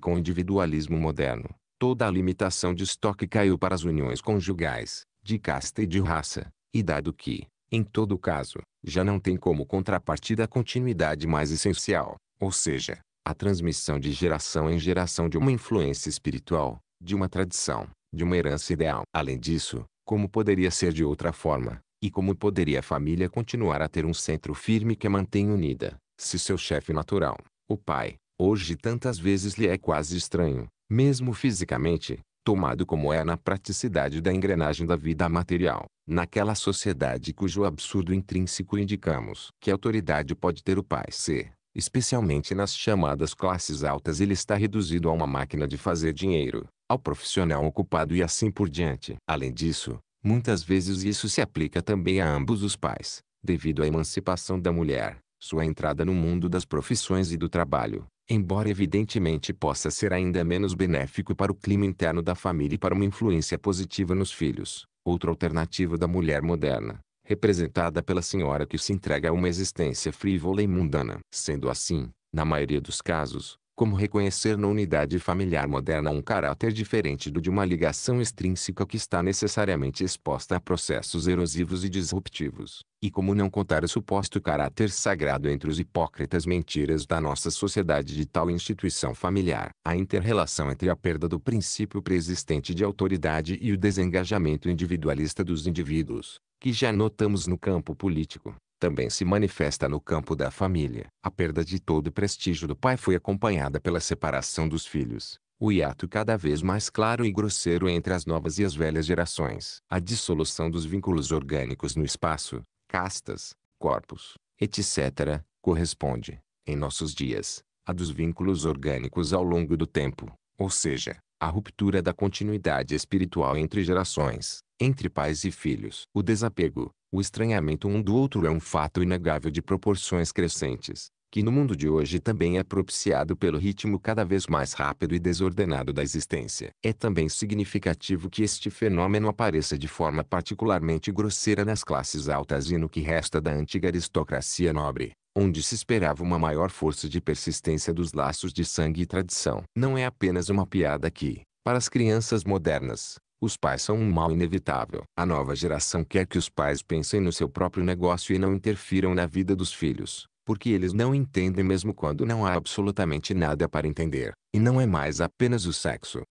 com o individualismo moderno, toda a limitação de estoque caiu para as uniões conjugais, de casta e de raça, e dado que, em todo caso, já não tem como contrapartida a continuidade mais essencial, ou seja, a transmissão de geração em geração de uma influência espiritual, de uma tradição, de uma herança ideal. Além disso, como poderia ser de outra forma, e como poderia a família continuar a ter um centro firme que a mantém unida, se seu chefe natural, o pai, hoje tantas vezes lhe é quase estranho, mesmo fisicamente, tomado como é na praticidade da engrenagem da vida material, naquela sociedade cujo absurdo intrínseco indicamos que autoridade pode ter o pai ser? especialmente nas chamadas classes altas ele está reduzido a uma máquina de fazer dinheiro, ao profissional ocupado e assim por diante. Além disso, muitas vezes isso se aplica também a ambos os pais, devido à emancipação da mulher, sua entrada no mundo das profissões e do trabalho, embora evidentemente possa ser ainda menos benéfico para o clima interno da família e para uma influência positiva nos filhos. Outra alternativa da mulher moderna, representada pela senhora que se entrega a uma existência frívola e mundana. Sendo assim, na maioria dos casos, como reconhecer na unidade familiar moderna um caráter diferente do de uma ligação extrínseca que está necessariamente exposta a processos erosivos e disruptivos, e como não contar o suposto caráter sagrado entre os hipócritas mentiras da nossa sociedade de tal instituição familiar. A interrelação entre a perda do princípio preexistente de autoridade e o desengajamento individualista dos indivíduos, que já notamos no campo político, também se manifesta no campo da família. A perda de todo o prestígio do pai foi acompanhada pela separação dos filhos, o hiato cada vez mais claro e grosseiro entre as novas e as velhas gerações, a dissolução dos vínculos orgânicos no espaço, castas, corpos, etc., corresponde, em nossos dias, a dos vínculos orgânicos ao longo do tempo, ou seja, a ruptura da continuidade espiritual entre gerações, entre pais e filhos. O desapego, o estranhamento um do outro é um fato inegável de proporções crescentes, que no mundo de hoje também é propiciado pelo ritmo cada vez mais rápido e desordenado da existência. É também significativo que este fenômeno apareça de forma particularmente grosseira nas classes altas e no que resta da antiga aristocracia nobre onde se esperava uma maior força de persistência dos laços de sangue e tradição. Não é apenas uma piada que, para as crianças modernas, os pais são um mal inevitável. A nova geração quer que os pais pensem no seu próprio negócio e não interfiram na vida dos filhos, porque eles não entendem mesmo quando não há absolutamente nada para entender, e não é mais apenas o sexo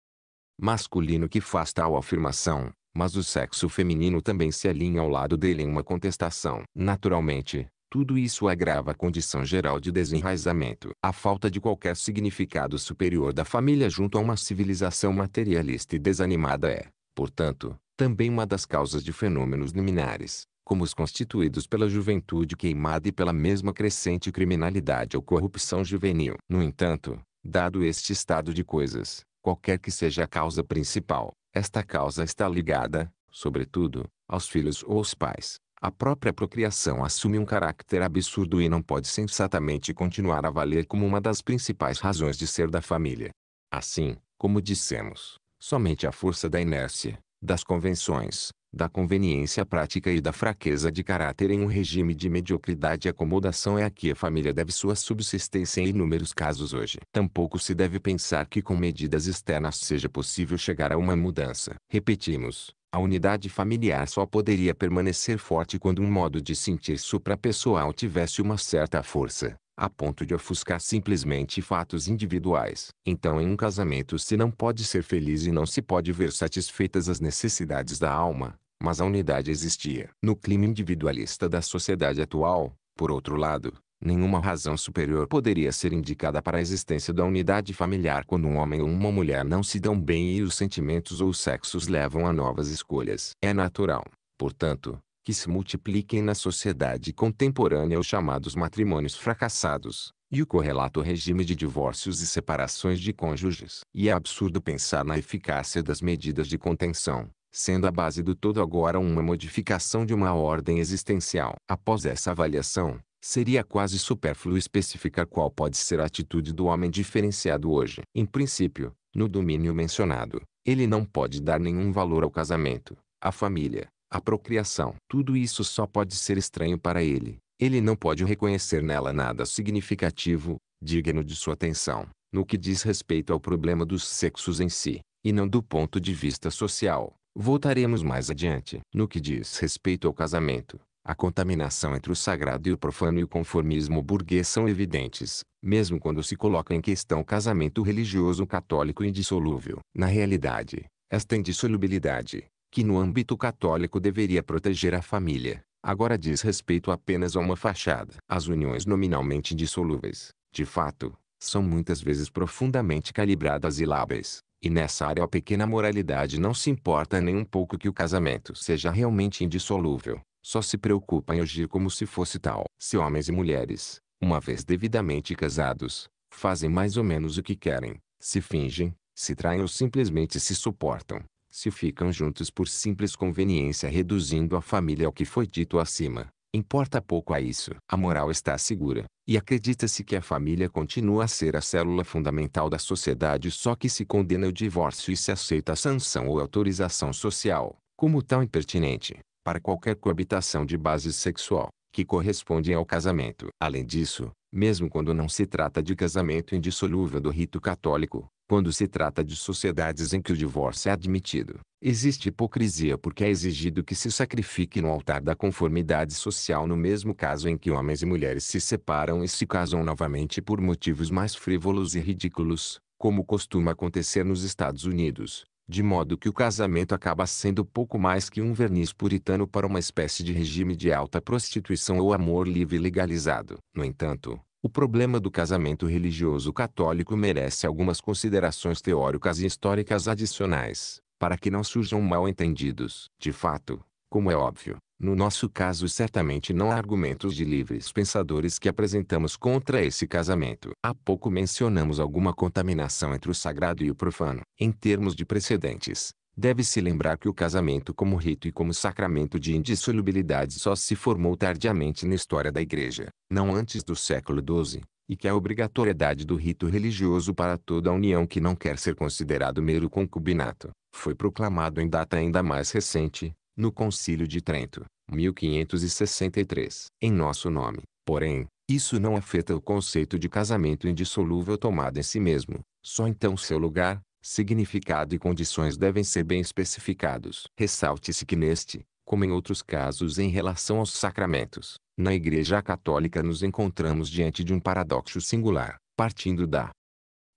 masculino que faz tal afirmação, mas o sexo feminino também se alinha ao lado dele em uma contestação. Naturalmente, tudo isso agrava a condição geral de desenraizamento. A falta de qualquer significado superior da família junto a uma civilização materialista e desanimada é, portanto, também uma das causas de fenômenos liminares, como os constituídos pela juventude queimada e pela mesma crescente criminalidade ou corrupção juvenil. No entanto, dado este estado de coisas, qualquer que seja a causa principal, esta causa está ligada, sobretudo, aos filhos ou aos pais. A própria procriação assume um caráter absurdo e não pode sensatamente continuar a valer como uma das principais razões de ser da família. Assim, como dissemos, Somente a força da inércia, das convenções, da conveniência prática e da fraqueza de caráter em um regime de mediocridade e acomodação é a que a família deve sua subsistência em inúmeros casos hoje. Tampouco se deve pensar que com medidas externas seja possível chegar a uma mudança. Repetimos, a unidade familiar só poderia permanecer forte quando um modo de sentir suprapessoal tivesse uma certa força a ponto de ofuscar simplesmente fatos individuais. Então em um casamento se não pode ser feliz e não se pode ver satisfeitas as necessidades da alma, mas a unidade existia. No clima individualista da sociedade atual, por outro lado, nenhuma razão superior poderia ser indicada para a existência da unidade familiar quando um homem ou uma mulher não se dão bem e os sentimentos ou sexos levam a novas escolhas. É natural, portanto, que se multipliquem na sociedade contemporânea os chamados matrimônios fracassados, e o correlato regime de divórcios e separações de cônjuges. E é absurdo pensar na eficácia das medidas de contenção, sendo a base do todo agora uma modificação de uma ordem existencial. Após essa avaliação, seria quase supérfluo especificar qual pode ser a atitude do homem diferenciado hoje. Em princípio, no domínio mencionado, ele não pode dar nenhum valor ao casamento, à família, a procriação. Tudo isso só pode ser estranho para ele. Ele não pode reconhecer nela nada significativo, digno de sua atenção, no que diz respeito ao problema dos sexos em si, e não do ponto de vista social. Voltaremos mais adiante. No que diz respeito ao casamento, a contaminação entre o sagrado e o profano e o conformismo burguês são evidentes, mesmo quando se coloca em questão o casamento religioso católico indissolúvel. Na realidade, esta indissolubilidade, que no âmbito católico deveria proteger a família, agora diz respeito apenas a uma fachada. As uniões nominalmente dissolúveis, de fato, são muitas vezes profundamente calibradas e lábeis, e nessa área a pequena moralidade não se importa nem um pouco que o casamento seja realmente indissolúvel, só se preocupa em agir como se fosse tal. Se homens e mulheres, uma vez devidamente casados, fazem mais ou menos o que querem, se fingem, se traem ou simplesmente se suportam, se ficam juntos por simples conveniência reduzindo a família ao que foi dito acima, importa pouco a isso. A moral está segura, e acredita-se que a família continua a ser a célula fundamental da sociedade só que se condena o divórcio e se aceita a sanção ou autorização social, como tão impertinente, para qualquer coabitação de base sexual que correspondem ao casamento. Além disso, mesmo quando não se trata de casamento indissolúvel do rito católico, quando se trata de sociedades em que o divórcio é admitido, existe hipocrisia porque é exigido que se sacrifique no altar da conformidade social no mesmo caso em que homens e mulheres se separam e se casam novamente por motivos mais frívolos e ridículos, como costuma acontecer nos Estados Unidos, de modo que o casamento acaba sendo pouco mais que um verniz puritano para uma espécie de regime de alta prostituição ou amor livre legalizado. No entanto, o problema do casamento religioso católico merece algumas considerações teóricas e históricas adicionais, para que não surjam mal entendidos. De fato, como é óbvio, no nosso caso, certamente não há argumentos de livres pensadores que apresentamos contra esse casamento. Há pouco mencionamos alguma contaminação entre o sagrado e o profano. Em termos de precedentes, Deve-se lembrar que o casamento como rito e como sacramento de indissolubilidade só se formou tardiamente na história da Igreja, não antes do século XII, e que a obrigatoriedade do rito religioso para toda a união que não quer ser considerado mero concubinato, foi proclamado em data ainda mais recente, no Concílio de Trento. 1563, em nosso nome. Porém, isso não afeta o conceito de casamento indissolúvel tomado em si mesmo. Só então seu lugar, significado e condições devem ser bem especificados. Ressalte-se que neste, como em outros casos em relação aos sacramentos, na Igreja Católica nos encontramos diante de um paradoxo singular, partindo da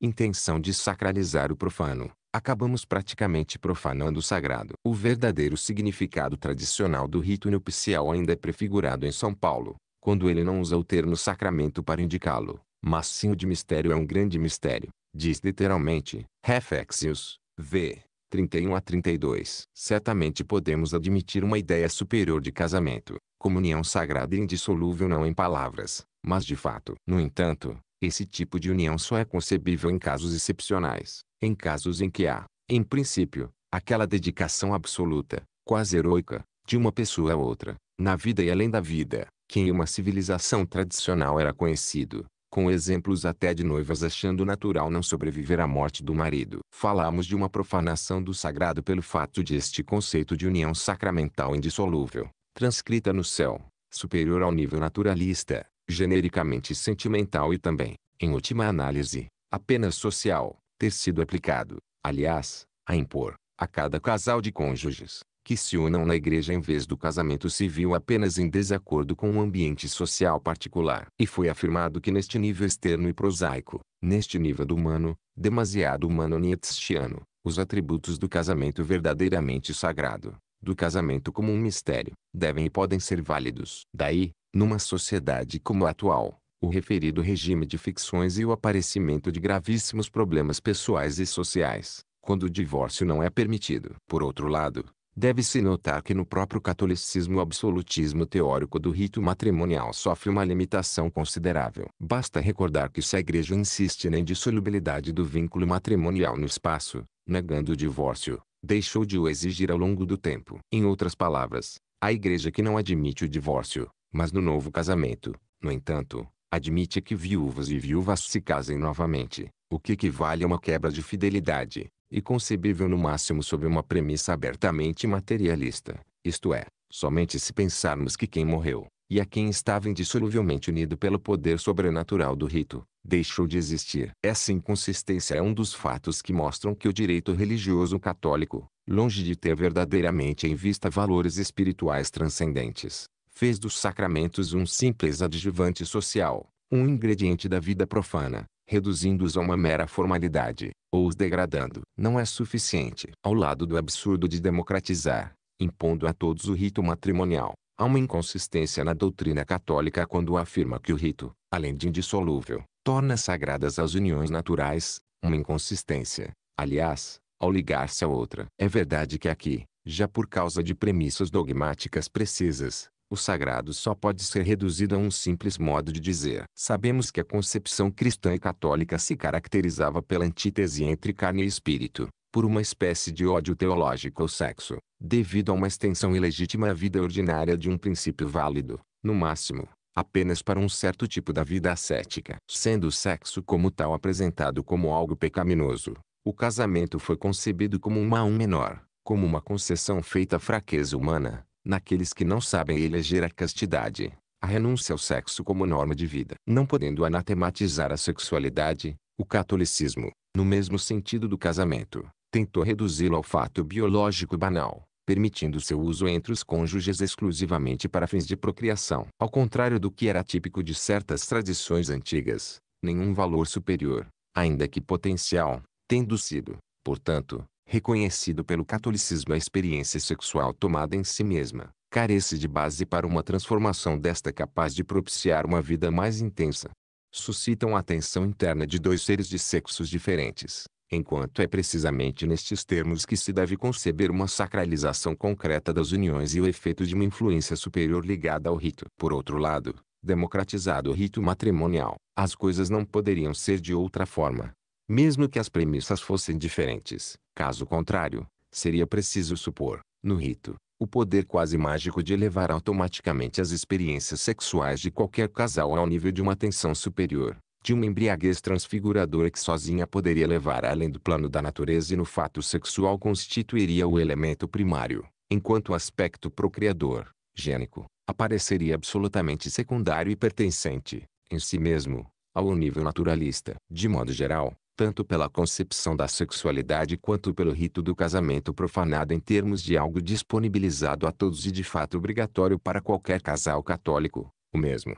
intenção de sacralizar o profano, acabamos praticamente profanando o sagrado. O verdadeiro significado tradicional do rito nupcial ainda é prefigurado em São Paulo, quando ele não usa o termo sacramento para indicá-lo, mas sim o de mistério é um grande mistério, diz literalmente, Reflexius, v. 31 a 32. Certamente podemos admitir uma ideia superior de casamento, comunhão sagrada e indissolúvel não em palavras, mas de fato. No entanto, esse tipo de união só é concebível em casos excepcionais, em casos em que há, em princípio, aquela dedicação absoluta, quase heroica, de uma pessoa a outra, na vida e além da vida, que em uma civilização tradicional era conhecido, com exemplos até de noivas achando natural não sobreviver à morte do marido. Falamos de uma profanação do sagrado pelo fato de este conceito de união sacramental indissolúvel, transcrita no céu, superior ao nível naturalista, genericamente sentimental e também, em última análise, apenas social, ter sido aplicado, aliás, a impor, a cada casal de cônjuges, que se unam na igreja em vez do casamento civil apenas em desacordo com o ambiente social particular. E foi afirmado que neste nível externo e prosaico, neste nível do humano, demasiado humano nietzscheano, os atributos do casamento verdadeiramente sagrado, do casamento como um mistério, devem e podem ser válidos. Daí, numa sociedade como a atual, o referido regime de ficções e o aparecimento de gravíssimos problemas pessoais e sociais, quando o divórcio não é permitido. Por outro lado, deve-se notar que no próprio catolicismo o absolutismo teórico do rito matrimonial sofre uma limitação considerável. Basta recordar que se a igreja insiste na indissolubilidade do vínculo matrimonial no espaço, negando o divórcio, deixou de o exigir ao longo do tempo. Em outras palavras, a igreja que não admite o divórcio, mas no novo casamento, no entanto, admite que viúvas e viúvas se casem novamente, o que equivale a uma quebra de fidelidade, e concebível no máximo sob uma premissa abertamente materialista, isto é, somente se pensarmos que quem morreu, e a quem estava indissoluvelmente unido pelo poder sobrenatural do rito, deixou de existir. Essa inconsistência é um dos fatos que mostram que o direito religioso católico, longe de ter verdadeiramente em vista valores espirituais transcendentes, fez dos sacramentos um simples adjuvante social, um ingrediente da vida profana, reduzindo-os a uma mera formalidade, ou os degradando. Não é suficiente. Ao lado do absurdo de democratizar, impondo a todos o rito matrimonial, Há uma inconsistência na doutrina católica quando afirma que o rito, além de indissolúvel, torna sagradas as uniões naturais, uma inconsistência, aliás, ao ligar-se a outra. É verdade que aqui, já por causa de premissas dogmáticas precisas, o sagrado só pode ser reduzido a um simples modo de dizer. Sabemos que a concepção cristã e católica se caracterizava pela antítese entre carne e espírito por uma espécie de ódio teológico ao sexo, devido a uma extensão ilegítima à vida ordinária de um princípio válido, no máximo, apenas para um certo tipo da vida ascética. Sendo o sexo como tal apresentado como algo pecaminoso, o casamento foi concebido como um mal menor, como uma concessão feita à fraqueza humana, naqueles que não sabem eleger a castidade, a renúncia ao sexo como norma de vida. Não podendo anatematizar a sexualidade, o catolicismo, no mesmo sentido do casamento, tentou reduzi-lo ao fato biológico banal, permitindo seu uso entre os cônjuges exclusivamente para fins de procriação. Ao contrário do que era típico de certas tradições antigas, nenhum valor superior, ainda que potencial, tendo sido, portanto, reconhecido pelo catolicismo a experiência sexual tomada em si mesma, carece de base para uma transformação desta capaz de propiciar uma vida mais intensa. Suscitam a atenção interna de dois seres de sexos diferentes, enquanto é precisamente nestes termos que se deve conceber uma sacralização concreta das uniões e o efeito de uma influência superior ligada ao rito. Por outro lado, democratizado o rito matrimonial, as coisas não poderiam ser de outra forma, mesmo que as premissas fossem diferentes. Caso contrário, seria preciso supor, no rito, o poder quase mágico de elevar automaticamente as experiências sexuais de qualquer casal ao nível de uma tensão superior de uma embriaguez transfiguradora que sozinha poderia levar além do plano da natureza e no fato sexual constituiria o elemento primário, enquanto o aspecto procriador, gênico, apareceria absolutamente secundário e pertencente, em si mesmo, ao nível naturalista. De modo geral, tanto pela concepção da sexualidade quanto pelo rito do casamento profanado em termos de algo disponibilizado a todos e de fato obrigatório para qualquer casal católico, o mesmo,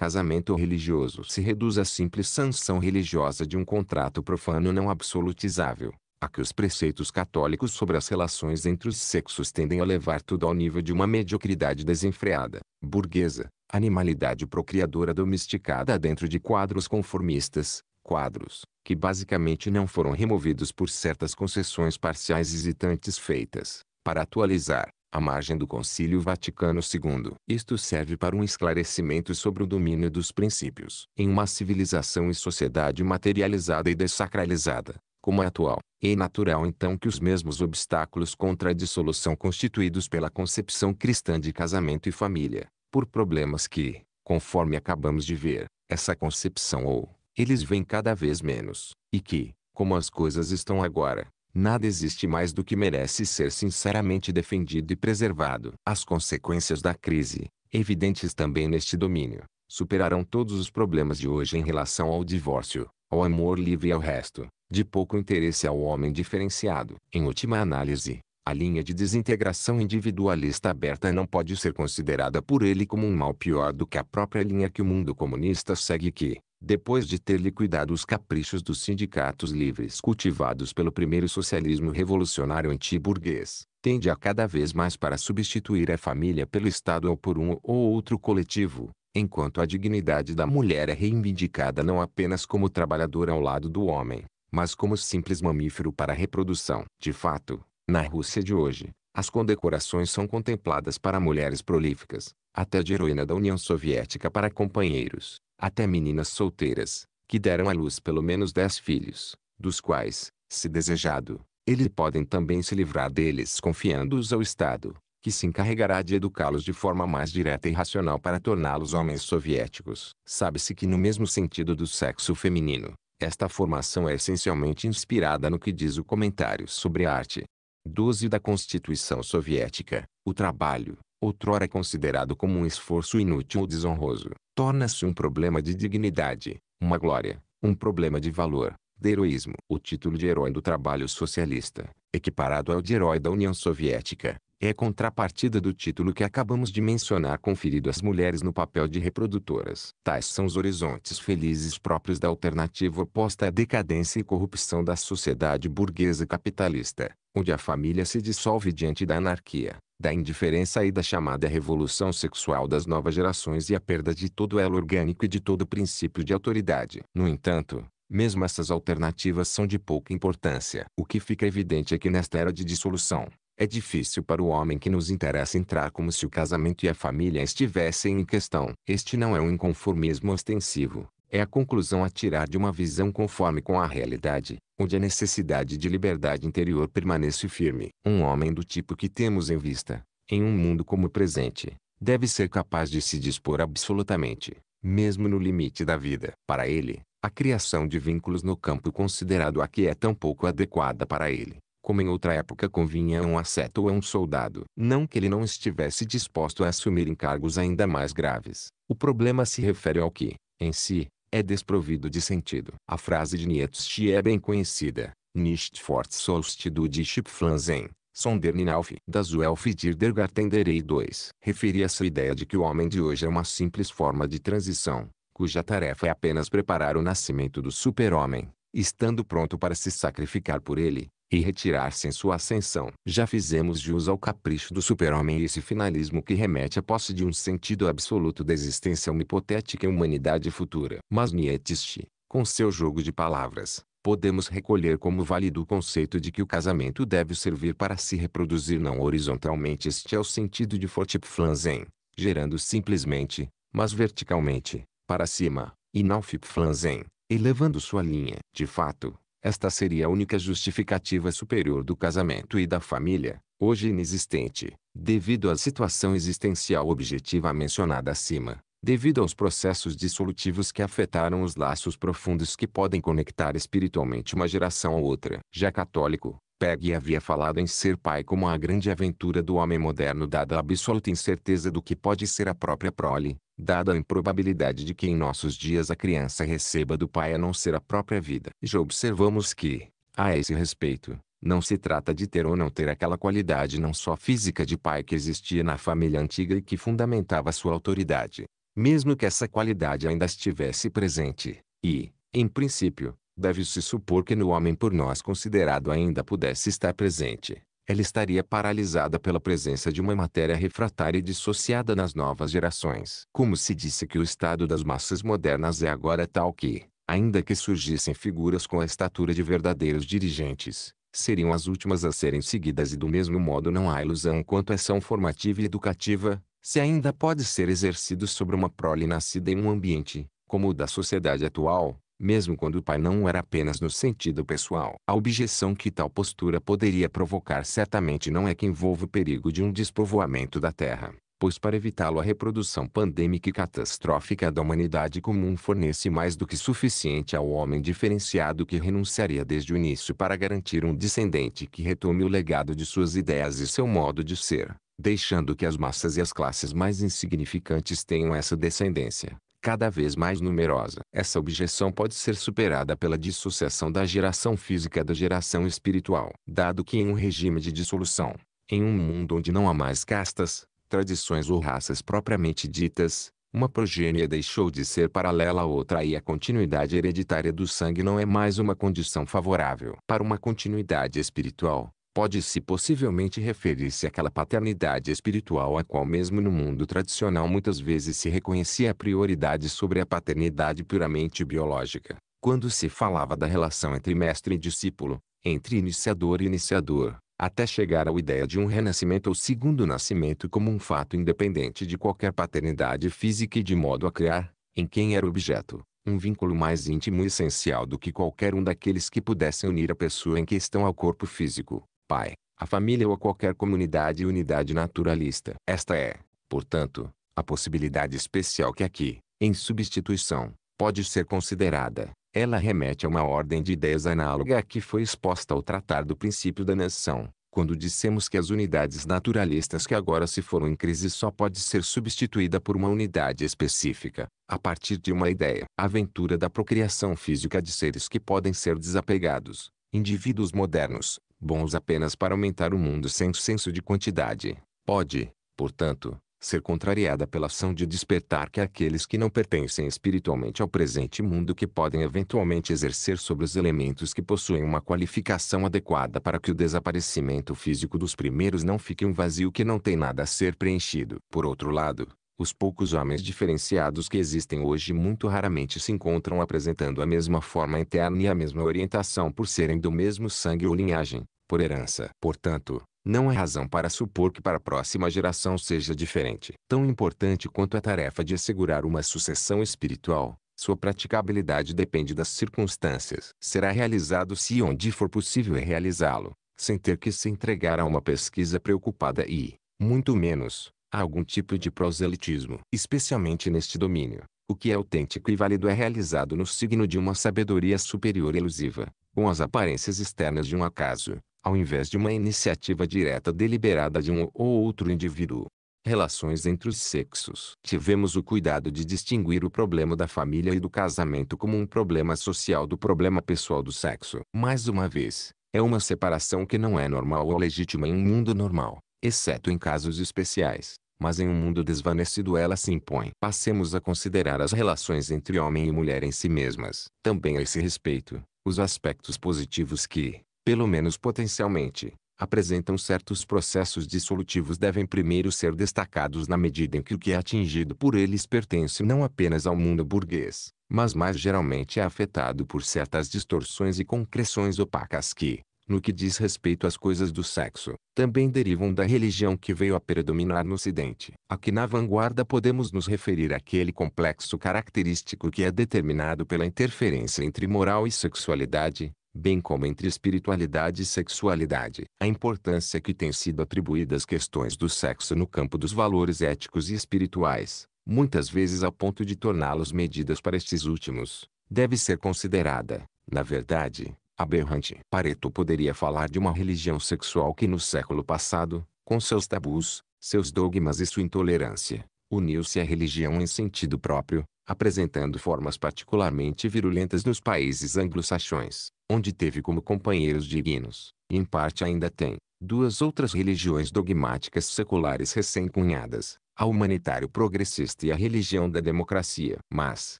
Casamento religioso se reduz à simples sanção religiosa de um contrato profano não absolutizável, a que os preceitos católicos sobre as relações entre os sexos tendem a levar tudo ao nível de uma mediocridade desenfreada, burguesa, animalidade procriadora domesticada dentro de quadros conformistas, quadros, que basicamente não foram removidos por certas concessões parciais hesitantes feitas, para atualizar, à margem do Concílio Vaticano II. Isto serve para um esclarecimento sobre o domínio dos princípios. Em uma civilização e sociedade materializada e desacralizada, como a atual, é natural então que os mesmos obstáculos contra a dissolução constituídos pela concepção cristã de casamento e família, por problemas que, conforme acabamos de ver, essa concepção ou eles vêm cada vez menos, e que, como as coisas estão agora, Nada existe mais do que merece ser sinceramente defendido e preservado. As consequências da crise, evidentes também neste domínio, superarão todos os problemas de hoje em relação ao divórcio, ao amor livre e ao resto, de pouco interesse ao homem diferenciado. Em última análise, a linha de desintegração individualista aberta não pode ser considerada por ele como um mal pior do que a própria linha que o mundo comunista segue que, depois de ter liquidado os caprichos dos sindicatos livres cultivados pelo primeiro socialismo revolucionário anti-burguês, tende a cada vez mais para substituir a família pelo Estado ou por um ou outro coletivo, enquanto a dignidade da mulher é reivindicada não apenas como trabalhadora ao lado do homem, mas como simples mamífero para a reprodução. De fato, na Rússia de hoje, as condecorações são contempladas para mulheres prolíficas, até de heroína da União Soviética para companheiros, até meninas solteiras, que deram à luz pelo menos dez filhos, dos quais, se desejado, eles podem também se livrar deles confiando-os ao Estado, que se encarregará de educá-los de forma mais direta e racional para torná-los homens soviéticos. Sabe-se que no mesmo sentido do sexo feminino, esta formação é essencialmente inspirada no que diz o comentário sobre a arte. 12 da Constituição Soviética, o trabalho, outrora considerado como um esforço inútil ou desonroso, torna-se um problema de dignidade, uma glória, um problema de valor, de heroísmo. O título de herói do trabalho socialista, equiparado ao de herói da União Soviética, é contrapartida do título que acabamos de mencionar conferido às mulheres no papel de reprodutoras. Tais são os horizontes felizes próprios da alternativa oposta à decadência e corrupção da sociedade burguesa capitalista, onde a família se dissolve diante da anarquia da indiferença e da chamada revolução sexual das novas gerações e a perda de todo elo orgânico e de todo princípio de autoridade. No entanto, mesmo essas alternativas são de pouca importância. O que fica evidente é que nesta era de dissolução, é difícil para o homem que nos interessa entrar como se o casamento e a família estivessem em questão. Este não é um inconformismo ostensivo, é a conclusão a tirar de uma visão conforme com a realidade, onde a necessidade de liberdade interior permanece firme. Um homem do tipo que temos em vista, em um mundo como o presente, deve ser capaz de se dispor absolutamente, mesmo no limite da vida. Para ele, a criação de vínculos no campo considerado aqui é tão pouco adequada para ele, como em outra época convinha a um asceto ou a um soldado. Não que ele não estivesse disposto a assumir encargos ainda mais graves. O problema se refere ao que, em si, é desprovido de sentido. A frase de Nietzsche é bem conhecida. Nicht fortsost du dich pflanzen, sonder hinauf. Das Welfdir der Gartenderei 2. Referia-se à ideia de que o homem de hoje é uma simples forma de transição, cuja tarefa é apenas preparar o nascimento do super-homem, estando pronto para se sacrificar por ele, e retirar-se em sua ascensão. Já fizemos jus ao capricho do super-homem e esse finalismo que remete à posse de um sentido absoluto da existência uma hipotética humanidade futura. Mas Nietzsche, com seu jogo de palavras, podemos recolher como válido o conceito de que o casamento deve servir para se reproduzir não horizontalmente este é o sentido de Fortipflanzen, gerando simplesmente, mas verticalmente, para cima, e não Fipflanzen, elevando sua linha. De fato, esta seria a única justificativa superior do casamento e da família, hoje inexistente, devido à situação existencial objetiva mencionada acima, devido aos processos dissolutivos que afetaram os laços profundos que podem conectar espiritualmente uma geração a outra. Já católico, Peggy havia falado em ser pai como a grande aventura do homem moderno dada a absoluta incerteza do que pode ser a própria prole, dada a improbabilidade de que em nossos dias a criança receba do pai a não ser a própria vida. Já observamos que, a esse respeito, não se trata de ter ou não ter aquela qualidade não só física de pai que existia na família antiga e que fundamentava sua autoridade. Mesmo que essa qualidade ainda estivesse presente, e, em princípio, deve-se supor que no homem por nós considerado ainda pudesse estar presente, ela estaria paralisada pela presença de uma matéria refratária e dissociada nas novas gerações. Como se disse que o estado das massas modernas é agora tal que, ainda que surgissem figuras com a estatura de verdadeiros dirigentes, seriam as últimas a serem seguidas e do mesmo modo não há ilusão quanto à ação formativa e educativa, se ainda pode ser exercido sobre uma prole nascida em um ambiente, como o da sociedade atual, mesmo quando o pai não era apenas no sentido pessoal. A objeção que tal postura poderia provocar certamente não é que envolva o perigo de um despovoamento da Terra, pois para evitá-lo a reprodução pandêmica e catastrófica da humanidade comum fornece mais do que suficiente ao homem diferenciado que renunciaria desde o início para garantir um descendente que retome o legado de suas ideias e seu modo de ser, deixando que as massas e as classes mais insignificantes tenham essa descendência cada vez mais numerosa. Essa objeção pode ser superada pela dissociação da geração física da geração espiritual, dado que em um regime de dissolução, em um mundo onde não há mais castas, tradições ou raças propriamente ditas, uma progênia deixou de ser paralela a outra e a continuidade hereditária do sangue não é mais uma condição favorável para uma continuidade espiritual pode-se possivelmente referir-se àquela paternidade espiritual a qual mesmo no mundo tradicional muitas vezes se reconhecia a prioridade sobre a paternidade puramente biológica, quando se falava da relação entre mestre e discípulo, entre iniciador e iniciador, até chegar à ideia de um renascimento ou segundo nascimento como um fato independente de qualquer paternidade física e de modo a criar, em quem era objeto, um vínculo mais íntimo e essencial do que qualquer um daqueles que pudessem unir a pessoa em questão ao corpo físico pai, a família ou a qualquer comunidade e unidade naturalista. Esta é, portanto, a possibilidade especial que aqui, em substituição, pode ser considerada. Ela remete a uma ordem de ideias análoga à que foi exposta ao tratar do princípio da nação, quando dissemos que as unidades naturalistas que agora se foram em crise só pode ser substituída por uma unidade específica, a partir de uma ideia. A aventura da procriação física de seres que podem ser desapegados, indivíduos modernos, bons apenas para aumentar o mundo sem senso de quantidade, pode, portanto, ser contrariada pela ação de despertar que aqueles que não pertencem espiritualmente ao presente mundo que podem eventualmente exercer sobre os elementos que possuem uma qualificação adequada para que o desaparecimento físico dos primeiros não fique um vazio que não tem nada a ser preenchido. Por outro lado, os poucos homens diferenciados que existem hoje muito raramente se encontram apresentando a mesma forma interna e a mesma orientação por serem do mesmo sangue ou linhagem, por herança. Portanto, não há razão para supor que para a próxima geração seja diferente. Tão importante quanto a tarefa de assegurar uma sucessão espiritual, sua praticabilidade depende das circunstâncias. Será realizado se onde for possível realizá-lo, sem ter que se entregar a uma pesquisa preocupada e, muito menos, a algum tipo de proselitismo. Especialmente neste domínio, o que é autêntico e válido é realizado no signo de uma sabedoria superior elusiva, com as aparências externas de um acaso, ao invés de uma iniciativa direta deliberada de um ou outro indivíduo. Relações entre os sexos. Tivemos o cuidado de distinguir o problema da família e do casamento como um problema social do problema pessoal do sexo. Mais uma vez, é uma separação que não é normal ou legítima em um mundo normal, exceto em casos especiais mas em um mundo desvanecido ela se impõe. Passemos a considerar as relações entre homem e mulher em si mesmas. Também a esse respeito, os aspectos positivos que, pelo menos potencialmente, apresentam certos processos dissolutivos devem primeiro ser destacados na medida em que o que é atingido por eles pertence não apenas ao mundo burguês, mas mais geralmente é afetado por certas distorções e concreções opacas que, no que diz respeito às coisas do sexo, também derivam da religião que veio a predominar no Ocidente. Aqui na vanguarda podemos nos referir àquele complexo característico que é determinado pela interferência entre moral e sexualidade, bem como entre espiritualidade e sexualidade. A importância que tem sido atribuída às questões do sexo no campo dos valores éticos e espirituais, muitas vezes ao ponto de torná-los medidas para estes últimos, deve ser considerada. Na verdade, aberrante. Pareto poderia falar de uma religião sexual que no século passado, com seus tabus, seus dogmas e sua intolerância, uniu-se à religião em sentido próprio, apresentando formas particularmente virulentas nos países anglo-saxões, onde teve como companheiros dignos, e em parte ainda tem, duas outras religiões dogmáticas seculares recém-cunhadas, a humanitário progressista e a religião da democracia. Mas,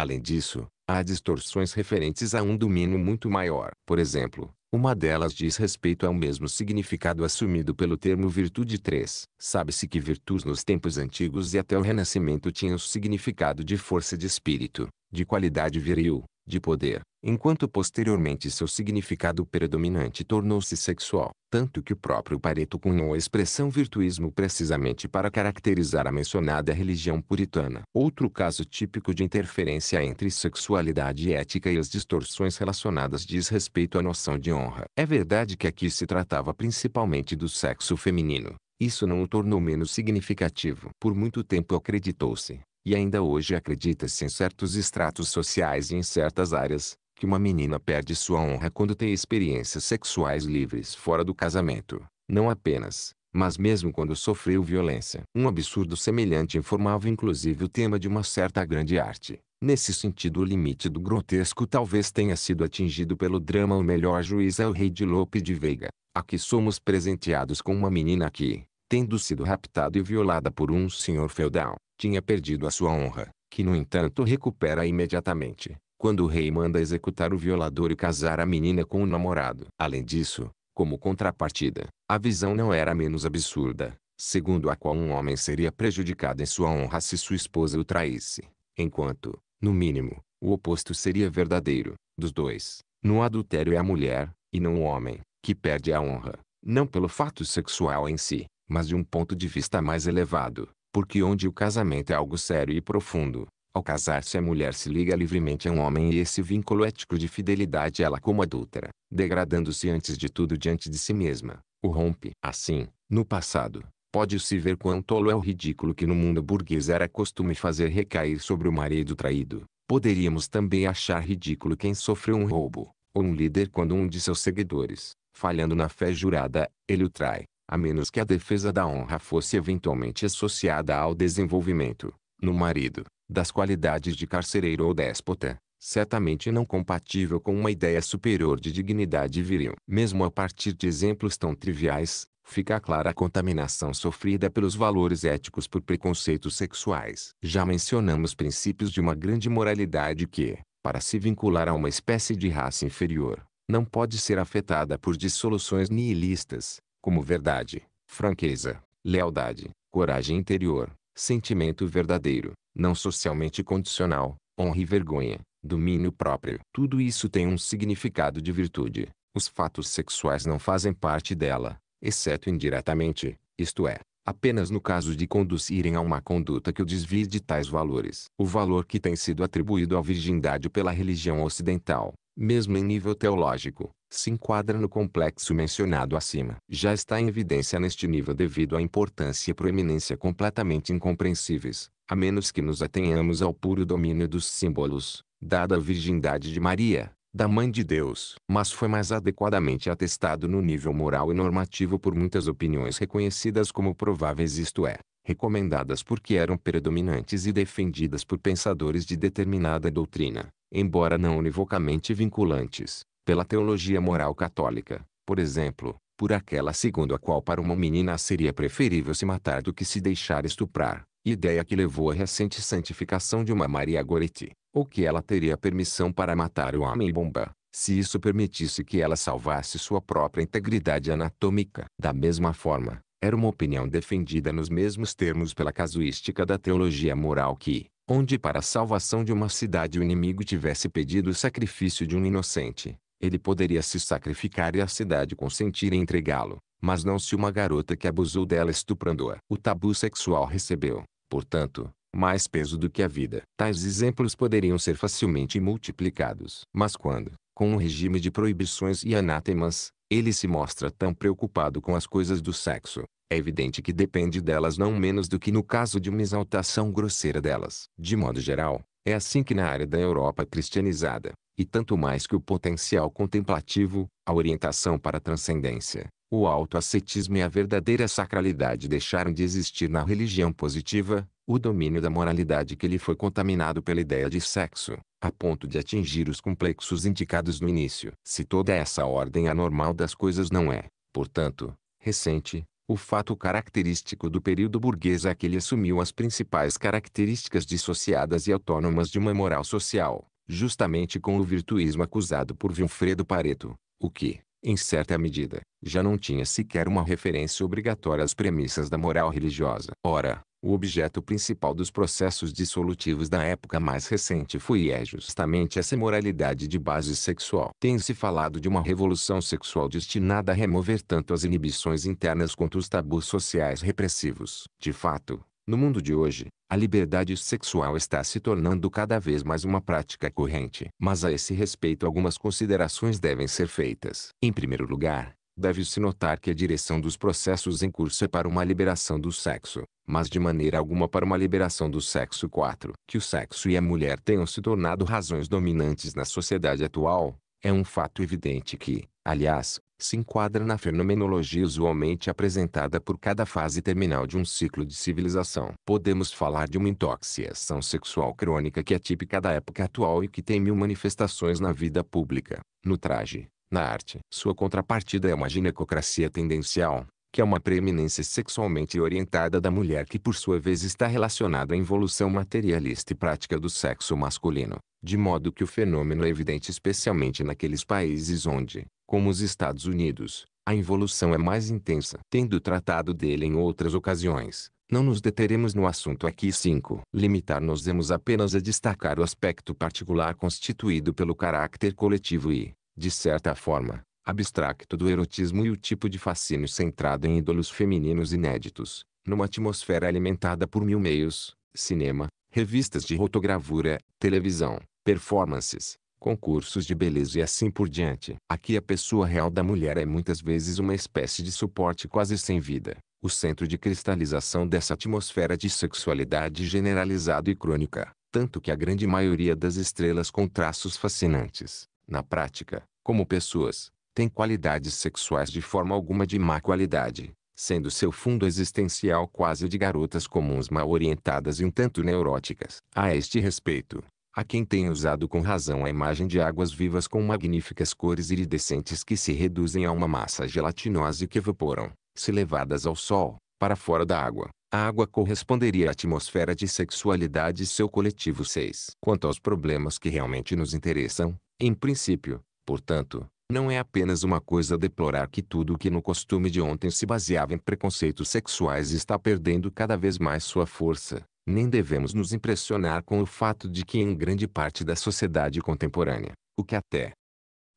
Além disso, há distorções referentes a um domínio muito maior. Por exemplo, uma delas diz respeito ao mesmo significado assumido pelo termo virtude 3. Sabe-se que virtudes nos tempos antigos e até o Renascimento tinham o significado de força de espírito, de qualidade viril, de poder, enquanto posteriormente seu significado predominante tornou-se sexual, tanto que o próprio Pareto cunhou a expressão virtuísmo precisamente para caracterizar a mencionada religião puritana. Outro caso típico de interferência entre sexualidade e ética e as distorções relacionadas diz respeito à noção de honra. É verdade que aqui se tratava principalmente do sexo feminino, isso não o tornou menos significativo. Por muito tempo acreditou-se e ainda hoje acredita-se em certos estratos sociais e em certas áreas, que uma menina perde sua honra quando tem experiências sexuais livres fora do casamento. Não apenas, mas mesmo quando sofreu violência. Um absurdo semelhante informava inclusive o tema de uma certa grande arte. Nesse sentido o limite do grotesco talvez tenha sido atingido pelo drama O Melhor Juiz é o Rei de Lope de Veiga. que somos presenteados com uma menina que, tendo sido raptada e violada por um senhor feudal, tinha perdido a sua honra, que no entanto recupera imediatamente, quando o rei manda executar o violador e casar a menina com o namorado. Além disso, como contrapartida, a visão não era menos absurda, segundo a qual um homem seria prejudicado em sua honra se sua esposa o traísse, enquanto, no mínimo, o oposto seria verdadeiro, dos dois. No adultério é a mulher, e não o homem, que perde a honra, não pelo fato sexual em si, mas de um ponto de vista mais elevado, porque onde o casamento é algo sério e profundo, ao casar-se a mulher se liga livremente a um homem e esse vínculo ético de fidelidade ela como adúltera, degradando-se antes de tudo diante de si mesma, o rompe. Assim, no passado, pode-se ver quão tolo é o ridículo que no mundo burguês era costume fazer recair sobre o marido traído. Poderíamos também achar ridículo quem sofreu um roubo, ou um líder quando um de seus seguidores, falhando na fé jurada, ele o trai a menos que a defesa da honra fosse eventualmente associada ao desenvolvimento, no marido, das qualidades de carcereiro ou déspota, certamente não compatível com uma ideia superior de dignidade viril. Mesmo a partir de exemplos tão triviais, fica clara a contaminação sofrida pelos valores éticos por preconceitos sexuais. Já mencionamos princípios de uma grande moralidade que, para se vincular a uma espécie de raça inferior, não pode ser afetada por dissoluções nihilistas, como verdade, franqueza, lealdade, coragem interior, sentimento verdadeiro, não socialmente condicional, honra e vergonha, domínio próprio. Tudo isso tem um significado de virtude. Os fatos sexuais não fazem parte dela, exceto indiretamente, isto é, apenas no caso de conduzirem a uma conduta que o desvie de tais valores. O valor que tem sido atribuído à virgindade pela religião ocidental, mesmo em nível teológico, se enquadra no complexo mencionado acima. Já está em evidência neste nível devido à importância e proeminência completamente incompreensíveis, a menos que nos atenhamos ao puro domínio dos símbolos, dada a virgindade de Maria, da Mãe de Deus. Mas foi mais adequadamente atestado no nível moral e normativo por muitas opiniões reconhecidas como prováveis isto é, recomendadas porque eram predominantes e defendidas por pensadores de determinada doutrina embora não univocamente vinculantes, pela teologia moral católica, por exemplo, por aquela segundo a qual para uma menina seria preferível se matar do que se deixar estuprar, ideia que levou à recente santificação de uma Maria Goretti, ou que ela teria permissão para matar o homem bomba, se isso permitisse que ela salvasse sua própria integridade anatômica. Da mesma forma, era uma opinião defendida nos mesmos termos pela casuística da teologia moral que, onde para a salvação de uma cidade o inimigo tivesse pedido o sacrifício de um inocente, ele poderia se sacrificar e a cidade consentir em entregá-lo, mas não se uma garota que abusou dela estuprando-a. O tabu sexual recebeu, portanto, mais peso do que a vida. Tais exemplos poderiam ser facilmente multiplicados. Mas quando, com um regime de proibições e anatemas, ele se mostra tão preocupado com as coisas do sexo, é evidente que depende delas não menos do que no caso de uma exaltação grosseira delas. De modo geral, é assim que na área da Europa cristianizada, e tanto mais que o potencial contemplativo, a orientação para a transcendência, o autoascetismo e a verdadeira sacralidade deixaram de existir na religião positiva, o domínio da moralidade que lhe foi contaminado pela ideia de sexo, a ponto de atingir os complexos indicados no início. Se toda essa ordem anormal das coisas não é, portanto, recente, o fato característico do período burguês é que ele assumiu as principais características dissociadas e autônomas de uma moral social, justamente com o virtuísmo acusado por Vilfredo Pareto, o que, em certa medida, já não tinha sequer uma referência obrigatória às premissas da moral religiosa. Ora, o objeto principal dos processos dissolutivos da época mais recente foi e é justamente essa moralidade de base sexual. Tem-se falado de uma revolução sexual destinada a remover tanto as inibições internas quanto os tabus sociais repressivos. De fato, no mundo de hoje, a liberdade sexual está se tornando cada vez mais uma prática corrente. Mas a esse respeito algumas considerações devem ser feitas. Em primeiro lugar, deve-se notar que a direção dos processos em curso é para uma liberação do sexo, mas de maneira alguma para uma liberação do sexo 4. Que o sexo e a mulher tenham se tornado razões dominantes na sociedade atual, é um fato evidente que, aliás, se enquadra na fenomenologia usualmente apresentada por cada fase terminal de um ciclo de civilização. Podemos falar de uma intoxicação sexual crônica que é típica da época atual e que tem mil manifestações na vida pública, no traje, na arte, sua contrapartida é uma ginecocracia tendencial, que é uma preeminência sexualmente orientada da mulher que por sua vez está relacionada à involução materialista e prática do sexo masculino, de modo que o fenômeno é evidente especialmente naqueles países onde, como os Estados Unidos, a involução é mais intensa. Tendo tratado dele em outras ocasiões, não nos deteremos no assunto aqui 5. Limitar-nos-emos apenas a destacar o aspecto particular constituído pelo caráter coletivo e, de certa forma, abstracto do erotismo e o tipo de fascínio centrado em ídolos femininos inéditos, numa atmosfera alimentada por mil meios, cinema, revistas de rotogravura, televisão, performances, concursos de beleza e assim por diante. Aqui a pessoa real da mulher é muitas vezes uma espécie de suporte quase sem vida, o centro de cristalização dessa atmosfera de sexualidade generalizada e crônica, tanto que a grande maioria das estrelas com traços fascinantes na prática, como pessoas, têm qualidades sexuais de forma alguma de má qualidade, sendo seu fundo existencial quase de garotas comuns mal orientadas e um tanto neuróticas. A este respeito, a quem tem usado com razão a imagem de águas vivas com magníficas cores iridescentes que se reduzem a uma massa gelatinosa e que evaporam, se levadas ao sol, para fora da água. A água corresponderia à atmosfera de sexualidade e seu coletivo 6. Quanto aos problemas que realmente nos interessam, em princípio, portanto, não é apenas uma coisa deplorar que tudo o que no costume de ontem se baseava em preconceitos sexuais está perdendo cada vez mais sua força, nem devemos nos impressionar com o fato de que em grande parte da sociedade contemporânea, o que até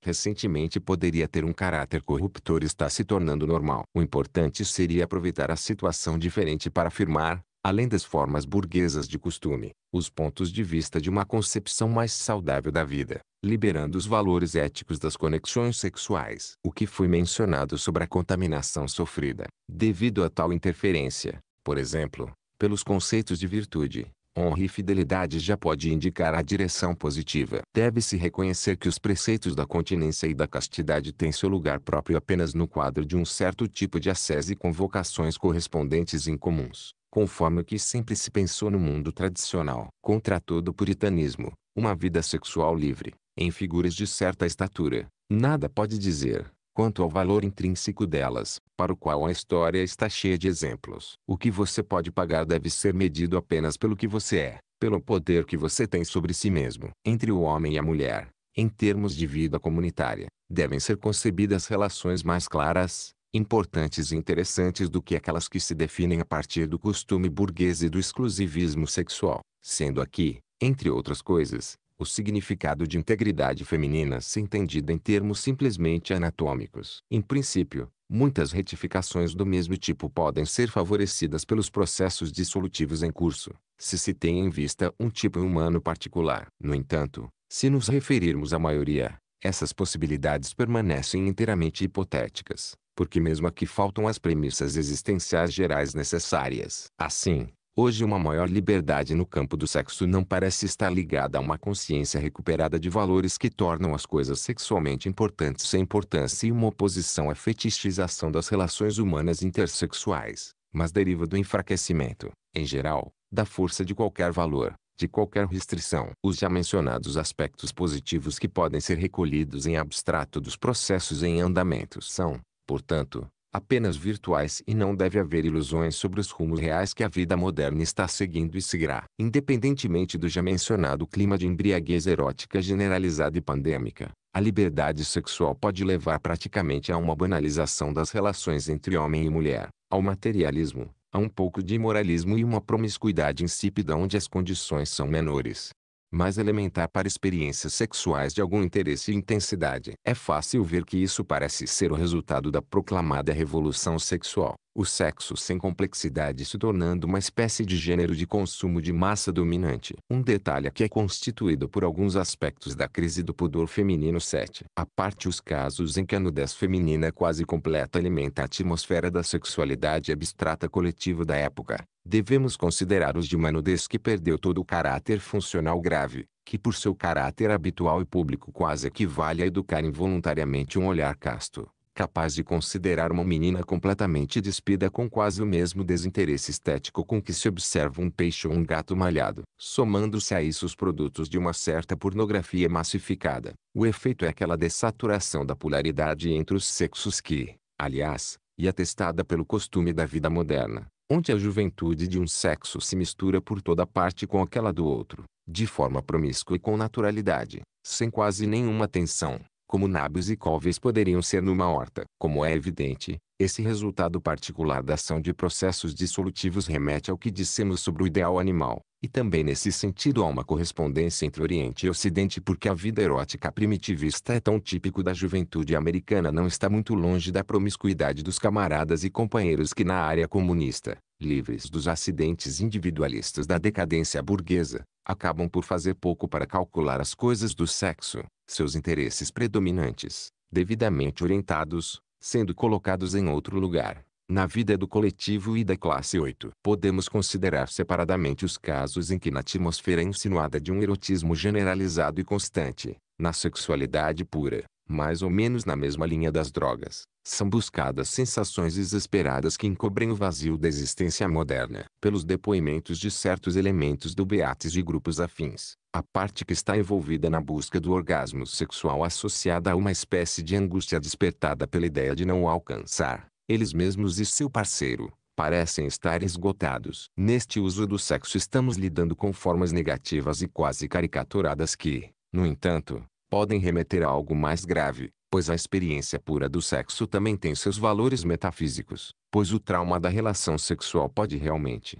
recentemente poderia ter um caráter corruptor está se tornando normal. O importante seria aproveitar a situação diferente para afirmar, Além das formas burguesas de costume, os pontos de vista de uma concepção mais saudável da vida, liberando os valores éticos das conexões sexuais. O que foi mencionado sobre a contaminação sofrida, devido a tal interferência, por exemplo, pelos conceitos de virtude, honra e fidelidade já pode indicar a direção positiva. Deve-se reconhecer que os preceitos da continência e da castidade têm seu lugar próprio apenas no quadro de um certo tipo de assese com vocações correspondentes incomuns conforme o que sempre se pensou no mundo tradicional. Contra todo o puritanismo, uma vida sexual livre, em figuras de certa estatura, nada pode dizer, quanto ao valor intrínseco delas, para o qual a história está cheia de exemplos. O que você pode pagar deve ser medido apenas pelo que você é, pelo poder que você tem sobre si mesmo. Entre o homem e a mulher, em termos de vida comunitária, devem ser concebidas relações mais claras, importantes e interessantes do que aquelas que se definem a partir do costume burguês e do exclusivismo sexual, sendo aqui, entre outras coisas, o significado de integridade feminina se entendida em termos simplesmente anatômicos. Em princípio, muitas retificações do mesmo tipo podem ser favorecidas pelos processos dissolutivos em curso, se se tem em vista um tipo humano particular. No entanto, se nos referirmos à maioria, essas possibilidades permanecem inteiramente hipotéticas porque mesmo aqui faltam as premissas existenciais gerais necessárias. Assim, Hoje uma maior liberdade no campo do sexo não parece estar ligada a uma consciência recuperada de valores que tornam as coisas sexualmente importantes sem importância e uma oposição à fetichização das relações humanas intersexuais, mas deriva do enfraquecimento, em geral, da força de qualquer valor, de qualquer restrição. Os já mencionados aspectos positivos que podem ser recolhidos em abstrato dos processos em andamento são, portanto, apenas virtuais e não deve haver ilusões sobre os rumos reais que a vida moderna está seguindo e seguirá. Independentemente do já mencionado clima de embriaguez erótica generalizada e pandêmica, a liberdade sexual pode levar praticamente a uma banalização das relações entre homem e mulher, ao materialismo, a um pouco de imoralismo e uma promiscuidade insípida onde as condições são menores mais elementar para experiências sexuais de algum interesse e intensidade. É fácil ver que isso parece ser o resultado da proclamada revolução sexual o sexo sem complexidade se tornando uma espécie de gênero de consumo de massa dominante. Um detalhe aqui é constituído por alguns aspectos da crise do pudor feminino 7. A parte os casos em que a nudez feminina é quase completa alimenta a atmosfera da sexualidade abstrata coletiva da época. Devemos considerar os de uma nudez que perdeu todo o caráter funcional grave, que por seu caráter habitual e público quase equivale a educar involuntariamente um olhar casto capaz de considerar uma menina completamente despida com quase o mesmo desinteresse estético com que se observa um peixe ou um gato malhado. Somando-se a isso os produtos de uma certa pornografia massificada, o efeito é aquela dessaturação da polaridade entre os sexos que, aliás, e atestada pelo costume da vida moderna, onde a juventude de um sexo se mistura por toda parte com aquela do outro, de forma promíscua e com naturalidade, sem quase nenhuma tensão como nabos e colves poderiam ser numa horta. Como é evidente, esse resultado particular da ação de processos dissolutivos remete ao que dissemos sobre o ideal animal, e também nesse sentido há uma correspondência entre Oriente e Ocidente porque a vida erótica primitivista é tão típico da juventude americana não está muito longe da promiscuidade dos camaradas e companheiros que na área comunista, livres dos acidentes individualistas da decadência burguesa, acabam por fazer pouco para calcular as coisas do sexo, seus interesses predominantes, devidamente orientados, sendo colocados em outro lugar, na vida do coletivo e da classe 8. Podemos considerar separadamente os casos em que na atmosfera insinuada de um erotismo generalizado e constante, na sexualidade pura, mais ou menos na mesma linha das drogas, são buscadas sensações desesperadas que encobrem o vazio da existência moderna. Pelos depoimentos de certos elementos do Beatis e grupos afins, a parte que está envolvida na busca do orgasmo sexual associada a uma espécie de angústia despertada pela ideia de não alcançar, eles mesmos e seu parceiro, parecem estar esgotados. Neste uso do sexo estamos lidando com formas negativas e quase caricaturadas que, no entanto, podem remeter a algo mais grave, pois a experiência pura do sexo também tem seus valores metafísicos, pois o trauma da relação sexual pode realmente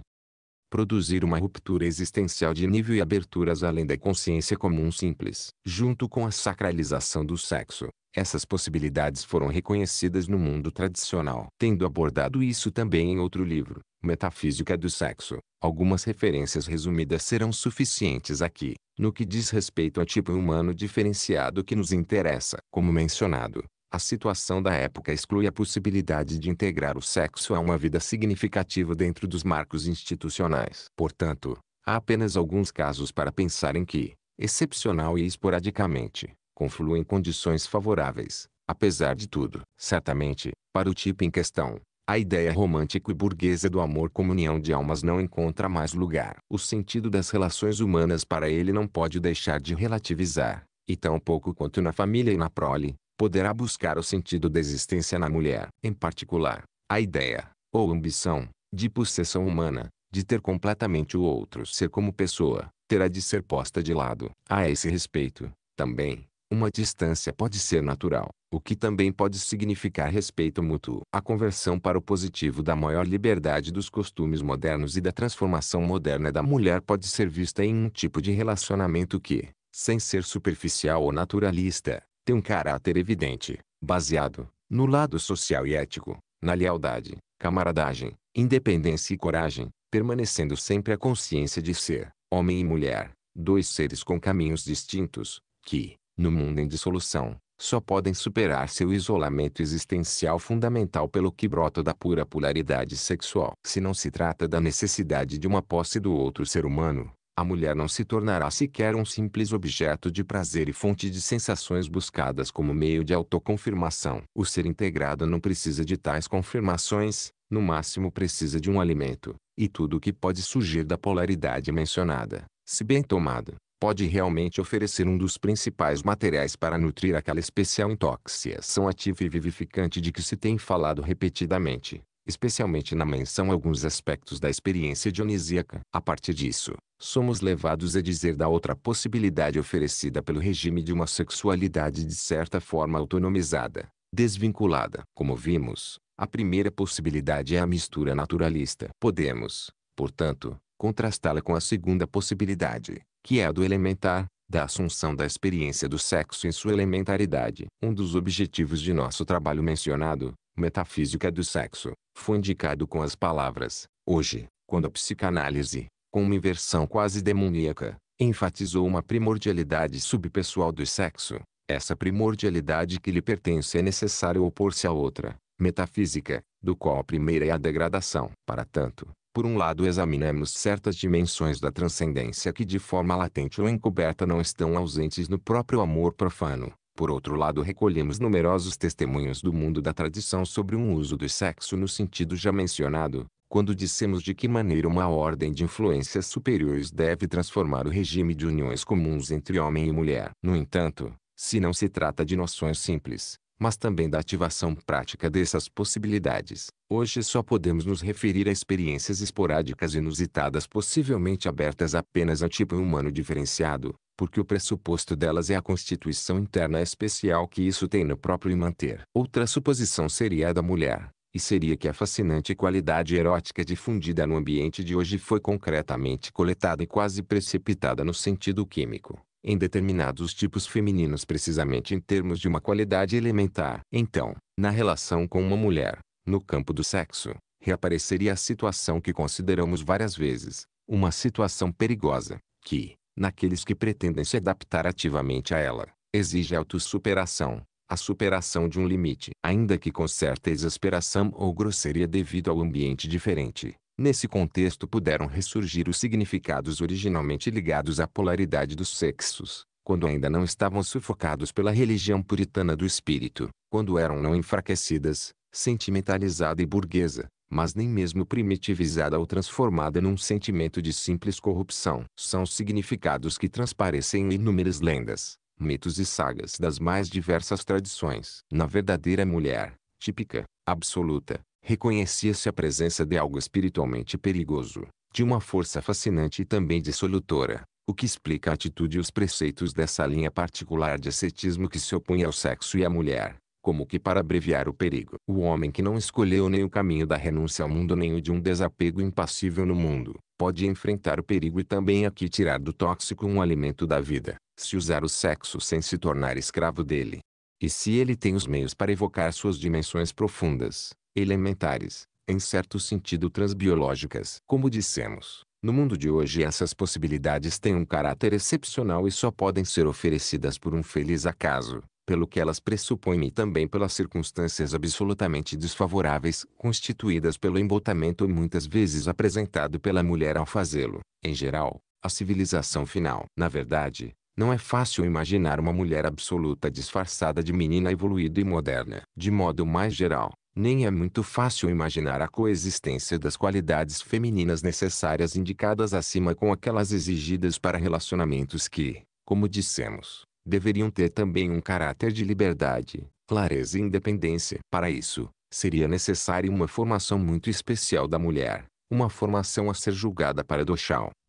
produzir uma ruptura existencial de nível e aberturas além da consciência comum simples. Junto com a sacralização do sexo, essas possibilidades foram reconhecidas no mundo tradicional. Tendo abordado isso também em outro livro, metafísica do sexo. Algumas referências resumidas serão suficientes aqui, no que diz respeito ao tipo humano diferenciado que nos interessa. Como mencionado, a situação da época exclui a possibilidade de integrar o sexo a uma vida significativa dentro dos marcos institucionais. Portanto, há apenas alguns casos para pensar em que, excepcional e esporadicamente, confluem condições favoráveis, apesar de tudo. Certamente, para o tipo em questão, a ideia romântico e burguesa do amor como união de almas não encontra mais lugar. O sentido das relações humanas para ele não pode deixar de relativizar, e tão pouco quanto na família e na prole, poderá buscar o sentido da existência na mulher. Em particular, a ideia, ou ambição, de possessão humana, de ter completamente o outro ser como pessoa, terá de ser posta de lado. A esse respeito, também, uma distância pode ser natural, o que também pode significar respeito mútuo. A conversão para o positivo da maior liberdade dos costumes modernos e da transformação moderna da mulher pode ser vista em um tipo de relacionamento que, sem ser superficial ou naturalista, tem um caráter evidente, baseado, no lado social e ético, na lealdade, camaradagem, independência e coragem, permanecendo sempre a consciência de ser, homem e mulher, dois seres com caminhos distintos, que, no mundo em dissolução, só podem superar seu isolamento existencial fundamental pelo que brota da pura polaridade sexual. Se não se trata da necessidade de uma posse do outro ser humano, a mulher não se tornará sequer um simples objeto de prazer e fonte de sensações buscadas como meio de autoconfirmação. O ser integrado não precisa de tais confirmações, no máximo precisa de um alimento, e tudo o que pode surgir da polaridade mencionada, se bem tomado, pode realmente oferecer um dos principais materiais para nutrir aquela especial intoxicação ativa e vivificante de que se tem falado repetidamente, especialmente na menção a alguns aspectos da experiência dionisíaca. A partir disso, somos levados a dizer da outra possibilidade oferecida pelo regime de uma sexualidade de certa forma autonomizada, desvinculada. Como vimos, a primeira possibilidade é a mistura naturalista. Podemos, portanto, contrastá-la com a segunda possibilidade, que é a do elementar, da assunção da experiência do sexo em sua elementaridade. Um dos objetivos de nosso trabalho mencionado, Metafísica do Sexo, foi indicado com as palavras, hoje, quando a psicanálise, com uma inversão quase demoníaca, enfatizou uma primordialidade subpessoal do sexo, essa primordialidade que lhe pertence é necessário opor-se à outra, metafísica, do qual a primeira é a degradação. Para tanto, por um lado examinamos certas dimensões da transcendência que de forma latente ou encoberta não estão ausentes no próprio amor profano. Por outro lado recolhemos numerosos testemunhos do mundo da tradição sobre um uso do sexo no sentido já mencionado, quando dissemos de que maneira uma ordem de influências superiores deve transformar o regime de uniões comuns entre homem e mulher. No entanto, se não se trata de noções simples, mas também da ativação prática dessas possibilidades. Hoje só podemos nos referir a experiências esporádicas inusitadas possivelmente abertas apenas a tipo humano diferenciado, porque o pressuposto delas é a constituição interna especial que isso tem no próprio e manter. Outra suposição seria a da mulher, e seria que a fascinante qualidade erótica difundida no ambiente de hoje foi concretamente coletada e quase precipitada no sentido químico em determinados tipos femininos precisamente em termos de uma qualidade elementar. Então, na relação com uma mulher, no campo do sexo, reapareceria a situação que consideramos várias vezes, uma situação perigosa, que, naqueles que pretendem se adaptar ativamente a ela, exige autossuperação, a superação de um limite, ainda que com certa exasperação ou grosseria devido ao ambiente diferente. Nesse contexto puderam ressurgir os significados originalmente ligados à polaridade dos sexos, quando ainda não estavam sufocados pela religião puritana do espírito, quando eram não enfraquecidas, sentimentalizada e burguesa, mas nem mesmo primitivizada ou transformada num sentimento de simples corrupção. São significados que transparecem em inúmeras lendas, mitos e sagas das mais diversas tradições. Na verdadeira mulher, típica, absoluta, reconhecia-se a presença de algo espiritualmente perigoso, de uma força fascinante e também dissolutora, o que explica a atitude e os preceitos dessa linha particular de ascetismo que se opunha ao sexo e à mulher, como que para abreviar o perigo. O homem que não escolheu nem o caminho da renúncia ao mundo nem o de um desapego impassível no mundo, pode enfrentar o perigo e também aqui tirar do tóxico um alimento da vida, se usar o sexo sem se tornar escravo dele. E se ele tem os meios para evocar suas dimensões profundas, elementares, em certo sentido transbiológicas. Como dissemos, no mundo de hoje essas possibilidades têm um caráter excepcional e só podem ser oferecidas por um feliz acaso, pelo que elas pressupõem e também pelas circunstâncias absolutamente desfavoráveis constituídas pelo embotamento muitas vezes apresentado pela mulher ao fazê-lo. Em geral, a civilização final. Na verdade, não é fácil imaginar uma mulher absoluta disfarçada de menina evoluída e moderna. De modo mais geral, nem é muito fácil imaginar a coexistência das qualidades femininas necessárias indicadas acima com aquelas exigidas para relacionamentos que, como dissemos, deveriam ter também um caráter de liberdade, clareza e independência. Para isso, seria necessária uma formação muito especial da mulher, uma formação a ser julgada para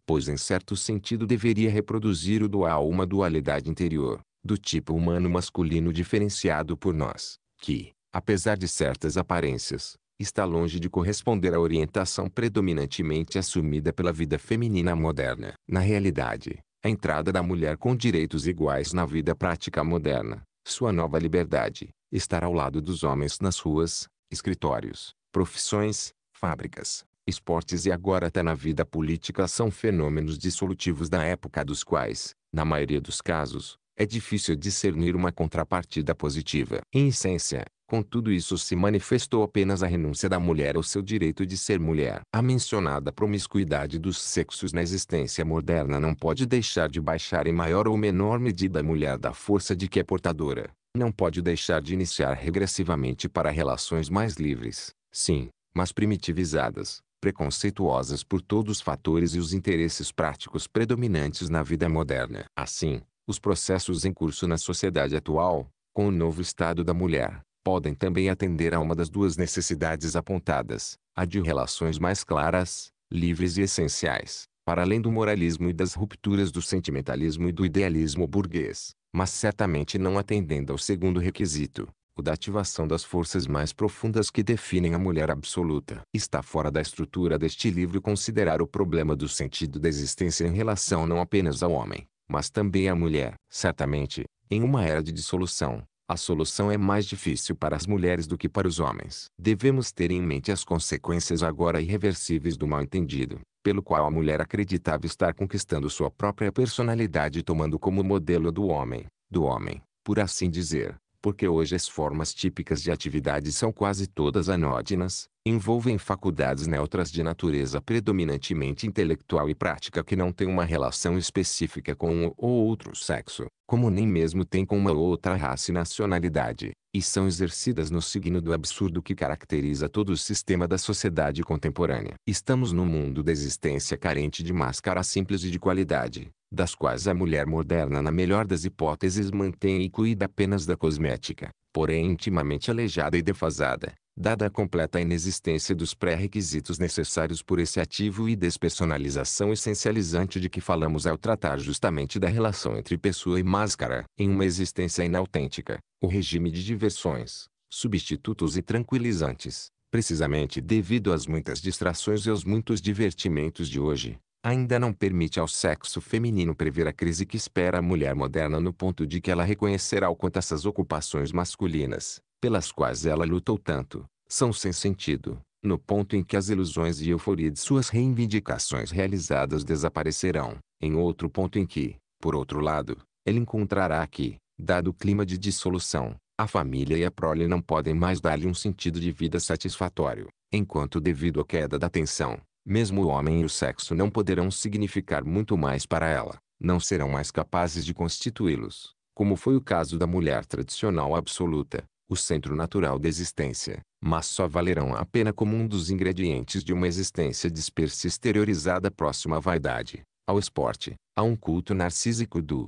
pois em certo sentido deveria reproduzir o dual uma dualidade interior, do tipo humano masculino diferenciado por nós, que, apesar de certas aparências, está longe de corresponder à orientação predominantemente assumida pela vida feminina moderna. Na realidade, a entrada da mulher com direitos iguais na vida prática moderna, sua nova liberdade, estar ao lado dos homens nas ruas, escritórios, profissões, fábricas, esportes e agora até na vida política são fenômenos dissolutivos da época dos quais, na maioria dos casos, é difícil discernir uma contrapartida positiva. Em essência, Contudo isso se manifestou apenas a renúncia da mulher ao seu direito de ser mulher. A mencionada promiscuidade dos sexos na existência moderna não pode deixar de baixar em maior ou menor medida a mulher da força de que é portadora. Não pode deixar de iniciar regressivamente para relações mais livres, sim, mas primitivizadas, preconceituosas por todos os fatores e os interesses práticos predominantes na vida moderna. Assim, os processos em curso na sociedade atual, com o novo estado da mulher, podem também atender a uma das duas necessidades apontadas, a de relações mais claras, livres e essenciais, para além do moralismo e das rupturas do sentimentalismo e do idealismo burguês, mas certamente não atendendo ao segundo requisito, o da ativação das forças mais profundas que definem a mulher absoluta. Está fora da estrutura deste livro considerar o problema do sentido da existência em relação não apenas ao homem, mas também à mulher. Certamente, em uma era de dissolução, a solução é mais difícil para as mulheres do que para os homens. Devemos ter em mente as consequências agora irreversíveis do mal-entendido, pelo qual a mulher acreditava estar conquistando sua própria personalidade e tomando como modelo do homem, do homem, por assim dizer, porque hoje as formas típicas de atividade são quase todas anódinas, envolvem faculdades neutras de natureza predominantemente intelectual e prática que não têm uma relação específica com um ou outro sexo, como nem mesmo tem com uma ou outra raça e nacionalidade, e são exercidas no signo do absurdo que caracteriza todo o sistema da sociedade contemporânea. Estamos num mundo da existência carente de máscara simples e de qualidade, das quais a mulher moderna na melhor das hipóteses mantém e cuida apenas da cosmética, porém intimamente aleijada e defasada dada a completa inexistência dos pré-requisitos necessários por esse ativo e despersonalização essencializante de que falamos ao tratar justamente da relação entre pessoa e máscara. Em uma existência inautêntica, o regime de diversões, substitutos e tranquilizantes, precisamente devido às muitas distrações e aos muitos divertimentos de hoje, ainda não permite ao sexo feminino prever a crise que espera a mulher moderna no ponto de que ela reconhecerá o quanto essas ocupações masculinas, pelas quais ela lutou tanto, são sem sentido, no ponto em que as ilusões e euforia de suas reivindicações realizadas desaparecerão, em outro ponto em que, por outro lado, ela encontrará que, dado o clima de dissolução, a família e a prole não podem mais dar-lhe um sentido de vida satisfatório, enquanto devido à queda da tensão, mesmo o homem e o sexo não poderão significar muito mais para ela, não serão mais capazes de constituí-los, como foi o caso da mulher tradicional absoluta, o centro natural da existência, mas só valerão a pena como um dos ingredientes de uma existência dispersa e exteriorizada próxima à vaidade, ao esporte, a um culto narcísico do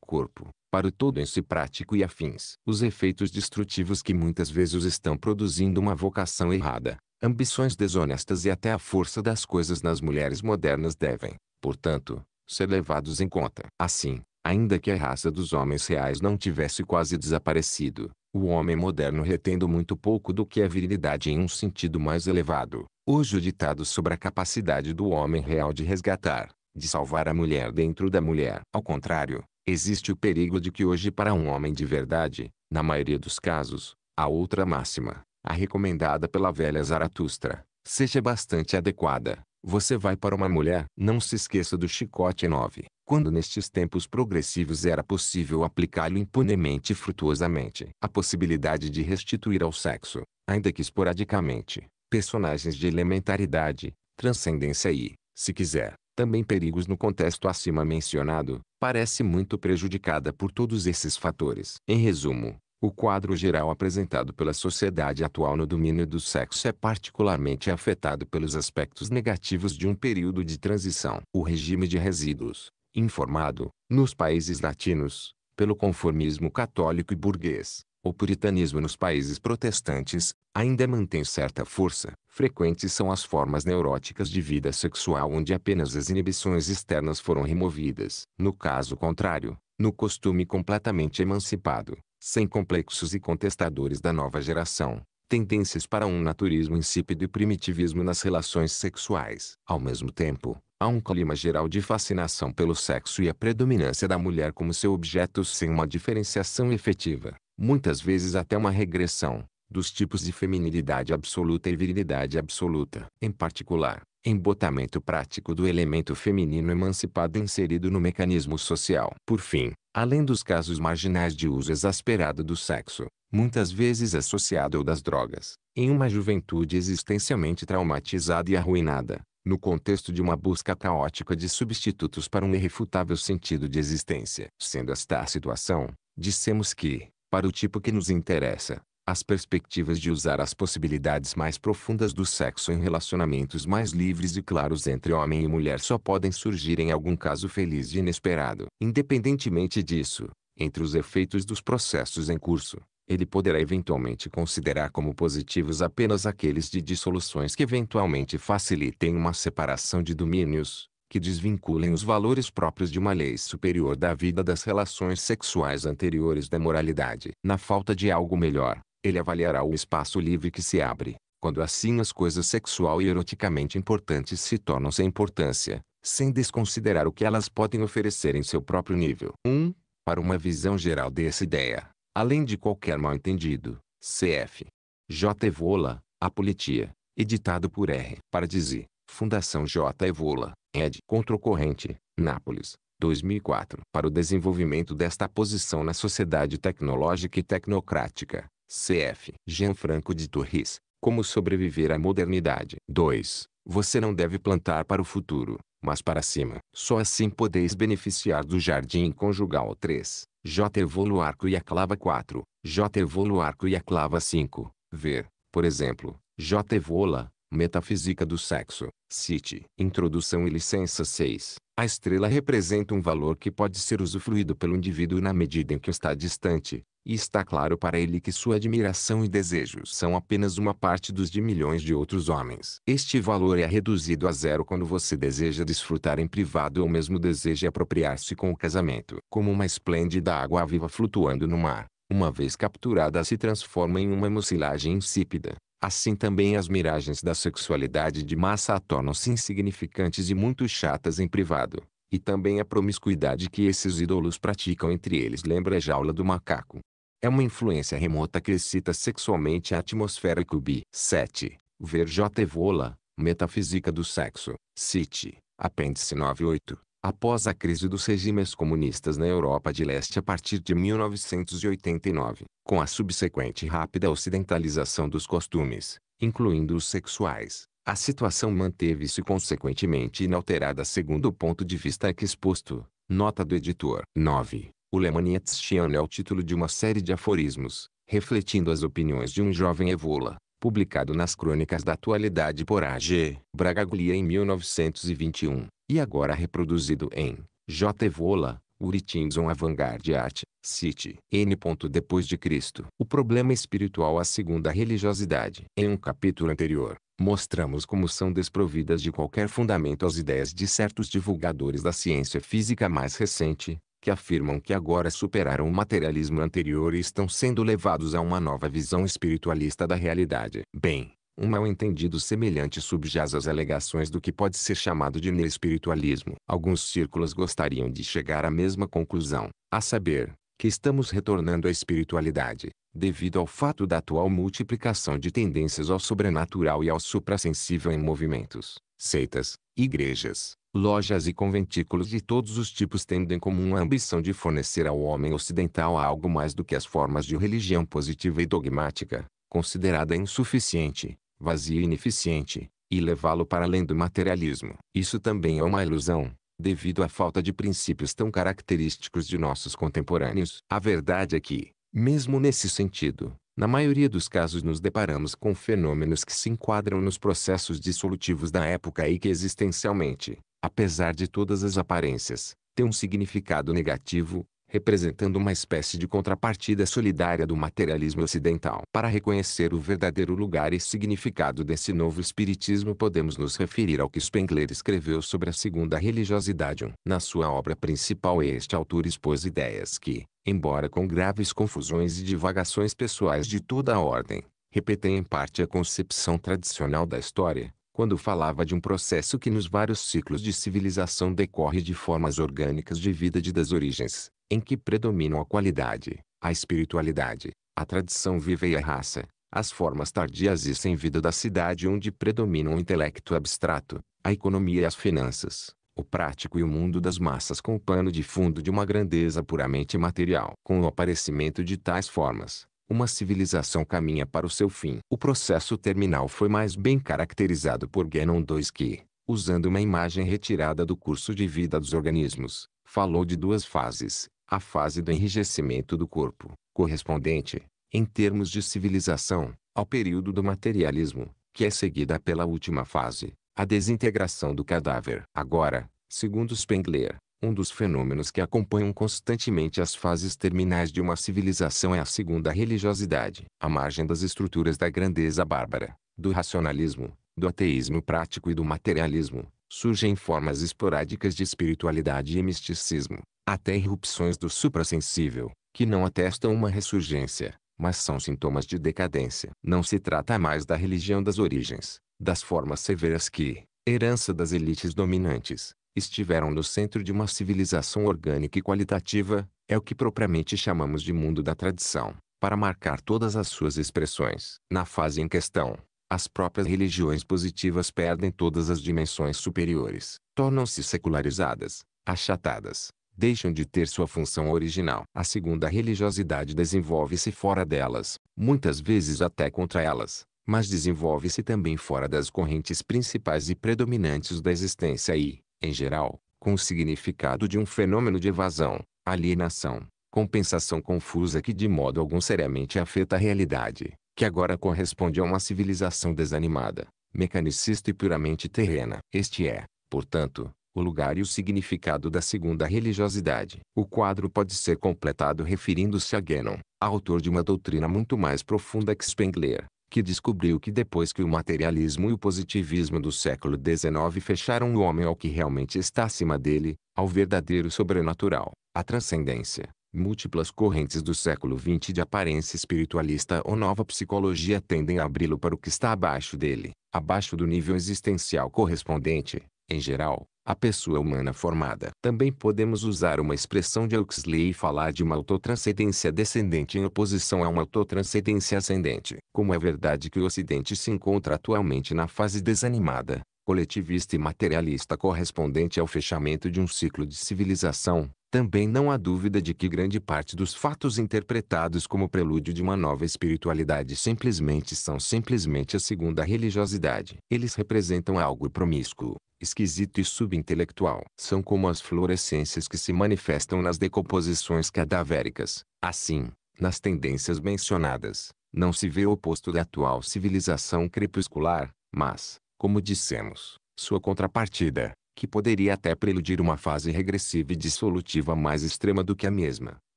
corpo, para o todo em si prático e afins. Os efeitos destrutivos que muitas vezes estão produzindo uma vocação errada, ambições desonestas e até a força das coisas nas mulheres modernas devem, portanto, ser levados em conta. Assim, ainda que a raça dos homens reais não tivesse quase desaparecido, o homem moderno retendo muito pouco do que é virilidade em um sentido mais elevado. Hoje o ditado sobre a capacidade do homem real de resgatar, de salvar a mulher dentro da mulher. Ao contrário, existe o perigo de que hoje para um homem de verdade, na maioria dos casos, a outra máxima, a recomendada pela velha Zaratustra, seja bastante adequada. Você vai para uma mulher, não se esqueça do chicote 9, quando nestes tempos progressivos era possível aplicá-lo impunemente e frutuosamente. A possibilidade de restituir ao sexo, ainda que esporadicamente, personagens de elementaridade, transcendência e, se quiser, também perigos no contexto acima mencionado, parece muito prejudicada por todos esses fatores. Em resumo, o quadro geral apresentado pela sociedade atual no domínio do sexo é particularmente afetado pelos aspectos negativos de um período de transição. O regime de resíduos, informado, nos países latinos, pelo conformismo católico e burguês, o puritanismo nos países protestantes, ainda mantém certa força. Frequentes são as formas neuróticas de vida sexual onde apenas as inibições externas foram removidas. No caso contrário, no costume completamente emancipado, sem complexos e contestadores da nova geração, tendências para um naturismo insípido e primitivismo nas relações sexuais. Ao mesmo tempo, há um clima geral de fascinação pelo sexo e a predominância da mulher como seu objeto sem uma diferenciação efetiva, muitas vezes até uma regressão, dos tipos de feminilidade absoluta e virilidade absoluta. Em particular, embotamento prático do elemento feminino emancipado inserido no mecanismo social. Por fim, além dos casos marginais de uso exasperado do sexo, muitas vezes associado ao das drogas, em uma juventude existencialmente traumatizada e arruinada, no contexto de uma busca caótica de substitutos para um irrefutável sentido de existência. Sendo esta a situação, dissemos que, para o tipo que nos interessa, as perspectivas de usar as possibilidades mais profundas do sexo em relacionamentos mais livres e claros entre homem e mulher só podem surgir em algum caso feliz e inesperado. Independentemente disso, entre os efeitos dos processos em curso, ele poderá eventualmente considerar como positivos apenas aqueles de dissoluções que eventualmente facilitem uma separação de domínios, que desvinculem os valores próprios de uma lei superior da vida das relações sexuais anteriores da moralidade. Na falta de algo melhor, ele avaliará o espaço livre que se abre, quando assim as coisas sexual e eroticamente importantes se tornam sem importância, sem desconsiderar o que elas podem oferecer em seu próprio nível. 1. Um, para uma visão geral dessa ideia, além de qualquer mal-entendido, cf. J. Evola, A Politia, editado por R. Paradisi, Fundação J. Evola, ed. Controcorrente, Nápoles, 2004. Para o desenvolvimento desta posição na sociedade tecnológica e tecnocrática, Cf. Gianfranco de Torres, Como sobreviver à modernidade. 2. Você não deve plantar para o futuro, mas para cima. Só assim podeis beneficiar do jardim conjugal 3. J. Evolu arco e a clava 4. J. Evolu arco e a clava 5. Ver, por exemplo, J. Evola, Metafísica do Sexo, City. Introdução e licença 6. A estrela representa um valor que pode ser usufruído pelo indivíduo na medida em que está distante, e está claro para ele que sua admiração e desejos são apenas uma parte dos de milhões de outros homens. Este valor é reduzido a zero quando você deseja desfrutar em privado ou mesmo deseja apropriar-se com o casamento. Como uma esplêndida água viva flutuando no mar, uma vez capturada se transforma em uma mucilagem insípida. Assim também as miragens da sexualidade de massa tornam-se insignificantes e muito chatas em privado. E também a promiscuidade que esses ídolos praticam entre eles lembra a jaula do macaco. É uma influência remota que excita sexualmente a atmosfera cubi. 7. Ver J. Evola, Metafísica do Sexo, City, apêndice 98. Após a crise dos regimes comunistas na Europa de Leste a partir de 1989, com a subsequente rápida ocidentalização dos costumes, incluindo os sexuais, a situação manteve-se consequentemente inalterada segundo o ponto de vista exposto. Nota do editor. 9. O Lemanietziano é o título de uma série de aforismos, refletindo as opiniões de um jovem evola, publicado nas Crônicas da Atualidade por A.G. Bragaglia em 1921, e agora reproduzido em J. Evola, Uritinson Avantgarde Art, City, N. Depois de Cristo. O problema espiritual a segunda religiosidade. Em um capítulo anterior, mostramos como são desprovidas de qualquer fundamento as ideias de certos divulgadores da ciência física mais recente, que afirmam que agora superaram o materialismo anterior e estão sendo levados a uma nova visão espiritualista da realidade. Bem, um mal-entendido semelhante subjaz às alegações do que pode ser chamado de neespiritualismo. Alguns círculos gostariam de chegar à mesma conclusão, a saber, que estamos retornando à espiritualidade, devido ao fato da atual multiplicação de tendências ao sobrenatural e ao suprassensível em movimentos, seitas, igrejas, lojas e conventículos de todos os tipos tendo em comum a ambição de fornecer ao homem ocidental algo mais do que as formas de religião positiva e dogmática, considerada insuficiente, vazio e ineficiente, e levá-lo para além do materialismo. Isso também é uma ilusão, devido à falta de princípios tão característicos de nossos contemporâneos. A verdade é que, mesmo nesse sentido, na maioria dos casos nos deparamos com fenômenos que se enquadram nos processos dissolutivos da época e que existencialmente, apesar de todas as aparências, têm um significado negativo, representando uma espécie de contrapartida solidária do materialismo ocidental. Para reconhecer o verdadeiro lugar e significado desse novo espiritismo, podemos nos referir ao que Spengler escreveu sobre a segunda religiosidade. Na sua obra principal, este autor expôs ideias que, embora com graves confusões e divagações pessoais de toda a ordem, repetem em parte a concepção tradicional da história quando falava de um processo que nos vários ciclos de civilização decorre de formas orgânicas de vida de das origens, em que predominam a qualidade, a espiritualidade, a tradição viva e a raça, as formas tardias e sem vida da cidade onde predominam o intelecto abstrato, a economia e as finanças, o prático e o mundo das massas com o pano de fundo de uma grandeza puramente material. Com o aparecimento de tais formas, uma civilização caminha para o seu fim. O processo terminal foi mais bem caracterizado por Gannon II que, usando uma imagem retirada do curso de vida dos organismos, falou de duas fases, a fase do enrijecimento do corpo, correspondente, em termos de civilização, ao período do materialismo, que é seguida pela última fase, a desintegração do cadáver. Agora, segundo Spengler, um dos fenômenos que acompanham constantemente as fases terminais de uma civilização é a segunda religiosidade, à margem das estruturas da grandeza bárbara, do racionalismo, do ateísmo prático e do materialismo, surgem formas esporádicas de espiritualidade e misticismo, até irrupções do suprassensível, que não atestam uma ressurgência, mas são sintomas de decadência. Não se trata mais da religião das origens, das formas severas que, herança das elites dominantes, estiveram no centro de uma civilização orgânica e qualitativa, é o que propriamente chamamos de mundo da tradição, para marcar todas as suas expressões. Na fase em questão, as próprias religiões positivas perdem todas as dimensões superiores, tornam-se secularizadas, achatadas, deixam de ter sua função original. A segunda religiosidade desenvolve-se fora delas, muitas vezes até contra elas, mas desenvolve-se também fora das correntes principais e predominantes da existência e, em geral, com o significado de um fenômeno de evasão, alienação, compensação confusa que de modo algum seriamente afeta a realidade, que agora corresponde a uma civilização desanimada, mecanicista e puramente terrena. Este é, portanto, o lugar e o significado da segunda religiosidade. O quadro pode ser completado referindo-se a Gannon, autor de uma doutrina muito mais profunda que Spengler, que descobriu que depois que o materialismo e o positivismo do século XIX fecharam o homem ao que realmente está acima dele, ao verdadeiro sobrenatural, à transcendência, múltiplas correntes do século XX de aparência espiritualista ou nova psicologia tendem a abri-lo para o que está abaixo dele, abaixo do nível existencial correspondente, em geral, a pessoa humana formada. Também podemos usar uma expressão de Huxley e falar de uma autotranscendência descendente em oposição a uma autotranscendência ascendente. Como é verdade que o Ocidente se encontra atualmente na fase desanimada, coletivista e materialista correspondente ao fechamento de um ciclo de civilização, também não há dúvida de que grande parte dos fatos interpretados como prelúdio de uma nova espiritualidade simplesmente são simplesmente a segunda religiosidade. Eles representam algo promíscuo, esquisito e subintelectual. São como as fluorescências que se manifestam nas decomposições cadavéricas. Assim, nas tendências mencionadas, não se vê o oposto da atual civilização crepuscular, mas, como dissemos, sua contrapartida que poderia até preludir uma fase regressiva e dissolutiva mais extrema do que a mesma,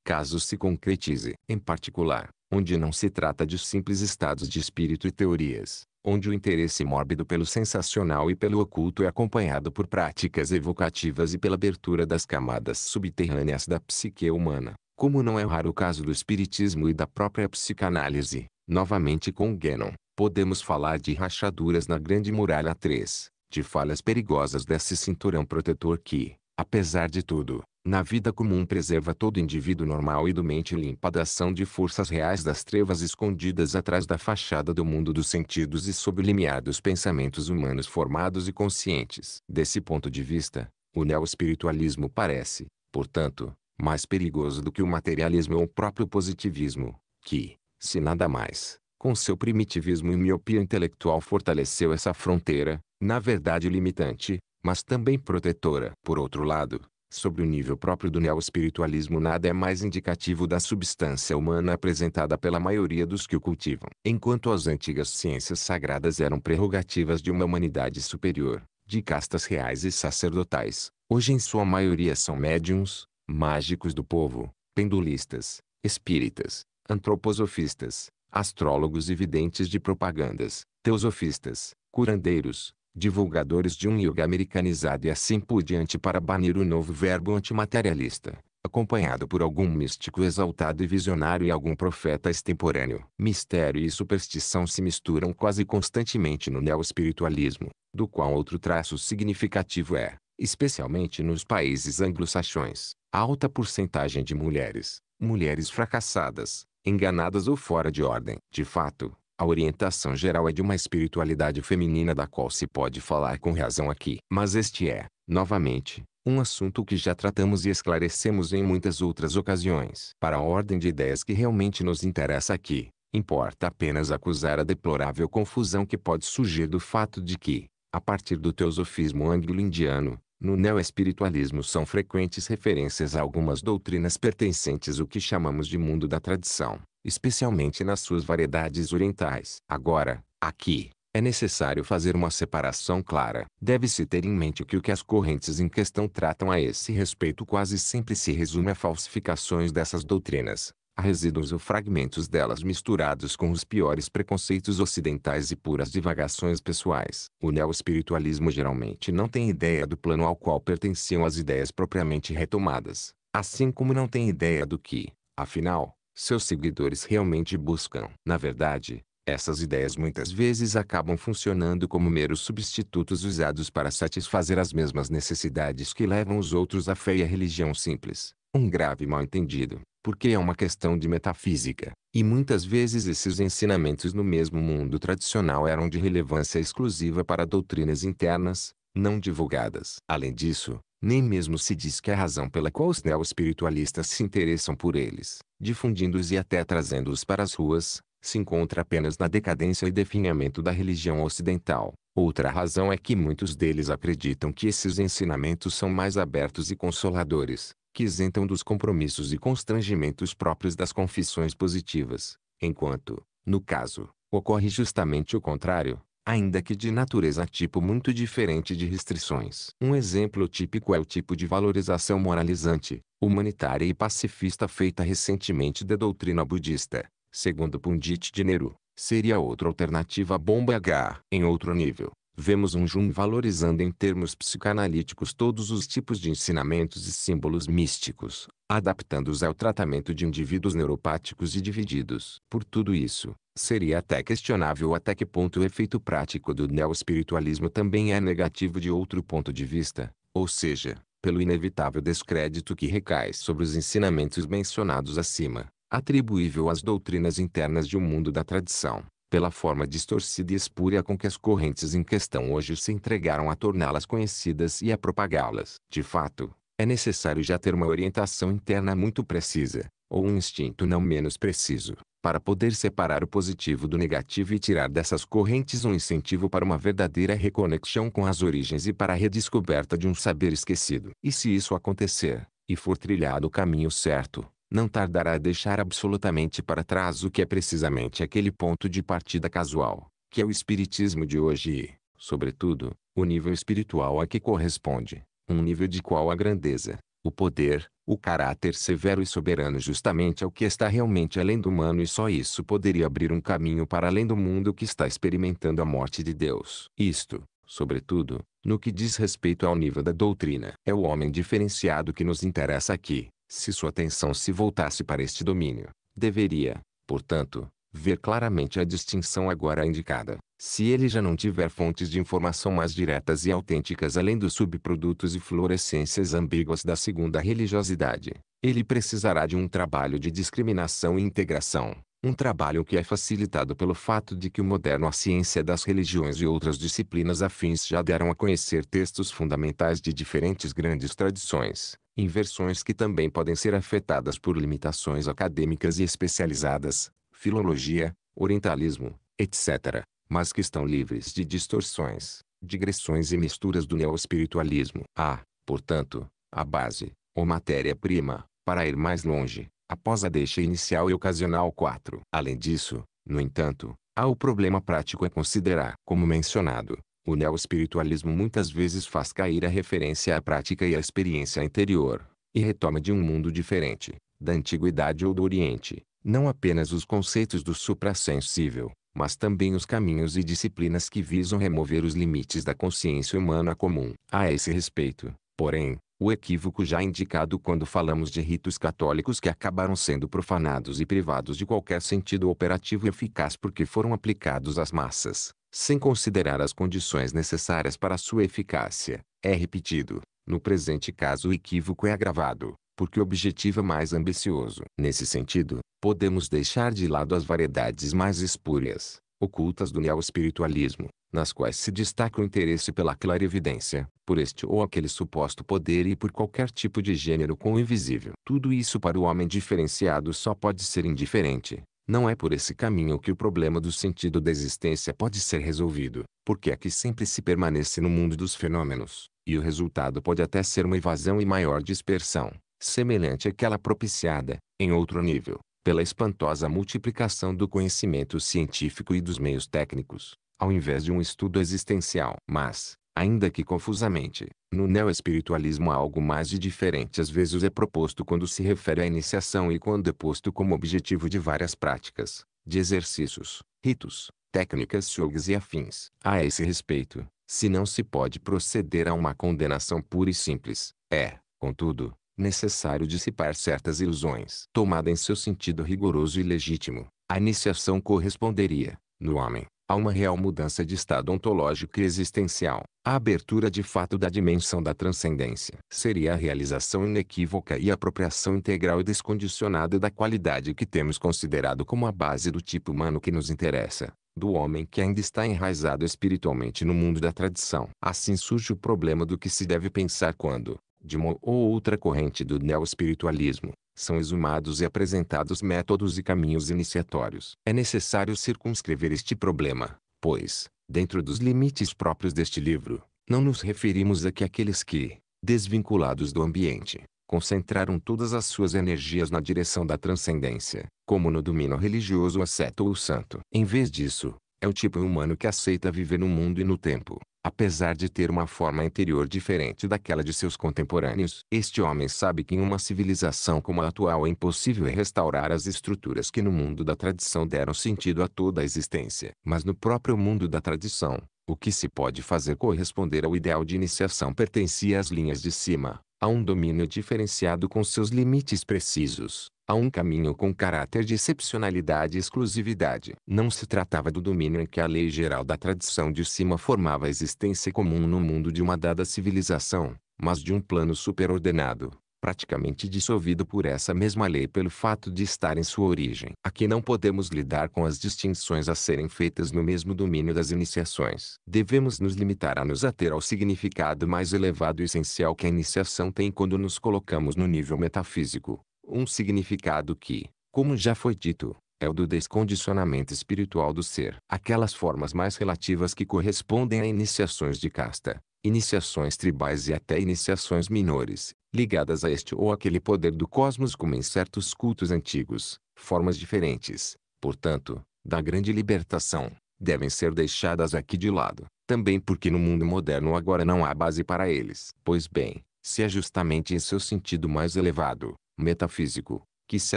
caso se concretize. Em particular, onde não se trata de simples estados de espírito e teorias, onde o interesse mórbido pelo sensacional e pelo oculto é acompanhado por práticas evocativas e pela abertura das camadas subterrâneas da psique humana, como não é raro o caso do espiritismo e da própria psicanálise, novamente com Guénon, podemos falar de rachaduras na Grande Muralha 3, de falhas perigosas desse cinturão protetor que, apesar de tudo, na vida comum preserva todo indivíduo normal e do mente limpa da ação de forças reais das trevas escondidas atrás da fachada do mundo dos sentidos e sob o limiar dos pensamentos humanos formados e conscientes. Desse ponto de vista, o neo-espiritualismo parece, portanto, mais perigoso do que o materialismo ou o próprio positivismo, que, se nada mais, com seu primitivismo e miopia intelectual fortaleceu essa fronteira, na verdade limitante, mas também protetora. Por outro lado, sobre o nível próprio do neo-espiritualismo nada é mais indicativo da substância humana apresentada pela maioria dos que o cultivam. Enquanto as antigas ciências sagradas eram prerrogativas de uma humanidade superior, de castas reais e sacerdotais, hoje em sua maioria são médiums, mágicos do povo, pendulistas, espíritas, antroposofistas, astrólogos e videntes de propagandas, teosofistas, curandeiros, divulgadores de um yoga americanizado e assim por diante para banir o novo verbo antimaterialista, acompanhado por algum místico exaltado e visionário e algum profeta extemporâneo. Mistério e superstição se misturam quase constantemente no neoespiritualismo, do qual outro traço significativo é, especialmente nos países anglo-saxões, a alta porcentagem de mulheres, mulheres fracassadas, enganadas ou fora de ordem. De fato, a orientação geral é de uma espiritualidade feminina da qual se pode falar com razão aqui. Mas este é, novamente, um assunto que já tratamos e esclarecemos em muitas outras ocasiões. Para a ordem de ideias que realmente nos interessa aqui, importa apenas acusar a deplorável confusão que pode surgir do fato de que, a partir do teosofismo anglo-indiano, no neoespiritualismo são frequentes referências a algumas doutrinas pertencentes ao que chamamos de mundo da tradição, especialmente nas suas variedades orientais. Agora, aqui, é necessário fazer uma separação clara. Deve-se ter em mente que o que as correntes em questão tratam a esse respeito quase sempre se resume a falsificações dessas doutrinas, Há resíduos ou fragmentos delas misturados com os piores preconceitos ocidentais e puras divagações pessoais. O neoespiritualismo geralmente não tem ideia do plano ao qual pertenciam as ideias propriamente retomadas, assim como não tem ideia do que, afinal, seus seguidores realmente buscam. Na verdade, essas ideias muitas vezes acabam funcionando como meros substitutos usados para satisfazer as mesmas necessidades que levam os outros à fé e à religião simples. Um grave mal-entendido porque é uma questão de metafísica, e muitas vezes esses ensinamentos no mesmo mundo tradicional eram de relevância exclusiva para doutrinas internas, não divulgadas. Além disso, nem mesmo se diz que a razão pela qual os neo-espiritualistas se interessam por eles, difundindo-os e até trazendo-os para as ruas, se encontra apenas na decadência e definhamento da religião ocidental. Outra razão é que muitos deles acreditam que esses ensinamentos são mais abertos e consoladores, que isentam dos compromissos e constrangimentos próprios das confissões positivas, enquanto, no caso, ocorre justamente o contrário, ainda que de natureza tipo muito diferente de restrições. Um exemplo típico é o tipo de valorização moralizante, humanitária e pacifista feita recentemente da doutrina budista, segundo Pundit de Dinero, seria outra alternativa à bomba H. Em outro nível, Vemos um Jung valorizando em termos psicanalíticos todos os tipos de ensinamentos e símbolos místicos, adaptando-os ao tratamento de indivíduos neuropáticos e divididos. Por tudo isso, seria até questionável até que ponto o efeito prático do neoespiritualismo também é negativo de outro ponto de vista, ou seja, pelo inevitável descrédito que recai sobre os ensinamentos mencionados acima, atribuível às doutrinas internas de um mundo da tradição pela forma distorcida e espúria com que as correntes em questão hoje se entregaram a torná-las conhecidas e a propagá-las. De fato, é necessário já ter uma orientação interna muito precisa, ou um instinto não menos preciso, para poder separar o positivo do negativo e tirar dessas correntes um incentivo para uma verdadeira reconexão com as origens e para a redescoberta de um saber esquecido. E se isso acontecer, e for trilhado o caminho certo, não tardará a deixar absolutamente para trás o que é precisamente aquele ponto de partida casual, que é o espiritismo de hoje e, sobretudo, o nível espiritual a que corresponde, um nível de qual a grandeza, o poder, o caráter severo e soberano justamente é o que está realmente além do humano e só isso poderia abrir um caminho para além do mundo que está experimentando a morte de Deus. Isto, sobretudo, no que diz respeito ao nível da doutrina. É o homem diferenciado que nos interessa aqui, se sua atenção se voltasse para este domínio, deveria, portanto, ver claramente a distinção agora indicada. Se ele já não tiver fontes de informação mais diretas e autênticas além dos subprodutos e fluorescências ambíguas da segunda religiosidade, ele precisará de um trabalho de discriminação e integração. Um trabalho que é facilitado pelo fato de que o moderno A Ciência das Religiões e outras disciplinas afins já deram a conhecer textos fundamentais de diferentes grandes tradições, inversões que também podem ser afetadas por limitações acadêmicas e especializadas, filologia, orientalismo, etc., mas que estão livres de distorções, digressões e misturas do neoespiritualismo. Há, ah, portanto, a base, ou matéria-prima, para ir mais longe, após a deixa inicial e ocasional 4. Além disso, no entanto, há o problema prático a considerar. Como mencionado, o neo-espiritualismo muitas vezes faz cair a referência à prática e à experiência interior, e retoma de um mundo diferente, da antiguidade ou do Oriente, não apenas os conceitos do suprassensível, mas também os caminhos e disciplinas que visam remover os limites da consciência humana comum. A esse respeito, porém, o equívoco já indicado quando falamos de ritos católicos que acabaram sendo profanados e privados de qualquer sentido operativo eficaz porque foram aplicados às massas, sem considerar as condições necessárias para sua eficácia, é repetido. No presente caso o equívoco é agravado, porque o objetivo é mais ambicioso. Nesse sentido, podemos deixar de lado as variedades mais espúrias, ocultas do neo-espiritualismo, nas quais se destaca o interesse pela clarividência, por este ou aquele suposto poder e por qualquer tipo de gênero com o invisível. Tudo isso para o homem diferenciado só pode ser indiferente, não é por esse caminho que o problema do sentido da existência pode ser resolvido, porque aqui sempre se permanece no mundo dos fenômenos, e o resultado pode até ser uma evasão e maior dispersão, semelhante àquela propiciada, em outro nível, pela espantosa multiplicação do conhecimento científico e dos meios técnicos, ao invés de um estudo existencial. Mas, Ainda que confusamente, no neo-espiritualismo há algo mais de diferente às vezes é proposto quando se refere à iniciação e quando é posto como objetivo de várias práticas, de exercícios, ritos, técnicas yogis e afins. A esse respeito, se não se pode proceder a uma condenação pura e simples, é, contudo, necessário dissipar certas ilusões. Tomada em seu sentido rigoroso e legítimo, a iniciação corresponderia, no homem, Há uma real mudança de estado ontológico e existencial. A abertura de fato da dimensão da transcendência seria a realização inequívoca e apropriação integral e descondicionada da qualidade que temos considerado como a base do tipo humano que nos interessa, do homem que ainda está enraizado espiritualmente no mundo da tradição. Assim surge o problema do que se deve pensar quando, de uma ou outra corrente do neo-espiritualismo, são exumados e apresentados métodos e caminhos iniciatórios. É necessário circunscrever este problema, pois, dentro dos limites próprios deste livro, não nos referimos a que aqueles que, desvinculados do ambiente, concentraram todas as suas energias na direção da transcendência, como no domínio religioso asceta ou santo. Em vez disso, é o tipo humano que aceita viver no mundo e no tempo, Apesar de ter uma forma interior diferente daquela de seus contemporâneos, este homem sabe que em uma civilização como a atual é impossível restaurar as estruturas que no mundo da tradição deram sentido a toda a existência. Mas no próprio mundo da tradição, o que se pode fazer corresponder ao ideal de iniciação pertencia às linhas de cima, a um domínio diferenciado com seus limites precisos, a um caminho com caráter de excepcionalidade e exclusividade. Não se tratava do domínio em que a lei geral da tradição de cima formava a existência comum no mundo de uma dada civilização, mas de um plano superordenado, praticamente dissolvido por essa mesma lei pelo fato de estar em sua origem. Aqui não podemos lidar com as distinções a serem feitas no mesmo domínio das iniciações. Devemos nos limitar a nos ater ao significado mais elevado e essencial que a iniciação tem quando nos colocamos no nível metafísico, um significado que, como já foi dito, é o do descondicionamento espiritual do ser. Aquelas formas mais relativas que correspondem a iniciações de casta, iniciações tribais e até iniciações menores ligadas a este ou aquele poder do cosmos como em certos cultos antigos, formas diferentes, portanto, da grande libertação, devem ser deixadas aqui de lado, também porque no mundo moderno agora não há base para eles. Pois bem, se é justamente em seu sentido mais elevado, metafísico, que se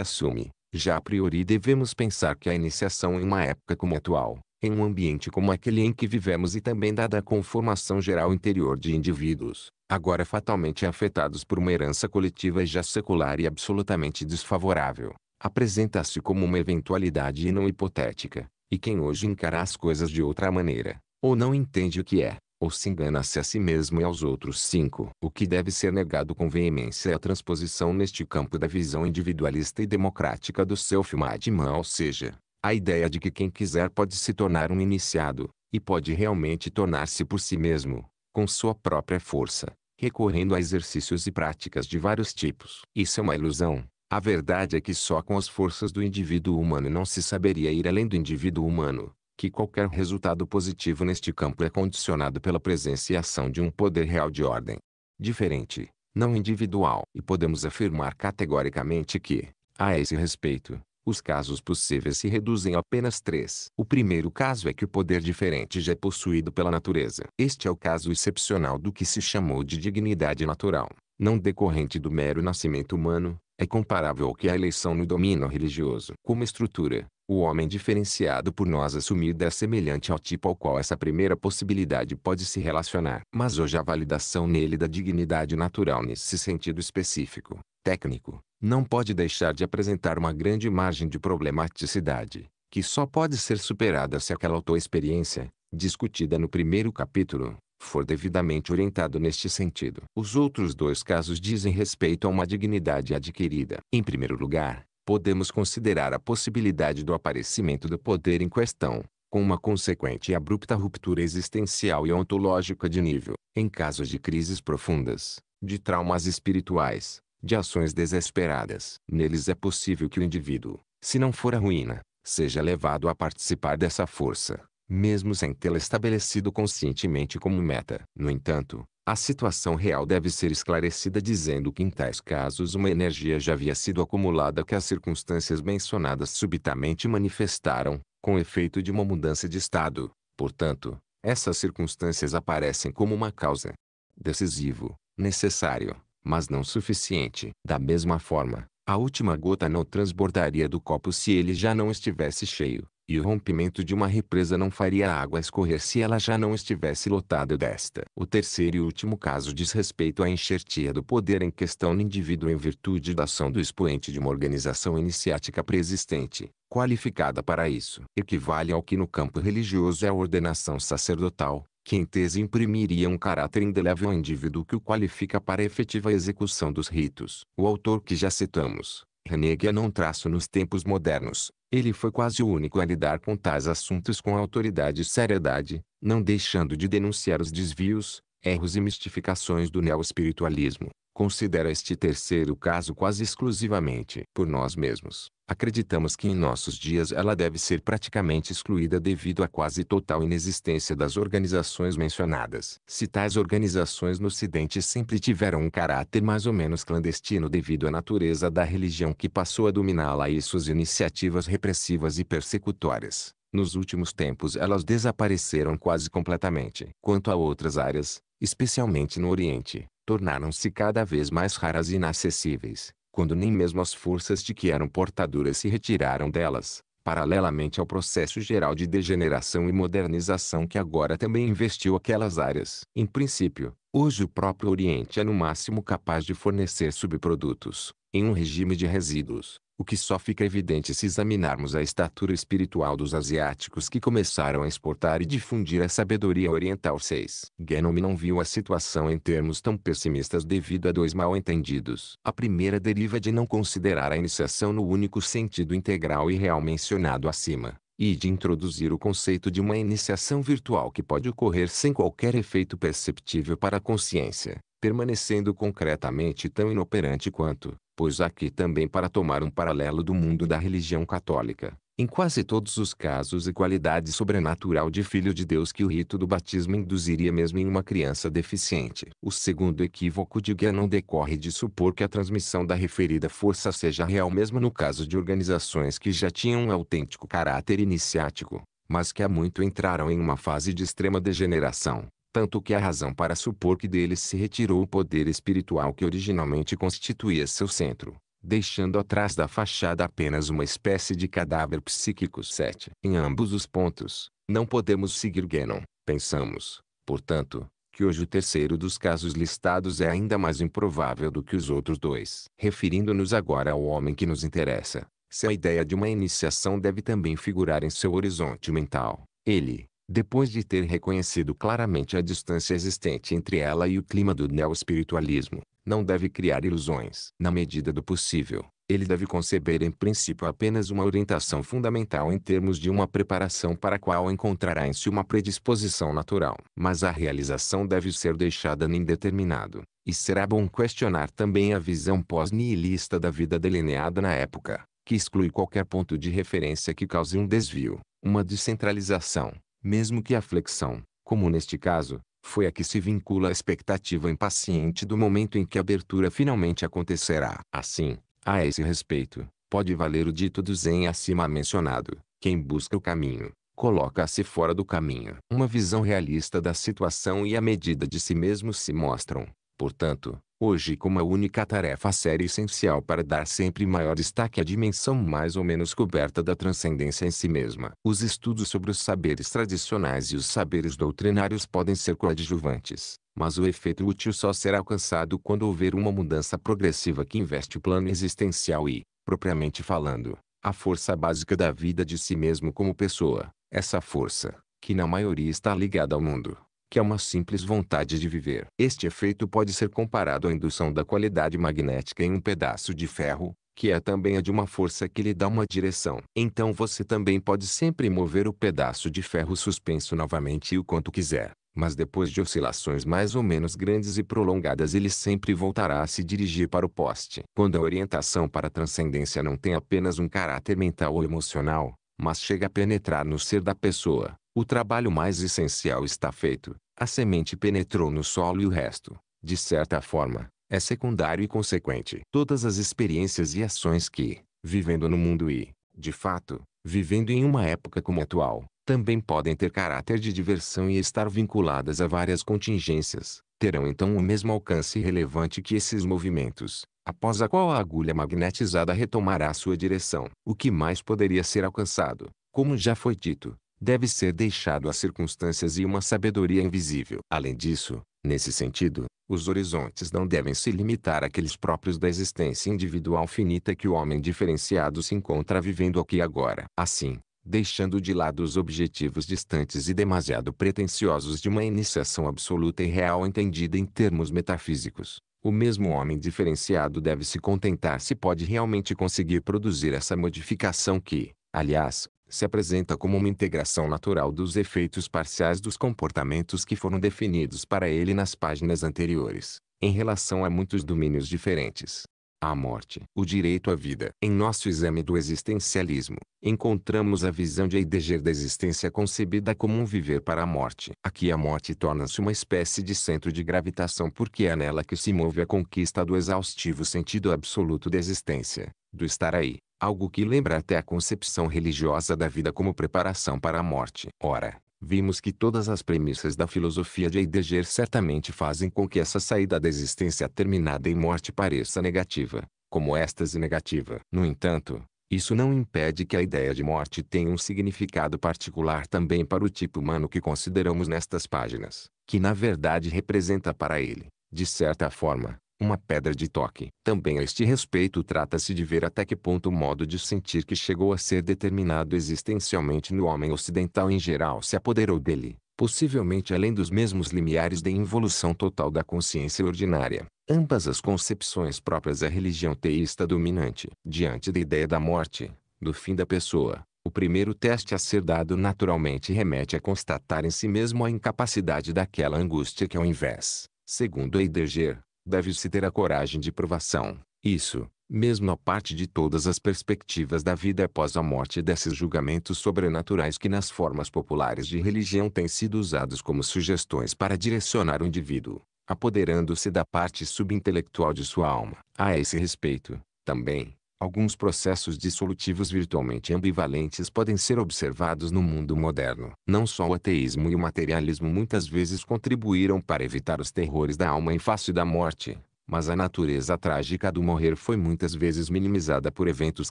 assume. Já a priori devemos pensar que a iniciação em uma época como a atual, em um ambiente como aquele em que vivemos e também dada a conformação geral interior de indivíduos, agora fatalmente afetados por uma herança coletiva já secular e absolutamente desfavorável, apresenta-se como uma eventualidade e não hipotética, e quem hoje encara as coisas de outra maneira, ou não entende o que é, ou se engana-se a si mesmo e aos outros cinco. O que deve ser negado com veemência é a transposição neste campo da visão individualista e democrática do seu filmadimã, ou seja, a ideia de que quem quiser pode se tornar um iniciado, e pode realmente tornar-se por si mesmo, com sua própria força, recorrendo a exercícios e práticas de vários tipos. Isso é uma ilusão. A verdade é que só com as forças do indivíduo humano não se saberia ir além do indivíduo humano, que qualquer resultado positivo neste campo é condicionado pela presença e ação de um poder real de ordem diferente, não individual. E podemos afirmar categoricamente que, a esse respeito, os casos possíveis se reduzem a apenas três. O primeiro caso é que o poder diferente já é possuído pela natureza. Este é o caso excepcional do que se chamou de dignidade natural, não decorrente do mero nascimento humano, é comparável ao que a eleição no domínio religioso. Como estrutura, o homem diferenciado por nós assumido é semelhante ao tipo ao qual essa primeira possibilidade pode se relacionar. Mas hoje a validação nele da dignidade natural nesse sentido específico, técnico, não pode deixar de apresentar uma grande margem de problematicidade, que só pode ser superada se aquela autoexperiência, discutida no primeiro capítulo, for devidamente orientado neste sentido. Os outros dois casos dizem respeito a uma dignidade adquirida. Em primeiro lugar, podemos considerar a possibilidade do aparecimento do poder em questão, com uma consequente e abrupta ruptura existencial e ontológica de nível, em casos de crises profundas, de traumas espirituais, de ações desesperadas. Neles é possível que o indivíduo, se não for a ruína, seja levado a participar dessa força mesmo sem tê-la estabelecido conscientemente como meta. No entanto, a situação real deve ser esclarecida dizendo que em tais casos uma energia já havia sido acumulada que as circunstâncias mencionadas subitamente manifestaram, com efeito de uma mudança de estado. Portanto, essas circunstâncias aparecem como uma causa decisivo, necessário, mas não suficiente. Da mesma forma, a última gota não transbordaria do copo se ele já não estivesse cheio. E o rompimento de uma represa não faria a água escorrer se ela já não estivesse lotada desta. O terceiro e último caso diz respeito à enxertia do poder em questão no indivíduo em virtude da ação do expoente de uma organização iniciática preexistente, qualificada para isso. Equivale ao que no campo religioso é a ordenação sacerdotal, que em tese imprimiria um caráter indelével ao indivíduo que o qualifica para a efetiva execução dos ritos. O autor que já citamos, renega não traço nos tempos modernos, ele foi quase o único a lidar com tais assuntos com autoridade e seriedade, não deixando de denunciar os desvios, erros e mistificações do neo-espiritualismo considera este terceiro caso quase exclusivamente por nós mesmos. Acreditamos que em nossos dias ela deve ser praticamente excluída devido à quase total inexistência das organizações mencionadas. Se tais organizações no Ocidente sempre tiveram um caráter mais ou menos clandestino devido à natureza da religião que passou a dominá-la e suas iniciativas repressivas e persecutórias, nos últimos tempos elas desapareceram quase completamente. Quanto a outras áreas, especialmente no Oriente, tornaram-se cada vez mais raras e inacessíveis, quando nem mesmo as forças de que eram portadoras se retiraram delas, paralelamente ao processo geral de degeneração e modernização que agora também investiu aquelas áreas. Em princípio, hoje o próprio Oriente é no máximo capaz de fornecer subprodutos, em um regime de resíduos, o que só fica evidente se examinarmos a estatura espiritual dos asiáticos que começaram a exportar e difundir a sabedoria oriental. 6. Genome não viu a situação em termos tão pessimistas devido a dois mal-entendidos. A primeira deriva de não considerar a iniciação no único sentido integral e real mencionado acima e de introduzir o conceito de uma iniciação virtual que pode ocorrer sem qualquer efeito perceptível para a consciência, permanecendo concretamente tão inoperante quanto, pois aqui também para tomar um paralelo do mundo da religião católica, em quase todos os casos e qualidade sobrenatural de filho de Deus que o rito do batismo induziria mesmo em uma criança deficiente. O segundo equívoco de Guia não decorre de supor que a transmissão da referida força seja real mesmo no caso de organizações que já tinham um autêntico caráter iniciático, mas que há muito entraram em uma fase de extrema degeneração tanto que há razão para supor que deles se retirou o poder espiritual que originalmente constituía seu centro, deixando atrás da fachada apenas uma espécie de cadáver psíquico 7. Em ambos os pontos, não podemos seguir Genon, pensamos, portanto, que hoje o terceiro dos casos listados é ainda mais improvável do que os outros dois. Referindo-nos agora ao homem que nos interessa, se a ideia de uma iniciação deve também figurar em seu horizonte mental, ele, depois de ter reconhecido claramente a distância existente entre ela e o clima do neo-espiritualismo, não deve criar ilusões. Na medida do possível, ele deve conceber em princípio apenas uma orientação fundamental em termos de uma preparação para a qual encontrará em si uma predisposição natural. Mas a realização deve ser deixada no indeterminado. e será bom questionar também a visão pós-nihilista da vida delineada na época, que exclui qualquer ponto de referência que cause um desvio, uma descentralização mesmo que a flexão, como neste caso, foi a que se vincula a expectativa impaciente do momento em que a abertura finalmente acontecerá. Assim, a esse respeito, pode valer o dito do Zen acima mencionado, quem busca o caminho, coloca-se fora do caminho. Uma visão realista da situação e a medida de si mesmo se mostram, Portanto, hoje como a única tarefa séria e essencial para dar sempre maior destaque à dimensão mais ou menos coberta da transcendência em si mesma. Os estudos sobre os saberes tradicionais e os saberes doutrinários podem ser coadjuvantes, mas o efeito útil só será alcançado quando houver uma mudança progressiva que investe o plano existencial e, propriamente falando, a força básica da vida de si mesmo como pessoa, essa força, que na maioria está ligada ao mundo que é uma simples vontade de viver. Este efeito pode ser comparado à indução da qualidade magnética em um pedaço de ferro, que é também a de uma força que lhe dá uma direção. Então você também pode sempre mover o pedaço de ferro suspenso novamente o quanto quiser, mas depois de oscilações mais ou menos grandes e prolongadas ele sempre voltará a se dirigir para o poste. Quando a orientação para a transcendência não tem apenas um caráter mental ou emocional, mas chega a penetrar no ser da pessoa, o trabalho mais essencial está feito, a semente penetrou no solo e o resto, de certa forma, é secundário e consequente. Todas as experiências e ações que, vivendo no mundo e, de fato, vivendo em uma época como a atual, também podem ter caráter de diversão e estar vinculadas a várias contingências, terão então o mesmo alcance relevante que esses movimentos, após a qual a agulha magnetizada retomará sua direção. O que mais poderia ser alcançado, como já foi dito, deve ser deixado às circunstâncias e uma sabedoria invisível. Além disso, nesse sentido, os horizontes não devem se limitar àqueles próprios da existência individual finita que o homem diferenciado se encontra vivendo aqui e agora. Assim, deixando de lado os objetivos distantes e demasiado pretensiosos de uma iniciação absoluta e real entendida em termos metafísicos. O mesmo homem diferenciado deve se contentar se pode realmente conseguir produzir essa modificação que, aliás, se apresenta como uma integração natural dos efeitos parciais dos comportamentos que foram definidos para ele nas páginas anteriores, em relação a muitos domínios diferentes. A morte, o direito à vida. Em nosso exame do existencialismo, encontramos a visão de Heidegger da existência concebida como um viver para a morte. Aqui a morte torna-se uma espécie de centro de gravitação porque é nela que se move a conquista do exaustivo sentido absoluto da existência, do estar aí, algo que lembra até a concepção religiosa da vida como preparação para a morte. Ora, vimos que todas as premissas da filosofia de Heidegger certamente fazem com que essa saída da existência terminada em morte pareça negativa, como êxtase negativa. No entanto, isso não impede que a ideia de morte tenha um significado particular também para o tipo humano que consideramos nestas páginas, que na verdade representa para ele, de certa forma, uma pedra de toque. Também a este respeito trata-se de ver até que ponto o modo de sentir que chegou a ser determinado existencialmente no homem ocidental em geral se apoderou dele, possivelmente além dos mesmos limiares de involução total da consciência ordinária. Ambas as concepções próprias à religião teísta dominante. Diante da ideia da morte, do fim da pessoa, o primeiro teste a ser dado naturalmente remete a constatar em si mesmo a incapacidade daquela angústia que ao invés, segundo Heidegger, deve-se ter a coragem de provação. Isso, mesmo a parte de todas as perspectivas da vida após a morte desses julgamentos sobrenaturais que nas formas populares de religião têm sido usados como sugestões para direcionar o indivíduo, apoderando-se da parte subintelectual de sua alma. A esse respeito, também, Alguns processos dissolutivos virtualmente ambivalentes podem ser observados no mundo moderno. Não só o ateísmo e o materialismo muitas vezes contribuíram para evitar os terrores da alma em face da morte, mas a natureza trágica do morrer foi muitas vezes minimizada por eventos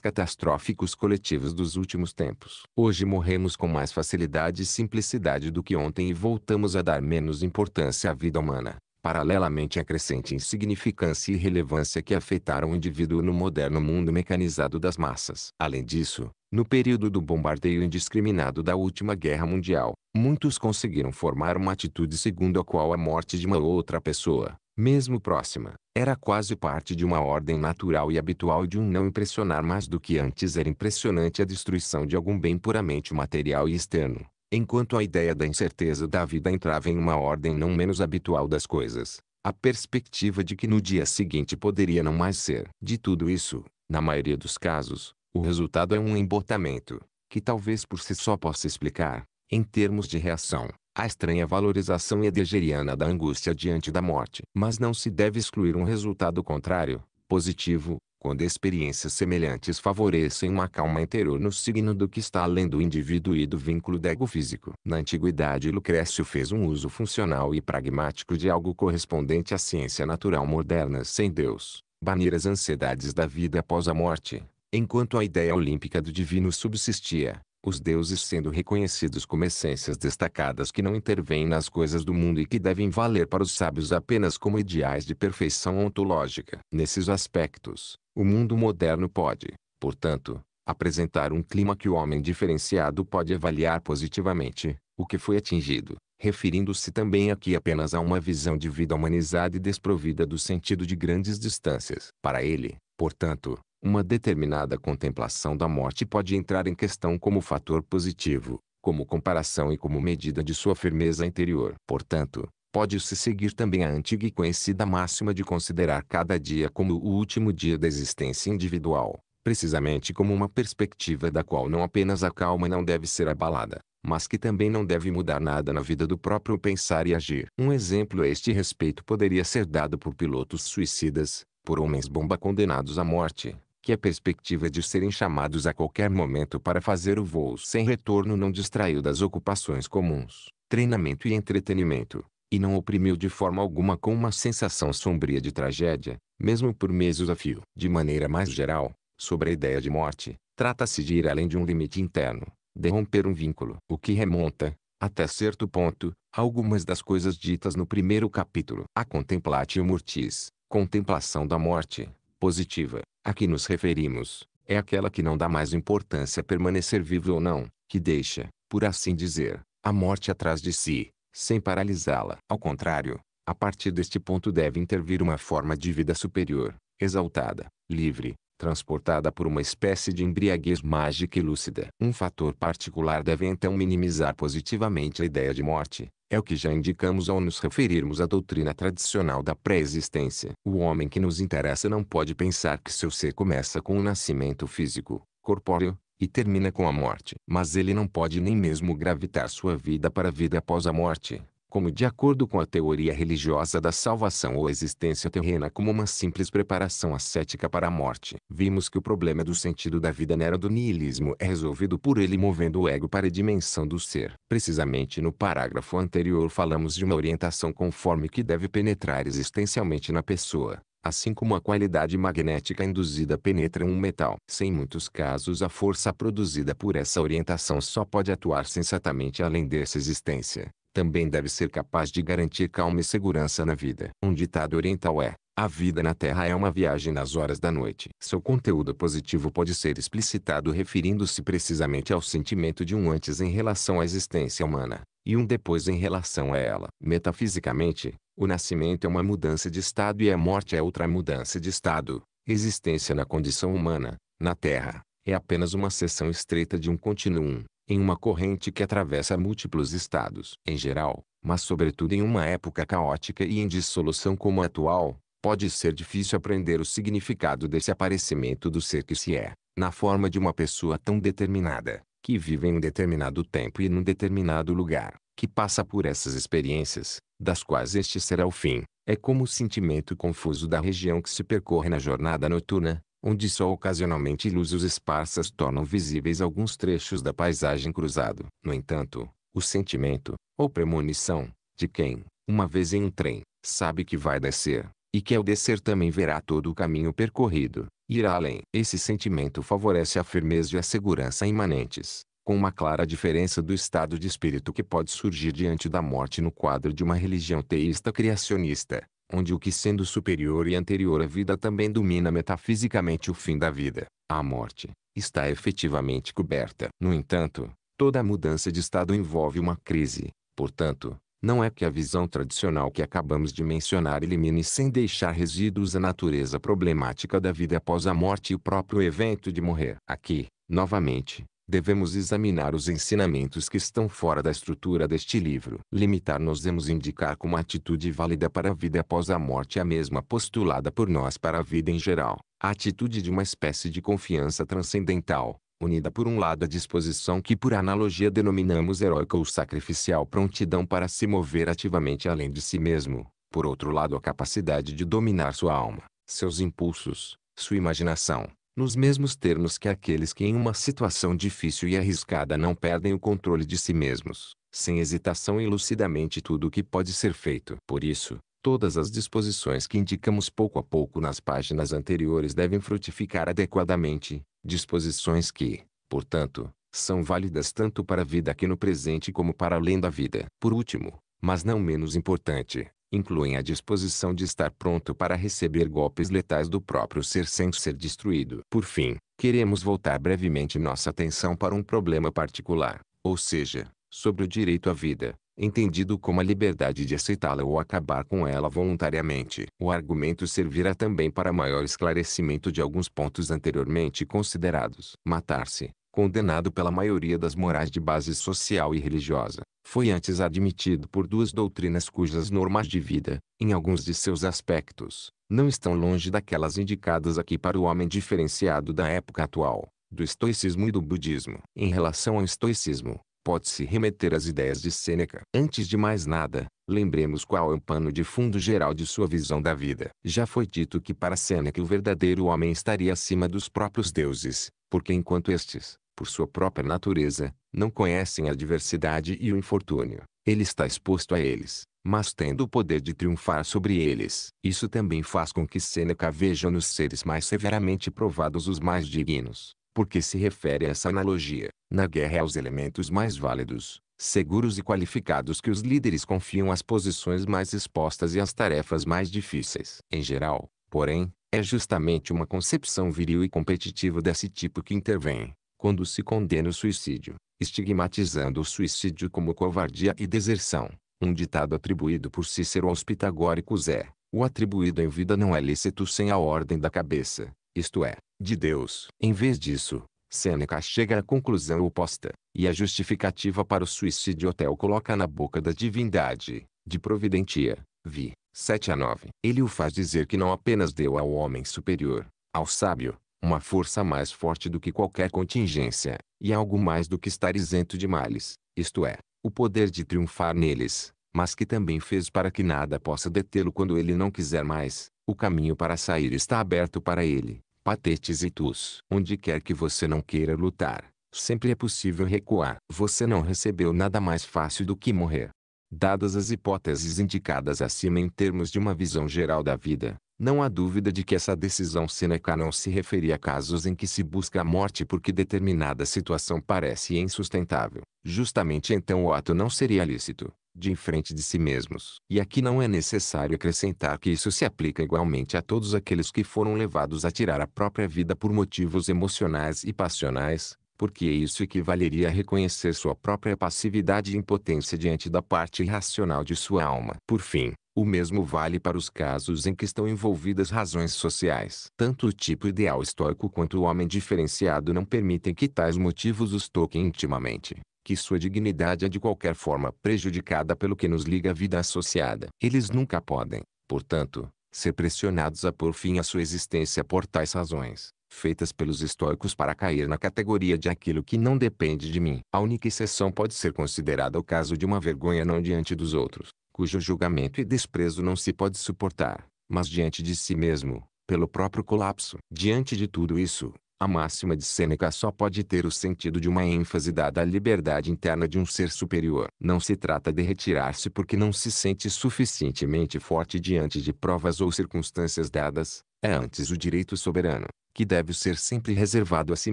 catastróficos coletivos dos últimos tempos. Hoje morremos com mais facilidade e simplicidade do que ontem e voltamos a dar menos importância à vida humana paralelamente à crescente insignificância e relevância que afetaram o indivíduo no moderno mundo mecanizado das massas. Além disso, no período do bombardeio indiscriminado da última guerra mundial, muitos conseguiram formar uma atitude segundo a qual a morte de uma ou outra pessoa, mesmo próxima, era quase parte de uma ordem natural e habitual de um não impressionar mais do que antes era impressionante a destruição de algum bem puramente material e externo. Enquanto a ideia da incerteza da vida entrava em uma ordem não menos habitual das coisas, a perspectiva de que no dia seguinte poderia não mais ser. De tudo isso, na maioria dos casos, o resultado é um embotamento, que talvez por si só possa explicar, em termos de reação, a estranha valorização edegeriana da angústia diante da morte. Mas não se deve excluir um resultado contrário, positivo, quando experiências semelhantes favorecem uma calma interior no signo do que está além do indivíduo e do vínculo do ego físico. Na antiguidade Lucrécio fez um uso funcional e pragmático de algo correspondente à ciência natural moderna sem Deus, banir as ansiedades da vida após a morte, enquanto a ideia olímpica do divino subsistia os deuses sendo reconhecidos como essências destacadas que não intervêm nas coisas do mundo e que devem valer para os sábios apenas como ideais de perfeição ontológica. Nesses aspectos, o mundo moderno pode, portanto, apresentar um clima que o homem diferenciado pode avaliar positivamente, o que foi atingido, referindo-se também aqui apenas a uma visão de vida humanizada e desprovida do sentido de grandes distâncias. Para ele, portanto, uma determinada contemplação da morte pode entrar em questão como fator positivo, como comparação e como medida de sua firmeza interior. Portanto, pode-se seguir também a antiga e conhecida máxima de considerar cada dia como o último dia da existência individual, precisamente como uma perspectiva da qual não apenas a calma não deve ser abalada, mas que também não deve mudar nada na vida do próprio pensar e agir. Um exemplo a este respeito poderia ser dado por pilotos suicidas, por homens-bomba condenados à morte, que a perspectiva de serem chamados a qualquer momento para fazer o voo sem retorno não distraiu das ocupações comuns, treinamento e entretenimento, e não oprimiu de forma alguma com uma sensação sombria de tragédia, mesmo por meses a fio. De maneira mais geral, sobre a ideia de morte, trata-se de ir além de um limite interno, de romper um vínculo. O que remonta, até certo ponto, a algumas das coisas ditas no primeiro capítulo. A contemplatio mortis, contemplação da morte, positiva, a que nos referimos, é aquela que não dá mais importância a permanecer vivo ou não, que deixa, por assim dizer, a morte atrás de si, sem paralisá-la. Ao contrário, a partir deste ponto deve intervir uma forma de vida superior, exaltada, livre, transportada por uma espécie de embriaguez mágica e lúcida. Um fator particular deve então minimizar positivamente a ideia de morte, é o que já indicamos ao nos referirmos à doutrina tradicional da pré-existência. O homem que nos interessa não pode pensar que seu ser começa com o nascimento físico, corpóreo, e termina com a morte. Mas ele não pode nem mesmo gravitar sua vida para a vida após a morte como de acordo com a teoria religiosa da salvação ou a existência terrena como uma simples preparação ascética para a morte. Vimos que o problema do sentido da vida na era do niilismo é resolvido por ele movendo o ego para a dimensão do ser. Precisamente no parágrafo anterior falamos de uma orientação conforme que deve penetrar existencialmente na pessoa assim como a qualidade magnética induzida penetra um metal. Sem muitos casos a força produzida por essa orientação só pode atuar sensatamente além dessa existência, também deve ser capaz de garantir calma e segurança na vida. Um ditado oriental é: a vida na Terra é uma viagem nas horas da noite. Seu conteúdo positivo pode ser explicitado referindo-se precisamente ao sentimento de um antes em relação à existência humana, e um depois em relação a ela. Metafisicamente, o nascimento é uma mudança de estado e a morte é outra mudança de estado. Existência na condição humana, na Terra, é apenas uma seção estreita de um continuum, em uma corrente que atravessa múltiplos estados. Em geral, mas sobretudo em uma época caótica e em dissolução como a atual, pode ser difícil aprender o significado desse aparecimento do ser que se é, na forma de uma pessoa tão determinada, que vive em um determinado tempo e num determinado lugar, que passa por essas experiências, das quais este será o fim. É como o sentimento confuso da região que se percorre na jornada noturna, onde só ocasionalmente luzes esparsas tornam visíveis alguns trechos da paisagem cruzado. No entanto, o sentimento, ou premonição, de quem, uma vez em um trem, sabe que vai descer, e que ao descer também verá todo o caminho percorrido, irá além. Esse sentimento favorece a firmeza e a segurança imanentes, com uma clara diferença do estado de espírito que pode surgir diante da morte no quadro de uma religião teísta criacionista, onde o que sendo superior e anterior à vida também domina metafisicamente o fim da vida, a morte, está efetivamente coberta. No entanto, toda mudança de estado envolve uma crise, portanto, não é que a visão tradicional que acabamos de mencionar elimine sem deixar resíduos a natureza problemática da vida após a morte e o próprio evento de morrer. Aqui, novamente, devemos examinar os ensinamentos que estão fora da estrutura deste livro. Limitar-nos-emos indicar como atitude válida para a vida após a morte a mesma postulada por nós para a vida em geral, a atitude de uma espécie de confiança transcendental, unida por um lado à disposição que por analogia denominamos heróica ou sacrificial prontidão para se mover ativamente além de si mesmo, por outro lado a capacidade de dominar sua alma, seus impulsos, sua imaginação, nos mesmos termos que aqueles que em uma situação difícil e arriscada não perdem o controle de si mesmos, sem hesitação e lucidamente tudo o que pode ser feito. Por isso, todas as disposições que indicamos pouco a pouco nas páginas anteriores devem frutificar adequadamente, disposições que, portanto, são válidas tanto para a vida aqui no presente como para além da vida. Por último, mas não menos importante, incluem a disposição de estar pronto para receber golpes letais do próprio ser sem ser destruído. Por fim, queremos voltar brevemente nossa atenção para um problema particular, ou seja, sobre o direito à vida, entendido como a liberdade de aceitá-la ou acabar com ela voluntariamente. O argumento servirá também para maior esclarecimento de alguns pontos anteriormente considerados. Matar-se, condenado pela maioria das morais de base social e religiosa, foi antes admitido por duas doutrinas cujas normas de vida, em alguns de seus aspectos, não estão longe daquelas indicadas aqui para o homem diferenciado da época atual, do estoicismo e do budismo. Em relação ao estoicismo, pode-se remeter às ideias de Sêneca. Antes de mais nada, lembremos qual é o pano de fundo geral de sua visão da vida. Já foi dito que para Sêneca o verdadeiro homem estaria acima dos próprios deuses, porque enquanto estes, por sua própria natureza, não conhecem a adversidade e o infortúnio. Ele está exposto a eles, mas tendo o poder de triunfar sobre eles. Isso também faz com que Seneca veja nos seres mais severamente provados os mais dignos, porque se refere a essa analogia, na guerra aos elementos mais válidos, seguros e qualificados que os líderes confiam às posições mais expostas e às tarefas mais difíceis. Em geral, porém, é justamente uma concepção viril e competitiva desse tipo que intervém, quando se condena o suicídio, estigmatizando o suicídio como covardia e deserção. Um ditado atribuído por Cícero aos pitagóricos é: o atribuído em vida não é lícito sem a ordem da cabeça, isto é, de Deus. Em vez disso, Sêneca chega à conclusão oposta, e a justificativa para o suicídio até o coloca na boca da divindade, de providentia, vi, 7 a 9. Ele o faz dizer que não apenas deu ao homem superior, ao sábio, uma força mais forte do que qualquer contingência, e algo mais do que estar isento de males, isto é, o poder de triunfar neles, mas que também fez para que nada possa detê-lo quando ele não quiser mais, o caminho para sair está aberto para ele, patetes e tus. Onde quer que você não queira lutar, sempre é possível recuar. Você não recebeu nada mais fácil do que morrer. Dadas as hipóteses indicadas acima em termos de uma visão geral da vida, não há dúvida de que essa decisão Seneca não se referia a casos em que se busca a morte porque determinada situação parece insustentável. Justamente então o ato não seria lícito, de em frente de si mesmos. E aqui não é necessário acrescentar que isso se aplica igualmente a todos aqueles que foram levados a tirar a própria vida por motivos emocionais e passionais, porque isso equivaleria a reconhecer sua própria passividade e impotência diante da parte irracional de sua alma. Por fim, o mesmo vale para os casos em que estão envolvidas razões sociais. Tanto o tipo ideal estoico quanto o homem diferenciado não permitem que tais motivos os toquem intimamente, que sua dignidade é de qualquer forma prejudicada pelo que nos liga à vida associada. Eles nunca podem, portanto, ser pressionados a pôr fim à sua existência por tais razões feitas pelos estoicos para cair na categoria de aquilo que não depende de mim. A única exceção pode ser considerada o caso de uma vergonha não diante dos outros, cujo julgamento e desprezo não se pode suportar, mas diante de si mesmo, pelo próprio colapso. Diante de tudo isso, a máxima de Sêneca só pode ter o sentido de uma ênfase dada à liberdade interna de um ser superior. Não se trata de retirar-se porque não se sente suficientemente forte diante de provas ou circunstâncias dadas, é antes o direito soberano, que deve ser sempre reservado a si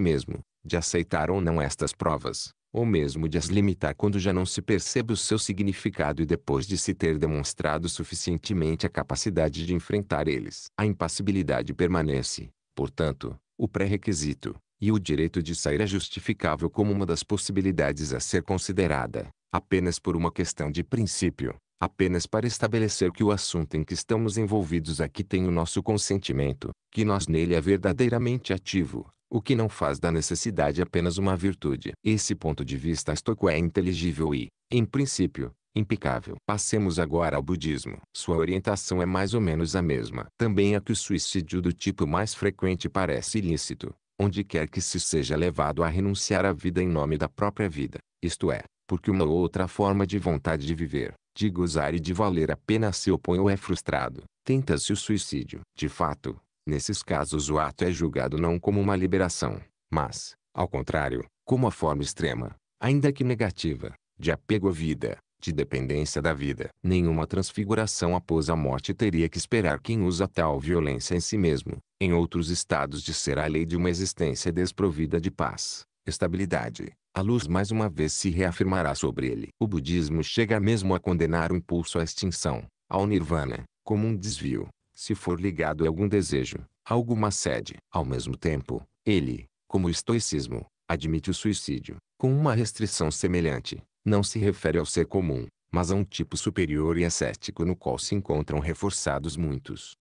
mesmo, de aceitar ou não estas provas, ou mesmo de as limitar quando já não se percebe o seu significado e depois de se ter demonstrado suficientemente a capacidade de enfrentar eles. A impassibilidade permanece, portanto, o pré-requisito, e o direito de sair é justificável como uma das possibilidades a ser considerada, apenas por uma questão de princípio, apenas para estabelecer que o assunto em que estamos envolvidos aqui tem o nosso consentimento, que nós nele é verdadeiramente ativo, o que não faz da necessidade apenas uma virtude. Esse ponto de vista estoico é inteligível e, em princípio, impecável. Passemos agora ao budismo. Sua orientação é mais ou menos a mesma. Também é que o suicídio do tipo mais frequente parece ilícito, onde quer que se seja levado a renunciar à vida em nome da própria vida, isto é, porque uma ou outra forma de vontade de viver, de gozar e de valer a pena se opõe ou é frustrado. Tenta-se o suicídio. De fato, Nesses casos o ato é julgado não como uma liberação, mas, ao contrário, como a forma extrema, ainda que negativa, de apego à vida, de dependência da vida. Nenhuma transfiguração após a morte teria que esperar quem usa tal violência em si mesmo. Em outros estados de ser a lei de uma existência desprovida de paz, estabilidade, a luz mais uma vez se reafirmará sobre ele. O budismo chega mesmo a condenar o impulso à extinção, ao nirvana, como um desvio se for ligado a algum desejo, a alguma sede. Ao mesmo tempo, ele, como o estoicismo, admite o suicídio, com uma restrição semelhante, não se refere ao ser comum, mas a um tipo superior e ascético no qual se encontram reforçados muitos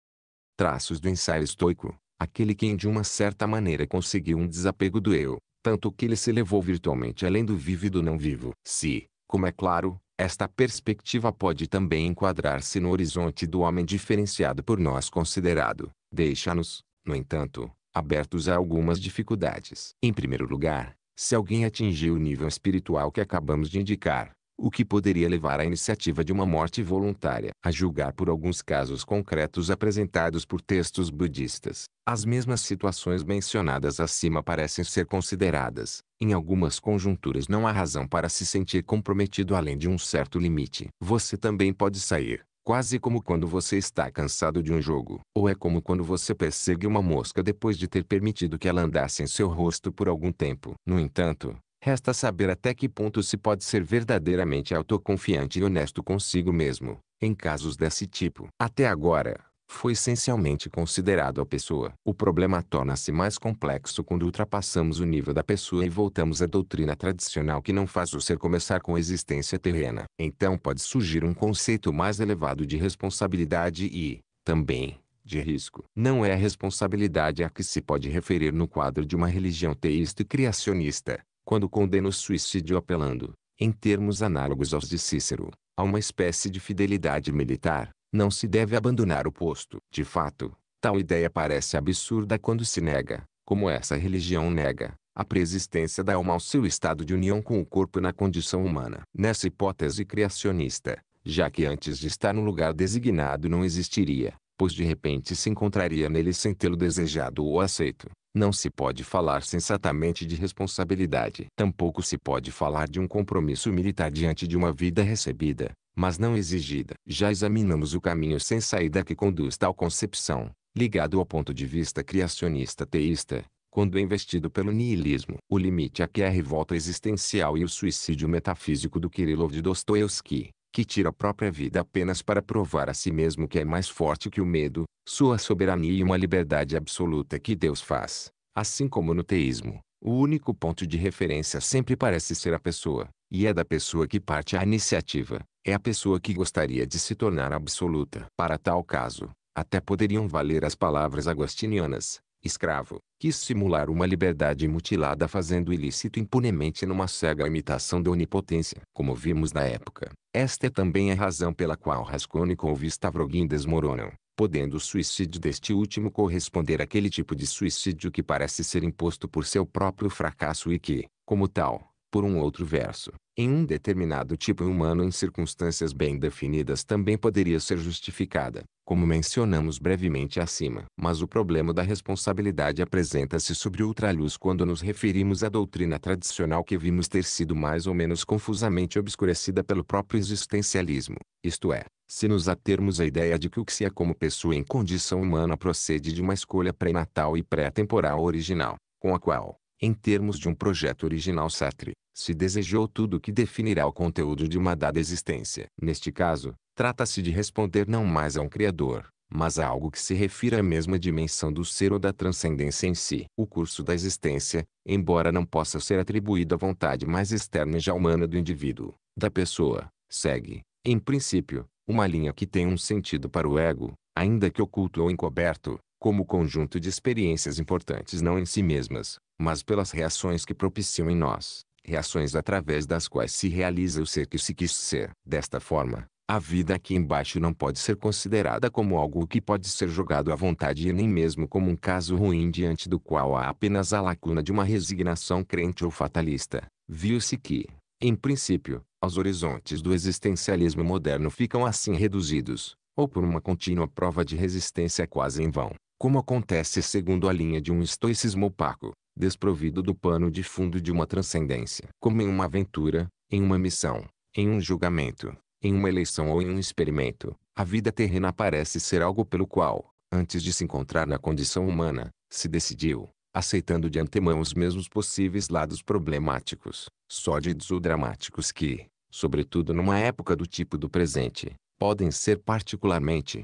traços do ensaio estoico, aquele quem de uma certa maneira conseguiu um desapego do eu, tanto que ele se levou virtualmente além do vivo e do não vivo. Se, como é claro, esta perspectiva pode também enquadrar-se no horizonte do homem diferenciado por nós considerado, deixa-nos, no entanto, abertos a algumas dificuldades. Em primeiro lugar, se alguém atingir o nível espiritual que acabamos de indicar, o que poderia levar à iniciativa de uma morte voluntária. A julgar por alguns casos concretos apresentados por textos budistas, as mesmas situações mencionadas acima parecem ser consideradas, em algumas conjunturas não há razão para se sentir comprometido além de um certo limite. Você também pode sair, quase como quando você está cansado de um jogo, ou é como quando você persegue uma mosca depois de ter permitido que ela andasse em seu rosto por algum tempo. No entanto, Resta saber até que ponto se pode ser verdadeiramente autoconfiante e honesto consigo mesmo, em casos desse tipo. Até agora, foi essencialmente considerado a pessoa. O problema torna-se mais complexo quando ultrapassamos o nível da pessoa e voltamos à doutrina tradicional que não faz o ser começar com a existência terrena. Então pode surgir um conceito mais elevado de responsabilidade e, também, de risco. Não é a responsabilidade a que se pode referir no quadro de uma religião teísta e criacionista, quando condena o suicídio apelando, em termos análogos aos de Cícero, a uma espécie de fidelidade militar, não se deve abandonar o posto. De fato, tal ideia parece absurda quando se nega, como essa religião nega, a preexistência da alma ao seu estado de união com o corpo na condição humana. Nessa hipótese criacionista, já que antes de estar no lugar designado não existiria, pois de repente se encontraria nele sem tê-lo desejado ou aceito. Não se pode falar sensatamente de responsabilidade. Tampouco se pode falar de um compromisso militar diante de uma vida recebida, mas não exigida. Já examinamos o caminho sem saída que conduz tal concepção, ligado ao ponto de vista criacionista teísta, quando investido pelo niilismo. O limite aqui é a revolta existencial e o suicídio metafísico do Kirillov de Dostoevsky, que tira a própria vida apenas para provar a si mesmo que é mais forte que o medo, sua soberania e uma liberdade absoluta que Deus faz. Assim como no teísmo, o único ponto de referência sempre parece ser a pessoa, e é da pessoa que parte a iniciativa, é a pessoa que gostaria de se tornar absoluta. Para tal caso, até poderiam valer as palavras agostinianas, escravo, quis simular uma liberdade mutilada fazendo ilícito impunemente numa cega imitação da onipotência. Como vimos na época, esta é também a razão pela qual Raskolnikov e Stavrogin desmoronam, podendo o suicídio deste último corresponder àquele tipo de suicídio que parece ser imposto por seu próprio fracasso e que, como tal, por um outro verso, em um determinado tipo humano em circunstâncias bem definidas também poderia ser justificada, como mencionamos brevemente acima. Mas o problema da responsabilidade apresenta-se sobre ultraluz quando nos referimos à doutrina tradicional que vimos ter sido mais ou menos confusamente obscurecida pelo próprio existencialismo, isto é, se nos atermos à ideia de que o que se é como pessoa em condição humana procede de uma escolha pré-natal e pré-temporal original, com a qual, em termos de um projeto original Sartre, se desejou tudo o que definirá o conteúdo de uma dada existência. Neste caso, trata-se de responder não mais a um criador, mas a algo que se refira à mesma dimensão do ser ou da transcendência em si. O curso da existência, embora não possa ser atribuído à vontade mais externa e já humana do indivíduo, da pessoa, segue, em princípio, uma linha que tem um sentido para o ego, ainda que oculto ou encoberto, como conjunto de experiências importantes não em si mesmas, mas pelas reações que propiciam em nós, reações através das quais se realiza o ser que se quis ser. Desta forma, a vida aqui embaixo não pode ser considerada como algo que pode ser jogado à vontade e nem mesmo como um caso ruim diante do qual há apenas a lacuna de uma resignação crente ou fatalista. Viu-se que, em princípio, os horizontes do existencialismo moderno ficam assim reduzidos, ou por uma contínua prova de resistência quase em vão, como acontece segundo a linha de um estoicismo opaco, desprovido do pano de fundo de uma transcendência. Como em uma aventura, em uma missão, em um julgamento, em uma eleição ou em um experimento, a vida terrena parece ser algo pelo qual, antes de se encontrar na condição humana, se decidiu, aceitando de antemão os mesmos possíveis lados problemáticos, sórdidos ou dramáticos que, sobretudo numa época do tipo do presente, podem ser particularmente,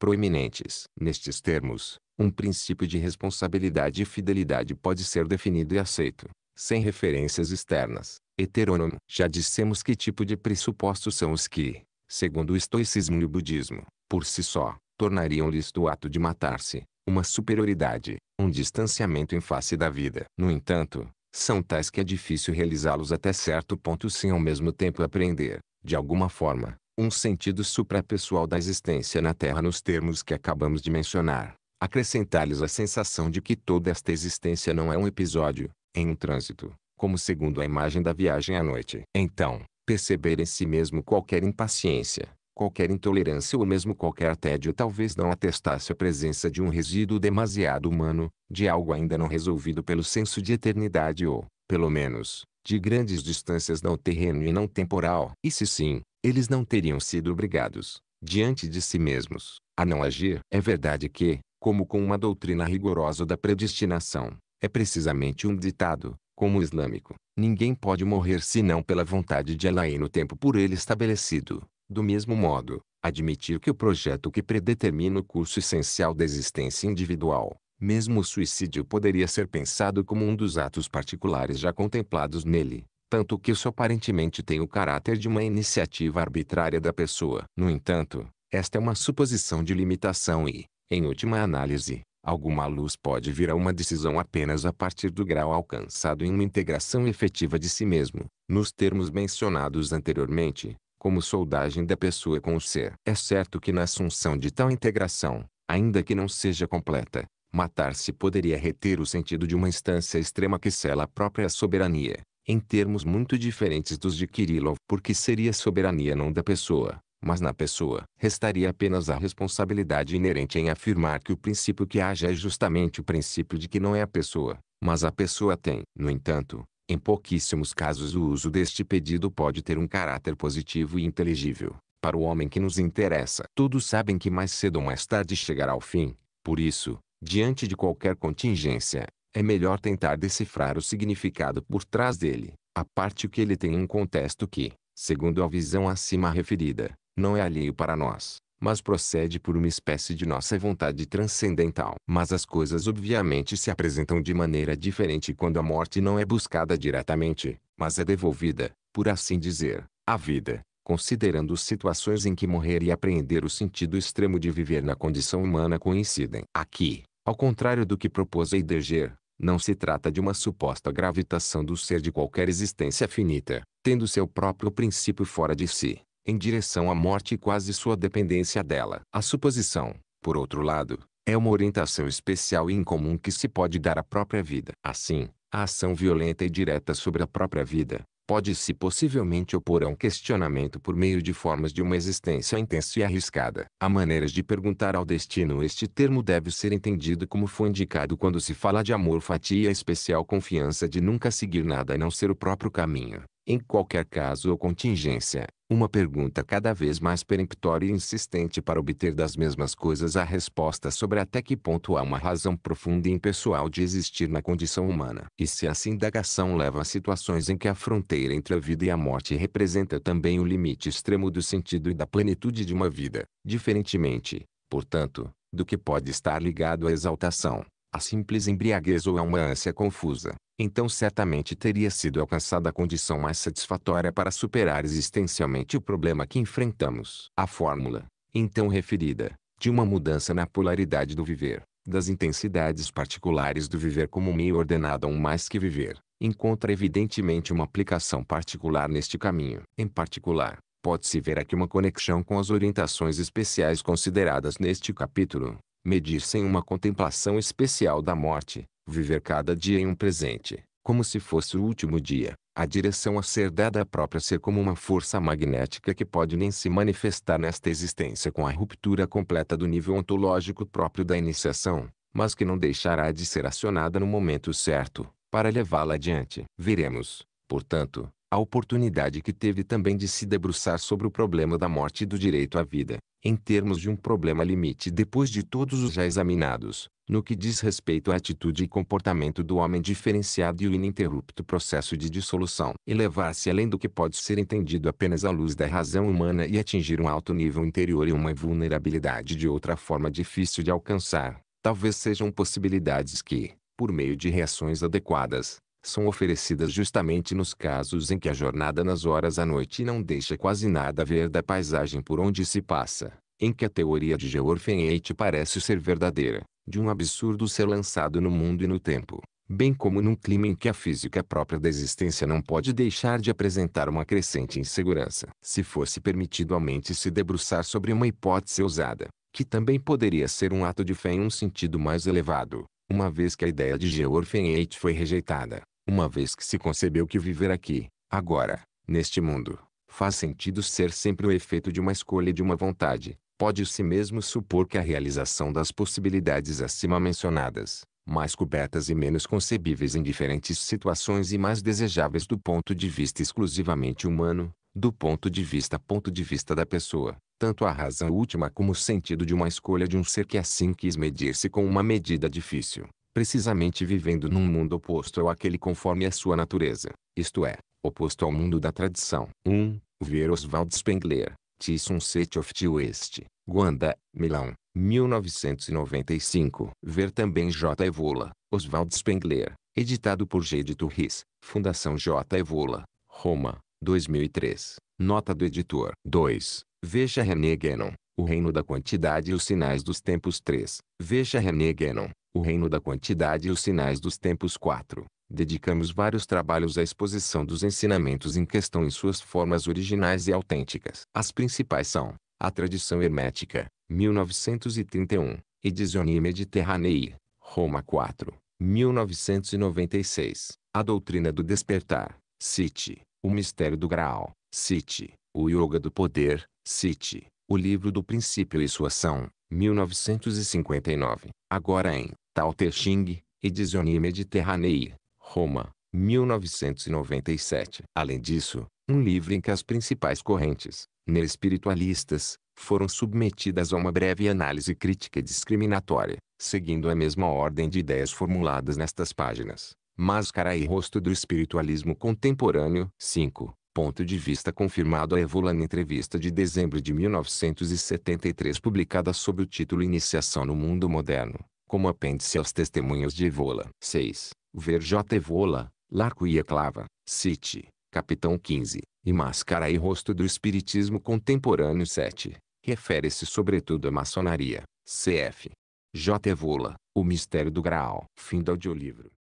proeminentes. Nestes termos, um princípio de responsabilidade e fidelidade pode ser definido e aceito, sem referências externas. Heterônomo. Já dissemos que tipo de pressupostos são os que, segundo o estoicismo e o budismo, por si só, tornariam-lhes do ato de matar-se, uma superioridade, um distanciamento em face da vida. No entanto, são tais que é difícil realizá-los até certo ponto sem ao mesmo tempo aprender, de alguma forma, um sentido suprapessoal da existência na Terra nos termos que acabamos de mencionar. Acrescentar-lhes a sensação de que toda esta existência não é um episódio, em um trânsito, como segundo a imagem da viagem à noite. Então, perceber em si mesmo qualquer impaciência, qualquer intolerância ou mesmo qualquer tédio talvez não atestasse a presença de um resíduo demasiado humano, de algo ainda não resolvido pelo senso de eternidade ou, pelo menos, de grandes distâncias não terreno e não temporal. E se sim, eles não teriam sido obrigados, diante de si mesmos, a não agir. É verdade que, como com uma doutrina rigorosa da predestinação, é precisamente um ditado, como o islâmico, ninguém pode morrer senão pela vontade de Allah e no tempo por ele estabelecido. Do mesmo modo, admitir que o projeto que predetermina o curso essencial da existência individual, mesmo o suicídio poderia ser pensado como um dos atos particulares já contemplados nele, tanto que isso aparentemente tem o caráter de uma iniciativa arbitrária da pessoa. No entanto, esta é uma suposição de limitação e, em última análise, alguma luz pode vir a uma decisão apenas a partir do grau alcançado em uma integração efetiva de si mesmo, nos termos mencionados anteriormente, como soldagem da pessoa com o ser. É certo que na assunção de tal integração, ainda que não seja completa, Matar-se poderia reter o sentido de uma instância extrema que sela a própria soberania, em termos muito diferentes dos de Kirillov, porque seria soberania não da pessoa, mas na pessoa. Restaria apenas a responsabilidade inerente em afirmar que o princípio que age é justamente o princípio de que não é a pessoa, mas a pessoa tem. No entanto, em pouquíssimos casos o uso deste pedido pode ter um caráter positivo e inteligível, para o homem que nos interessa. Todos sabem que mais cedo ou mais tarde chegará ao fim, por isso, Diante de qualquer contingência, é melhor tentar decifrar o significado por trás dele, a parte que ele tem um contexto que, segundo a visão acima referida, não é alheio para nós, mas procede por uma espécie de nossa vontade transcendental. Mas as coisas obviamente se apresentam de maneira diferente quando a morte não é buscada diretamente, mas é devolvida, por assim dizer, à vida, considerando situações em que morrer e apreender o sentido extremo de viver na condição humana coincidem. Aqui, ao contrário do que propôs Heidegger, não se trata de uma suposta gravitação do ser de qualquer existência finita, tendo seu próprio princípio fora de si, em direção à morte e quase sua dependência dela. A suposição, por outro lado, é uma orientação especial e incomum que se pode dar à própria vida. Assim, a ação violenta e direta sobre a própria vida, pode-se possivelmente opor a um questionamento por meio de formas de uma existência intensa e arriscada. Há maneiras de perguntar ao destino. Este termo deve ser entendido como foi indicado quando se fala de amor, fatia, especial confiança de nunca seguir nada a não ser o próprio caminho. Em qualquer caso ou contingência, uma pergunta cada vez mais peremptória e insistente para obter das mesmas coisas a resposta sobre até que ponto há uma razão profunda e impessoal de existir na condição humana. E se essa indagação leva a situações em que a fronteira entre a vida e a morte representa também o limite extremo do sentido e da plenitude de uma vida, diferentemente, portanto, do que pode estar ligado à exaltação, à simples embriaguez ou a uma ânsia confusa então certamente teria sido alcançada a condição mais satisfatória para superar existencialmente o problema que enfrentamos. A fórmula, então referida, de uma mudança na polaridade do viver, das intensidades particulares do viver como meio ordenado a um mais que viver, encontra evidentemente uma aplicação particular neste caminho. Em particular, pode-se ver aqui uma conexão com as orientações especiais consideradas neste capítulo, medir-se em uma contemplação especial da morte, viver cada dia em um presente, como se fosse o último dia. A direção a ser dada à é própria ser como uma força magnética que pode nem se manifestar nesta existência com a ruptura completa do nível ontológico próprio da iniciação, mas que não deixará de ser acionada no momento certo, para levá-la adiante. Veremos, portanto, a oportunidade que teve também de se debruçar sobre o problema da morte e do direito à vida, em termos de um problema limite depois de todos os já examinados, no que diz respeito à atitude e comportamento do homem diferenciado e o ininterrupto processo de dissolução, elevar-se além do que pode ser entendido apenas à luz da razão humana e atingir um alto nível interior e uma vulnerabilidade de outra forma difícil de alcançar, talvez sejam possibilidades que, por meio de reações adequadas, são oferecidas justamente nos casos em que a jornada nas horas à noite não deixa quase nada a ver da paisagem por onde se passa, em que a teoria de Georfenheit parece ser verdadeira, de um absurdo ser lançado no mundo e no tempo, bem como num clima em que a física própria da existência não pode deixar de apresentar uma crescente insegurança. Se fosse permitido à mente se debruçar sobre uma hipótese ousada, que também poderia ser um ato de fé em um sentido mais elevado, uma vez que a ideia de Georfenheit foi rejeitada, uma vez que se concebeu que viver aqui, agora, neste mundo, faz sentido ser sempre o efeito de uma escolha e de uma vontade, pode-se mesmo supor que a realização das possibilidades acima mencionadas, mais cobertas e menos concebíveis em diferentes situações e mais desejáveis do ponto de vista exclusivamente humano, do ponto de vista ponto de vista da pessoa, tanto a razão última como o sentido de uma escolha de um ser que assim quis medir-se com uma medida difícil, precisamente vivendo num mundo oposto ao aquele conforme a sua natureza, isto é, oposto ao mundo da tradição. 1. Um, ver Oswald Spengler, Tyson City of the West, Guanda, Milão, 1995. Ver também J. Evola, Oswald Spengler, editado por G. de Torres, Fundação J. Evola, Roma, 2003. Nota do editor. 2. Veja René Guénon, O Reino da Quantidade e os Sinais dos Tempos 3. Veja René Guénon, o reino da quantidade e os sinais dos tempos 4. Dedicamos vários trabalhos à exposição dos ensinamentos em questão em suas formas originais e autênticas. As principais são A Tradição Hermética, 1931, Edizione Mediterranei, Roma 4, 1996, A Doutrina do Despertar, City, O Mistério do Graal, City, O Yoga do Poder, City, O Livro do Princípio e Sua Ação, 1959, agora em Tao Te Ching, Edizioni Mediterranei, Roma, 1997. Além disso, um livro em que as principais correntes, neospiritualistas, foram submetidas a uma breve análise crítica discriminatória, seguindo a mesma ordem de ideias formuladas nestas páginas. Máscara e rosto do espiritualismo contemporâneo. 5. Ponto de vista confirmado a Evola na entrevista de dezembro de 1973 publicada sob o título Iniciação no Mundo Moderno como apêndice aos testemunhos de Evola. 6. Ver J. Evola, Larco e Eclava, City, Capitão 15, e Máscara e Rosto do Espiritismo Contemporâneo 7. Refere-se sobretudo à maçonaria. CF. J. Evola, O Mistério do Graal. Fim do audiolivro.